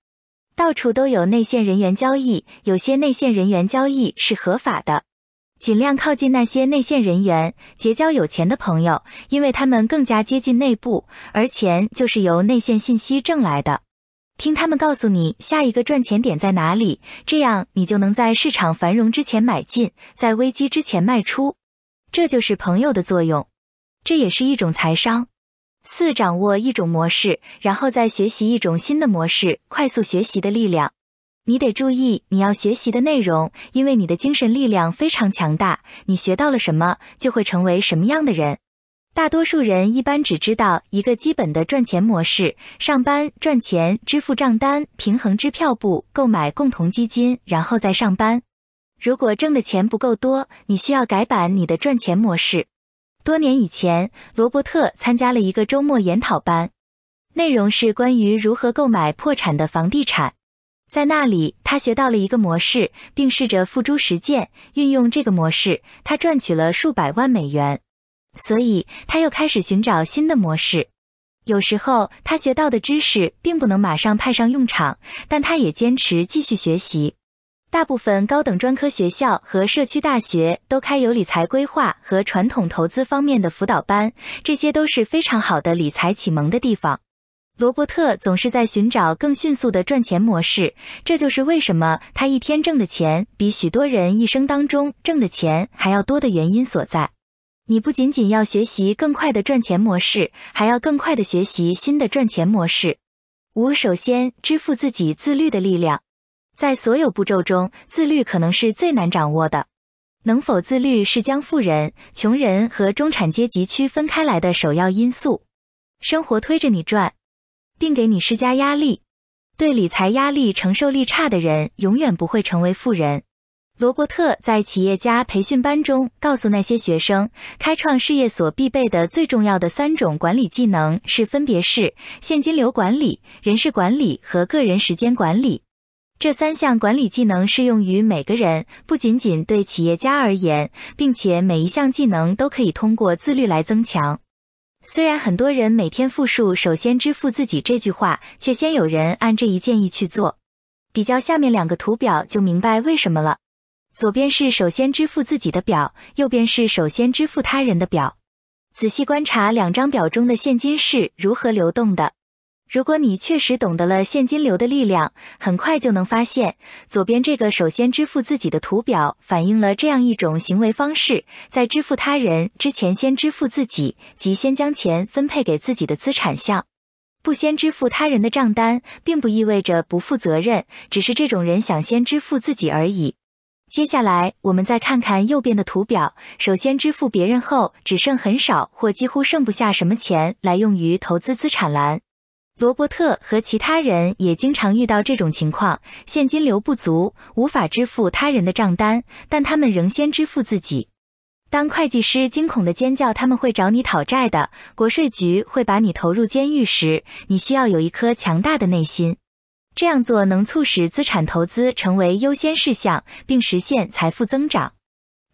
到处都有内线人员交易，有些内线人员交易是合法的。尽量靠近那些内线人员，结交有钱的朋友，因为他们更加接近内部，而钱就是由内线信息挣来的。听他们告诉你下一个赚钱点在哪里，这样你就能在市场繁荣之前买进，在危机之前卖出。这就是朋友的作用，这也是一种财商。四，掌握一种模式，然后再学习一种新的模式，快速学习的力量。你得注意你要学习的内容，因为你的精神力量非常强大。你学到了什么，就会成为什么样的人。大多数人一般只知道一个基本的赚钱模式：上班赚钱，支付账单，平衡支票簿，购买共同基金，然后再上班。如果挣的钱不够多，你需要改版你的赚钱模式。多年以前，罗伯特参加了一个周末研讨班，内容是关于如何购买破产的房地产。在那里，他学到了一个模式，并试着付诸实践。运用这个模式，他赚取了数百万美元。所以他又开始寻找新的模式。有时候他学到的知识并不能马上派上用场，但他也坚持继续学习。大部分高等专科学校和社区大学都开有理财规划和传统投资方面的辅导班，这些都是非常好的理财启蒙的地方。罗伯特总是在寻找更迅速的赚钱模式，这就是为什么他一天挣的钱比许多人一生当中挣的钱还要多的原因所在。你不仅仅要学习更快的赚钱模式，还要更快的学习新的赚钱模式。五，首先，支付自己自律的力量。在所有步骤中，自律可能是最难掌握的。能否自律是将富人、穷人和中产阶级区分开来的首要因素。生活推着你转，并给你施加压力。对理财压力承受力差的人，永远不会成为富人。罗伯特在企业家培训班中告诉那些学生，开创事业所必备的最重要的三种管理技能是，分别是现金流管理、人事管理和个人时间管理。这三项管理技能适用于每个人，不仅仅对企业家而言，并且每一项技能都可以通过自律来增强。虽然很多人每天复述“首先支付自己”这句话，却先有人按这一建议去做。比较下面两个图表，就明白为什么了。左边是首先支付自己的表，右边是首先支付他人的表。仔细观察两张表中的现金是如何流动的。如果你确实懂得了现金流的力量，很快就能发现，左边这个首先支付自己的图表反映了这样一种行为方式：在支付他人之前先支付自己，即先将钱分配给自己的资产项。不先支付他人的账单，并不意味着不负责任，只是这种人想先支付自己而已。接下来，我们再看看右边的图表。首先，支付别人后，只剩很少或几乎剩不下什么钱来用于投资资产栏。罗伯特和其他人也经常遇到这种情况，现金流不足，无法支付他人的账单，但他们仍先支付自己。当会计师惊恐的尖叫他们会找你讨债的，国税局会把你投入监狱时，你需要有一颗强大的内心。这样做能促使资产投资成为优先事项，并实现财富增长。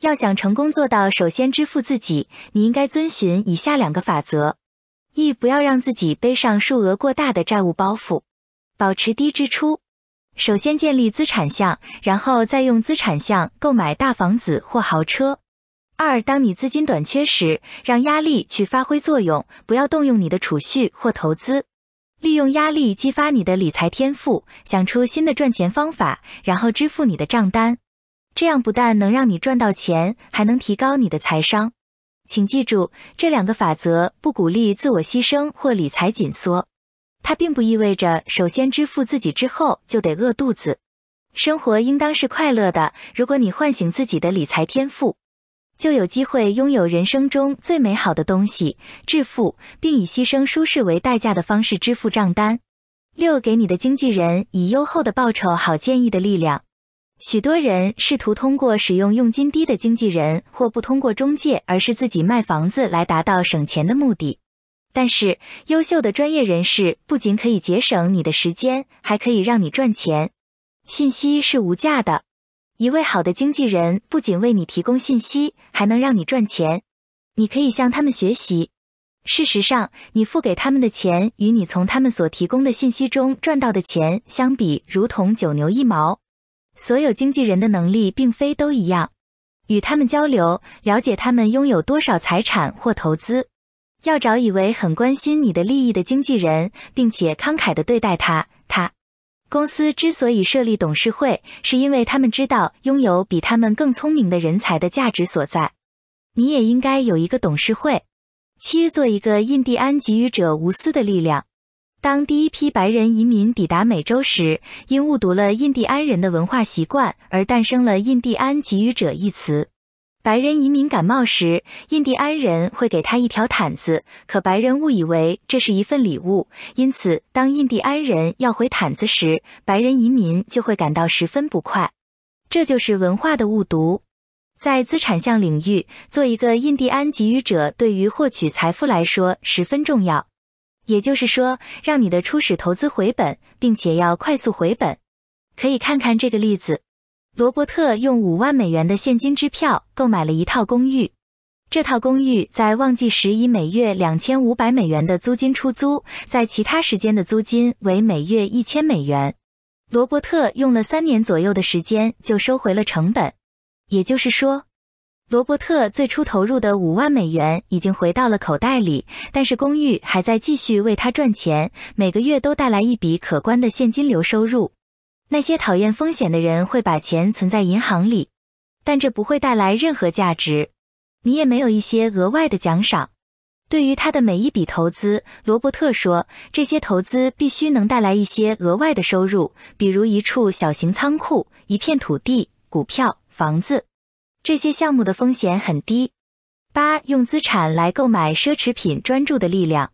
要想成功做到首先支付自己，你应该遵循以下两个法则：一、不要让自己背上数额过大的债务包袱，保持低支出；首先建立资产项，然后再用资产项购买大房子或豪车。二、当你资金短缺时，让压力去发挥作用，不要动用你的储蓄或投资。利用压力激发你的理财天赋，想出新的赚钱方法，然后支付你的账单。这样不但能让你赚到钱，还能提高你的财商。请记住，这两个法则不鼓励自我牺牲或理财紧缩。它并不意味着首先支付自己之后就得饿肚子。生活应当是快乐的。如果你唤醒自己的理财天赋。就有机会拥有人生中最美好的东西，致富，并以牺牲舒适为代价的方式支付账单。六，给你的经纪人以优厚的报酬，好建议的力量。许多人试图通过使用佣金低的经纪人或不通过中介而是自己卖房子来达到省钱的目的，但是优秀的专业人士不仅可以节省你的时间，还可以让你赚钱。信息是无价的。一位好的经纪人不仅为你提供信息，还能让你赚钱。你可以向他们学习。事实上，你付给他们的钱与你从他们所提供的信息中赚到的钱相比，如同九牛一毛。所有经纪人的能力并非都一样。与他们交流，了解他们拥有多少财产或投资。要找一位很关心你的利益的经纪人，并且慷慨地对待他。他。公司之所以设立董事会，是因为他们知道拥有比他们更聪明的人才的价值所在。你也应该有一个董事会。七，做一个印第安给予者无私的力量。当第一批白人移民抵达美洲时，因误读了印第安人的文化习惯而诞生了“印第安给予者”一词。白人移民感冒时，印第安人会给他一条毯子，可白人误以为这是一份礼物，因此当印第安人要回毯子时，白人移民就会感到十分不快。这就是文化的误读。在资产项领域，做一个印第安给予者对于获取财富来说十分重要，也就是说，让你的初始投资回本，并且要快速回本。可以看看这个例子。罗伯特用五万美元的现金支票购买了一套公寓，这套公寓在旺季时以每月两千五百美元的租金出租，在其他时间的租金为每月一千美元。罗伯特用了三年左右的时间就收回了成本，也就是说，罗伯特最初投入的五万美元已经回到了口袋里，但是公寓还在继续为他赚钱，每个月都带来一笔可观的现金流收入。那些讨厌风险的人会把钱存在银行里，但这不会带来任何价值，你也没有一些额外的奖赏。对于他的每一笔投资，罗伯特说，这些投资必须能带来一些额外的收入，比如一处小型仓库、一片土地、股票、房子。这些项目的风险很低。八，用资产来购买奢侈品，专注的力量。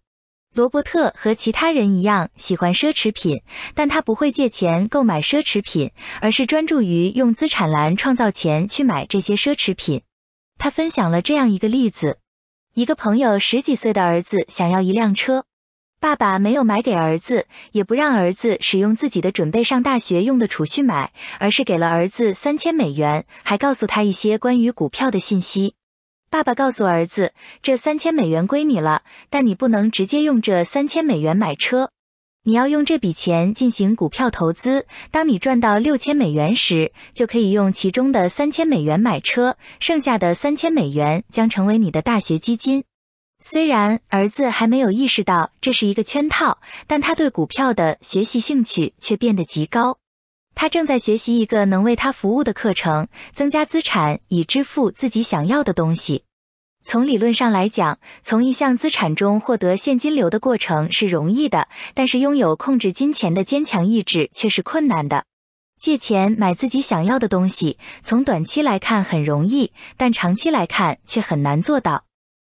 罗伯特和其他人一样喜欢奢侈品，但他不会借钱购买奢侈品，而是专注于用资产栏创造钱去买这些奢侈品。他分享了这样一个例子：一个朋友十几岁的儿子想要一辆车，爸爸没有买给儿子，也不让儿子使用自己的准备上大学用的储蓄买，而是给了儿子三千美元，还告诉他一些关于股票的信息。爸爸告诉儿子：“这三千美元归你了，但你不能直接用这三千美元买车，你要用这笔钱进行股票投资。当你赚到六千美元时，就可以用其中的三千美元买车，剩下的三千美元将成为你的大学基金。”虽然儿子还没有意识到这是一个圈套，但他对股票的学习兴趣却变得极高。他正在学习一个能为他服务的课程，增加资产以支付自己想要的东西。从理论上来讲，从一项资产中获得现金流的过程是容易的，但是拥有控制金钱的坚强意志却是困难的。借钱买自己想要的东西，从短期来看很容易，但长期来看却很难做到。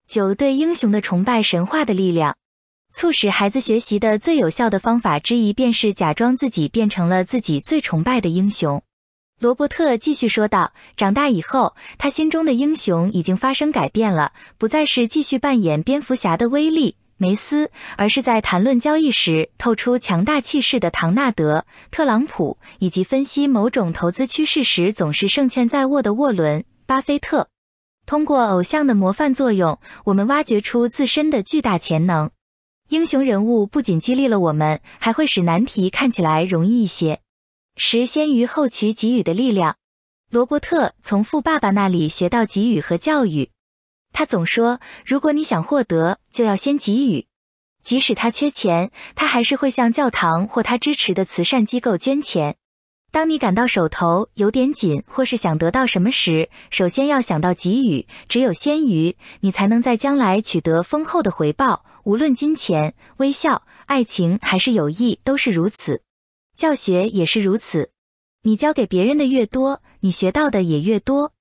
九对英雄的崇拜，神话的力量。促使孩子学习的最有效的方法之一，便是假装自己变成了自己最崇拜的英雄。罗伯特继续说道：“长大以后，他心中的英雄已经发生改变了，不再是继续扮演蝙蝠侠的威利·梅斯，而是在谈论交易时透出强大气势的唐纳德·特朗普，以及分析某种投资趋势时总是胜券在握的沃伦·巴菲特。通过偶像的模范作用，我们挖掘出自身的巨大潜能。”英雄人物不仅激励了我们，还会使难题看起来容易一些。十先于后取给予的力量。罗伯特从富爸爸那里学到给予和教育。他总说：“如果你想获得，就要先给予。”即使他缺钱，他还是会向教堂或他支持的慈善机构捐钱。当你感到手头有点紧，或是想得到什么时，首先要想到给予。只有先于你，才能在将来取得丰厚的回报。无论金钱、微笑、爱情还是友谊，都是如此。教学也是如此。你教给别人的越多，你学到的也越多。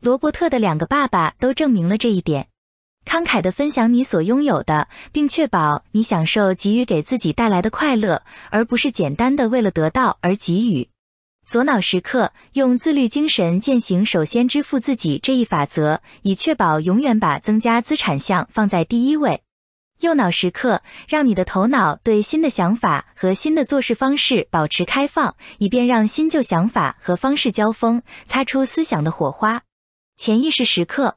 罗伯特的两个爸爸都证明了这一点。慷慨地分享你所拥有的，并确保你享受给予给自己带来的快乐，而不是简单的为了得到而给予。左脑时刻用自律精神践行“首先支付自己”这一法则，以确保永远把增加资产项放在第一位。右脑时刻，让你的头脑对新的想法和新的做事方式保持开放，以便让新旧想法和方式交锋，擦出思想的火花。潜意识时刻，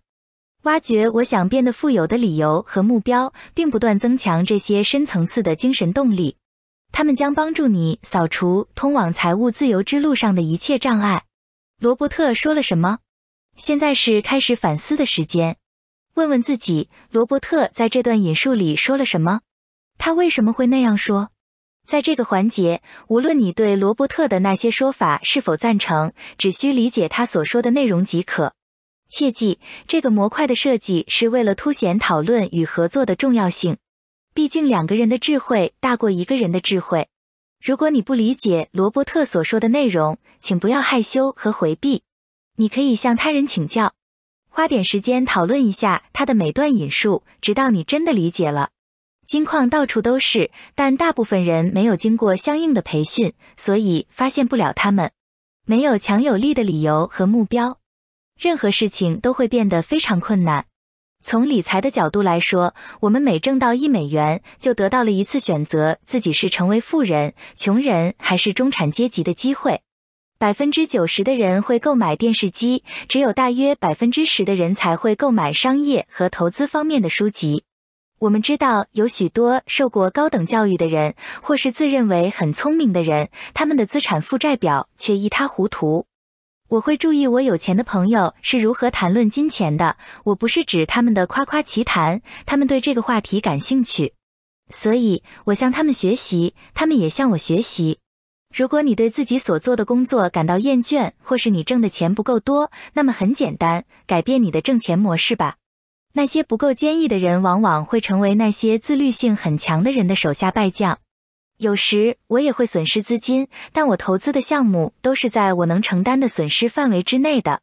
挖掘我想变得富有的理由和目标，并不断增强这些深层次的精神动力，他们将帮助你扫除通往财务自由之路上的一切障碍。罗伯特说了什么？现在是开始反思的时间。问问自己，罗伯特在这段引述里说了什么？他为什么会那样说？在这个环节，无论你对罗伯特的那些说法是否赞成，只需理解他所说的内容即可。切记，这个模块的设计是为了凸显讨论与合作的重要性。毕竟，两个人的智慧大过一个人的智慧。如果你不理解罗伯特所说的内容，请不要害羞和回避，你可以向他人请教。花点时间讨论一下他的每段引述，直到你真的理解了。金矿到处都是，但大部分人没有经过相应的培训，所以发现不了它们。没有强有力的理由和目标，任何事情都会变得非常困难。从理财的角度来说，我们每挣到一美元，就得到了一次选择自己是成为富人、穷人还是中产阶级的机会。百分之九十的人会购买电视机，只有大约百分之十的人才会购买商业和投资方面的书籍。我们知道有许多受过高等教育的人，或是自认为很聪明的人，他们的资产负债表却一塌糊涂。我会注意我有钱的朋友是如何谈论金钱的。我不是指他们的夸夸其谈，他们对这个话题感兴趣，所以我向他们学习，他们也向我学习。如果你对自己所做的工作感到厌倦，或是你挣的钱不够多，那么很简单，改变你的挣钱模式吧。那些不够坚毅的人，往往会成为那些自律性很强的人的手下败将。有时我也会损失资金，但我投资的项目都是在我能承担的损失范围之内的。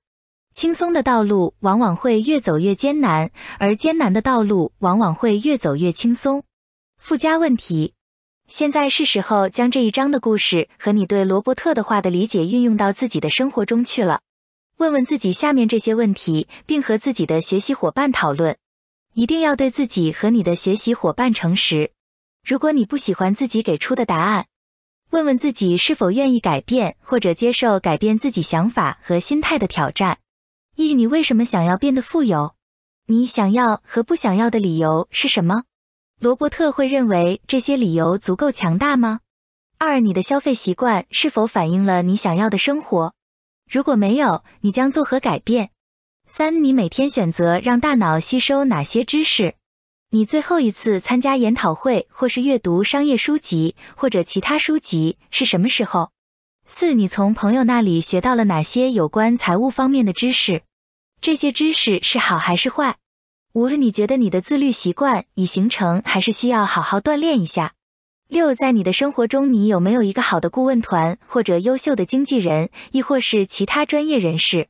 轻松的道路往往会越走越艰难，而艰难的道路往往会越走越轻松。附加问题。现在是时候将这一章的故事和你对罗伯特的话的理解运用到自己的生活中去了。问问自己下面这些问题，并和自己的学习伙伴讨论。一定要对自己和你的学习伙伴诚实。如果你不喜欢自己给出的答案，问问自己是否愿意改变或者接受改变自己想法和心态的挑战。一，你为什么想要变得富有？你想要和不想要的理由是什么？罗伯特会认为这些理由足够强大吗？二、你的消费习惯是否反映了你想要的生活？如果没有，你将作何改变？三、你每天选择让大脑吸收哪些知识？你最后一次参加研讨会或是阅读商业书籍或者其他书籍是什么时候？四、你从朋友那里学到了哪些有关财务方面的知识？这些知识是好还是坏？无论你觉得你的自律习惯已形成，还是需要好好锻炼一下。六，在你的生活中，你有没有一个好的顾问团或者优秀的经纪人，亦或是其他专业人士？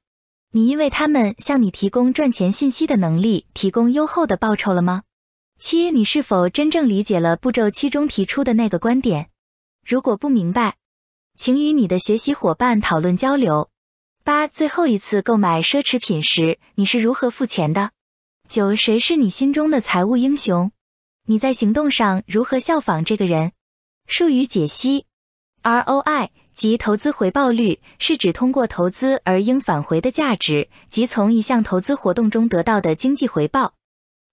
你因为他们向你提供赚钱信息的能力，提供优厚的报酬了吗？七，你是否真正理解了步骤七中提出的那个观点？如果不明白，请与你的学习伙伴讨论交流。八，最后一次购买奢侈品时，你是如何付钱的？九，谁是你心中的财务英雄？你在行动上如何效仿这个人？术语解析：ROI 即投资回报率是指通过投资而应返回的价值，即从一项投资活动中得到的经济回报。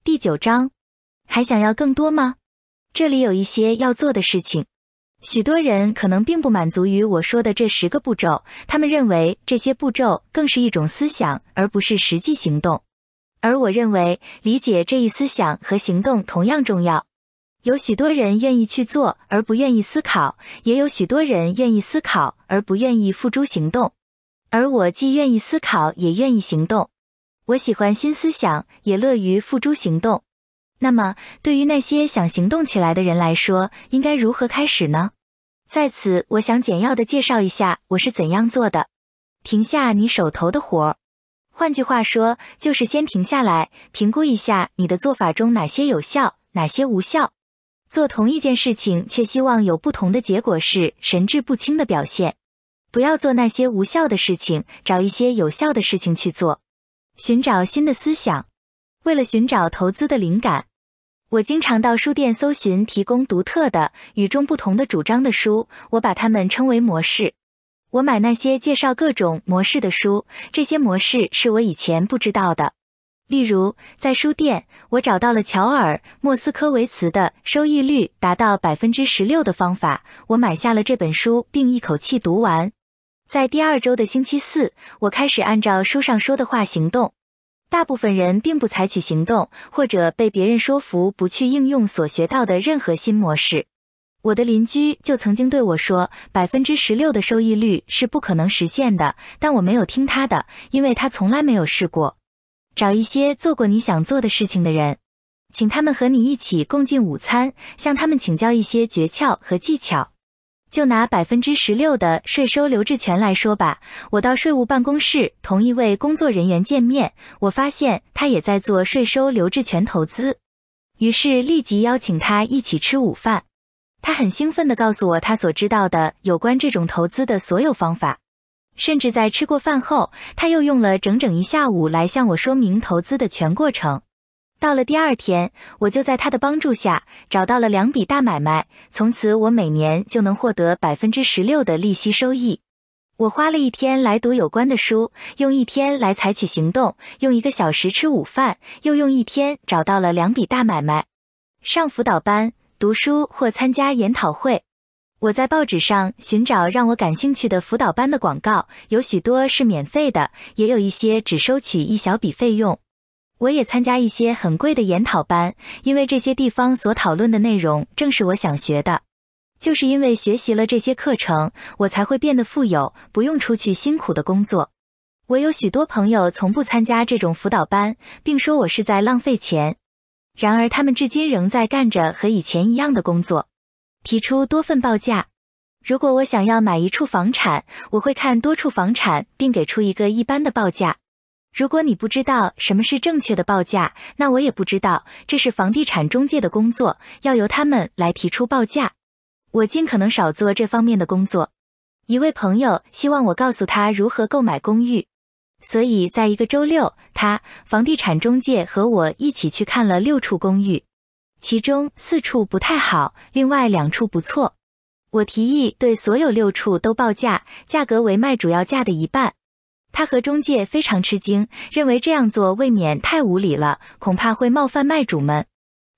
第九章，还想要更多吗？这里有一些要做的事情。许多人可能并不满足于我说的这十个步骤，他们认为这些步骤更是一种思想，而不是实际行动。而我认为，理解这一思想和行动同样重要。有许多人愿意去做而不愿意思考，也有许多人愿意思考而不愿意付诸行动。而我既愿意思考，也愿意行动。我喜欢新思想，也乐于付诸行动。那么，对于那些想行动起来的人来说，应该如何开始呢？在此，我想简要的介绍一下我是怎样做的。停下你手头的活。换句话说，就是先停下来，评估一下你的做法中哪些有效，哪些无效。做同一件事情却希望有不同的结果，是神志不清的表现。不要做那些无效的事情，找一些有效的事情去做。寻找新的思想，为了寻找投资的灵感，我经常到书店搜寻提供独特的、与众不同的主张的书，我把它们称为模式。我买那些介绍各种模式的书，这些模式是我以前不知道的。例如，在书店，我找到了乔尔·莫斯科维茨的收益率达到百分之十六的方法，我买下了这本书，并一口气读完。在第二周的星期四，我开始按照书上说的话行动。大部分人并不采取行动，或者被别人说服不去应用所学到的任何新模式。我的邻居就曾经对我说，百分之十六的收益率是不可能实现的，但我没有听他的，因为他从来没有试过。找一些做过你想做的事情的人，请他们和你一起共进午餐，向他们请教一些诀窍和技巧。就拿百分之十六的税收留置权来说吧，我到税务办公室同一位工作人员见面，我发现他也在做税收留置权投资，于是立即邀请他一起吃午饭。他很兴奋地告诉我他所知道的有关这种投资的所有方法，甚至在吃过饭后，他又用了整整一下午来向我说明投资的全过程。到了第二天，我就在他的帮助下找到了两笔大买卖，从此我每年就能获得百分之十六的利息收益。我花了一天来读有关的书，用一天来采取行动，用一个小时吃午饭，又用一天找到了两笔大买卖。上辅导班。读书或参加研讨会。我在报纸上寻找让我感兴趣的辅导班的广告，有许多是免费的，也有一些只收取一小笔费用。我也参加一些很贵的研讨班，因为这些地方所讨论的内容正是我想学的。就是因为学习了这些课程，我才会变得富有，不用出去辛苦的工作。我有许多朋友从不参加这种辅导班，并说我是在浪费钱。然而，他们至今仍在干着和以前一样的工作，提出多份报价。如果我想要买一处房产，我会看多处房产，并给出一个一般的报价。如果你不知道什么是正确的报价，那我也不知道。这是房地产中介的工作，要由他们来提出报价。我尽可能少做这方面的工作。一位朋友希望我告诉他如何购买公寓。所以，在一个周六，他房地产中介和我一起去看了六处公寓，其中四处不太好，另外两处不错。我提议对所有六处都报价，价格为卖主要价的一半。他和中介非常吃惊，认为这样做未免太无理了，恐怕会冒犯卖主们。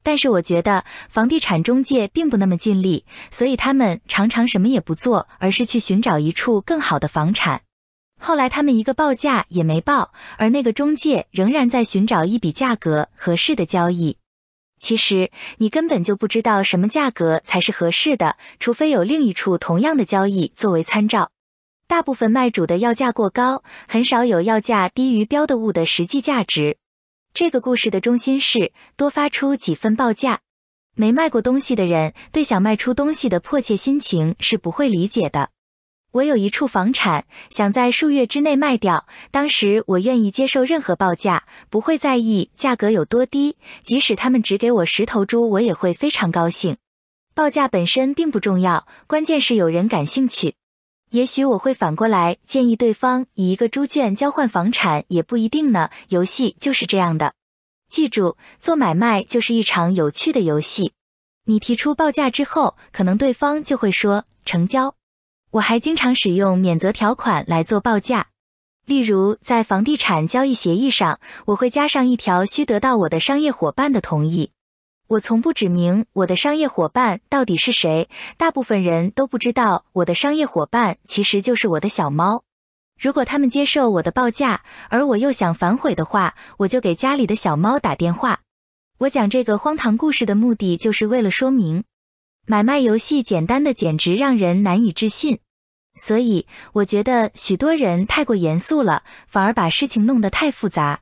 但是我觉得房地产中介并不那么尽力，所以他们常常什么也不做，而是去寻找一处更好的房产。后来他们一个报价也没报，而那个中介仍然在寻找一笔价格合适的交易。其实你根本就不知道什么价格才是合适的，除非有另一处同样的交易作为参照。大部分卖主的要价过高，很少有要价低于标的物的实际价值。这个故事的中心是多发出几份报价。没卖过东西的人对想卖出东西的迫切心情是不会理解的。我有一处房产，想在数月之内卖掉。当时我愿意接受任何报价，不会在意价格有多低，即使他们只给我十头猪，我也会非常高兴。报价本身并不重要，关键是有人感兴趣。也许我会反过来建议对方以一个猪圈交换房产，也不一定呢。游戏就是这样的。记住，做买卖就是一场有趣的游戏。你提出报价之后，可能对方就会说成交。我还经常使用免责条款来做报价，例如在房地产交易协议上，我会加上一条需得到我的商业伙伴的同意。我从不指明我的商业伙伴到底是谁，大部分人都不知道我的商业伙伴其实就是我的小猫。如果他们接受我的报价，而我又想反悔的话，我就给家里的小猫打电话。我讲这个荒唐故事的目的就是为了说明。买卖游戏简单的简直让人难以置信，所以我觉得许多人太过严肃了，反而把事情弄得太复杂。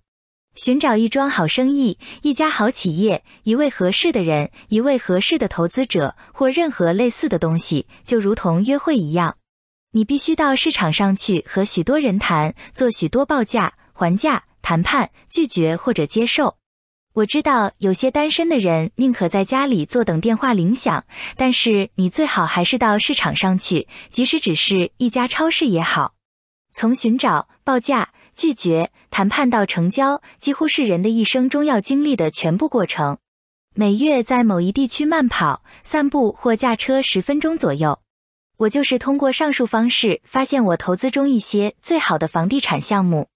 寻找一桩好生意、一家好企业、一位合适的人、一位合适的投资者或任何类似的东西，就如同约会一样，你必须到市场上去和许多人谈，做许多报价、还价、谈判、拒绝或者接受。我知道有些单身的人宁可在家里坐等电话铃响，但是你最好还是到市场上去，即使只是一家超市也好。从寻找、报价、拒绝、谈判到成交，几乎是人的一生中要经历的全部过程。每月在某一地区慢跑、散步或驾车十分钟左右，我就是通过上述方式发现我投资中一些最好的房地产项目。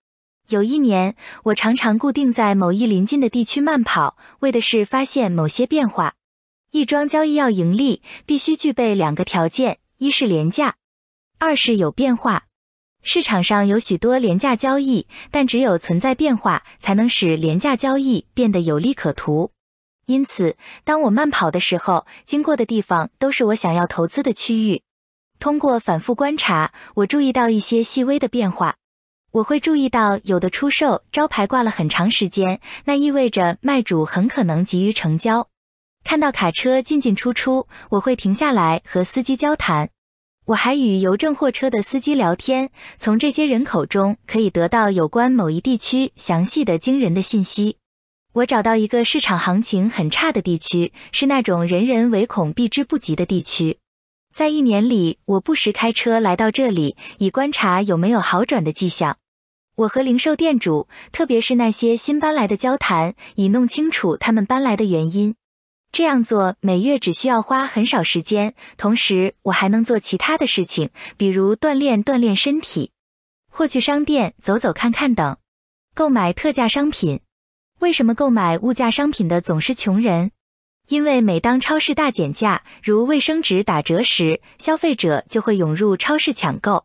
有一年，我常常固定在某一临近的地区慢跑，为的是发现某些变化。一桩交易要盈利，必须具备两个条件：一是廉价，二是有变化。市场上有许多廉价交易，但只有存在变化，才能使廉价交易变得有利可图。因此，当我慢跑的时候，经过的地方都是我想要投资的区域。通过反复观察，我注意到一些细微的变化。我会注意到有的出售招牌挂了很长时间，那意味着卖主很可能急于成交。看到卡车进进出出，我会停下来和司机交谈。我还与邮政货车的司机聊天，从这些人口中可以得到有关某一地区详细的惊人的信息。我找到一个市场行情很差的地区，是那种人人唯恐避之不及的地区。在一年里，我不时开车来到这里，以观察有没有好转的迹象。我和零售店主，特别是那些新搬来的交谈，以弄清楚他们搬来的原因。这样做每月只需要花很少时间，同时我还能做其他的事情，比如锻炼锻炼身体，或去商店走走看看等，购买特价商品。为什么购买物价商品的总是穷人？因为每当超市大减价，如卫生纸打折时，消费者就会涌入超市抢购；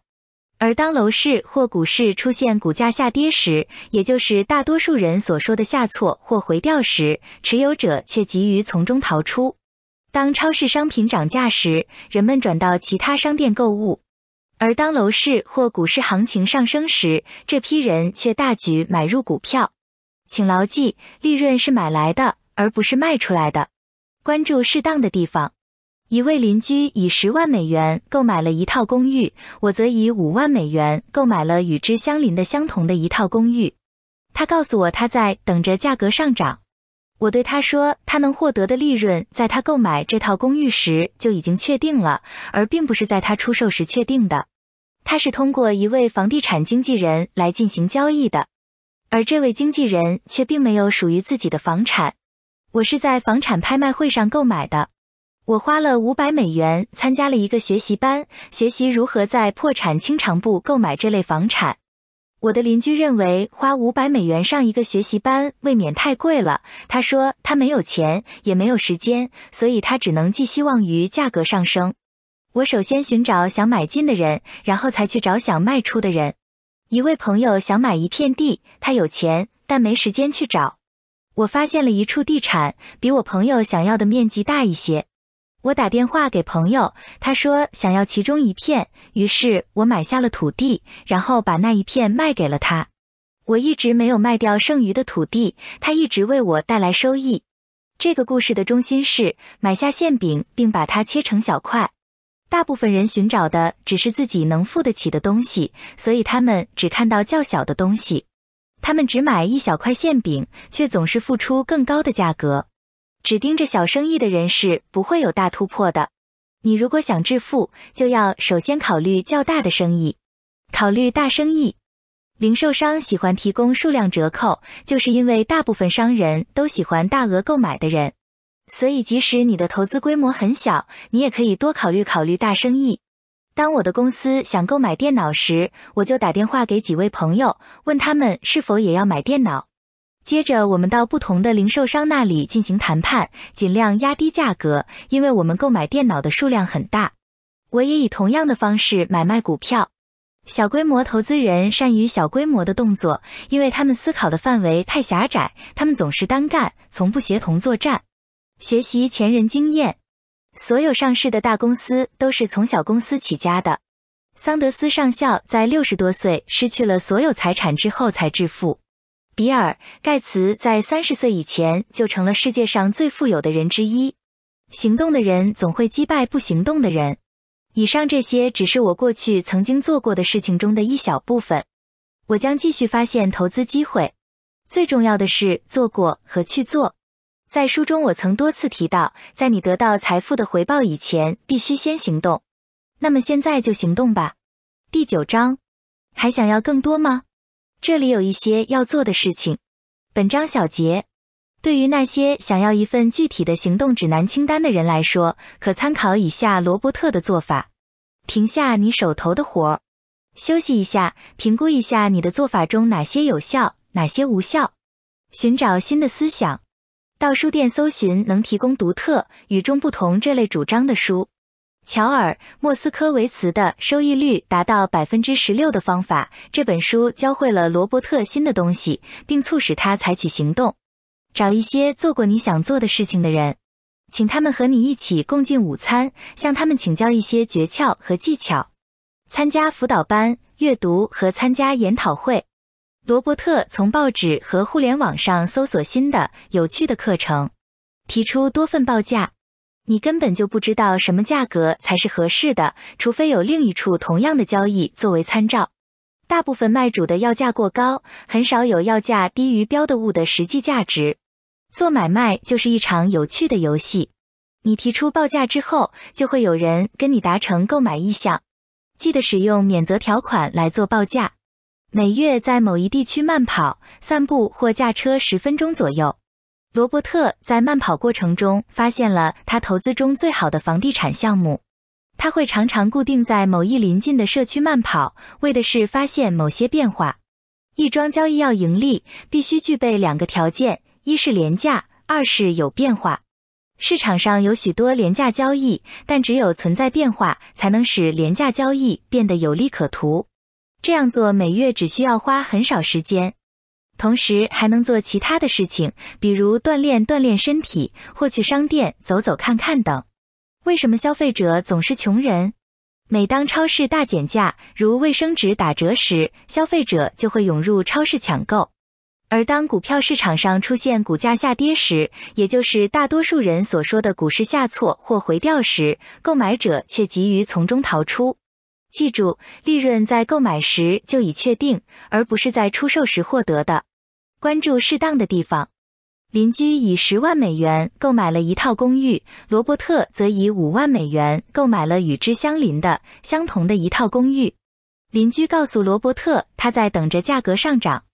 而当楼市或股市出现股价下跌时，也就是大多数人所说的下挫或回调时，持有者却急于从中逃出。当超市商品涨价时，人们转到其他商店购物；而当楼市或股市行情上升时，这批人却大举买入股票。请牢记，利润是买来的，而不是卖出来的。关注适当的地方。一位邻居以十万美元购买了一套公寓，我则以五万美元购买了与之相邻的相同的一套公寓。他告诉我他在等着价格上涨。我对他说，他能获得的利润在他购买这套公寓时就已经确定了，而并不是在他出售时确定的。他是通过一位房地产经纪人来进行交易的，而这位经纪人却并没有属于自己的房产。我是在房产拍卖会上购买的。我花了五百美元参加了一个学习班，学习如何在破产清偿部购买这类房产。我的邻居认为花五百美元上一个学习班未免太贵了。他说他没有钱，也没有时间，所以他只能寄希望于价格上升。我首先寻找想买进的人，然后才去找想卖出的人。一位朋友想买一片地，他有钱，但没时间去找。我发现了一处地产，比我朋友想要的面积大一些。我打电话给朋友，他说想要其中一片，于是我买下了土地，然后把那一片卖给了他。我一直没有卖掉剩余的土地，他一直为我带来收益。这个故事的中心是买下馅饼，并把它切成小块。大部分人寻找的只是自己能付得起的东西，所以他们只看到较小的东西。他们只买一小块馅饼，却总是付出更高的价格。只盯着小生意的人是不会有大突破的。你如果想致富，就要首先考虑较大的生意。考虑大生意，零售商喜欢提供数量折扣，就是因为大部分商人都喜欢大额购买的人。所以，即使你的投资规模很小，你也可以多考虑考虑大生意。当我的公司想购买电脑时，我就打电话给几位朋友，问他们是否也要买电脑。接着，我们到不同的零售商那里进行谈判，尽量压低价格，因为我们购买电脑的数量很大。我也以同样的方式买卖股票。小规模投资人善于小规模的动作，因为他们思考的范围太狭窄，他们总是单干，从不协同作战。学习前人经验。所有上市的大公司都是从小公司起家的。桑德斯上校在六十多岁失去了所有财产之后才致富。比尔·盖茨在三十岁以前就成了世界上最富有的人之一。行动的人总会击败不行动的人。以上这些只是我过去曾经做过的事情中的一小部分。我将继续发现投资机会。最重要的是做过和去做。在书中，我曾多次提到，在你得到财富的回报以前，必须先行动。那么，现在就行动吧。第九章，还想要更多吗？这里有一些要做的事情。本章小结：对于那些想要一份具体的行动指南清单的人来说，可参考以下罗伯特的做法：停下你手头的活儿，休息一下，评估一下你的做法中哪些有效，哪些无效，寻找新的思想。到书店搜寻能提供独特、与众不同这类主张的书，《乔尔·莫斯科维茨的收益率达到百分之十六的方法》这本书教会了罗伯特新的东西，并促使他采取行动。找一些做过你想做的事情的人，请他们和你一起共进午餐，向他们请教一些诀窍和技巧。参加辅导班、阅读和参加研讨会。罗伯特从报纸和互联网上搜索新的有趣的课程，提出多份报价。你根本就不知道什么价格才是合适的，除非有另一处同样的交易作为参照。大部分卖主的要价过高，很少有要价低于标的物的实际价值。做买卖就是一场有趣的游戏。你提出报价之后，就会有人跟你达成购买意向。记得使用免责条款来做报价。每月在某一地区慢跑、散步或驾车十分钟左右。罗伯特在慢跑过程中发现了他投资中最好的房地产项目。他会常常固定在某一邻近的社区慢跑，为的是发现某些变化。一桩交易要盈利，必须具备两个条件：一是廉价，二是有变化。市场上有许多廉价交易，但只有存在变化，才能使廉价交易变得有利可图。这样做每月只需要花很少时间，同时还能做其他的事情，比如锻炼锻炼身体，或去商店走走看看等。为什么消费者总是穷人？每当超市大减价，如卫生纸打折时，消费者就会涌入超市抢购；而当股票市场上出现股价下跌时，也就是大多数人所说的股市下挫或回调时，购买者却急于从中逃出。记住，利润在购买时就已确定，而不是在出售时获得的。关注适当的地方。邻居以十万美元购买了一套公寓，罗伯特则以五万美元购买了与之相邻的相同的一套公寓。邻居告诉罗伯特，他在等着价格上涨。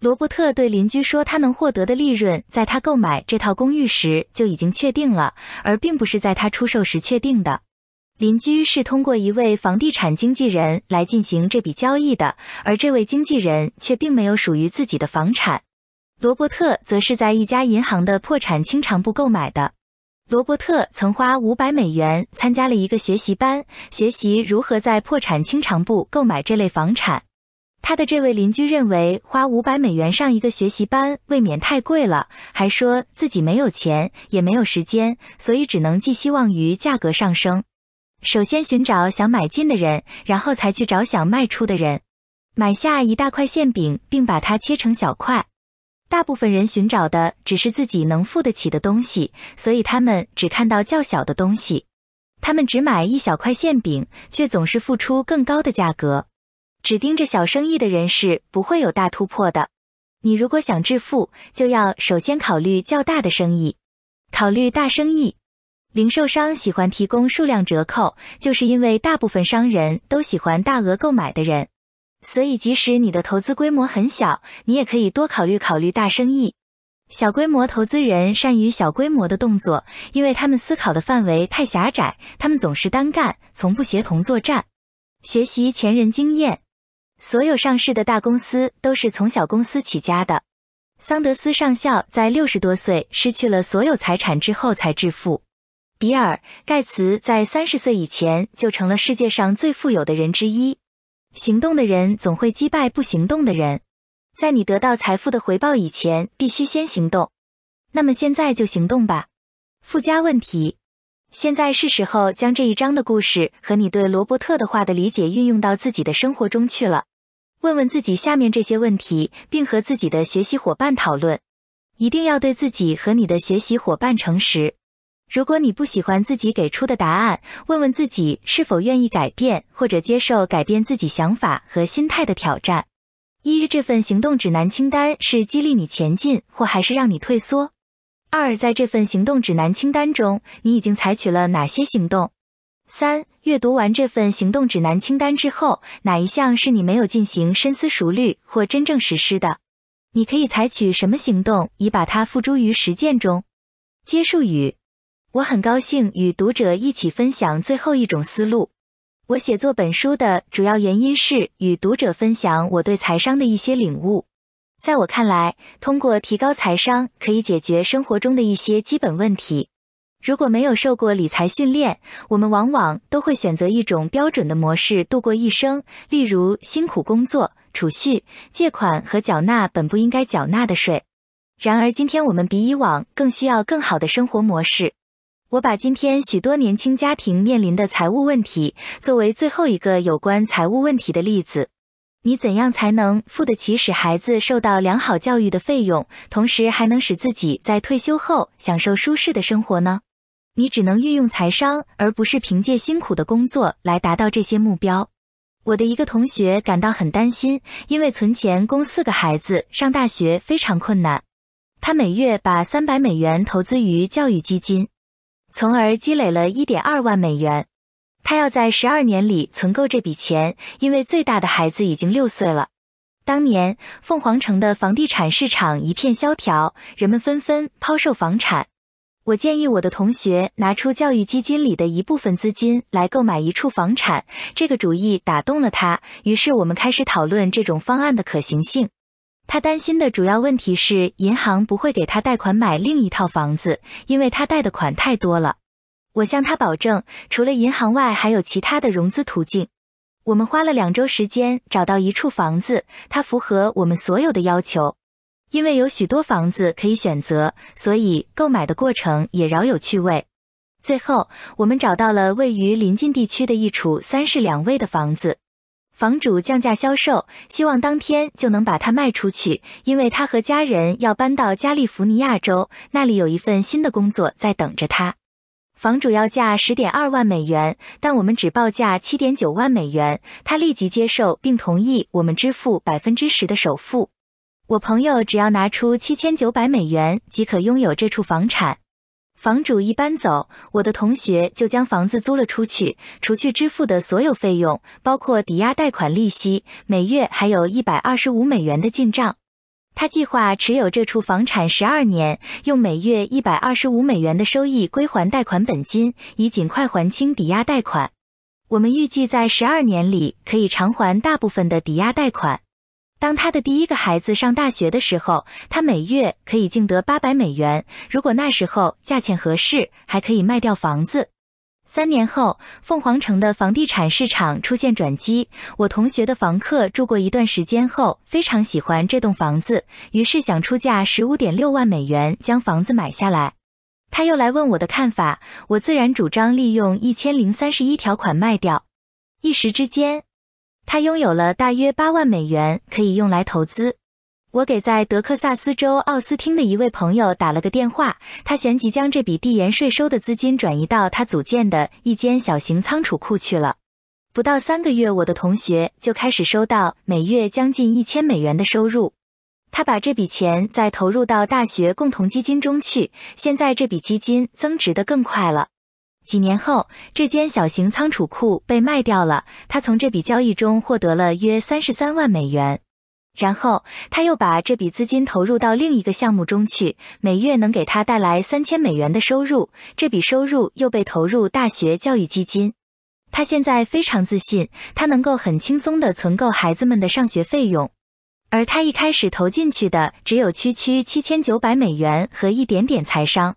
罗伯特对邻居说，他能获得的利润在他购买这套公寓时就已经确定了，而并不是在他出售时确定的。邻居是通过一位房地产经纪人来进行这笔交易的，而这位经纪人却并没有属于自己的房产。罗伯特则是在一家银行的破产清偿部购买的。罗伯特曾花五百美元参加了一个学习班，学习如何在破产清偿部购买这类房产。他的这位邻居认为花五百美元上一个学习班未免太贵了，还说自己没有钱，也没有时间，所以只能寄希望于价格上升。首先寻找想买进的人，然后才去找想卖出的人，买下一大块馅饼，并把它切成小块。大部分人寻找的只是自己能付得起的东西，所以他们只看到较小的东西。他们只买一小块馅饼，却总是付出更高的价格。只盯着小生意的人是不会有大突破的。你如果想致富，就要首先考虑较大的生意，考虑大生意。零售商喜欢提供数量折扣，就是因为大部分商人都喜欢大额购买的人。所以，即使你的投资规模很小，你也可以多考虑考虑大生意。小规模投资人善于小规模的动作，因为他们思考的范围太狭窄，他们总是单干，从不协同作战。学习前人经验，所有上市的大公司都是从小公司起家的。桑德斯上校在六十多岁失去了所有财产之后才致富。比尔·盖茨在三十岁以前就成了世界上最富有的人之一。行动的人总会击败不行动的人。在你得到财富的回报以前，必须先行动。那么现在就行动吧。附加问题：现在是时候将这一章的故事和你对罗伯特的话的理解运用到自己的生活中去了。问问自己下面这些问题，并和自己的学习伙伴讨论。一定要对自己和你的学习伙伴诚实。如果你不喜欢自己给出的答案，问问自己是否愿意改变，或者接受改变自己想法和心态的挑战。一，这份行动指南清单是激励你前进，或还是让你退缩？二，在这份行动指南清单中，你已经采取了哪些行动？三，阅读完这份行动指南清单之后，哪一项是你没有进行深思熟虑或真正实施的？你可以采取什么行动，以把它付诸于实践中？接束语。我很高兴与读者一起分享最后一种思路。我写作本书的主要原因是与读者分享我对财商的一些领悟。在我看来，通过提高财商，可以解决生活中的一些基本问题。如果没有受过理财训练，我们往往都会选择一种标准的模式度过一生，例如辛苦工作、储蓄、借款和缴纳本不应该缴纳的税。然而，今天我们比以往更需要更好的生活模式。我把今天许多年轻家庭面临的财务问题作为最后一个有关财务问题的例子。你怎样才能付得起使孩子受到良好教育的费用，同时还能使自己在退休后享受舒适的生活呢？你只能运用财商，而不是凭借辛苦的工作来达到这些目标。我的一个同学感到很担心，因为存钱供四个孩子上大学非常困难。他每月把三百美元投资于教育基金。从而积累了一点二万美元，他要在十二年里存够这笔钱，因为最大的孩子已经六岁了。当年凤凰城的房地产市场一片萧条，人们纷纷抛售房产。我建议我的同学拿出教育基金里的一部分资金来购买一处房产，这个主意打动了他，于是我们开始讨论这种方案的可行性。他担心的主要问题是银行不会给他贷款买另一套房子，因为他贷的款太多了。我向他保证，除了银行外，还有其他的融资途径。我们花了两周时间找到一处房子，它符合我们所有的要求。因为有许多房子可以选择，所以购买的过程也饶有趣味。最后，我们找到了位于临近地区的一处三室两卫的房子。房主降价销售，希望当天就能把它卖出去，因为他和家人要搬到加利福尼亚州，那里有一份新的工作在等着他。房主要价十点二万美元，但我们只报价七点九万美元。他立即接受并同意我们支付百分之十的首付。我朋友只要拿出七千九百美元即可拥有这处房产。房主一搬走，我的同学就将房子租了出去。除去支付的所有费用，包括抵押贷款利息，每月还有一百二十五美元的进账。他计划持有这处房产十二年，用每月一百二十五美元的收益归还贷款本金，以尽快还清抵押贷款。我们预计在十二年里可以偿还大部分的抵押贷款。当他的第一个孩子上大学的时候，他每月可以净得八百美元。如果那时候价钱合适，还可以卖掉房子。三年后，凤凰城的房地产市场出现转机。我同学的房客住过一段时间后，非常喜欢这栋房子，于是想出价十五点六万美元将房子买下来。他又来问我的看法，我自然主张利用一千零三十一条款卖掉。一时之间。他拥有了大约八万美元，可以用来投资。我给在德克萨斯州奥斯汀的一位朋友打了个电话，他旋即将这笔递延税收的资金转移到他组建的一间小型仓储库去了。不到三个月，我的同学就开始收到每月将近一千美元的收入。他把这笔钱再投入到大学共同基金中去，现在这笔基金增值的更快了。几年后，这间小型仓储库被卖掉了，他从这笔交易中获得了约三十三万美元。然后他又把这笔资金投入到另一个项目中去，每月能给他带来三千美元的收入。这笔收入又被投入大学教育基金。他现在非常自信，他能够很轻松地存够孩子们的上学费用。而他一开始投进去的只有区区七千九百美元和一点点财商。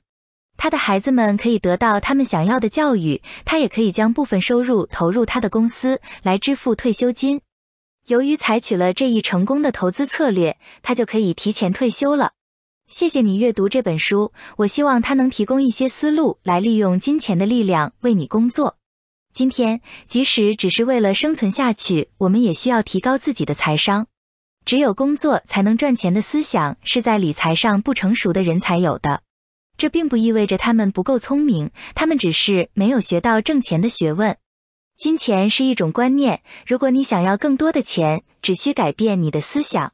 他的孩子们可以得到他们想要的教育，他也可以将部分收入投入他的公司来支付退休金。由于采取了这一成功的投资策略，他就可以提前退休了。谢谢你阅读这本书，我希望它能提供一些思路来利用金钱的力量为你工作。今天，即使只是为了生存下去，我们也需要提高自己的财商。只有工作才能赚钱的思想是在理财上不成熟的人才有的。这并不意味着他们不够聪明，他们只是没有学到挣钱的学问。金钱是一种观念，如果你想要更多的钱，只需改变你的思想。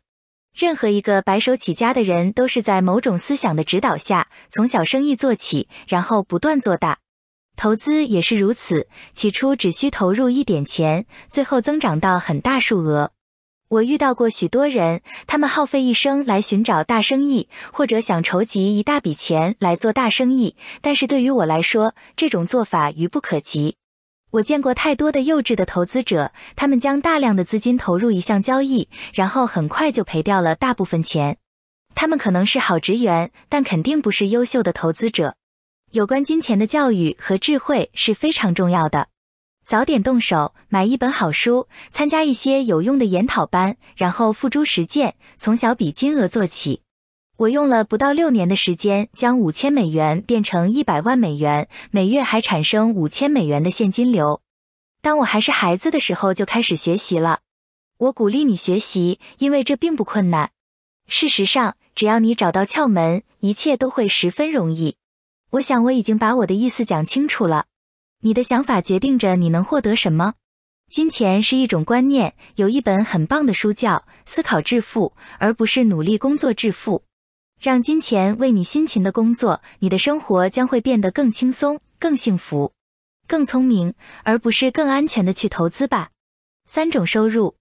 任何一个白手起家的人，都是在某种思想的指导下，从小生意做起，然后不断做大。投资也是如此，起初只需投入一点钱，最后增长到很大数额。我遇到过许多人，他们耗费一生来寻找大生意，或者想筹集一大笔钱来做大生意。但是对于我来说，这种做法愚不可及。我见过太多的幼稚的投资者，他们将大量的资金投入一项交易，然后很快就赔掉了大部分钱。他们可能是好职员，但肯定不是优秀的投资者。有关金钱的教育和智慧是非常重要的。早点动手，买一本好书，参加一些有用的研讨班，然后付诸实践，从小笔金额做起。我用了不到六年的时间，将五千美元变成一百万美元，每月还产生五千美元的现金流。当我还是孩子的时候就开始学习了。我鼓励你学习，因为这并不困难。事实上，只要你找到窍门，一切都会十分容易。我想我已经把我的意思讲清楚了。你的想法决定着你能获得什么。金钱是一种观念。有一本很棒的书叫《思考致富》，而不是努力工作致富。让金钱为你辛勤的工作，你的生活将会变得更轻松、更幸福、更聪明，而不是更安全的去投资吧。三种收入，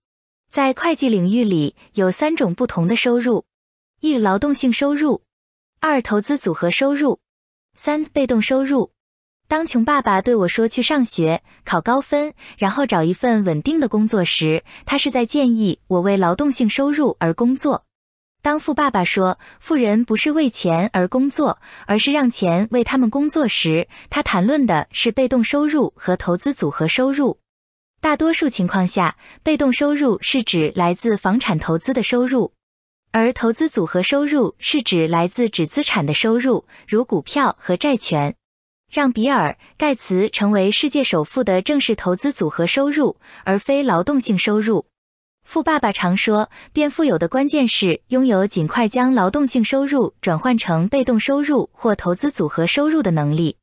在会计领域里有三种不同的收入：一、劳动性收入；二、投资组合收入；三、被动收入。当穷爸爸对我说去上学、考高分，然后找一份稳定的工作时，他是在建议我为劳动性收入而工作；当富爸爸说富人不是为钱而工作，而是让钱为他们工作时，他谈论的是被动收入和投资组合收入。大多数情况下，被动收入是指来自房产投资的收入，而投资组合收入是指来自纸资产的收入，如股票和债权。让比尔·盖茨成为世界首富的正是投资组合收入，而非劳动性收入。富爸爸常说，变富有的关键是拥有尽快将劳动性收入转换成被动收入或投资组合收入的能力。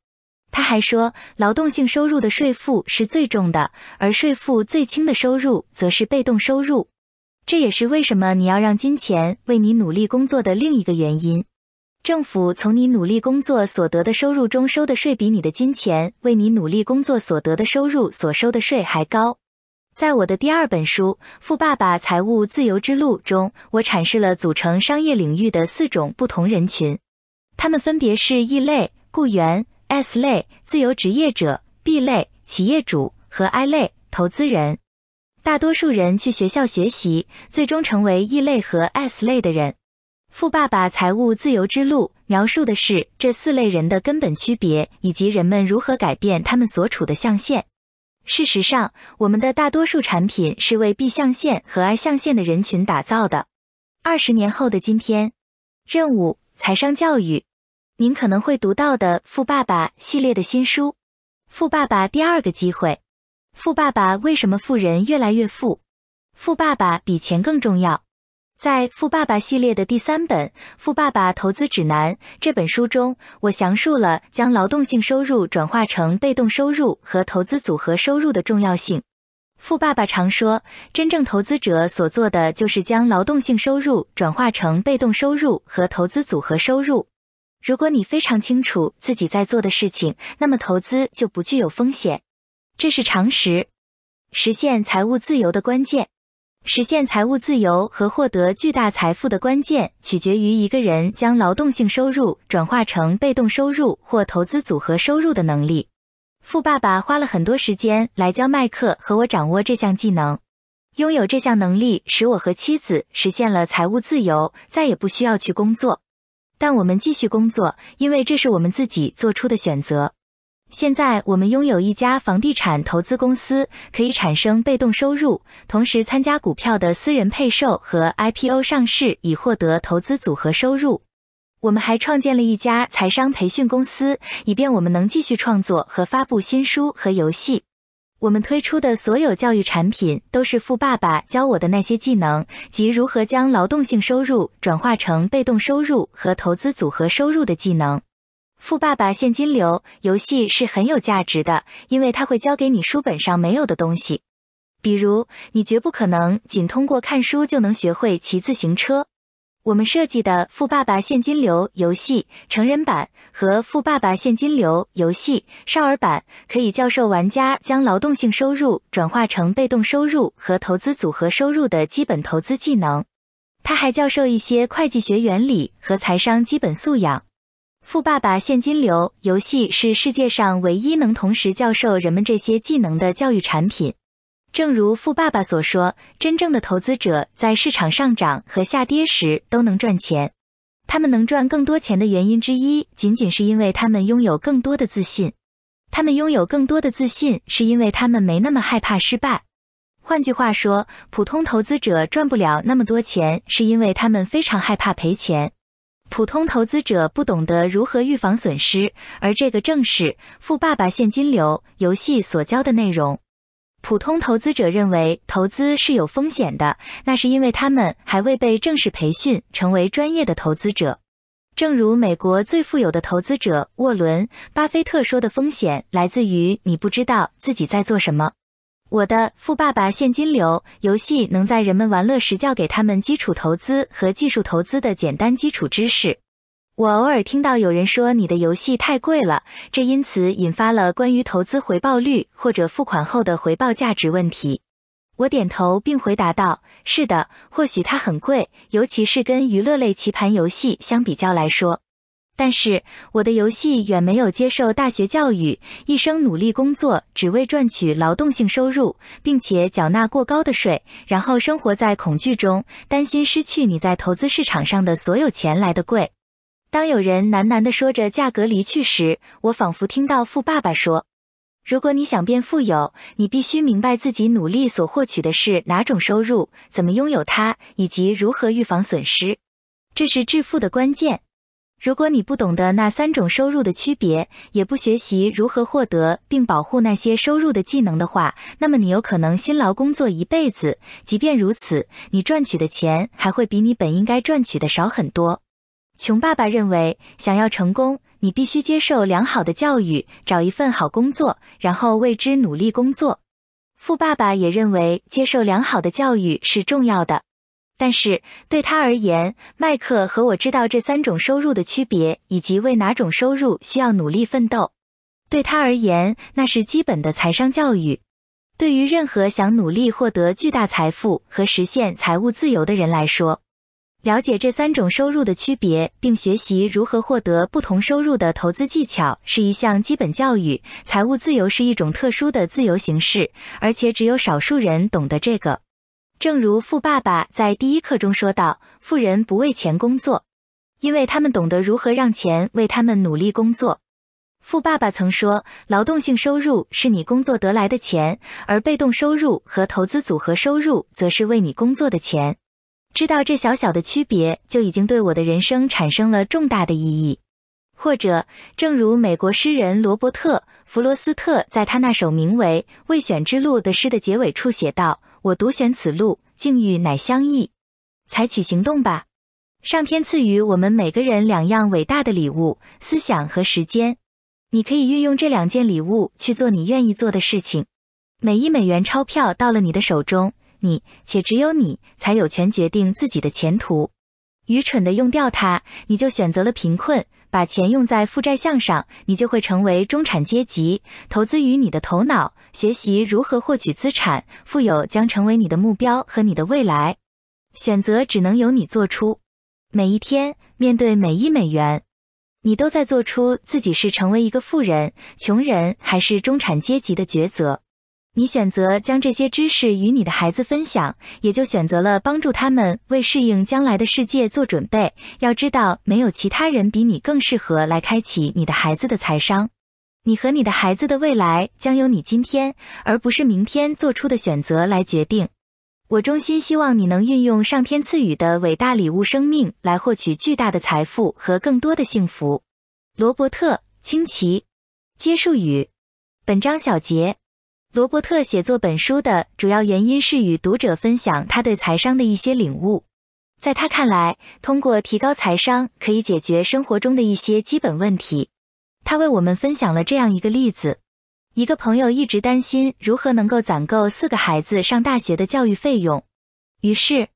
他还说，劳动性收入的税负是最重的，而税负最轻的收入则是被动收入。这也是为什么你要让金钱为你努力工作的另一个原因。政府从你努力工作所得的收入中收的税，比你的金钱为你努力工作所得的收入所收的税还高。在我的第二本书《富爸爸财务自由之路》中，我阐释了组成商业领域的四种不同人群，他们分别是 E 类雇员、S 类自由职业者、B 类企业主和 I 类投资人。大多数人去学校学习，最终成为 E 类和 S 类的人。《富爸爸财务自由之路》描述的是这四类人的根本区别，以及人们如何改变他们所处的象限。事实上，我们的大多数产品是为 B 象限和 I 象限的人群打造的。二十年后的今天，任务财商教育，您可能会读到的《富爸爸》系列的新书，《富爸爸》第二个机会，《富爸爸》为什么富人越来越富，《富爸爸》比钱更重要。在《富爸爸》系列的第三本《富爸爸投资指南》这本书中，我详述了将劳动性收入转化成被动收入和投资组合收入的重要性。富爸爸常说，真正投资者所做的就是将劳动性收入转化成被动收入和投资组合收入。如果你非常清楚自己在做的事情，那么投资就不具有风险，这是常识，实现财务自由的关键。实现财务自由和获得巨大财富的关键，取决于一个人将劳动性收入转化成被动收入或投资组合收入的能力。富爸爸花了很多时间来教麦克和我掌握这项技能。拥有这项能力，使我和妻子实现了财务自由，再也不需要去工作。但我们继续工作，因为这是我们自己做出的选择。现在我们拥有一家房地产投资公司，可以产生被动收入，同时参加股票的私人配售和 IPO 上市，以获得投资组合收入。我们还创建了一家财商培训公司，以便我们能继续创作和发布新书和游戏。我们推出的所有教育产品都是富爸爸教我的那些技能及如何将劳动性收入转化成被动收入和投资组合收入的技能。富爸爸现金流游戏是很有价值的，因为它会教给你书本上没有的东西，比如你绝不可能仅通过看书就能学会骑自行车。我们设计的《富爸爸现金流游戏》成人版和《富爸爸现金流游戏》少儿版，可以教授玩家将劳动性收入转化成被动收入和投资组合收入的基本投资技能，它还教授一些会计学原理和财商基本素养。富爸爸现金流游戏是世界上唯一能同时教授人们这些技能的教育产品。正如富爸爸所说，真正的投资者在市场上涨和下跌时都能赚钱。他们能赚更多钱的原因之一，仅仅是因为他们拥有更多的自信。他们拥有更多的自信，是因为他们没那么害怕失败。换句话说，普通投资者赚不了那么多钱，是因为他们非常害怕赔钱。普通投资者不懂得如何预防损失，而这个正是《富爸爸现金流》游戏所教的内容。普通投资者认为投资是有风险的，那是因为他们还未被正式培训成为专业的投资者。正如美国最富有的投资者沃伦·巴菲特说的：“风险来自于你不知道自己在做什么。”我的富爸爸现金流游戏能在人们玩乐时教给他们基础投资和技术投资的简单基础知识。我偶尔听到有人说你的游戏太贵了，这因此引发了关于投资回报率或者付款后的回报价值问题。我点头并回答道：“是的，或许它很贵，尤其是跟娱乐类棋盘游戏相比较来说。”但是我的游戏远没有接受大学教育，一生努力工作只为赚取劳动性收入，并且缴纳过高的税，然后生活在恐惧中，担心失去你在投资市场上的所有钱来的贵。当有人喃喃的说着价格离去时，我仿佛听到富爸爸说：“如果你想变富有，你必须明白自己努力所获取的是哪种收入，怎么拥有它，以及如何预防损失，这是致富的关键。”如果你不懂得那三种收入的区别，也不学习如何获得并保护那些收入的技能的话，那么你有可能辛劳工作一辈子，即便如此，你赚取的钱还会比你本应该赚取的少很多。穷爸爸认为，想要成功，你必须接受良好的教育，找一份好工作，然后为之努力工作。富爸爸也认为，接受良好的教育是重要的。但是对他而言，麦克和我知道这三种收入的区别，以及为哪种收入需要努力奋斗。对他而言，那是基本的财商教育。对于任何想努力获得巨大财富和实现财务自由的人来说，了解这三种收入的区别，并学习如何获得不同收入的投资技巧，是一项基本教育。财务自由是一种特殊的自由形式，而且只有少数人懂得这个。正如富爸爸在第一课中说到，富人不为钱工作，因为他们懂得如何让钱为他们努力工作。”富爸爸曾说：“劳动性收入是你工作得来的钱，而被动收入和投资组合收入则是为你工作的钱。”知道这小小的区别，就已经对我的人生产生了重大的意义。或者，正如美国诗人罗伯特·弗罗斯特在他那首名为《未选之路》的诗的结尾处写道。我独选此路，境遇乃相异。采取行动吧！上天赐予我们每个人两样伟大的礼物：思想和时间。你可以运用这两件礼物去做你愿意做的事情。每一美元钞票到了你的手中，你且只有你才有权决定自己的前途。愚蠢的用掉它，你就选择了贫困。把钱用在负债项上，你就会成为中产阶级。投资于你的头脑，学习如何获取资产，富有将成为你的目标和你的未来。选择只能由你做出。每一天，面对每一美元，你都在做出自己是成为一个富人、穷人还是中产阶级的抉择。你选择将这些知识与你的孩子分享，也就选择了帮助他们为适应将来的世界做准备。要知道，没有其他人比你更适合来开启你的孩子的财商。你和你的孩子的未来将由你今天而不是明天做出的选择来决定。我衷心希望你能运用上天赐予的伟大礼物——生命，来获取巨大的财富和更多的幸福。罗伯特·清崎。结束语。本章小结。罗伯特写作本书的主要原因是与读者分享他对财商的一些领悟。在他看来，通过提高财商，可以解决生活中的一些基本问题。他为我们分享了这样一个例子：一个朋友一直担心如何能够攒够四个孩子上大学的教育费用，于是。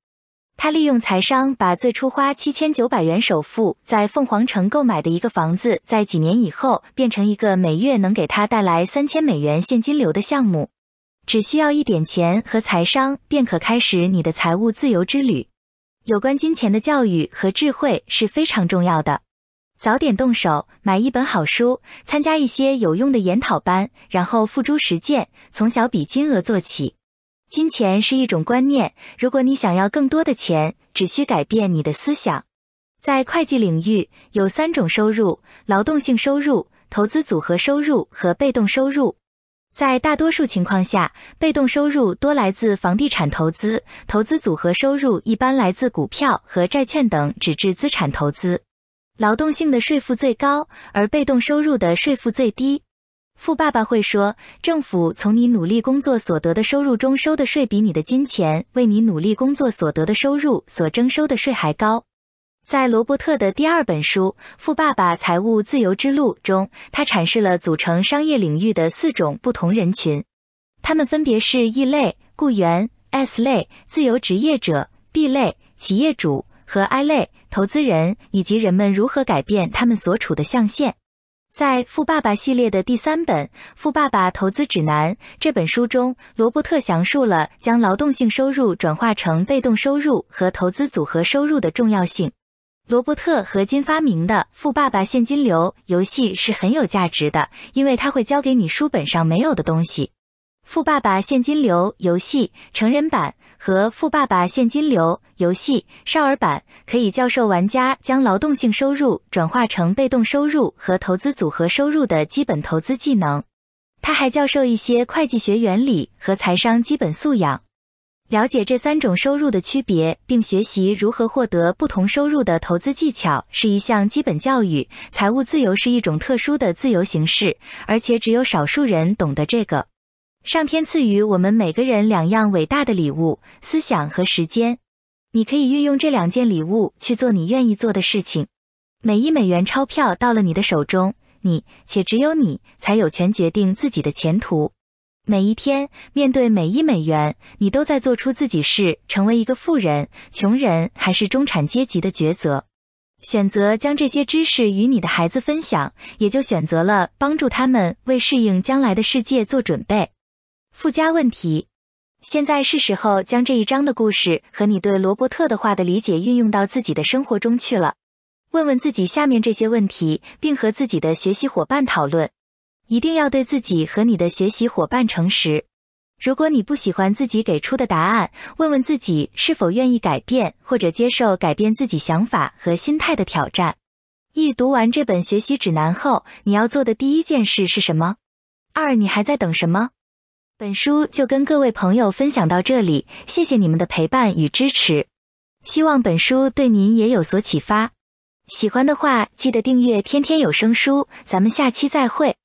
他利用财商，把最初花七千九百元首付在凤凰城购买的一个房子，在几年以后变成一个每月能给他带来三千美元现金流的项目。只需要一点钱和财商，便可开始你的财务自由之旅。有关金钱的教育和智慧是非常重要的。早点动手，买一本好书，参加一些有用的研讨班，然后付诸实践，从小笔金额做起。金钱是一种观念。如果你想要更多的钱，只需改变你的思想。在会计领域，有三种收入：劳动性收入、投资组合收入和被动收入。在大多数情况下，被动收入多来自房地产投资，投资组合收入一般来自股票和债券等纸质资产投资。劳动性的税负最高，而被动收入的税负最低。富爸爸会说，政府从你努力工作所得的收入中收的税，比你的金钱为你努力工作所得的收入所征收的税还高。在罗伯特的第二本书《富爸爸财务自由之路》中，他阐释了组成商业领域的四种不同人群，他们分别是 E 类雇员、S 类自由职业者、B 类企业主和 I 类投资人，以及人们如何改变他们所处的象限。在《富爸爸》系列的第三本《富爸爸投资指南》这本书中，罗伯特详述了将劳动性收入转化成被动收入和投资组合收入的重要性。罗伯特和金发明的《富爸爸现金流游戏》是很有价值的，因为它会教给你书本上没有的东西。《富爸爸现金流游戏》成人版。和《富爸爸现金流》游戏少儿版可以教授玩家将劳动性收入转化成被动收入和投资组合收入的基本投资技能。他还教授一些会计学原理和财商基本素养。了解这三种收入的区别，并学习如何获得不同收入的投资技巧，是一项基本教育。财务自由是一种特殊的自由形式，而且只有少数人懂得这个。上天赐予我们每个人两样伟大的礼物：思想和时间。你可以运用这两件礼物去做你愿意做的事情。每一美元钞票到了你的手中，你且只有你才有权决定自己的前途。每一天，面对每一美元，你都在做出自己是成为一个富人、穷人还是中产阶级的抉择。选择将这些知识与你的孩子分享，也就选择了帮助他们为适应将来的世界做准备。附加问题，现在是时候将这一章的故事和你对罗伯特的话的理解运用到自己的生活中去了。问问自己下面这些问题，并和自己的学习伙伴讨论。一定要对自己和你的学习伙伴诚实。如果你不喜欢自己给出的答案，问问自己是否愿意改变或者接受改变自己想法和心态的挑战。一读完这本学习指南后，你要做的第一件事是什么？二你还在等什么？本书就跟各位朋友分享到这里，谢谢你们的陪伴与支持，希望本书对您也有所启发。喜欢的话记得订阅天天有声书，咱们下期再会。